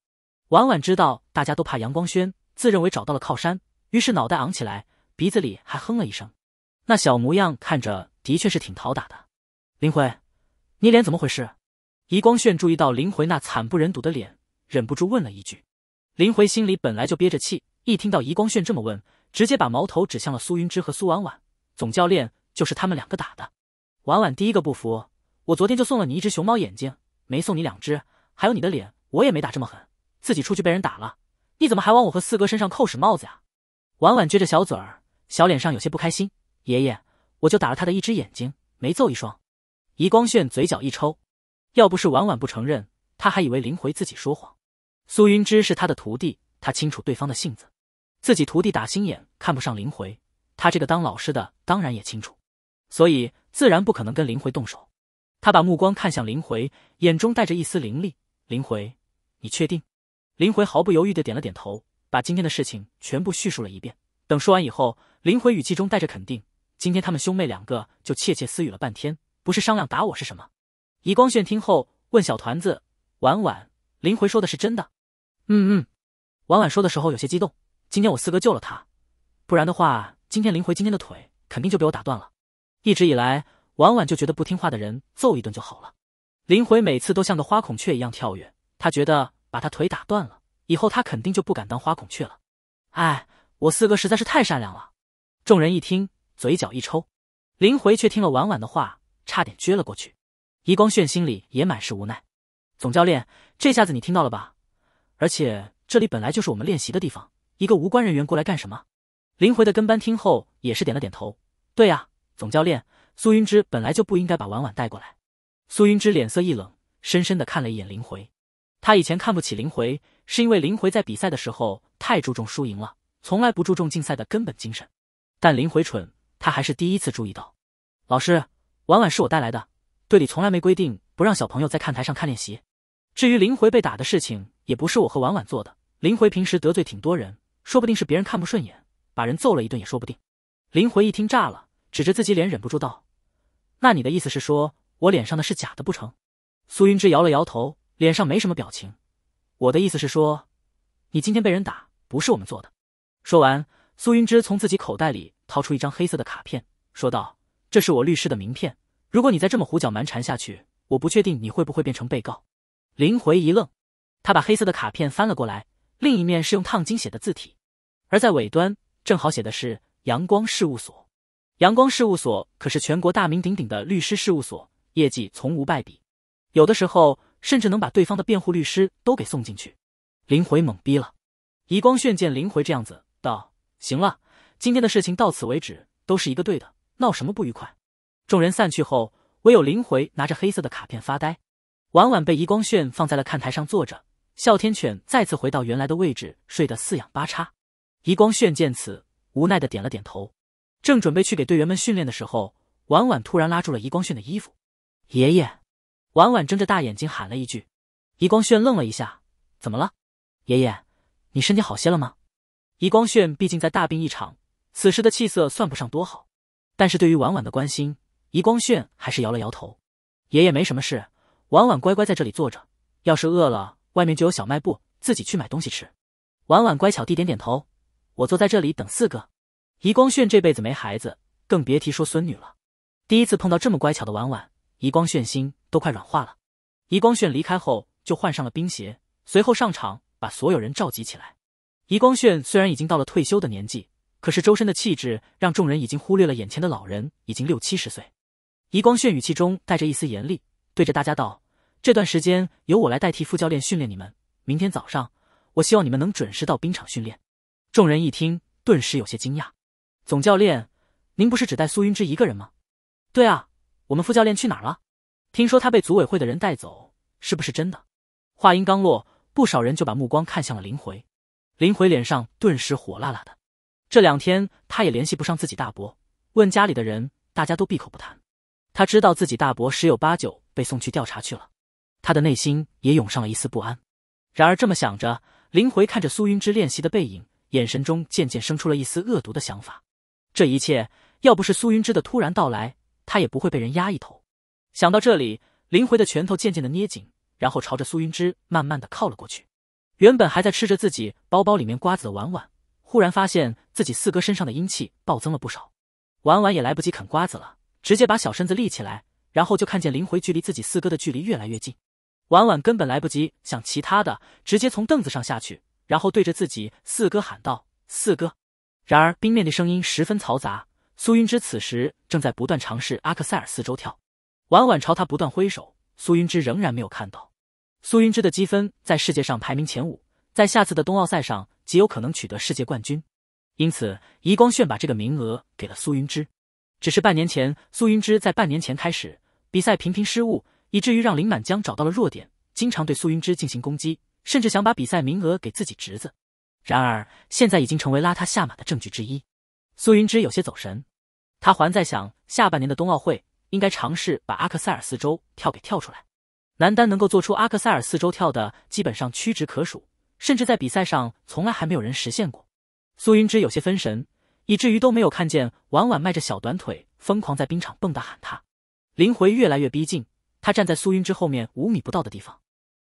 Speaker 1: 婉婉知道大家都怕杨光轩，自认为找到了靠山，于是脑袋昂起来，鼻子里还哼了一声。那小模样看着的确是挺讨打的。林回，你脸怎么回事？怡光炫注意到林回那惨不忍睹的脸，忍不住问了一句。林回心里本来就憋着气，一听到怡光炫这么问，直接把矛头指向了苏云芝和苏婉婉。总教练就是他们两个打的。婉婉第一个不服，我昨天就送了你一只熊猫眼睛，没送你两只。还有你的脸，我也没打这么狠。自己出去被人打了，你怎么还往我和四哥身上扣屎帽子呀？婉婉撅着小嘴儿，小脸上有些不开心。爷爷，我就打了他的一只眼睛，没揍一双。怡光炫嘴角一抽，要不是婉婉不承认，他还以为林回自己说谎。苏云芝是他的徒弟，他清楚对方的性子，自己徒弟打心眼看不上林回，他这个当老师的当然也清楚，所以自然不可能跟林回动手。他把目光看向林回，眼中带着一丝凌厉。林回，你确定？林回毫不犹豫的点了点头，把今天的事情全部叙述了一遍。等说完以后，林回语气中带着肯定。今天他们兄妹两个就窃窃私语了半天，不是商量打我是什么？怡光炫听后问小团子：“婉婉，林回说的是真的？”“
Speaker 2: 嗯嗯。”
Speaker 1: 婉婉说的时候有些激动：“今天我四哥救了他，不然的话，今天林回今天的腿肯定就被我打断了。一直以来，婉婉就觉得不听话的人揍一顿就好了。”林回每次都像个花孔雀一样跳跃，他觉得把他腿打断了以后，他肯定就不敢当花孔雀了。哎，我四哥实在是太善良了。众人一听，嘴角一抽。林回却听了婉婉的话，差点撅了过去。一光炫心里也满是无奈。总教练，这下子你听到了吧？而且这里本来就是我们练习的地方，一个无关人员过来干什么？林回的跟班听后也是点了点头。对呀，总教练，苏云芝本来就不应该把婉婉带过来。苏云芝脸色一冷，深深地看了一眼林回。他以前看不起林回，是因为林回在比赛的时候太注重输赢了，从来不注重竞赛的根本精神。但林回蠢，他还是第一次注意到。老师，婉婉是我带来的，队里从来没规定不让小朋友在看台上看练习。至于林回被打的事情，也不是我和婉婉做的。林回平时得罪挺多人，说不定是别人看不顺眼，把人揍了一顿也说不定。林回一听炸了，指着自己脸忍不住道：“那你的意思是说？”我脸上的是假的不成？苏云芝摇了摇头，脸上没什么表情。我的意思是说，你今天被人打，不是我们做的。说完，苏云芝从自己口袋里掏出一张黑色的卡片，说道：“这是我律师的名片。如果你再这么胡搅蛮缠下去，我不确定你会不会变成被告。”林回一愣，他把黑色的卡片翻了过来，另一面是用烫金写的字体，而在尾端正好写的是“阳光事务所”。阳光事务所可是全国大名鼎鼎的律师事务所。业绩从无败笔，有的时候甚至能把对方的辩护律师都给送进去。林回懵逼了。怡光炫见林回这样子，道：“行了，今天的事情到此为止，都是一个队的，闹什么不愉快？”众人散去后，唯有林回拿着黑色的卡片发呆。婉婉被怡光炫放在了看台上坐着，哮天犬再次回到原来的位置，睡得四仰八叉。怡光炫见此，无奈的点了点头。正准备去给队员们训练的时候，婉婉突然拉住了怡光炫的衣服。爷爷，婉婉睁着大眼睛喊了一句：“，余光炫愣了一下，怎么了？爷爷，你身体好些了吗？”余光炫毕竟在大病一场，此时的气色算不上多好，但是对于婉婉的关心，余光炫还是摇了摇头：“爷爷没什么事，婉婉乖乖在这里坐着，要是饿了，外面就有小卖部，自己去买东西吃。”婉婉乖巧地点点头：“我坐在这里等四哥。”余光炫这辈子没孩子，更别提说孙女了，第一次碰到这么乖巧的婉婉。怡光炫心都快软化了。怡光炫离开后，就换上了冰鞋，随后上场，把所有人召集起来。怡光炫虽然已经到了退休的年纪，可是周身的气质让众人已经忽略了眼前的老人已经六七十岁。怡光炫语气中带着一丝严厉，对着大家道：“这段时间由我来代替副教练训练你们。明天早上，我希望你们能准时到冰场训练。”众人一听，顿时有些惊讶：“总教练，您不是只带苏云芝一个人吗？”“对啊。”我们副教练去哪儿了？听说他被组委会的人带走，是不是真的？话音刚落，不少人就把目光看向了林回。林回脸上顿时火辣辣的。这两天他也联系不上自己大伯，问家里的人，大家都闭口不谈。他知道自己大伯十有八九被送去调查去了，他的内心也涌上了一丝不安。然而这么想着，林回看着苏云芝练习的背影，眼神中渐渐生出了一丝恶毒的想法。这一切要不是苏云芝的突然到来。他也不会被人压一头。想到这里，林回的拳头渐渐的捏紧，然后朝着苏云芝慢慢的靠了过去。原本还在吃着自己包包里面瓜子的婉婉，忽然发现自己四哥身上的阴气暴增了不少。婉婉也来不及啃瓜子了，直接把小身子立起来，然后就看见林回距离自己四哥的距离越来越近。婉婉根本来不及想其他的，直接从凳子上下去，然后对着自己四哥喊道：“四哥！”然而冰面的声音十分嘈杂。苏云芝此时正在不断尝试阿克塞尔四周跳，婉婉朝他不断挥手。苏云芝仍然没有看到。苏云芝的积分在世界上排名前五，在下次的冬奥赛上极有可能取得世界冠军。因此，怡光炫把这个名额给了苏云芝。只是半年前，苏云芝在半年前开始比赛，频频失误，以至于让林满江找到了弱点，经常对苏云芝进行攻击，甚至想把比赛名额给自己侄子。然而，现在已经成为拉他下马的证据之一。苏云芝有些走神，他还在想，下半年的冬奥会应该尝试把阿克塞尔四周跳给跳出来。男单能够做出阿克塞尔四周跳的，基本上屈指可数，甚至在比赛上从来还没有人实现过。苏云芝有些分神，以至于都没有看见婉婉迈着小短腿疯狂在冰场蹦跶喊他。林回越来越逼近，他站在苏云芝后面五米不到的地方。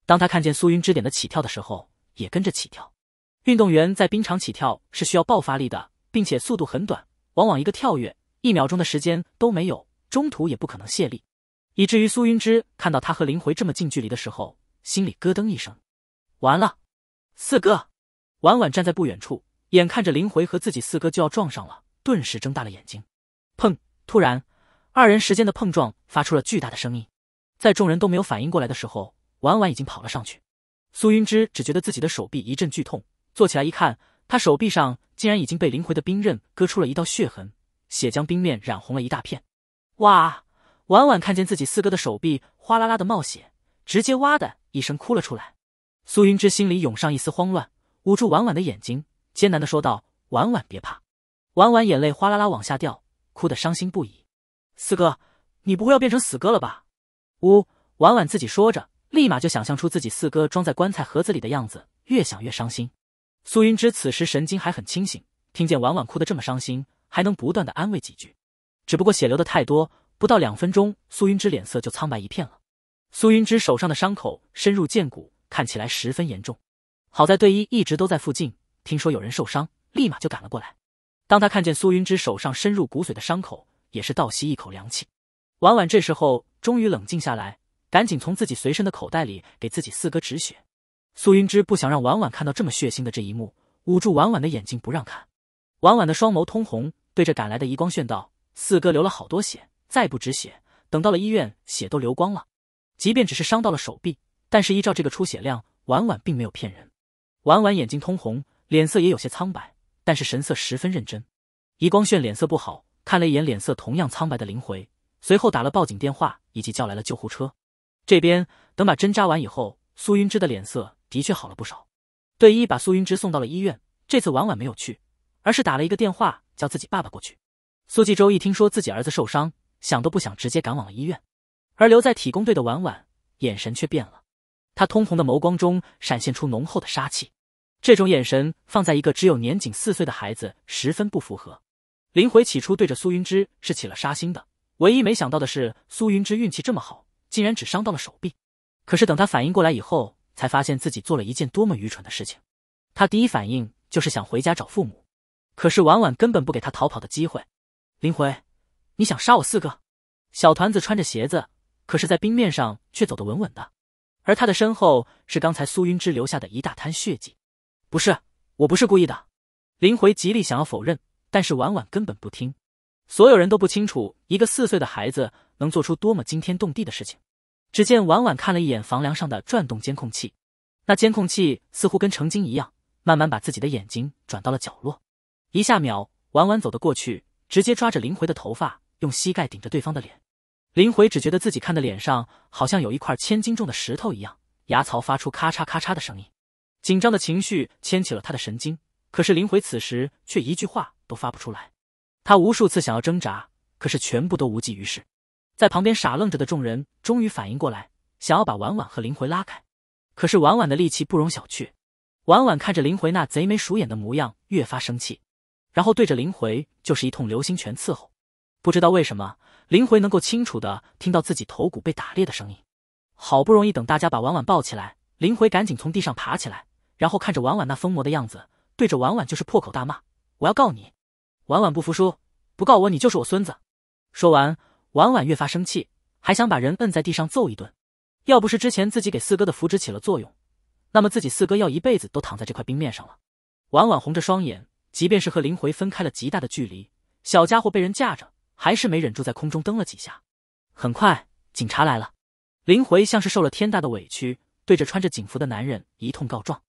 Speaker 1: 当他看见苏云芝点的起跳的时候，也跟着起跳。运动员在冰场起跳是需要爆发力的。并且速度很短，往往一个跳跃一秒钟的时间都没有，中途也不可能卸力，以至于苏云芝看到他和林回这么近距离的时候，心里咯噔一声，完了。四哥，婉婉站在不远处，眼看着林回和自己四哥就要撞上了，顿时睁大了眼睛。砰！突然，二人时间的碰撞发出了巨大的声音，在众人都没有反应过来的时候，婉婉已经跑了上去。苏云芝只觉得自己的手臂一阵剧痛，坐起来一看。他手臂上竟然已经被林回的冰刃割出了一道血痕，血将冰面染红了一大片。哇！婉婉看见自己四哥的手臂哗啦啦的冒血，直接哇的一声哭了出来。苏云之心里涌上一丝慌乱，捂住婉婉的眼睛，艰难的说道：“婉婉别怕。”婉婉眼泪哗啦啦往下掉，哭得伤心不已。“四哥，你不会要变成死哥了吧？”呜！婉婉自己说着，立马就想象出自己四哥装在棺材盒子里的样子，越想越伤心。苏云芝此时神经还很清醒，听见婉婉哭得这么伤心，还能不断的安慰几句。只不过血流的太多，不到两分钟，苏云芝脸色就苍白一片了。苏云芝手上的伤口深入剑骨，看起来十分严重。好在队医一直都在附近，听说有人受伤，立马就赶了过来。当他看见苏云芝手上深入骨髓的伤口，也是倒吸一口凉气。婉婉这时候终于冷静下来，赶紧从自己随身的口袋里给自己四哥止血。苏云芝不想让婉婉看到这么血腥的这一幕，捂住婉婉的眼睛不让看。婉婉的双眸通红，对着赶来的余光炫道：“四哥流了好多血，再不止血，等到了医院血都流光了。即便只是伤到了手臂，但是依照这个出血量，婉婉并没有骗人。”婉婉眼睛通红，脸色也有些苍白，但是神色十分认真。余光炫脸色不好，看了一眼脸色同样苍白的林回，随后打了报警电话以及叫来了救护车。这边等把针扎完以后，苏云芝的脸色。的确好了不少。队医把苏云芝送到了医院。这次婉婉没有去，而是打了一个电话叫自己爸爸过去。苏继周一听说自己儿子受伤，想都不想直接赶往了医院。而留在体工队的婉婉眼神却变了，她通红的眸光中闪现出浓厚的杀气。这种眼神放在一个只有年仅四岁的孩子十分不符合。林回起初对着苏云芝是起了杀心的，唯一没想到的是苏云芝运气这么好，竟然只伤到了手臂。可是等他反应过来以后。才发现自己做了一件多么愚蠢的事情，他第一反应就是想回家找父母，可是婉婉根本不给他逃跑的机会。林回，你想杀我四哥？小团子穿着鞋子，可是在冰面上却走得稳稳的，而他的身后是刚才苏云芝留下的一大滩血迹。不是，我不是故意的。林回极力想要否认，但是婉婉根本不听。所有人都不清楚一个四岁的孩子能做出多么惊天动地的事情。只见婉婉看了一眼房梁上的转动监控器，那监控器似乎跟成精一样，慢慢把自己的眼睛转到了角落。一下秒，婉婉走得过去，直接抓着林回的头发，用膝盖顶着对方的脸。林回只觉得自己看的脸上好像有一块千斤重的石头一样，牙槽发出咔嚓咔嚓的声音。紧张的情绪牵起了他的神经，可是林回此时却一句话都发不出来。他无数次想要挣扎，可是全部都无济于事。在旁边傻愣着的众人终于反应过来，想要把婉婉和林回拉开，可是婉婉的力气不容小觑。婉婉看着林回那贼眉鼠眼的模样，越发生气，然后对着林回就是一通流星拳伺候。不知道为什么，林回能够清楚的听到自己头骨被打裂的声音。好不容易等大家把婉婉抱起来，林回赶紧从地上爬起来，然后看着婉婉那疯魔的样子，对着婉婉就是破口大骂：“我要告你！”婉婉不服输：“不告我，你就是我孙子！”说完。婉婉越发生气，还想把人摁在地上揍一顿。要不是之前自己给四哥的符纸起了作用，那么自己四哥要一辈子都躺在这块冰面上了。婉婉红着双眼，即便是和林回分开了极大的距离，小家伙被人架着，还是没忍住在空中蹬了几下。很快，警察来了。林回像是受了天大的委屈，对着穿着警服的男人一通告状：“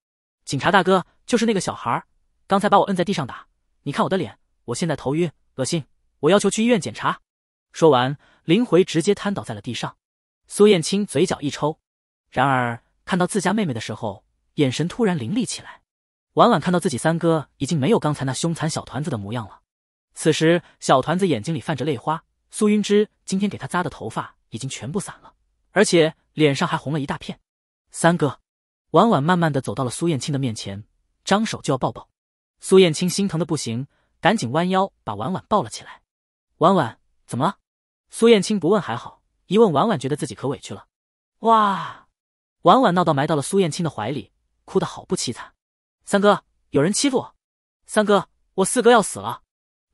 Speaker 1: 警察大哥，就是那个小孩儿，刚才把我摁在地上打，你看我的脸，我现在头晕、恶心，我要求去医院检查。”说完，林回直接瘫倒在了地上。苏燕青嘴角一抽，然而看到自家妹妹的时候，眼神突然凌厉起来。婉婉看到自己三哥已经没有刚才那凶残小团子的模样了。此时，小团子眼睛里泛着泪花，苏云芝今天给他扎的头发已经全部散了，而且脸上还红了一大片。三哥，婉婉慢慢的走到了苏燕青的面前，张手就要抱抱。苏燕青心疼的不行，赶紧弯腰把婉婉抱了起来。婉婉，怎么了？苏燕青不问还好，一问婉婉觉得自己可委屈了。哇，婉婉闹到埋到了苏燕青的怀里，哭得好不凄惨。三哥，有人欺负我！三哥，我四哥要死了！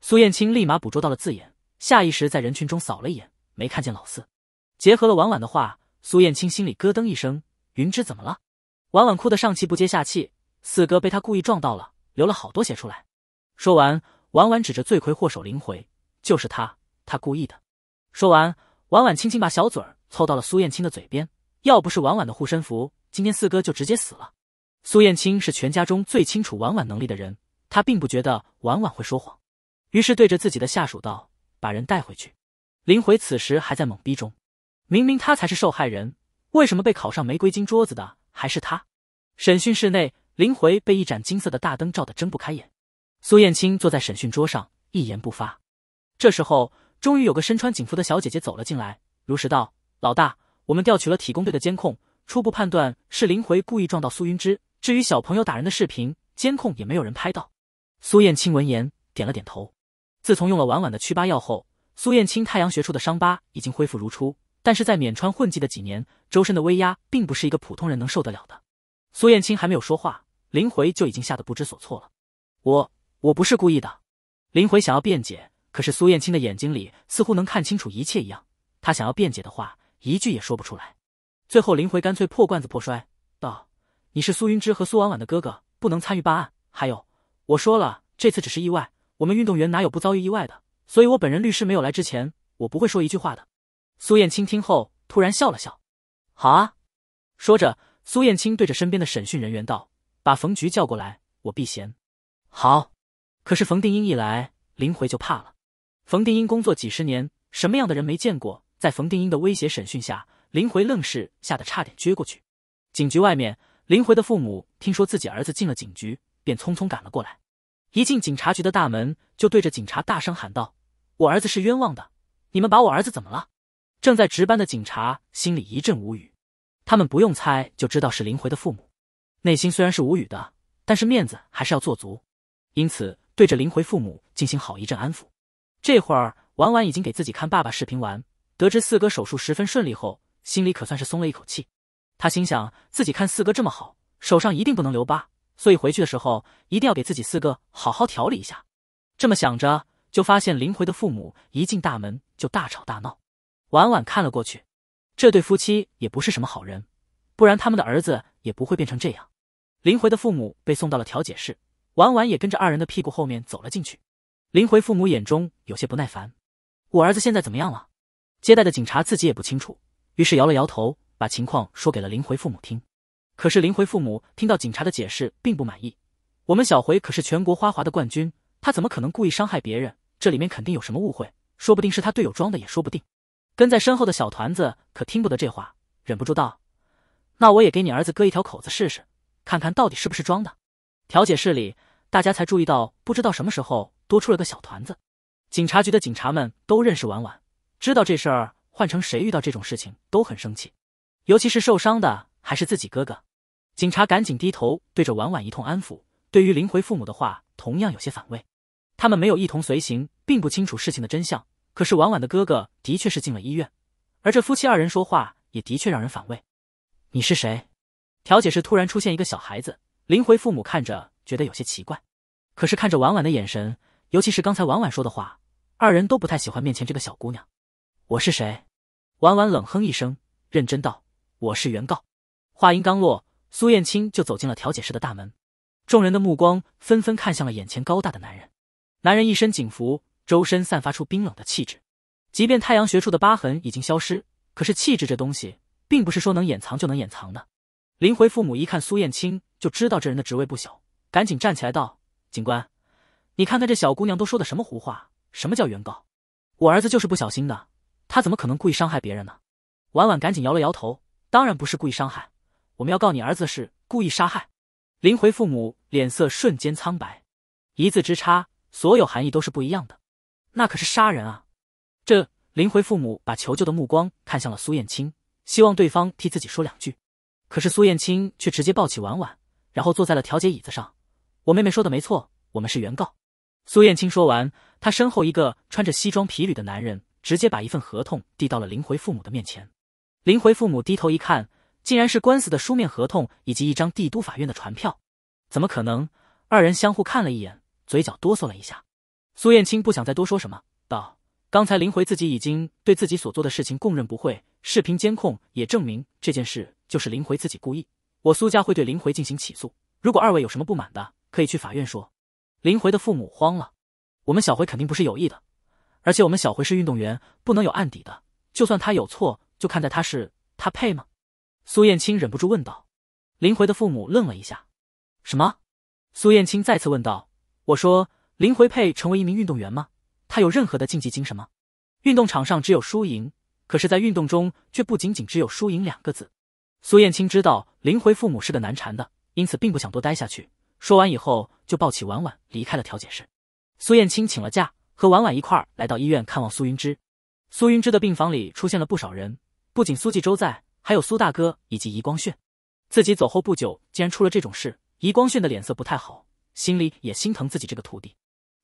Speaker 1: 苏燕青立马捕捉到了字眼，下意识在人群中扫了一眼，没看见老四。结合了婉婉的话，苏燕青心里咯噔一声：云芝怎么了？婉婉哭得上气不接下气，四哥被他故意撞到了，流了好多血出来。说完，婉婉指着罪魁祸首林回，就是他，他故意的。说完，婉婉轻轻把小嘴儿凑到了苏燕青的嘴边。要不是婉婉的护身符，今天四哥就直接死了。苏燕青是全家中最清楚婉婉能力的人，他并不觉得婉婉会说谎，于是对着自己的下属道：“把人带回去。”林回此时还在懵逼中，明明他才是受害人，为什么被烤上玫瑰金桌子的还是他？审讯室内，林回被一盏金色的大灯照得睁不开眼。苏燕青坐在审讯桌上，一言不发。这时候。终于有个身穿警服的小姐姐走了进来，如实道：“老大，我们调取了体工队的监控，初步判断是林回故意撞到苏云芝。至于小朋友打人的视频，监控也没有人拍到。”苏燕青闻言点了点头。自从用了婉婉的祛疤药后，苏燕青太阳穴处的伤疤已经恢复如初。但是在缅川混迹的几年，周身的威压并不是一个普通人能受得了的。苏燕青还没有说话，林回就已经吓得不知所措了：“我我不是故意的。”林回想要辩解。可是苏燕青的眼睛里似乎能看清楚一切一样，他想要辩解的话一句也说不出来。最后林回干脆破罐子破摔道：“你是苏云芝和苏婉婉的哥哥，不能参与办案。还有，我说了，这次只是意外，我们运动员哪有不遭遇意外的？所以，我本人律师没有来之前，我不会说一句话的。”苏燕青听后突然笑了笑：“好啊。”说着，苏燕青对着身边的审讯人员道：“把冯局叫过来，我避嫌。”“好。”可是冯定英一来，林回就怕了。冯定英工作几十年，什么样的人没见过？在冯定英的威胁审讯下，林回愣是吓得差点撅过去。警局外面，林回的父母听说自己儿子进了警局，便匆匆赶了过来。一进警察局的大门，就对着警察大声喊道：“我儿子是冤枉的，你们把我儿子怎么了？”正在值班的警察心里一阵无语，他们不用猜就知道是林回的父母。内心虽然是无语的，但是面子还是要做足，因此对着林回父母进行好一阵安抚。这会儿，婉婉已经给自己看爸爸视频完，得知四哥手术十分顺利后，心里可算是松了一口气。他心想，自己看四哥这么好，手上一定不能留疤，所以回去的时候一定要给自己四哥好好调理一下。这么想着，就发现林回的父母一进大门就大吵大闹。婉婉看了过去，这对夫妻也不是什么好人，不然他们的儿子也不会变成这样。林回的父母被送到了调解室，婉婉也跟着二人的屁股后面走了进去。林回父母眼中有些不耐烦：“我儿子现在怎么样了？”接待的警察自己也不清楚，于是摇了摇头，把情况说给了林回父母听。可是林回父母听到警察的解释，并不满意：“我们小回可是全国花滑的冠军，他怎么可能故意伤害别人？这里面肯定有什么误会，说不定是他队友装的，也说不定。”跟在身后的小团子可听不得这话，忍不住道：“那我也给你儿子割一条口子试试，看看到底是不是装的。”调解室里，大家才注意到，不知道什么时候。多出了个小团子，警察局的警察们都认识婉婉，知道这事儿，换成谁遇到这种事情都很生气，尤其是受伤的还是自己哥哥。警察赶紧低头对着婉婉一通安抚，对于林回父母的话同样有些反胃。他们没有一同随行，并不清楚事情的真相，可是婉婉的哥哥的确是进了医院，而这夫妻二人说话也的确让人反胃。你是谁？调解室突然出现一个小孩子，林回父母看着觉得有些奇怪，可是看着婉婉的眼神。尤其是刚才婉婉说的话，二人都不太喜欢面前这个小姑娘。我是谁？婉婉冷哼一声，认真道：“我是原告。”话音刚落，苏燕青就走进了调解室的大门。众人的目光纷纷看向了眼前高大的男人。男人一身警服，周身散发出冰冷的气质。即便太阳穴处的疤痕已经消失，可是气质这东西，并不是说能掩藏就能掩藏的。林回父母一看苏燕青，就知道这人的职位不小，赶紧站起来道：“警官。”你看看这小姑娘都说的什么胡话？什么叫原告？我儿子就是不小心的，他怎么可能故意伤害别人呢？婉婉赶紧摇了摇头，当然不是故意伤害。我们要告你儿子是故意杀害。林回父母脸色瞬间苍白，一字之差，所有含义都是不一样的。那可是杀人啊！这林回父母把求救的目光看向了苏燕青，希望对方替自己说两句。可是苏燕青却直接抱起婉婉，然后坐在了调解椅子上。我妹妹说的没错，我们是原告。苏燕青说完，他身后一个穿着西装皮履的男人直接把一份合同递到了林回父母的面前。林回父母低头一看，竟然是官司的书面合同以及一张帝都法院的传票。怎么可能？二人相互看了一眼，嘴角哆嗦了一下。苏燕青不想再多说什么，道：“刚才林回自己已经对自己所做的事情供认不讳，视频监控也证明这件事就是林回自己故意。我苏家会对林回进行起诉，如果二位有什么不满的，可以去法院说。”林回的父母慌了，我们小回肯定不是有意的，而且我们小回是运动员，不能有案底的。就算他有错，就看在他是他配吗？苏燕青忍不住问道。林回的父母愣了一下，什么？苏燕青再次问道。我说，林回配成为一名运动员吗？他有任何的竞技精神吗？运动场上只有输赢，可是，在运动中却不仅仅只有输赢两个字。苏燕青知道林回父母是个难缠的，因此并不想多待下去。说完以后，就抱起婉婉离开了调解室。苏燕青请了假，和婉婉一块儿来到医院看望苏云芝。苏云芝的病房里出现了不少人，不仅苏纪州在，还有苏大哥以及余光炫。自己走后不久，竟然出了这种事。余光炫的脸色不太好，心里也心疼自己这个徒弟。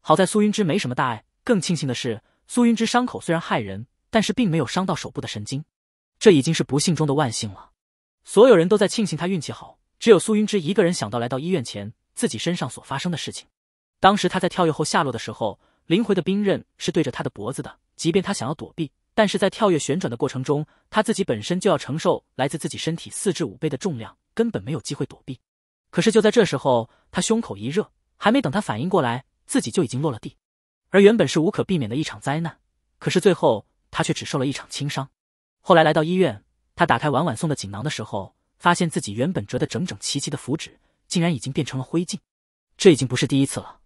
Speaker 1: 好在苏云芝没什么大碍，更庆幸的是，苏云芝伤口虽然骇人，但是并没有伤到手部的神经，这已经是不幸中的万幸了。所有人都在庆幸他运气好，只有苏云芝一个人想到来到医院前。自己身上所发生的事情，当时他在跳跃后下落的时候，林回的兵刃是对着他的脖子的。即便他想要躲避，但是在跳跃旋转的过程中，他自己本身就要承受来自自己身体四至五倍的重量，根本没有机会躲避。可是就在这时候，他胸口一热，还没等他反应过来，自己就已经落了地。而原本是无可避免的一场灾难，可是最后他却只受了一场轻伤。后来来到医院，他打开婉婉送的锦囊的时候，发现自己原本折得整整齐齐的符纸。竟然已经变成了灰烬，这已经不是第一次了。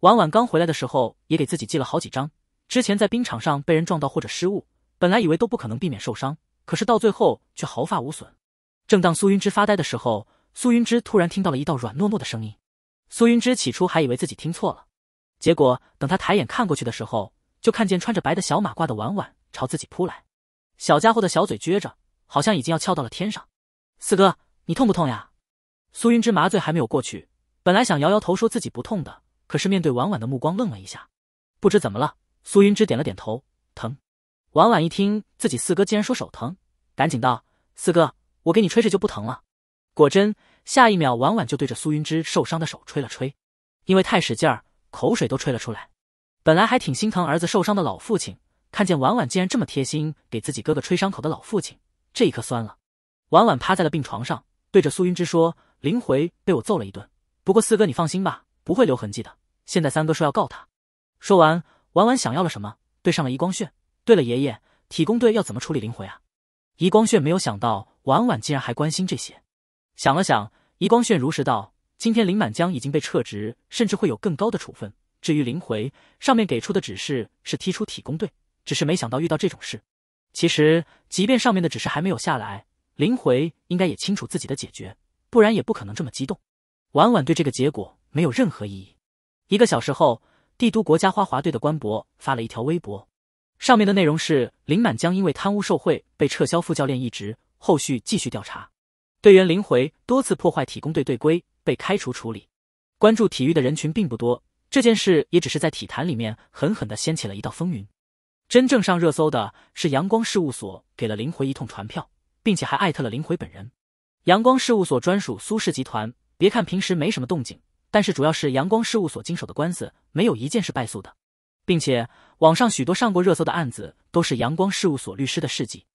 Speaker 1: 婉婉刚回来的时候也给自己记了好几张。之前在冰场上被人撞到或者失误，本来以为都不可能避免受伤，可是到最后却毫发无损。正当苏云芝发呆的时候，苏云芝突然听到了一道软糯糯的声音。苏云芝起初还以为自己听错了，结果等他抬眼看过去的时候，就看见穿着白的小马褂的婉婉朝自己扑来。小家伙的小嘴撅着，好像已经要翘到了天上。四哥，你痛不痛呀？苏云芝麻醉还没有过去，本来想摇摇头说自己不痛的，可是面对婉婉的目光愣了一下，不知怎么了。苏云芝点了点头，疼。婉婉一听自己四哥竟然说手疼，赶紧道：“四哥，我给你吹吹就不疼了。”果真，下一秒婉婉就对着苏云芝受伤的手吹了吹，因为太使劲儿，口水都吹了出来。本来还挺心疼儿子受伤的老父亲，看见婉婉竟然这么贴心给自己哥哥吹伤口的老父亲，这一刻酸了。婉婉趴在了病床上，对着苏云芝说。林回被我揍了一顿，不过四哥你放心吧，不会留痕迹的。现在三哥说要告他。说完，婉婉想要了什么，对上了余光炫。对了，爷爷，体工队要怎么处理林回啊？余光炫没有想到婉婉竟然还关心这些，想了想，余光炫如实道：“今天林满江已经被撤职，甚至会有更高的处分。至于林回，上面给出的指示是踢出体工队，只是没想到遇到这种事。其实，即便上面的指示还没有下来，林回应该也清楚自己的解决。”不然也不可能这么激动。婉婉对这个结果没有任何异议。一个小时后，帝都国家花滑队的官博发了一条微博，上面的内容是林满江因为贪污受贿被撤销副教练一职，后续继续调查。队员林回多次破坏体工队队规，被开除处理。关注体育的人群并不多，这件事也只是在体坛里面狠狠的掀起了一道风云。真正上热搜的是阳光事务所给了林回一通传票，并且还艾特了林回本人。阳光事务所专属苏氏集团，别看平时没什么动静，但是主要是阳光事务所经手的官司没有一件是败诉的，并且网上许多上过热搜的案子都是阳光事务所律师的事迹，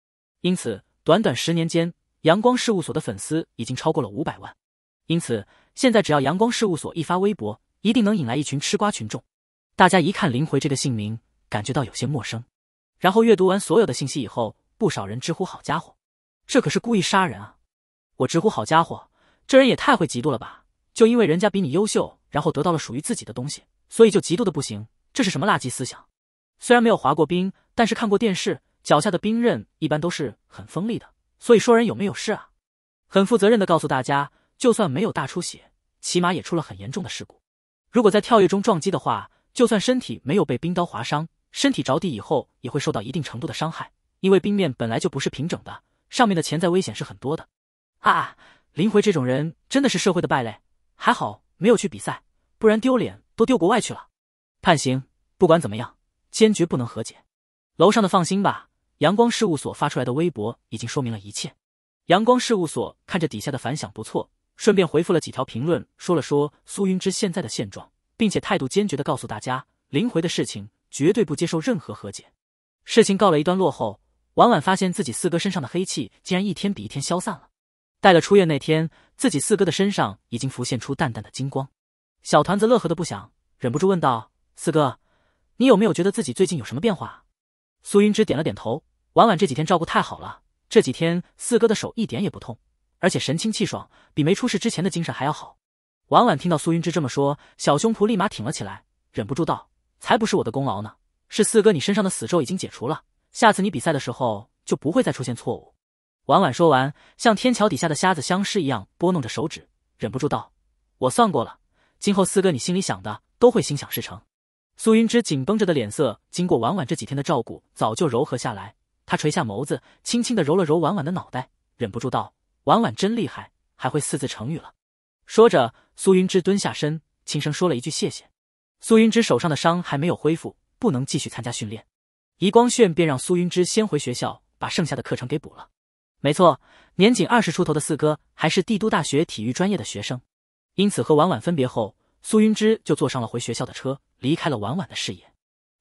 Speaker 1: 因此短短十年间，阳光事务所的粉丝已经超过了五百万。因此，现在只要阳光事务所一发微博，一定能引来一群吃瓜群众。大家一看林回这个姓名，感觉到有些陌生，然后阅读完所有的信息以后，不少人直呼：“好家伙，这可是故意杀人啊！”我直呼好家伙，这人也太会嫉妒了吧！就因为人家比你优秀，然后得到了属于自己的东西，所以就嫉妒的不行，这是什么垃圾思想？虽然没有滑过冰，但是看过电视，脚下的冰刃一般都是很锋利的，所以说人有没有事啊？很负责任的告诉大家，就算没有大出血，起码也出了很严重的事故。如果在跳跃中撞击的话，就算身体没有被冰刀划伤，身体着地以后也会受到一定程度的伤害，因为冰面本来就不是平整的，上面的潜在危险是很多的。啊，林回这种人真的是社会的败类，还好没有去比赛，不然丢脸都丢国外去了。判刑，不管怎么样，坚决不能和解。楼上的放心吧，阳光事务所发出来的微博已经说明了一切。阳光事务所看着底下的反响不错，顺便回复了几条评论，说了说苏云芝现在的现状，并且态度坚决的告诉大家，林回的事情绝对不接受任何和解。事情告了一段落后，婉婉发现自己四哥身上的黑气竟然一天比一天消散了。待了出院那天，自己四哥的身上已经浮现出淡淡的金光。小团子乐呵的不想，忍不住问道：“四哥，你有没有觉得自己最近有什么变化？”苏云芝点了点头。婉婉这几天照顾太好了，这几天四哥的手一点也不痛，而且神清气爽，比没出事之前的精神还要好。婉婉听到苏云芝这么说，小胸脯立马挺了起来，忍不住道：“才不是我的功劳呢，是四哥你身上的死咒已经解除了，下次你比赛的时候就不会再出现错误。”婉婉说完，像天桥底下的瞎子相师一样拨弄着手指，忍不住道：“我算过了，今后四哥，你心里想的都会心想事成。”苏云芝紧绷着的脸色，经过婉婉这几天的照顾，早就柔和下来。他垂下眸子，轻轻地揉了揉婉婉的脑袋，忍不住道：“婉婉真厉害，还会四字成语了。”说着，苏云芝蹲下身，轻声说了一句：“谢谢。”苏云芝手上的伤还没有恢复，不能继续参加训练。余光炫便让苏云芝先回学校，把剩下的课程给补了。没错，年仅二十出头的四哥还是帝都大学体育专业的学生，因此和婉婉分别后，苏云芝就坐上了回学校的车，离开了婉婉的视野。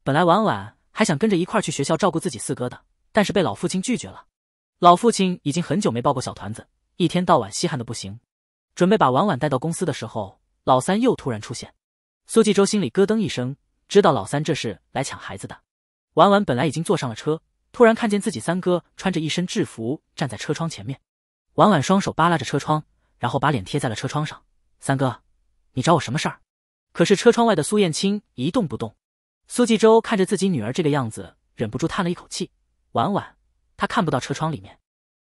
Speaker 1: 本来婉婉还想跟着一块去学校照顾自己四哥的，但是被老父亲拒绝了。老父亲已经很久没抱过小团子，一天到晚稀罕的不行，准备把婉婉带到公司的时候，老三又突然出现，苏纪州心里咯噔一声，知道老三这是来抢孩子的。婉婉本来已经坐上了车。突然看见自己三哥穿着一身制服站在车窗前面，婉婉双手扒拉着车窗，然后把脸贴在了车窗上。三哥，你找我什么事儿？可是车窗外的苏燕青一动不动。苏纪州看着自己女儿这个样子，忍不住叹了一口气。婉婉，她看不到车窗里面。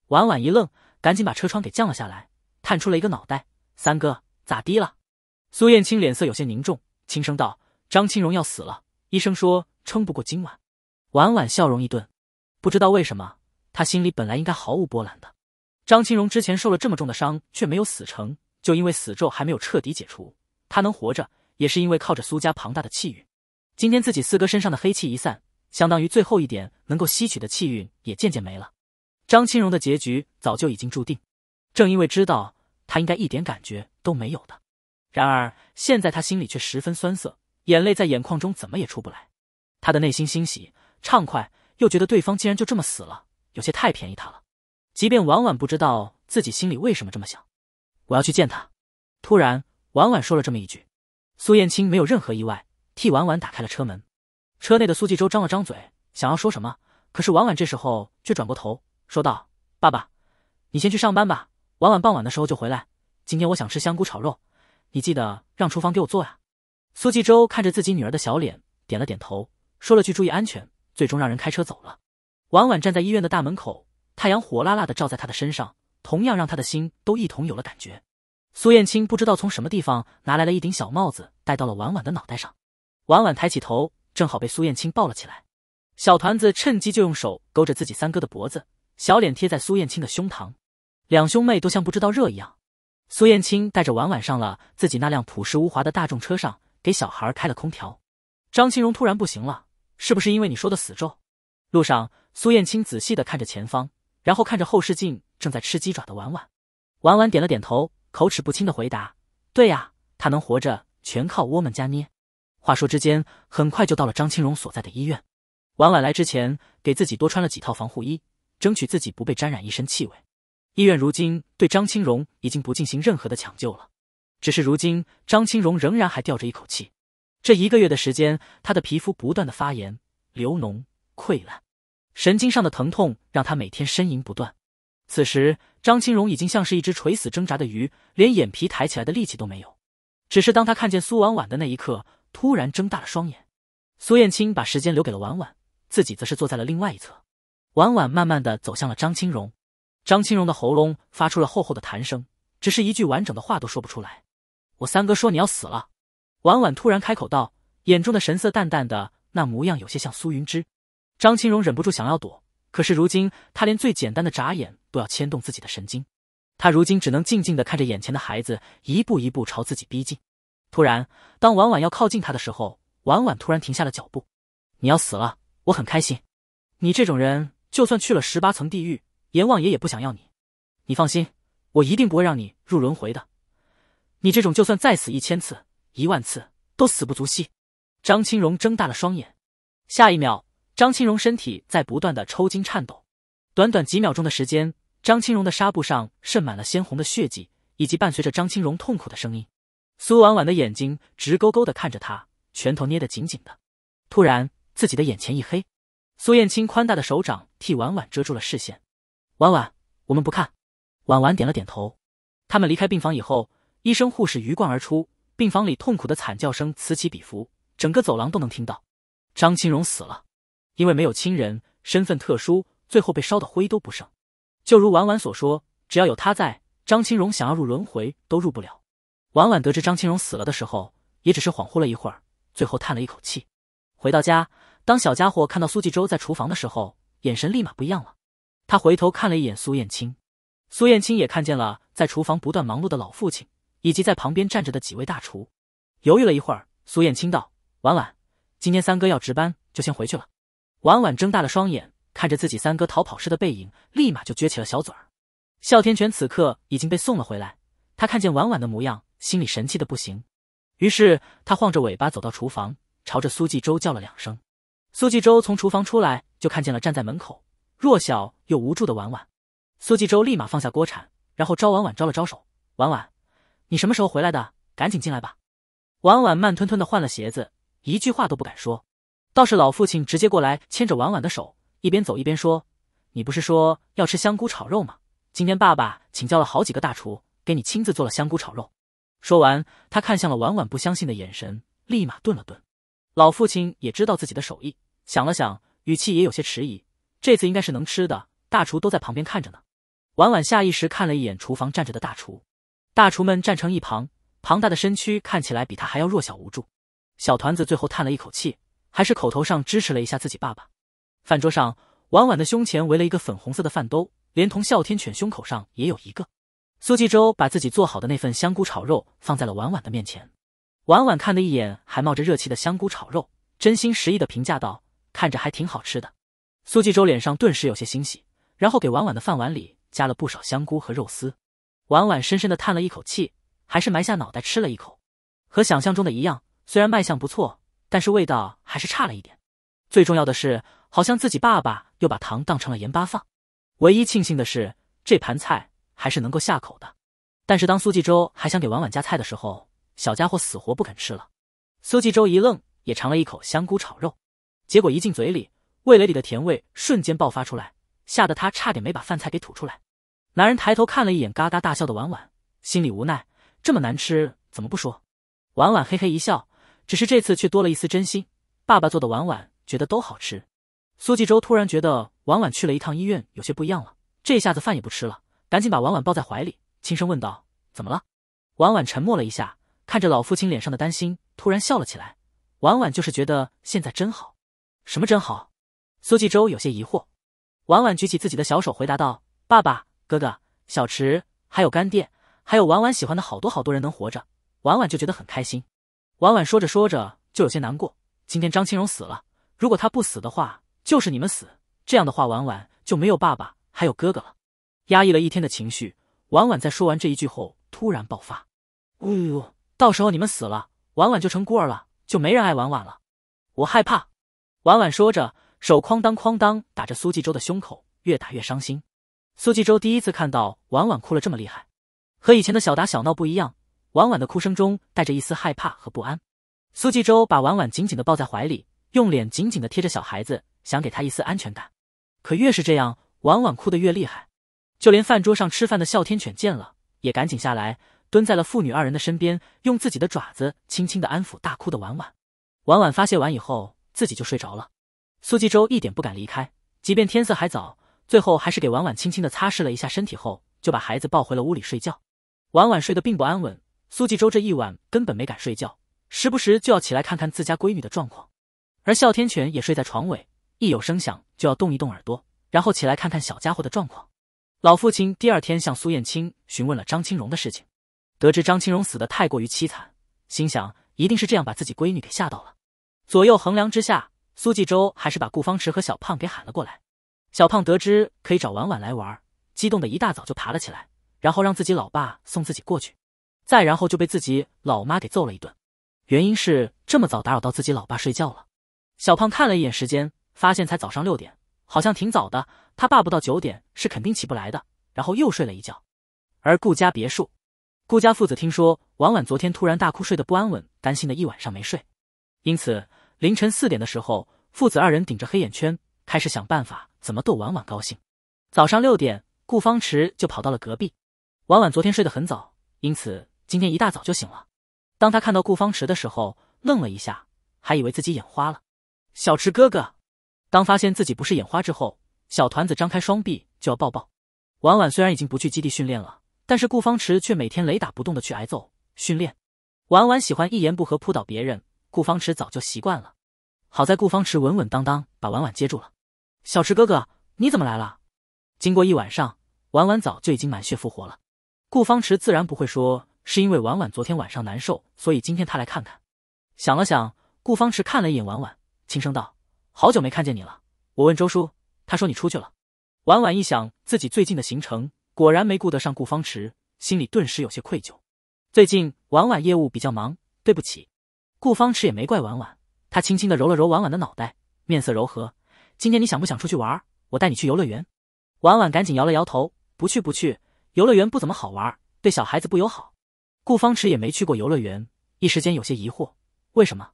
Speaker 1: 婉婉一愣，赶紧把车窗给降了下来，探出了一个脑袋。三哥，咋的了？苏燕青脸色有些凝重，轻声道：“张青荣要死了，医生说撑不过今晚。”婉婉笑容一顿。不知道为什么，他心里本来应该毫无波澜的。张青荣之前受了这么重的伤，却没有死成，就因为死咒还没有彻底解除。他能活着，也是因为靠着苏家庞大的气运。今天自己四哥身上的黑气一散，相当于最后一点能够吸取的气运也渐渐没了。张青荣的结局早就已经注定。正因为知道他应该一点感觉都没有的，然而现在他心里却十分酸涩，眼泪在眼眶中怎么也出不来。他的内心欣喜畅快。又觉得对方竟然就这么死了，有些太便宜他了。即便婉婉不知道自己心里为什么这么想，我要去见他。突然，婉婉说了这么一句。苏燕青没有任何意外，替婉婉打开了车门。车内的苏纪州张了张嘴，想要说什么，可是婉婉这时候却转过头说道：“爸爸，你先去上班吧。婉婉傍晚的时候就回来。今天我想吃香菇炒肉，你记得让厨房给我做呀。”苏纪州看着自己女儿的小脸，点了点头，说了句：“注意安全。”最终让人开车走了。婉婉站在医院的大门口，太阳火辣辣的照在他的身上，同样让他的心都一同有了感觉。苏燕青不知道从什么地方拿来了一顶小帽子，戴到了婉婉的脑袋上。婉婉抬起头，正好被苏燕青抱了起来。小团子趁机就用手勾着自己三哥的脖子，小脸贴在苏燕青的胸膛。两兄妹都像不知道热一样。苏燕青带着婉婉上了自己那辆朴实无华的大众车上，给小孩开了空调。张青荣突然不行了。是不是因为你说的死咒？路上，苏燕青仔细的看着前方，然后看着后视镜，正在吃鸡爪的婉婉。婉婉点了点头，口齿不清的回答：“对呀，他能活着全靠我们家捏。”话说之间，很快就到了张青荣所在的医院。婉婉来之前，给自己多穿了几套防护衣，争取自己不被沾染一身气味。医院如今对张青荣已经不进行任何的抢救了，只是如今张青荣仍然还吊着一口气。这一个月的时间，他的皮肤不断的发炎、流脓、溃烂，神经上的疼痛让他每天呻吟不断。此时，张青荣已经像是一只垂死挣扎的鱼，连眼皮抬起来的力气都没有。只是当他看见苏婉婉的那一刻，突然睁大了双眼。苏燕青把时间留给了婉婉，自己则是坐在了另外一侧。婉婉慢慢的走向了张青荣，张青荣的喉咙发出了厚厚的痰声，只是一句完整的话都说不出来。我三哥说你要死了。婉婉突然开口道，眼中的神色淡淡的，那模样有些像苏云芝。张青荣忍不住想要躲，可是如今他连最简单的眨眼都要牵动自己的神经，他如今只能静静的看着眼前的孩子一步一步朝自己逼近。突然，当婉婉要靠近他的时候，婉婉突然停下了脚步。“你要死了，我很开心。你这种人，就算去了十八层地狱，阎王爷也不想要你。你放心，我一定不会让你入轮回的。你这种，就算再死一千次。”一万次都死不足惜。张青荣睁大了双眼，下一秒，张青荣身体在不断的抽筋颤抖。短短几秒钟的时间，张青荣的纱布上渗满了鲜红的血迹，以及伴随着张青荣痛苦的声音。苏婉婉的眼睛直勾勾的看着他，拳头捏得紧紧的。突然，自己的眼前一黑，苏燕青宽大的手掌替婉婉遮住了视线。婉婉，我们不看。婉婉点了点头。他们离开病房以后，医生护士鱼贯而出。病房里痛苦的惨叫声此起彼伏，整个走廊都能听到。张清荣死了，因为没有亲人，身份特殊，最后被烧的灰都不剩。就如婉婉所说，只要有他在，张清荣想要入轮回都入不了。婉婉得知张清荣死了的时候，也只是恍惚了一会儿，最后叹了一口气。回到家，当小家伙看到苏纪州在厨房的时候，眼神立马不一样了。他回头看了一眼苏燕青，苏燕青也看见了在厨房不断忙碌的老父亲。以及在旁边站着的几位大厨，犹豫了一会儿，苏燕青道：“婉婉，今天三哥要值班，就先回去了。”婉婉睁大了双眼，看着自己三哥逃跑时的背影，立马就撅起了小嘴儿。哮天犬此刻已经被送了回来，他看见婉婉的模样，心里神气的不行，于是他晃着尾巴走到厨房，朝着苏纪周叫了两声。苏纪周从厨房出来，就看见了站在门口、弱小又无助的婉婉。苏纪周立马放下锅铲，然后朝婉婉招了招手：“婉婉。”你什么时候回来的？赶紧进来吧。婉婉慢吞吞的换了鞋子，一句话都不敢说。倒是老父亲直接过来牵着婉婉的手，一边走一边说：“你不是说要吃香菇炒肉吗？今天爸爸请教了好几个大厨，给你亲自做了香菇炒肉。”说完，他看向了婉婉不相信的眼神，立马顿了顿。老父亲也知道自己的手艺，想了想，语气也有些迟疑：“这次应该是能吃的，大厨都在旁边看着呢。”婉婉下意识看了一眼厨房站着的大厨。大厨们站成一旁，庞大的身躯看起来比他还要弱小无助。小团子最后叹了一口气，还是口头上支持了一下自己爸爸。饭桌上，婉婉的胸前围了一个粉红色的饭兜，连同哮天犬胸口上也有一个。苏纪州把自己做好的那份香菇炒肉放在了婉婉的面前。婉婉看了一眼还冒着热气的香菇炒肉，真心实意的评价道：“看着还挺好吃的。”苏纪州脸上顿时有些欣喜，然后给婉婉的饭碗里加了不少香菇和肉丝。婉婉深深的叹了一口气，还是埋下脑袋吃了一口，和想象中的一样，虽然卖相不错，但是味道还是差了一点。最重要的是，好像自己爸爸又把糖当成了盐巴放。唯一庆幸的是，这盘菜还是能够下口的。但是当苏纪洲还想给婉婉夹菜的时候，小家伙死活不肯吃了。苏纪洲一愣，也尝了一口香菇炒肉，结果一进嘴里，味蕾里的甜味瞬间爆发出来，吓得他差点没把饭菜给吐出来。男人抬头看了一眼，嘎嘎大笑的婉婉，心里无奈：这么难吃，怎么不说？婉婉嘿嘿一笑，只是这次却多了一丝真心。爸爸做的婉婉觉得都好吃。苏纪州突然觉得婉婉去了一趟医院，有些不一样了。这下子饭也不吃了，赶紧把婉婉抱在怀里，轻声问道：“怎么了？”婉婉沉默了一下，看着老父亲脸上的担心，突然笑了起来。婉婉就是觉得现在真好。什么真好？苏纪州有些疑惑。婉婉举起自己的小手回答道：“爸爸。”哥哥、小池还有干爹，还有婉婉喜欢的好多好多人能活着，婉婉就觉得很开心。婉婉说着说着就有些难过。今天张青荣死了，如果他不死的话，就是你们死。这样的话，婉婉就没有爸爸，还有哥哥了。压抑了一天的情绪，婉婉在说完这一句后突然爆发：“呜，到时候你们死了，婉婉就成孤儿了，就没人爱婉婉了。”我害怕。婉婉说着，手哐当哐当打着苏纪州的胸口，越打越伤心。苏纪州第一次看到婉婉哭了这么厉害，和以前的小打小闹不一样。婉婉的哭声中带着一丝害怕和不安。苏纪州把婉婉紧紧的抱在怀里，用脸紧紧的贴着小孩子，想给他一丝安全感。可越是这样，婉婉哭得越厉害。就连饭桌上吃饭的哮天犬见了，也赶紧下来，蹲在了父女二人的身边，用自己的爪子轻轻的安抚大哭的婉婉。婉婉发泄完以后，自己就睡着了。苏纪州一点不敢离开，即便天色还早。最后还是给婉婉轻轻的擦拭了一下身体后，就把孩子抱回了屋里睡觉。婉婉睡得并不安稳，苏纪州这一晚根本没敢睡觉，时不时就要起来看看自家闺女的状况。而哮天犬也睡在床尾，一有声响就要动一动耳朵，然后起来看看小家伙的状况。老父亲第二天向苏燕青询问了张青荣的事情，得知张青荣死的太过于凄惨，心想一定是这样把自己闺女给吓到了。左右衡量之下，苏纪州还是把顾方池和小胖给喊了过来。小胖得知可以找婉婉来玩，激动的一大早就爬了起来，然后让自己老爸送自己过去，再然后就被自己老妈给揍了一顿，原因是这么早打扰到自己老爸睡觉了。小胖看了一眼时间，发现才早上六点，好像挺早的，他爸不到九点是肯定起不来的，然后又睡了一觉。而顾家别墅，顾家父子听说婉婉昨天突然大哭，睡得不安稳，担心的一晚上没睡，因此凌晨四点的时候，父子二人顶着黑眼圈。开始想办法怎么逗婉婉高兴。早上六点，顾方池就跑到了隔壁。婉婉昨天睡得很早，因此今天一大早就醒了。当他看到顾方池的时候，愣了一下，还以为自己眼花了。小池哥哥，当发现自己不是眼花之后，小团子张开双臂就要抱抱。婉婉虽然已经不去基地训练了，但是顾方池却每天雷打不动的去挨揍训练。婉婉喜欢一言不合扑倒别人，顾方池早就习惯了。好在顾方池稳稳当当把婉婉接住了。小池哥哥，你怎么来了？经过一晚上，婉婉早就已经满血复活了。顾方池自然不会说是因为婉婉昨天晚上难受，所以今天他来看看。想了想，顾方池看了一眼婉婉，轻声道：“好久没看见你了，我问周叔，他说你出去了。”婉婉一想自己最近的行程，果然没顾得上顾方池，心里顿时有些愧疚。最近婉婉业务比较忙，对不起。顾方池也没怪婉婉，他轻轻的揉了揉婉婉的脑袋，面色柔和。今天你想不想出去玩？我带你去游乐园。婉婉赶紧摇了摇头，不去不去，游乐园不怎么好玩，对小孩子不友好。顾方池也没去过游乐园，一时间有些疑惑，为什么？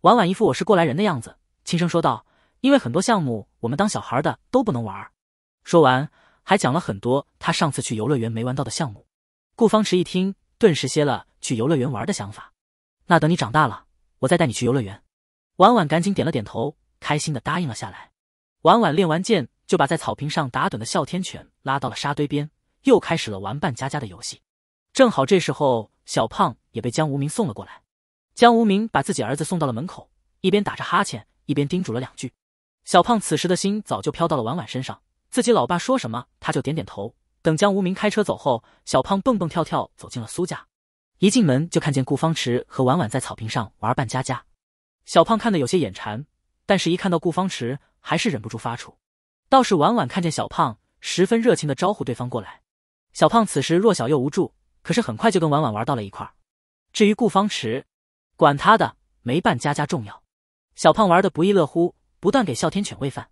Speaker 1: 婉婉一副我是过来人的样子，轻声说道：“因为很多项目我们当小孩的都不能玩。”说完还讲了很多他上次去游乐园没玩到的项目。顾方池一听，顿时歇了去游乐园玩的想法。那等你长大了，我再带你去游乐园。婉婉赶紧点了点头，开心的答应了下来。婉婉练完剑，就把在草坪上打盹的哮天犬拉到了沙堆边，又开始了玩扮家家的游戏。正好这时候，小胖也被江无名送了过来。江无名把自己儿子送到了门口，一边打着哈欠，一边叮嘱了两句。小胖此时的心早就飘到了婉婉身上，自己老爸说什么他就点点头。等江无名开车走后，小胖蹦蹦跳跳走进了苏家。一进门就看见顾方池和婉婉在草坪上玩扮家家，小胖看得有些眼馋，但是一看到顾方池。还是忍不住发怵。倒是婉婉看见小胖，十分热情的招呼对方过来。小胖此时弱小又无助，可是很快就跟婉婉玩到了一块儿。至于顾方池，管他的，没伴家家重要。小胖玩的不亦乐乎，不断给哮天犬喂饭。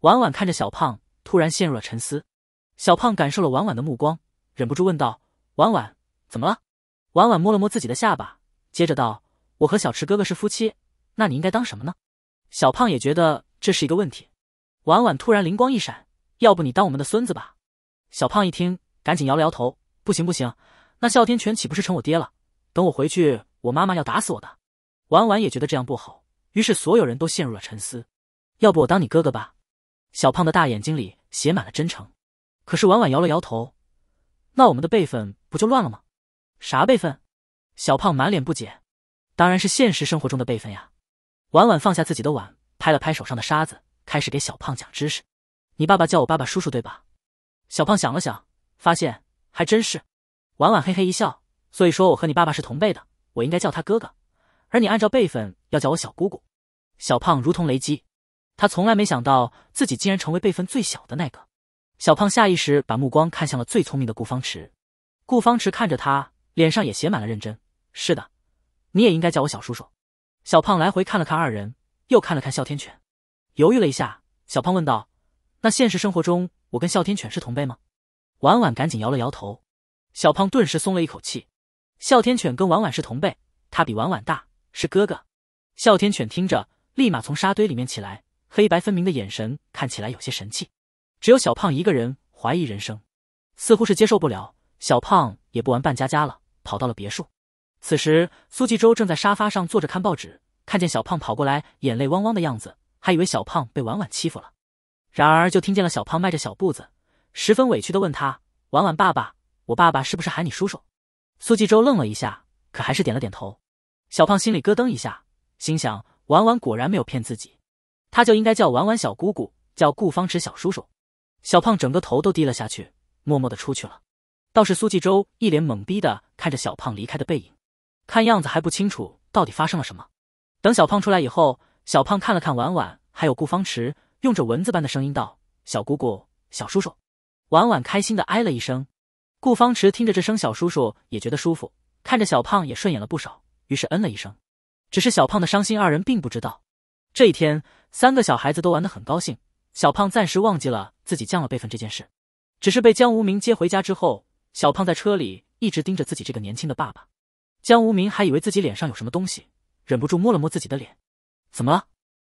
Speaker 1: 婉婉看着小胖，突然陷入了沉思。小胖感受了婉婉的目光，忍不住问道：“婉婉，怎么了？”婉婉摸了摸自己的下巴，接着道：“我和小池哥哥是夫妻，那你应该当什么呢？”小胖也觉得。这是一个问题，婉婉突然灵光一闪，要不你当我们的孙子吧？小胖一听，赶紧摇了摇头，不行不行，那哮天犬岂不是成我爹了？等我回去，我妈妈要打死我的。婉婉也觉得这样不好，于是所有人都陷入了沉思。要不我当你哥哥吧？小胖的大眼睛里写满了真诚，可是婉婉摇了摇头，那我们的辈分不就乱了吗？啥辈分？小胖满脸不解。当然是现实生活中的辈分呀。婉婉放下自己的碗。拍了拍手上的沙子，开始给小胖讲知识。你爸爸叫我爸爸叔叔对吧？小胖想了想，发现还真是。婉婉嘿嘿一笑，所以说我和你爸爸是同辈的，我应该叫他哥哥，而你按照辈分要叫我小姑姑。小胖如同雷击，他从来没想到自己竟然成为辈分最小的那个。小胖下意识把目光看向了最聪明的顾方池。顾方池看着他，脸上也写满了认真。是的，你也应该叫我小叔叔。小胖来回看了看二人。又看了看哮天犬，犹豫了一下，小胖问道：“那现实生活中，我跟哮天犬是同辈吗？”婉婉赶紧摇了摇头，小胖顿时松了一口气。哮天犬跟婉婉是同辈，他比婉婉大，是哥哥。哮天犬听着，立马从沙堆里面起来，黑白分明的眼神看起来有些神气。只有小胖一个人怀疑人生，似乎是接受不了。小胖也不玩扮家家了，跑到了别墅。此时，苏纪州正在沙发上坐着看报纸。看见小胖跑过来，眼泪汪汪的样子，还以为小胖被婉婉欺负了。然而就听见了小胖迈着小步子，十分委屈的问他：“婉婉爸爸，我爸爸是不是喊你叔叔？”苏纪州愣了一下，可还是点了点头。小胖心里咯噔一下，心想：婉婉果然没有骗自己，他就应该叫婉婉小姑姑，叫顾方池小叔叔。小胖整个头都低了下去，默默的出去了。倒是苏纪州一脸懵逼的看着小胖离开的背影，看样子还不清楚到底发生了什么。等小胖出来以后，小胖看了看婉婉，还有顾方池，用着蚊子般的声音道：“小姑姑，小叔叔。”婉婉开心的哎了一声。顾方池听着这声“小叔叔”也觉得舒服，看着小胖也顺眼了不少，于是嗯了一声。只是小胖的伤心，二人并不知道。这一天，三个小孩子都玩得很高兴，小胖暂时忘记了自己降了辈分这件事。只是被江无名接回家之后，小胖在车里一直盯着自己这个年轻的爸爸。江无名还以为自己脸上有什么东西。忍不住摸了摸自己的脸，怎么了？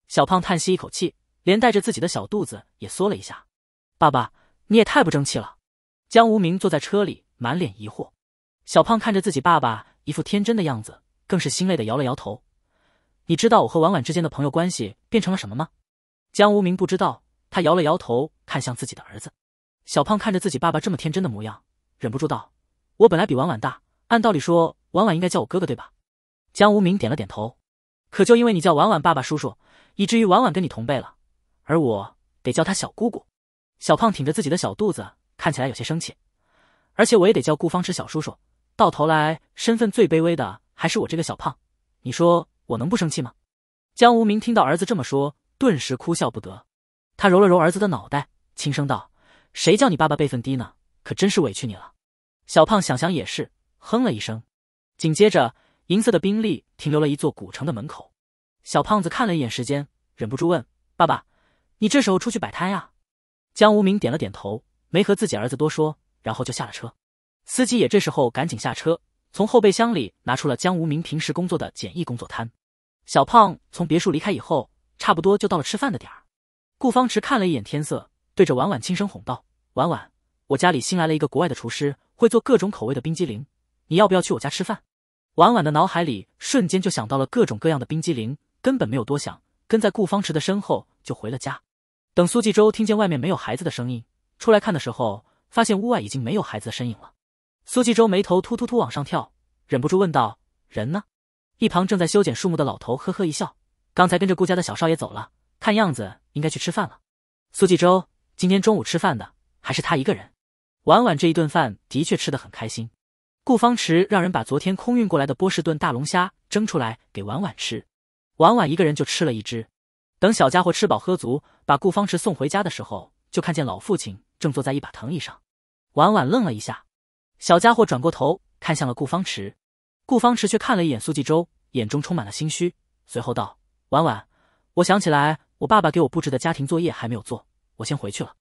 Speaker 1: 小胖叹息一口气，连带着自己的小肚子也缩了一下。爸爸，你也太不争气了。江无名坐在车里，满脸疑惑。小胖看着自己爸爸一副天真的样子，更是心累的摇了摇头。你知道我和婉婉之间的朋友关系变成了什么吗？江无名不知道，他摇了摇头，看向自己的儿子。小胖看着自己爸爸这么天真的模样，忍不住道：“我本来比婉婉大，按道理说，婉婉应该叫我哥哥，对吧？”江无名点了点头，可就因为你叫婉婉爸爸叔叔，以至于婉婉跟你同辈了，而我得叫他小姑姑。小胖挺着自己的小肚子，看起来有些生气，而且我也得叫顾芳池小叔叔。到头来，身份最卑微的还是我这个小胖，你说我能不生气吗？江无名听到儿子这么说，顿时哭笑不得，他揉了揉儿子的脑袋，轻声道：“谁叫你爸爸辈分低呢？可真是委屈你了。”小胖想想也是，哼了一声，紧接着。银色的宾利停留了一座古城的门口，小胖子看了一眼时间，忍不住问：“爸爸，你这时候出去摆摊呀？”江无名点了点头，没和自己儿子多说，然后就下了车。司机也这时候赶紧下车，从后备箱里拿出了江无名平时工作的简易工作摊。小胖从别墅离开以后，差不多就到了吃饭的点儿。顾方池看了一眼天色，对着婉婉轻声哄道：“婉婉，我家里新来了一个国外的厨师，会做各种口味的冰激凌，你要不要去我家吃饭？”婉婉的脑海里瞬间就想到了各种各样的冰激凌，根本没有多想，跟在顾方池的身后就回了家。等苏纪州听见外面没有孩子的声音，出来看的时候，发现屋外已经没有孩子的身影了。苏纪州眉头突突突往上跳，忍不住问道：“人呢？”一旁正在修剪树木的老头呵呵一笑：“刚才跟着顾家的小少爷走了，看样子应该去吃饭了。”苏纪州今天中午吃饭的还是他一个人。婉婉这一顿饭的确吃得很开心。顾方池让人把昨天空运过来的波士顿大龙虾蒸出来给婉婉吃，婉婉一个人就吃了一只。等小家伙吃饱喝足，把顾方池送回家的时候，就看见老父亲正坐在一把藤椅上。婉婉愣了一下，小家伙转过头看向了顾方池，顾方池却看了一眼苏继周，眼中充满了心虚，随后道：“婉婉，我想起来我爸爸给我布置的家庭作业还没有做，我先回去了。”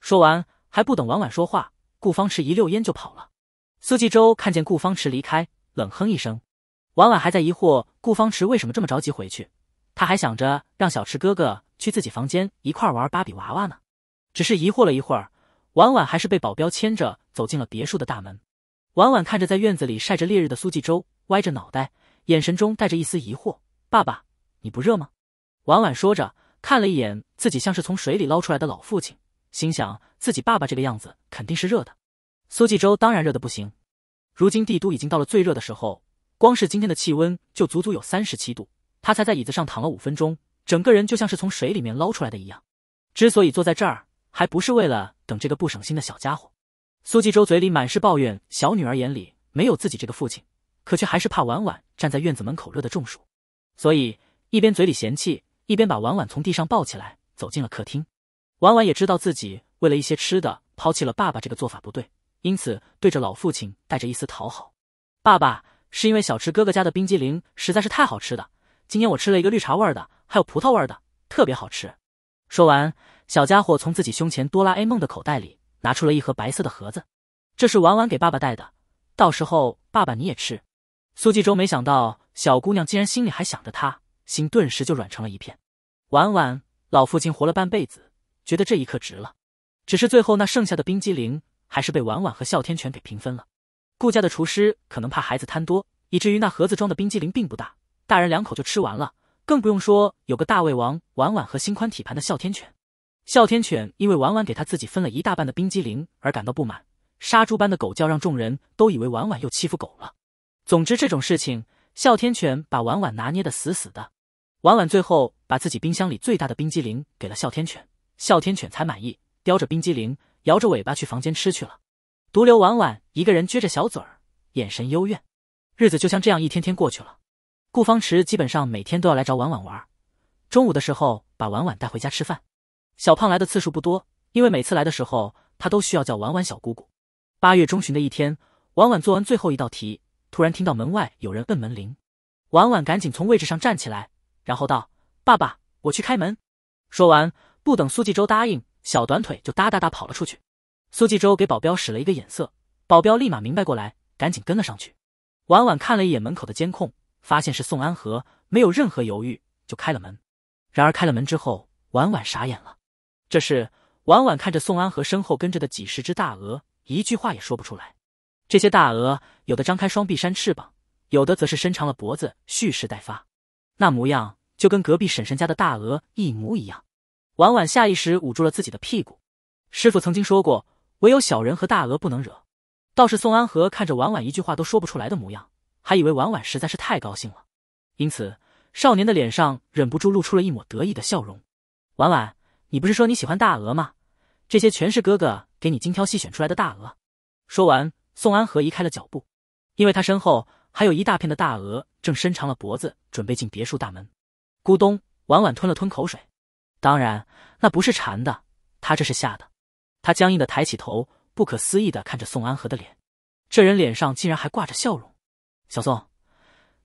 Speaker 1: 说完，还不等婉婉说话，顾方池一溜烟就跑了。苏纪州看见顾方池离开，冷哼一声。婉婉还在疑惑顾方池为什么这么着急回去，他还想着让小池哥哥去自己房间一块玩芭比娃娃呢。只是疑惑了一会儿，婉婉还是被保镖牵着走进了别墅的大门。婉婉看着在院子里晒着烈日的苏纪州，歪着脑袋，眼神中带着一丝疑惑：“爸爸，你不热吗？”婉婉说着，看了一眼自己像是从水里捞出来的老父亲，心想自己爸爸这个样子肯定是热的。苏纪州当然热的不行，如今帝都已经到了最热的时候，光是今天的气温就足足有三十七度。他才在椅子上躺了五分钟，整个人就像是从水里面捞出来的一样。之所以坐在这儿，还不是为了等这个不省心的小家伙。苏纪州嘴里满是抱怨，小女儿眼里没有自己这个父亲，可却还是怕婉婉站在院子门口热的中暑，所以一边嘴里嫌弃，一边把婉婉从地上抱起来，走进了客厅。婉婉也知道自己为了一些吃的抛弃了爸爸这个做法不对。因此，对着老父亲带着一丝讨好：“爸爸，是因为小池哥哥家的冰激凌实在是太好吃的。今天我吃了一个绿茶味的，还有葡萄味的，特别好吃。”说完，小家伙从自己胸前哆啦 A 梦的口袋里拿出了一盒白色的盒子，这是婉婉给爸爸带的，到时候爸爸你也吃。苏纪州没想到小姑娘竟然心里还想着他，心顿时就软成了一片。婉婉，老父亲活了半辈子，觉得这一刻值了。只是最后那剩下的冰激凌。还是被婉婉和哮天犬给平分了。顾家的厨师可能怕孩子贪多，以至于那盒子装的冰激凌并不大，大人两口就吃完了，更不用说有个大胃王婉婉和心宽体盘的哮天犬。哮天犬因为婉婉给他自己分了一大半的冰激凌而感到不满，杀猪般的狗叫让众人都以为婉婉又欺负狗了。总之这种事情，哮天犬把婉婉拿捏得死死的。婉婉最后把自己冰箱里最大的冰激凌给了哮天犬，哮天犬才满意，叼着冰激凌。摇着尾巴去房间吃去了，独留婉婉一个人撅着小嘴儿，眼神幽怨。日子就像这样一天天过去了。顾方池基本上每天都要来找婉婉玩，中午的时候把婉婉带回家吃饭。小胖来的次数不多，因为每次来的时候他都需要叫婉婉小姑姑。八月中旬的一天，婉婉做完最后一道题，突然听到门外有人摁门铃，婉婉赶紧从位置上站起来，然后道：“爸爸，我去开门。”说完，不等苏纪州答应。小短腿就哒哒哒跑了出去，苏纪州给保镖使了一个眼色，保镖立马明白过来，赶紧跟了上去。婉婉看了一眼门口的监控，发现是宋安和，没有任何犹豫就开了门。然而开了门之后，婉婉傻眼了，这是婉婉看着宋安和身后跟着的几十只大鹅，一句话也说不出来。这些大鹅有的张开双臂扇翅膀，有的则是伸长了脖子蓄势待发，那模样就跟隔壁婶婶家的大鹅一模一样。婉婉下意识捂住了自己的屁股。师傅曾经说过，唯有小人和大鹅不能惹。倒是宋安和看着婉婉一句话都说不出来的模样，还以为婉婉实在是太高兴了，因此少年的脸上忍不住露出了一抹得意的笑容。婉婉，你不是说你喜欢大鹅吗？这些全是哥哥给你精挑细选出来的大鹅。说完，宋安和移开了脚步，因为他身后还有一大片的大鹅正伸长了脖子准备进别墅大门。咕咚，婉婉吞了吞口水。当然，那不是馋的，他这是吓的。他僵硬的抬起头，不可思议的看着宋安和的脸，这人脸上竟然还挂着笑容。小宋，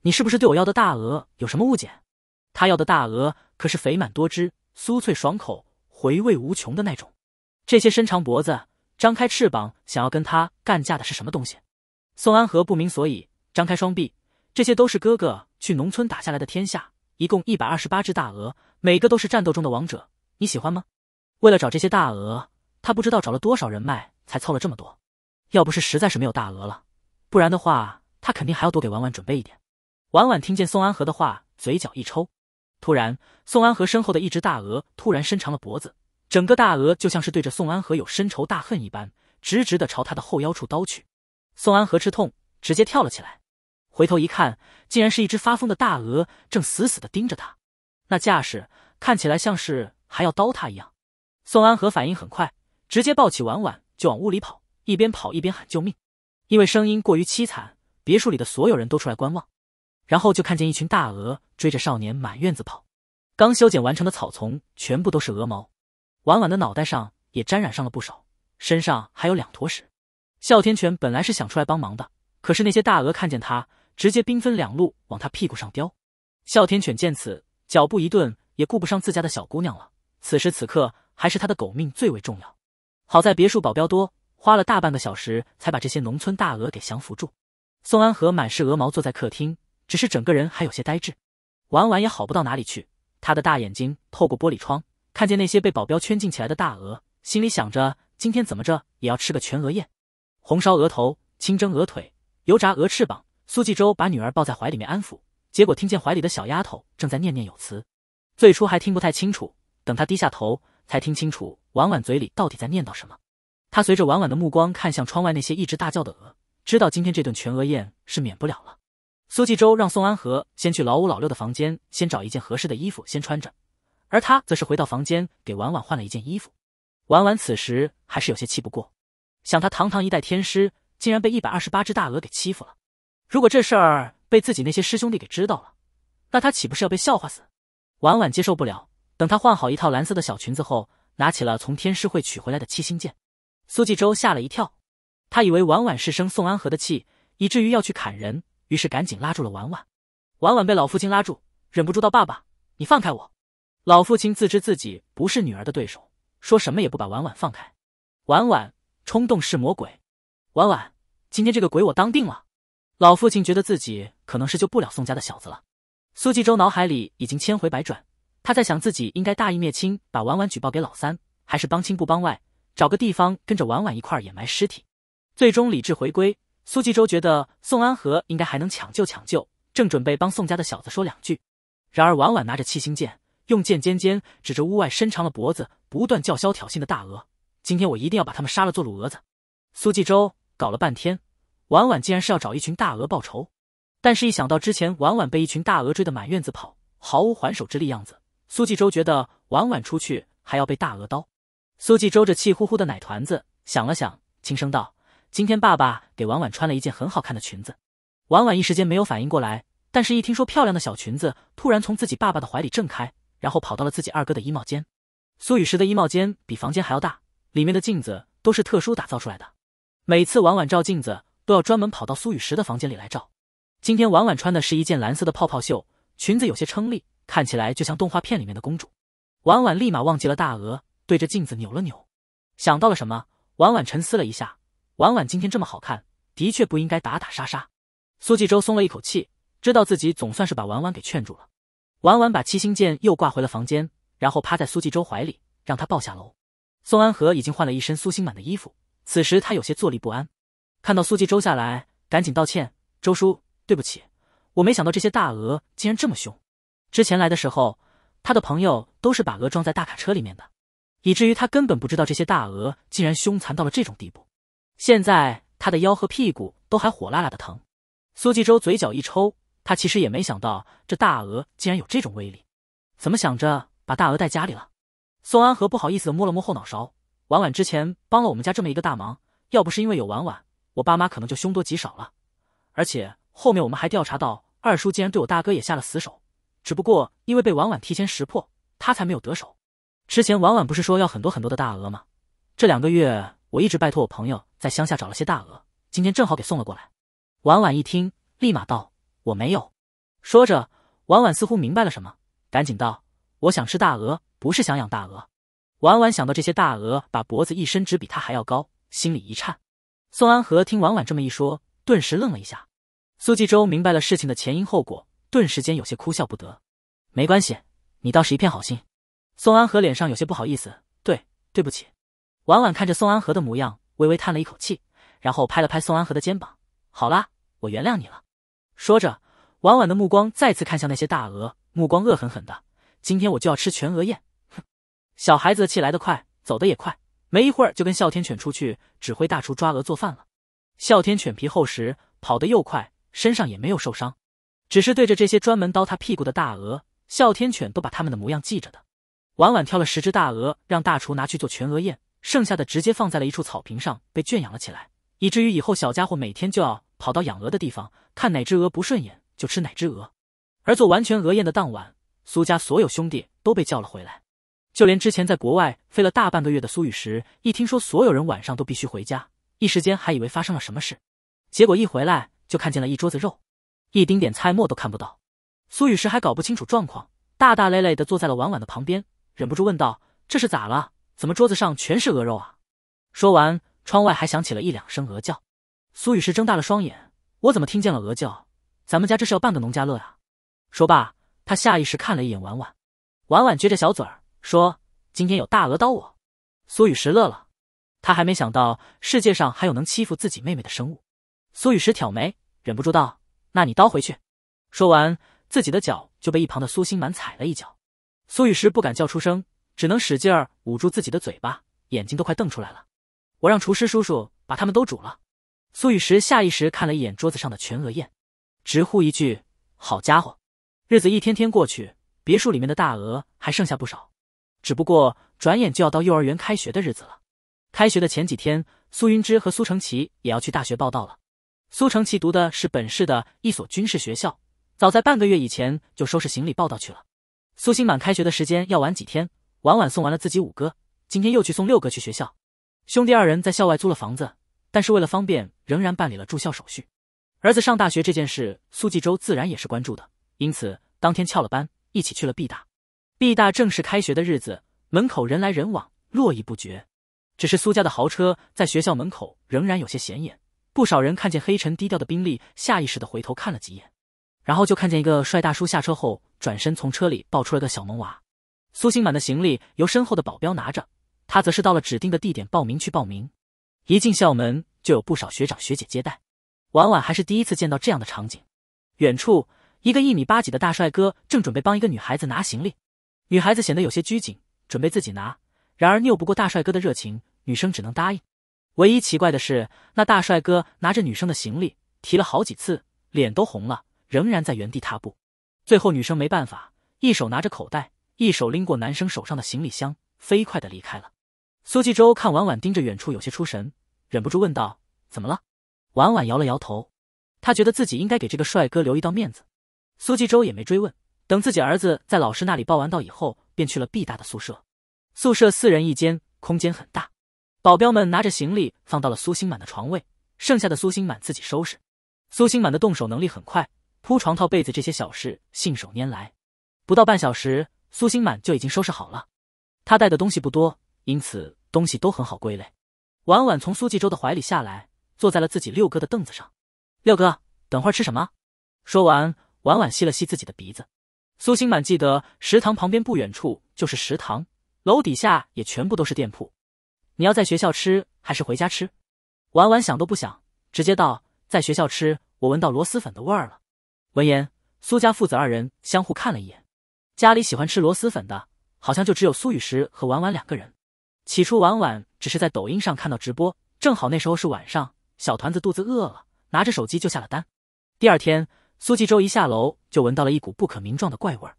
Speaker 1: 你是不是对我要的大鹅有什么误解？他要的大鹅可是肥满多汁、酥脆爽口、回味无穷的那种。这些伸长脖子、张开翅膀想要跟他干架的是什么东西？宋安和不明所以，张开双臂。这些都是哥哥去农村打下来的天下，一共一百二十八只大鹅。每个都是战斗中的王者，你喜欢吗？为了找这些大鹅，他不知道找了多少人脉才凑了这么多。要不是实在是没有大鹅了，不然的话，他肯定还要多给婉婉准备一点。婉婉听见宋安和的话，嘴角一抽。突然，宋安和身后的一只大鹅突然伸长了脖子，整个大鹅就像是对着宋安和有深仇大恨一般，直直的朝他的后腰处刀去。宋安和吃痛，直接跳了起来，回头一看，竟然是一只发疯的大鹅，正死死的盯着他。那架势看起来像是还要刀他一样，宋安和反应很快，直接抱起婉婉就往屋里跑，一边跑一边喊救命。因为声音过于凄惨，别墅里的所有人都出来观望，然后就看见一群大鹅追着少年满院子跑。刚修剪完成的草丛全部都是鹅毛，婉婉的脑袋上也沾染上了不少，身上还有两坨屎。哮天犬本来是想出来帮忙的，可是那些大鹅看见它，直接兵分两路往他屁股上叼。哮天犬见此。脚步一顿，也顾不上自家的小姑娘了。此时此刻，还是他的狗命最为重要。好在别墅保镖多，花了大半个小时才把这些农村大鹅给降服住。宋安和满是鹅毛，坐在客厅，只是整个人还有些呆滞。婉婉也好不到哪里去，他的大眼睛透过玻璃窗，看见那些被保镖圈禁起来的大鹅，心里想着今天怎么着也要吃个全鹅宴：红烧鹅头、清蒸鹅腿、油炸鹅翅膀。苏纪州把女儿抱在怀里面安抚。结果听见怀里的小丫头正在念念有词，最初还听不太清楚，等他低下头才听清楚婉婉嘴里到底在念叨什么。他随着婉婉的目光看向窗外那些一直大叫的鹅，知道今天这顿全鹅宴是免不了了。苏纪州让宋安和先去老五、老六的房间，先找一件合适的衣服先穿着，而他则是回到房间给婉婉换了一件衣服。婉婉此时还是有些气不过，想他堂堂一代天师，竟然被一百二十八只大鹅给欺负了。如果这事儿……被自己那些师兄弟给知道了，那他岂不是要被笑话死？婉婉接受不了。等她换好一套蓝色的小裙子后，拿起了从天师会取回来的七星剑。苏纪州吓了一跳，他以为婉婉是生宋安和的气，以至于要去砍人，于是赶紧拉住了婉婉。婉婉被老父亲拉住，忍不住道：“爸爸，你放开我！”老父亲自知自己不是女儿的对手，说什么也不把婉婉放开。婉婉，冲动是魔鬼。婉婉，今天这个鬼我当定了。老父亲觉得自己可能是救不了宋家的小子了。苏纪州脑海里已经千回百转，他在想自己应该大义灭亲，把婉婉举报给老三，还是帮亲不帮外，找个地方跟着婉婉一块掩埋尸体。最终理智回归，苏纪州觉得宋安和应该还能抢救抢救，正准备帮宋家的小子说两句，然而婉婉拿着七星剑，用剑尖尖指着屋外伸长了脖子，不断叫嚣挑衅的大鹅，今天我一定要把他们杀了做卤鹅子。苏纪州搞了半天。婉婉竟然是要找一群大鹅报仇，但是，一想到之前婉婉被一群大鹅追得满院子跑，毫无还手之力样子，苏纪州觉得婉婉出去还要被大鹅刀。苏纪州着气呼呼的奶团子想了想，轻声道：“今天爸爸给婉婉穿了一件很好看的裙子。”婉婉一时间没有反应过来，但是一听说漂亮的小裙子，突然从自己爸爸的怀里挣开，然后跑到了自己二哥的衣帽间。苏雨石的衣帽间比房间还要大，里面的镜子都是特殊打造出来的，每次婉婉照镜子。都要专门跑到苏雨石的房间里来照。今天婉婉穿的是一件蓝色的泡泡袖裙子，有些撑力，看起来就像动画片里面的公主。婉婉立马忘记了大鹅，对着镜子扭了扭，想到了什么，婉婉沉思了一下。婉婉今天这么好看，的确不应该打打杀杀。苏纪州松了一口气，知道自己总算是把婉婉给劝住了。婉婉把七星剑又挂回了房间，然后趴在苏纪州怀里，让他抱下楼。宋安和已经换了一身苏星满的衣服，此时他有些坐立不安。看到苏纪州下来，赶紧道歉：“周叔，对不起，我没想到这些大鹅竟然这么凶。之前来的时候，他的朋友都是把鹅装在大卡车里面的，以至于他根本不知道这些大鹅竟然凶残到了这种地步。现在他的腰和屁股都还火辣辣的疼。”苏纪州嘴角一抽，他其实也没想到这大鹅竟然有这种威力。怎么想着把大鹅带家里了？宋安和不好意思摸了摸后脑勺：“婉婉之前帮了我们家这么一个大忙，要不是因为有婉婉。”我爸妈可能就凶多吉少了，而且后面我们还调查到，二叔竟然对我大哥也下了死手，只不过因为被婉婉提前识破，他才没有得手。之前婉婉不是说要很多很多的大鹅吗？这两个月我一直拜托我朋友在乡下找了些大鹅，今天正好给送了过来。婉婉一听，立马道：“我没有。”说着，婉婉似乎明白了什么，赶紧道：“我想吃大鹅，不是想养大鹅。”婉婉想到这些大鹅把脖子一伸，只比他还要高，心里一颤。宋安和听婉婉这么一说，顿时愣了一下。苏纪州明白了事情的前因后果，顿时间有些哭笑不得。没关系，你倒是一片好心。宋安和脸上有些不好意思，对，对不起。婉婉看着宋安和的模样，微微叹了一口气，然后拍了拍宋安和的肩膀，好啦，我原谅你了。说着，婉婉的目光再次看向那些大鹅，目光恶狠狠的，今天我就要吃全鹅宴。哼，小孩子的气来得快，走得也快。没一会儿就跟哮天犬出去指挥大厨抓鹅做饭了。哮天犬皮厚实，跑得又快，身上也没有受伤，只是对着这些专门叨他屁股的大鹅，哮天犬都把他们的模样记着的。晚晚挑了十只大鹅，让大厨拿去做全鹅宴，剩下的直接放在了一处草坪上被圈养了起来，以至于以后小家伙每天就要跑到养鹅的地方，看哪只鹅不顺眼就吃哪只鹅。而做完全鹅宴的当晚，苏家所有兄弟都被叫了回来。就连之前在国外飞了大半个月的苏雨石，一听说所有人晚上都必须回家，一时间还以为发生了什么事。结果一回来就看见了一桌子肉，一丁点菜末都看不到。苏雨石还搞不清楚状况，大大咧咧的坐在了婉婉的旁边，忍不住问道：“这是咋了？怎么桌子上全是鹅肉啊？”说完，窗外还响起了一两声鹅叫。苏雨石睁大了双眼：“我怎么听见了鹅叫？咱们家这是要办个农家乐啊？”说罢，他下意识看了一眼婉婉，婉婉撅着小嘴儿。说今天有大鹅刀我，苏雨石乐了，他还没想到世界上还有能欺负自己妹妹的生物。苏雨石挑眉，忍不住道：“那你刀回去。”说完，自己的脚就被一旁的苏心满踩了一脚。苏雨石不敢叫出声，只能使劲儿捂住自己的嘴巴，眼睛都快瞪出来了。我让厨师叔叔把他们都煮了。苏雨石下意识看了一眼桌子上的全鹅宴，直呼一句：“好家伙！”日子一天天过去，别墅里面的大鹅还剩下不少。只不过转眼就要到幼儿园开学的日子了。开学的前几天，苏云芝和苏成奇也要去大学报道了。苏成奇读的是本市的一所军事学校，早在半个月以前就收拾行李报道去了。苏新满开学的时间要晚几天，晚晚送完了自己五哥，今天又去送六哥去学校。兄弟二人在校外租了房子，但是为了方便，仍然办理了住校手续。儿子上大学这件事，苏继洲自然也是关注的，因此当天翘了班，一起去了毕大。毕大正式开学的日子，门口人来人往，络绎不绝。只是苏家的豪车在学校门口仍然有些显眼，不少人看见黑沉低调的宾利，下意识的回头看了几眼，然后就看见一个帅大叔下车后转身从车里抱出了个小萌娃。苏星满的行李由身后的保镖拿着，他则是到了指定的地点报名去报名。一进校门就有不少学长学姐接待，婉婉还是第一次见到这样的场景。远处，一个一米八几的大帅哥正准备帮一个女孩子拿行李。女孩子显得有些拘谨，准备自己拿，然而拗不过大帅哥的热情，女生只能答应。唯一奇怪的是，那大帅哥拿着女生的行李提了好几次，脸都红了，仍然在原地踏步。最后女生没办法，一手拿着口袋，一手拎过男生手上的行李箱，飞快的离开了。苏纪州看婉婉盯着远处有些出神，忍不住问道：“怎么了？”婉婉摇了摇头，她觉得自己应该给这个帅哥留一道面子。苏纪州也没追问。等自己儿子在老师那里报完到以后，便去了毕大的宿舍。宿舍四人一间，空间很大。保镖们拿着行李放到了苏心满的床位，剩下的苏心满自己收拾。苏心满的动手能力很快，铺床套被子这些小事信手拈来。不到半小时，苏心满就已经收拾好了。他带的东西不多，因此东西都很好归类。婉婉从苏纪州的怀里下来，坐在了自己六哥的凳子上。六哥，等会吃什么？说完，婉婉吸了吸自己的鼻子。苏心满记得，食堂旁边不远处就是食堂楼底下，也全部都是店铺。你要在学校吃还是回家吃？婉婉想都不想，直接道：“在学校吃。”我闻到螺蛳粉的味儿了。闻言，苏家父子二人相互看了一眼。家里喜欢吃螺蛳粉的，好像就只有苏雨石和婉婉两个人。起初，婉婉只是在抖音上看到直播，正好那时候是晚上，小团子肚子饿了，拿着手机就下了单。第二天。苏纪州一下楼就闻到了一股不可名状的怪味儿，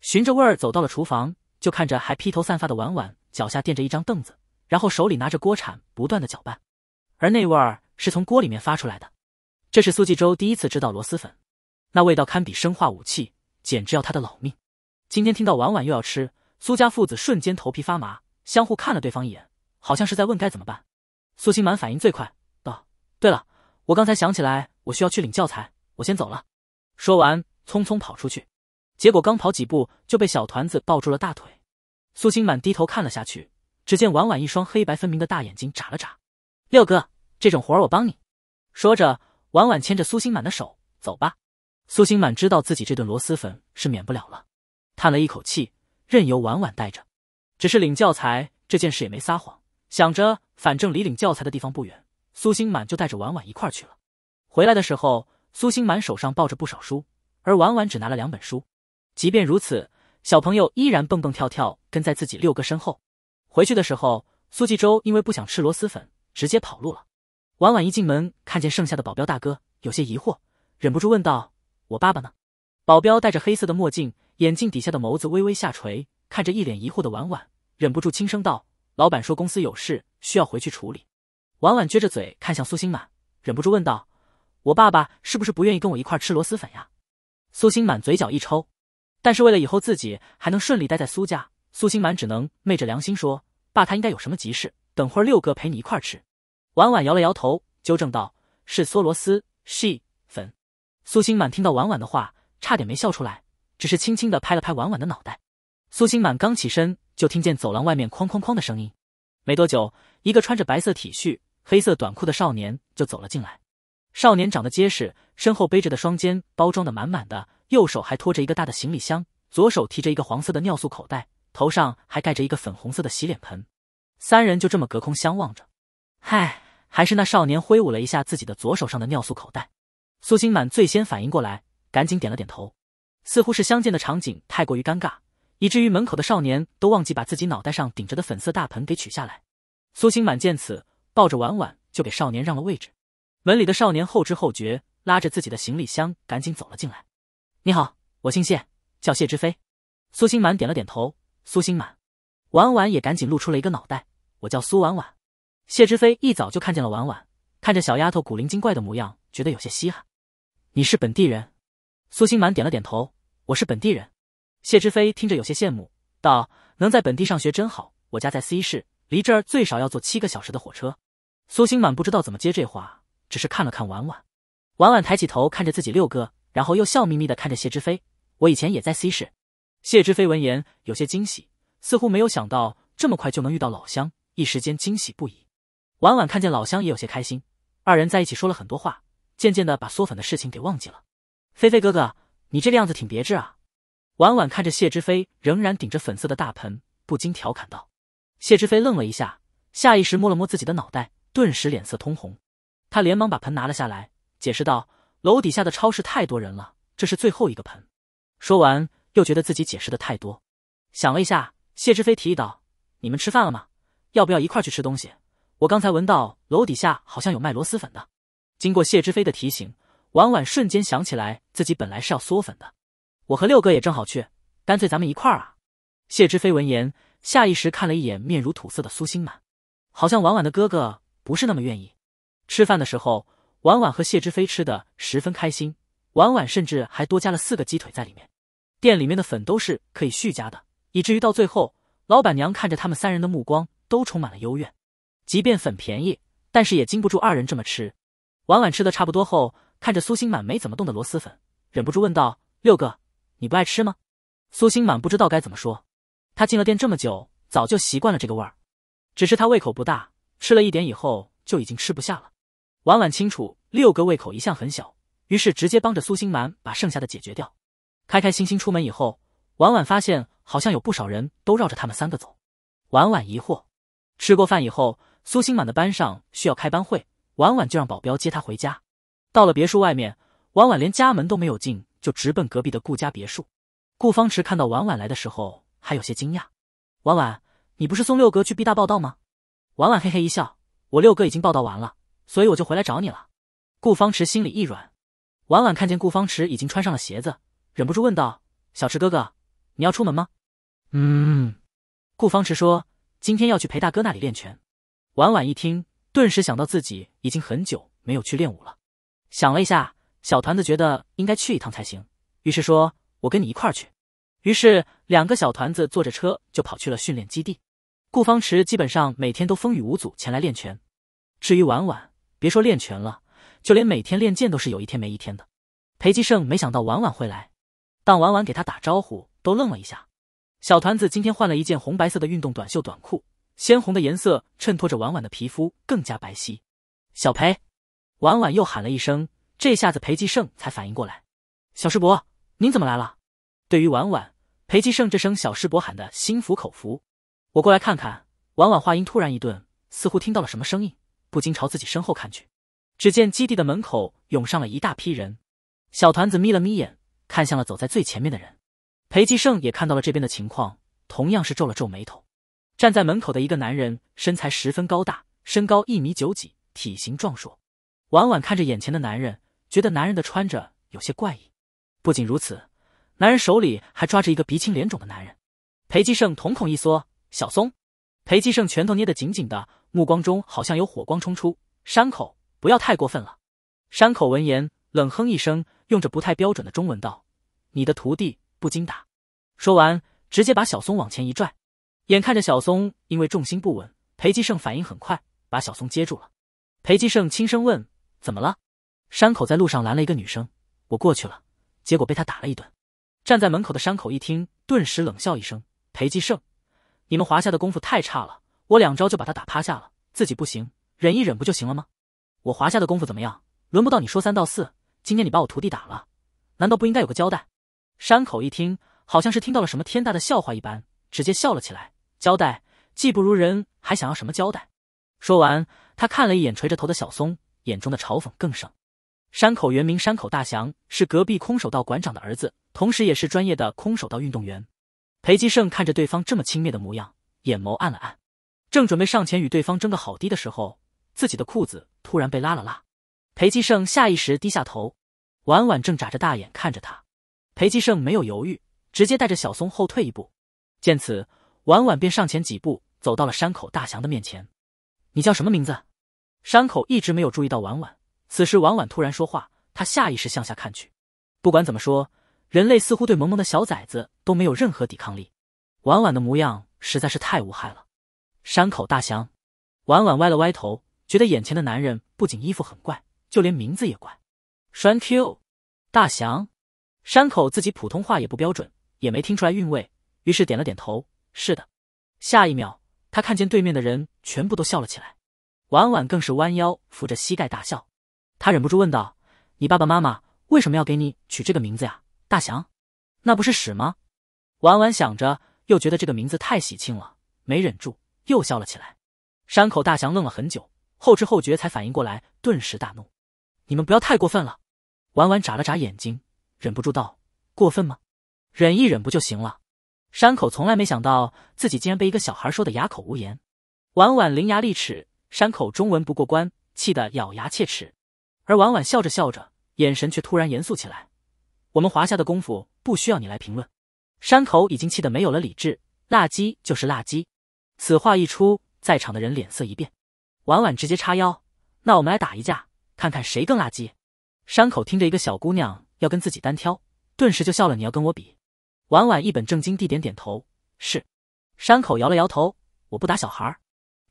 Speaker 1: 循着味儿走到了厨房，就看着还披头散发的婉婉，脚下垫着一张凳子，然后手里拿着锅铲不断的搅拌，而那味儿是从锅里面发出来的。这是苏纪州第一次知道螺蛳粉，那味道堪比生化武器，简直要他的老命。今天听到婉婉又要吃，苏家父子瞬间头皮发麻，相互看了对方一眼，好像是在问该怎么办。苏清满反应最快，道：“对了，我刚才想起来，我需要去领教材，我先走了。”说完，匆匆跑出去，结果刚跑几步就被小团子抱住了大腿。苏星满低头看了下去，只见婉婉一双黑白分明的大眼睛眨了眨。六哥，这种活儿我帮你。说着，婉婉牵着苏星满的手，走吧。苏星满知道自己这顿螺蛳粉是免不了了，叹了一口气，任由婉婉带着。只是领教材这件事也没撒谎，想着反正离领教材的地方不远，苏星满就带着婉婉一块儿去了。回来的时候。苏星满手上抱着不少书，而婉婉只拿了两本书。即便如此，小朋友依然蹦蹦跳跳跟在自己六哥身后。回去的时候，苏继周因为不想吃螺蛳粉，直接跑路了。婉婉一进门，看见剩下的保镖大哥，有些疑惑，忍不住问道：“我爸爸呢？”保镖戴着黑色的墨镜，眼镜底下的眸子微微下垂，看着一脸疑惑的婉婉，忍不住轻声道：“老板说公司有事需要回去处理。”婉婉撅着嘴看向苏星满，忍不住问道。我爸爸是不是不愿意跟我一块吃螺蛳粉呀？苏星满嘴角一抽，但是为了以后自己还能顺利待在苏家，苏星满只能昧着良心说：“爸，他应该有什么急事，等会儿六哥陪你一块吃。”婉婉摇了摇头，纠正道：“是嗦螺蛳，she 粉。”苏星满听到婉婉的话，差点没笑出来，只是轻轻的拍了拍婉婉的脑袋。苏星满刚起身，就听见走廊外面哐哐哐的声音，没多久，一个穿着白色 T 恤、黑色短裤的少年就走了进来。少年长得结实，身后背着的双肩包装的满满的，右手还拖着一个大的行李箱，左手提着一个黄色的尿素口袋，头上还盖着一个粉红色的洗脸盆。三人就这么隔空相望着。嗨，还是那少年挥舞了一下自己的左手上的尿素口袋。苏星满最先反应过来，赶紧点了点头。似乎是相见的场景太过于尴尬，以至于门口的少年都忘记把自己脑袋上顶着的粉色大盆给取下来。苏星满见此，抱着婉婉就给少年让了位置。门里的少年后知后觉，拉着自己的行李箱赶紧走了进来。你好，我姓谢，叫谢之飞。苏心满点了点头。苏心满，婉婉也赶紧露出了一个脑袋。我叫苏婉婉。谢之飞一早就看见了婉婉，看着小丫头古灵精怪的模样，觉得有些稀罕。你是本地人？苏心满点了点头。我是本地人。谢之飞听着有些羡慕，道：“能在本地上学真好。我家在 C 市，离这儿最少要坐七个小时的火车。”苏心满不知道怎么接这话。只是看了看婉婉，婉婉抬起头看着自己六哥，然后又笑眯眯的看着谢之飞。我以前也在 C 市。谢之飞闻言有些惊喜，似乎没有想到这么快就能遇到老乡，一时间惊喜不已。婉婉看见老乡也有些开心，二人在一起说了很多话，渐渐的把缩粉的事情给忘记了。菲菲哥哥，你这个样子挺别致啊。婉婉看着谢之飞，仍然顶着粉色的大盆，不禁调侃道。谢之飞愣了一下，下意识摸了摸自己的脑袋，顿时脸色通红。他连忙把盆拿了下来，解释道：“楼底下的超市太多人了，这是最后一个盆。”说完，又觉得自己解释的太多，想了一下，谢之飞提议道：“你们吃饭了吗？要不要一块去吃东西？我刚才闻到楼底下好像有卖螺蛳粉的。”经过谢之飞的提醒，婉婉瞬间想起来自己本来是要嗦粉的。我和六哥也正好去，干脆咱们一块儿啊！谢之飞闻言，下意识看了一眼面如土色的苏心满，好像婉婉的哥哥不是那么愿意。吃饭的时候，婉婉和谢之飞吃的十分开心。婉婉甚至还多加了四个鸡腿在里面。店里面的粉都是可以续加的，以至于到最后，老板娘看着他们三人的目光都充满了幽怨。即便粉便宜，但是也经不住二人这么吃。婉婉吃的差不多后，看着苏星满没怎么动的螺蛳粉，忍不住问道：“六哥，你不爱吃吗？”苏星满不知道该怎么说，他进了店这么久，早就习惯了这个味儿，只是他胃口不大，吃了一点以后就已经吃不下了。婉婉清楚六哥胃口一向很小，于是直接帮着苏星满把剩下的解决掉。开开心心出门以后，婉婉发现好像有不少人都绕着他们三个走。婉婉疑惑。吃过饭以后，苏星满的班上需要开班会，婉婉就让保镖接他回家。到了别墅外面，婉婉连家门都没有进，就直奔隔壁的顾家别墅。顾方池看到婉婉来的时候还有些惊讶：“婉婉，你不是送六哥去 B 大报道吗？”婉婉嘿嘿一笑：“我六哥已经报道完了。”所以我就回来找你了。顾方池心里一软，婉婉看见顾方池已经穿上了鞋子，忍不住问道：“小池哥哥，你要出门吗？”“嗯。”顾方池说：“今天要去裴大哥那里练拳。”婉婉一听，顿时想到自己已经很久没有去练武了，想了一下，小团子觉得应该去一趟才行，于是说：“我跟你一块儿去。”于是两个小团子坐着车就跑去了训练基地。顾方池基本上每天都风雨无阻前来练拳，至于婉婉。别说练拳了，就连每天练剑都是有一天没一天的。裴继胜没想到婉婉会来，当婉婉给他打招呼，都愣了一下。小团子今天换了一件红白色的运动短袖短裤，鲜红的颜色衬托着婉婉的皮肤更加白皙。小裴，婉婉又喊了一声，这下子裴继胜才反应过来，小师伯，您怎么来了？对于婉婉，裴继胜这声小师伯喊的心服口服。我过来看看。婉婉话音突然一顿，似乎听到了什么声音。不禁朝自己身后看去，只见基地的门口涌上了一大批人。小团子眯了眯眼，看向了走在最前面的人。裴继胜也看到了这边的情况，同样是皱了皱眉头。站在门口的一个男人，身材十分高大，身高一米九几，体型壮硕。婉婉看着眼前的男人，觉得男人的穿着有些怪异。不仅如此，男人手里还抓着一个鼻青脸肿的男人。裴继胜瞳孔一缩，小松。裴继胜拳头捏得紧紧的，目光中好像有火光冲出。山口，不要太过分了。山口闻言冷哼一声，用着不太标准的中文道：“你的徒弟不禁打。”说完，直接把小松往前一拽。眼看着小松因为重心不稳，裴继胜反应很快，把小松接住了。裴继胜轻声问：“怎么了？”山口在路上拦了一个女生，我过去了，结果被他打了一顿。站在门口的山口一听，顿时冷笑一声：“裴继胜。”你们华夏的功夫太差了，我两招就把他打趴下了，自己不行，忍一忍不就行了吗？我华夏的功夫怎么样？轮不到你说三道四。今天你把我徒弟打了，难道不应该有个交代？山口一听，好像是听到了什么天大的笑话一般，直接笑了起来。交代？技不如人，还想要什么交代？说完，他看了一眼垂着头的小松，眼中的嘲讽更盛。山口原名山口大祥，是隔壁空手道馆长的儿子，同时也是专业的空手道运动员。裴继胜看着对方这么轻蔑的模样，眼眸暗了暗，正准备上前与对方争个好低的时候，自己的裤子突然被拉了拉。裴继胜下意识低下头，婉婉正眨着大眼看着他。裴继胜没有犹豫，直接带着小松后退一步。见此，婉婉便上前几步，走到了山口大祥的面前。你叫什么名字？山口一直没有注意到婉婉，此时婉婉突然说话，他下意识向下看去。不管怎么说。人类似乎对萌萌的小崽子都没有任何抵抗力，婉婉的模样实在是太无害了。山口大祥，婉婉歪了歪头，觉得眼前的男人不仅衣服很怪，就连名字也怪。栓 Q，大祥，山口自己普通话也不标准，也没听出来韵味，于是点了点头，是的。下一秒，他看见对面的人全部都笑了起来，婉婉更是弯腰扶着膝盖大笑。他忍不住问道：“你爸爸妈妈为什么要给你取这个名字呀？”大祥，那不是屎吗？婉婉想着，又觉得这个名字太喜庆了，没忍住又笑了起来。山口大祥愣了很久，后知后觉才反应过来，顿时大怒：“你们不要太过分了！”婉婉眨了眨眼睛，忍不住道：“过分吗？忍一忍不就行了。”山口从来没想到自己竟然被一个小孩说的哑口无言。婉婉伶牙俐齿，山口中文不过关，气得咬牙切齿。而婉婉笑着笑着，眼神却突然严肃起来。我们华夏的功夫不需要你来评论。山口已经气得没有了理智，辣鸡就是辣鸡。此话一出，在场的人脸色一变。婉婉直接叉腰：“那我们来打一架，看看谁更垃圾。”山口听着一个小姑娘要跟自己单挑，顿时就笑了：“你要跟我比？”婉婉一本正经地点点头：“是。”山口摇了摇头：“我不打小孩，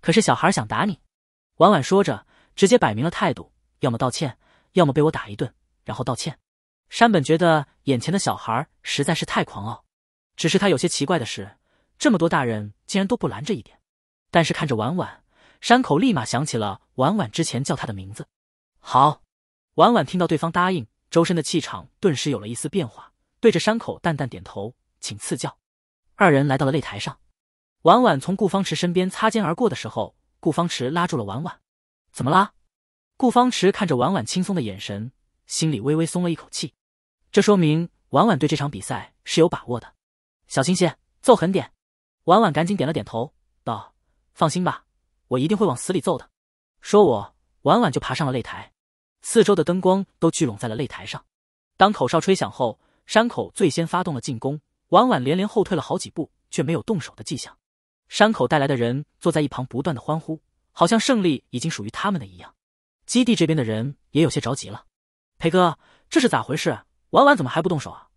Speaker 1: 可是小孩想打你。”婉婉说着，直接摆明了态度：“要么道歉，要么被我打一顿，然后道歉。”山本觉得眼前的小孩实在是太狂傲，只是他有些奇怪的是，这么多大人竟然都不拦着一点。但是看着婉婉，山口立马想起了婉婉之前叫他的名字。好，婉婉听到对方答应，周身的气场顿时有了一丝变化，对着山口淡淡点头，请赐教。二人来到了擂台上，婉婉从顾方池身边擦肩而过的时候，顾方池拉住了婉婉。怎么啦？顾方池看着婉婉轻松的眼神，心里微微松了一口气。这说明婉婉对这场比赛是有把握的，小心些，揍狠点。婉婉赶紧点了点头，道：“放心吧，我一定会往死里揍的。”说，我婉婉就爬上了擂台，四周的灯光都聚拢在了擂台上。当口哨吹响后，山口最先发动了进攻，婉婉连连后退了好几步，却没有动手的迹象。山口带来的人坐在一旁，不断的欢呼，好像胜利已经属于他们的一样。基地这边的人也有些着急了，裴哥，这是咋回事？婉婉怎么还不动手啊？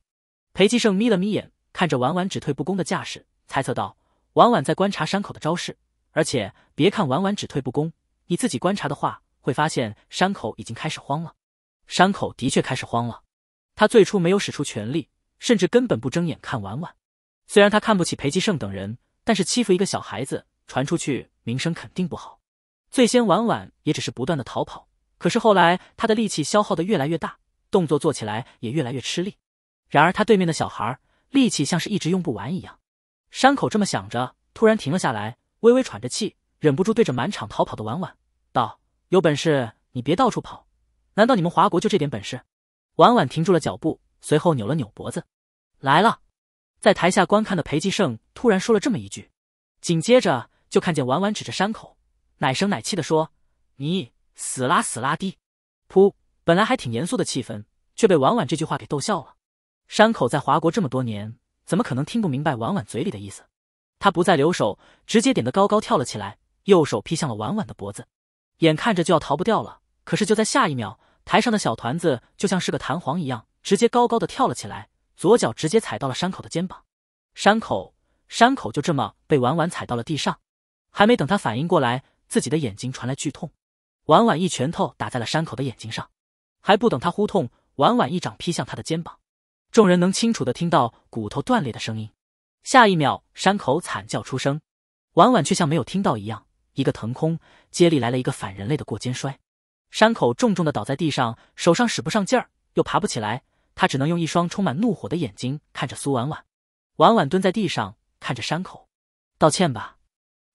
Speaker 1: 裴继胜眯了眯眼，看着婉婉只退不攻的架势，猜测道：“婉婉在观察山口的招式。而且，别看婉婉只退不攻，你自己观察的话，会发现山口已经开始慌了。山口的确开始慌了，他最初没有使出全力，甚至根本不睁眼看婉婉。虽然他看不起裴继胜等人，但是欺负一个小孩子，传出去名声肯定不好。最先，婉婉也只是不断的逃跑，可是后来，他的力气消耗的越来越大。”动作做起来也越来越吃力，然而他对面的小孩力气像是一直用不完一样。山口这么想着，突然停了下来，微微喘着气，忍不住对着满场逃跑的婉婉道：“有本事你别到处跑，难道你们华国就这点本事？”婉婉停住了脚步，随后扭了扭脖子。来了，在台下观看的裴继胜突然说了这么一句，紧接着就看见婉婉指着山口，奶声奶气地说：“你死啦死啦的，噗。”本来还挺严肃的气氛，却被婉婉这句话给逗笑了。山口在华国这么多年，怎么可能听不明白婉婉嘴里的意思？他不再留手，直接点得高高跳了起来，右手劈向了婉婉的脖子。眼看着就要逃不掉了，可是就在下一秒，台上的小团子就像是个弹簧一样，直接高高的跳了起来，左脚直接踩到了山口的肩膀。山口山口就这么被婉婉踩到了地上，还没等他反应过来，自己的眼睛传来剧痛，婉婉一拳头打在了山口的眼睛上。还不等他呼痛，婉婉一掌劈向他的肩膀，众人能清楚的听到骨头断裂的声音。下一秒，山口惨叫出声，婉婉却像没有听到一样，一个腾空接力来了一个反人类的过肩摔，山口重重的倒在地上，手上使不上劲儿，又爬不起来，他只能用一双充满怒火的眼睛看着苏婉婉。婉婉蹲在地上看着山口，道歉吧。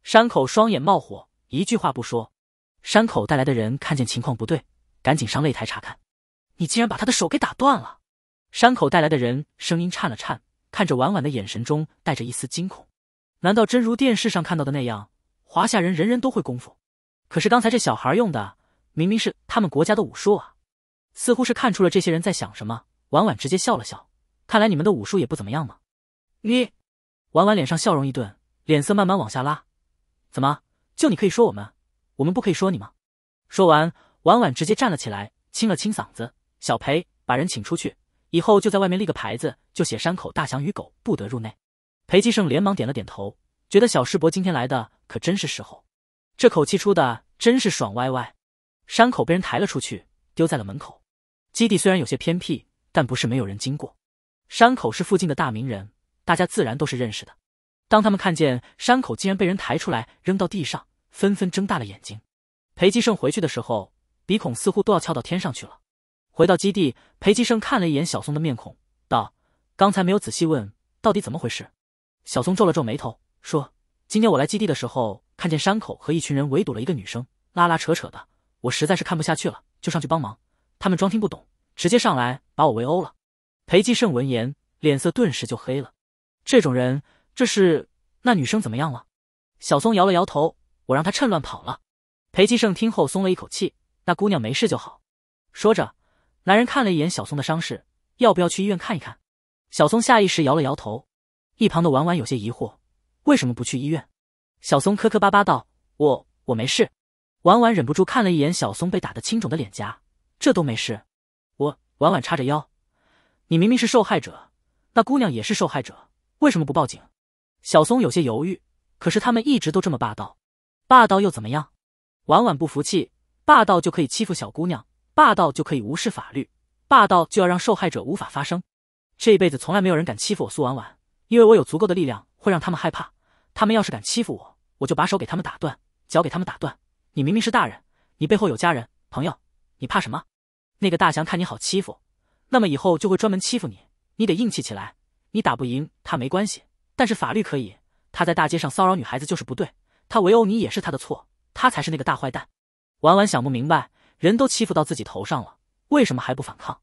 Speaker 1: 山口双眼冒火，一句话不说。山口带来的人看见情况不对。赶紧上擂台查看，你竟然把他的手给打断了！山口带来的人声音颤了颤，看着婉婉的眼神中带着一丝惊恐。难道真如电视上看到的那样，华夏人人人都会功夫？可是刚才这小孩用的明明是他们国家的武术啊！似乎是看出了这些人在想什么，婉婉直接笑了笑：“看来你们的武术也不怎么样嘛。”你，婉婉脸上笑容一顿，脸色慢慢往下拉。怎么，就你可以说我们，我们不可以说你吗？说完。婉婉直接站了起来，清了清嗓子。小裴把人请出去以后，就在外面立个牌子，就写“山口大祥与狗不得入内”。裴继胜连忙点了点头，觉得小师伯今天来的可真是时候，这口气出的真是爽歪歪。山口被人抬了出去，丢在了门口。基地虽然有些偏僻，但不是没有人经过。山口是附近的大名人，大家自然都是认识的。当他们看见山口竟然被人抬出来扔到地上，纷纷睁大了眼睛。裴继胜回去的时候。鼻孔似乎都要翘到天上去了。回到基地，裴继胜看了一眼小松的面孔，道：“刚才没有仔细问，到底怎么回事？”小松皱了皱眉头，说：“今天我来基地的时候，看见山口和一群人围堵了一个女生，拉拉扯扯的。我实在是看不下去了，就上去帮忙。他们装听不懂，直接上来把我围殴了。”裴继胜闻言，脸色顿时就黑了。这种人，这是那女生怎么样了？小松摇了摇头：“我让她趁乱跑了。”裴继胜听后松了一口气。那姑娘没事就好，说着，男人看了一眼小松的伤势，要不要去医院看一看？小松下意识摇了摇头。一旁的婉婉有些疑惑，为什么不去医院？小松磕磕巴巴道：“我我没事。”婉婉忍不住看了一眼小松被打的青肿的脸颊，这都没事？我婉婉叉着腰，你明明是受害者，那姑娘也是受害者，为什么不报警？小松有些犹豫，可是他们一直都这么霸道，霸道又怎么样？婉婉不服气。霸道就可以欺负小姑娘，霸道就可以无视法律，霸道就要让受害者无法发声。这辈子从来没有人敢欺负我苏婉婉，因为我有足够的力量会让他们害怕。他们要是敢欺负我，我就把手给他们打断，脚给他们打断。你明明是大人，你背后有家人朋友，你怕什么？那个大强看你好欺负，那么以后就会专门欺负你。你得硬气起来。你打不赢他没关系，但是法律可以。他在大街上骚扰女孩子就是不对，他围殴你也是他的错。他才是那个大坏蛋。婉婉想不明白，人都欺负到自己头上了，为什么还不反抗？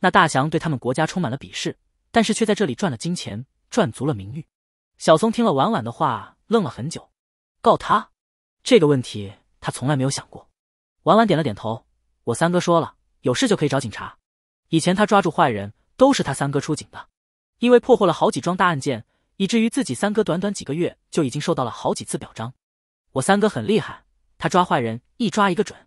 Speaker 1: 那大祥对他们国家充满了鄙视，但是却在这里赚了金钱，赚足了名誉。小松听了婉婉的话，愣了很久。告他？这个问题他从来没有想过。婉婉点了点头。我三哥说了，有事就可以找警察。以前他抓住坏人，都是他三哥出警的。因为破获了好几桩大案件，以至于自己三哥短短几个月就已经受到了好几次表彰。我三哥很厉害。他抓坏人一抓一个准，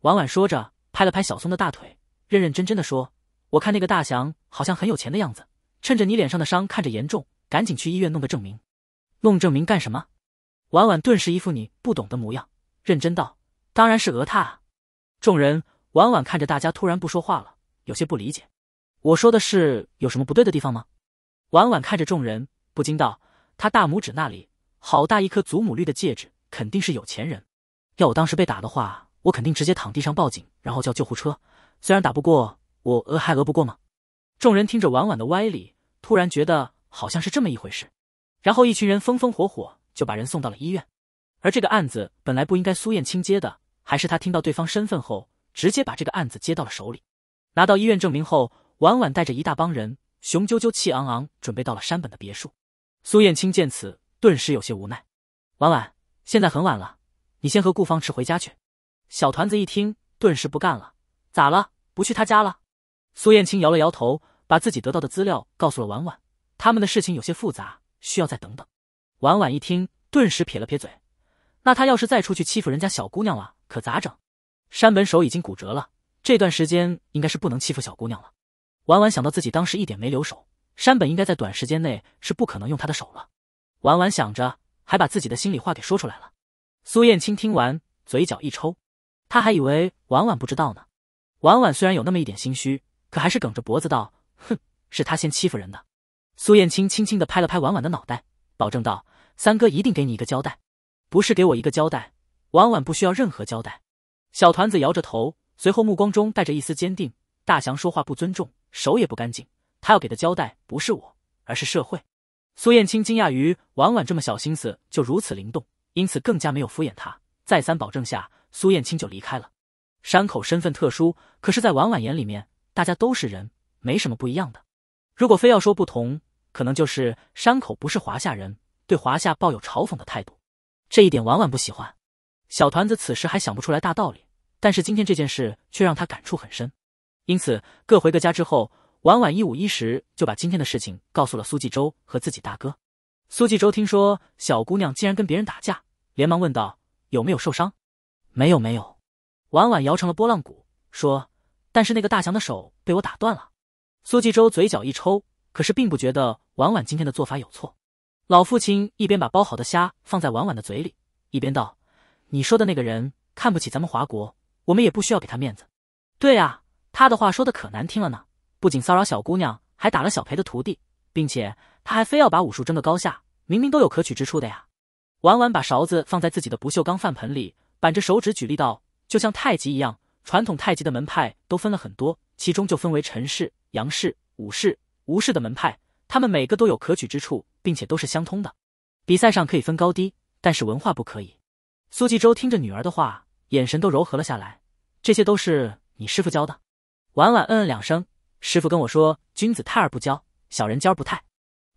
Speaker 1: 婉婉说着拍了拍小松的大腿，认认真真的说：“我看那个大祥好像很有钱的样子，趁着你脸上的伤看着严重，赶紧去医院弄个证明。”“弄证明干什么？”婉婉顿时一副你不懂的模样，认真道：“当然，是讹他。”啊！”众人，婉婉看着大家突然不说话了，有些不理解：“我说的是有什么不对的地方吗？”婉婉看着众人，不禁道：“他大拇指那里好大一颗祖母绿的戒指，肯定是有钱人。”要我当时被打的话，我肯定直接躺地上报警，然后叫救护车。虽然打不过我讹还讹不过吗？众人听着婉婉的歪理，突然觉得好像是这么一回事。然后一群人风风火火就把人送到了医院。而这个案子本来不应该苏燕青接的，还是他听到对方身份后，直接把这个案子接到了手里。拿到医院证明后，婉婉带着一大帮人，雄赳赳气昂昂，准备到了山本的别墅。苏燕青见此，顿时有些无奈。婉婉，现在很晚了。你先和顾方池回家去。小团子一听，顿时不干了：“咋了？不去他家了？”苏燕青摇了摇头，把自己得到的资料告诉了婉婉。他们的事情有些复杂，需要再等等。婉婉一听，顿时撇了撇嘴：“那他要是再出去欺负人家小姑娘了，可咋整？”山本手已经骨折了，这段时间应该是不能欺负小姑娘了。婉婉想到自己当时一点没留手，山本应该在短时间内是不可能用他的手了。婉婉想着，还把自己的心里话给说出来了。苏燕青听完，嘴角一抽，他还以为婉婉不知道呢。婉婉虽然有那么一点心虚，可还是梗着脖子道：“哼，是他先欺负人的。”苏燕青轻轻的拍了拍婉婉的脑袋，保证道：“三哥一定给你一个交代，不是给我一个交代，婉婉不需要任何交代。”小团子摇着头，随后目光中带着一丝坚定：“大祥说话不尊重，手也不干净，他要给的交代不是我，而是社会。”苏燕青惊讶于婉婉这么小心思就如此灵动。因此更加没有敷衍他，再三保证下，苏燕青就离开了。山口身份特殊，可是，在婉婉眼里面，大家都是人，没什么不一样的。如果非要说不同，可能就是山口不是华夏人，对华夏抱有嘲讽的态度，这一点婉婉不喜欢。小团子此时还想不出来大道理，但是今天这件事却让他感触很深。因此，各回各家之后，婉婉一五一十就把今天的事情告诉了苏纪州和自己大哥。苏纪州听说小姑娘竟然跟别人打架。连忙问道：“有没有受伤？”“没有，没有。”婉婉摇成了波浪鼓，说：“但是那个大强的手被我打断了。”苏纪州嘴角一抽，可是并不觉得婉婉今天的做法有错。老父亲一边把包好的虾放在婉婉的嘴里，一边道：“你说的那个人看不起咱们华国，我们也不需要给他面子。”“对啊，他的话说的可难听了呢！不仅骚扰小姑娘，还打了小裴的徒弟，并且他还非要把武术争个高下，明明都有可取之处的呀。”婉婉把勺子放在自己的不锈钢饭盆里，板着手指举例道：“就像太极一样，传统太极的门派都分了很多，其中就分为陈氏、杨氏、武氏、吴氏的门派，他们每个都有可取之处，并且都是相通的。比赛上可以分高低，但是文化不可以。”苏纪州听着女儿的话，眼神都柔和了下来。这些都是你师傅教的。婉婉嗯嗯两声，师傅跟我说：“君子泰而不骄，小人骄而不泰。”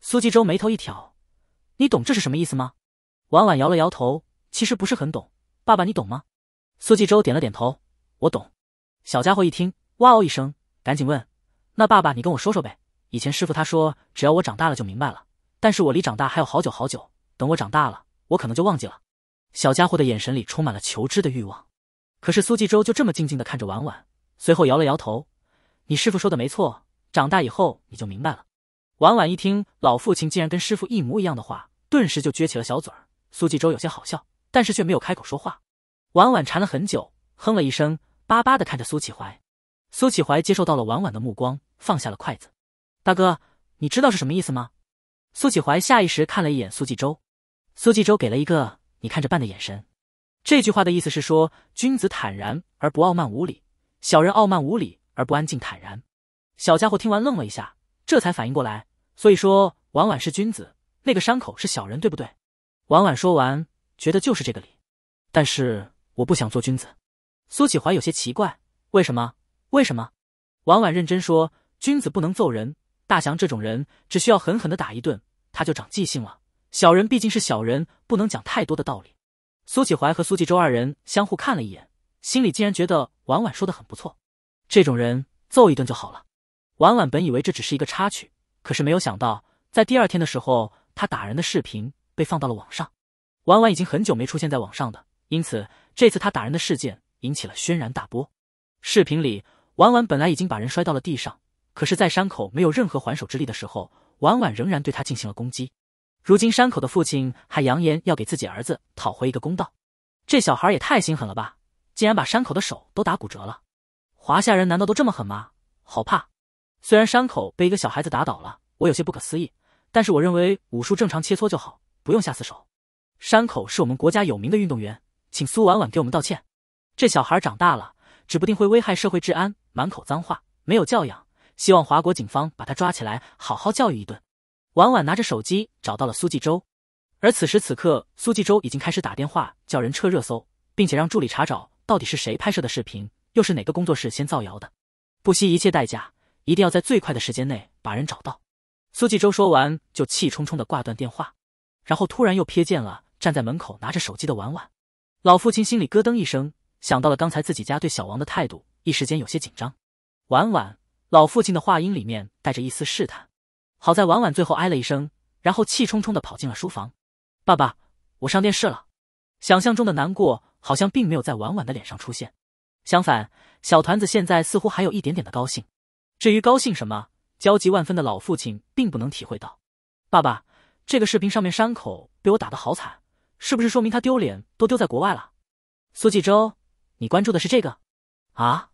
Speaker 1: 苏纪州眉头一挑：“你懂这是什么意思吗？”婉婉摇了摇头，其实不是很懂。爸爸，你懂吗？苏纪州点了点头，我懂。小家伙一听，哇哦一声，赶紧问：“那爸爸，你跟我说说呗？以前师傅他说只要我长大了就明白了，但是我离长大还有好久好久。等我长大了，我可能就忘记了。”小家伙的眼神里充满了求知的欲望。可是苏纪州就这么静静的看着婉婉，随后摇了摇头：“你师傅说的没错，长大以后你就明白了。”婉婉一听老父亲竟然跟师傅一模一样的话，顿时就撅起了小嘴儿。苏纪州有些好笑，但是却没有开口说话。婉婉缠了很久，哼了一声，巴巴的看着苏启怀。苏启怀接受到了婉婉的目光，放下了筷子。大哥，你知道是什么意思吗？苏启怀下意识看了一眼苏纪州，苏纪州给了一个你看着办的眼神。这句话的意思是说，君子坦然而不傲慢无礼，小人傲慢无礼而不安静坦然。小家伙听完愣了一下，这才反应过来。所以说，婉婉是君子，那个伤口是小人，对不对？婉婉说完，觉得就是这个理，但是我不想做君子。苏启怀有些奇怪，为什么？为什么？婉婉认真说，君子不能揍人，大祥这种人只需要狠狠的打一顿，他就长记性了。小人毕竟是小人，不能讲太多的道理。苏启怀和苏纪州二人相互看了一眼，心里竟然觉得婉婉说的很不错。这种人揍一顿就好了。婉婉本以为这只是一个插曲，可是没有想到，在第二天的时候，他打人的视频。被放到了网上，婉婉已经很久没出现在网上的，因此这次他打人的事件引起了轩然大波。视频里，婉婉本来已经把人摔到了地上，可是，在山口没有任何还手之力的时候，婉婉仍然对他进行了攻击。如今，山口的父亲还扬言要给自己儿子讨回一个公道。这小孩也太心狠了吧！竟然把山口的手都打骨折了。华夏人难道都这么狠吗？好怕。虽然山口被一个小孩子打倒了，我有些不可思议，但是我认为武术正常切磋就好。不用下死手，山口是我们国家有名的运动员，请苏婉婉给我们道歉。这小孩长大了，指不定会危害社会治安，满口脏话，没有教养。希望华国警方把他抓起来，好好教育一顿。婉婉拿着手机找到了苏纪州，而此时此刻，苏纪州已经开始打电话叫人撤热搜，并且让助理查找到底是谁拍摄的视频，又是哪个工作室先造谣的，不惜一切代价，一定要在最快的时间内把人找到。苏纪州说完，就气冲冲的挂断电话。然后突然又瞥见了站在门口拿着手机的婉婉，老父亲心里咯噔一声，想到了刚才自己家对小王的态度，一时间有些紧张。婉婉，老父亲的话音里面带着一丝试探。好在婉婉最后哎了一声，然后气冲冲的跑进了书房。爸爸，我上电视了。想象中的难过好像并没有在婉婉的脸上出现，相反，小团子现在似乎还有一点点的高兴。至于高兴什么，焦急万分的老父亲并不能体会到。爸爸。这个视频上面伤口被我打得好惨，是不是说明他丢脸都丢在国外了？苏纪州，你关注的是这个？啊？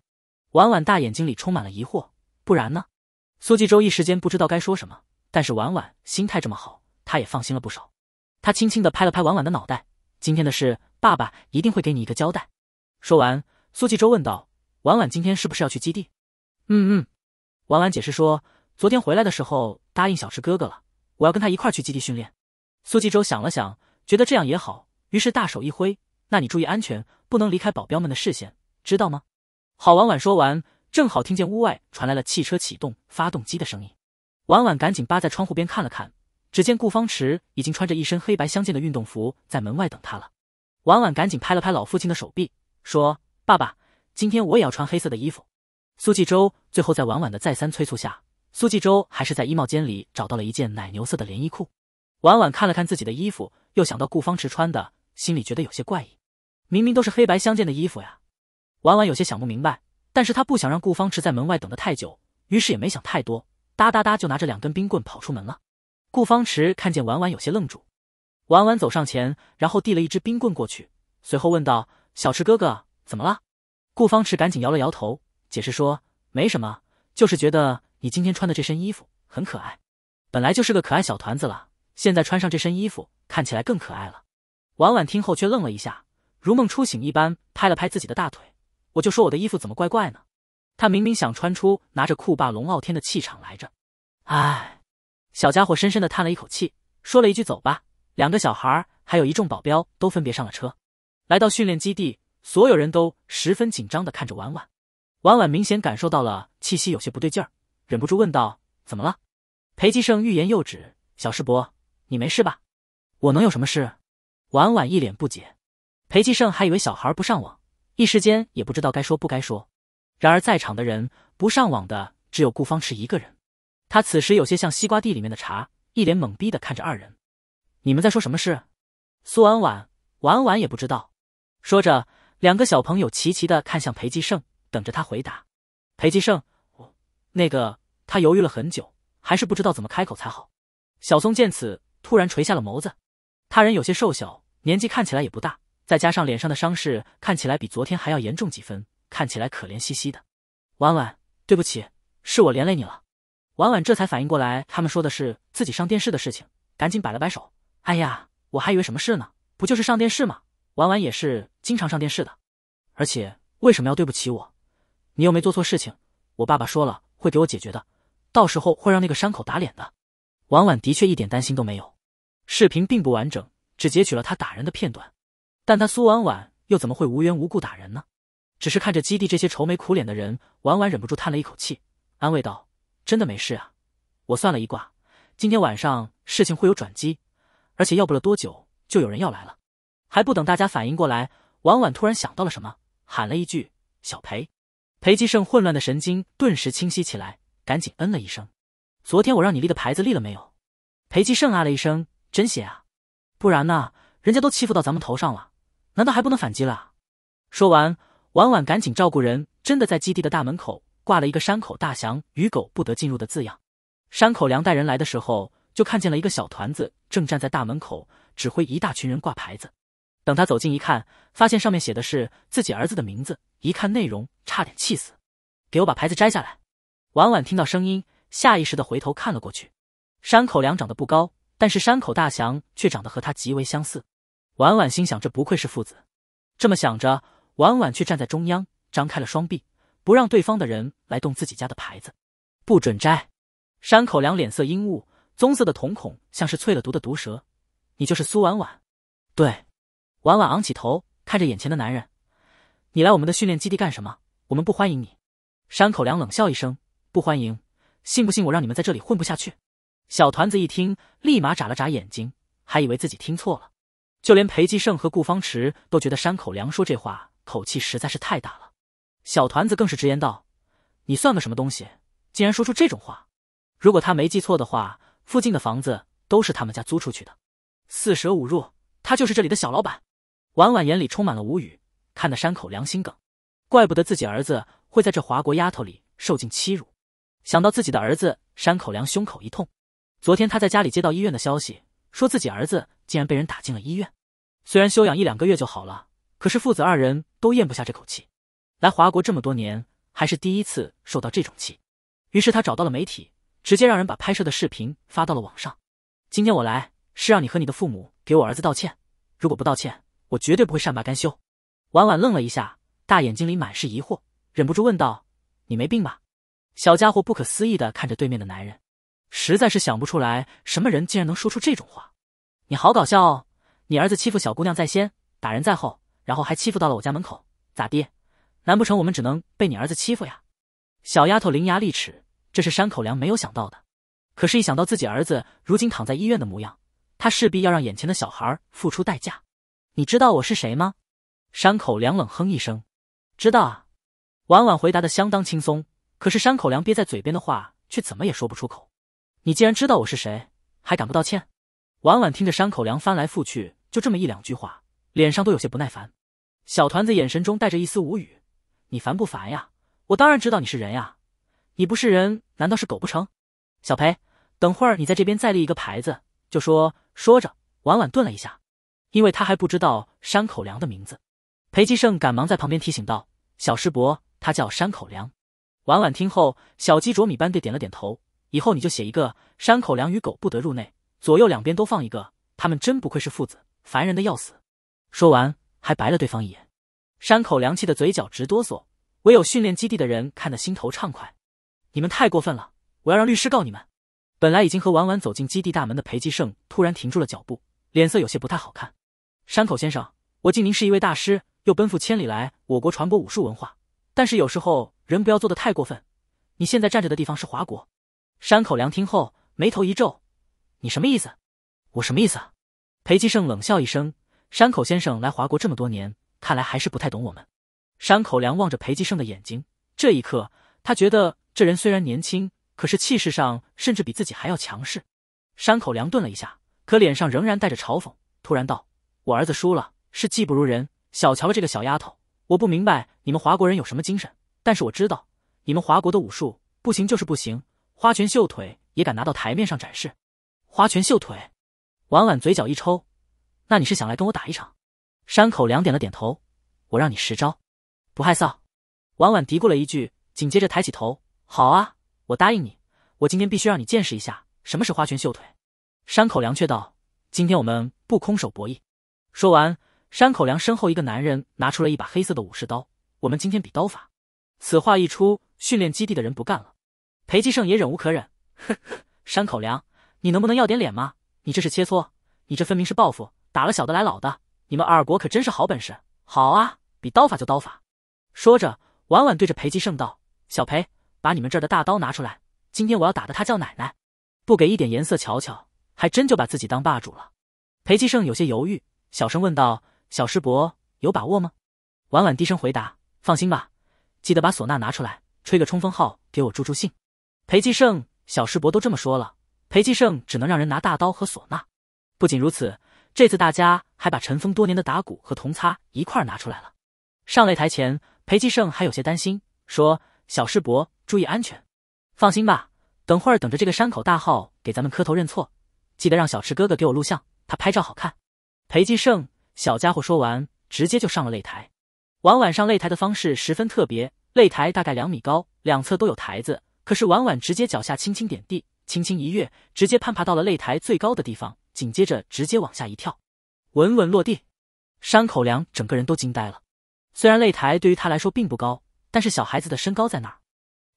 Speaker 1: 婉婉大眼睛里充满了疑惑，不然呢？苏纪州一时间不知道该说什么，但是婉婉心态这么好，他也放心了不少。他轻轻地拍了拍婉婉的脑袋，今天的事，爸爸一定会给你一个交代。说完，苏纪州问道：“婉婉今天是不是要去基地？”“
Speaker 2: 嗯嗯。”
Speaker 1: 婉婉解释说：“昨天回来的时候答应小池哥哥了。”我要跟他一块去基地训练。苏纪州想了想，觉得这样也好，于是大手一挥：“那你注意安全，不能离开保镖们的视线，知道吗？”郝婉婉说完，正好听见屋外传来了汽车启动发动机的声音。婉婉赶紧扒在窗户边看了看，只见顾方池已经穿着一身黑白相间的运动服在门外等他了。婉婉赶紧拍了拍老父亲的手臂，说：“爸爸，今天我也要穿黑色的衣服。”苏纪州最后在婉婉的再三催促下。苏纪州还是在衣帽间里找到了一件奶牛色的连衣裤。婉婉看了看自己的衣服，又想到顾方池穿的，心里觉得有些怪异。明明都是黑白相间的衣服呀，婉婉有些想不明白。但是她不想让顾方池在门外等得太久，于是也没想太多，哒哒哒就拿着两根冰棍跑出门了。顾方池看见婉婉，有些愣住。婉婉走上前，然后递了一只冰棍过去，随后问道：“小池哥哥，怎么了？”顾方池赶紧摇了摇头，解释说：“没什么，就是觉得。”你今天穿的这身衣服很可爱，本来就是个可爱小团子了，现在穿上这身衣服看起来更可爱了。婉婉听后却愣了一下，如梦初醒一般拍了拍自己的大腿，我就说我的衣服怎么怪怪呢？他明明想穿出拿着酷霸龙傲天的气场来着。唉，小家伙深深的叹了一口气，说了一句：“走吧。”两个小孩还有一众保镖都分别上了车，来到训练基地，所有人都十分紧张的看着婉婉。婉婉明显感受到了气息有些不对劲儿。忍不住问道：“怎么了？”裴继胜欲言又止。“小师伯，你没事吧？”“我能有什么事？”婉婉一脸不解。裴继胜还以为小孩不上网，一时间也不知道该说不该说。然而在场的人不上网的只有顾方池一个人，他此时有些像西瓜地里面的茶，一脸懵逼的看着二人：“你们在说什么事？”苏婉婉婉婉也不知道。说着，两个小朋友齐齐的看向裴继胜，等着他回答。裴继胜。那个，他犹豫了很久，还是不知道怎么开口才好。小松见此，突然垂下了眸子。他人有些瘦小，年纪看起来也不大，再加上脸上的伤势，看起来比昨天还要严重几分，看起来可怜兮兮的。婉婉，对不起，是我连累你了。婉婉这才反应过来，他们说的是自己上电视的事情，赶紧摆了摆手：“哎呀，我还以为什么事呢，不就是上电视吗？婉婉也是经常上电视的，而且为什么要对不起我？你又没做错事情，我爸爸说了。”会给我解决的，到时候会让那个山口打脸的。婉婉的确一点担心都没有，视频并不完整，只截取了他打人的片段。但他苏婉婉又怎么会无缘无故打人呢？只是看着基地这些愁眉苦脸的人，婉婉忍不住叹了一口气，安慰道：“真的没事啊，我算了一卦，今天晚上事情会有转机，而且要不了多久就有人要来了。”还不等大家反应过来，婉婉突然想到了什么，喊了一句：“小裴！”裴继胜混乱的神经顿时清晰起来，赶紧嗯了一声。昨天我让你立的牌子立了没有？裴继胜啊了一声，真邪啊！不然呢？人家都欺负到咱们头上了，难道还不能反击了？说完，婉婉赶紧照顾人，真的在基地的大门口挂了一个“山口大祥与狗不得进入”的字样。山口良带人来的时候，就看见了一个小团子正站在大门口指挥一大群人挂牌子。等他走近一看，发现上面写的是自己儿子的名字。一看内容，差点气死。给我把牌子摘下来！婉婉听到声音，下意识的回头看了过去。山口良长得不高，但是山口大祥却长得和他极为相似。婉婉心想：这不愧是父子。这么想着，婉婉却站在中央，张开了双臂，不让对方的人来动自己家的牌子，不准摘！山口良脸色阴雾，棕色的瞳孔像是淬了毒的毒蛇。你就是苏婉婉？对。婉婉昂起头，看着眼前的男人：“你来我们的训练基地干什么？我们不欢迎你。”山口良冷笑一声：“不欢迎？信不信我让你们在这里混不下去？”小团子一听，立马眨了眨眼睛，还以为自己听错了。就连裴继胜和顾方池都觉得山口良说这话口气实在是太大了。小团子更是直言道：“你算个什么东西？竟然说出这种话！”如果他没记错的话，附近的房子都是他们家租出去的。四舍五入，他就是这里的小老板。婉婉眼里充满了无语，看得山口良心梗，怪不得自己儿子会在这华国丫头里受尽欺辱。想到自己的儿子，山口良胸口一痛。昨天他在家里接到医院的消息，说自己儿子竟然被人打进了医院，虽然休养一两个月就好了，可是父子二人都咽不下这口气。来华国这么多年，还是第一次受到这种气，于是他找到了媒体，直接让人把拍摄的视频发到了网上。今天我来是让你和你的父母给我儿子道歉，如果不道歉。我绝对不会善罢甘休。婉婉愣了一下，大眼睛里满是疑惑，忍不住问道：“你没病吧？”小家伙不可思议的看着对面的男人，实在是想不出来什么人竟然能说出这种话。“你好搞笑哦！你儿子欺负小姑娘在先，打人在后，然后还欺负到了我家门口，咋地？难不成我们只能被你儿子欺负呀？”小丫头伶牙俐齿，这是山口良没有想到的。可是，一想到自己儿子如今躺在医院的模样，他势必要让眼前的小孩付出代价。你知道我是谁吗？山口良冷哼一声，知道啊。婉婉回答的相当轻松，可是山口良憋在嘴边的话却怎么也说不出口。你既然知道我是谁，还敢不道歉？婉婉听着山口良翻来覆去就这么一两句话，脸上都有些不耐烦。小团子眼神中带着一丝无语。你烦不烦呀？我当然知道你是人呀，你不是人难道是狗不成？小裴，等会儿你在这边再立一个牌子，就说说着。婉婉顿了一下。因为他还不知道山口良的名字，裴继胜赶忙在旁边提醒道：“小师伯，他叫山口良。”婉婉听后，小鸡啄米般的点了点头。以后你就写一个“山口良与狗不得入内”，左右两边都放一个。他们真不愧是父子，烦人的要死。说完还白了对方一眼。山口良气的嘴角直哆嗦，唯有训练基地的人看得心头畅快。你们太过分了！我要让律师告你们。本来已经和婉婉走进基地大门的裴继胜突然停住了脚步，脸色有些不太好看。山口先生，我敬您是一位大师，又奔赴千里来我国传播武术文化。但是有时候人不要做的太过分。你现在站着的地方是华国。山口良听后眉头一皱：“你什么意思？我什么意思？”裴继胜冷笑一声：“山口先生来华国这么多年，看来还是不太懂我们。”山口良望着裴继胜的眼睛，这一刻他觉得这人虽然年轻，可是气势上甚至比自己还要强势。山口良顿了一下，可脸上仍然带着嘲讽，突然道。我儿子输了，是技不如人，小瞧了这个小丫头。我不明白你们华国人有什么精神，但是我知道你们华国的武术不行就是不行，花拳绣腿也敢拿到台面上展示。花拳绣腿，婉婉嘴角一抽，那你是想来跟我打一场？山口良点了点头，我让你十招，不害臊。婉婉嘀咕了一句，紧接着抬起头，好啊，我答应你，我今天必须让你见识一下什么是花拳绣腿。山口良却道，今天我们不空手博弈。说完，山口良身后一个男人拿出了一把黑色的武士刀。我们今天比刀法。此话一出，训练基地的人不干了。裴继胜也忍无可忍，呵 山口良，你能不能要点脸吗？你这是切磋，你这分明是报复，打了小的来老的。你们二国可真是好本事。好啊，比刀法就刀法。说着，婉婉对着裴继胜道：“小裴，把你们这儿的大刀拿出来，今天我要打的他叫奶奶，不给一点颜色瞧瞧，还真就把自己当霸主了。”裴继胜有些犹豫。小声问道：“小师伯有把握吗？”婉婉低声回答：“放心吧，记得把唢呐拿出来，吹个冲锋号给我助助兴。”裴继胜，小师伯都这么说了，裴继胜只能让人拿大刀和唢呐。不仅如此，这次大家还把尘封多年的打鼓和铜擦一块拿出来了。上擂台前，裴继胜还有些担心，说：“小师伯注意安全。”“放心吧，等会儿等着这个山口大号给咱们磕头认错。记得让小池哥哥给我录像，他拍照好看。”裴继胜，小家伙说完，直接就上了擂台。婉婉上擂台的方式十分特别，擂台大概两米高，两侧都有台子。可是婉婉直接脚下轻轻点地，轻轻一跃，直接攀爬到了擂台最高的地方，紧接着直接往下一跳，稳稳落地。山口良整个人都惊呆了。虽然擂台对于他来说并不高，但是小孩子的身高在那儿。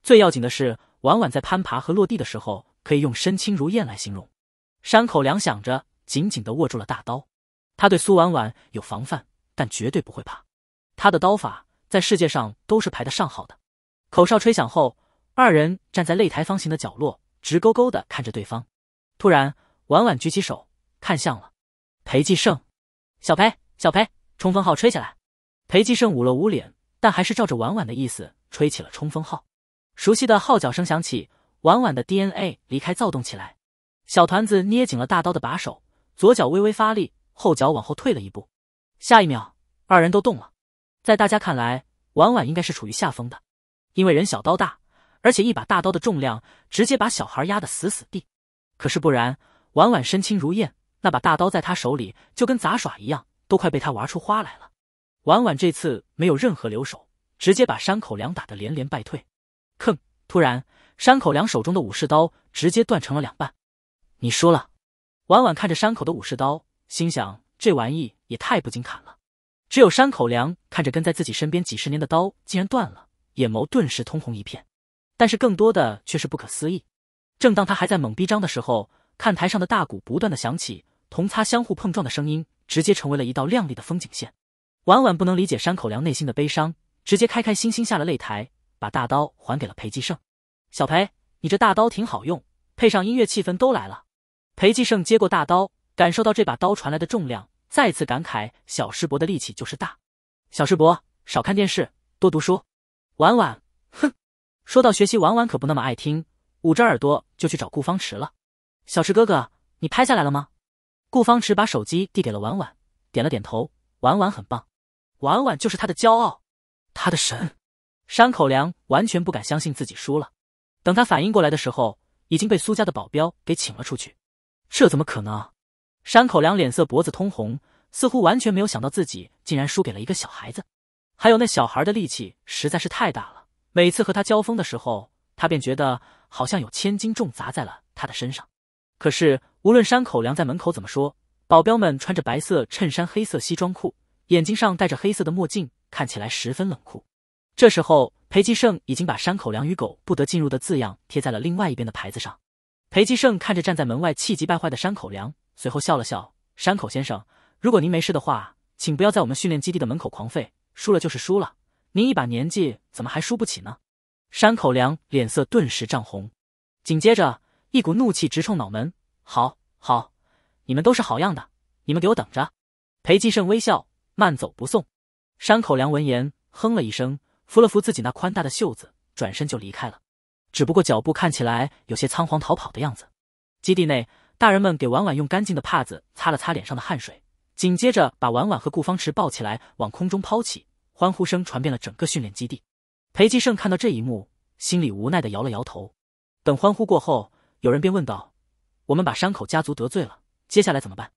Speaker 1: 最要紧的是，婉婉在攀爬和落地的时候，可以用身轻如燕来形容。山口良想着，紧紧的握住了大刀。他对苏婉婉有防范，但绝对不会怕。他的刀法在世界上都是排得上号的。口哨吹响后，二人站在擂台方形的角落，直勾勾地看着对方。突然，婉婉举起手，看向了裴继胜：“小裴，小裴，冲锋号吹起来！”裴继胜捂了捂脸，但还是照着婉婉的意思吹起了冲锋号。熟悉的号角声响起，婉婉的 DNA 离开躁动起来。小团子捏紧了大刀的把手，左脚微微发力。后脚往后退了一步，下一秒，二人都动了。在大家看来，婉婉应该是处于下风的，因为人小刀大，而且一把大刀的重量直接把小孩压得死死地。可是不然，婉婉身轻如燕，那把大刀在她手里就跟杂耍一样，都快被她玩出花来了。婉婉这次没有任何留手，直接把山口良打得连连败退。吭！突然，山口良手中的武士刀直接断成了两半。你输了。婉婉看着山口的武士刀。心想这玩意也太不经砍了。只有山口良看着跟在自己身边几十年的刀竟然断了，眼眸顿时通红一片。但是更多的却是不可思议。正当他还在懵逼张的时候，看台上的大鼓不断的响起，铜擦相互碰撞的声音直接成为了一道亮丽的风景线。婉婉不能理解山口良内心的悲伤，直接开开心心下了擂台，把大刀还给了裴继胜。小裴，你这大刀挺好用，配上音乐，气氛都来了。裴继胜接过大刀。感受到这把刀传来的重量，再次感慨小师伯的力气就是大。小师伯少看电视，多读书。婉婉，哼，说到学习，婉婉可不那么爱听，捂着耳朵就去找顾方池了。小池哥哥，你拍下来了吗？顾方池把手机递给了婉婉，点了点头。婉婉很棒，婉婉就是他的骄傲，他的神。山口良完全不敢相信自己输了。等他反应过来的时候，已经被苏家的保镖给请了出去。这怎么可能？山口良脸色脖子通红，似乎完全没有想到自己竟然输给了一个小孩子，还有那小孩的力气实在是太大了。每次和他交锋的时候，他便觉得好像有千斤重砸在了他的身上。可是无论山口良在门口怎么说，保镖们穿着白色衬衫、黑色西装裤，眼睛上戴着黑色的墨镜，看起来十分冷酷。这时候，裴继胜已经把“山口良与狗不得进入”的字样贴在了另外一边的牌子上。裴继胜看着站在门外气急败坏的山口良。随后笑了笑，山口先生，如果您没事的话，请不要在我们训练基地的门口狂吠。输了就是输了，您一把年纪，怎么还输不起呢？山口良脸色顿时涨红，紧接着一股怒气直冲脑门。好，好，你们都是好样的，你们给我等着。裴继胜微笑，慢走不送。山口良闻言哼了一声，扶了扶自己那宽大的袖子，转身就离开了。只不过脚步看起来有些仓皇逃跑的样子。基地内。大人们给婉婉用干净的帕子擦了擦脸上的汗水，紧接着把婉婉和顾方池抱起来往空中抛起，欢呼声传遍了整个训练基地。裴吉胜看到这一幕，心里无奈的摇了摇头。等欢呼过后，有人便问道：“我们把山口家族得罪了，接下来怎么办？”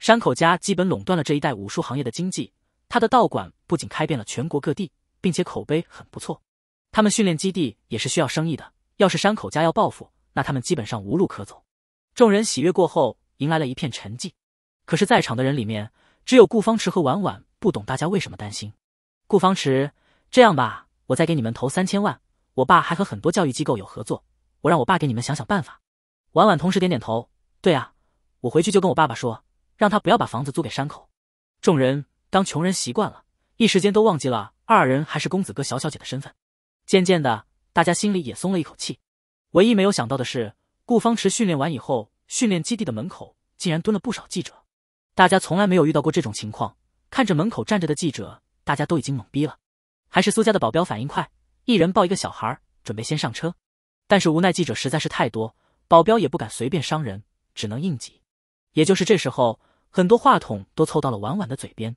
Speaker 1: 山口家基本垄断了这一代武术行业的经济，他的道馆不仅开遍了全国各地，并且口碑很不错。他们训练基地也是需要生意的，要是山口家要报复，那他们基本上无路可走。众人喜悦过后，迎来了一片沉寂。可是，在场的人里面，只有顾方池和婉婉不懂大家为什么担心。顾方池，这样吧，我再给你们投三千万。我爸还和很多教育机构有合作，我让我爸给你们想想办法。婉婉同时点点头，对啊，我回去就跟我爸爸说，让他不要把房子租给山口。众人当穷人习惯了，一时间都忘记了二人还是公子哥、小小姐的身份。渐渐的，大家心里也松了一口气。唯一没有想到的是。顾方池训练完以后，训练基地的门口竟然蹲了不少记者，大家从来没有遇到过这种情况。看着门口站着的记者，大家都已经懵逼了。还是苏家的保镖反应快，一人抱一个小孩，准备先上车。但是无奈记者实在是太多，保镖也不敢随便伤人，只能应急。也就是这时候，很多话筒都凑到了婉婉的嘴边。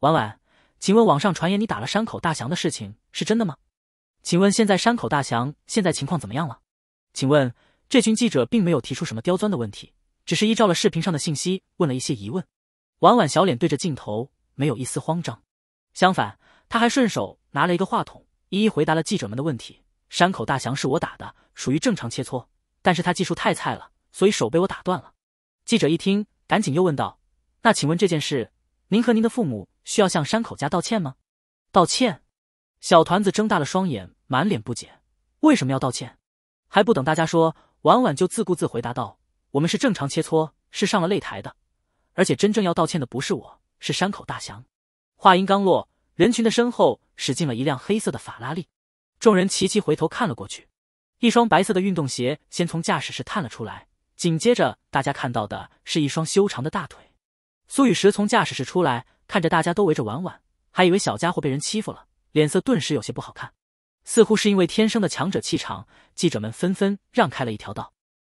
Speaker 1: 婉婉，请问网上传言你打了山口大翔的事情是真的吗？请问现在山口大翔现在情况怎么样了？请问。这群记者并没有提出什么刁钻的问题，只是依照了视频上的信息问了一些疑问。婉婉小脸对着镜头，没有一丝慌张，相反，他还顺手拿了一个话筒，一一回答了记者们的问题。山口大祥是我打的，属于正常切磋，但是他技术太菜了，所以手被我打断了。记者一听，赶紧又问道：“那请问这件事，您和您的父母需要向山口家道歉吗？”道歉？小团子睁大了双眼，满脸不解：“为什么要道歉？”还不等大家说。婉婉就自顾自回答道：“我们是正常切磋，是上了擂台的。而且真正要道歉的不是我，是山口大祥。”话音刚落，人群的身后驶进了一辆黑色的法拉利，众人齐齐回头看了过去。一双白色的运动鞋先从驾驶室探了出来，紧接着大家看到的是一双修长的大腿。苏雨石从驾驶室出来，看着大家都围着婉婉，还以为小家伙被人欺负了，脸色顿时有些不好看。似乎是因为天生的强者气场，记者们纷纷让开了一条道。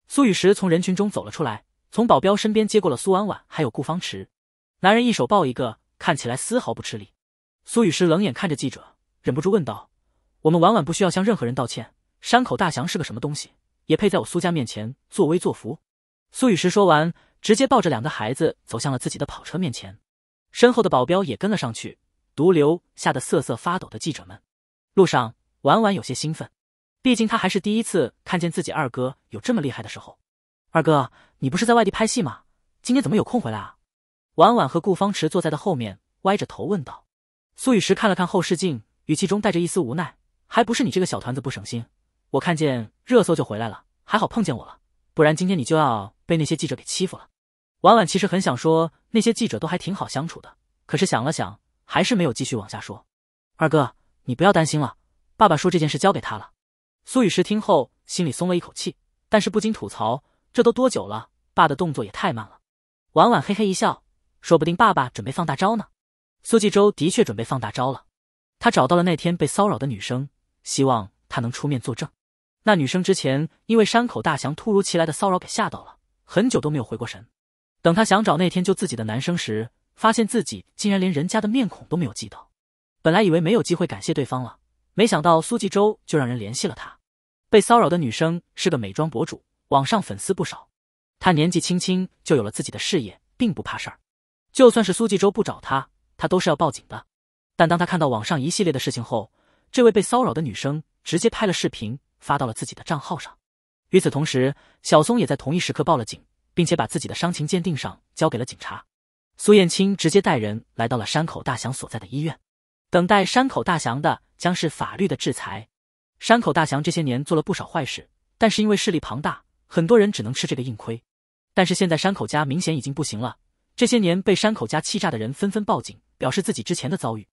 Speaker 1: 苏雨石从人群中走了出来，从保镖身边接过了苏婉婉，还有顾方池。男人一手抱一个，看起来丝毫不吃力。苏雨石冷眼看着记者，忍不住问道：“我们婉婉不需要向任何人道歉。山口大祥是个什么东西，也配在我苏家面前作威作福？”苏雨石说完，直接抱着两个孩子走向了自己的跑车面前，身后的保镖也跟了上去，独留吓得瑟瑟发抖的记者们。路上。婉婉有些兴奋，毕竟她还是第一次看见自己二哥有这么厉害的时候。二哥，你不是在外地拍戏吗？今天怎么有空回来啊？婉婉和顾方池坐在的后面，歪着头问道。苏雨石看了看后视镜，语气中带着一丝无奈：“还不是你这个小团子不省心，我看见热搜就回来了，还好碰见我了，不然今天你就要被那些记者给欺负了。”婉婉其实很想说那些记者都还挺好相处的，可是想了想，还是没有继续往下说。二哥，你不要担心了。爸爸说这件事交给他了。苏雨石听后心里松了一口气，但是不禁吐槽：“这都多久了，爸的动作也太慢了。”婉婉嘿嘿一笑：“说不定爸爸准备放大招呢。”苏继周的确准备放大招了。他找到了那天被骚扰的女生，希望她能出面作证。那女生之前因为山口大祥突如其来的骚扰给吓到了，很久都没有回过神。等他想找那天救自己的男生时，发现自己竟然连人家的面孔都没有记到。本来以为没有机会感谢对方了。没想到苏纪州就让人联系了他，被骚扰的女生是个美妆博主，网上粉丝不少。她年纪轻轻就有了自己的事业，并不怕事儿。就算是苏纪州不找她，她都是要报警的。但当她看到网上一系列的事情后，这位被骚扰的女生直接拍了视频发到了自己的账号上。与此同时，小松也在同一时刻报了警，并且把自己的伤情鉴定上交给了警察。苏燕青直接带人来到了山口大祥所在的医院。等待山口大祥的将是法律的制裁。山口大祥这些年做了不少坏事，但是因为势力庞大，很多人只能吃这个硬亏。但是现在山口家明显已经不行了，这些年被山口家欺诈的人纷纷报警，表示自己之前的遭遇。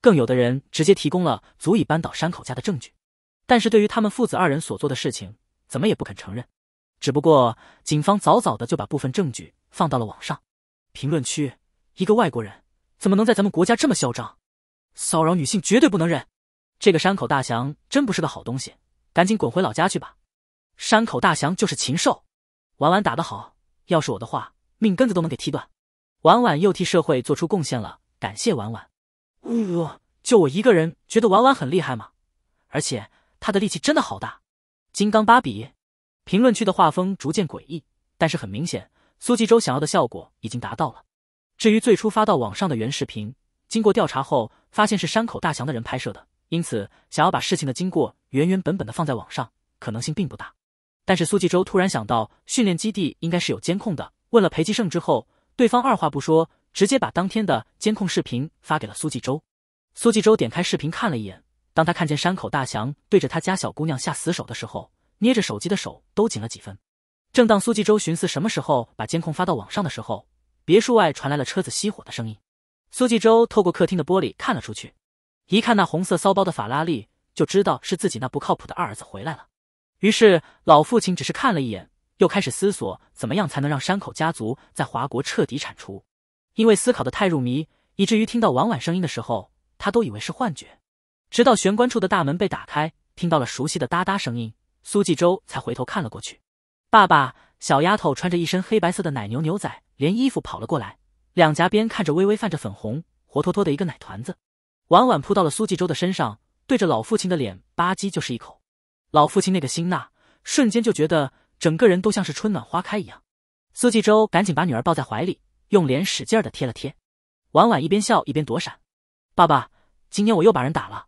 Speaker 1: 更有的人直接提供了足以扳倒山口家的证据。但是对于他们父子二人所做的事情，怎么也不肯承认。只不过警方早早的就把部分证据放到了网上。评论区：一个外国人怎么能在咱们国家这么嚣张？骚扰女性绝对不能忍，这个山口大祥真不是个好东西，赶紧滚回老家去吧！山口大祥就是禽兽。婉婉打得好，要是我的话，命根子都能给踢断。婉婉又替社会做出贡献了，感谢婉婉。呜，就我一个人觉得婉婉很厉害吗？而且她的力气真的好大。金刚芭比。评论区的画风逐渐诡异，但是很明显，苏纪州想要的效果已经达到了。至于最初发到网上的原视频。经过调查后，发现是山口大祥的人拍摄的，因此想要把事情的经过原原本本的放在网上，可能性并不大。但是苏纪周突然想到，训练基地应该是有监控的。问了裴继胜之后，对方二话不说，直接把当天的监控视频发给了苏纪周。苏纪周点开视频看了一眼，当他看见山口大祥对着他家小姑娘下死手的时候，捏着手机的手都紧了几分。正当苏纪周寻思什么时候把监控发到网上的时候，别墅外传来了车子熄火的声音。苏纪州透过客厅的玻璃看了出去，一看那红色骚包的法拉利，就知道是自己那不靠谱的二儿子回来了。于是老父亲只是看了一眼，又开始思索怎么样才能让山口家族在华国彻底铲除。因为思考的太入迷，以至于听到婉婉声音的时候，他都以为是幻觉。直到玄关处的大门被打开，听到了熟悉的哒哒声音，苏纪州才回头看了过去。爸爸，小丫头穿着一身黑白色的奶牛牛仔连衣服跑了过来。两颊边看着微微泛着粉红，活脱脱的一个奶团子。婉婉扑到了苏纪州的身上，对着老父亲的脸吧唧就是一口。老父亲那个心呐，瞬间就觉得整个人都像是春暖花开一样。苏纪州赶紧把女儿抱在怀里，用脸使劲的贴了贴。婉婉一边笑一边躲闪：“爸爸，今天我又把人打了。”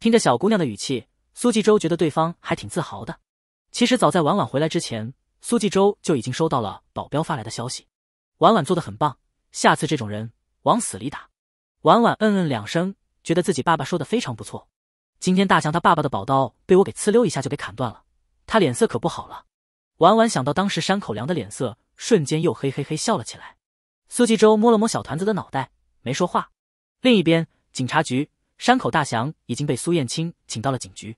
Speaker 1: 听着小姑娘的语气，苏纪州觉得对方还挺自豪的。其实早在婉婉回来之前，苏纪州就已经收到了保镖发来的消息：婉婉做的很棒。下次这种人往死里打。婉婉嗯嗯两声，觉得自己爸爸说的非常不错。今天大强他爸爸的宝刀被我给呲溜一下就给砍断了，他脸色可不好了。婉婉想到当时山口良的脸色，瞬间又嘿嘿嘿笑了起来。苏纪州摸了摸小团子的脑袋，没说话。另一边，警察局，山口大强已经被苏燕青请到了警局，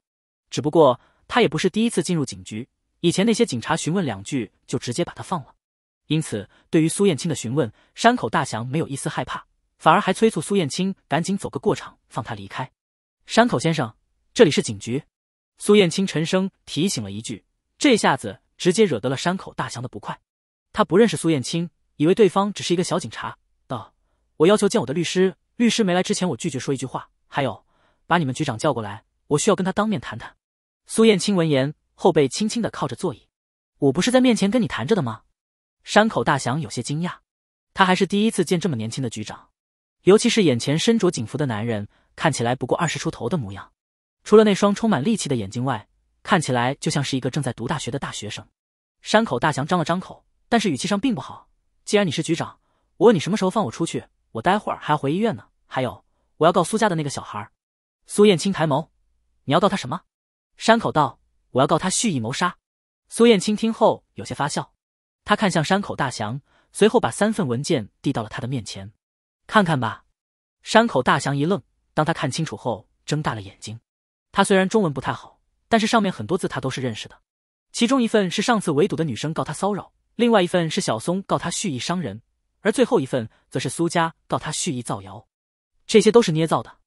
Speaker 1: 只不过他也不是第一次进入警局，以前那些警察询问两句就直接把他放了。因此，对于苏燕青的询问，山口大祥没有一丝害怕，反而还催促苏燕青赶紧走个过场，放他离开。山口先生，这里是警局。苏燕青沉声提醒了一句，这下子直接惹得了山口大祥的不快。他不认识苏燕青，以为对方只是一个小警察，道：“我要求见我的律师，律师没来之前，我拒绝说一句话。还有，把你们局长叫过来，我需要跟他当面谈谈。”苏燕青闻言，后背轻轻的靠着座椅：“我不是在面前跟你谈着的吗？”山口大祥有些惊讶，他还是第一次见这么年轻的局长，尤其是眼前身着警服的男人，看起来不过二十出头的模样，除了那双充满戾气的眼睛外，看起来就像是一个正在读大学的大学生。山口大祥张了张口，但是语气上并不好。既然你是局长，我问你什么时候放我出去？我待会儿还要回医院呢。还有，我要告苏家的那个小孩。苏燕青抬眸，你要告他什么？山口道：我要告他蓄意谋杀。苏燕青听后有些发笑。他看向山口大祥，随后把三份文件递到了他的面前，看看吧。山口大祥一愣，当他看清楚后，睁大了眼睛。他虽然中文不太好，但是上面很多字他都是认识的。其中一份是上次围堵的女生告他骚扰，另外一份是小松告他蓄意伤人，而最后一份则是苏家告他蓄意造谣。这些都是捏造的。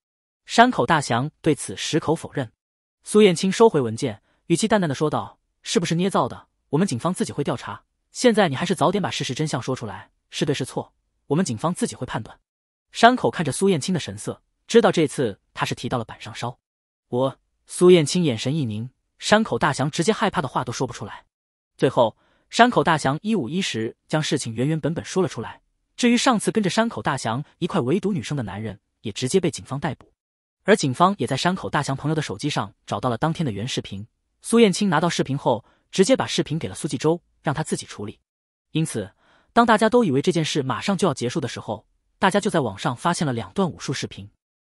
Speaker 1: 山口大祥对此矢口否认。苏燕青收回文件，语气淡淡的说道：“是不是捏造的？我们警方自己会调查。”现在你还是早点把事实真相说出来，是对是错，我们警方自己会判断。山口看着苏燕青的神色，知道这次他是提到了板上烧。我苏燕青眼神一凝，山口大祥直接害怕的话都说不出来。最后，山口大祥一五一十将事情原原本本说了出来。至于上次跟着山口大祥一块围堵女生的男人，也直接被警方逮捕。而警方也在山口大祥朋友的手机上找到了当天的原视频。苏燕青拿到视频后，直接把视频给了苏纪州。让他自己处理。因此，当大家都以为这件事马上就要结束的时候，大家就在网上发现了两段武术视频。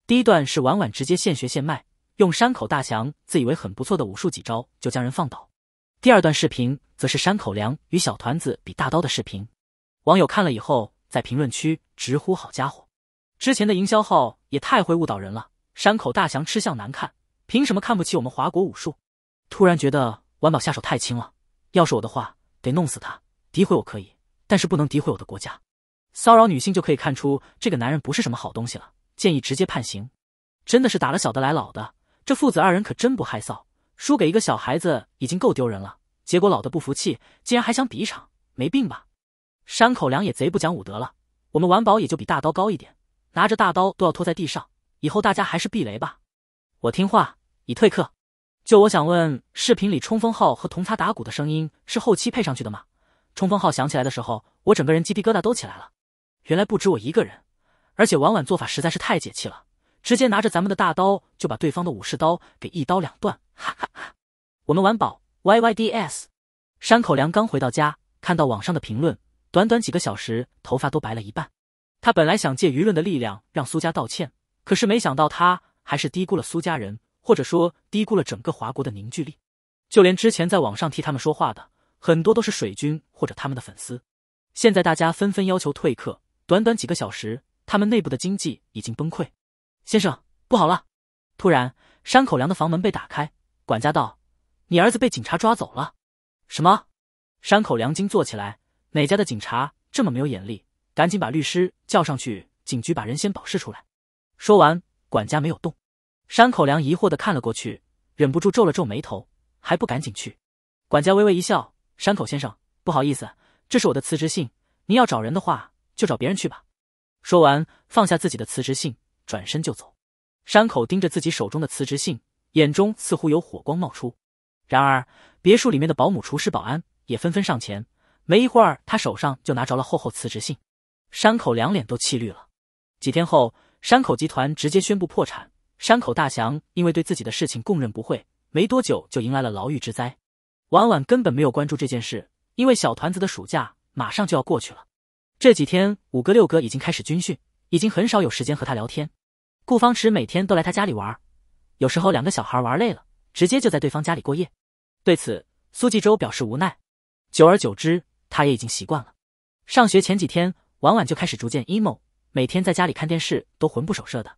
Speaker 1: 第一段是婉婉直接现学现卖，用山口大祥自以为很不错的武术几招就将人放倒。第二段视频则是山口良与小团子比大刀的视频。网友看了以后，在评论区直呼：“好家伙，之前的营销号也太会误导人了！山口大祥吃相难看，凭什么看不起我们华国武术？”突然觉得婉宝下手太轻了，要是我的话。得弄死他！诋毁我可以，但是不能诋毁我的国家。骚扰女性就可以看出这个男人不是什么好东西了。建议直接判刑。真的是打了小的来老的，这父子二人可真不害臊。输给一个小孩子已经够丢人了，结果老的不服气，竟然还想比一场，没病吧？山口良也贼不讲武德了。我们玩宝也就比大刀高一点，拿着大刀都要拖在地上。以后大家还是避雷吧。我听话，已退课。就我想问，视频里冲锋号和铜擦打鼓的声音是后期配上去的吗？冲锋号响起来的时候，我整个人鸡皮疙瘩都起来了。原来不止我一个人，而且婉婉做法实在是太解气了，直接拿着咱们的大刀就把对方的武士刀给一刀两断。哈哈哈！我们玩宝 Y Y D S。山口良刚回到家，看到网上的评论，短短几个小时头发都白了一半。他本来想借舆论的力量让苏家道歉，可是没想到他还是低估了苏家人。或者说低估了整个华国的凝聚力，就连之前在网上替他们说话的很多都是水军或者他们的粉丝，现在大家纷纷要求退课，短短几个小时，他们内部的经济已经崩溃。先生，不好了！突然，山口良的房门被打开，管家道：“你儿子被警察抓走了。”“什么？”山口良惊坐起来，哪家的警察这么没有眼力？赶紧把律师叫上去，警局把人先保释出来。说完，管家没有动。山口良疑惑的看了过去，忍不住皱了皱眉头，还不赶紧去？管家微微一笑，山口先生，不好意思，这是我的辞职信。您要找人的话，就找别人去吧。说完，放下自己的辞职信，转身就走。山口盯着自己手中的辞职信，眼中似乎有火光冒出。然而，别墅里面的保姆、厨师、保安也纷纷上前，没一会儿，他手上就拿着了厚厚辞职信。山口两脸都气绿了。几天后，山口集团直接宣布破产。山口大祥因为对自己的事情供认不讳，没多久就迎来了牢狱之灾。婉婉根本没有关注这件事，因为小团子的暑假马上就要过去了。这几天，五哥六哥已经开始军训，已经很少有时间和他聊天。顾方池每天都来他家里玩，有时候两个小孩玩累了，直接就在对方家里过夜。对此，苏纪州表示无奈，久而久之，他也已经习惯了。上学前几天，婉婉就开始逐渐 emo，每天在家里看电视都魂不守舍的。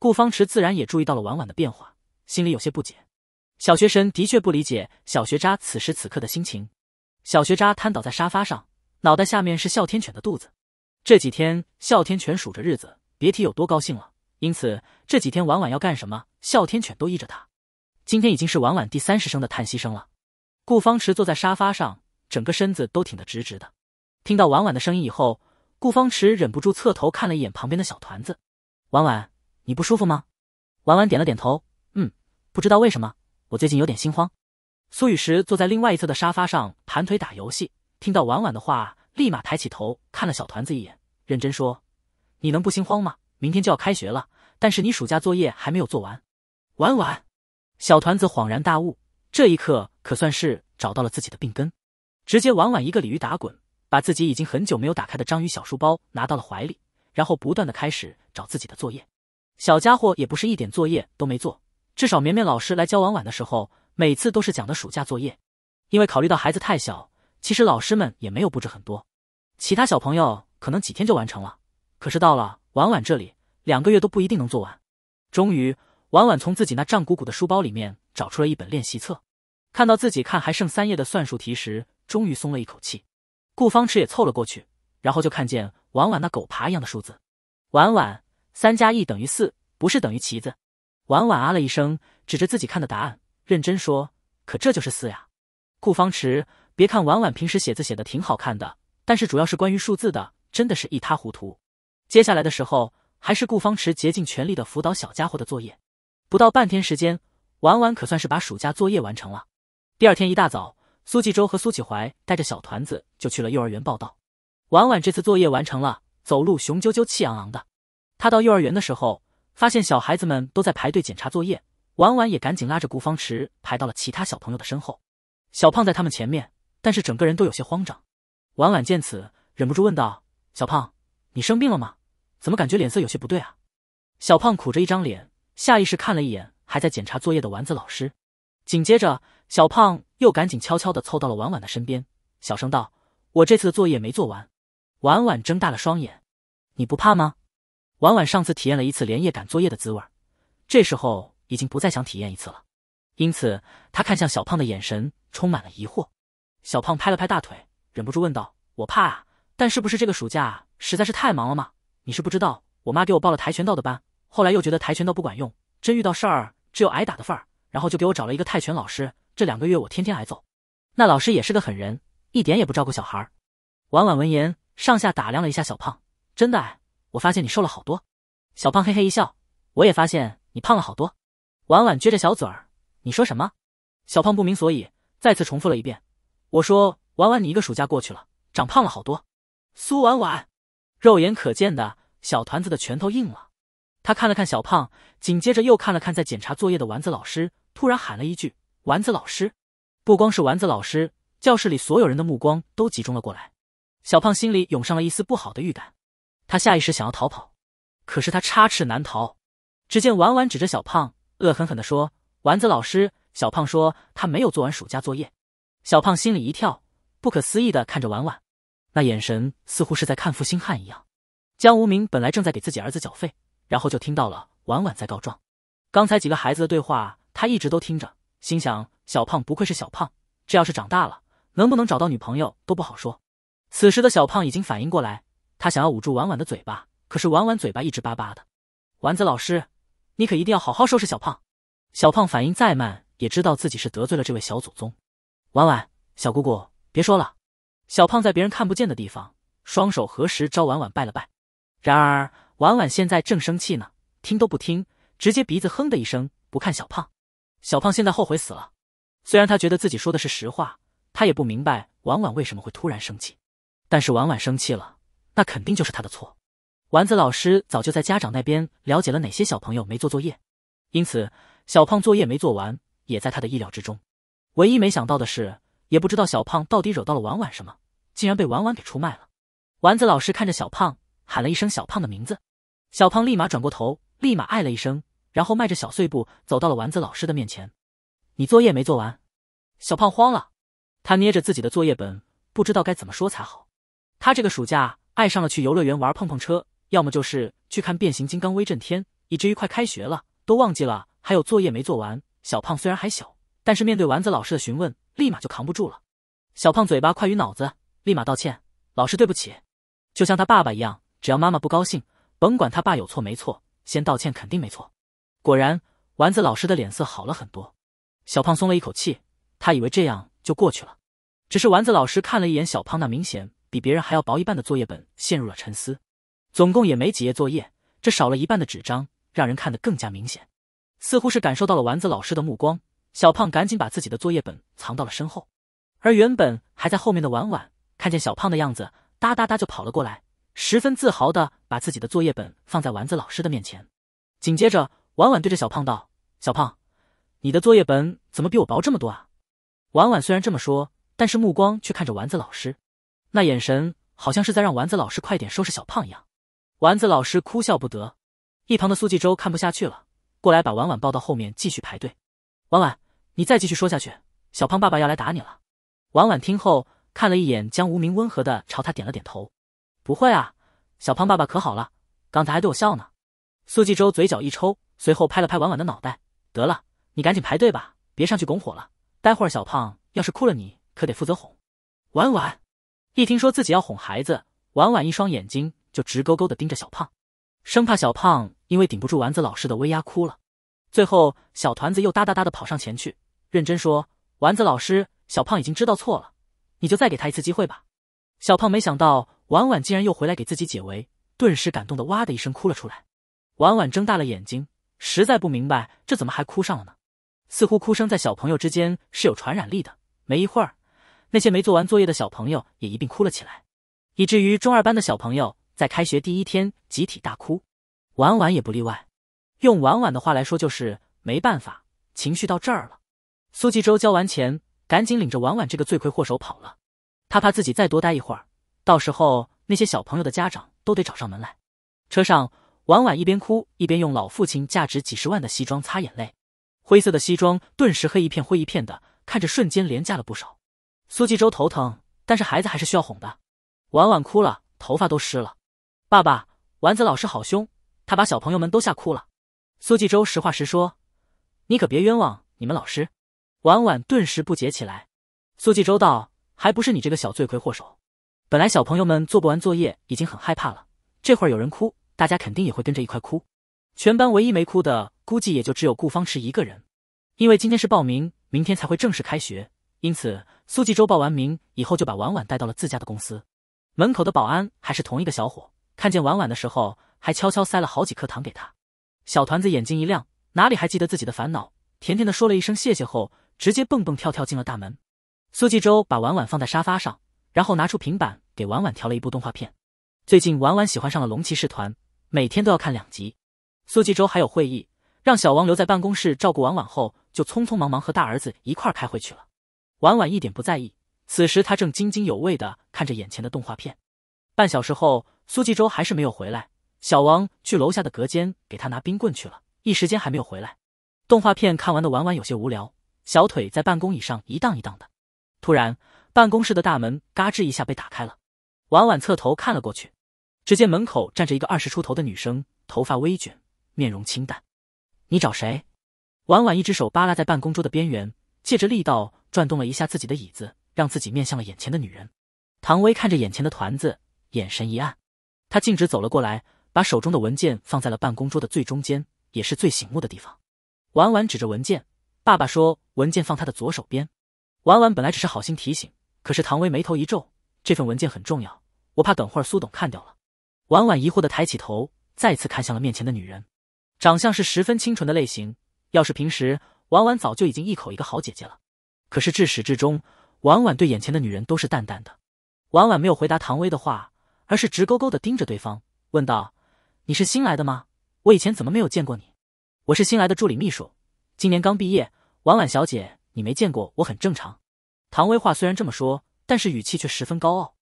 Speaker 1: 顾方池自然也注意到了婉婉的变化，心里有些不解。小学神的确不理解小学渣此时此刻的心情。小学渣瘫倒在沙发上，脑袋下面是哮天犬的肚子。这几天，哮天犬数着日子，别提有多高兴了。因此，这几天婉婉要干什么，哮天犬都依着他。今天已经是婉婉第三十声的叹息声了。顾方池坐在沙发上，整个身子都挺得直直的。听到婉婉的声音以后，顾方池忍不住侧头看了一眼旁边的小团子，婉婉。你不舒服吗？婉婉点了点头，嗯，不知道为什么，我最近有点心慌。苏雨石坐在另外一侧的沙发上盘腿打游戏，听到婉婉的话，立马抬起头看了小团子一眼，认真说：“你能不心慌吗？明天就要开学了，但是你暑假作业还没有做完。”婉婉，小团子恍然大悟，这一刻可算是找到了自己的病根，直接婉婉一个鲤鱼打滚，把自己已经很久没有打开的章鱼小书包拿到了怀里，然后不断的开始找自己的作业。小家伙也不是一点作业都没做，至少绵绵老师来教婉婉的时候，每次都是讲的暑假作业。因为考虑到孩子太小，其实老师们也没有布置很多。其他小朋友可能几天就完成了，可是到了婉婉这里，两个月都不一定能做完。终于，婉婉从自己那胀鼓鼓的书包里面找出了一本练习册，看到自己看还剩三页的算术题时，终于松了一口气。顾方池也凑了过去，然后就看见婉婉那狗爬一样的数字，婉婉。三加一等于四，不是等于棋子。婉婉啊了一声，指着自己看的答案，认真说：“可这就是四呀。”顾方池，别看婉婉平时写字写的挺好看的，但是主要是关于数字的，真的是一塌糊涂。接下来的时候，还是顾方池竭尽全力的辅导小家伙的作业。不到半天时间，婉婉可算是把暑假作业完成了。第二天一大早，苏纪州和苏启怀带着小团子就去了幼儿园报道。婉婉这次作业完成了，走路雄赳赳气昂昂的。他到幼儿园的时候，发现小孩子们都在排队检查作业，婉婉也赶紧拉着顾方池排到了其他小朋友的身后。小胖在他们前面，但是整个人都有些慌张。婉婉见此，忍不住问道：“小胖，你生病了吗？怎么感觉脸色有些不对啊？”小胖苦着一张脸，下意识看了一眼还在检查作业的丸子老师，紧接着，小胖又赶紧悄悄的凑到了婉婉的身边，小声道：“我这次的作业没做完。”婉婉睁大了双眼：“你不怕吗？”婉婉上次体验了一次连夜赶作业的滋味儿，这时候已经不再想体验一次了，因此他看向小胖的眼神充满了疑惑。小胖拍了拍大腿，忍不住问道：“我怕啊，但是不是这个暑假实在是太忙了吗？你是不知道，我妈给我报了跆拳道的班，后来又觉得跆拳道不管用，真遇到事儿只有挨打的份儿，然后就给我找了一个泰拳老师，这两个月我天天挨揍，那老师也是个狠人，一点也不照顾小孩。”婉婉闻言，上下打量了一下小胖，真的。我发现你瘦了好多，小胖嘿嘿一笑。我也发现你胖了好多，婉婉撅着小嘴儿。你说什么？小胖不明所以，再次重复了一遍。我说婉婉，你一个暑假过去了，长胖了好多。苏婉婉，肉眼可见的小团子的拳头硬了。他看了看小胖，紧接着又看了看在检查作业的丸子老师，突然喊了一句：“丸子老师！”不光是丸子老师，教室里所有人的目光都集中了过来。小胖心里涌上了一丝不好的预感。他下意识想要逃跑，可是他插翅难逃。只见婉婉指着小胖，恶狠狠地说：“丸子老师，小胖说他没有做完暑假作业。”小胖心里一跳，不可思议地看着婉婉，那眼神似乎是在看负心汉一样。江无名本来正在给自己儿子缴费，然后就听到了婉婉在告状。刚才几个孩子的对话他一直都听着，心想：小胖不愧是小胖，这要是长大了，能不能找到女朋友都不好说。此时的小胖已经反应过来。他想要捂住婉婉的嘴巴，可是婉婉嘴巴一直巴巴的。丸子老师，你可一定要好好收拾小胖。小胖反应再慢，也知道自己是得罪了这位小祖宗。婉婉，小姑姑，别说了。小胖在别人看不见的地方，双手合十朝婉婉拜了拜。然而，婉婉现在正生气呢，听都不听，直接鼻子哼的一声，不看小胖。小胖现在后悔死了。虽然他觉得自己说的是实话，他也不明白婉婉为什么会突然生气。但是婉婉生气了。那肯定就是他的错。丸子老师早就在家长那边了解了哪些小朋友没做作业，因此小胖作业没做完也在他的意料之中。唯一没想到的是，也不知道小胖到底惹到了婉婉什么，竟然被婉婉给出卖了。丸子老师看着小胖，喊了一声小胖的名字，小胖立马转过头，立马哎了一声，然后迈着小碎步走到了丸子老师的面前。你作业没做完？小胖慌了，他捏着自己的作业本，不知道该怎么说才好。他这个暑假。爱上了去游乐园玩碰碰车，要么就是去看变形金刚、威震天，以至于快开学了都忘记了还有作业没做完。小胖虽然还小，但是面对丸子老师的询问，立马就扛不住了。小胖嘴巴快于脑子，立马道歉：“老师对不起。”就像他爸爸一样，只要妈妈不高兴，甭管他爸有错没错，先道歉肯定没错。果然，丸子老师的脸色好了很多。小胖松了一口气，他以为这样就过去了。只是丸子老师看了一眼小胖那明显。比别人还要薄一半的作业本陷入了沉思，总共也没几页作业，这少了一半的纸张让人看得更加明显，似乎是感受到了丸子老师的目光，小胖赶紧把自己的作业本藏到了身后，而原本还在后面的婉婉看见小胖的样子，哒哒哒就跑了过来，十分自豪的把自己的作业本放在丸子老师的面前，紧接着婉婉对着小胖道：“小胖，你的作业本怎么比我薄这么多啊？”婉婉虽然这么说，但是目光却看着丸子老师。那眼神好像是在让丸子老师快点收拾小胖一样，丸子老师哭笑不得。一旁的苏纪州看不下去了，过来把婉婉抱到后面继续排队。婉婉，你再继续说下去，小胖爸爸要来打你了。婉婉听后看了一眼江无名，温和的朝他点了点头。不会啊，小胖爸爸可好了，刚才还对我笑呢。苏纪州嘴角一抽，随后拍了拍婉婉的脑袋。得了，你赶紧排队吧，别上去拱火了。待会儿小胖要是哭了，你可得负责哄。婉婉。一听说自己要哄孩子，婉婉一双眼睛就直勾勾的盯着小胖，生怕小胖因为顶不住丸子老师的威压哭了。最后，小团子又哒哒哒的跑上前去，认真说：“丸子老师，小胖已经知道错了，你就再给他一次机会吧。”小胖没想到婉婉竟然又回来给自己解围，顿时感动的哇的一声哭了出来。婉婉睁大了眼睛，实在不明白这怎么还哭上了呢？似乎哭声在小朋友之间是有传染力的，没一会儿。那些没做完作业的小朋友也一并哭了起来，以至于中二班的小朋友在开学第一天集体大哭，婉婉也不例外。用婉婉的话来说就是没办法，情绪到这儿了。苏纪州交完钱，赶紧领着婉婉这个罪魁祸首跑了，他怕自己再多待一会儿，到时候那些小朋友的家长都得找上门来。车上，婉婉一边哭一边用老父亲价值几十万的西装擦眼泪，灰色的西装顿时黑一片灰一片的，看着瞬间廉价了不少。苏纪州头疼，但是孩子还是需要哄的。婉婉哭了，头发都湿了。爸爸，丸子老师好凶，他把小朋友们都吓哭了。苏纪州实话实说：“你可别冤枉你们老师。”婉婉顿时不解起来。苏纪州道：“还不是你这个小罪魁祸首？本来小朋友们做不完作业已经很害怕了，这会儿有人哭，大家肯定也会跟着一块哭。全班唯一没哭的，估计也就只有顾方池一个人，因为今天是报名，明天才会正式开学。”因此，苏继周报完名以后，就把婉婉带到了自家的公司。门口的保安还是同一个小伙，看见婉婉的时候，还悄悄塞了好几颗糖给他。小团子眼睛一亮，哪里还记得自己的烦恼，甜甜的说了一声谢谢后，直接蹦蹦跳跳进了大门。苏继周把婉婉放在沙发上，然后拿出平板给婉婉调了一部动画片。最近婉婉喜欢上了《龙骑士团》，每天都要看两集。苏继洲还有会议，让小王留在办公室照顾婉婉后，就匆匆忙忙和大儿子一块开会去了。婉婉一点不在意，此时她正津津有味地看着眼前的动画片。半小时后，苏纪州还是没有回来，小王去楼下的隔间给他拿冰棍去了，一时间还没有回来。动画片看完的婉婉有些无聊，小腿在办公椅上一荡一荡的。突然，办公室的大门嘎吱一下被打开了，婉婉侧头看了过去，只见门口站着一个二十出头的女生，头发微卷，面容清淡。你找谁？婉婉一只手扒拉在办公桌的边缘。借着力道转动了一下自己的椅子，让自己面向了眼前的女人。唐薇看着眼前的团子，眼神一暗，她径直走了过来，把手中的文件放在了办公桌的最中间，也是最醒目的地方。婉婉指着文件，爸爸说：“文件放他的左手边。”婉婉本来只是好心提醒，可是唐薇眉头一皱：“这份文件很重要，我怕等会儿苏董看掉了。”婉婉疑惑的抬起头，再次看向了面前的女人，长相是十分清纯的类型，要是平时。婉婉早就已经一口一个好姐姐了，可是至始至终，婉婉对眼前的女人都是淡淡的。婉婉没有回答唐薇的话，而是直勾勾的盯着对方，问道：“你是新来的吗？我以前怎么没有见过你？”“我是新来的助理秘书，今年刚毕业。”“婉婉小姐，你没见过我很正常。”唐薇话虽然这么说，但是语气却十分高傲，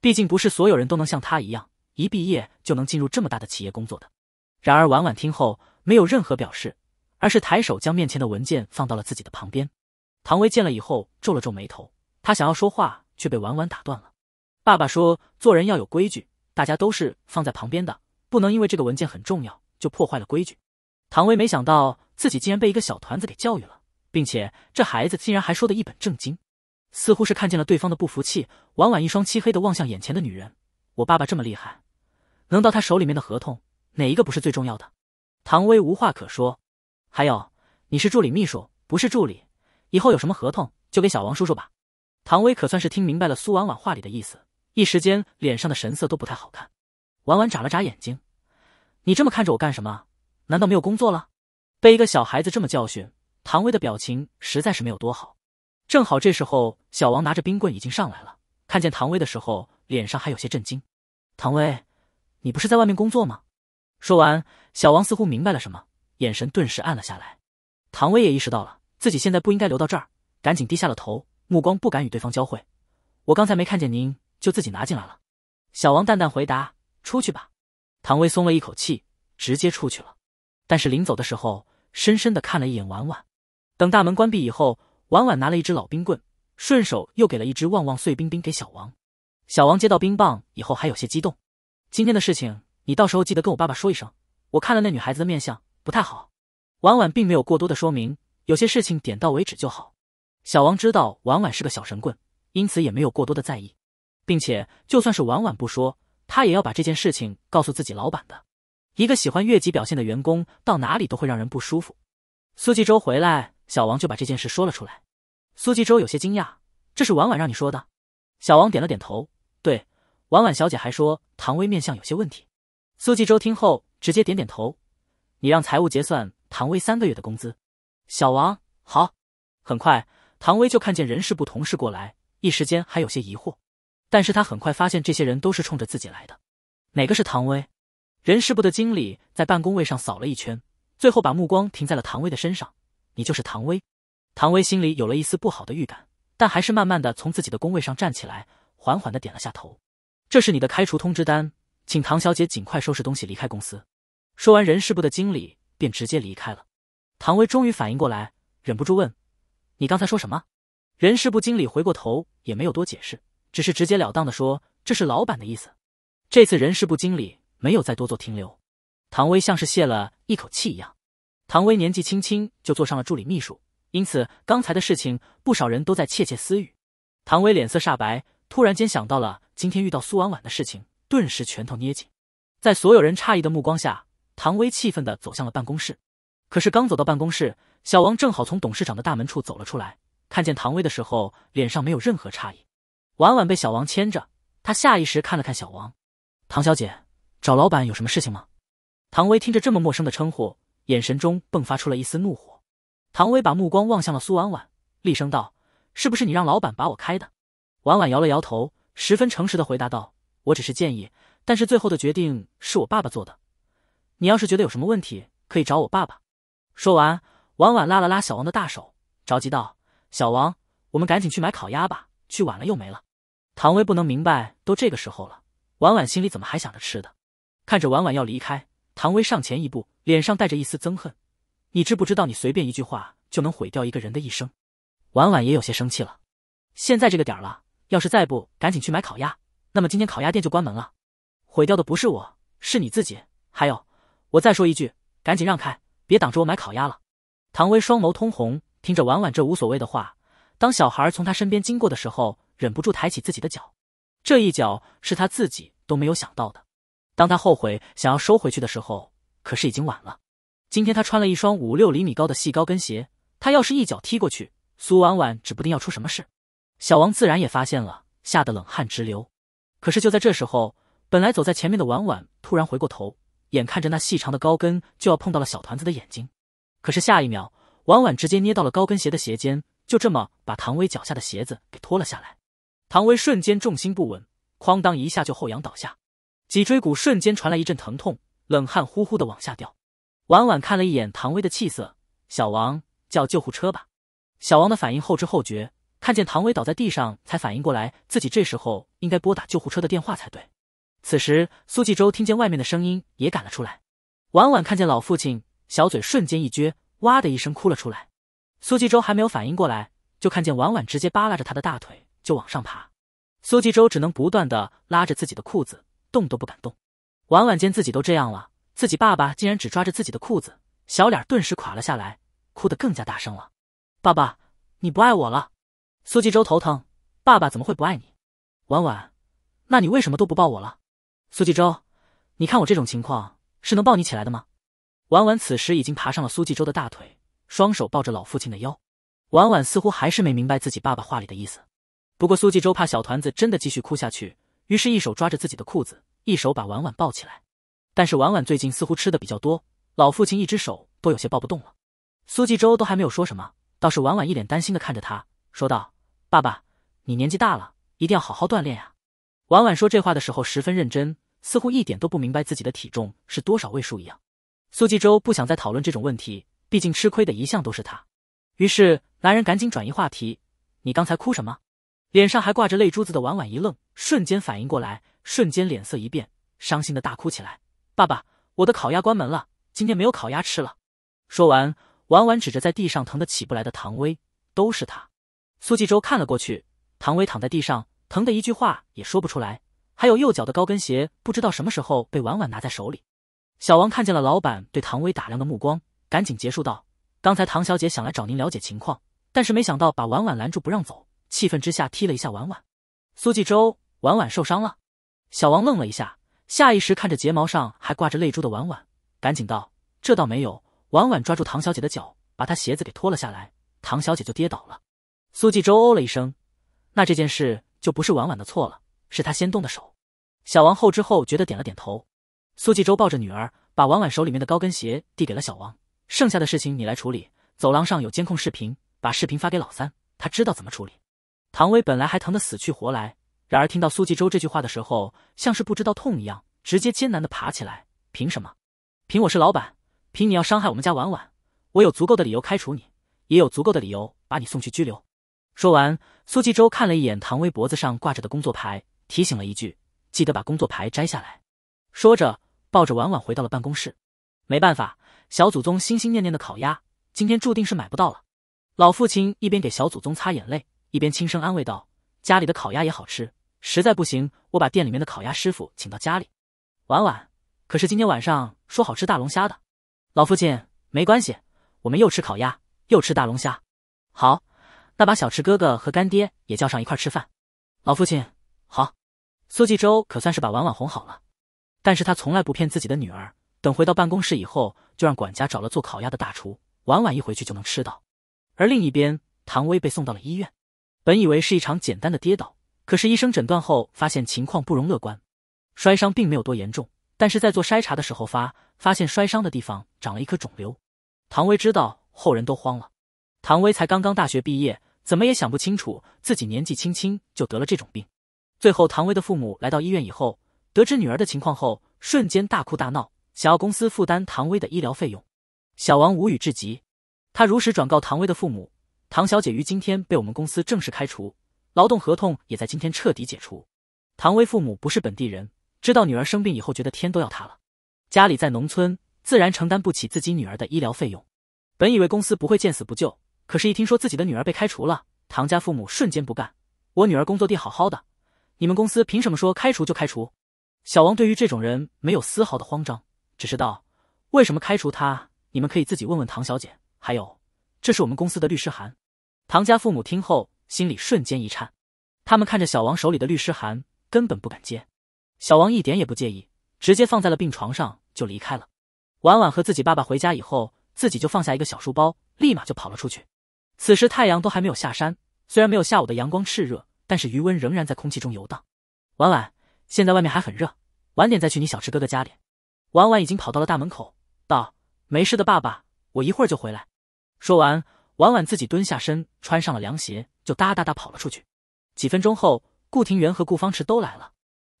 Speaker 1: 毕竟不是所有人都能像她一样，一毕业就能进入这么大的企业工作的。然而婉婉听后没有任何表示。而是抬手将面前的文件放到了自己的旁边。唐薇见了以后皱了皱眉头，他想要说话却被婉婉打断了。爸爸说：“做人要有规矩，大家都是放在旁边的，不能因为这个文件很重要就破坏了规矩。”唐薇没想到自己竟然被一个小团子给教育了，并且这孩子竟然还说的一本正经，似乎是看见了对方的不服气。婉婉一双漆黑的望向眼前的女人：“我爸爸这么厉害，能到他手里面的合同哪一个不是最重要的？”唐薇无话可说。还有，你是助理秘书，不是助理。以后有什么合同就给小王叔叔吧。唐薇可算是听明白了苏婉婉话里的意思，一时间脸上的神色都不太好看。婉婉眨了眨眼睛：“你这么看着我干什么？难道没有工作了？”被一个小孩子这么教训，唐薇的表情实在是没有多好。正好这时候，小王拿着冰棍已经上来了，看见唐薇的时候，脸上还有些震惊：“唐薇，你不是在外面工作吗？”说完，小王似乎明白了什么。眼神顿时暗了下来，唐薇也意识到了自己现在不应该留到这儿，赶紧低下了头，目光不敢与对方交汇。我刚才没看见您，就自己拿进来了。小王淡淡回答：“出去吧。”唐薇松了一口气，直接出去了。但是临走的时候，深深的看了一眼婉婉。等大门关闭以后，婉婉拿了一只老冰棍，顺手又给了一只旺旺碎冰冰给小王。小王接到冰棒以后还有些激动。今天的事情你到时候记得跟我爸爸说一声。我看了那女孩子的面相。不太好，婉婉并没有过多的说明，有些事情点到为止就好。小王知道婉婉是个小神棍，因此也没有过多的在意，并且就算是婉婉不说，他也要把这件事情告诉自己老板的。一个喜欢越级表现的员工到哪里都会让人不舒服。苏纪州回来，小王就把这件事说了出来。苏纪州有些惊讶：“这是婉婉让你说的？”小王点了点头：“对，婉婉小姐还说唐薇面相有些问题。”苏纪州听后直接点点头。你让财务结算唐薇三个月的工资，小王好。很快，唐薇就看见人事部同事过来，一时间还有些疑惑，但是他很快发现这些人都是冲着自己来的。哪个是唐薇？人事部的经理在办公位上扫了一圈，最后把目光停在了唐薇的身上。你就是唐薇。唐薇心里有了一丝不好的预感，但还是慢慢的从自己的工位上站起来，缓缓的点了下头。这是你的开除通知单，请唐小姐尽快收拾东西离开公司。说完，人事部的经理便直接离开了。唐薇终于反应过来，忍不住问：“你刚才说什么？”人事部经理回过头，也没有多解释，只是直截了当的说：“这是老板的意思。”这次人事部经理没有再多做停留。唐薇像是泄了一口气一样。唐薇年纪轻轻就做上了助理秘书，因此刚才的事情不少人都在窃窃私语。唐薇脸色煞白，突然间想到了今天遇到苏婉婉的事情，顿时拳头捏紧，在所有人诧异的目光下。唐薇气愤地走向了办公室，可是刚走到办公室，小王正好从董事长的大门处走了出来。看见唐薇的时候，脸上没有任何诧异。婉婉被小王牵着，她下意识看了看小王：“唐小姐，找老板有什么事情吗？”唐薇听着这么陌生的称呼，眼神中迸发出了一丝怒火。唐薇把目光望向了苏婉婉，厉声道：“是不是你让老板把我开的？”婉婉摇了摇头，十分诚实的回答道：“我只是建议，但是最后的决定是我爸爸做的。”你要是觉得有什么问题，可以找我爸爸。说完，婉婉拉了拉小王的大手，着急道：“小王，我们赶紧去买烤鸭吧，去晚了又没了。”唐薇不能明白，都这个时候了，婉婉心里怎么还想着吃的？看着婉婉要离开，唐薇上前一步，脸上带着一丝憎恨：“你知不知道，你随便一句话就能毁掉一个人的一生？”婉婉也有些生气了。现在这个点了，要是再不赶紧去买烤鸭，那么今天烤鸭店就关门了。毁掉的不是我，是你自己，还有。我再说一句，赶紧让开，别挡着我买烤鸭了。唐薇双眸通红，听着婉婉这无所谓的话，当小孩从他身边经过的时候，忍不住抬起自己的脚。这一脚是他自己都没有想到的。当他后悔想要收回去的时候，可是已经晚了。今天他穿了一双五六厘米高的细高跟鞋，他要是一脚踢过去，苏婉婉指不定要出什么事。小王自然也发现了，吓得冷汗直流。可是就在这时候，本来走在前面的婉婉突然回过头。眼看着那细长的高跟就要碰到了小团子的眼睛，可是下一秒，婉婉直接捏到了高跟鞋的鞋尖，就这么把唐薇脚下的鞋子给脱了下来。唐薇瞬间重心不稳，哐当一下就后仰倒下，脊椎骨瞬间传来一阵疼痛，冷汗呼呼的往下掉。婉婉看了一眼唐薇的气色，小王叫救护车吧。小王的反应后知后觉，看见唐薇倒在地上才反应过来，自己这时候应该拨打救护车的电话才对。此时，苏纪州听见外面的声音，也赶了出来。婉婉看见老父亲，小嘴瞬间一撅，哇的一声哭了出来。苏纪州还没有反应过来，就看见婉婉直接扒拉着他的大腿就往上爬。苏纪州只能不断的拉着自己的裤子，动都不敢动。婉婉见自己都这样了，自己爸爸竟然只抓着自己的裤子，小脸顿时垮了下来，哭得更加大声了。爸爸，你不爱我了？苏纪州头疼，爸爸怎么会不爱你？婉婉，那你为什么都不抱我了？苏纪州，你看我这种情况是能抱你起来的吗？婉婉此时已经爬上了苏纪州的大腿，双手抱着老父亲的腰。婉婉似乎还是没明白自己爸爸话里的意思。不过苏纪州怕小团子真的继续哭下去，于是一手抓着自己的裤子，一手把婉婉抱起来。但是婉婉最近似乎吃的比较多，老父亲一只手都有些抱不动了。苏纪州都还没有说什么，倒是婉婉一脸担心的看着他，说道：“爸爸，你年纪大了，一定要好好锻炼呀。”婉婉说这话的时候十分认真。似乎一点都不明白自己的体重是多少位数一样。苏纪州不想再讨论这种问题，毕竟吃亏的一向都是他。于是，男人赶紧转移话题：“你刚才哭什么？”脸上还挂着泪珠子的婉婉一愣，瞬间反应过来，瞬间脸色一变，伤心的大哭起来：“爸爸，我的烤鸭关门了，今天没有烤鸭吃了。”说完，婉婉指着在地上疼得起不来的唐薇：“都是他。”苏纪州看了过去，唐薇躺在地上，疼得一句话也说不出来。还有右脚的高跟鞋，不知道什么时候被婉婉拿在手里。小王看见了老板对唐薇打量的目光，赶紧结束道：“刚才唐小姐想来找您了解情况，但是没想到把婉婉拦住不让走，气愤之下踢了一下婉婉。”苏纪州，婉婉受伤了。小王愣了一下，下意识看着睫毛上还挂着泪珠的婉婉，赶紧道：“这倒没有，婉婉抓住唐小姐的脚，把她鞋子给脱了下来，唐小姐就跌倒了。”苏纪州哦了一声：“那这件事就不是婉婉的错了。”是他先动的手，小王后知后觉的点了点头。苏纪州抱着女儿，把婉婉手里面的高跟鞋递给了小王。剩下的事情你来处理。走廊上有监控视频，把视频发给老三，他知道怎么处理。唐薇本来还疼得死去活来，然而听到苏纪州这句话的时候，像是不知道痛一样，直接艰难的爬起来。凭什么？凭我是老板，凭你要伤害我们家婉婉，我有足够的理由开除你，也有足够的理由把你送去拘留。说完，苏纪州看了一眼唐薇脖子上挂着的工作牌。提醒了一句：“记得把工作牌摘下来。”说着，抱着晚晚回到了办公室。没办法，小祖宗心心念念的烤鸭，今天注定是买不到了。老父亲一边给小祖宗擦眼泪，一边轻声安慰道：“家里的烤鸭也好吃，实在不行，我把店里面的烤鸭师傅请到家里。”晚晚，可是今天晚上说好吃大龙虾的。老父亲，没关系，我们又吃烤鸭，又吃大龙虾。好，那把小池哥哥和干爹也叫上一块吃饭。老父亲。好，苏纪州可算是把婉婉哄好了，但是他从来不骗自己的女儿。等回到办公室以后，就让管家找了做烤鸭的大厨，婉婉一回去就能吃到。而另一边，唐薇被送到了医院。本以为是一场简单的跌倒，可是医生诊断后发现情况不容乐观。摔伤并没有多严重，但是在做筛查的时候发发现摔伤的地方长了一颗肿瘤。唐薇知道后人都慌了。唐薇才刚刚大学毕业，怎么也想不清楚自己年纪轻轻就得了这种病。最后，唐薇的父母来到医院以后，得知女儿的情况后，瞬间大哭大闹，想要公司负担唐薇的医疗费用。小王无语至极，他如实转告唐薇的父母：“唐小姐于今天被我们公司正式开除，劳动合同也在今天彻底解除。”唐薇父母不是本地人，知道女儿生病以后，觉得天都要塌了。家里在农村，自然承担不起自己女儿的医疗费用。本以为公司不会见死不救，可是一听说自己的女儿被开除了，唐家父母瞬间不干：“我女儿工作地好好的。”你们公司凭什么说开除就开除？小王对于这种人没有丝毫的慌张，只是道：“为什么开除他？你们可以自己问问唐小姐。”还有，这是我们公司的律师函。唐家父母听后，心里瞬间一颤，他们看着小王手里的律师函，根本不敢接。小王一点也不介意，直接放在了病床上就离开了。晚晚和自己爸爸回家以后，自己就放下一个小书包，立马就跑了出去。此时太阳都还没有下山，虽然没有下午的阳光炽热。但是余温仍然在空气中游荡。婉婉，现在外面还很热，晚点再去你小池哥哥家里。婉婉已经跑到了大门口，道：“没事的，爸爸，我一会儿就回来。”说完，婉婉自己蹲下身，穿上了凉鞋，就哒哒哒跑了出去。几分钟后，顾廷元和顾方池都来了。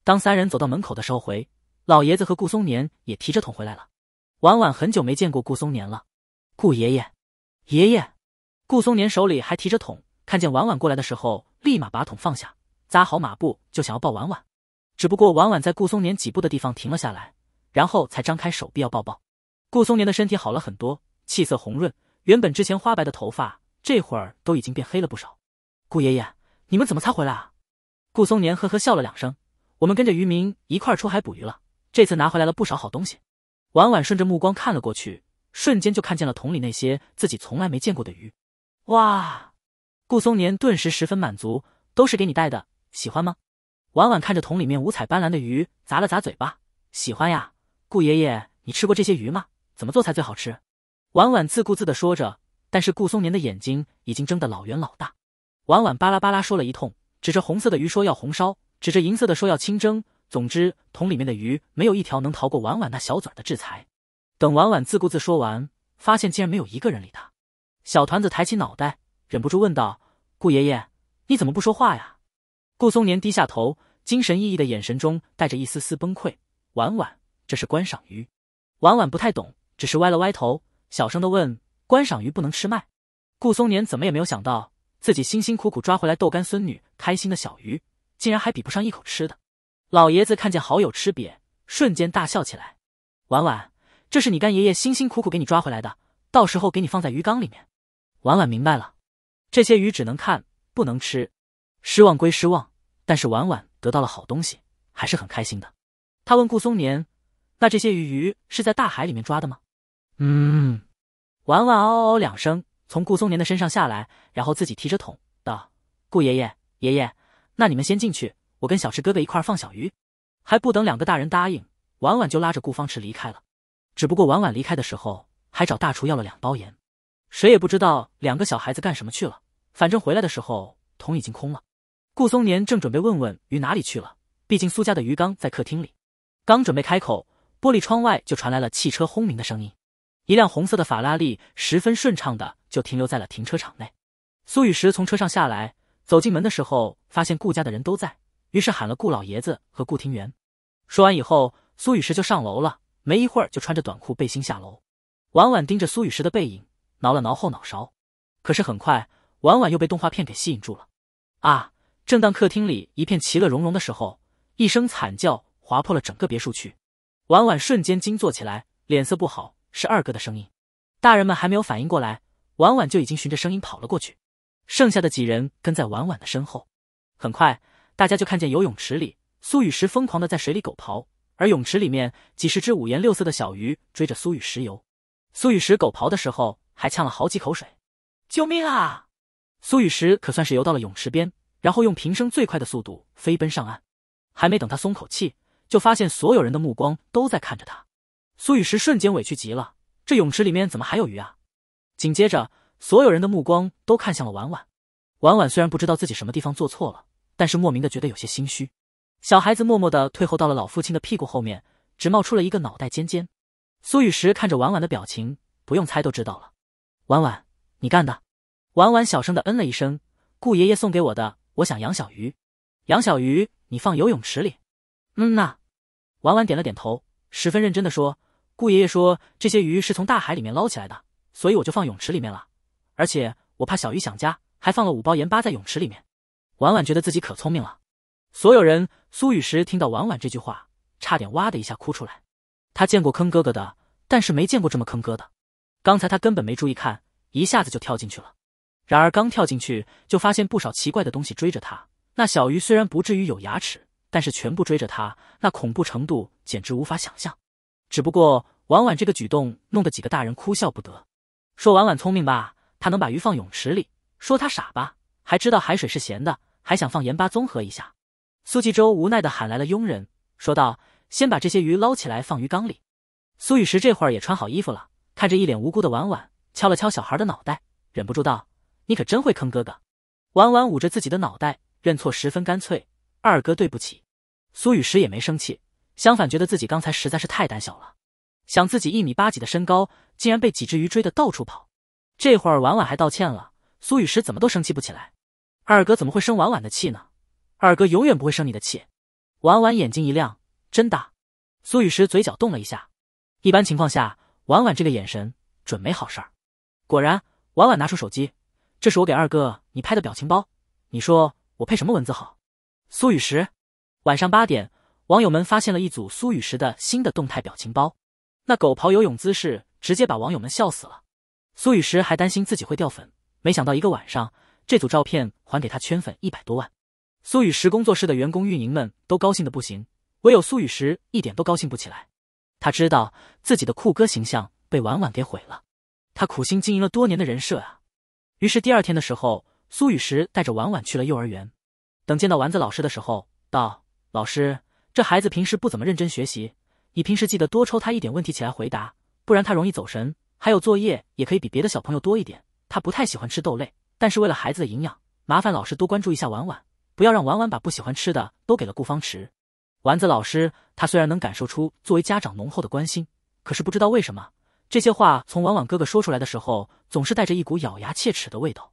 Speaker 1: 当三人走到门口的时候，回老爷子和顾松年也提着桶回来了。婉婉很久没见过顾松年了，顾爷爷，爷爷。顾松年手里还提着桶。看见婉婉过来的时候，立马把桶放下，扎好马步，就想要抱婉婉。只不过婉婉在顾松年几步的地方停了下来，然后才张开手臂要抱抱。顾松年的身体好了很多，气色红润，原本之前花白的头发，这会儿都已经变黑了不少。顾爷爷，你们怎么才回来啊？顾松年呵呵笑了两声：“我们跟着渔民一块出海捕鱼了，这次拿回来了不少好东西。”婉婉顺着目光看了过去，瞬间就看见了桶里那些自己从来没见过的鱼。哇！顾松年顿时十分满足，都是给你带的，喜欢吗？婉婉看着桶里面五彩斑斓的鱼，咂了咂嘴巴，喜欢呀，顾爷爷，你吃过这些鱼吗？怎么做才最好吃？婉婉自顾自地说着，但是顾松年的眼睛已经睁得老圆老大。婉婉巴拉巴拉说了一通，指着红色的鱼说要红烧，指着银色的说要清蒸，总之桶里面的鱼没有一条能逃过婉婉那小嘴的制裁。等婉婉自顾自说完，发现竟然没有一个人理他。小团子抬起脑袋。忍不住问道：“顾爷爷，你怎么不说话呀？”顾松年低下头，精神奕奕的眼神中带着一丝丝崩溃。婉婉，这是观赏鱼。婉婉不太懂，只是歪了歪头，小声的问：“观赏鱼不能吃吗？”顾松年怎么也没有想到，自己辛辛苦苦抓回来豆干孙女开心的小鱼，竟然还比不上一口吃的。老爷子看见好友吃瘪，瞬间大笑起来：“婉婉，这是你干爷爷辛辛苦苦给你抓回来的，到时候给你放在鱼缸里面。”婉婉明白了。这些鱼只能看不能吃，失望归失望，但是晚晚得到了好东西，还是很开心的。他问顾松年：“那这些鱼鱼是在大海里面抓的吗？”“
Speaker 2: 嗯。”
Speaker 1: 晚晚嗷嗷两声从顾松年的身上下来，然后自己提着桶道：“顾爷爷，爷爷，那你们先进去，我跟小池哥哥一块放小鱼。”还不等两个大人答应，晚晚就拉着顾方池离开了。只不过晚晚离开的时候，还找大厨要了两包盐。谁也不知道两个小孩子干什么去了。反正回来的时候桶已经空了，顾松年正准备问问鱼哪里去了，毕竟苏家的鱼缸在客厅里。刚准备开口，玻璃窗外就传来了汽车轰鸣的声音，一辆红色的法拉利十分顺畅的就停留在了停车场内。苏雨石从车上下来，走进门的时候发现顾家的人都在，于是喊了顾老爷子和顾庭元。说完以后，苏雨石就上楼了，没一会儿就穿着短裤背心下楼。婉婉盯着苏雨石的背影，挠了挠后脑勺，可是很快。婉婉又被动画片给吸引住了，啊！正当客厅里一片其乐融融的时候，一声惨叫划破了整个别墅区。婉婉瞬间惊坐起来，脸色不好。是二哥的声音。大人们还没有反应过来，婉婉就已经循着声音跑了过去。剩下的几人跟在婉婉的身后。很快，大家就看见游泳池里苏雨石疯狂的在水里狗刨，而泳池里面几十只五颜六色的小鱼追着苏雨石游。苏雨石狗刨的时候还呛了好几口水。救命啊！苏雨石可算是游到了泳池边，然后用平生最快的速度飞奔上岸。还没等他松口气，就发现所有人的目光都在看着他。苏雨石瞬间委屈极了，这泳池里面怎么还有鱼啊？紧接着，所有人的目光都看向了婉婉。婉婉虽然不知道自己什么地方做错了，但是莫名的觉得有些心虚。小孩子默默的退后到了老父亲的屁股后面，只冒出了一个脑袋尖尖。苏雨石看着婉婉的表情，不用猜都知道了，婉婉，你干的。婉婉小声的嗯了一声，顾爷爷送给我的，我想养小鱼，养小鱼，你放游泳池里。嗯呐，婉婉点了点头，十分认真的说：“顾爷爷说这些鱼是从大海里面捞起来的，所以我就放泳池里面了。而且我怕小鱼想家，还放了五包盐巴在泳池里面。”婉婉觉得自己可聪明了。所有人，苏雨石听到婉婉这句话，差点哇的一下哭出来。他见过坑哥哥的，但是没见过这么坑哥的。刚才他根本没注意看，一下子就跳进去了。然而刚跳进去，就发现不少奇怪的东西追着他。那小鱼虽然不至于有牙齿，但是全部追着他，那恐怖程度简直无法想象。只不过婉婉这个举动弄得几个大人哭笑不得，说婉婉聪明吧，她能把鱼放泳池里；说她傻吧，还知道海水是咸的，还想放盐巴综合一下。苏纪州无奈地喊来了佣人，说道：“先把这些鱼捞起来，放鱼缸里。”苏雨石这会儿也穿好衣服了，看着一脸无辜的婉婉，敲了敲小孩的脑袋，忍不住道。你可真会坑哥哥，婉婉捂着自己的脑袋认错十分干脆。二哥对不起，苏雨石也没生气，相反觉得自己刚才实在是太胆小了。想自己一米八几的身高，竟然被几只鱼追得到处跑。这会儿婉婉还道歉了，苏雨石怎么都生气不起来。二哥怎么会生婉婉的气呢？二哥永远不会生你的气。婉婉眼睛一亮，真的。苏雨石嘴角动了一下，一般情况下，婉婉这个眼神准没好事儿。果然，婉婉拿出手机。这是我给二哥你拍的表情包，你说我配什么文字好？苏雨石，晚上八点，网友们发现了一组苏雨石的新的动态表情包，那狗刨游泳姿势直接把网友们笑死了。苏雨石还担心自己会掉粉，没想到一个晚上，这组照片还给他圈粉一百多万。苏雨石工作室的员工运营们都高兴的不行，唯有苏雨石一点都高兴不起来。他知道自己的酷哥形象被婉婉给毁了，他苦心经营了多年的人设啊。于是第二天的时候，苏雨石带着婉婉去了幼儿园。等见到丸子老师的时候，道：“老师，这孩子平时不怎么认真学习，你平时记得多抽他一点问题起来回答，不然他容易走神。还有作业也可以比别的小朋友多一点。他不太喜欢吃豆类，但是为了孩子的营养，麻烦老师多关注一下婉婉，不要让婉婉把不喜欢吃的都给了顾方池。”丸子老师，他虽然能感受出作为家长浓厚的关心，可是不知道为什么。这些话从婉婉哥哥说出来的时候，总是带着一股咬牙切齿的味道。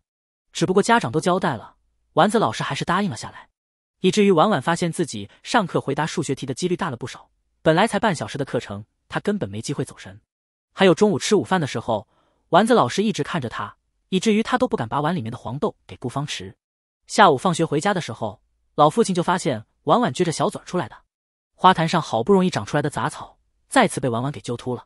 Speaker 1: 只不过家长都交代了，丸子老师还是答应了下来，以至于婉婉发现自己上课回答数学题的几率大了不少。本来才半小时的课程，他根本没机会走神。还有中午吃午饭的时候，丸子老师一直看着他，以至于他都不敢把碗里面的黄豆给顾方吃。下午放学回家的时候，老父亲就发现婉婉撅着小嘴出来的，花坛上好不容易长出来的杂草，再次被婉婉给揪秃了。